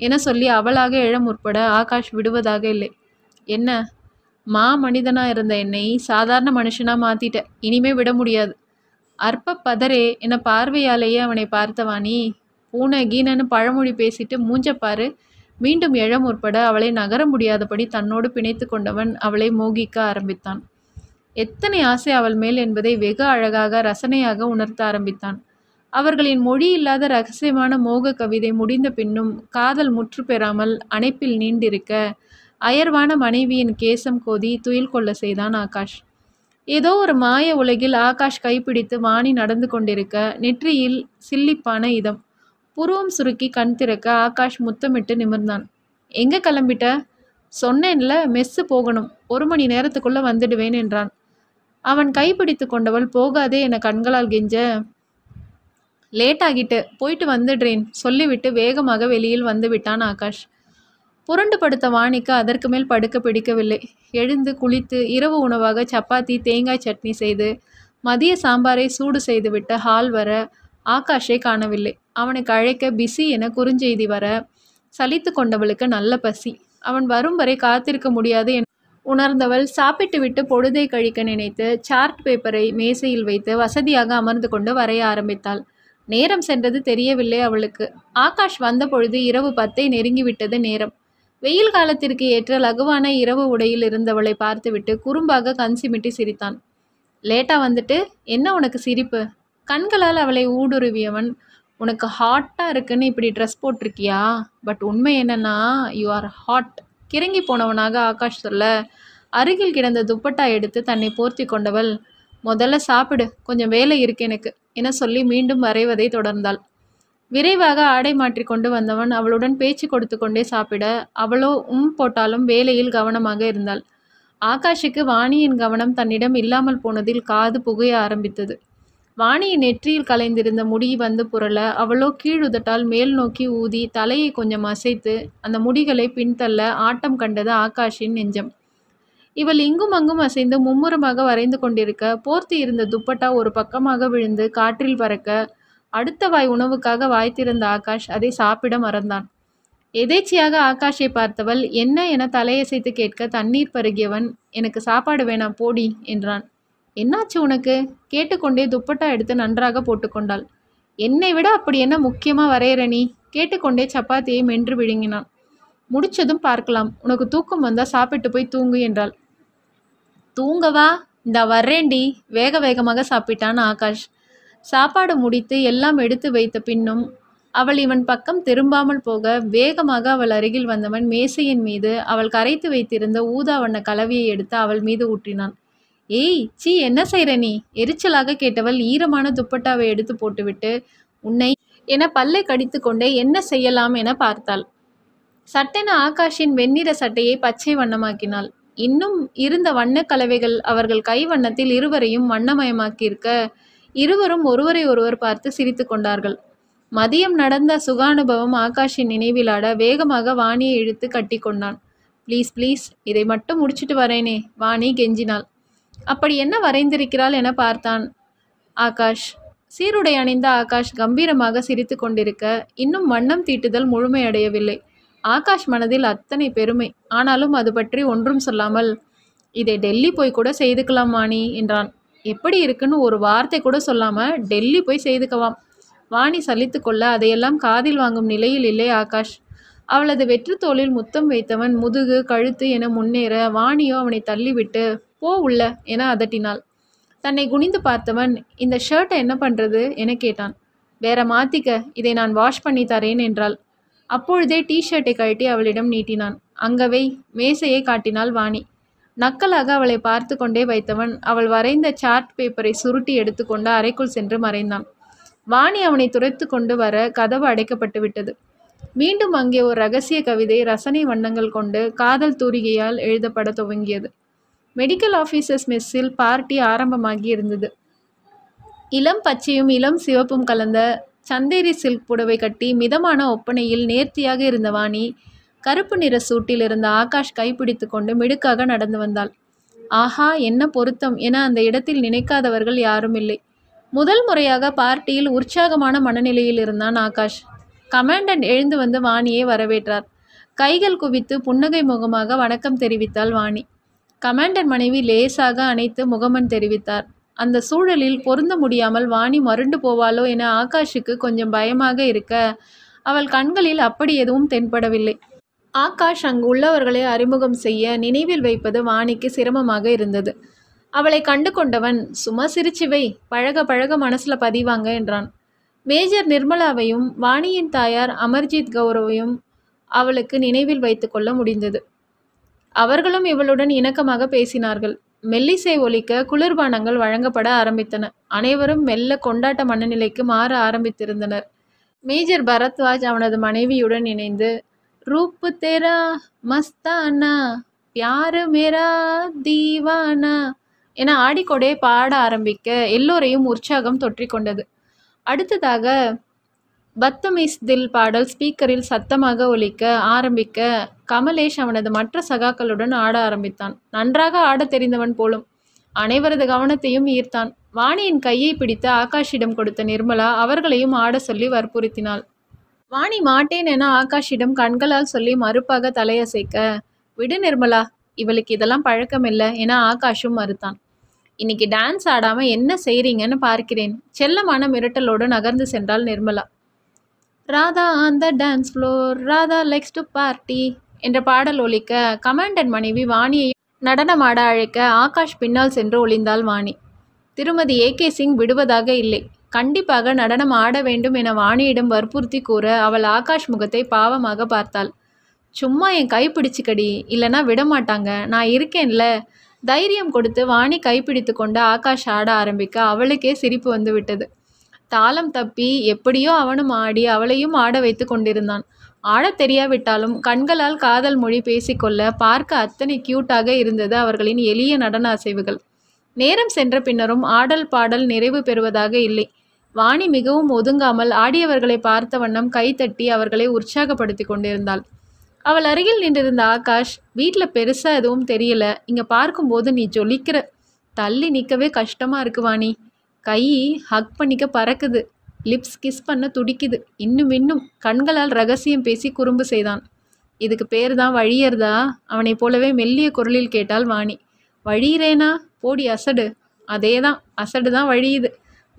என சொல்லி அவளாக எழ முற்பட ஆகாஷ் விடுவதாக இல்லை என்ன மா மனிதனாக இருந்த என்னை சாதாரண மனுஷனாக மாற்றிட்ட இனிமே விட முடியாது அற்ப பதரே என பார்வையாலேயே அவனை பார்த்தவாணி பூனை கீனன்னு பழமொழி பேசிட்டு மூஞ்சப்பாரு மீண்டும் எழ முற்பட அவளை நகர முடியாதபடி தன்னோடு பிணைத்து கொண்டவன் அவளை மோகிக்க ஆரம்பித்தான் எத்தனை ஆசை அவள் மேல் என்பதை வெகு அழகாக ரசனையாக உணர்த்த ஆரம்பித்தான் அவர்களின் மொழி இல்லாத ரகசியமான மோக கவிதை முடிந்த பின்னும் காதல் முற்று பெறாமல் அணைப்பில் நீண்டிருக்க அயர்வான மனைவியின் கேசம் கோதி துயில் கொள்ள செய்தான் ஆகாஷ் ஏதோ ஒரு மாய உலகில் ஆகாஷ் கைப்பிடித்து வாணி நடந்து கொண்டிருக்க நெற்றியில் சில்லிப்பான இதம் புருவம் சுருக்கி கண் திறக்க ஆகாஷ் முத்தமிட்டு நிமிர்ந்தான் எங்க கிளம்பிட்ட சொன்னேன்ல மெஸ்ஸு போகணும் ஒரு மணி நேரத்துக்குள்ள வந்துடுவேன் என்றான் அவன் கைப்பிடித்து கொண்டவள் போகாதே என கண்களால் கெஞ்ச லேட் ஆகிட்டு போயிட்டு வந்துடுறேன் சொல்லிவிட்டு வேகமாக வெளியில் வந்துவிட்டான் ஆகாஷ் புரண்டு படுத்த வாணிக்கு அதற்கு மேல் படுக்க பிடிக்கவில்லை எழுந்து குளித்து இரவு உணவாக சப்பாத்தி தேங்காய் சட்னி செய்து மதிய சாம்பாரை சூடு செய்துவிட்டு ஹால் வர ஆகாஷை காணவில்லை அவனுக்கு அழைக்க பிஸி என குறுஞ்செய்தி வர சலித்து கொண்டவளுக்கு நல்ல பசி அவன் வரும் வரை காத்திருக்க முடியாது என உணர்ந்தவள் சாப்பிட்டுவிட்டு பொழுதை கழிக்க நினைத்து சார்ட் பேப்பரை மேசையில் வைத்து வசதியாக அமர்ந்து கொண்டு வரைய ஆரம்பித்தாள் நேரம் சென்றது தெரியவில்லை அவளுக்கு ஆகாஷ் வந்த பொழுது இரவு பத்தை நெருங்கிவிட்டது நேரம் வெயில் காலத்திற்கு ஏற்ற லகுவான இரவு உடையில் இருந்தவளை பார்த்துவிட்டு குறும்பாக கண் சிமிட்டி சிரித்தான் லேட்டா வந்துட்டு என்ன உனக்கு சிரிப்பு கண்களால் அவளை ஊடுருவியவன் உனக்கு ஹாட்டாக இருக்குன்னு இப்படி ட்ரெஸ் போட்டிருக்கியா பட் உண்மை என்னன்னா யூ ஆர் ஹாட் கிறங்கி போனவனாக ஆகாஷ் சொல்ல அருகில் கிடந்த துப்பட்டா எடுத்து தன்னை போர்த்தி கொண்டவள் முதல்ல சாப்பிடு கொஞ்சம் வேலை இருக்கு எனக்கு என சொல்லி மீண்டும் வரைவதை தொடர்ந்தாள் விரைவாக ஆடை மாற்றி கொண்டு வந்தவன் அவளுடன் பேச்சு கொடுத்து கொண்டே சாப்பிட அவளோ உம் போட்டாலும் வேலையில் கவனமாக இருந்தாள் ஆகாஷுக்கு வாணியின் கவனம் தன்னிடம் இல்லாமல் போனதில் காது புகைய ஆரம்பித்தது வாணியின் நெற்றியில் கலைந்திருந்த முடி வந்து புரள அவளோ கீழுதட்டால் மேல் நோக்கி ஊதி தலையை கொஞ்சம் அசைத்து அந்த முடிகளை பின்தள்ள ஆட்டம் கண்டது ஆகாஷின் நெஞ்சம் இவள் இங்கும் அங்கும் அசைந்து மும்முரமாக வரைந்து கொண்டிருக்க போர்த்தி இருந்த துப்பட்டா ஒரு பக்கமாக விழுந்து காற்றில் பறக்க அடுத்த வாய் உணவுக்காக வாய்த்திருந்த ஆகாஷ் அதை சாப்பிட மறந்தான் எதேச்சியாக ஆகாஷை பார்த்தவள் என்ன என தலையசைத்து கேட்க தண்ணீர் பருகியவன் எனக்கு சாப்பாடு வேணாம் போடி என்றான் என்னாச்சு உனக்கு கேட்டுக்கொண்டே துப்பட்டா எடுத்து நன்றாக போட்டுக்கொண்டாள் என்னை விட அப்படி என்ன முக்கியமாக வரையற நீ கேட்டுக்கொண்டே சப்பாத்தியை மென்று விழுங்கினான் முடிச்சதும் பார்க்கலாம் உனக்கு தூக்கம் வந்தால் சாப்பிட்டு போய் தூங்கு என்றாள் தூங்கவா இந்த வர்றேண்டி வேக வேகமாக சாப்பிட்டான் ஆகாஷ் சாப்பாடு முடித்து எல்லாம் எடுத்து வைத்த பின்னும் அவள் இவன் பக்கம் திரும்பாமல் போக வேகமாக அவள் அருகில் வந்தவன் மேசையின் மீது அவள் கரைத்து வைத்திருந்த ஊதா வண்ண கலவையை எடுத்து அவள் மீது ஊற்றினான் ஏய் சி என்ன செய்கிற நீ எரிச்சலாக கேட்டவள் ஈரமான துப்பட்டாவை எடுத்து போட்டுவிட்டு உன்னை என பல்லை கடித்து கொண்டே என்ன செய்யலாம் என பார்த்தாள் சட்டென ஆகாஷின் வெண்ணிற சட்டையை பச்சை வண்ணமாக்கினாள் இன்னும் இருந்த வண்ணக் கலவைகள் அவர்கள் கை வண்ணத்தில் இருவரையும் வண்ணமயமாக்கியிருக்க இருவரும் ஒருவரை ஒருவர் பார்த்து சிரித்து கொண்டார்கள் மதியம் நடந்த சுகானுபவம் ஆகாஷின் நினைவிலாட வேகமாக வாணியை இழுத்து கட்டி கொண்டான் ப்ளீஸ் ப்ளீஸ் இதை மட்டும் முடிச்சிட்டு வரேனே வாணி கெஞ்சினாள் அப்படி என்ன வரைந்திருக்கிறாள் என பார்த்தான் ஆகாஷ் சீருடை அணிந்த ஆகாஷ் கம்பீரமாக சிரித்து கொண்டிருக்க இன்னும் வண்ணம் தீட்டுதல் முழுமையடையவில்லை ஆகாஷ் மனதில் அத்தனை பெருமை ஆனாலும் அது பற்றி ஒன்றும் சொல்லாமல் இதை டெல்லி போய் கூட செய்துக்கலாம் வாணி என்றான் எப்படி இருக்குன்னு ஒரு வார்த்தை கூட சொல்லாமல் டெல்லி போய் செய்துக்கவாம் வாணி சலித்து கொள்ள அதையெல்லாம் காதில் வாங்கும் நிலையில் இல்லை ஆகாஷ் அவளது வெற்று தோளில் முத்தம் வைத்தவன் முதுகு கழுத்து என முன்னேற வாணியோ அவனை தள்ளிவிட்டு போ உள்ள என அதட்டினாள் தன்னை குனிந்து பார்த்தவன் இந்த ஷர்ட்டை என்ன பண்ணுறது என கேட்டான் வேற மாத்திக்க இதை நான் வாஷ் பண்ணி தரேன் என்றாள் அப்பொழுதே ஷர்ட்டை கழட்டி அவளிடம் நீட்டினான் அங்கவை மேசையை காட்டினாள் வாணி நக்கலாக அவளை பார்த்து கொண்டே வைத்தவன் அவள் வரைந்த சார்ட் பேப்பரை சுருட்டி எடுத்துக்கொண்டு அறைக்குள் சென்று மறைந்தான் வாணி அவனை துரைத்து கொண்டு வர கதவு அடைக்கப்பட்டு விட்டது மீண்டும் அங்கே ஒரு ரகசிய கவிதை ரசனை வண்ணங்கள் கொண்டு காதல் தூரிகையால் எழுதப்பட துவங்கியது மெடிக்கல் ஆஃபீஸர்ஸ் மெஸ்ஸில் பார்ட்டி ஆரம்பமாகி இருந்தது இளம் பச்சையும் இளம் சிவப்பும் கலந்த சந்தேரி சில்க் புடவை கட்டி மிதமான ஒப்பனையில் நேர்த்தியாக இருந்த வாணி கருப்பு நிற சூட்டில் இருந்த ஆகாஷ் கைப்பிடித்து கொண்டு மிடுக்காக நடந்து வந்தாள் ஆஹா என்ன பொருத்தம் என அந்த இடத்தில் நினைக்காதவர்கள் யாரும் இல்லை முதல் முறையாக பார்ட்டியில் உற்சாகமான மனநிலையில் இருந்தான் ஆகாஷ் கமாண்டன்ட் எழுந்து வந்து வாணியை வரவேற்றார் கைகள் குவித்து புன்னகை முகமாக வணக்கம் தெரிவித்தாள் வாணி கமாண்டன் மனைவி லேசாக அணைத்து முகமன் தெரிவித்தார் அந்த சூழலில் பொருந்த முடியாமல் வாணி மருண்டு போவாளோ என ஆகாஷுக்கு கொஞ்சம் பயமாக இருக்க அவள் கண்களில் அப்படி எதுவும் தென்படவில்லை ஆகாஷ் அங்கு உள்ளவர்களை அறிமுகம் செய்ய நினைவில் வைப்பது வாணிக்கு சிரமமாக இருந்தது அவளை கண்டு கொண்டவன் சும்மா சிரிச்சுவை பழக பழக மனசில் பதிவாங்க என்றான் மேஜர் நிர்மலாவையும் வாணியின் தாயார் அமர்ஜித் கௌரவையும் அவளுக்கு நினைவில் வைத்து கொள்ள முடிந்தது அவர்களும் இவளுடன் இணக்கமாக பேசினார்கள் மெல்லிசை ஒலிக்க குளிர்பானங்கள் வழங்கப்பட ஆரம்பித்தன அனைவரும் மெல்ல கொண்டாட்ட மனநிலைக்கு மாற ஆரம்பித்திருந்தனர் மேஜர் பரத்வாஜ் அவனது மனைவியுடன் இணைந்து रूप तेरा मस्ताना प्यार மேரா दीवाना என ஆடிக்கொடே பாட ஆரம்பிக்க எல்லோரையும் உற்சாகம் தொற்றிக்கொண்டது அடுத்ததாக பத்தமிஸ் தில் பாடல் ஸ்பீக்கரில் சத்தமாக ஒலிக்க ஆரம்பிக்க கமலேஷ் அவனது மற்ற சகாக்களுடன் ஆட ஆரம்பித்தான் நன்றாக ஆடத் தெரிந்தவன் போலும் அனைவரது கவனத்தையும் ஈர்த்தான் வாணியின் கையை பிடித்து ஆகாஷிடம் கொடுத்த நிர்மலா அவர்களையும் ஆட சொல்லி வற்புறுத்தினாள் வாணி மாட்டேன் என ஆகாஷிடம் கண்களால் சொல்லி மறுப்பாக தலையசைக்க விடு நிர்மலா இவளுக்கு இதெல்லாம் பழக்கம் இல்லை என ஆகாஷும் மறுத்தான் இன்னைக்கு டான்ஸ் ஆடாம என்ன செய்றீங்கன்னு பார்க்கிறேன் செல்லமான மிரட்டலோடு நகர்ந்து சென்றாள் Nirmala Radha on the dance floor Radha likes to party என்ற பாடல் ஒழிக்க கமாண்டன்ட் மனைவி வாணியை நடனமாட அழைக்க ஆகாஷ் பின்னால் சென்று ஒளிந்தாள் வாணி திருமதி ஏ கே சிங் விடுவதாக இல்லை கண்டிப்பாக நடனம் ஆட வேண்டும் என வாணியிடம் வற்புறுத்தி கூற அவள் ஆகாஷ் முகத்தை பாவமாக பார்த்தாள் சும்மா என் கைப்பிடிச்சுக்கடி இல்லைனா விடமாட்டாங்க நான் இருக்கேன்ல தைரியம் கொடுத்து வாணி கைப்பிடித்து கொண்டு ஆகாஷ் ஆட ஆரம்பிக்க அவளுக்கே சிரிப்பு வந்து விட்டது தாளம் தப்பி எப்படியோ அவனும் ஆடி அவளையும் ஆட வைத்து கொண்டிருந்தான் ஆடத் தெரியாவிட்டாலும் கண்களால் காதல் மொழி பேசிக்கொள்ள பார்க்க அத்தனை கியூட்டாக இருந்தது அவர்களின் எளிய நடன அசைவுகள் நேரம் சென்ற பின்னரும் ஆடல் பாடல் நிறைவு பெறுவதாக இல்லை வாணி மிகவும் ஒதுங்காமல் ஆடியவர்களை பார்த்த வண்ணம் கைத்தட்டி அவர்களை உற்சாகப்படுத்தி கொண்டிருந்தாள் அவள் அருகில் நின்றிருந்த ஆகாஷ் வீட்டில் பெருசாக எதுவும் தெரியல இங்கே பார்க்கும்போது நீ ஜொலிக்கிற தள்ளி நிற்கவே கஷ்டமாக இருக்கு வாணி கை ஹக் பண்ணிக்க பறக்குது லிப்ஸ் கிஸ் பண்ண துடிக்குது இன்னும் இன்னும் கண்களால் ரகசியம் பேசி குறும்பு செய்தான் இதுக்கு பேர் தான் வழியறதா அவனை போலவே மெல்லிய குரலில் கேட்டாள் வாணி வழியிறேனா போடி அசடு அதே தான் அசடு தான் வழியுது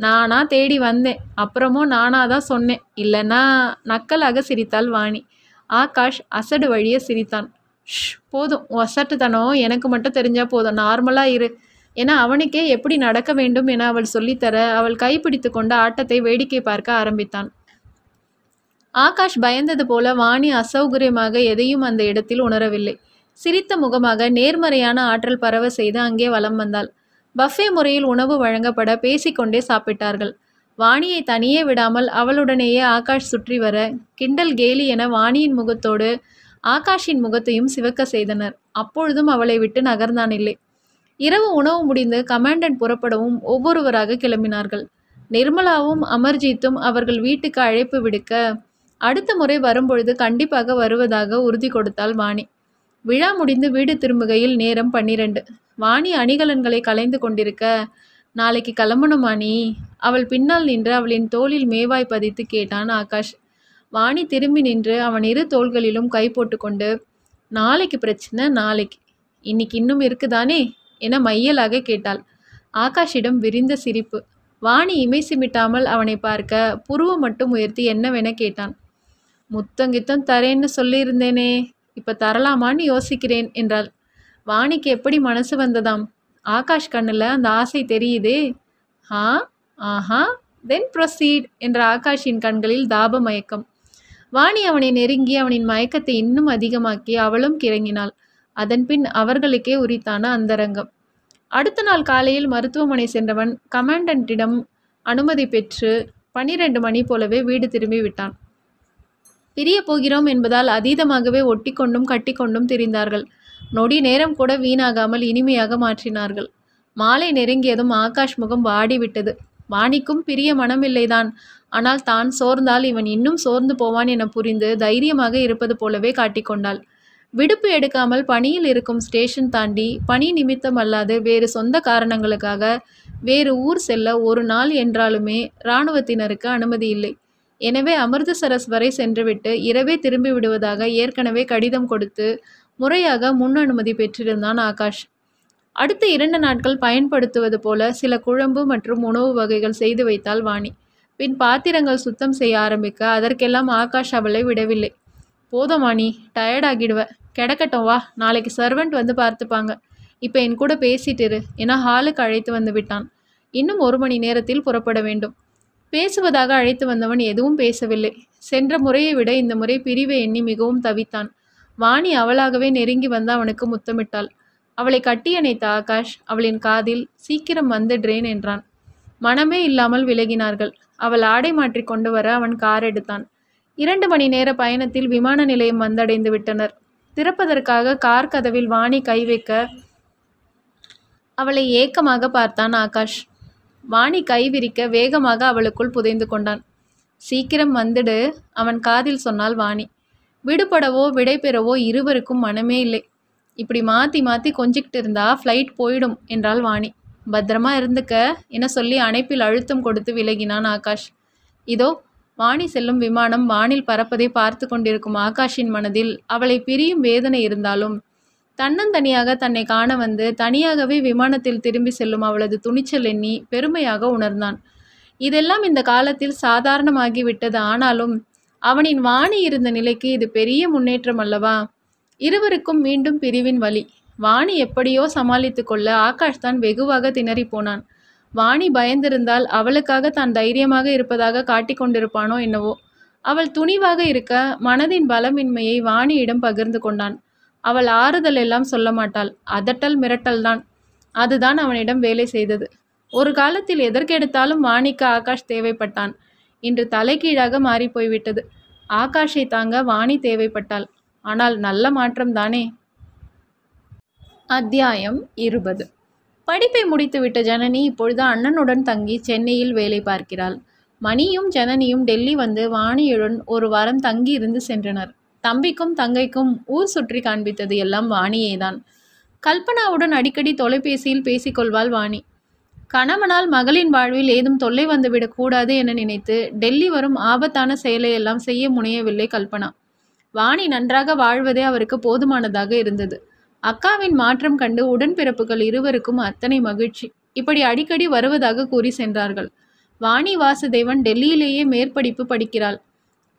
நானாக தேடி வந்தேன் அப்புறமும் நானாக தான் சொன்னேன் இல்லைன்னா நக்கலாக சிரித்தாள் வாணி ஆகாஷ் அசடு வழியே சிரித்தான் ஷ் போதும் ஒசட்டுத்தனம் எனக்கு மட்டும் தெரிஞ்சால் போதும் நார்மலாக இரு ஏன்னா அவனுக்கே எப்படி நடக்க வேண்டும் என அவள் சொல்லித்தர அவள் கைப்பிடித்து கொண்டு ஆட்டத்தை வேடிக்கை பார்க்க ஆரம்பித்தான் ஆகாஷ் பயந்தது போல வாணி அசௌகரியமாக எதையும் அந்த இடத்தில் உணரவில்லை சிரித்த முகமாக நேர்மறையான ஆற்றல் பரவ செய்து அங்கே வலம் வந்தாள் பஃபே முறையில் உணவு வழங்கப்பட பேசிக்கொண்டே சாப்பிட்டார்கள் வாணியை தனியே விடாமல் அவளுடனேயே ஆகாஷ் சுற்றி வர கிண்டல் கேலி என வாணியின் முகத்தோடு ஆகாஷின் முகத்தையும் சிவக்க செய்தனர் அப்பொழுதும் அவளை விட்டு நகர்ந்தான் இல்லை இரவு உணவு முடிந்து கமாண்டன் புறப்படவும் ஒவ்வொருவராக கிளம்பினார்கள் நிர்மலாவும் அமர்ஜீத்தும் அவர்கள் வீட்டுக்கு அழைப்பு விடுக்க அடுத்த முறை வரும்பொழுது கண்டிப்பாக வருவதாக உறுதி கொடுத்தாள் வாணி விழா முடிந்து வீடு திரும்புகையில் நேரம் பன்னிரண்டு வாணி அணிகலன்களை கலைந்து கொண்டிருக்க நாளைக்கு கிளம்பணும் வாணி அவள் பின்னால் நின்று அவளின் தோளில் மேவாய் பதித்து கேட்டான் ஆகாஷ் வாணி திரும்பி நின்று அவன் இரு தோள்களிலும் கை போட்டுக்கொண்டு நாளைக்கு பிரச்சனை நாளைக்கு இன்னைக்கு இன்னும் இருக்குதானே என மையலாக கேட்டாள் ஆகாஷிடம் விரிந்த சிரிப்பு வாணி இமை சிமிட்டாமல் அவனை பார்க்க புருவம் மட்டும் உயர்த்தி என்னவென கேட்டான் முத்தங்கித்தம் தரேன்னு சொல்லியிருந்தேனே இப்போ தரலாமான்னு யோசிக்கிறேன் என்றாள் வாணிக்கு எப்படி மனசு வந்ததாம் ஆகாஷ் கண்ணில் அந்த ஆசை தெரியுதே ஹா ஆஹா தென் ப்ரொசீட் என்ற ஆகாஷின் கண்களில் தாப மயக்கம் வாணி அவனை நெருங்கி அவனின் மயக்கத்தை இன்னும் அதிகமாக்கி அவளும் கிறங்கினாள் அதன்பின் அவர்களுக்கே உரித்தான அந்தரங்கம் அடுத்த நாள் காலையில் மருத்துவமனை சென்றவன் கமாண்டன்ட்டிடம் அனுமதி பெற்று பனிரெண்டு மணி போலவே வீடு திரும்பி விட்டான் பிரிய போகிறோம் என்பதால் அதீதமாகவே ஒட்டிக்கொண்டும் கட்டிக்கொண்டும் திரிந்தார்கள் நொடி நேரம் கூட வீணாகாமல் இனிமையாக மாற்றினார்கள் மாலை நெருங்கியதும் ஆகாஷ் முகம் வாடிவிட்டது வாணிக்கும் பிரிய மனமில்லைதான் ஆனால் தான் சோர்ந்தால் இவன் இன்னும் சோர்ந்து போவான் என புரிந்து தைரியமாக இருப்பது போலவே காட்டிக்கொண்டாள் விடுப்பு எடுக்காமல் பணியில் இருக்கும் ஸ்டேஷன் தாண்டி பணி நிமித்தம் அல்லாது வேறு சொந்த காரணங்களுக்காக வேறு ஊர் செல்ல ஒரு நாள் என்றாலுமே இராணுவத்தினருக்கு அனுமதி இல்லை எனவே அமிர்தசரஸ் வரை சென்றுவிட்டு இரவே திரும்பி விடுவதாக ஏற்கனவே கடிதம் கொடுத்து முறையாக முன் அனுமதி பெற்றிருந்தான் ஆகாஷ் அடுத்த இரண்டு நாட்கள் பயன்படுத்துவது போல சில குழம்பு மற்றும் உணவு வகைகள் செய்து வைத்தாள் வாணி பின் பாத்திரங்கள் சுத்தம் செய்ய ஆரம்பிக்க அதற்கெல்லாம் ஆகாஷ் அவளை விடவில்லை போதும் வாணி டயர்டாகிடுவ கிடக்கட்டும் வா நாளைக்கு சர்வெண்ட் வந்து பார்த்துப்பாங்க இப்போ என் கூட பேசிட்டிரு ஏன்னா ஹாலுக்கு அழைத்து வந்து விட்டான் இன்னும் ஒரு மணி நேரத்தில் புறப்பட வேண்டும் பேசுவதாக அழைத்து வந்தவன் எதுவும் பேசவில்லை சென்ற முறையை விட இந்த முறை பிரிவை எண்ணி மிகவும் தவித்தான் வாணி அவளாகவே நெருங்கி வந்து அவனுக்கு முத்தமிட்டாள் அவளை கட்டியணைத்த ஆகாஷ் அவளின் காதில் சீக்கிரம் வந்துடுறேன் என்றான் மனமே இல்லாமல் விலகினார்கள் அவள் ஆடை மாற்றி கொண்டு வர அவன் கார் எடுத்தான் இரண்டு மணி நேர பயணத்தில் விமான நிலையம் வந்தடைந்து விட்டனர் திறப்பதற்காக கார் கதவில் வாணி கை வைக்க அவளை ஏக்கமாக பார்த்தான் ஆகாஷ் வாணி கைவிரிக்க வேகமாக அவளுக்குள் புதைந்து கொண்டான் சீக்கிரம் வந்துடு அவன் காதில் சொன்னாள் வாணி விடுபடவோ விடைபெறவோ இருவருக்கும் மனமே இல்லை இப்படி மாற்றி மாற்றி கொஞ்சிக்கிட்டு இருந்தா ஃப்ளைட் போயிடும் என்றாள் வாணி பத்திரமா இருந்துக்க என சொல்லி அணைப்பில் அழுத்தம் கொடுத்து விலகினான் ஆகாஷ் இதோ வாணி செல்லும் விமானம் வானில் பறப்பதை பார்த்து கொண்டிருக்கும் ஆகாஷின் மனதில் அவளை பிரியும் வேதனை இருந்தாலும் தன்னந்தனியாக தன்னை காண வந்து தனியாகவே விமானத்தில் திரும்பி செல்லும் அவளது துணிச்சல் எண்ணி பெருமையாக உணர்ந்தான் இதெல்லாம் இந்த காலத்தில் சாதாரணமாகிவிட்டது ஆனாலும் அவனின் வாணி இருந்த நிலைக்கு இது பெரிய முன்னேற்றம் அல்லவா இருவருக்கும் மீண்டும் பிரிவின் வழி வாணி எப்படியோ சமாளித்து கொள்ள ஆகாஷ் தான் வெகுவாக திணறி போனான் வாணி பயந்திருந்தால் அவளுக்காக தான் தைரியமாக இருப்பதாக காட்டிக்கொண்டிருப்பானோ என்னவோ அவள் துணிவாக இருக்க மனதின் பலமின்மையை வாணியிடம் பகிர்ந்து கொண்டான் அவள் ஆறுதல் எல்லாம் சொல்ல மாட்டாள் அதட்டல் மிரட்டல் தான் அதுதான் அவனிடம் வேலை செய்தது ஒரு காலத்தில் எதற்கெடுத்தாலும் வாணிக்கு ஆகாஷ் தேவைப்பட்டான் இன்று தலைகீழாக மாறி போய்விட்டது ஆகாஷை தாங்க வாணி தேவைப்பட்டாள் ஆனால் நல்ல மாற்றம் தானே அத்தியாயம் இருபது படிப்பை முடித்துவிட்ட ஜனனி இப்பொழுது அண்ணனுடன் தங்கி சென்னையில் வேலை பார்க்கிறாள் மணியும் ஜனனியும் டெல்லி வந்து வாணியுடன் ஒரு வாரம் தங்கி இருந்து சென்றனர் தம்பிக்கும் தங்கைக்கும் ஊர் சுற்றி காண்பித்தது எல்லாம் வாணியே தான் கல்பனாவுடன் அடிக்கடி தொலைபேசியில் பேசிக்கொள்வாள் வாணி கணவனால் மகளின் வாழ்வில் ஏதும் தொல்லை வந்துவிடக் கூடாது என நினைத்து டெல்லி வரும் ஆபத்தான செயலை எல்லாம் செய்ய முனையவில்லை கல்பனா வாணி நன்றாக வாழ்வதே அவருக்கு போதுமானதாக இருந்தது அக்காவின் மாற்றம் கண்டு உடன்பிறப்புகள் இருவருக்கும் அத்தனை மகிழ்ச்சி இப்படி அடிக்கடி வருவதாக கூறி சென்றார்கள் வாணி வாசுதேவன் டெல்லியிலேயே மேற்படிப்பு படிக்கிறாள்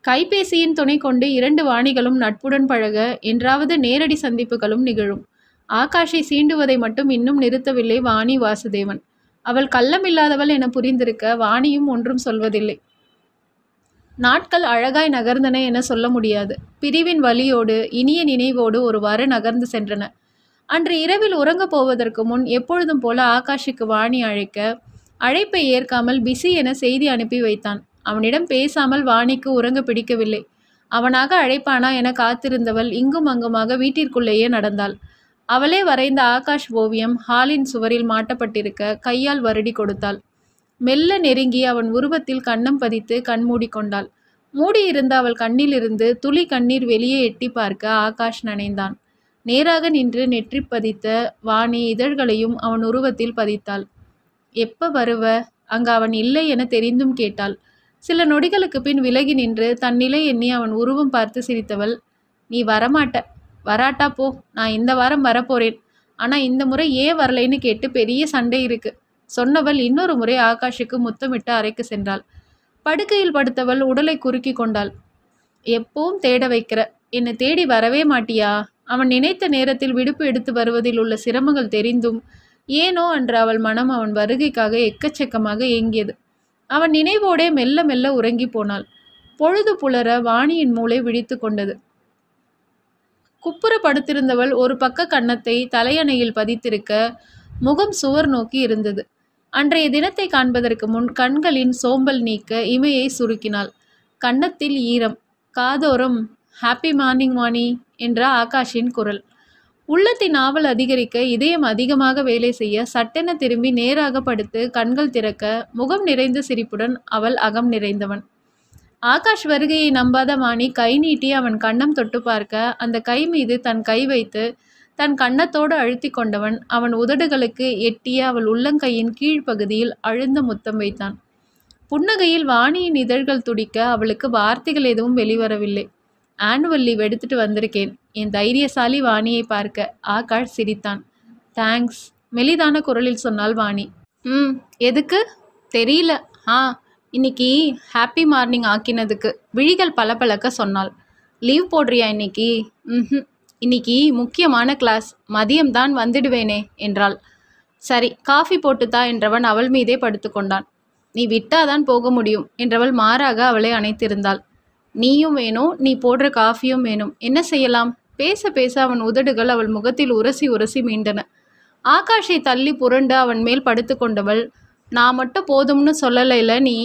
கைபேசியின் துணை கொண்டு இரண்டு வாணிகளும் நட்புடன் பழக என்றாவது நேரடி சந்திப்புகளும் நிகழும் ஆகாஷை சீண்டுவதை மட்டும் இன்னும் நிறுத்தவில்லை வாணி வாசுதேவன் அவள் கள்ளம் இல்லாதவள் என புரிந்திருக்க வாணியும் ஒன்றும் சொல்வதில்லை நாட்கள் அழகாய் நகர்ந்தன என சொல்ல முடியாது பிரிவின் வழியோடு இனிய நினைவோடு ஒருவாறு நகர்ந்து சென்றன அன்று இரவில் உறங்கப் போவதற்கு முன் எப்பொழுதும் போல ஆகாஷுக்கு வாணி அழைக்க அழைப்பை ஏற்காமல் பிஸி என செய்தி அனுப்பி வைத்தான் அவனிடம் பேசாமல் வாணிக்கு உறங்க பிடிக்கவில்லை அவனாக அழைப்பானா என காத்திருந்தவள் இங்கும் அங்குமாக வீட்டிற்குள்ளேயே நடந்தாள் அவளே வரைந்த ஆகாஷ் ஓவியம் ஹாலின் சுவரில் மாட்டப்பட்டிருக்க கையால் வருடி கொடுத்தாள் மெல்ல நெருங்கி அவன் உருவத்தில் கண்ணம் பதித்து கண்மூடி கொண்டாள் மூடியிருந்த அவள் கண்ணிலிருந்து துளி கண்ணீர் வெளியே எட்டி பார்க்க ஆகாஷ் நனைந்தான் நேராக நின்று நெற்றி பதித்த வாணி இதழ்களையும் அவன் உருவத்தில் பதித்தாள் எப்ப வருவ அங்கு அவன் இல்லை என தெரிந்தும் கேட்டாள் சில நொடிகளுக்கு பின் விலகி நின்று தன் நிலை எண்ணி அவன் உருவம் பார்த்து சிரித்தவள் நீ வரமாட்ட வராட்டா போ நான் இந்த வாரம் வரப்போறேன் ஆனால் இந்த முறை ஏன் வரலைன்னு கேட்டு பெரிய சண்டை இருக்கு சொன்னவள் இன்னொரு முறை ஆகாஷுக்கு முத்தமிட்டு அறைக்கு சென்றாள் படுக்கையில் படுத்தவள் உடலை குறுக்கி கொண்டாள் எப்பவும் தேட வைக்கிற என்னை தேடி வரவே மாட்டியா அவன் நினைத்த நேரத்தில் விடுப்பு எடுத்து வருவதில் உள்ள சிரமங்கள் தெரிந்தும் ஏனோ அன்று அவள் மனம் அவன் வருகைக்காக எக்கச்சக்கமாக ஏங்கியது அவன் நினைவோடே மெல்ல மெல்ல உறங்கி போனாள் பொழுது புலர வாணியின் மூளை விழித்து கொண்டது குப்புற படுத்திருந்தவள் ஒரு பக்க கன்னத்தை தலையணையில் பதித்திருக்க முகம் சுவர் நோக்கி இருந்தது அன்றைய தினத்தை காண்பதற்கு முன் கண்களின் சோம்பல் நீக்க இமையை சுருக்கினாள் கன்னத்தில் ஈரம் காதோரம் ஹாப்பி மார்னிங் வாணி என்ற ஆகாஷின் குரல் உள்ளத்தின் ஆவல் அதிகரிக்க இதயம் அதிகமாக வேலை செய்ய சட்டென திரும்பி நேராக படுத்து கண்கள் திறக்க முகம் நிறைந்த சிரிப்புடன் அவள் அகம் நிறைந்தவன் ஆகாஷ் வருகையை நம்பாத மாணி கை நீட்டி அவன் கண்ணம் தொட்டு பார்க்க அந்த கை மீது தன் கை வைத்து தன் கண்ணத்தோடு அழுத்தி கொண்டவன் அவன் உதடுகளுக்கு எட்டிய அவள் உள்ளங்கையின் கீழ்ப்பகுதியில் அழுந்த முத்தம் வைத்தான் புன்னகையில் வாணியின் இதழ்கள் துடிக்க அவளுக்கு வார்த்தைகள் எதுவும் வெளிவரவில்லை ஆனுவல் லீவ் எடுத்துட்டு வந்திருக்கேன் என் தைரியசாலி வாணியை பார்க்க ஆகாஷ் சிரித்தான் தேங்க்ஸ் மெலிதான குரலில் சொன்னாள் வாணி ம் எதுக்கு தெரியல ஆ இன்னைக்கு ஹாப்பி மார்னிங் ஆக்கினதுக்கு விழிகள் பளபளக்க சொன்னாள் லீவ் போடுறியா இன்னைக்கு ம் இன்னைக்கு முக்கியமான கிளாஸ் மதியம் தான் வந்துடுவேனே என்றாள் சரி காஃபி போட்டுத்தா என்றவன் அவள் மீதே படுத்துக்கொண்டான் நீ விட்டாதான் போக முடியும் என்றவள் மாறாக அவளை அணைத்திருந்தாள் நீயும் வேணும் நீ போடுற காஃபியும் வேணும் என்ன செய்யலாம் பேச பேச அவன் உதடுகள் அவள் முகத்தில் உரசி உரசி மீண்டன ஆகாஷை தள்ளி புரண்டு அவன் மேல் படுத்து கொண்டவள் நான் மட்டும் போதும்னு சொல்லலைல நீ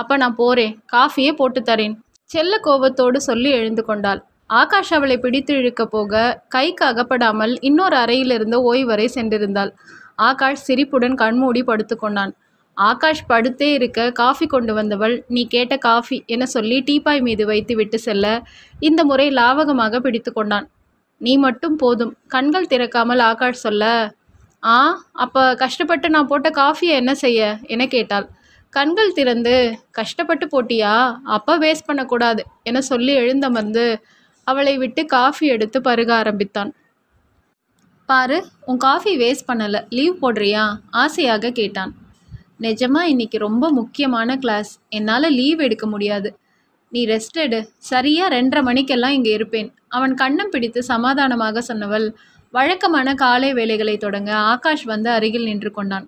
அப்போ நான் போறேன் காஃபியே போட்டு தரேன் செல்ல கோபத்தோடு சொல்லி எழுந்து கொண்டாள் ஆகாஷ் அவளை பிடித்து இழுக்க போக கைக்கு அகப்படாமல் இன்னொரு அறையிலிருந்து ஓய்வரை சென்றிருந்தாள் ஆகாஷ் சிரிப்புடன் கண்மூடி படுத்துக்கொண்டான் ஆகாஷ் படுத்தே இருக்க காஃபி கொண்டு வந்தவள் நீ கேட்ட காஃபி என சொல்லி டீப்பாய் மீது வைத்து விட்டு செல்ல இந்த முறை லாவகமாக பிடித்து கொண்டான் நீ மட்டும் போதும் கண்கள் திறக்காமல் ஆகாஷ் சொல்ல ஆ அப்போ கஷ்டப்பட்டு நான் போட்ட காஃபியை என்ன செய்ய என கேட்டாள் கண்கள் திறந்து கஷ்டப்பட்டு போட்டியா அப்போ வேஸ்ட் பண்ணக்கூடாது என சொல்லி எழுந்தமர்ந்து அவளை விட்டு காஃபி எடுத்து பருக ஆரம்பித்தான் பாரு உன் காஃபி வேஸ்ட் பண்ணலை லீவ் போடுறியா ஆசையாக கேட்டான் நிஜமாக இன்னைக்கு ரொம்ப முக்கியமான கிளாஸ் என்னால் லீவ் எடுக்க முடியாது நீ ரெஸ்ட் எடு சரியாக ரெண்டரை மணிக்கெல்லாம் இங்கே இருப்பேன் அவன் கண்ணம் பிடித்து சமாதானமாக சொன்னவள் வழக்கமான காலை வேலைகளை தொடங்க ஆகாஷ் வந்து அருகில் நின்று கொண்டான்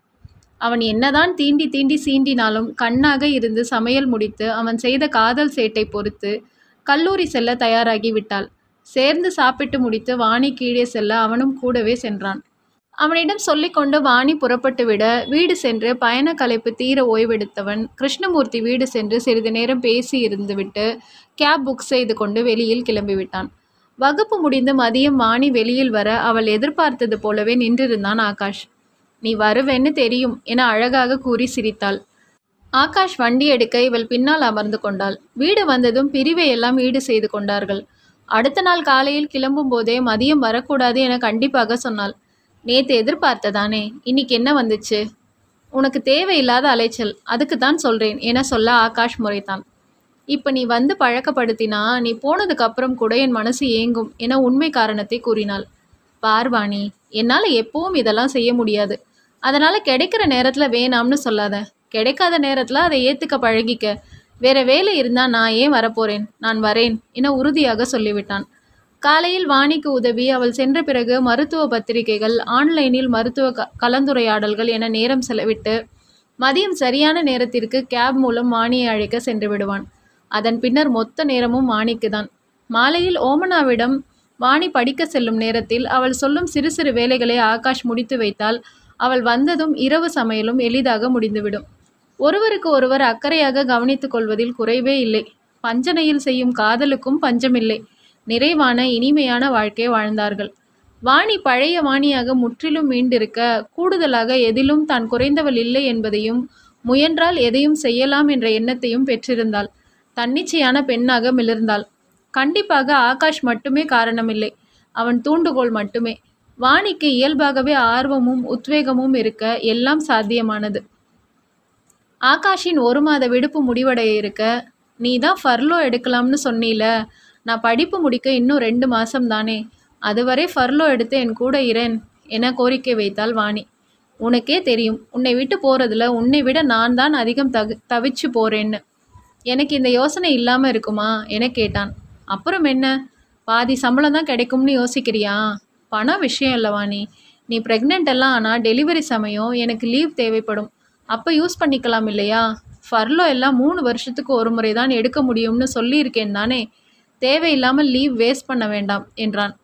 அவன் என்னதான் தீண்டி தீண்டி சீண்டினாலும் கண்ணாக இருந்து சமையல் முடித்து அவன் செய்த காதல் சேட்டை பொறுத்து கல்லூரி செல்ல தயாராகி விட்டாள் சேர்ந்து சாப்பிட்டு முடித்து வாணி கீழே செல்ல அவனும் கூடவே சென்றான் அவனிடம் சொல்லிக்கொண்டு வாணி புறப்பட்டுவிட வீடு சென்று பயண கலைப்பு தீர ஓய்வெடுத்தவன் கிருஷ்ணமூர்த்தி வீடு சென்று சிறிது நேரம் பேசி இருந்துவிட்டு கேப் புக் செய்து கொண்டு வெளியில் கிளம்பிவிட்டான் வகுப்பு முடிந்து மதியம் வாணி வெளியில் வர அவள் எதிர்பார்த்தது போலவே நின்றிருந்தான் ஆகாஷ் நீ வருவேன்னு தெரியும் என அழகாக கூறி சிரித்தாள் ஆகாஷ் வண்டி எடுக்க இவள் பின்னால் அமர்ந்து கொண்டாள் வீடு வந்ததும் பிரிவை எல்லாம் ஈடு செய்து கொண்டார்கள் அடுத்த நாள் காலையில் கிளம்பும் போதே மதியம் வரக்கூடாது என கண்டிப்பாக சொன்னாள் நேற்று எதிர்பார்த்ததானே இன்னைக்கு என்ன வந்துச்சு உனக்கு தேவையில்லாத அலைச்சல் அதுக்கு தான் சொல்கிறேன் என சொல்ல ஆகாஷ் முறைத்தான் இப்போ நீ வந்து பழக்கப்படுத்தினா நீ போனதுக்கு அப்புறம் கூட என் மனசு ஏங்கும் என உண்மை காரணத்தை கூறினாள் பார்வாணி என்னால் எப்பவும் இதெல்லாம் செய்ய முடியாது அதனால் கிடைக்கிற நேரத்தில் வேணாம்னு சொல்லாத கிடைக்காத நேரத்தில் அதை ஏற்றுக்க பழகிக்க வேற வேலை இருந்தால் நான் ஏன் வரப்போகிறேன் நான் வரேன் என உறுதியாக சொல்லிவிட்டான் காலையில் வாணிக்கு உதவி அவள் சென்ற பிறகு மருத்துவ பத்திரிகைகள் ஆன்லைனில் மருத்துவ க கலந்துரையாடல்கள் என நேரம் செலவிட்டு மதியம் சரியான நேரத்திற்கு கேப் மூலம் வாணியை அழைக்க சென்று விடுவான் அதன் பின்னர் மொத்த நேரமும் வாணிக்கு தான் மாலையில் ஓமனாவிடம் வாணி படிக்க செல்லும் நேரத்தில் அவள் சொல்லும் சிறு சிறு வேலைகளை ஆகாஷ் முடித்து வைத்தால் அவள் வந்ததும் இரவு சமையலும் எளிதாக முடிந்துவிடும் ஒருவருக்கு ஒருவர் அக்கறையாக கவனித்துக் கொள்வதில் குறைவே இல்லை பஞ்சனையில் செய்யும் காதலுக்கும் பஞ்சமில்லை நிறைவான இனிமையான வாழ்க்கை வாழ்ந்தார்கள் வாணி பழைய வாணியாக முற்றிலும் மீண்டிருக்க கூடுதலாக எதிலும் தான் குறைந்தவள் இல்லை என்பதையும் முயன்றால் எதையும் செய்யலாம் என்ற எண்ணத்தையும் பெற்றிருந்தாள் தன்னிச்சையான பெண்ணாக மிளர்ந்தாள் கண்டிப்பாக ஆகாஷ் மட்டுமே காரணமில்லை அவன் தூண்டுகோள் மட்டுமே வாணிக்கு இயல்பாகவே ஆர்வமும் உத்வேகமும் இருக்க எல்லாம் சாத்தியமானது ஆகாஷின் ஒரு மாத விடுப்பு முடிவடைய இருக்க நீ தான் ஃபர்லோ எடுக்கலாம்னு சொன்னீல நான் படிப்பு முடிக்க இன்னும் ரெண்டு மாதம் தானே அதுவரை ஃபர்லோ எடுத்து என் கூட இரேன் என கோரிக்கை வைத்தாள் வாணி உனக்கே தெரியும் உன்னை விட்டு போகிறதுல உன்னை விட நான் தான் அதிகம் தகு தவிச்சு போகிறேன்னு எனக்கு இந்த யோசனை இல்லாமல் இருக்குமா என கேட்டான் அப்புறம் என்ன பாதி சம்பளம் தான் கிடைக்கும்னு யோசிக்கிறியா பணம் விஷயம் இல்லை வாணி நீ ப்ரெக்னென்ட் எல்லாம் ஆனால் டெலிவரி சமயம் எனக்கு லீவ் தேவைப்படும் அப்போ யூஸ் பண்ணிக்கலாம் இல்லையா ஃபர்லோ எல்லாம் மூணு வருஷத்துக்கு ஒரு முறை தான் எடுக்க முடியும்னு சொல்லியிருக்கேன் தானே தேவையில்லாமல் லீவ் வேஸ்ட் பண்ண வேண்டாம் என்றான்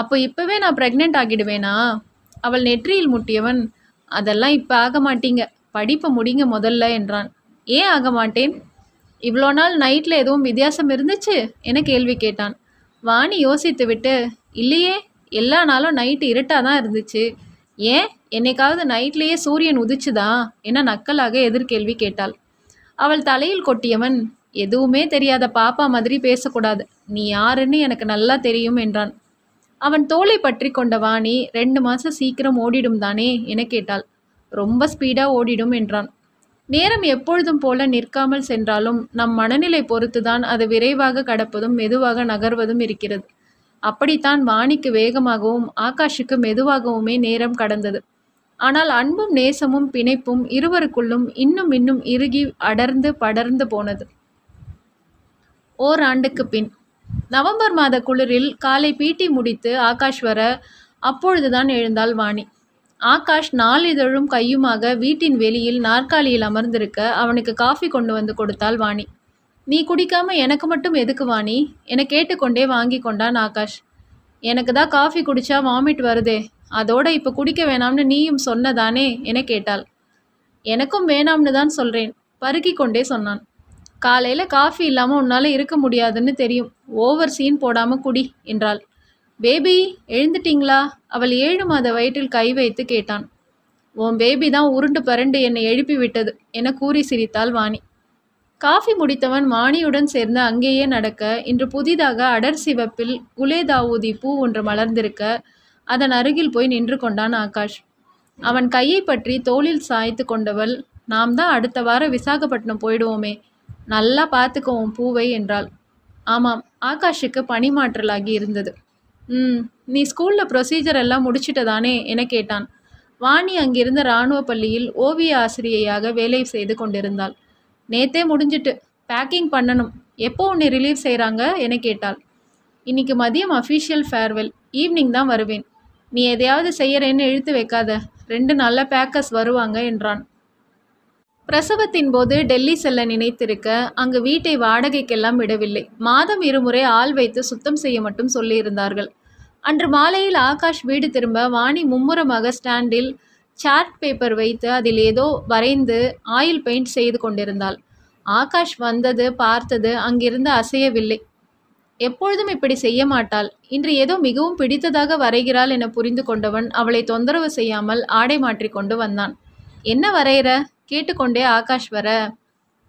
அப்போ இப்போவே நான் ப்ரெக்னென்ட் ஆகிடுவேனா அவள் நெற்றியில் முட்டியவன் அதெல்லாம் இப்போ ஆக மாட்டீங்க படிப்பை முடிங்க முதல்ல என்றான் ஏன் ஆக மாட்டேன் இவ்வளோ நாள் நைட்டில் எதுவும் வித்தியாசம் இருந்துச்சு என கேள்வி கேட்டான் வாணி விட்டு இல்லையே எல்லா நாளும் நைட்டு இருட்டாக தான் இருந்துச்சு ஏன் என்னைக்காவது நைட்லேயே சூரியன் உதிச்சுதா என நக்கலாக எதிர்கேள்வி கேட்டாள் அவள் தலையில் கொட்டியவன் எதுவுமே தெரியாத பாப்பா மாதிரி பேசக்கூடாது நீ யாருன்னு எனக்கு நல்லா தெரியும் என்றான் அவன் தோலை பற்றி கொண்ட வாணி ரெண்டு மாதம் சீக்கிரம் ஓடிடும் தானே என கேட்டாள் ரொம்ப ஸ்பீடாக ஓடிடும் என்றான் நேரம் எப்பொழுதும் போல நிற்காமல் சென்றாலும் நம் மனநிலை பொறுத்துதான் அது விரைவாக கடப்பதும் மெதுவாக நகர்வதும் இருக்கிறது அப்படித்தான் வாணிக்கு வேகமாகவும் ஆகாஷுக்கு மெதுவாகவுமே நேரம் கடந்தது ஆனால் அன்பும் நேசமும் பிணைப்பும் இருவருக்குள்ளும் இன்னும் இன்னும் இறுகி அடர்ந்து படர்ந்து போனது ஓராண்டுக்கு பின் நவம்பர் மாத குளிரில் காலை பீட்டி முடித்து ஆகாஷ் வர அப்பொழுதுதான் எழுந்தாள் வாணி ஆகாஷ் நாளிதழும் கையுமாக வீட்டின் வெளியில் நாற்காலியில் அமர்ந்திருக்க அவனுக்கு காஃபி கொண்டு வந்து கொடுத்தாள் வாணி நீ குடிக்காம எனக்கு மட்டும் எதுக்கு வாணி என கேட்டுக்கொண்டே வாங்கி கொண்டான் ஆகாஷ் எனக்கு தான் காஃபி குடிச்சா வாமிட் வருதே அதோட இப்போ குடிக்க வேணாம்னு நீயும் சொன்னதானே என கேட்டாள் எனக்கும் வேணாம்னு தான் சொல்கிறேன் பருகிக் கொண்டே சொன்னான் காலையில் காஃபி இல்லாமல் உன்னால் இருக்க முடியாதுன்னு தெரியும் ஓவர் சீன் போடாமல் குடி என்றாள் பேபி எழுந்துட்டீங்களா அவள் ஏழு மாத வயிற்றில் கை வைத்து கேட்டான் உன் பேபி தான் உருண்டு பரண்டு என்னை எழுப்பி விட்டது என கூறி சிரித்தாள் வாணி காஃபி முடித்தவன் வாணியுடன் சேர்ந்து அங்கேயே நடக்க இன்று புதிதாக அடர் சிவப்பில் குலேதாவூதி பூ ஒன்று மலர்ந்திருக்க அதன் அருகில் போய் நின்று கொண்டான் ஆகாஷ் அவன் கையை பற்றி தோளில் சாய்த்து கொண்டவள் நாம் தான் அடுத்த வாரம் விசாகப்பட்டினம் போயிடுவோமே நல்லா பார்த்துக்கோ பூவை என்றாள் ஆமாம் ஆகாஷுக்கு பணி மாற்றலாகி இருந்தது ம் நீ ஸ்கூலில் ப்ரொசீஜர் எல்லாம் முடிச்சிட்டதானே என கேட்டான் வாணி அங்கிருந்த இராணுவ பள்ளியில் ஓவிய ஆசிரியையாக வேலை செய்து கொண்டிருந்தாள் நேத்தே முடிஞ்சிட்டு பேக்கிங் பண்ணணும் எப்போ உன்னை ரிலீவ் செய்கிறாங்க என கேட்டாள் இன்னைக்கு மதியம் அஃபீஷியல் ஃபேர்வெல் ஈவினிங் தான் வருவேன் நீ எதையாவது செய்யறேன்னு இழுத்து வைக்காத ரெண்டு நல்ல பேக்கர்ஸ் வருவாங்க என்றான் பிரசவத்தின் போது டெல்லி செல்ல நினைத்திருக்க அங்கு வீட்டை வாடகைக்கெல்லாம் விடவில்லை மாதம் இருமுறை ஆள் வைத்து சுத்தம் செய்ய மட்டும் சொல்லியிருந்தார்கள் அன்று மாலையில் ஆகாஷ் வீடு திரும்ப வாணி மும்முரமாக ஸ்டாண்டில் சார்ட் பேப்பர் வைத்து அதில் ஏதோ வரைந்து ஆயில் பெயிண்ட் செய்து கொண்டிருந்தாள் ஆகாஷ் வந்தது பார்த்தது அங்கிருந்து அசையவில்லை எப்பொழுதும் இப்படி செய்ய மாட்டாள் இன்று ஏதோ மிகவும் பிடித்ததாக வரைகிறாள் என புரிந்து கொண்டவன் அவளை தொந்தரவு செய்யாமல் ஆடை மாற்றிக்கொண்டு வந்தான் என்ன வரைகிற கேட்டுக்கொண்டே ஆகாஷ் வர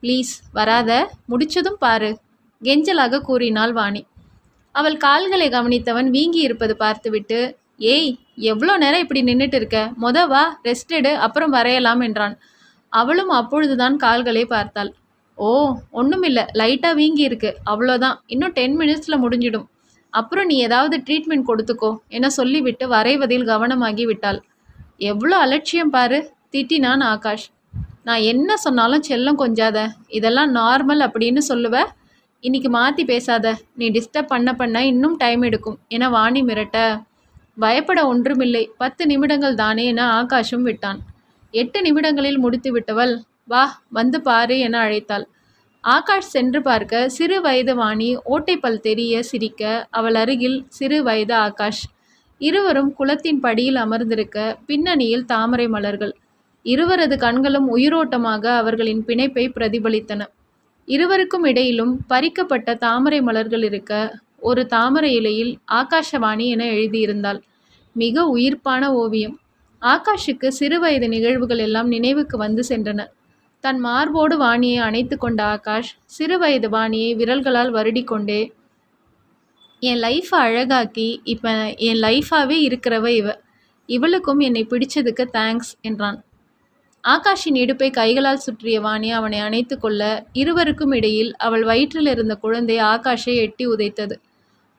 ப்ளீஸ் வராத முடிச்சதும் பாரு கெஞ்சலாக கூறினாள் வாணி அவள் கால்களை கவனித்தவன் வீங்கி இருப்பது பார்த்துவிட்டு ஏய் எவ்வளோ நேரம் இப்படி நின்றுட்டு இருக்க மொத வா ரெஸ்ட் எடு அப்புறம் வரையலாம் என்றான் அவளும் அப்பொழுதுதான் கால்களை பார்த்தாள் ஓ ஒன்றுமில்லை லைட்டாக வீங்கி இருக்கு அவ்வளோதான் இன்னும் டென் மினிட்ஸில் முடிஞ்சிடும் அப்புறம் நீ ஏதாவது ட்ரீட்மெண்ட் கொடுத்துக்கோ என சொல்லிவிட்டு வரைவதில் கவனமாகி விட்டாள் எவ்வளோ அலட்சியம் பாரு திட்டினான் ஆகாஷ் நான் என்ன சொன்னாலும் செல்லம் கொஞ்சாத இதெல்லாம் நார்மல் அப்படின்னு சொல்லுவ இன்னைக்கு மாற்றி பேசாத நீ டிஸ்டர்ப் பண்ண பண்ண இன்னும் டைம் எடுக்கும் என வாணி மிரட்ட பயப்பட ஒன்றுமில்லை பத்து நிமிடங்கள் தானே என ஆகாஷும் விட்டான் எட்டு நிமிடங்களில் முடித்து விட்டவள் வா வந்து பாரு என அழைத்தாள் ஆகாஷ் சென்று பார்க்க சிறு வயது வாணி ஓட்டைப்பல் தெரிய சிரிக்க அவள் அருகில் சிறு வயது ஆகாஷ் இருவரும் குளத்தின் படியில் அமர்ந்திருக்க பின்னணியில் தாமரை மலர்கள் இருவரது கண்களும் உயிரோட்டமாக அவர்களின் பிணைப்பை பிரதிபலித்தன இருவருக்கும் இடையிலும் பறிக்கப்பட்ட தாமரை மலர்கள் இருக்க ஒரு தாமரை இலையில் ஆகாஷவாணி என எழுதியிருந்தாள் மிக உயிர்ப்பான ஓவியம் ஆகாஷுக்கு சிறுவயது நிகழ்வுகள் எல்லாம் நினைவுக்கு வந்து சென்றன தன் மார்போடு வாணியை அணைத்து கொண்ட ஆகாஷ் சிறுவயது வாணியை விரல்களால் வருடிக்கொண்டே என் லைஃபை அழகாக்கி இப்போ என் லைஃபாகவே இருக்கிறவ இவ இவளுக்கும் என்னை பிடிச்சதுக்கு தேங்க்ஸ் என்றான் ஆகாஷின் இடுப்பை கைகளால் சுற்றிய வாணி அவனை அணைத்து கொள்ள இருவருக்கும் இடையில் அவள் வயிற்றில் இருந்த குழந்தை ஆகாஷை எட்டி உதைத்தது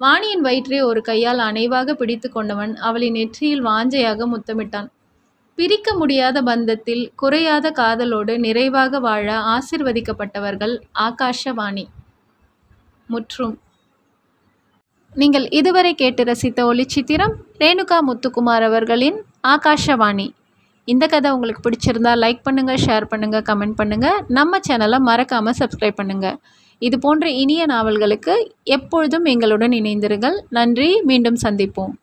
வாணியின் வயிற்றை ஒரு கையால் அணைவாக பிடித்து கொண்டவன் அவளின் நெற்றியில் வாஞ்சையாக முத்தமிட்டான் பிரிக்க முடியாத பந்தத்தில் குறையாத காதலோடு நிறைவாக வாழ ஆசிர்வதிக்கப்பட்டவர்கள் ஆகாஷவாணி முற்றும் நீங்கள் இதுவரை கேட்டு ரசித்த ஒளிச்சித்திரம் ரேணுகா முத்துக்குமார் அவர்களின் ஆகாஷவாணி இந்த கதை உங்களுக்கு பிடிச்சிருந்தா லைக் பண்ணுங்கள் ஷேர் பண்ணுங்கள் கமெண்ட் பண்ணுங்கள் நம்ம சேனலை மறக்காமல் சப்ஸ்கிரைப் பண்ணுங்கள் இது போன்ற இனிய நாவல்களுக்கு எப்பொழுதும் எங்களுடன் இணைந்திருங்கள் நன்றி மீண்டும் சந்திப்போம்